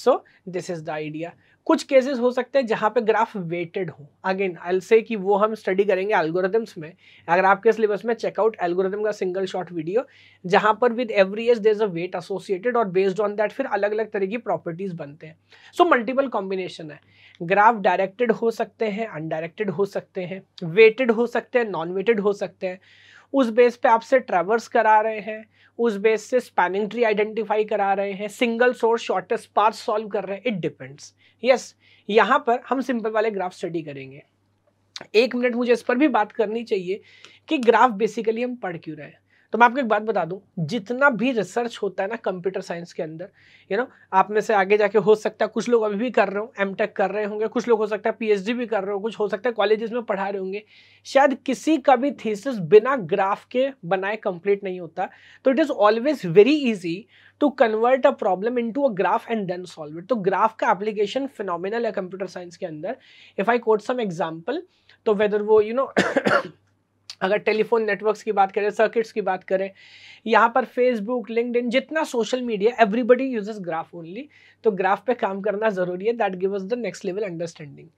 so this is the idea कुछ केसेस हो सकते हैं जहाँ पे ग्राफ वेटेड हो अगेन आई से कि वो हम स्टडी करेंगे एल्गोरिदम्स में अगर आपके सिलेबस में चेकआउट एल्गोरिदम का सिंगल शॉट वीडियो जहाँ पर with every edge there a weight associated और बेस्ड ऑन दैट फिर अलग अलग तरह की प्रॉपर्टीज बनते हैं सो मल्टीपल कॉम्बिनेशन है ग्राफ डायरेक्टेड हो सकते हैं अनडायरेक्टेड हो सकते हैं वेटेड हो सकते हैं नॉन वेटेड हो सकते हैं उस बेस पे आपसे ट्रेवर्स करा रहे हैं उस बेस से स्पैनिंग ट्री आइडेंटिफाई करा रहे हैं single source shortest path solve कर रहे हैं इट डिपेंड्स यस यहाँ पर हम सिंपल वाले ग्राफ स्टडी करेंगे एक मिनट मुझे इस पर भी बात करनी चाहिए कि ग्राफ बेसिकली हम पढ़ क्यों रहे हैं तो मैं आपको एक बात बता दूं जितना भी रिसर्च होता है ना कंप्यूटर साइंस के अंदर यू नो आप में से आगे जाके हो सकता है कुछ लोग अभी भी कर रहे हो एम कर रहे होंगे कुछ लोग हो सकता है पीएचडी भी कर रहे हो कुछ हो सकता है कॉलेजेस में पढ़ा रहे होंगे शायद किसी का भी थीसिस बिना ग्राफ के बनाए कंप्लीट नहीं होता तो it is always very easy to convert a problem to a graph and then solve it तो ग्राफ का एप्लीकेशन फिनोमिनल है कंप्यूटर साइंस के अंदर if I quote some example तो वेदर वो यू you नो know, अगर telephone networks की बात करें सर्किट्स की बात करें यहाँ पर फेसबुक लिंकड जितना social media everybody uses graph only तो ग्राफ पे काम करना ज़रूरी है that give us the next level understanding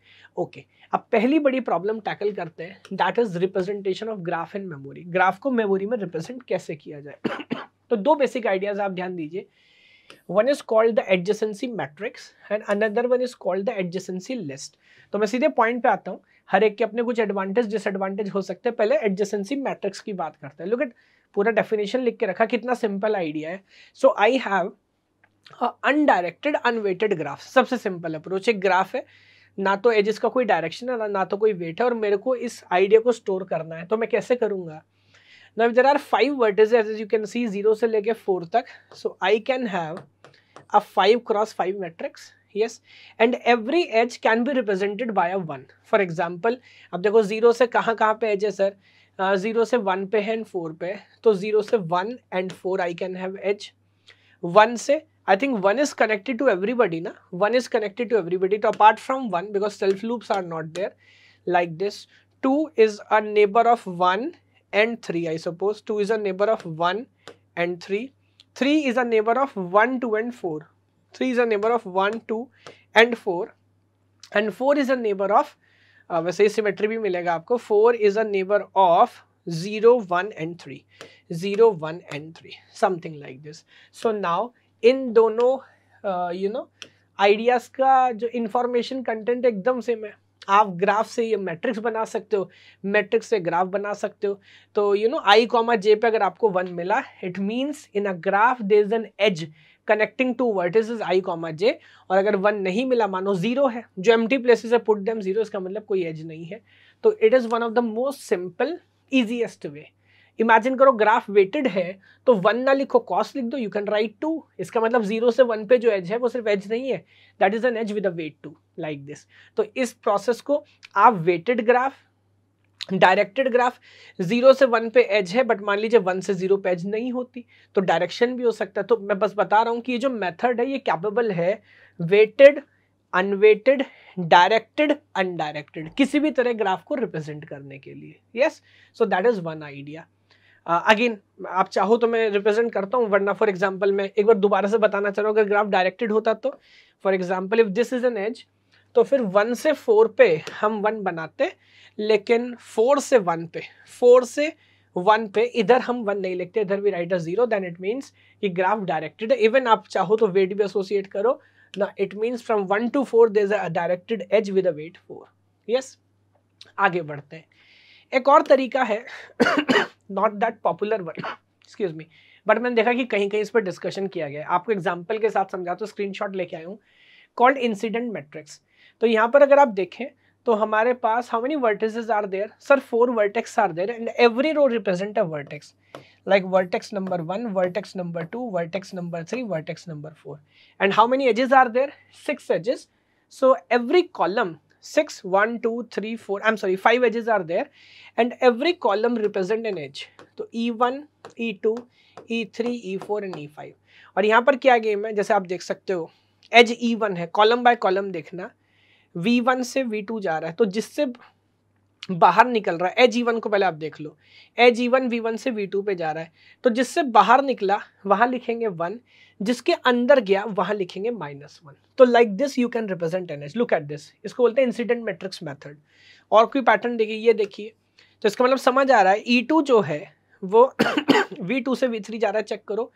okay अब पहली बड़ी प्रॉब्लम टैकल करते हैं that is representation of graph in memory graph को मेमोरी में रिप्रेजेंट कैसे किया जाए तो दो बेसिक आइडियाज़ आप ध्यान दीजिए one is called the adjacency matrix and another one is called the adjacency list तो मैं सीधे पॉइंट पे आता हूँ हर एक के अपने कुछ एडवांटेज डिसएडवांटेज हो सकते हैं पहले एडजेसेंसी मैट्रिक्स की बात करते हैं लुक एट पूरा डेफिनेशन लिख के रखा कितना सिंपल आइडिया है so I have undirected unweighted graph सबसे सिंपल अप्रोच एक ग्राफ है ना तो एजिस का कोई डायरेक्शन है ना तो कोई वेट है और मेरे को इस आइडिया को स्टोर करना है तो मैं कैसे करूँगा now there are five vertices as you can see zero से लेके फोर तक so I can have a five cross five matrix yes and every edge can be represented by a one for example अब देखो zero से कहाँ कहाँ पे edge है सर ज़ीरो से वन पे है एंड फोर पे तो ज़ीरो से one and four I can have edge one से I think one is connected to everybody ना one is connected to everybody तो apart from one because self loops are not there like this two is a neighbour of one and three I suppose two is a neighbour of one and three three is a neighbour of one two and four 3 is a neighbor of 1, 2 and 4 and 4 is a neighbor of uh, वैसे symmetry भी मिलेगा आपको 4 is a neighbor of 0, 1 and 3. 0, 1 and 3 something like this. So now इन दोनों you know ideas का जो information content एकदम same है आप ग्राफ से ये मैट्रिक्स बना सकते हो मैट्रिक्स से ग्राफ बना सकते हो तो you know I comma J पे अगर आपको वन मिला it means in a graph there is an edge connecting two vertices I comma J और अगर वन नहीं मिला मानो जीरो है जो एम टी प्लेसेस है पुट डेम जीरो इसका मतलब कोई एज नहीं है तो it is one of the most simple easiest way imagine करो ग्राफ वेटेड है तो वन ना लिखो कॉस्ट लिख दो यू कैन राइट टू इसका मतलब जीरो से वन पे जो एज है वो सिर्फ एज नहीं है that is an edge with a weight two like this तो इस प्रोसेस को आप weighted graph directed graph zero से वन पे एज है बट मान लीजिए वन से जीरो पे एज नहीं होती तो डायरेक्शन भी हो सकता है तो मैं बस बता रहा हूँ कि ये जो मेथड है ये कैपेबल है वेटेड अनवेटेड डायरेक्टेड अनडायरेक्टेड किसी भी तरह ग्राफ को रिप्रेजेंट करने के लिए yes so that is one idea again आप चाहो तो मैं रिप्रेजेंट करता हूँ वरना फॉर एग्जाम्पल मैं एक बार दोबारा से बताना चाह रहा हूँ अगर ग्राफ डायरेक्टेड होता तो for example if this is an edge तो फिर वन से फोर पे हम वन बनाते लेकिन फोर से वन पे फोर से वन पे इधर हम वन नहीं लिखते इधर भी right zero then it means कि ग्राफ डायरेक्टेड इवन आप चाहो तो वेट भी एसोसिएट करो ना it means from one to four there a directed edge with a weight four yes आगे बढ़ते हैं एक और तरीका है not that popular one excuse me but मैंने देखा कि कहीं कहीं इस पर डिस्कशन किया गया आपको एग्जाम्पल के साथ समझा तो स्क्रीन लेके आया हूँ कॉल्ड इंसिडेंट मैट्रिक्स तो यहाँ पर अगर आप देखें तो हमारे पास how many vertices are there sir four vertex are there and every row represent a vertex like vertex number one vertex number two vertex number three vertex number four and how many edges are there six edges so every column six one two three four I am sorry five edges are there and every column represent an edge तो E one E two E three E four and E five और यहाँ पर क्या game है जैसे आप देख सकते हो एज ई वन है कॉलम बाय कॉलम देखना V1 से V2 जा रहा है तो जिससे बाहर निकल रहा है ए को पहले आप देख लो ए जी वी वन से वी टू पे जा रहा है तो जिससे बाहर निकला वहां लिखेंगे वन जिसके अंदर गया वहां लिखेंगे माइनस वन तो like this you can represent an edge look at this इसको बोलते हैं इंसिडेंट मैट्रिक्स मेथड और कोई पैटर्न देखिए ये देखिए तो इसका मतलब समझ आ रहा है ई e टू जो है वो वी टू से वी थ्री जा रहा है चेक करो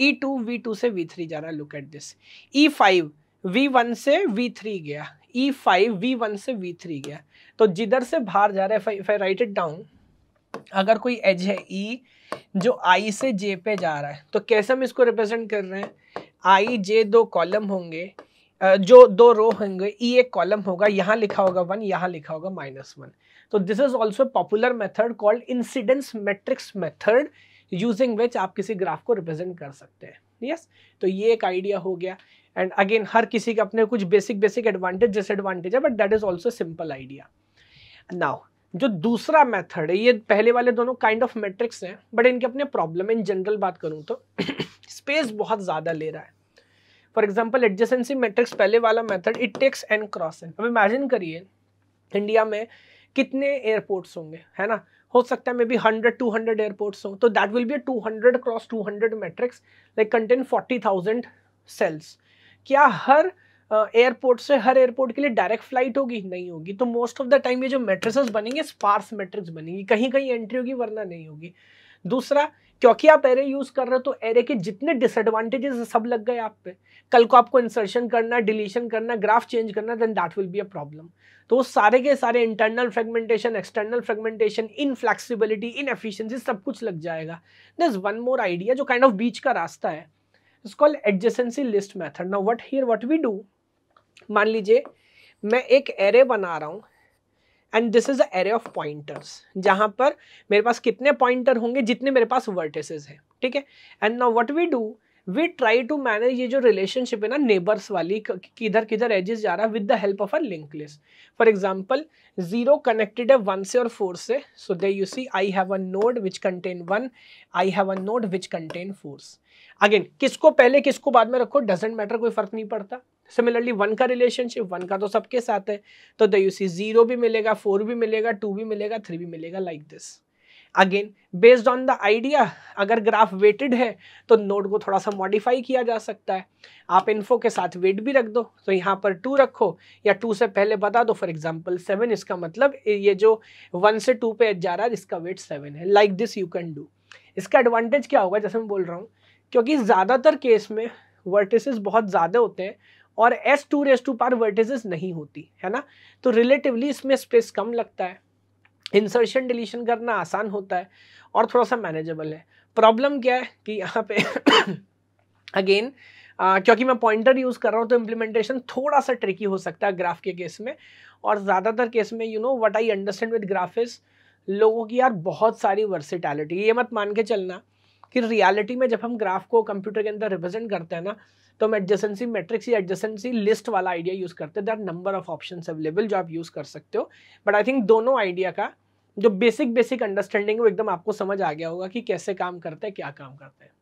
ई टू वी टू से वी थ्री जा रहा है look at this E five V1 से V3 गया E5 V1 से V3 गया तो जिधर से बाहर जा रहा है राइट इट डाउन अगर कोई एज है E जो I से J पे जा रहा है तो कैसे हम इसको रिप्रेजेंट कर रहे हैं I J दो कॉलम होंगे जो दो रो होंगे ई e एक कॉलम होगा यहाँ लिखा होगा वन यहाँ लिखा होगा माइनस वन तो this is also popular method called incidence matrix method using which आप किसी ग्राफ को रिप्रेजेंट कर सकते हैं यस yes? तो ये एक आइडिया हो गया एंड अगेन हर किसी के अपने कुछ बेसिक बेसिक एडवांटेज डिसएडवांटेज है but that is also simple idea now जो दूसरा मेथड है ये पहले वाले दोनों काइंड ऑफ मेट्रिक्स हैं बट इनके अपने प्रॉब्लम इन जनरल बात करूँ तो स्पेस बहुत ज़्यादा ले रहा है फॉर एग्जाम्पल एडजेसेंसी मैट्रिक्स पहले वाला method it takes n cross n अब इमेजिन करिए इंडिया में कितने एयरपोर्ट्स होंगे है ना हो सकता है मे be hundred two hundred airports हों तो that will be two hundred cross two hundred matrix like contain forty thousand cells क्या हर एयरपोर्ट से हर एयरपोर्ट के लिए डायरेक्ट फ्लाइट होगी नहीं होगी तो मोस्ट ऑफ द टाइम ये जो मेट्रिसेस बनेंगे स्पार्स मेट्रिक्स बनेंगी कहीं कहीं एंट्री होगी वरना नहीं होगी दूसरा क्योंकि आप एरे यूज़ कर रहे हो तो एरे के जितने डिसएडवांटेजेस सब लग गए आप पे कल को आपको इंसर्शन करना डिलीशन करना ग्राफ चेंज करना then that will be a problem तो सारे के सारे internal fragmentation external fragmentation inflexibility inefficiency सब कुछ लग जाएगा दस वन मोर आइडिया जो काइंड ऑफ बीच का रास्ता है it's called adjacency list method now what here what we do मान लीजिए मैं एक एरे बना रहा हूँ and this is array of pointers जहाँ पर मेरे पास कितने पॉइंटर होंगे जितने मेरे पास वर्टिसेस हैं ठीक है and now what we do we try to manage ये जो रिलेशनशिप है ना नेबर्स वाली किधर किधर एजेस जा रहा है with the help of a link list for example zero connected है वन से और फोर से so they you see I have a node which contain one I have a node which contain fours again किसको पहले किसको बाद में रखो डजेंट मैटर कोई फर्क नहीं पड़ता सिमिलरली वन का रिलेशनशिप वन का तो सबके साथ है तो दे यू सी जीरो भी मिलेगा फोर भी मिलेगा टू भी मिलेगा थ्री भी मिलेगा like like this again based on the idea अगर ग्राफ वेटेड है तो नोड को थोड़ा सा मॉडिफाई किया जा सकता है आप इन्फो के साथ वेट भी रख दो तो यहाँ पर टू रखो या टू से पहले बता दो फॉर एग्जाम्पल सेवन इसका मतलब ये जो वन से टू पे जा रहा है इसका वेट सेवन है like this you can do इसका एडवांटेज क्या होगा जैसे मैं बोल रहा हूँ क्योंकि ज़्यादातर केस में वर्टिसेस बहुत ज़्यादा होते हैं और एस टू रेस टू पार वर्टिसेस नहीं होती है ना तो रिलेटिवली इसमें स्पेस कम लगता है इंसर्शन डिलीशन करना आसान होता है और थोड़ा सा मैनेजेबल है प्रॉब्लम क्या है कि यहाँ पे अगेन Uh, क्योंकि मैं पॉइंटर यूज़ कर रहा हूँ तो इम्प्लीमेंटेशन थोड़ा सा ट्रिकी हो सकता है ग्राफ के केस में और ज़्यादातर केस में you know what I understand with graph is लोगों की यार बहुत सारी वर्सिटैलिटी ये मत मान के चलना कि रियलिटी में जब हम ग्राफ को कंप्यूटर के अंदर रिप्रेजेंट करते हैं ना तो हम एडजेंसी मेट्रिक्स या एडजेंसी लिस्ट वाला आइडिया यूज़ करते हैं नंबर ऑफ ऑप्शन अवेलेबल जो आप यूज़ कर सकते हो बट आई थिंक दोनों आइडिया का जो बेसिक बेसिक अंडरस्टैंडिंग है वो एकदम आपको समझ आ गया होगा कि कैसे काम करते हैं क्या काम करते हैं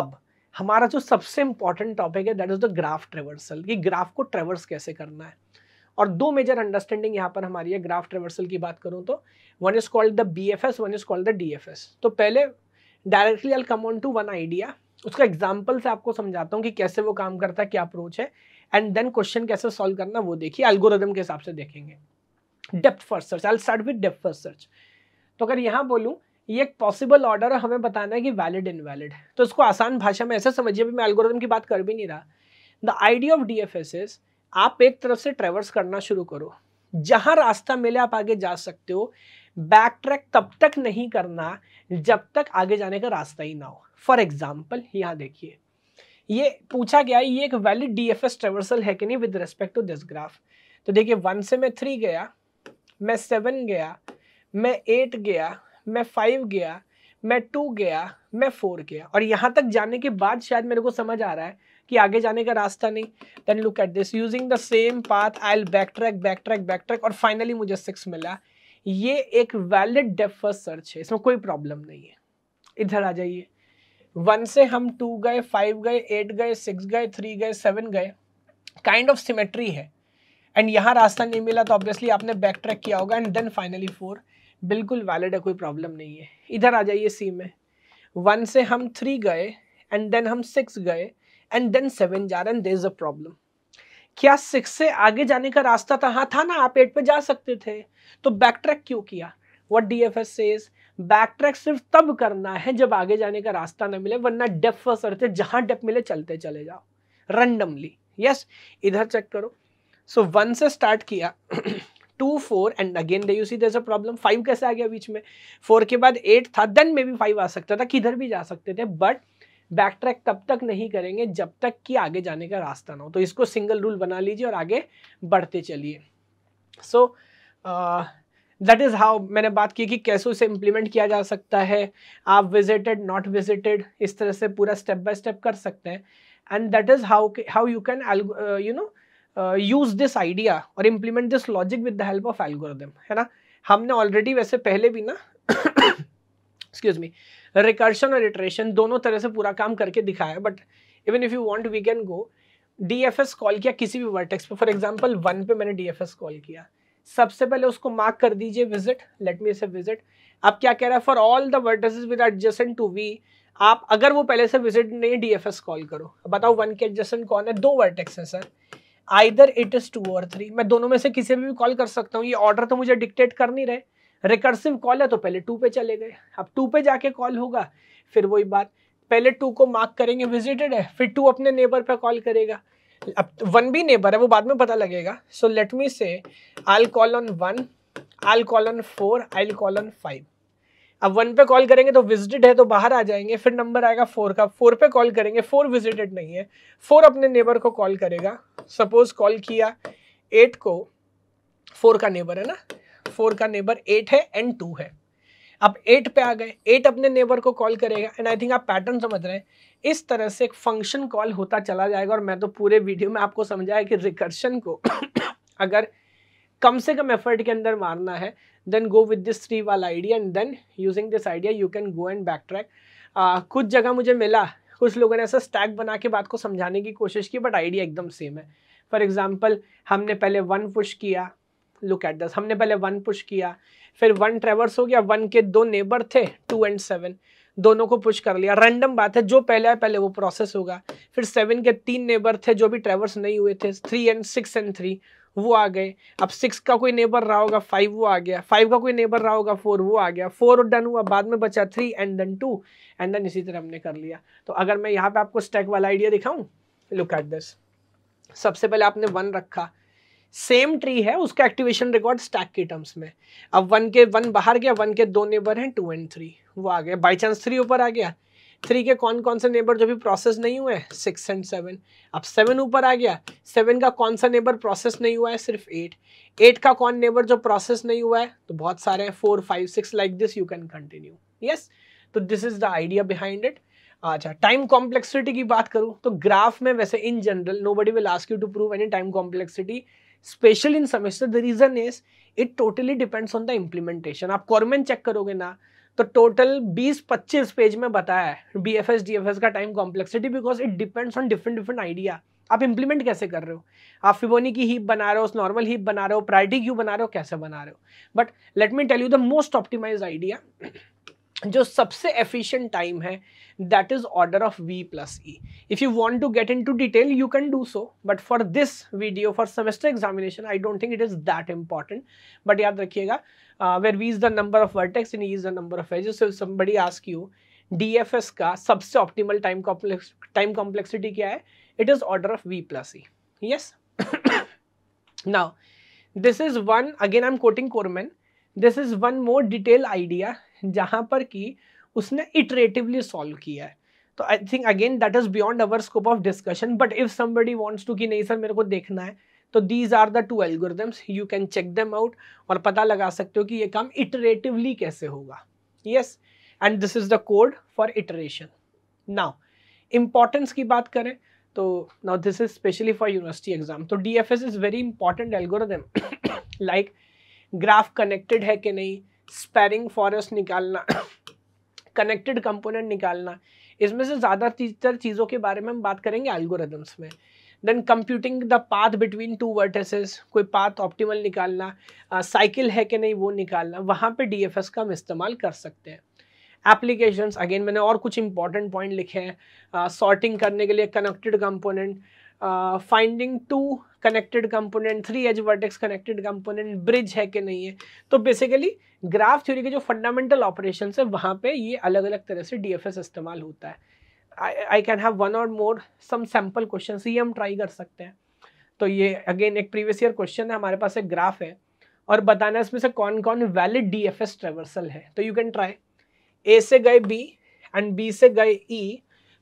अब हमारा जो सबसे इंपॉर्टेंट टॉपिक है that is the graph traversal कि ग्राफ को ट्रेवर्स कैसे करना है और दो मेजर अंडरस्टैंडिंग यहाँ पर हमारी है ग्राफ ट्रेवर्सल की बात करूँ तो one is called the B F S one is called the D F S तो पहले directly I come on to one idea उसका एग्जाम्पल से आपको समझाता हूँ कि कैसे वो काम करता है क्या अप्रोच है एंड देन क्वेश्चन कैसे सॉल्व करना वो देखिए एल्गोरिदम के हिसाब से देखेंगे depth first search I start with depth first search तो अगर यहाँ बोलूँ ये एक पॉसिबल ऑर्डर है हमें बताना है कि वैलिड इनवैलिड तो इसको आसान भाषा में ऐसे समझिए अभी मैं एल्गोरिदम की बात कर भी नहीं रहा the idea of D F S S आप एक तरफ से ट्रेवर्स करना शुरू करो जहां रास्ता मिले आप आगे जा सकते हो बैक ट्रैक तब तक नहीं करना जब तक आगे जाने का रास्ता ही ना हो फॉर एग्जाम्पल यहाँ देखिए ये पूछा गया ये एक valid D F S traversal है कि नहीं with respect to this graph तो देखिए वन से मैं थ्री गया मैं सेवन गया मैं एट गया मैं फाइव गया मैं टू गया मैं फोर गया और यहाँ तक जाने के बाद शायद मेरे को समझ आ रहा है कि आगे जाने का रास्ता नहीं then look at this using the same path I backtrack backtrack backtrack और फाइनली मुझे सिक्स मिला ये एक वैलिड डेफ फर्स्ट सर्च है इसमें कोई प्रॉब्लम नहीं है इधर आ जाइए वन से हम टू गए फाइव गए एट गए सिक्स गए थ्री गए सेवन गए काइंड ऑफ सिमेट्री है एंड यहाँ रास्ता नहीं मिला तो ऑब्वियसली आपने बैक ट्रैक किया होगा एंड देन फाइनली फोर बिल्कुल वैलिड है कोई प्रॉब्लम नहीं है इधर आ जाइए सी में वन से हम थ्री गए एंड देन हम सिक्स गए एंड देन सेवन जा रहे हैं देर इज अ प्रॉब्लम क्या सिक्स से आगे जाने का रास्ता था तो हाँ था ना आप एट पे जा सकते थे तो बैक ट्रैक क्यों किया what D F S says backtrack सिर्फ तब करना है जब आगे जाने का रास्ता ना मिले वरना डेप फर्स्ट करते जहाँ डेप मिले चलते चले जाओ रैंडमली यस yes, इधर चेक करो सो so, वन से स्टार्ट किया to four and again they you see there a problem five कैसे आ गया बीच में फोर के बाद एट था देन मे बी फाइव आ सकता था किधर भी जा सकते थे बट बैक ट्रैक तब तक नहीं करेंगे जब तक कि आगे जाने का रास्ता ना हो तो इसको सिंगल रूल बना लीजिए और आगे बढ़ते चलिए सो दैट इज़ हाउ मैंने बात की कि कैसे उसे इम्प्लीमेंट किया जा सकता है आप विजिटेड नॉट विजिटेड इस तरह से पूरा स्टेप बाय स्टेप कर सकते हैं and that is how how you can you know use this idea और implement this logic with the help of algorithm है ना हमने ऑलरेडी वैसे पहले भी ना एक्सक्यूज मी रिकर्शन और इटरेशन दोनों तरह से पूरा काम करके दिखाया but even if you want we can go D F S call किया किसी भी वर्टेक्स पे फॉर एग्जाम्पल वन पे मैंने डी एफ एस कॉल किया सबसे पहले उसको मार्क कर दीजिए विजिट लेट मी से विजिट आप क्या कह रहे हैं for all the vertices with adjacent to V आप अगर वो पहले से विजिट नहीं डी एफ एस कॉल करो बताओ वन के एडजस्टेंट कौन है दो वर्टेक्स है sir either it is two और थ्री मैं दोनों में से किसी भी कॉल कर सकता हूँ ये ऑर्डर तो मुझे डिक्टेट कर नहीं रहे रिकर्सिव कॉल है तो पहले टू पे चले गए अब टू पे जाके कॉल होगा फिर वही बात पहले टू को मार्क करेंगे विजिटेड है फिर टू अपने नेबर पे कॉल करेगा अब वन भी नेबर है वो बाद में पता लगेगा सो let me say I call on one I call on four I call on five अब वन पे कॉल करेंगे तो विजिटेड है तो बाहर आ जाएंगे फिर नंबर आएगा फोर का फोर पे कॉल करेंगे फोर विजिटेड नहीं है फोर अपने नेबर को कॉल करेगा सपोज कॉल किया एट को फोर का नेबर है ना फोर का नेबर एट है एंड टू है अब एट पे आ गए एट अपने नेबर को कॉल करेगा एंड आई थिंक आप पैटर्न समझ रहे हैं इस तरह से एक फंक्शन कॉल होता चला जाएगा और मैं तो पूरे वीडियो में आपको समझाया कि रिकर्शन को अगर कम से कम एफर्ट के अंदर मारना है then go with this three वाला idea and then using this idea you can go and backtrack कुछ जगह मुझे मिला कुछ लोगों ने ऐसा स्टैक बना के बात को समझाने की कोशिश की बट आइडिया एकदम सेम है फॉर एग्जाम्पल हमने पहले वन पुश किया लुक एट दस हमने पहले वन पुश किया फिर वन ट्रेवर्स हो गया वन के दो नेबर थे टू एंड सेवन दोनों को पुश कर लिया रैंडम बात है जो पहले आए पहले वो प्रोसेस होगा फिर सेवन के तीन नेबर थे जो भी ट्रेवर्स नहीं हुए थे three and six and three वो आ गए अब सिक्स का कोई नेबर रहा होगा फाइव वो आ गया फाइव का कोई नेबर रहा होगा फोर वो आ गया फोर डन हुआ बाद में बचा three and then two and then इसी तरह हमने कर लिया तो अगर मैं यहाँ पे आपको स्टैक वाला आइडिया दिखाऊं लुक एट दिस सबसे पहले आपने वन रखा सेम ट्री है उसका एक्टिवेशन रिकॉर्ड स्टैक के टर्म्स में अब वन के वन बाहर गया वन के दो नेबर हैं टू एंड थ्री वो आ गया बाई चांस थ्री ऊपर आ गया थ्री के कौन कौन से नेबर जो भी प्रोसेस नहीं हुए हैं सिक्स एंड सेवन अब सेवन ऊपर आ गया सेवन का कौन सा नेबर प्रोसेस नहीं हुआ है सिर्फ एट एट का कौन नेबर जो प्रोसेस नहीं हुआ है तो बहुत सारे हैं four five six like this you can continue yes तो this is the idea behind it अच्छा टाइम कॉम्प्लेक्सिटी की बात करूँ तो ग्राफ में वैसे in general nobody will ask you to prove any time complexity special in semester the reason is it totally depends on the implementation आप Cormen check करोगे ना तो टोटल 20-25 पेज में बताया है B F S D F S का time complexity because it depends on different different idea आप implement कैसे कर रहे हो आप फिबोनी की हीप बना रहे हो नॉर्मल हीप बना रहे हो प्रायरिटी क्यू बना रहे हो कैसे बना रहे हो but let me tell you the most optimize idea जो सबसे एफिशिएंट टाइम है that is order of V plus E if you want to get into detail you can do so but for this video for semester examination I don't think it is that important but याद रखिएगा where V is the number of vertex in is the number of edges somebody ask you DFS का सबसे optimal time complex time complexity क्या है it is order of V plus E yes now this is one again I am quoting Cormen this is one more detail idea जहाँ पर कि उसने iteratively solve किया है तो I think again that is beyond our scope of discussion but if somebody wants to कि नहीं sir मेरे को देखना है तो these are the two algorithms you can check them out और पता लगा सकते हो कि ये काम इटरेटिवली कैसे होगा yes and this is the code for iteration now importance की बात करें तो now this is specially for university exam तो D F S is very important algorithm like graph connected है कि नहीं स्पेरिंग फॉरेस्ट निकालना कनेक्टेड कंपोनेंट निकालना इसमें से ज़्यादातर चीज़ों के बारे में हम बात करेंगे एल्गोरिदम्स में then computing the path between two vertices कोई पाथ ऑप्टिमल निकालना साइकिल है कि नहीं वो निकालना वहाँ पे डीएफएस का हम इस्तेमाल कर सकते हैं एप्लीकेशंस अगेन मैंने और कुछ इंपॉर्टेंट पॉइंट लिखे हैं सॉर्टिंग uh, करने के लिए connected component finding two connected component three edge vertex connected component bridge है कि नहीं है तो बेसिकली ग्राफ थ्योरी के जो फंडामेंटल ऑपरेशन है वहाँ पे ये अलग अलग तरह से डी इस्तेमाल होता है आई कैन हैव वन और मोर सम सैम्पल क्वेश्चन ये हम ट्राई कर सकते हैं तो ये अगेन एक प्रीवियस ईयर क्वेश्चन है हमारे पास एक ग्राफ है और बताना इसमें से कौन कौन valid D F S traversal है तो यू कैन ट्राई ए से गए बी एंड बी से गए E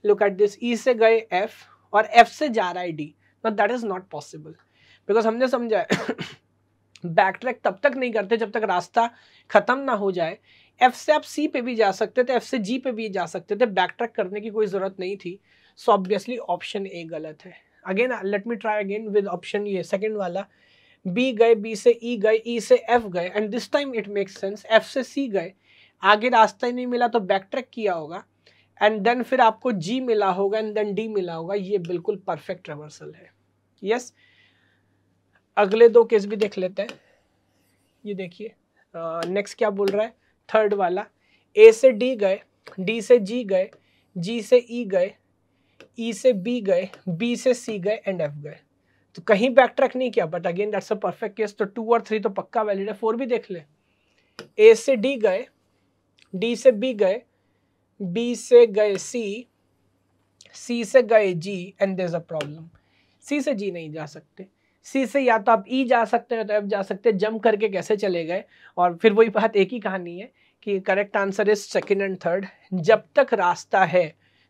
look at this E से गए एफ और एफ से जा रहा है D but that is not possible because हमने समझा है बैक ट्रैक तब तक नहीं करते जब तक रास्ता ख़त्म ना हो जाए एफ से आप सी पे भी जा सकते थे एफ से जी पे भी जा सकते थे बैक ट्रैक करने की कोई ज़रूरत नहीं थी सो ऑब्वियसली ऑप्शन ए गलत है again let me try again with option ये सेकेंड वाला बी गए बी से ई e गए ई e से एफ गए and this time it makes sense F से सी गए आगे रास्ता ही नहीं मिला तो बैक ट्रैक किया होगा एंड देन फिर आपको जी मिला होगा एंड देन डी मिला होगा ये बिल्कुल परफेक्ट रिवर्सल है यस अगले दो केस भी देख लेते हैं ये देखिए नेक्स्ट क्या बोल रहा है थर्ड वाला ए से डी गए डी से जी गए जी से ई e गए ई e से बी गए बी से सी गए एंड एफ गए तो कहीं बैक ट्रैक नहीं किया but again that's a perfect case तो टू और थ्री तो पक्का वैलिड है फोर भी देख ले ए से डी गए डी से बी गए बी से गए सी सी से गए जी एंड देर अ प्रॉब्लम सी से जी नहीं जा सकते सी से या तो आप ई जा सकते हैं तो एफ जा सकते हैं जम करके कैसे चले गए और फिर वही बात एक ही कहानी है कि correct answer is second and third जब तक रास्ता है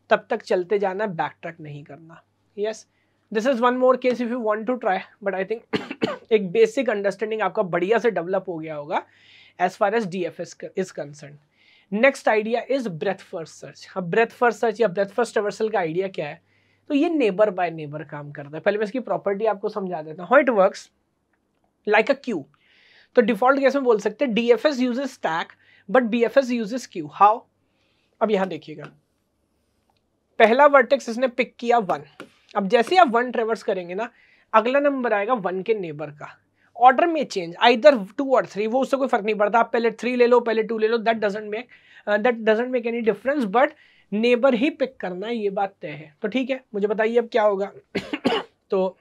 तब तक चलते जाना बैक ट्रैक नहीं करना yes this is one more case if you want to try but I think एक बेसिक अंडरस्टैंडिंग आपका बढ़िया से डेवलप हो गया होगा as far as D F S is concern next idea is breadth first search अब breadth first search या breadth first traversal का आइडिया क्या है तो ये नेबर बाय नेबर काम करता है पहले मैं इसकी प्रॉपर्टी आपको समझा देता हूँ it work like a queue तो डिफॉल्ट कैसे बोल सकते हैं D F S use stack but B F S use queue how अब यहां देखिएगा पहला वर्टेक्स इसने पिक किया वन अब जैसे आप वन ट्रेवर्स करेंगे ना अगला नंबर आएगा वन के नेबर का ऑर्डर में चेंज आइदर टू और थ्री वो उससे कोई फर्क नहीं पड़ता आप पहले थ्री ले लो पहले टू ले लो that doesn't make that doesn't make any difference but neighbour ही पिक करना है ये बात तय है तो ठीक है मुझे बताइए अब क्या होगा तो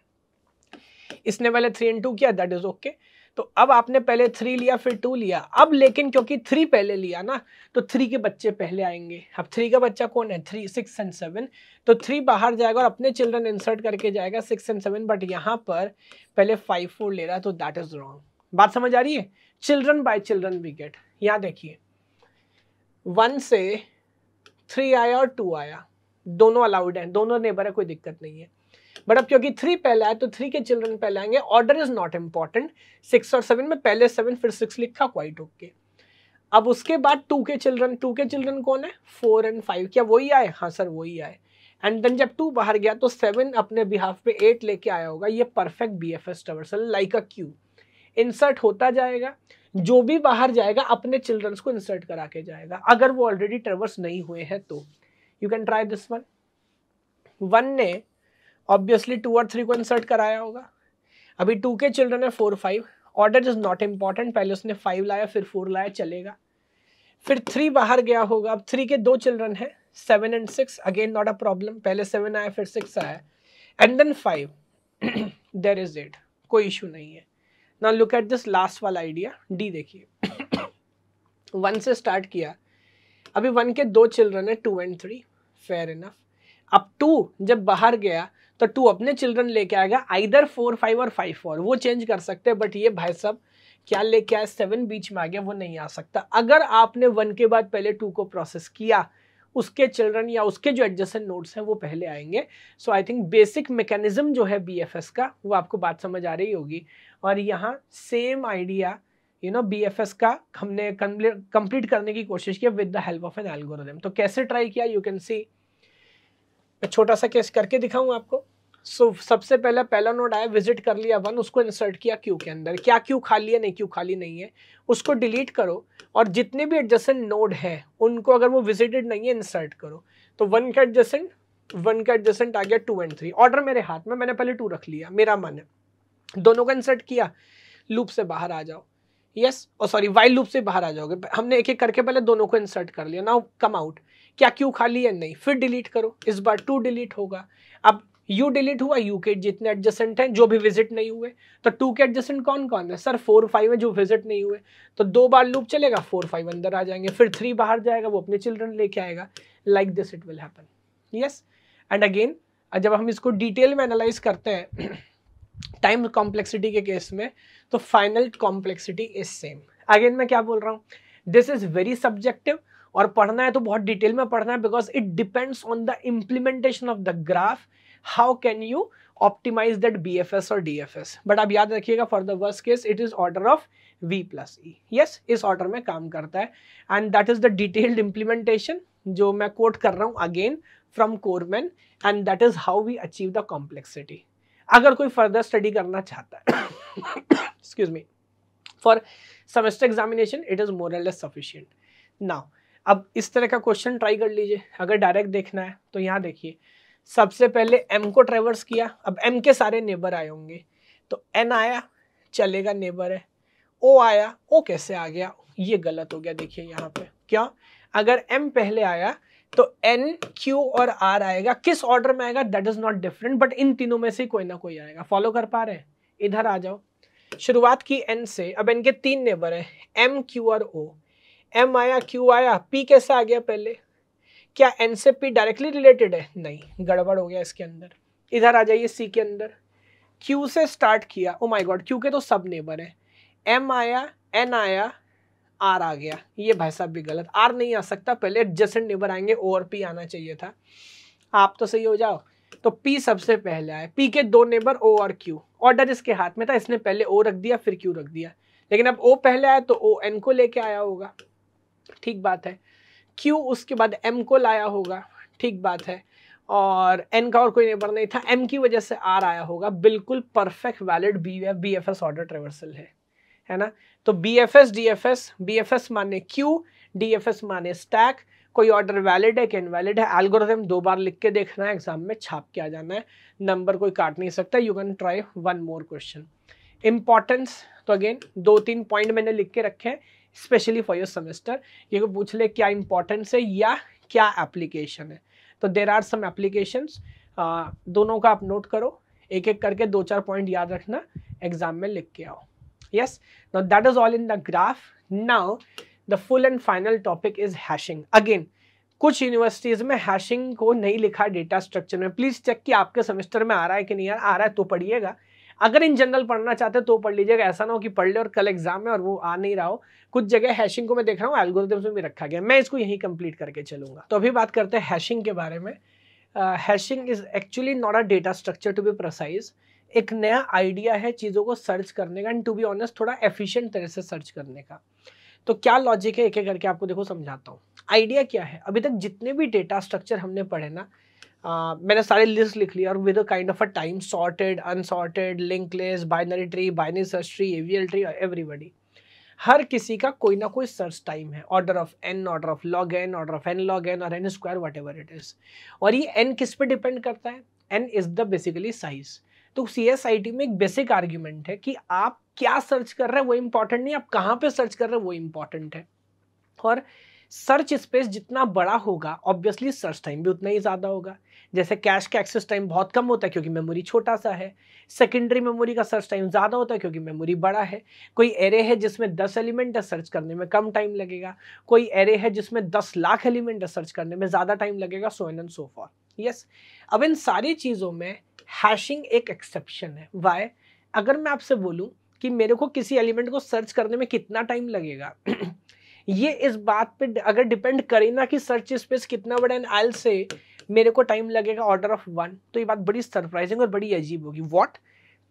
इसने पहले थ्री एंड टू किया दैट इज ओके तो अब आपने पहले थ्री लिया फिर टू लिया अब लेकिन क्योंकि थ्री पहले लिया ना तो थ्री के बच्चे पहले आएंगे अब थ्री का बच्चा कौन है थ्री सिक्स एंड सेवन तो थ्री बाहर जाएगा और अपने चिल्ड्रन इंसर्ट करके जाएगा सिक्स एंड सेवन बट यहाँ पर पहले फाइव फोर ले रहा है तो दैट इज रॉन्ग बात समझ आ रही है children by children we get यहाँ देखिए वन से थ्री आया और टू आया दोनों अलाउड हैं दोनों नेबर है कोई दिक्कत नहीं है बट अब क्योंकि थ्री पहले आया तो थ्री के चिल्ड्रन पहले आएंगे order is not important six और सेवन में पहले सेवन फिर सिक्स लिखा क्वाइट ओके अब उसके बाद टू के चिल्ड्रन टू के चिल्ड्रन कौन है फोर एंड फाइव क्या वही आए हाँ सर वही आए एंड देन जब टू बाहर गया तो सेवन अपने बिहाफ पे एट लेके आया होगा ये perfect B F S traversal like a queue insert होता जाएगा जो भी बाहर जाएगा अपने चिल्ड्रंस को इंसर्ट करा के जाएगा अगर वो ऑलरेडी ट्रेवर्स नहीं हुए हैं तो you can try this one one ने ऑब्वियसली टू और थ्री को इंसर्ट कराया होगा अभी टू के चिल्ड्रन है four five order is not important पहले उसने फाइव लाया फिर फोर लाया चलेगा फिर थ्री बाहर गया होगा अब थ्री के दो चिल्ड्रन हैं seven and six again not a problem पहले सेवन आया फिर सिक्स आया and then five there is it कोई इशू नहीं है ना लुक एट दिस लास्ट वाला आइडिया डी देखिए वन से स्टार्ट किया अभी वन के दो चिल्ड्रन है two and three fair enough अब टू जब बाहर गया तो टू अपने चिल्ड्रन लेके आएगा आइदर फोर फाइव और फाइव फोर वो चेंज कर सकते हैं बट ये भाई साहब क्या लेके आए सेवन बीच में आ गया वो नहीं आ सकता अगर आपने वन के बाद पहले टू को प्रोसेस किया उसके चिल्ड्रन या उसके जो एडजस्टेंट नोट्स हैं वो पहले आएंगे so I think basic mechanism जो है बी का वो आपको बात समझ आ रही होगी और यहाँ same idea you know B F S का हमने कंप्लीट करने की कोशिश की with the help of an algorithm तो कैसे ट्राई किया यू कैन सी मैं छोटा सा केस करके दिखाऊँ आपको सो so, सबसे पहले पहला नोड आया विजिट कर लिया वन उसको इंसर्ट किया क्यू के अंदर क्या क्यू खाली है नहीं क्यू खाली नहीं है उसको डिलीट करो और जितने भी एडजस्टेंट नोड है उनको अगर वो विजिटेड नहीं है इंसर्ट करो तो वन का एडजस्टेंट वन का एडजस्टेंट आ गया टू एंड थ्री ऑर्डर मेरे हाथ में मैंने पहले टू रख लिया मेरा मन है दोनों को इंसर्ट किया लूप से बाहर आ जाओ यस और सॉरी वाइल लूप से बाहर आ जाओगे हमने एक एक करके पहले दोनों को इंसर्ट कर लिया नाउ कम आउट क्या क्यू खाली है नहीं फिर डिलीट करो इस बार टू डिलीट होगा अब यू डिलीट हुआ यू के जितने एडजस्टेंट हैं जो भी विजिट नहीं हुए तो टू के एडजस्टेंट कौन कौन है सर फोर फाइव है जो विजिट नहीं हुए तो दो बार लूप चलेगा फोर फाइव अंदर आ जाएंगे फिर थ्री बाहर जाएगा वो अपने चिल्ड्रन लेके आएगा like this it will happen yes and again जब हम इसको डिटेल में एनालाइज करते हैं टाइम कॉम्प्लेक्सिटी के केस में तो final complexity is same again मैं क्या बोल रहा हूँ दिस इज वेरी सब्जेक्टिव और पढ़ना है तो बहुत डिटेल में पढ़ना है because it depends on the implementation of the graph how can you optimize that B F S और डी एफ एस बट आप याद रखिएगा for the worst case it is order of V plus E yes इस order में काम करता है and that is the detailed implementation जो मैं कोट कर रहा हूँ again from Cormen and that is how we achieve the complexity अगर कोई फर्दर स्टडी करना चाहता है excuse me for semester examination it is more less sufficient now अब इस तरह का क्वेश्चन ट्राई कर लीजिए अगर डायरेक्ट देखना है तो यहाँ देखिए सबसे पहले एम को ट्रेवर्स किया अब एम के सारे नेबर आए होंगे तो एन आया चलेगा नेबर है ओ आया ओ कैसे आ गया ये गलत हो गया देखिए यहाँ पे क्या अगर एम पहले आया तो एन क्यू और आर आएगा किस ऑर्डर में आएगा that is not different but इन तीनों में से कोई ना कोई आएगा फॉलो कर पा रहे हैं इधर आ जाओ शुरुआत की एन से अब एन के तीन नेबर हैं एम क्यू और ओ एम आया क्यू आया पी कैसे आ गया पहले क्या एन से पी डायरेक्टली रिलेटेड है नहीं गड़बड़ हो गया इसके अंदर इधर आ जाइए सी के अंदर क्यू से स्टार्ट किया ओ माय गॉड क्यू के तो सब नेबर हैं एम आया एन आया आर आ गया ये भाई साहब भी गलत आर नहीं आ सकता पहले एडजस्टेंट नेबर आएंगे ओ और पी आना चाहिए था आप तो सही हो जाओ तो पी सबसे पहले आए पी के दो नेबर ओ और क्यू ऑर्डर इसके हाथ में था इसने पहले ओ रख दिया फिर क्यू रख दिया लेकिन अब ओ पहले आया तो ओ एन को लेके आया होगा ठीक बात है क्यू उसके बाद एम को लाया होगा ठीक बात है और एन का और कोई नेबर नहीं था एम की वजह से आर आया होगा बिल्कुल perfect valid B F B F S order traversal है है ना तो B F S D F S B F S माने क्यू डी एफ एस माने स्टैक कोई ऑर्डर वैलिड है कि इनवैलिड है एल्गोरिथम दो बार लिख के देखना है एग्जाम में छाप के आ जाना है नंबर कोई काट नहीं सकता you can try one more question importance तो अगेन दो तीन पॉइंट मैंने लिख के रखे हैं स्पेशली फॉर योर सेमेस्टर ये को तो पूछ ले क्या इंपॉर्टेंस है या क्या एप्लीकेशन है तो देर आर सम एप्लीकेशन दोनों का आप नोट करो एक एक करके दो चार पॉइंट याद रखना एग्जाम में लिख के आओ yes now that is all in the graph now the full and final topic is hashing again कुछ यूनिवर्सिटीज में हैशिंग को नहीं लिखा डेटा स्ट्रक्चर में प्लीज चेक कि आपके सेमेस्टर में आ रहा है कि नहीं आ रहा है तो पढ़िएगा अगर इन जनरल पढ़ना चाहते हैं तो पढ़ लीजिएगा ऐसा ना हो कि पढ़ ले और कल एग्जाम है और वो आ नहीं रहा हो कुछ जगह हैशिंग को मैं देख रहा हूँ एल्गोरिथम्स में भी रखा गया मैं इसको यहीं कंप्लीट करके चलूंगा तो अभी बात करते हैं हैशिंग के बारे में hashing is actually not a data structure to be precise एक नया आइडिया है चीज़ों को सर्च करने का एंड टू बी ऑनेस्ट थोड़ा एफिशिएंट तरह से सर्च करने का तो क्या लॉजिक है एक एक करके आपको देखो समझाता हूँ आइडिया क्या है अभी तक जितने भी डेटा स्ट्रक्चर हमने पढ़े ना आ, मैंने सारे लिस्ट लिख लिया और with a kind of a time sorted unsorted link less binary tree binary search tree AVL tree everybody हर किसी का कोई ना कोई सर्च टाइम है order of N order of log N order of N log N और N square what it is और ये एन किस पे डिपेंड करता है N is the basically size तो सी एस आई टी में एक बेसिक आर्ग्यूमेंट है कि आप क्या सर्च कर रहे हैं वो इम्पॉर्टेंट नहीं आप कहाँ पे सर्च कर रहे हैं वो इम्पॉर्टेंट है और सर्च स्पेस जितना बड़ा होगा ऑब्वियसली सर्च टाइम भी उतना ही ज़्यादा होगा जैसे कैश का एक्सेस टाइम बहुत कम होता है क्योंकि मेमोरी छोटा सा है सेकेंडरी मेमोरी का सर्च टाइम ज़्यादा होता है क्योंकि मेमोरी बड़ा है कोई एरे है जिसमें दस एलिमेंट है सर्च करने में कम टाइम लगेगा कोई एरे है जिसमें दस लाख एलिमेंट है सर्च करने में ज़्यादा टाइम लगेगा so N and so forth yes अब इन सारी चीज़ों में हैशिंग एक एक्सेप्शन है वाई अगर मैं आपसे बोलूं कि मेरे को किसी एलिमेंट को सर्च करने में कितना टाइम लगेगा ये इस बात पे अगर डिपेंड करे ना कि सर्च स्पेस कितना बड़ा एंड आयल से मेरे को टाइम लगेगा ऑर्डर ऑफ वन तो ये बात बड़ी सरप्राइजिंग और बड़ी अजीब होगी वॉट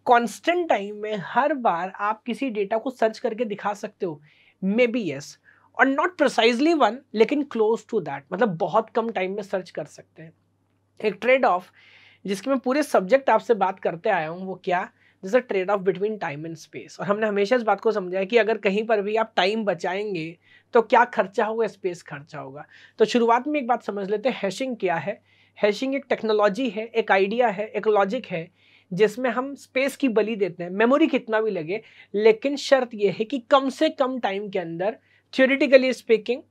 कॉन्स्टेंट टाइम में हर बार आप किसी डेटा को सर्च करके दिखा सकते हो मे बी यस और नॉट प्रिसाइजली वन लेकिन क्लोज टू दैट मतलब बहुत कम टाइम में सर्च कर सकते हैं एक ट्रेड ऑफ जिसकी मैं पूरे सब्जेक्ट आपसे बात करते आया हूँ वो क्या a trade off between time and space और हमने हमेशा इस बात को समझा है कि अगर कहीं पर भी आप टाइम बचाएंगे तो क्या खर्चा होगा स्पेस खर्चा होगा तो शुरुआत में एक बात समझ लेते हैं हैशिंग क्या है हैशिंग एक टेक्नोलॉजी है एक आइडिया है एक लॉजिक है जिसमें हम स्पेस की बलि देते हैं मेमोरी कितना भी लगे लेकिन शर्त यह है कि कम से कम टाइम के अंदर थियोरिटिकली स्पीकिंग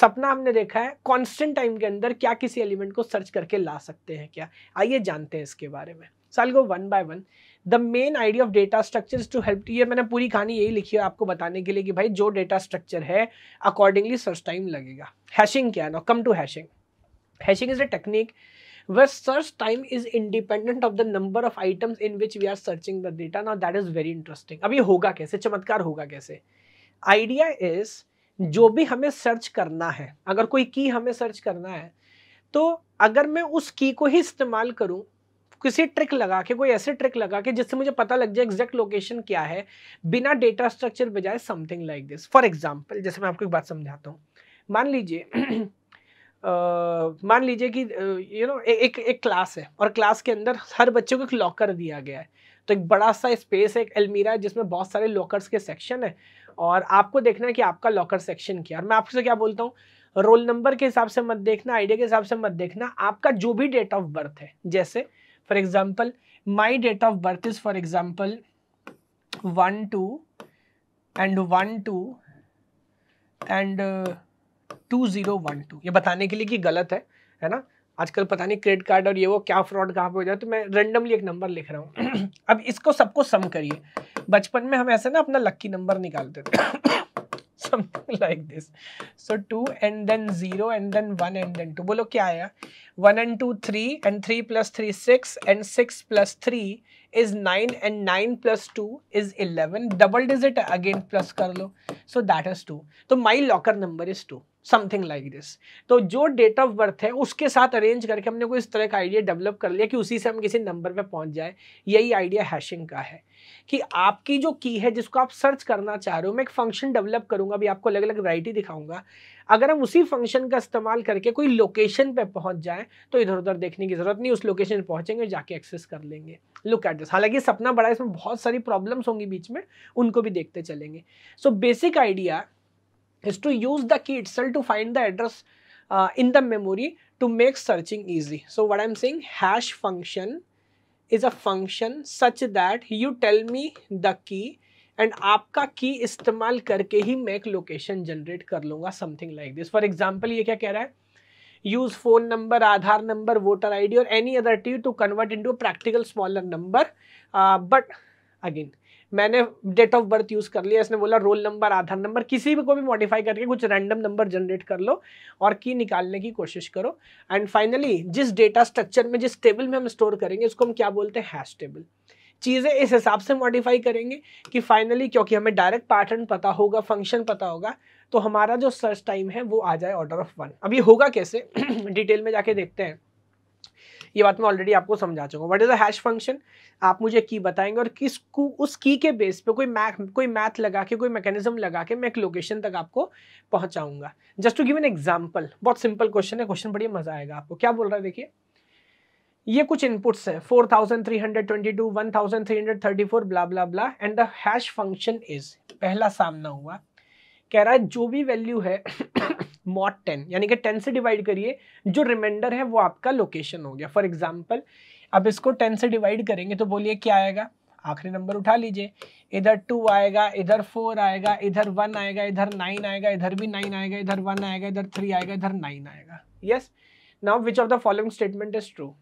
सपना हमने देखा है कॉन्स्टेंट टाइम के अंदर क्या किसी एलिमेंट को सर्च करके ला सकते हैं क्या आइए जानते हैं इसके बारे में साल go one by one the main idea of data structure to help ये मैंने पूरी कहानी यही लिखी है आपको बताने के लिए कि भाई जो डेटा स्ट्रक्चर है अकॉर्डिंगली सर्च टाइम लगेगा हैशिंग क्या है ना come to hashing hashing is a technique where search time is independent of the number of items in which we are searching the data now that is very interesting अब ये होगा कैसे चमत्कार होगा कैसे आइडिया इज जो भी हमें सर्च करना है अगर कोई की हमें सर्च करना है तो अगर मैं उस की को ही इस्तेमाल करूं किसी ट्रिक लगा के कोई ऐसे ट्रिक लगा के जिससे मुझे पता लग जाए एग्जैक्ट लोकेशन क्या है बिना डेटा स्ट्रक्चर बजाय something like this for example जैसे मैं आपको एक बात समझाता हूँ मान लीजिए मान लीजिए कि यू नो एक एक क्लास है और क्लास के अंदर हर बच्चे को एक लॉकर दिया गया है तो एक बड़ा सा स्पेस है एक अलमीरा है जिसमें बहुत सारे लॉकर्स के सेक्शन है और आपको देखना है कि आपका लॉकर सेक्शन क्या और मैं आपसे क्या बोलता हूँ रोल नंबर के हिसाब से मत देखना आईडी के हिसाब से मत देखना आपका जो भी डेट ऑफ बर्थ है जैसे for example my date of birth is for example one two and one two and two zero one two ये बताने के लिए कि गलत है है ना आजकल पता नहीं क्रेडिट कार्ड और ये वो क्या फ्रॉड कहाँ पे हो जाए तो मैं रेंडमली एक नंबर लिख रहा हूँ अब इसको सबको सम करिए बचपन में हम ऐसे ना अपना लक्की नंबर निकालते थे something like this so 2 and then 0 and then 1 and then 2 बोलो क्या आया 1 and 2 3 and 3 plus 3 6 and 6 plus 3 is 9 and 9 plus 2 is 11 double digit again plus कर लो so that is 2 तो my locker number is 2 something like this तो जो date of birth है उसके साथ अरेंज करके हमने कोई इस तरह का आइडिया डेवलप कर लिया कि उसी से हम किसी नंबर पे पहुंच जाए यही आइडिया हैशिंग का है कि आपकी जो की है जिसको आप सर्च करना चाह रहे हो मैं एक फंक्शन डेवलप करूंगा अभी आपको अलग अलग वैरायटी दिखाऊंगा अगर हम उसी फंक्शन का इस्तेमाल करके कोई लोकेशन पे पहुंच जाए तो इधर उधर देखने की ज़रूरत नहीं उस लोकेशन पर पहुंचेंगे जाके एक्सेस कर लेंगे लुक एट दिस हालांकि सपना बड़ा है इसमें बहुत सारी प्रॉब्लम्स होंगी बीच में उनको भी देखते चलेंगे so basic idea is to use the key itself to find the address uh, in the memory to make searching easy. So what I'm saying hash function is a function such that you tell me the key and आपका key इस्तेमाल करके ही मैं एक location generate कर लूँगा something like this for example ये क्या कह रहा है number, phone number, voter ID or any other any to convert into a practical smaller number. Uh, but again मैंने डेट ऑफ बर्थ यूज़ कर लिया इसने बोला रोल नंबर आधार नंबर किसी भी को भी मॉडिफाई करके कुछ रैंडम नंबर जनरेट कर लो और की निकालने की कोशिश करो एंड फाइनली जिस डेटा स्ट्रक्चर में जिस टेबल में हम स्टोर करेंगे उसको हम क्या बोलते हैं हैश टेबल चीज़ें इस हिसाब से मॉडिफाई करेंगे कि फाइनली क्योंकि हमें डायरेक्ट पैटर्न पता होगा फंक्शन पता होगा तो हमारा जो सर्च टाइम है वो आ जाए ऑर्डर ऑफ वन अब ये होगा कैसे डिटेल में जाके देखते हैं ये बात मैं ऑलरेडी आपको समझा चुका हूँ what is a hash function आप मुझे की बताएंगे और किस को उस की के बेस पे कोई मैथ कोई मैथ लगा के कोई मैकेनिज्म लगा के मैं एक लोकेशन तक आपको पहुँचाऊंगा just to give an example बहुत सिंपल क्वेश्चन है क्वेश्चन बढ़िया मजा आएगा आपको क्या बोल रहा है देखिए ये कुछ इनपुट्स हैं 4322, 1334, blah blah blah and the hash function is पहला सामना हुआ कह रहा है जो भी वैल्यू है मॉट टेन यानी कि टेन से डिवाइड करिए जो रिमाइंडर है वो आपका लोकेशन हो गया फॉर एग्जाम्पल अब इसको टेन से डिवाइड करेंगे तो बोलिए क्या आएगा आखिरी नंबर उठा लीजिए इधर टू आएगा इधर फोर आएगा इधर वन आएगा इधर नाइन आएगा इधर भी नाइन आएगा इधर वन आएगा इधर थ्री आएगा इधर नाइन आएगा yes now which of the following statement is true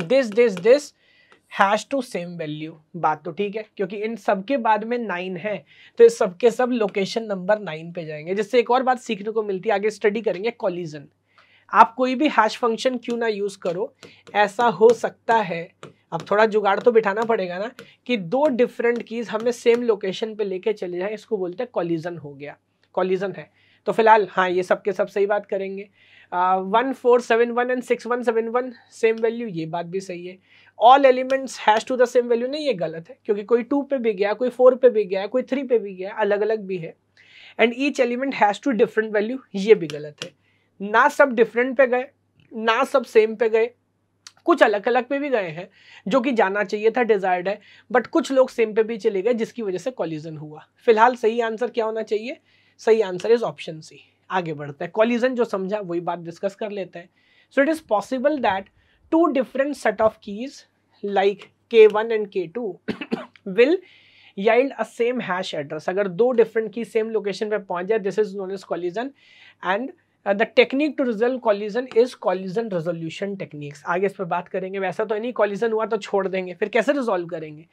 this this this hash to same value बात तो ठीक है क्योंकि इन सब के बाद में नाइन है तो इस सब सब लोकेशन नंबर नाइन पे जाएंगे जिससे एक और बात सीखने को मिलती है आगे स्टडी करेंगे कॉलिजन आप कोई भी हैश फंक्शन क्यों ना यूज़ करो ऐसा हो सकता है अब थोड़ा जुगाड़ तो बिठाना पड़ेगा ना कि दो डिफरेंट कीज़ हमें सेम लोकेशन पे लेके चले जाएं इसको बोलते हैं कॉलिजन हो गया कॉलिजन है तो फिलहाल हाँ ये सब के सब सही बात करेंगे one four seven one and six one seven one same value ये बात भी सही है all elements hash to the same value नहीं ये गलत है क्योंकि कोई टू पे भी गया कोई फोर पे भी गया कोई थ्री पे भी गया अलग अलग भी है and each element hash to different value ये भी गलत है ना सब डिफरेंट पे गए ना सब सेम पे गए कुछ अलग अलग पे भी गए हैं जो कि जाना चाहिए था डिजायर्ड है बट कुछ लोग सेम पे भी चले गए जिसकी वजह से कॉलिजन हुआ फिलहाल सही आंसर क्या होना चाहिए सही आंसर इज ऑप्शन सी आगे बढ़ते हैं कॉलिजन जो समझा वही बात डिस्कस कर लेते हैं so it is possible that two different set of keys like k1 and k2 will yield a same hash address अगर दो different की same location पे पहुंच जाए this is known as collision and Uh, the technique to resolve collision is collision resolution techniques आगे इस पर बात करेंगे वैसा तो नहीं collision हुआ तो छोड़ देंगे फिर कैसे रिजॉल्व करेंगे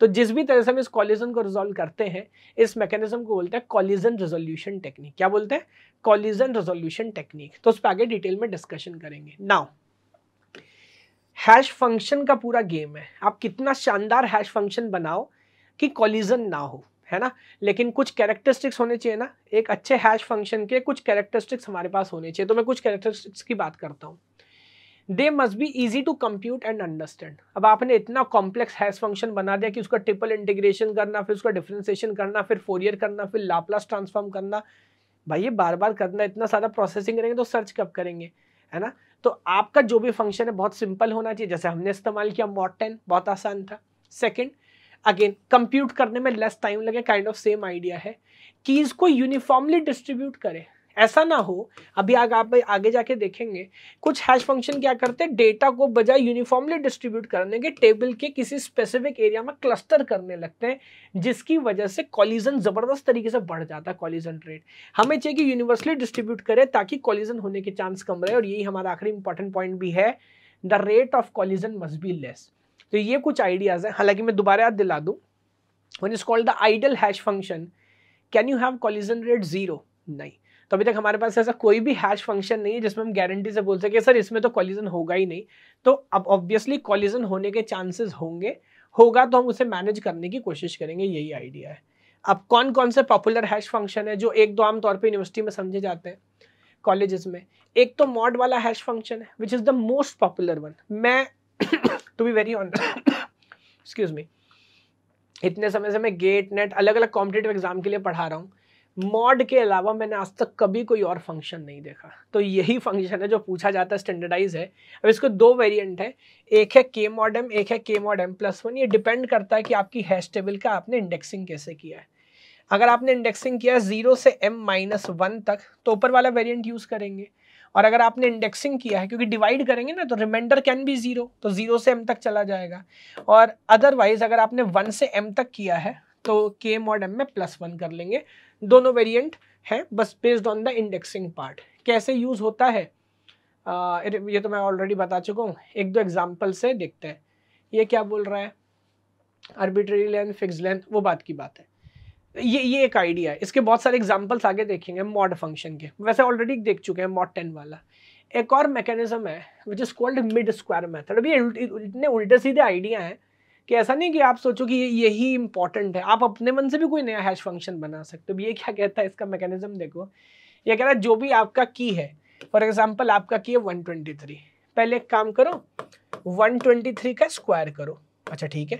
तो जिस भी तरह से हम इस कॉलिजन को रिजॉल्व करते हैं इस मैकेनिज्म को बोलते हैं कॉलिजन रेजोल्यूशन टेक्निक क्या बोलते हैं कॉलिजन रेजोल्यूशन टेक्निक तो उस पर आगे डिटेल में डिस्कशन करेंगे नाउ हैश फंक्शन का पूरा गेम है आप कितना शानदार हैश फंक्शन बनाओ कि कॉलिजन ना हो है ना लेकिन कुछ कैरेक्टरिस्टिक्स होने चाहिए ना एक अच्छे हैश फंक्शन के कुछ कैरेक्टरिस्टिक्स हमारे पास होने चाहिए तो मैं कुछ कैरेक्टरिस्टिक्स की बात करता हूँ they must be easy to compute and understand अब आपने इतना कॉम्प्लेक्स हैश फंक्शन बना दिया कि उसका ट्रिपल इंटीग्रेशन करना फिर उसका डिफ्रेंसिएशन करना फिर फोरियर करना फिर लाप्लास ट्रांसफॉर्म करना भाई ये बार बार करना इतना सारा प्रोसेसिंग करेंगे तो सर्च कब करेंगे है ना तो आपका जो भी फंक्शन है बहुत सिंपल होना चाहिए जैसे हमने इस्तेमाल किया मॉट टेन बहुत आसान था सेकेंड अगेन कंप्यूट करने में लेस टाइम लगे काइंड ऑफ सेम आइडिया है कीज़ को यूनिफॉर्मली डिस्ट्रीब्यूट करें ऐसा ना हो अभी आग आप आगे जाके देखेंगे कुछ हैश फंक्शन क्या करते हैं डेटा को बजाय यूनिफॉर्मली डिस्ट्रीब्यूट करने के टेबल के किसी स्पेसिफिक एरिया में क्लस्टर करने लगते हैं जिसकी वजह से कॉलिजन ज़बरदस्त तरीके से बढ़ जाता है कॉलिजन रेट हमें चाहिए कि यूनिवर्सली डिस्ट्रीब्यूट करें ताकि कॉलिजन होने के चांस कम रहे और यही हमारा आखिरी इंपॉर्टेंट पॉइंट भी है the rate of collision must be less तो ये कुछ आइडियाज़ हैं हालांकि मैं दोबारा याद दिला दूँ one is called the ideal hash function can you have collision rate zero नहीं तो अभी तक हमारे पास ऐसा कोई भी हैश फंक्शन नहीं है जिसमें हम गारंटी से बोल सके सर इसमें तो कॉलिजन होगा ही नहीं तो अब ऑब्वियसली कॉलिजन होने के चांसेस होंगे होगा तो हम उसे मैनेज करने की कोशिश करेंगे यही आइडिया है अब कौन कौन से पॉपुलर हैश फंक्शन है जो एक दो आमतौर पर यूनिवर्सिटी में समझे जाते हैं कॉलेज में एक तो मॉड वाला हैश फंक्शन है which is the most popular one मैं to be very on excuse me इतने समय से मैं गेट नेट अलग अलग कॉम्पिटेटिव एग्जाम के लिए पढ़ा रहा हूँ मॉड के अलावा मैंने आज तक कभी कोई और फंक्शन नहीं देखा तो यही फंक्शन है जो पूछा जाता है स्टैंडर्डाइज है अब इसको दो वेरिएंट है एक है के मॉड एम एक है K mod M plus one ये डिपेंड करता है कि आपकी हैश टेबल का आपने इंडेक्सिंग कैसे किया है अगर आपने इंडेक्सिंग किया जीरो से एम माइनस वन तक तो ऊपर वाला वेरियंट यूज़ करेंगे और अगर आपने इंडेक्सिंग किया है क्योंकि डिवाइड करेंगे ना तो रिमाइंडर कैन बी ज़ीरो तो ज़ीरो से एम तक चला जाएगा और अदरवाइज अगर आपने वन से एम तक किया है तो के मॉड एम में प्लस वन कर लेंगे दोनों वेरिएंट है बस based on the indexing part कैसे यूज़ होता है आ, ये तो मैं ऑलरेडी बता चुका हूँ एक दो एग्जाम्पल से देखते हैं ये क्या बोल रहा है आर्बिट्रेरी लेंथ फिक्स लेंथ वो बात की बात है ये ये एक आइडिया है इसके बहुत सारे एग्जाम्पल्स आगे देखेंगे मॉड फंक्शन के वैसे ऑलरेडी देख चुके हैं मॉड टेन वाला एक और मैकेनिज्म है which is called mid square method अभी इतने उल्टे सीधे आइडिया हैं कि ऐसा नहीं कि आप सोचो कि यही इंपॉर्टेंट है आप अपने मन से भी कोई नया हैश फंक्शन बना सकते हो ये क्या कहता है इसका मैकेनिज्म देखो ये कह रहा है जो भी आपका की है फॉर एग्जाम्पल आपका की है 123 पहले एक काम करो 123 का स्क्वायर करो अच्छा ठीक है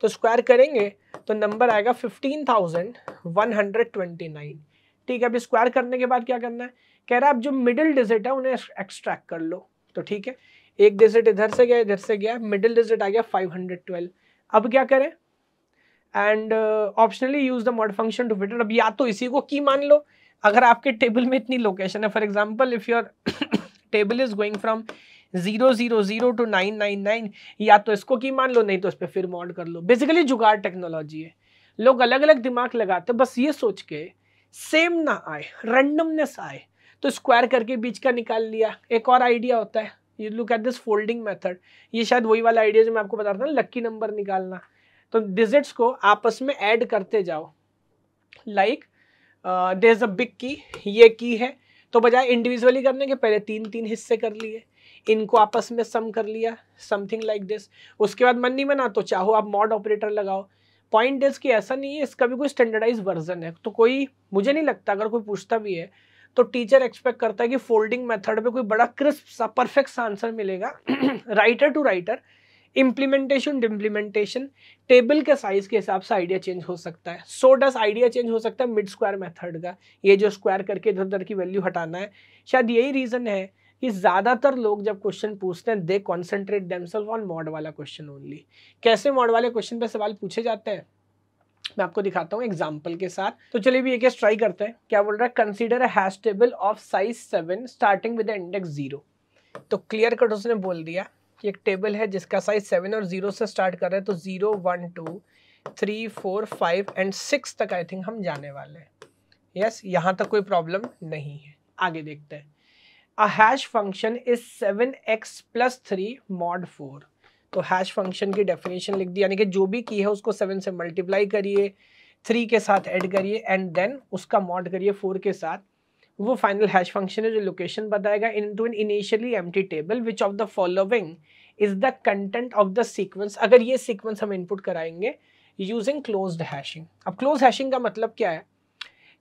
तो स्क्वायर करेंगे तो नंबर आएगा 15,129 ठीक है अब स्क्वायर करने के बाद क्या करना है कह रहा है आप जो मिडिल डिजिट है उन्हें एक्सट्रैक्ट कर लो तो ठीक है एक डिजिट इधर से गया इधर से गया मिडिल डिजिट आ गया 512 अब क्या करें and optionally use the mod function to fit अब या तो इसी को की मान लो अगर आपके टेबल में इतनी लोकेशन है for example if your table is going from zero zero zero to nine nine nine या तो इसको की मान लो नहीं तो इस पर फिर मॉड कर लो बेसिकली जुगाड़ टेक्नोलॉजी है लोग अलग अलग दिमाग लगाते बस ये सोच के सेम ना आए रैंडमनेस आए तो स्क्वायर करके बीच का निकाल लिया एक और आइडिया होता है you look at this folding method ये शायद वही वाला आइडिया जो मैं आपको बता रहा था लक्की नंबर निकालना तो डिजिट्स को आपस में ऐड करते जाओ like there is a big key ये की है तो बजाय इंडिविजुअली करने के पहले तीन तीन हिस्से कर लिए इनको आपस में सम कर लिया समथिंग लाइक दिस उसके बाद मन नहीं बना तो चाहो आप मॉड ऑपरेटर लगाओ पॉइंट इज कि ऐसा नहीं है इसका भी कोई स्टैंडर्डाइज वर्जन है तो कोई मुझे नहीं लगता अगर कोई पूछता भी है तो टीचर एक्सपेक्ट करता है कि फोल्डिंग मेथड पे कोई बड़ा क्रिस्प सा परफेक्ट सा आंसर मिलेगा writer to writer implementation the implementation table के साइज के हिसाब से आइडिया चेंज हो सकता है सो डस आइडिया चेंज हो सकता है मिड स्क्वायर मेथड का ये जो स्क्वायर करके इधर उधर की वैल्यू हटाना है शायद यही रीज़न है कि ज़्यादातर लोग जब क्वेश्चन पूछते हैं they concentrate themselves on mod वाला क्वेश्चन ओनली कैसे मॉड वाले क्वेश्चन पे सवाल पूछे जाते हैं मैं आपको दिखाता हूँ एग्जाम्पल के साथ तो चलिए भी एक ट्राई करते हैं क्या बोल रहा है consider hash table of size seven starting with index zero तो क्लियर कट उसने बोल दिया कि एक टेबल है जिसका साइज सेवन और जीरो से स्टार्ट कर रहे हैं तो zero one two three four five and six तक आई थिंक हम जाने वाले हैं यस yes, यहाँ तक कोई प्रॉब्लम नहीं है आगे देखते हैं a hash function is seven X plus three mod four तो हैश फंक्शन की डेफिनेशन लिख दी यानी कि जो भी की है उसको सेवन से मल्टीप्लाई करिए थ्री के साथ ऐड करिए एंड देन उसका मॉड करिए फोर के साथ वो फाइनल हैश फंक्शन है जो लोकेशन बताएगा इन टू एन इनिशियली एम table which of the following is the content of the sequence अगर ये सीक्वेंस हम इनपुट कराएंगे यूजिंग क्लोज हैशिंग अब क्लोज हैशिंग का मतलब क्या है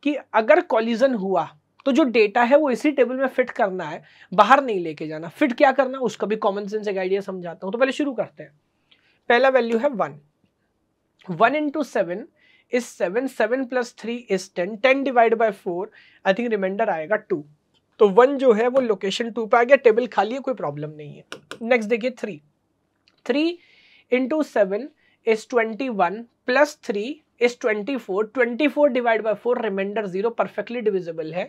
कि अगर कॉलिजन हुआ तो जो डेटा है वो इसी टेबल में फिट करना है बाहर नहीं लेके जाना फिट क्या करना है उसका भी कॉमन सेंस एक आइडिया समझाता हूँ तो पहले शुरू करते हैं पहला वैल्यू है one one into seven is seven seven plus three is ten ten divide by four I think remainder आएगा टू तो वन जो है वो लोकेशन टू पे आ गया टेबल खाली है कोई प्रॉब्लम नहीं है नेक्स्ट देखिए three three into seven is twenty one plus three is 24 24 divide by 4 remainder zero perfectly divisible है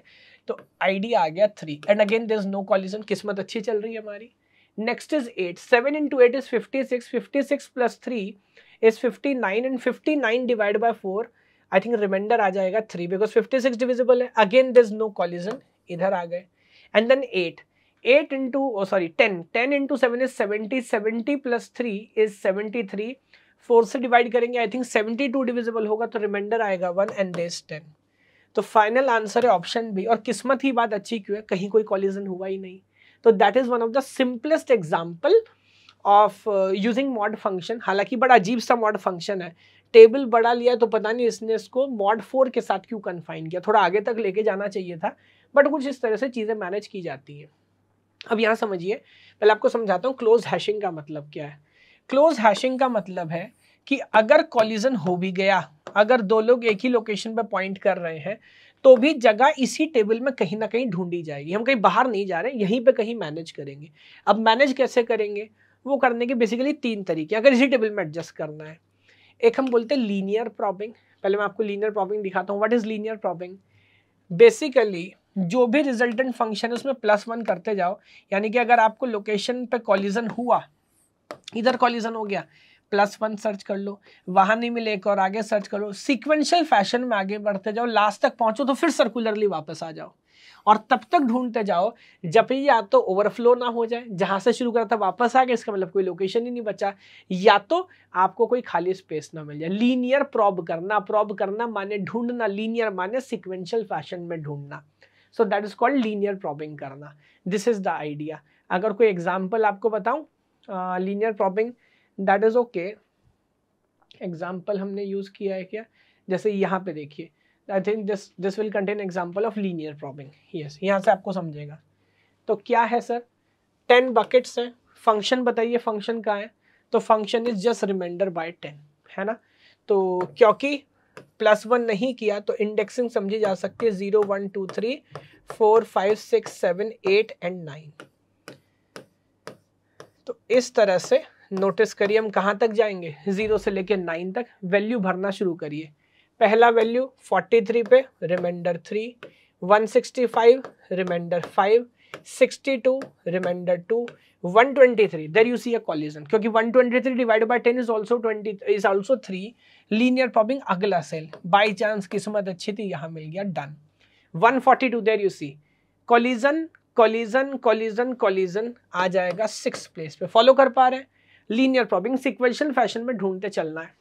तो आईडी आ गया three and again there is no collision किस्मत अच्छी चल रही है हमारी next is eight seven into eight is fifty six fifty six plus three is fifty nine and fifty nine divide by four I think remainder आ जाएगा three because fifty six divisible है again there is no collision इधर आ गए and then eight eight into sorry ten ten into seven is seventy seventy plus three is seventy three four से divide करेंगे I think seventy two divisible होगा तो remainder आएगा one and this ten तो final answer है option B और किस्मत ही बात अच्छी क्यों है कहीं कोई कॉलिजन हुआ ही नहीं तो that is one of the simplest example of using mod function हालांकि बड़ा अजीब सा मॉड फंक्शन है टेबल बड़ा लिया तो पता नहीं इसने इसको मॉड फोर के साथ क्यों कन्फाइन किया थोड़ा आगे तक लेके जाना चाहिए था बट कुछ इस तरह से चीज़ें मैनेज की जाती हैं अब यहाँ समझिए पहले आपको समझाता हूँ क्लोज हैशिंग का मतलब क्या है क्लोज हैशिंग का मतलब है कि अगर कॉलिजन हो भी गया अगर दो लोग एक ही लोकेशन पर पॉइंट कर रहे हैं तो भी जगह इसी टेबल में कहीं ना कहीं ढूंढी जाएगी हम कहीं बाहर नहीं जा रहे यहीं पे कहीं मैनेज करेंगे अब मैनेज कैसे करेंगे वो करने के बेसिकली तीन तरीके अगर इसी टेबल में एडजस्ट करना है एक हम बोलते हैं लीनियर प्रॉबिंग पहले मैं आपको लीनियर प्रॉबिंग दिखाता हूँ what is linear probing basically जो भी रिजल्टेंट फंक्शन है उसमें प्लस वन करते जाओ यानी कि अगर आपको लोकेशन पे कॉलिजन हुआ इधर कॉलिजन हो गया प्लस वन सर्च कर लो वहां नहीं मिले एक और आगे सर्च करो सिक्वेंशियल फैशन में आगे बढ़ते जाओ लास्ट तक पहुंचो तो फिर सर्कुलरली वापस आ जाओ और तब तक ढूंढते जाओ जब या तो ओवरफ्लो ना हो जाए जहां से शुरू करा था वापस आ गया इसका मतलब कोई लोकेशन ही नहीं बचा या तो आपको कोई खाली स्पेस ना मिल जाए लीनियर प्रॉब करना प्रॉब करना माने ढूंढना लीनियर माने सिक्वेंशियल फैशन में ढूंढना so that is called linear probing करना दिस इज द आइडिया अगर कोई एग्जाम्पल आपको बताऊं linear probing that is okay example हमने यूज़ किया है क्या जैसे यहाँ पे देखिए I think this this will contain example of linear probing yes यहाँ से आपको समझेगा तो क्या है सर टेन बकेट्स हैं फंक्शन बताइए फंक्शन का है तो function is just remainder by ten है ना तो क्योंकि प्लस वन नहीं किया तो इंडेक्सिंग समझी जा सकती है zero one two three four five six seven eight and nine तो इस तरह से नोटिस करिए हम कहाँ तक जाएंगे ज़ीरो से लेकर नाइन तक वैल्यू भरना शुरू करिए पहला वैल्यू 43 पे remainder 3 165 remainder 5 62 remainder 2 123 there you see a collision क्योंकि 123 divide by ten is also twenty is also three linear probing अगला सेल बाय चांस किस्मत अच्छी थी यहाँ मिल गया done 142 there you see collision collision collision collision आ जाएगा सिक्स प्लेस पे फॉलो कर पा रहे हैं लीनियर प्रॉबिंग सिक्वेंशियल फैशन में ढूंढते चलना है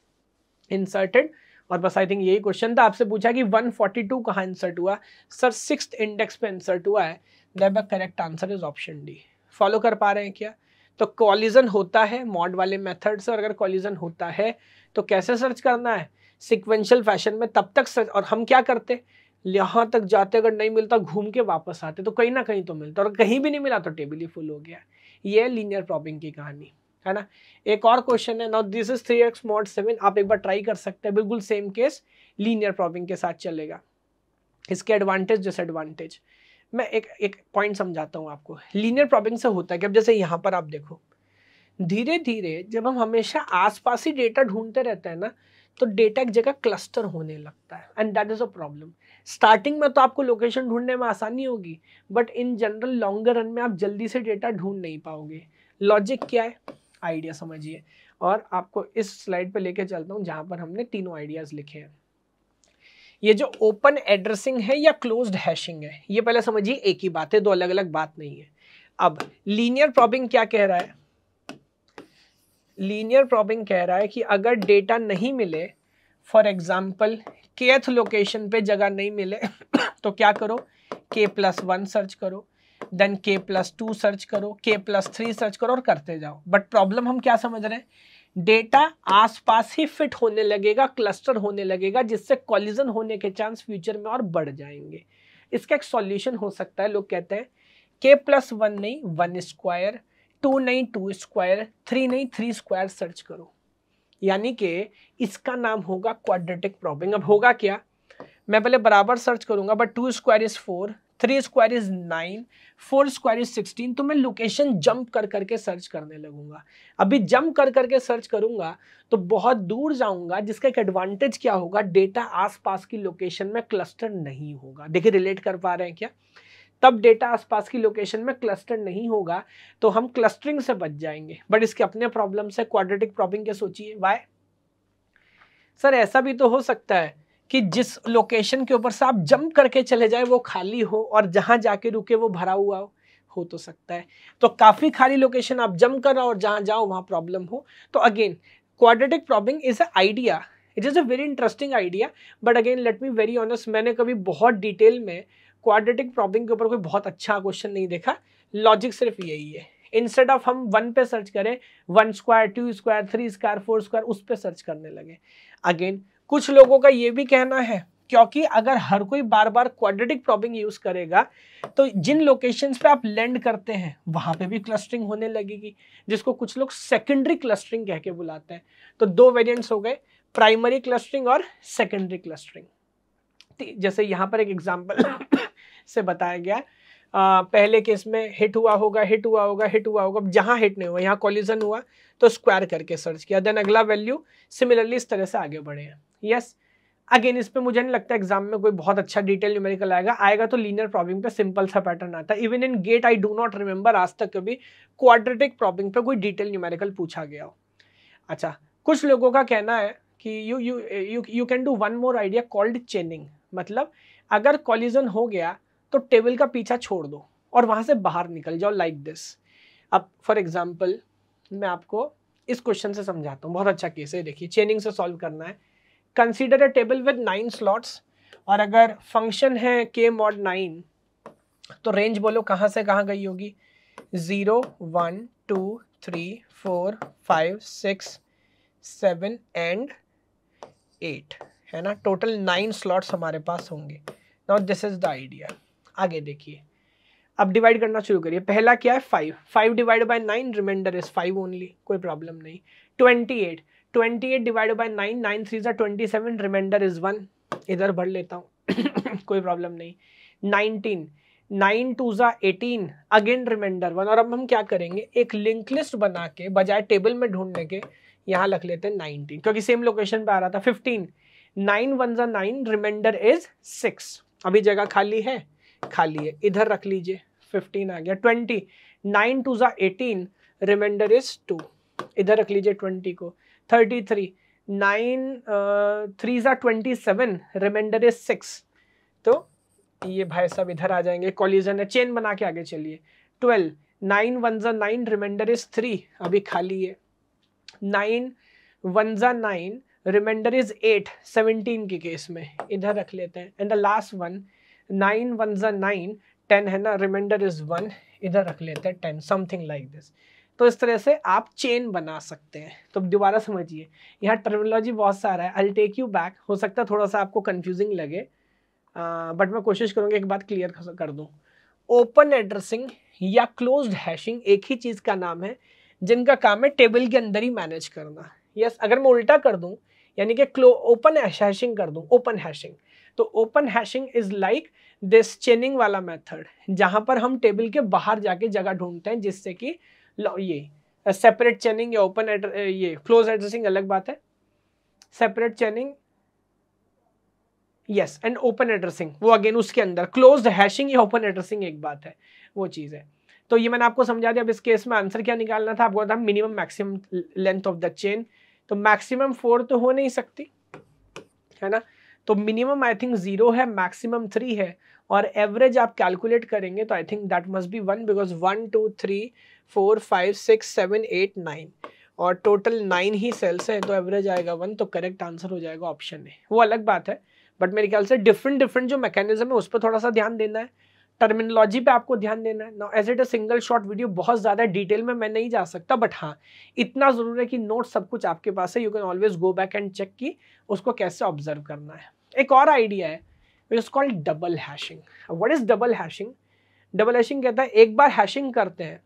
इंसर्टेड और बस आई थिंक यही क्वेश्चन था आपसे पूछा कि 142 फोर्टी टू कहाँ इंसर्ट हुआ सर सिक्स इंडेक्स पे इंसर्ट हुआ है that the correct answer is option D follow कर पा रहे हैं क्या तो कॉलिजन होता है मॉड वाले मेथड से अगर कॉलिजन होता है तो कैसे सर्च करना है सिक्वेंशियल फैशन में तब तक सर्च और हम क्या करते यहाँ तक जाते अगर नहीं मिलता घूम के वापस आते तो कहीं ना कहीं तो मिलता और कहीं भी नहीं मिला तो टेबल ही फुल हो गया ये लीनियर प्रॉब्लम की कहानी है ना एक और क्वेश्चन है not this is three X mod seven आप एक बार ट्राई कर सकते हैं बिल्कुल सेम केस लीनियर प्रॉब्लम के साथ चलेगा इसके एडवांटेज डिसएडवांटेज मैं एक एक पॉइंट समझाता हूँ आपको लीनियर प्रॉब्लम से होता है कि अब जैसे यहाँ पर आप देखो धीरे धीरे जब हम हमेशा आसपास ही डेटा ढूंढते रहते हैं ना तो डेटा एक जगह क्लस्टर होने लगता है and that is a problem starting में तो आपको लोकेशन ढूंढने में आसानी होगी but in general longer run में आप जल्दी से डेटा ढूंढ नहीं पाओगे लॉजिक क्या है आइडिया समझिए और आपको इस स्लाइड पर लेके चलता हूँ जहाँ पर हमने तीनों आइडियाज़ लिखे हैं ये जो ओपन एड्रेसिंग है या क्लोज्ड हैशिंग है ये पहले समझिए एक ही बात है दो अलग अलग बात नहीं है अब लीनियर प्रॉबिंग क्या कह रहा है लीनियर प्रॉबिंग कह रहा है कि अगर डेटा नहीं मिले फॉर एग्जाम्पल केथ लोकेशन पे जगह नहीं मिले तो क्या करो के प्लस वन सर्च करो then K plus two search करो के प्लस थ्री सर्च करो और करते जाओ बट प्रॉब्लम हम क्या समझ रहे हैं डेटा आसपास ही फिट होने लगेगा क्लस्टर होने लगेगा जिससे कॉलिजन होने के चांस फ्यूचर में और बढ़ जाएंगे इसका एक सॉल्यूशन हो सकता है लोग कहते हैं के प्लस वन नहीं वन स्क्वायर टू नहीं टू स्क्वायर थ्री नहीं थ्री स्क्वायर सर्च करो यानी कि इसका नाम होगा क्वाड्रेटिक प्रॉब्लम अब होगा क्या मैं पहले बराबर सर्च करूंगा but two square is four three square is nine four square is sixteen तो मैं लोकेशन जंप कर करके सर्च करने लगूंगा अभी जंप कर करके सर्च करूंगा तो बहुत दूर जाऊंगा जिसका एक एडवांटेज क्या होगा डेटा आसपास की लोकेशन में क्लस्टर नहीं होगा देखिए रिलेट कर पा रहे हैं क्या तब डेटा आसपास की लोकेशन में क्लस्टर नहीं होगा तो हम क्लस्टरिंग से बच जाएंगे बट इसके अपने प्रॉब्लम से क्वाड्रेटिक प्रॉबिंग के सोचिए वाई सर ऐसा भी तो हो सकता है कि जिस लोकेशन के ऊपर से आप जंप करके चले जाए वो खाली हो और जहां जाके रुके वो भरा हुआ हो हो तो सकता है तो काफ़ी खाली लोकेशन आप जंप कर और जहां जाओ वहां प्रॉब्लम हो तो again quadratic probing is a idea it is a very interesting idea but again let me very honest मैंने कभी बहुत डिटेल में क्वाड्रेटिक प्रॉब्लम के ऊपर कोई बहुत अच्छा क्वेश्चन नहीं देखा लॉजिक सिर्फ यही है इंस्टेड ऑफ हम वन पे सर्च करें one square two square three square four square उस पर सर्च करने लगे अगेन कुछ लोगों का ये भी कहना है क्योंकि अगर हर कोई बार बार क्वाड्रेटिक प्रॉब्लम यूज करेगा तो जिन लोकेशंस पे आप लैंड करते हैं वहां पे भी क्लस्टरिंग होने लगेगी जिसको कुछ लोग सेकेंडरी क्लस्टरिंग कह के बुलाते हैं तो दो वेरिएंट्स हो गए प्राइमरी क्लस्टरिंग और सेकेंडरी क्लस्टरिंग व्यक्ति जैसे यहाँ पर एक एग्जाम्पल से बताया गया आ, पहले केस में हिट हुआ होगा हिट हुआ होगा हिट हुआ होगा जहाँ हिट नहीं हुआ यहाँ कॉलिजन हुआ तो स्क्वायर करके सर्च किया देन अगला वैल्यू सिमिलरली इस तरह से आगे बढ़े हैं यस अगेन इस पर मुझे नहीं लगता एग्जाम में कोई बहुत अच्छा डिटेल न्यूमेरिकल आएगा आएगा तो लीनियर प्रॉब्लम पे सिंपल सा पैटर्न आता है even in GATE I do not remember आज तक कभी क्वाड्रेटिक प्रॉब्लम पे कोई डिटेल न्यूमेरिकल पूछा गया हो अच्छा कुछ लोगों का कहना है कि you you you can do one more idea called chaining मतलब अगर कॉलिजन हो गया तो टेबल का पीछा छोड़ दो और वहाँ से बाहर निकल जाओ लाइक दिस अब फॉर एग्जाम्पल मैं आपको इस क्वेश्चन से समझाता हूँ बहुत अच्छा केस है देखिए चेनिंग से सॉल्व करना है consider a table with nine slots और अगर फंक्शन है के मॉड नाइन तो रेंज बोलो कहाँ से कहाँ गई होगी zero one two three four five six seven and eight है ना टोटल नाइन स्लॉट्स हमारे पास होंगे now this is the idea आगे देखिए अब डिवाइड करना शुरू करिए पहला क्या है five five divide by nine remainder is five only कोई प्रॉब्लम नहीं twenty eight twenty eight divide by nine nine three ज़ा twenty seven remainder is one इधर भर लेता हूँ कोई प्रॉब्लम नहीं नाइनटीन नाइन टू ज़ा एटीन अगेन रिमाइंडर वन और अब हम क्या करेंगे एक लिंक लिस्ट बना के बजाय टेबल में ढूंढने के यहाँ लिख लेते हैं नाइनटीन क्योंकि सेम लोकेशन पे आ रहा था फिफ्टीन नाइन वन ज़ा नाइन रिमाइंडर इज सिक्स अभी जगह खाली है खाली है इधर रख लीजिए फिफ्टीन आ गया ट्वेंटी नाइन टू ज़ा एटीन रिमाइंडर इज टू इधर रख लीजिए ट्वेंटी को थर्टी थ्री नाइन थ्री ज़ा twenty seven remainder is six तो ये भाई साहब इधर आ जाएंगे कॉलिजन है चेन बना के आगे चलिए ट्वेल्व नाइन वन ज़ा नाइन रिमाइंडर इज थ्री अभी खाली है नाइन वन ज़ा nine remainder is eight seventeen के केस में इधर रख लेते हैं and the last one nine one ज नाइन टेन है ना रिमाइंडर इज वन इधर रख लेते हैं टेन समथिंग लाइक दिस तो इस तरह से आप चेन बना सकते हैं तो दोबारा समझिए यहाँ टर्मिनोलॉजी बहुत सारा है आई टेक यू बैक हो सकता है थोड़ा सा आपको कन्फ्यूजिंग लगे बट मैं कोशिश करूँगी एक बात क्लियर कर दूँ ओपन एड्रेसिंग या क्लोज हैशिंग एक ही चीज़ का नाम है जिनका काम है टेबल के अंदर ही मैनेज करना यस yes, अगर मैं उल्टा कर दूँ यानी कि ओपन हैशिंग कर दूँ ओपन हैशिंग तो open hashing is like this chaining वाला मेथड जहाँ पर हम टेबल के बाहर जाके जगह ढूंढते हैं जिससे कि ये सेपरेट चेनिंग या ओपन ये क्लोज एड्रेसिंग अलग बात है separate chaining yes and open addressing वो अगेन उसके अंदर क्लोज हैशिंग या ओपन एड्रेसिंग एक बात है वो चीज़ है तो ये मैंने आपको समझा दिया अब इस केस में आंसर क्या निकालना था आपको बताया minimum maximum length of the chain तो मैक्सिमम फोर तो हो नहीं सकती है ना तो मिनिमम आई थिंक जीरो है मैक्सिमम थ्री है और एवरेज आप कैलकुलेट करेंगे तो I think that must be one because one two three four five six seven eight nine और टोटल नाइन ही सेल्स हैं तो एवरेज आएगा वन तो करेक्ट आंसर हो जाएगा ऑप्शन ए वो अलग बात है बट मेरे ख्याल से डिफरेंट डिफरेंट जो मैकेनिज्म है उस पर थोड़ा सा ध्यान देना है टर्मिनोलॉजी पे आपको ध्यान देना है no as it a single shot video बहुत ज़्यादा डिटेल में मैं नहीं जा सकता बट हाँ इतना ज़रूर है कि नोट सब कुछ आपके पास है you can always go back and check कि उसको कैसे ऑब्जर्व करना है एक और आइडिया है which is called double hashing what is double hashing double hashing कहता है एक बार हैशिंग करते हैं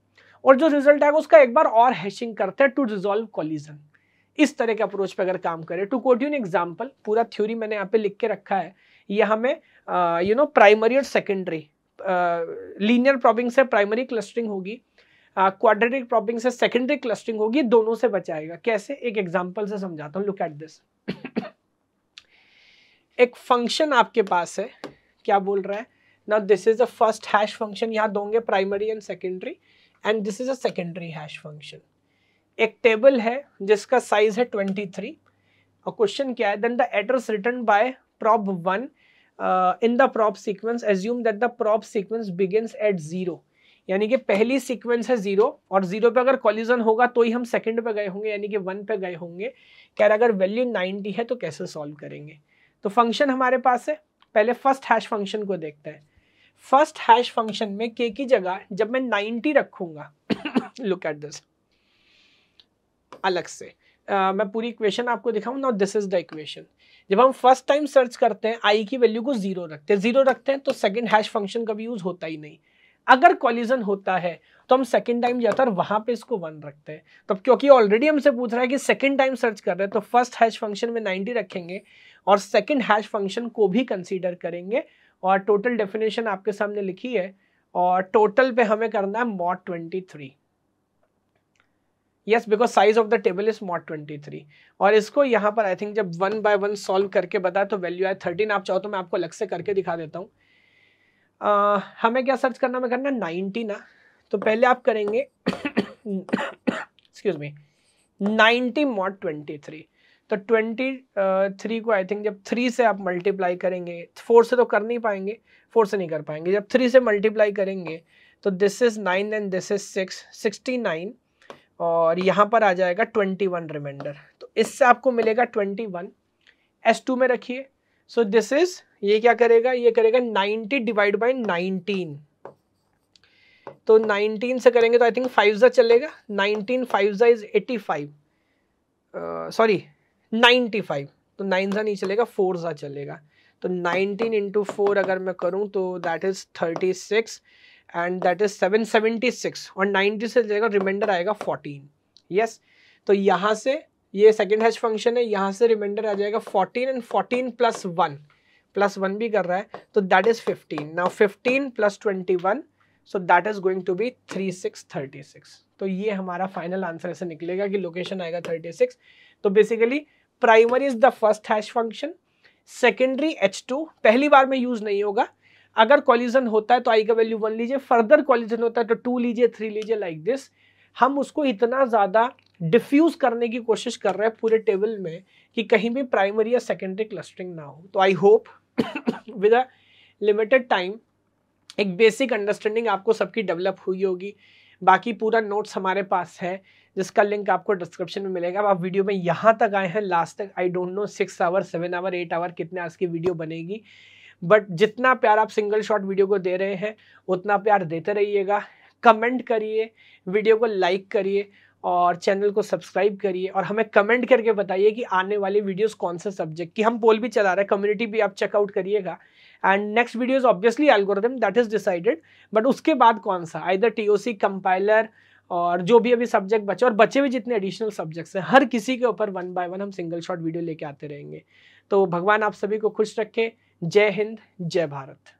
और जो रिजल्ट आएगा उसका एक बार और हैशिंग करते हैं टू रिजॉल्व कॉलिजन इस तरह के अप्रोच पे अगर काम करें टू कोट यून एग्जाम्पल पूरा थ्योरी मैंने यहाँ पे लिख के रखा है यह हमें यू नो प्राइमरी और सेकेंडरी लीनियर प्रॉबिंग से प्राइमरी क्लस्टरिंग होगी क्वाड्रेटिक प्रॉबिंग से सेकेंडरी क्लस्टरिंग होगी दोनों से बचाएगा कैसे एक एग्जाम्पल से समझाता हूँ लुक एट दिस एक फंक्शन आपके पास है क्या बोल रहा है ना this is a first hash function यहाँ दोगे primary and secondary and this is a secondary hash function एक टेबल है जिसका साइज है ट्वेंटी थ्री और क्वेश्चन क्या है then the address return by probe one uh, in the prop sequence assume that the prop sequence begins at zero यानी कि पहली सीक्वेंस है जीरो और जीरो पे अगर कॉलिजन होगा तो ही हम सेकंड पे गए होंगे यानी कि वन पे गए होंगे कह अगर वैल्यू नाइनटी है तो कैसे सॉल्व करेंगे तो फंक्शन हमारे पास है पहले फर्स्ट हैश फंक्शन को देखते हैं फर्स्ट हैश फंक्शन में के की जगह जब मैं नाइनटी रखूंगा लुक एट दिस अलग से uh, मैं पूरी इक्वेशन आपको दिखाऊंगा दिस इज द इक्वेशन जब हम फर्स्ट टाइम सर्च करते हैं आई की वैल्यू को जीरो रखते हैं जीरो रखते हैं तो सेकेंड हैश फंक्शन का भी यूज होता ही नहीं अगर कॉलिजन होता है तो हम सेकेंड टाइम जाता है वहां पे इसको वन रखते हैं तो क्योंकि ऑलरेडी हमसे पूछ रहा है कि सेकेंड टाइम सर्च कर रहे हैं तो फर्स्ट हैश फंक्शन में नाइनटी रखेंगे और सेकेंड हैश फंक्शन को भी कंसिडर करेंगे और टोटल डेफिनेशन आपके सामने लिखी है और टोटल पे हमें करना है mod twenty three yes because size of the table is mod twenty three और इसको यहाँ पर आई थिंक जब वन बाय वन सॉल्व करके बताए तो वैल्यू आए थर्टीन आप चाहो तो मैं आपको अलग से करके दिखा देता हूँ uh, हमें क्या सर्च करना मैं करना नाइनटी ना तो पहले आप करेंगे excuse me ninety mod three तो थ्री को आई थिंक जब थ्री से आप मल्टीप्लाई करेंगे फोर से तो कर नहीं पाएंगे फोर से नहीं कर पाएंगे जब थ्री से मल्टीप्लाई करेंगे तो this is nine and this is six sixty nine और यहाँ पर आ जाएगा ट्वेंटी वन रिमाइंडर तो इससे आपको मिलेगा ट्वेंटी वन एस टू में रखिए सो दिस इज ये क्या करेगा ये करेगा नाइन्टी डिवाइड बाई नाइनटीन तो नाइनटीन से करेंगे तो आई थिंक फाइव ज़ा चलेगा नाइनटीन फाइव ज़ा is eighty five sorry ninety five तो नाइन ज़ा नहीं चलेगा फोर ज़ा चलेगा तो नाइनटीन इंटू फोर अगर मैं करूँ तो that is thirty six and that is 776 और नाइनटी से जाएगा रिमाइंडर आएगा 14 यस yes? तो यहाँ से ये सेकेंड हैच फंक्शन है यहाँ से रिमाइंडर आ जाएगा 14 and 14 plus one plus one भी कर रहा है तो that is 15 now 15 plus one so that is going to be six तो ये हमारा फाइनल आंसर ऐसे निकलेगा कि लोकेशन आएगा थर्टी सिक्स तो basically primary is the first hash function secondary H two पहली बार में यूज नहीं होगा अगर कॉलिजन होता है तो आई का वैल्यू वन लीजिए फर्दर कॉलिजन होता है तो टू लीजिए थ्री लीजिए लाइक दिस हम उसको इतना ज़्यादा डिफ्यूज करने की कोशिश कर रहे हैं पूरे टेबल में कि कहीं भी प्राइमरी या सेकेंडरी क्लस्टरिंग ना हो तो I hope with a limited time एक बेसिक अंडरस्टैंडिंग आपको सबकी डेवलप हुई होगी बाकी पूरा नोट्स हमारे पास है जिसका लिंक आपको डिस्क्रिप्शन में मिलेगा अब आप वीडियो में यहाँ तक आए हैं लास्ट तक I don't know six hour seven hour eight hour कितने आज की वीडियो बनेगी बट जितना प्यार आप सिंगल शॉट वीडियो को दे रहे हैं उतना प्यार देते रहिएगा कमेंट करिए वीडियो को लाइक करिए और चैनल को सब्सक्राइब करिए और हमें कमेंट करके बताइए कि आने वाले वीडियोस कौन से सब्जेक्ट की हम पोल भी चला रहे हैं कम्युनिटी भी आप चेकआउट करिएगा and next videos obviously algorithm that is decided but उसके बाद कौन सा आइदर टीओसी कंपाइलर और जो भी अभी सब्जेक्ट बचे और बचे हुए जितने एडिशनल सब्जेक्ट्स हैं हर किसी के ऊपर वन बाय वन हम सिंगल शॉट वीडियो लेके आते रहेंगे तो भगवान आप सभी को खुश रखें जय हिंद जय भारत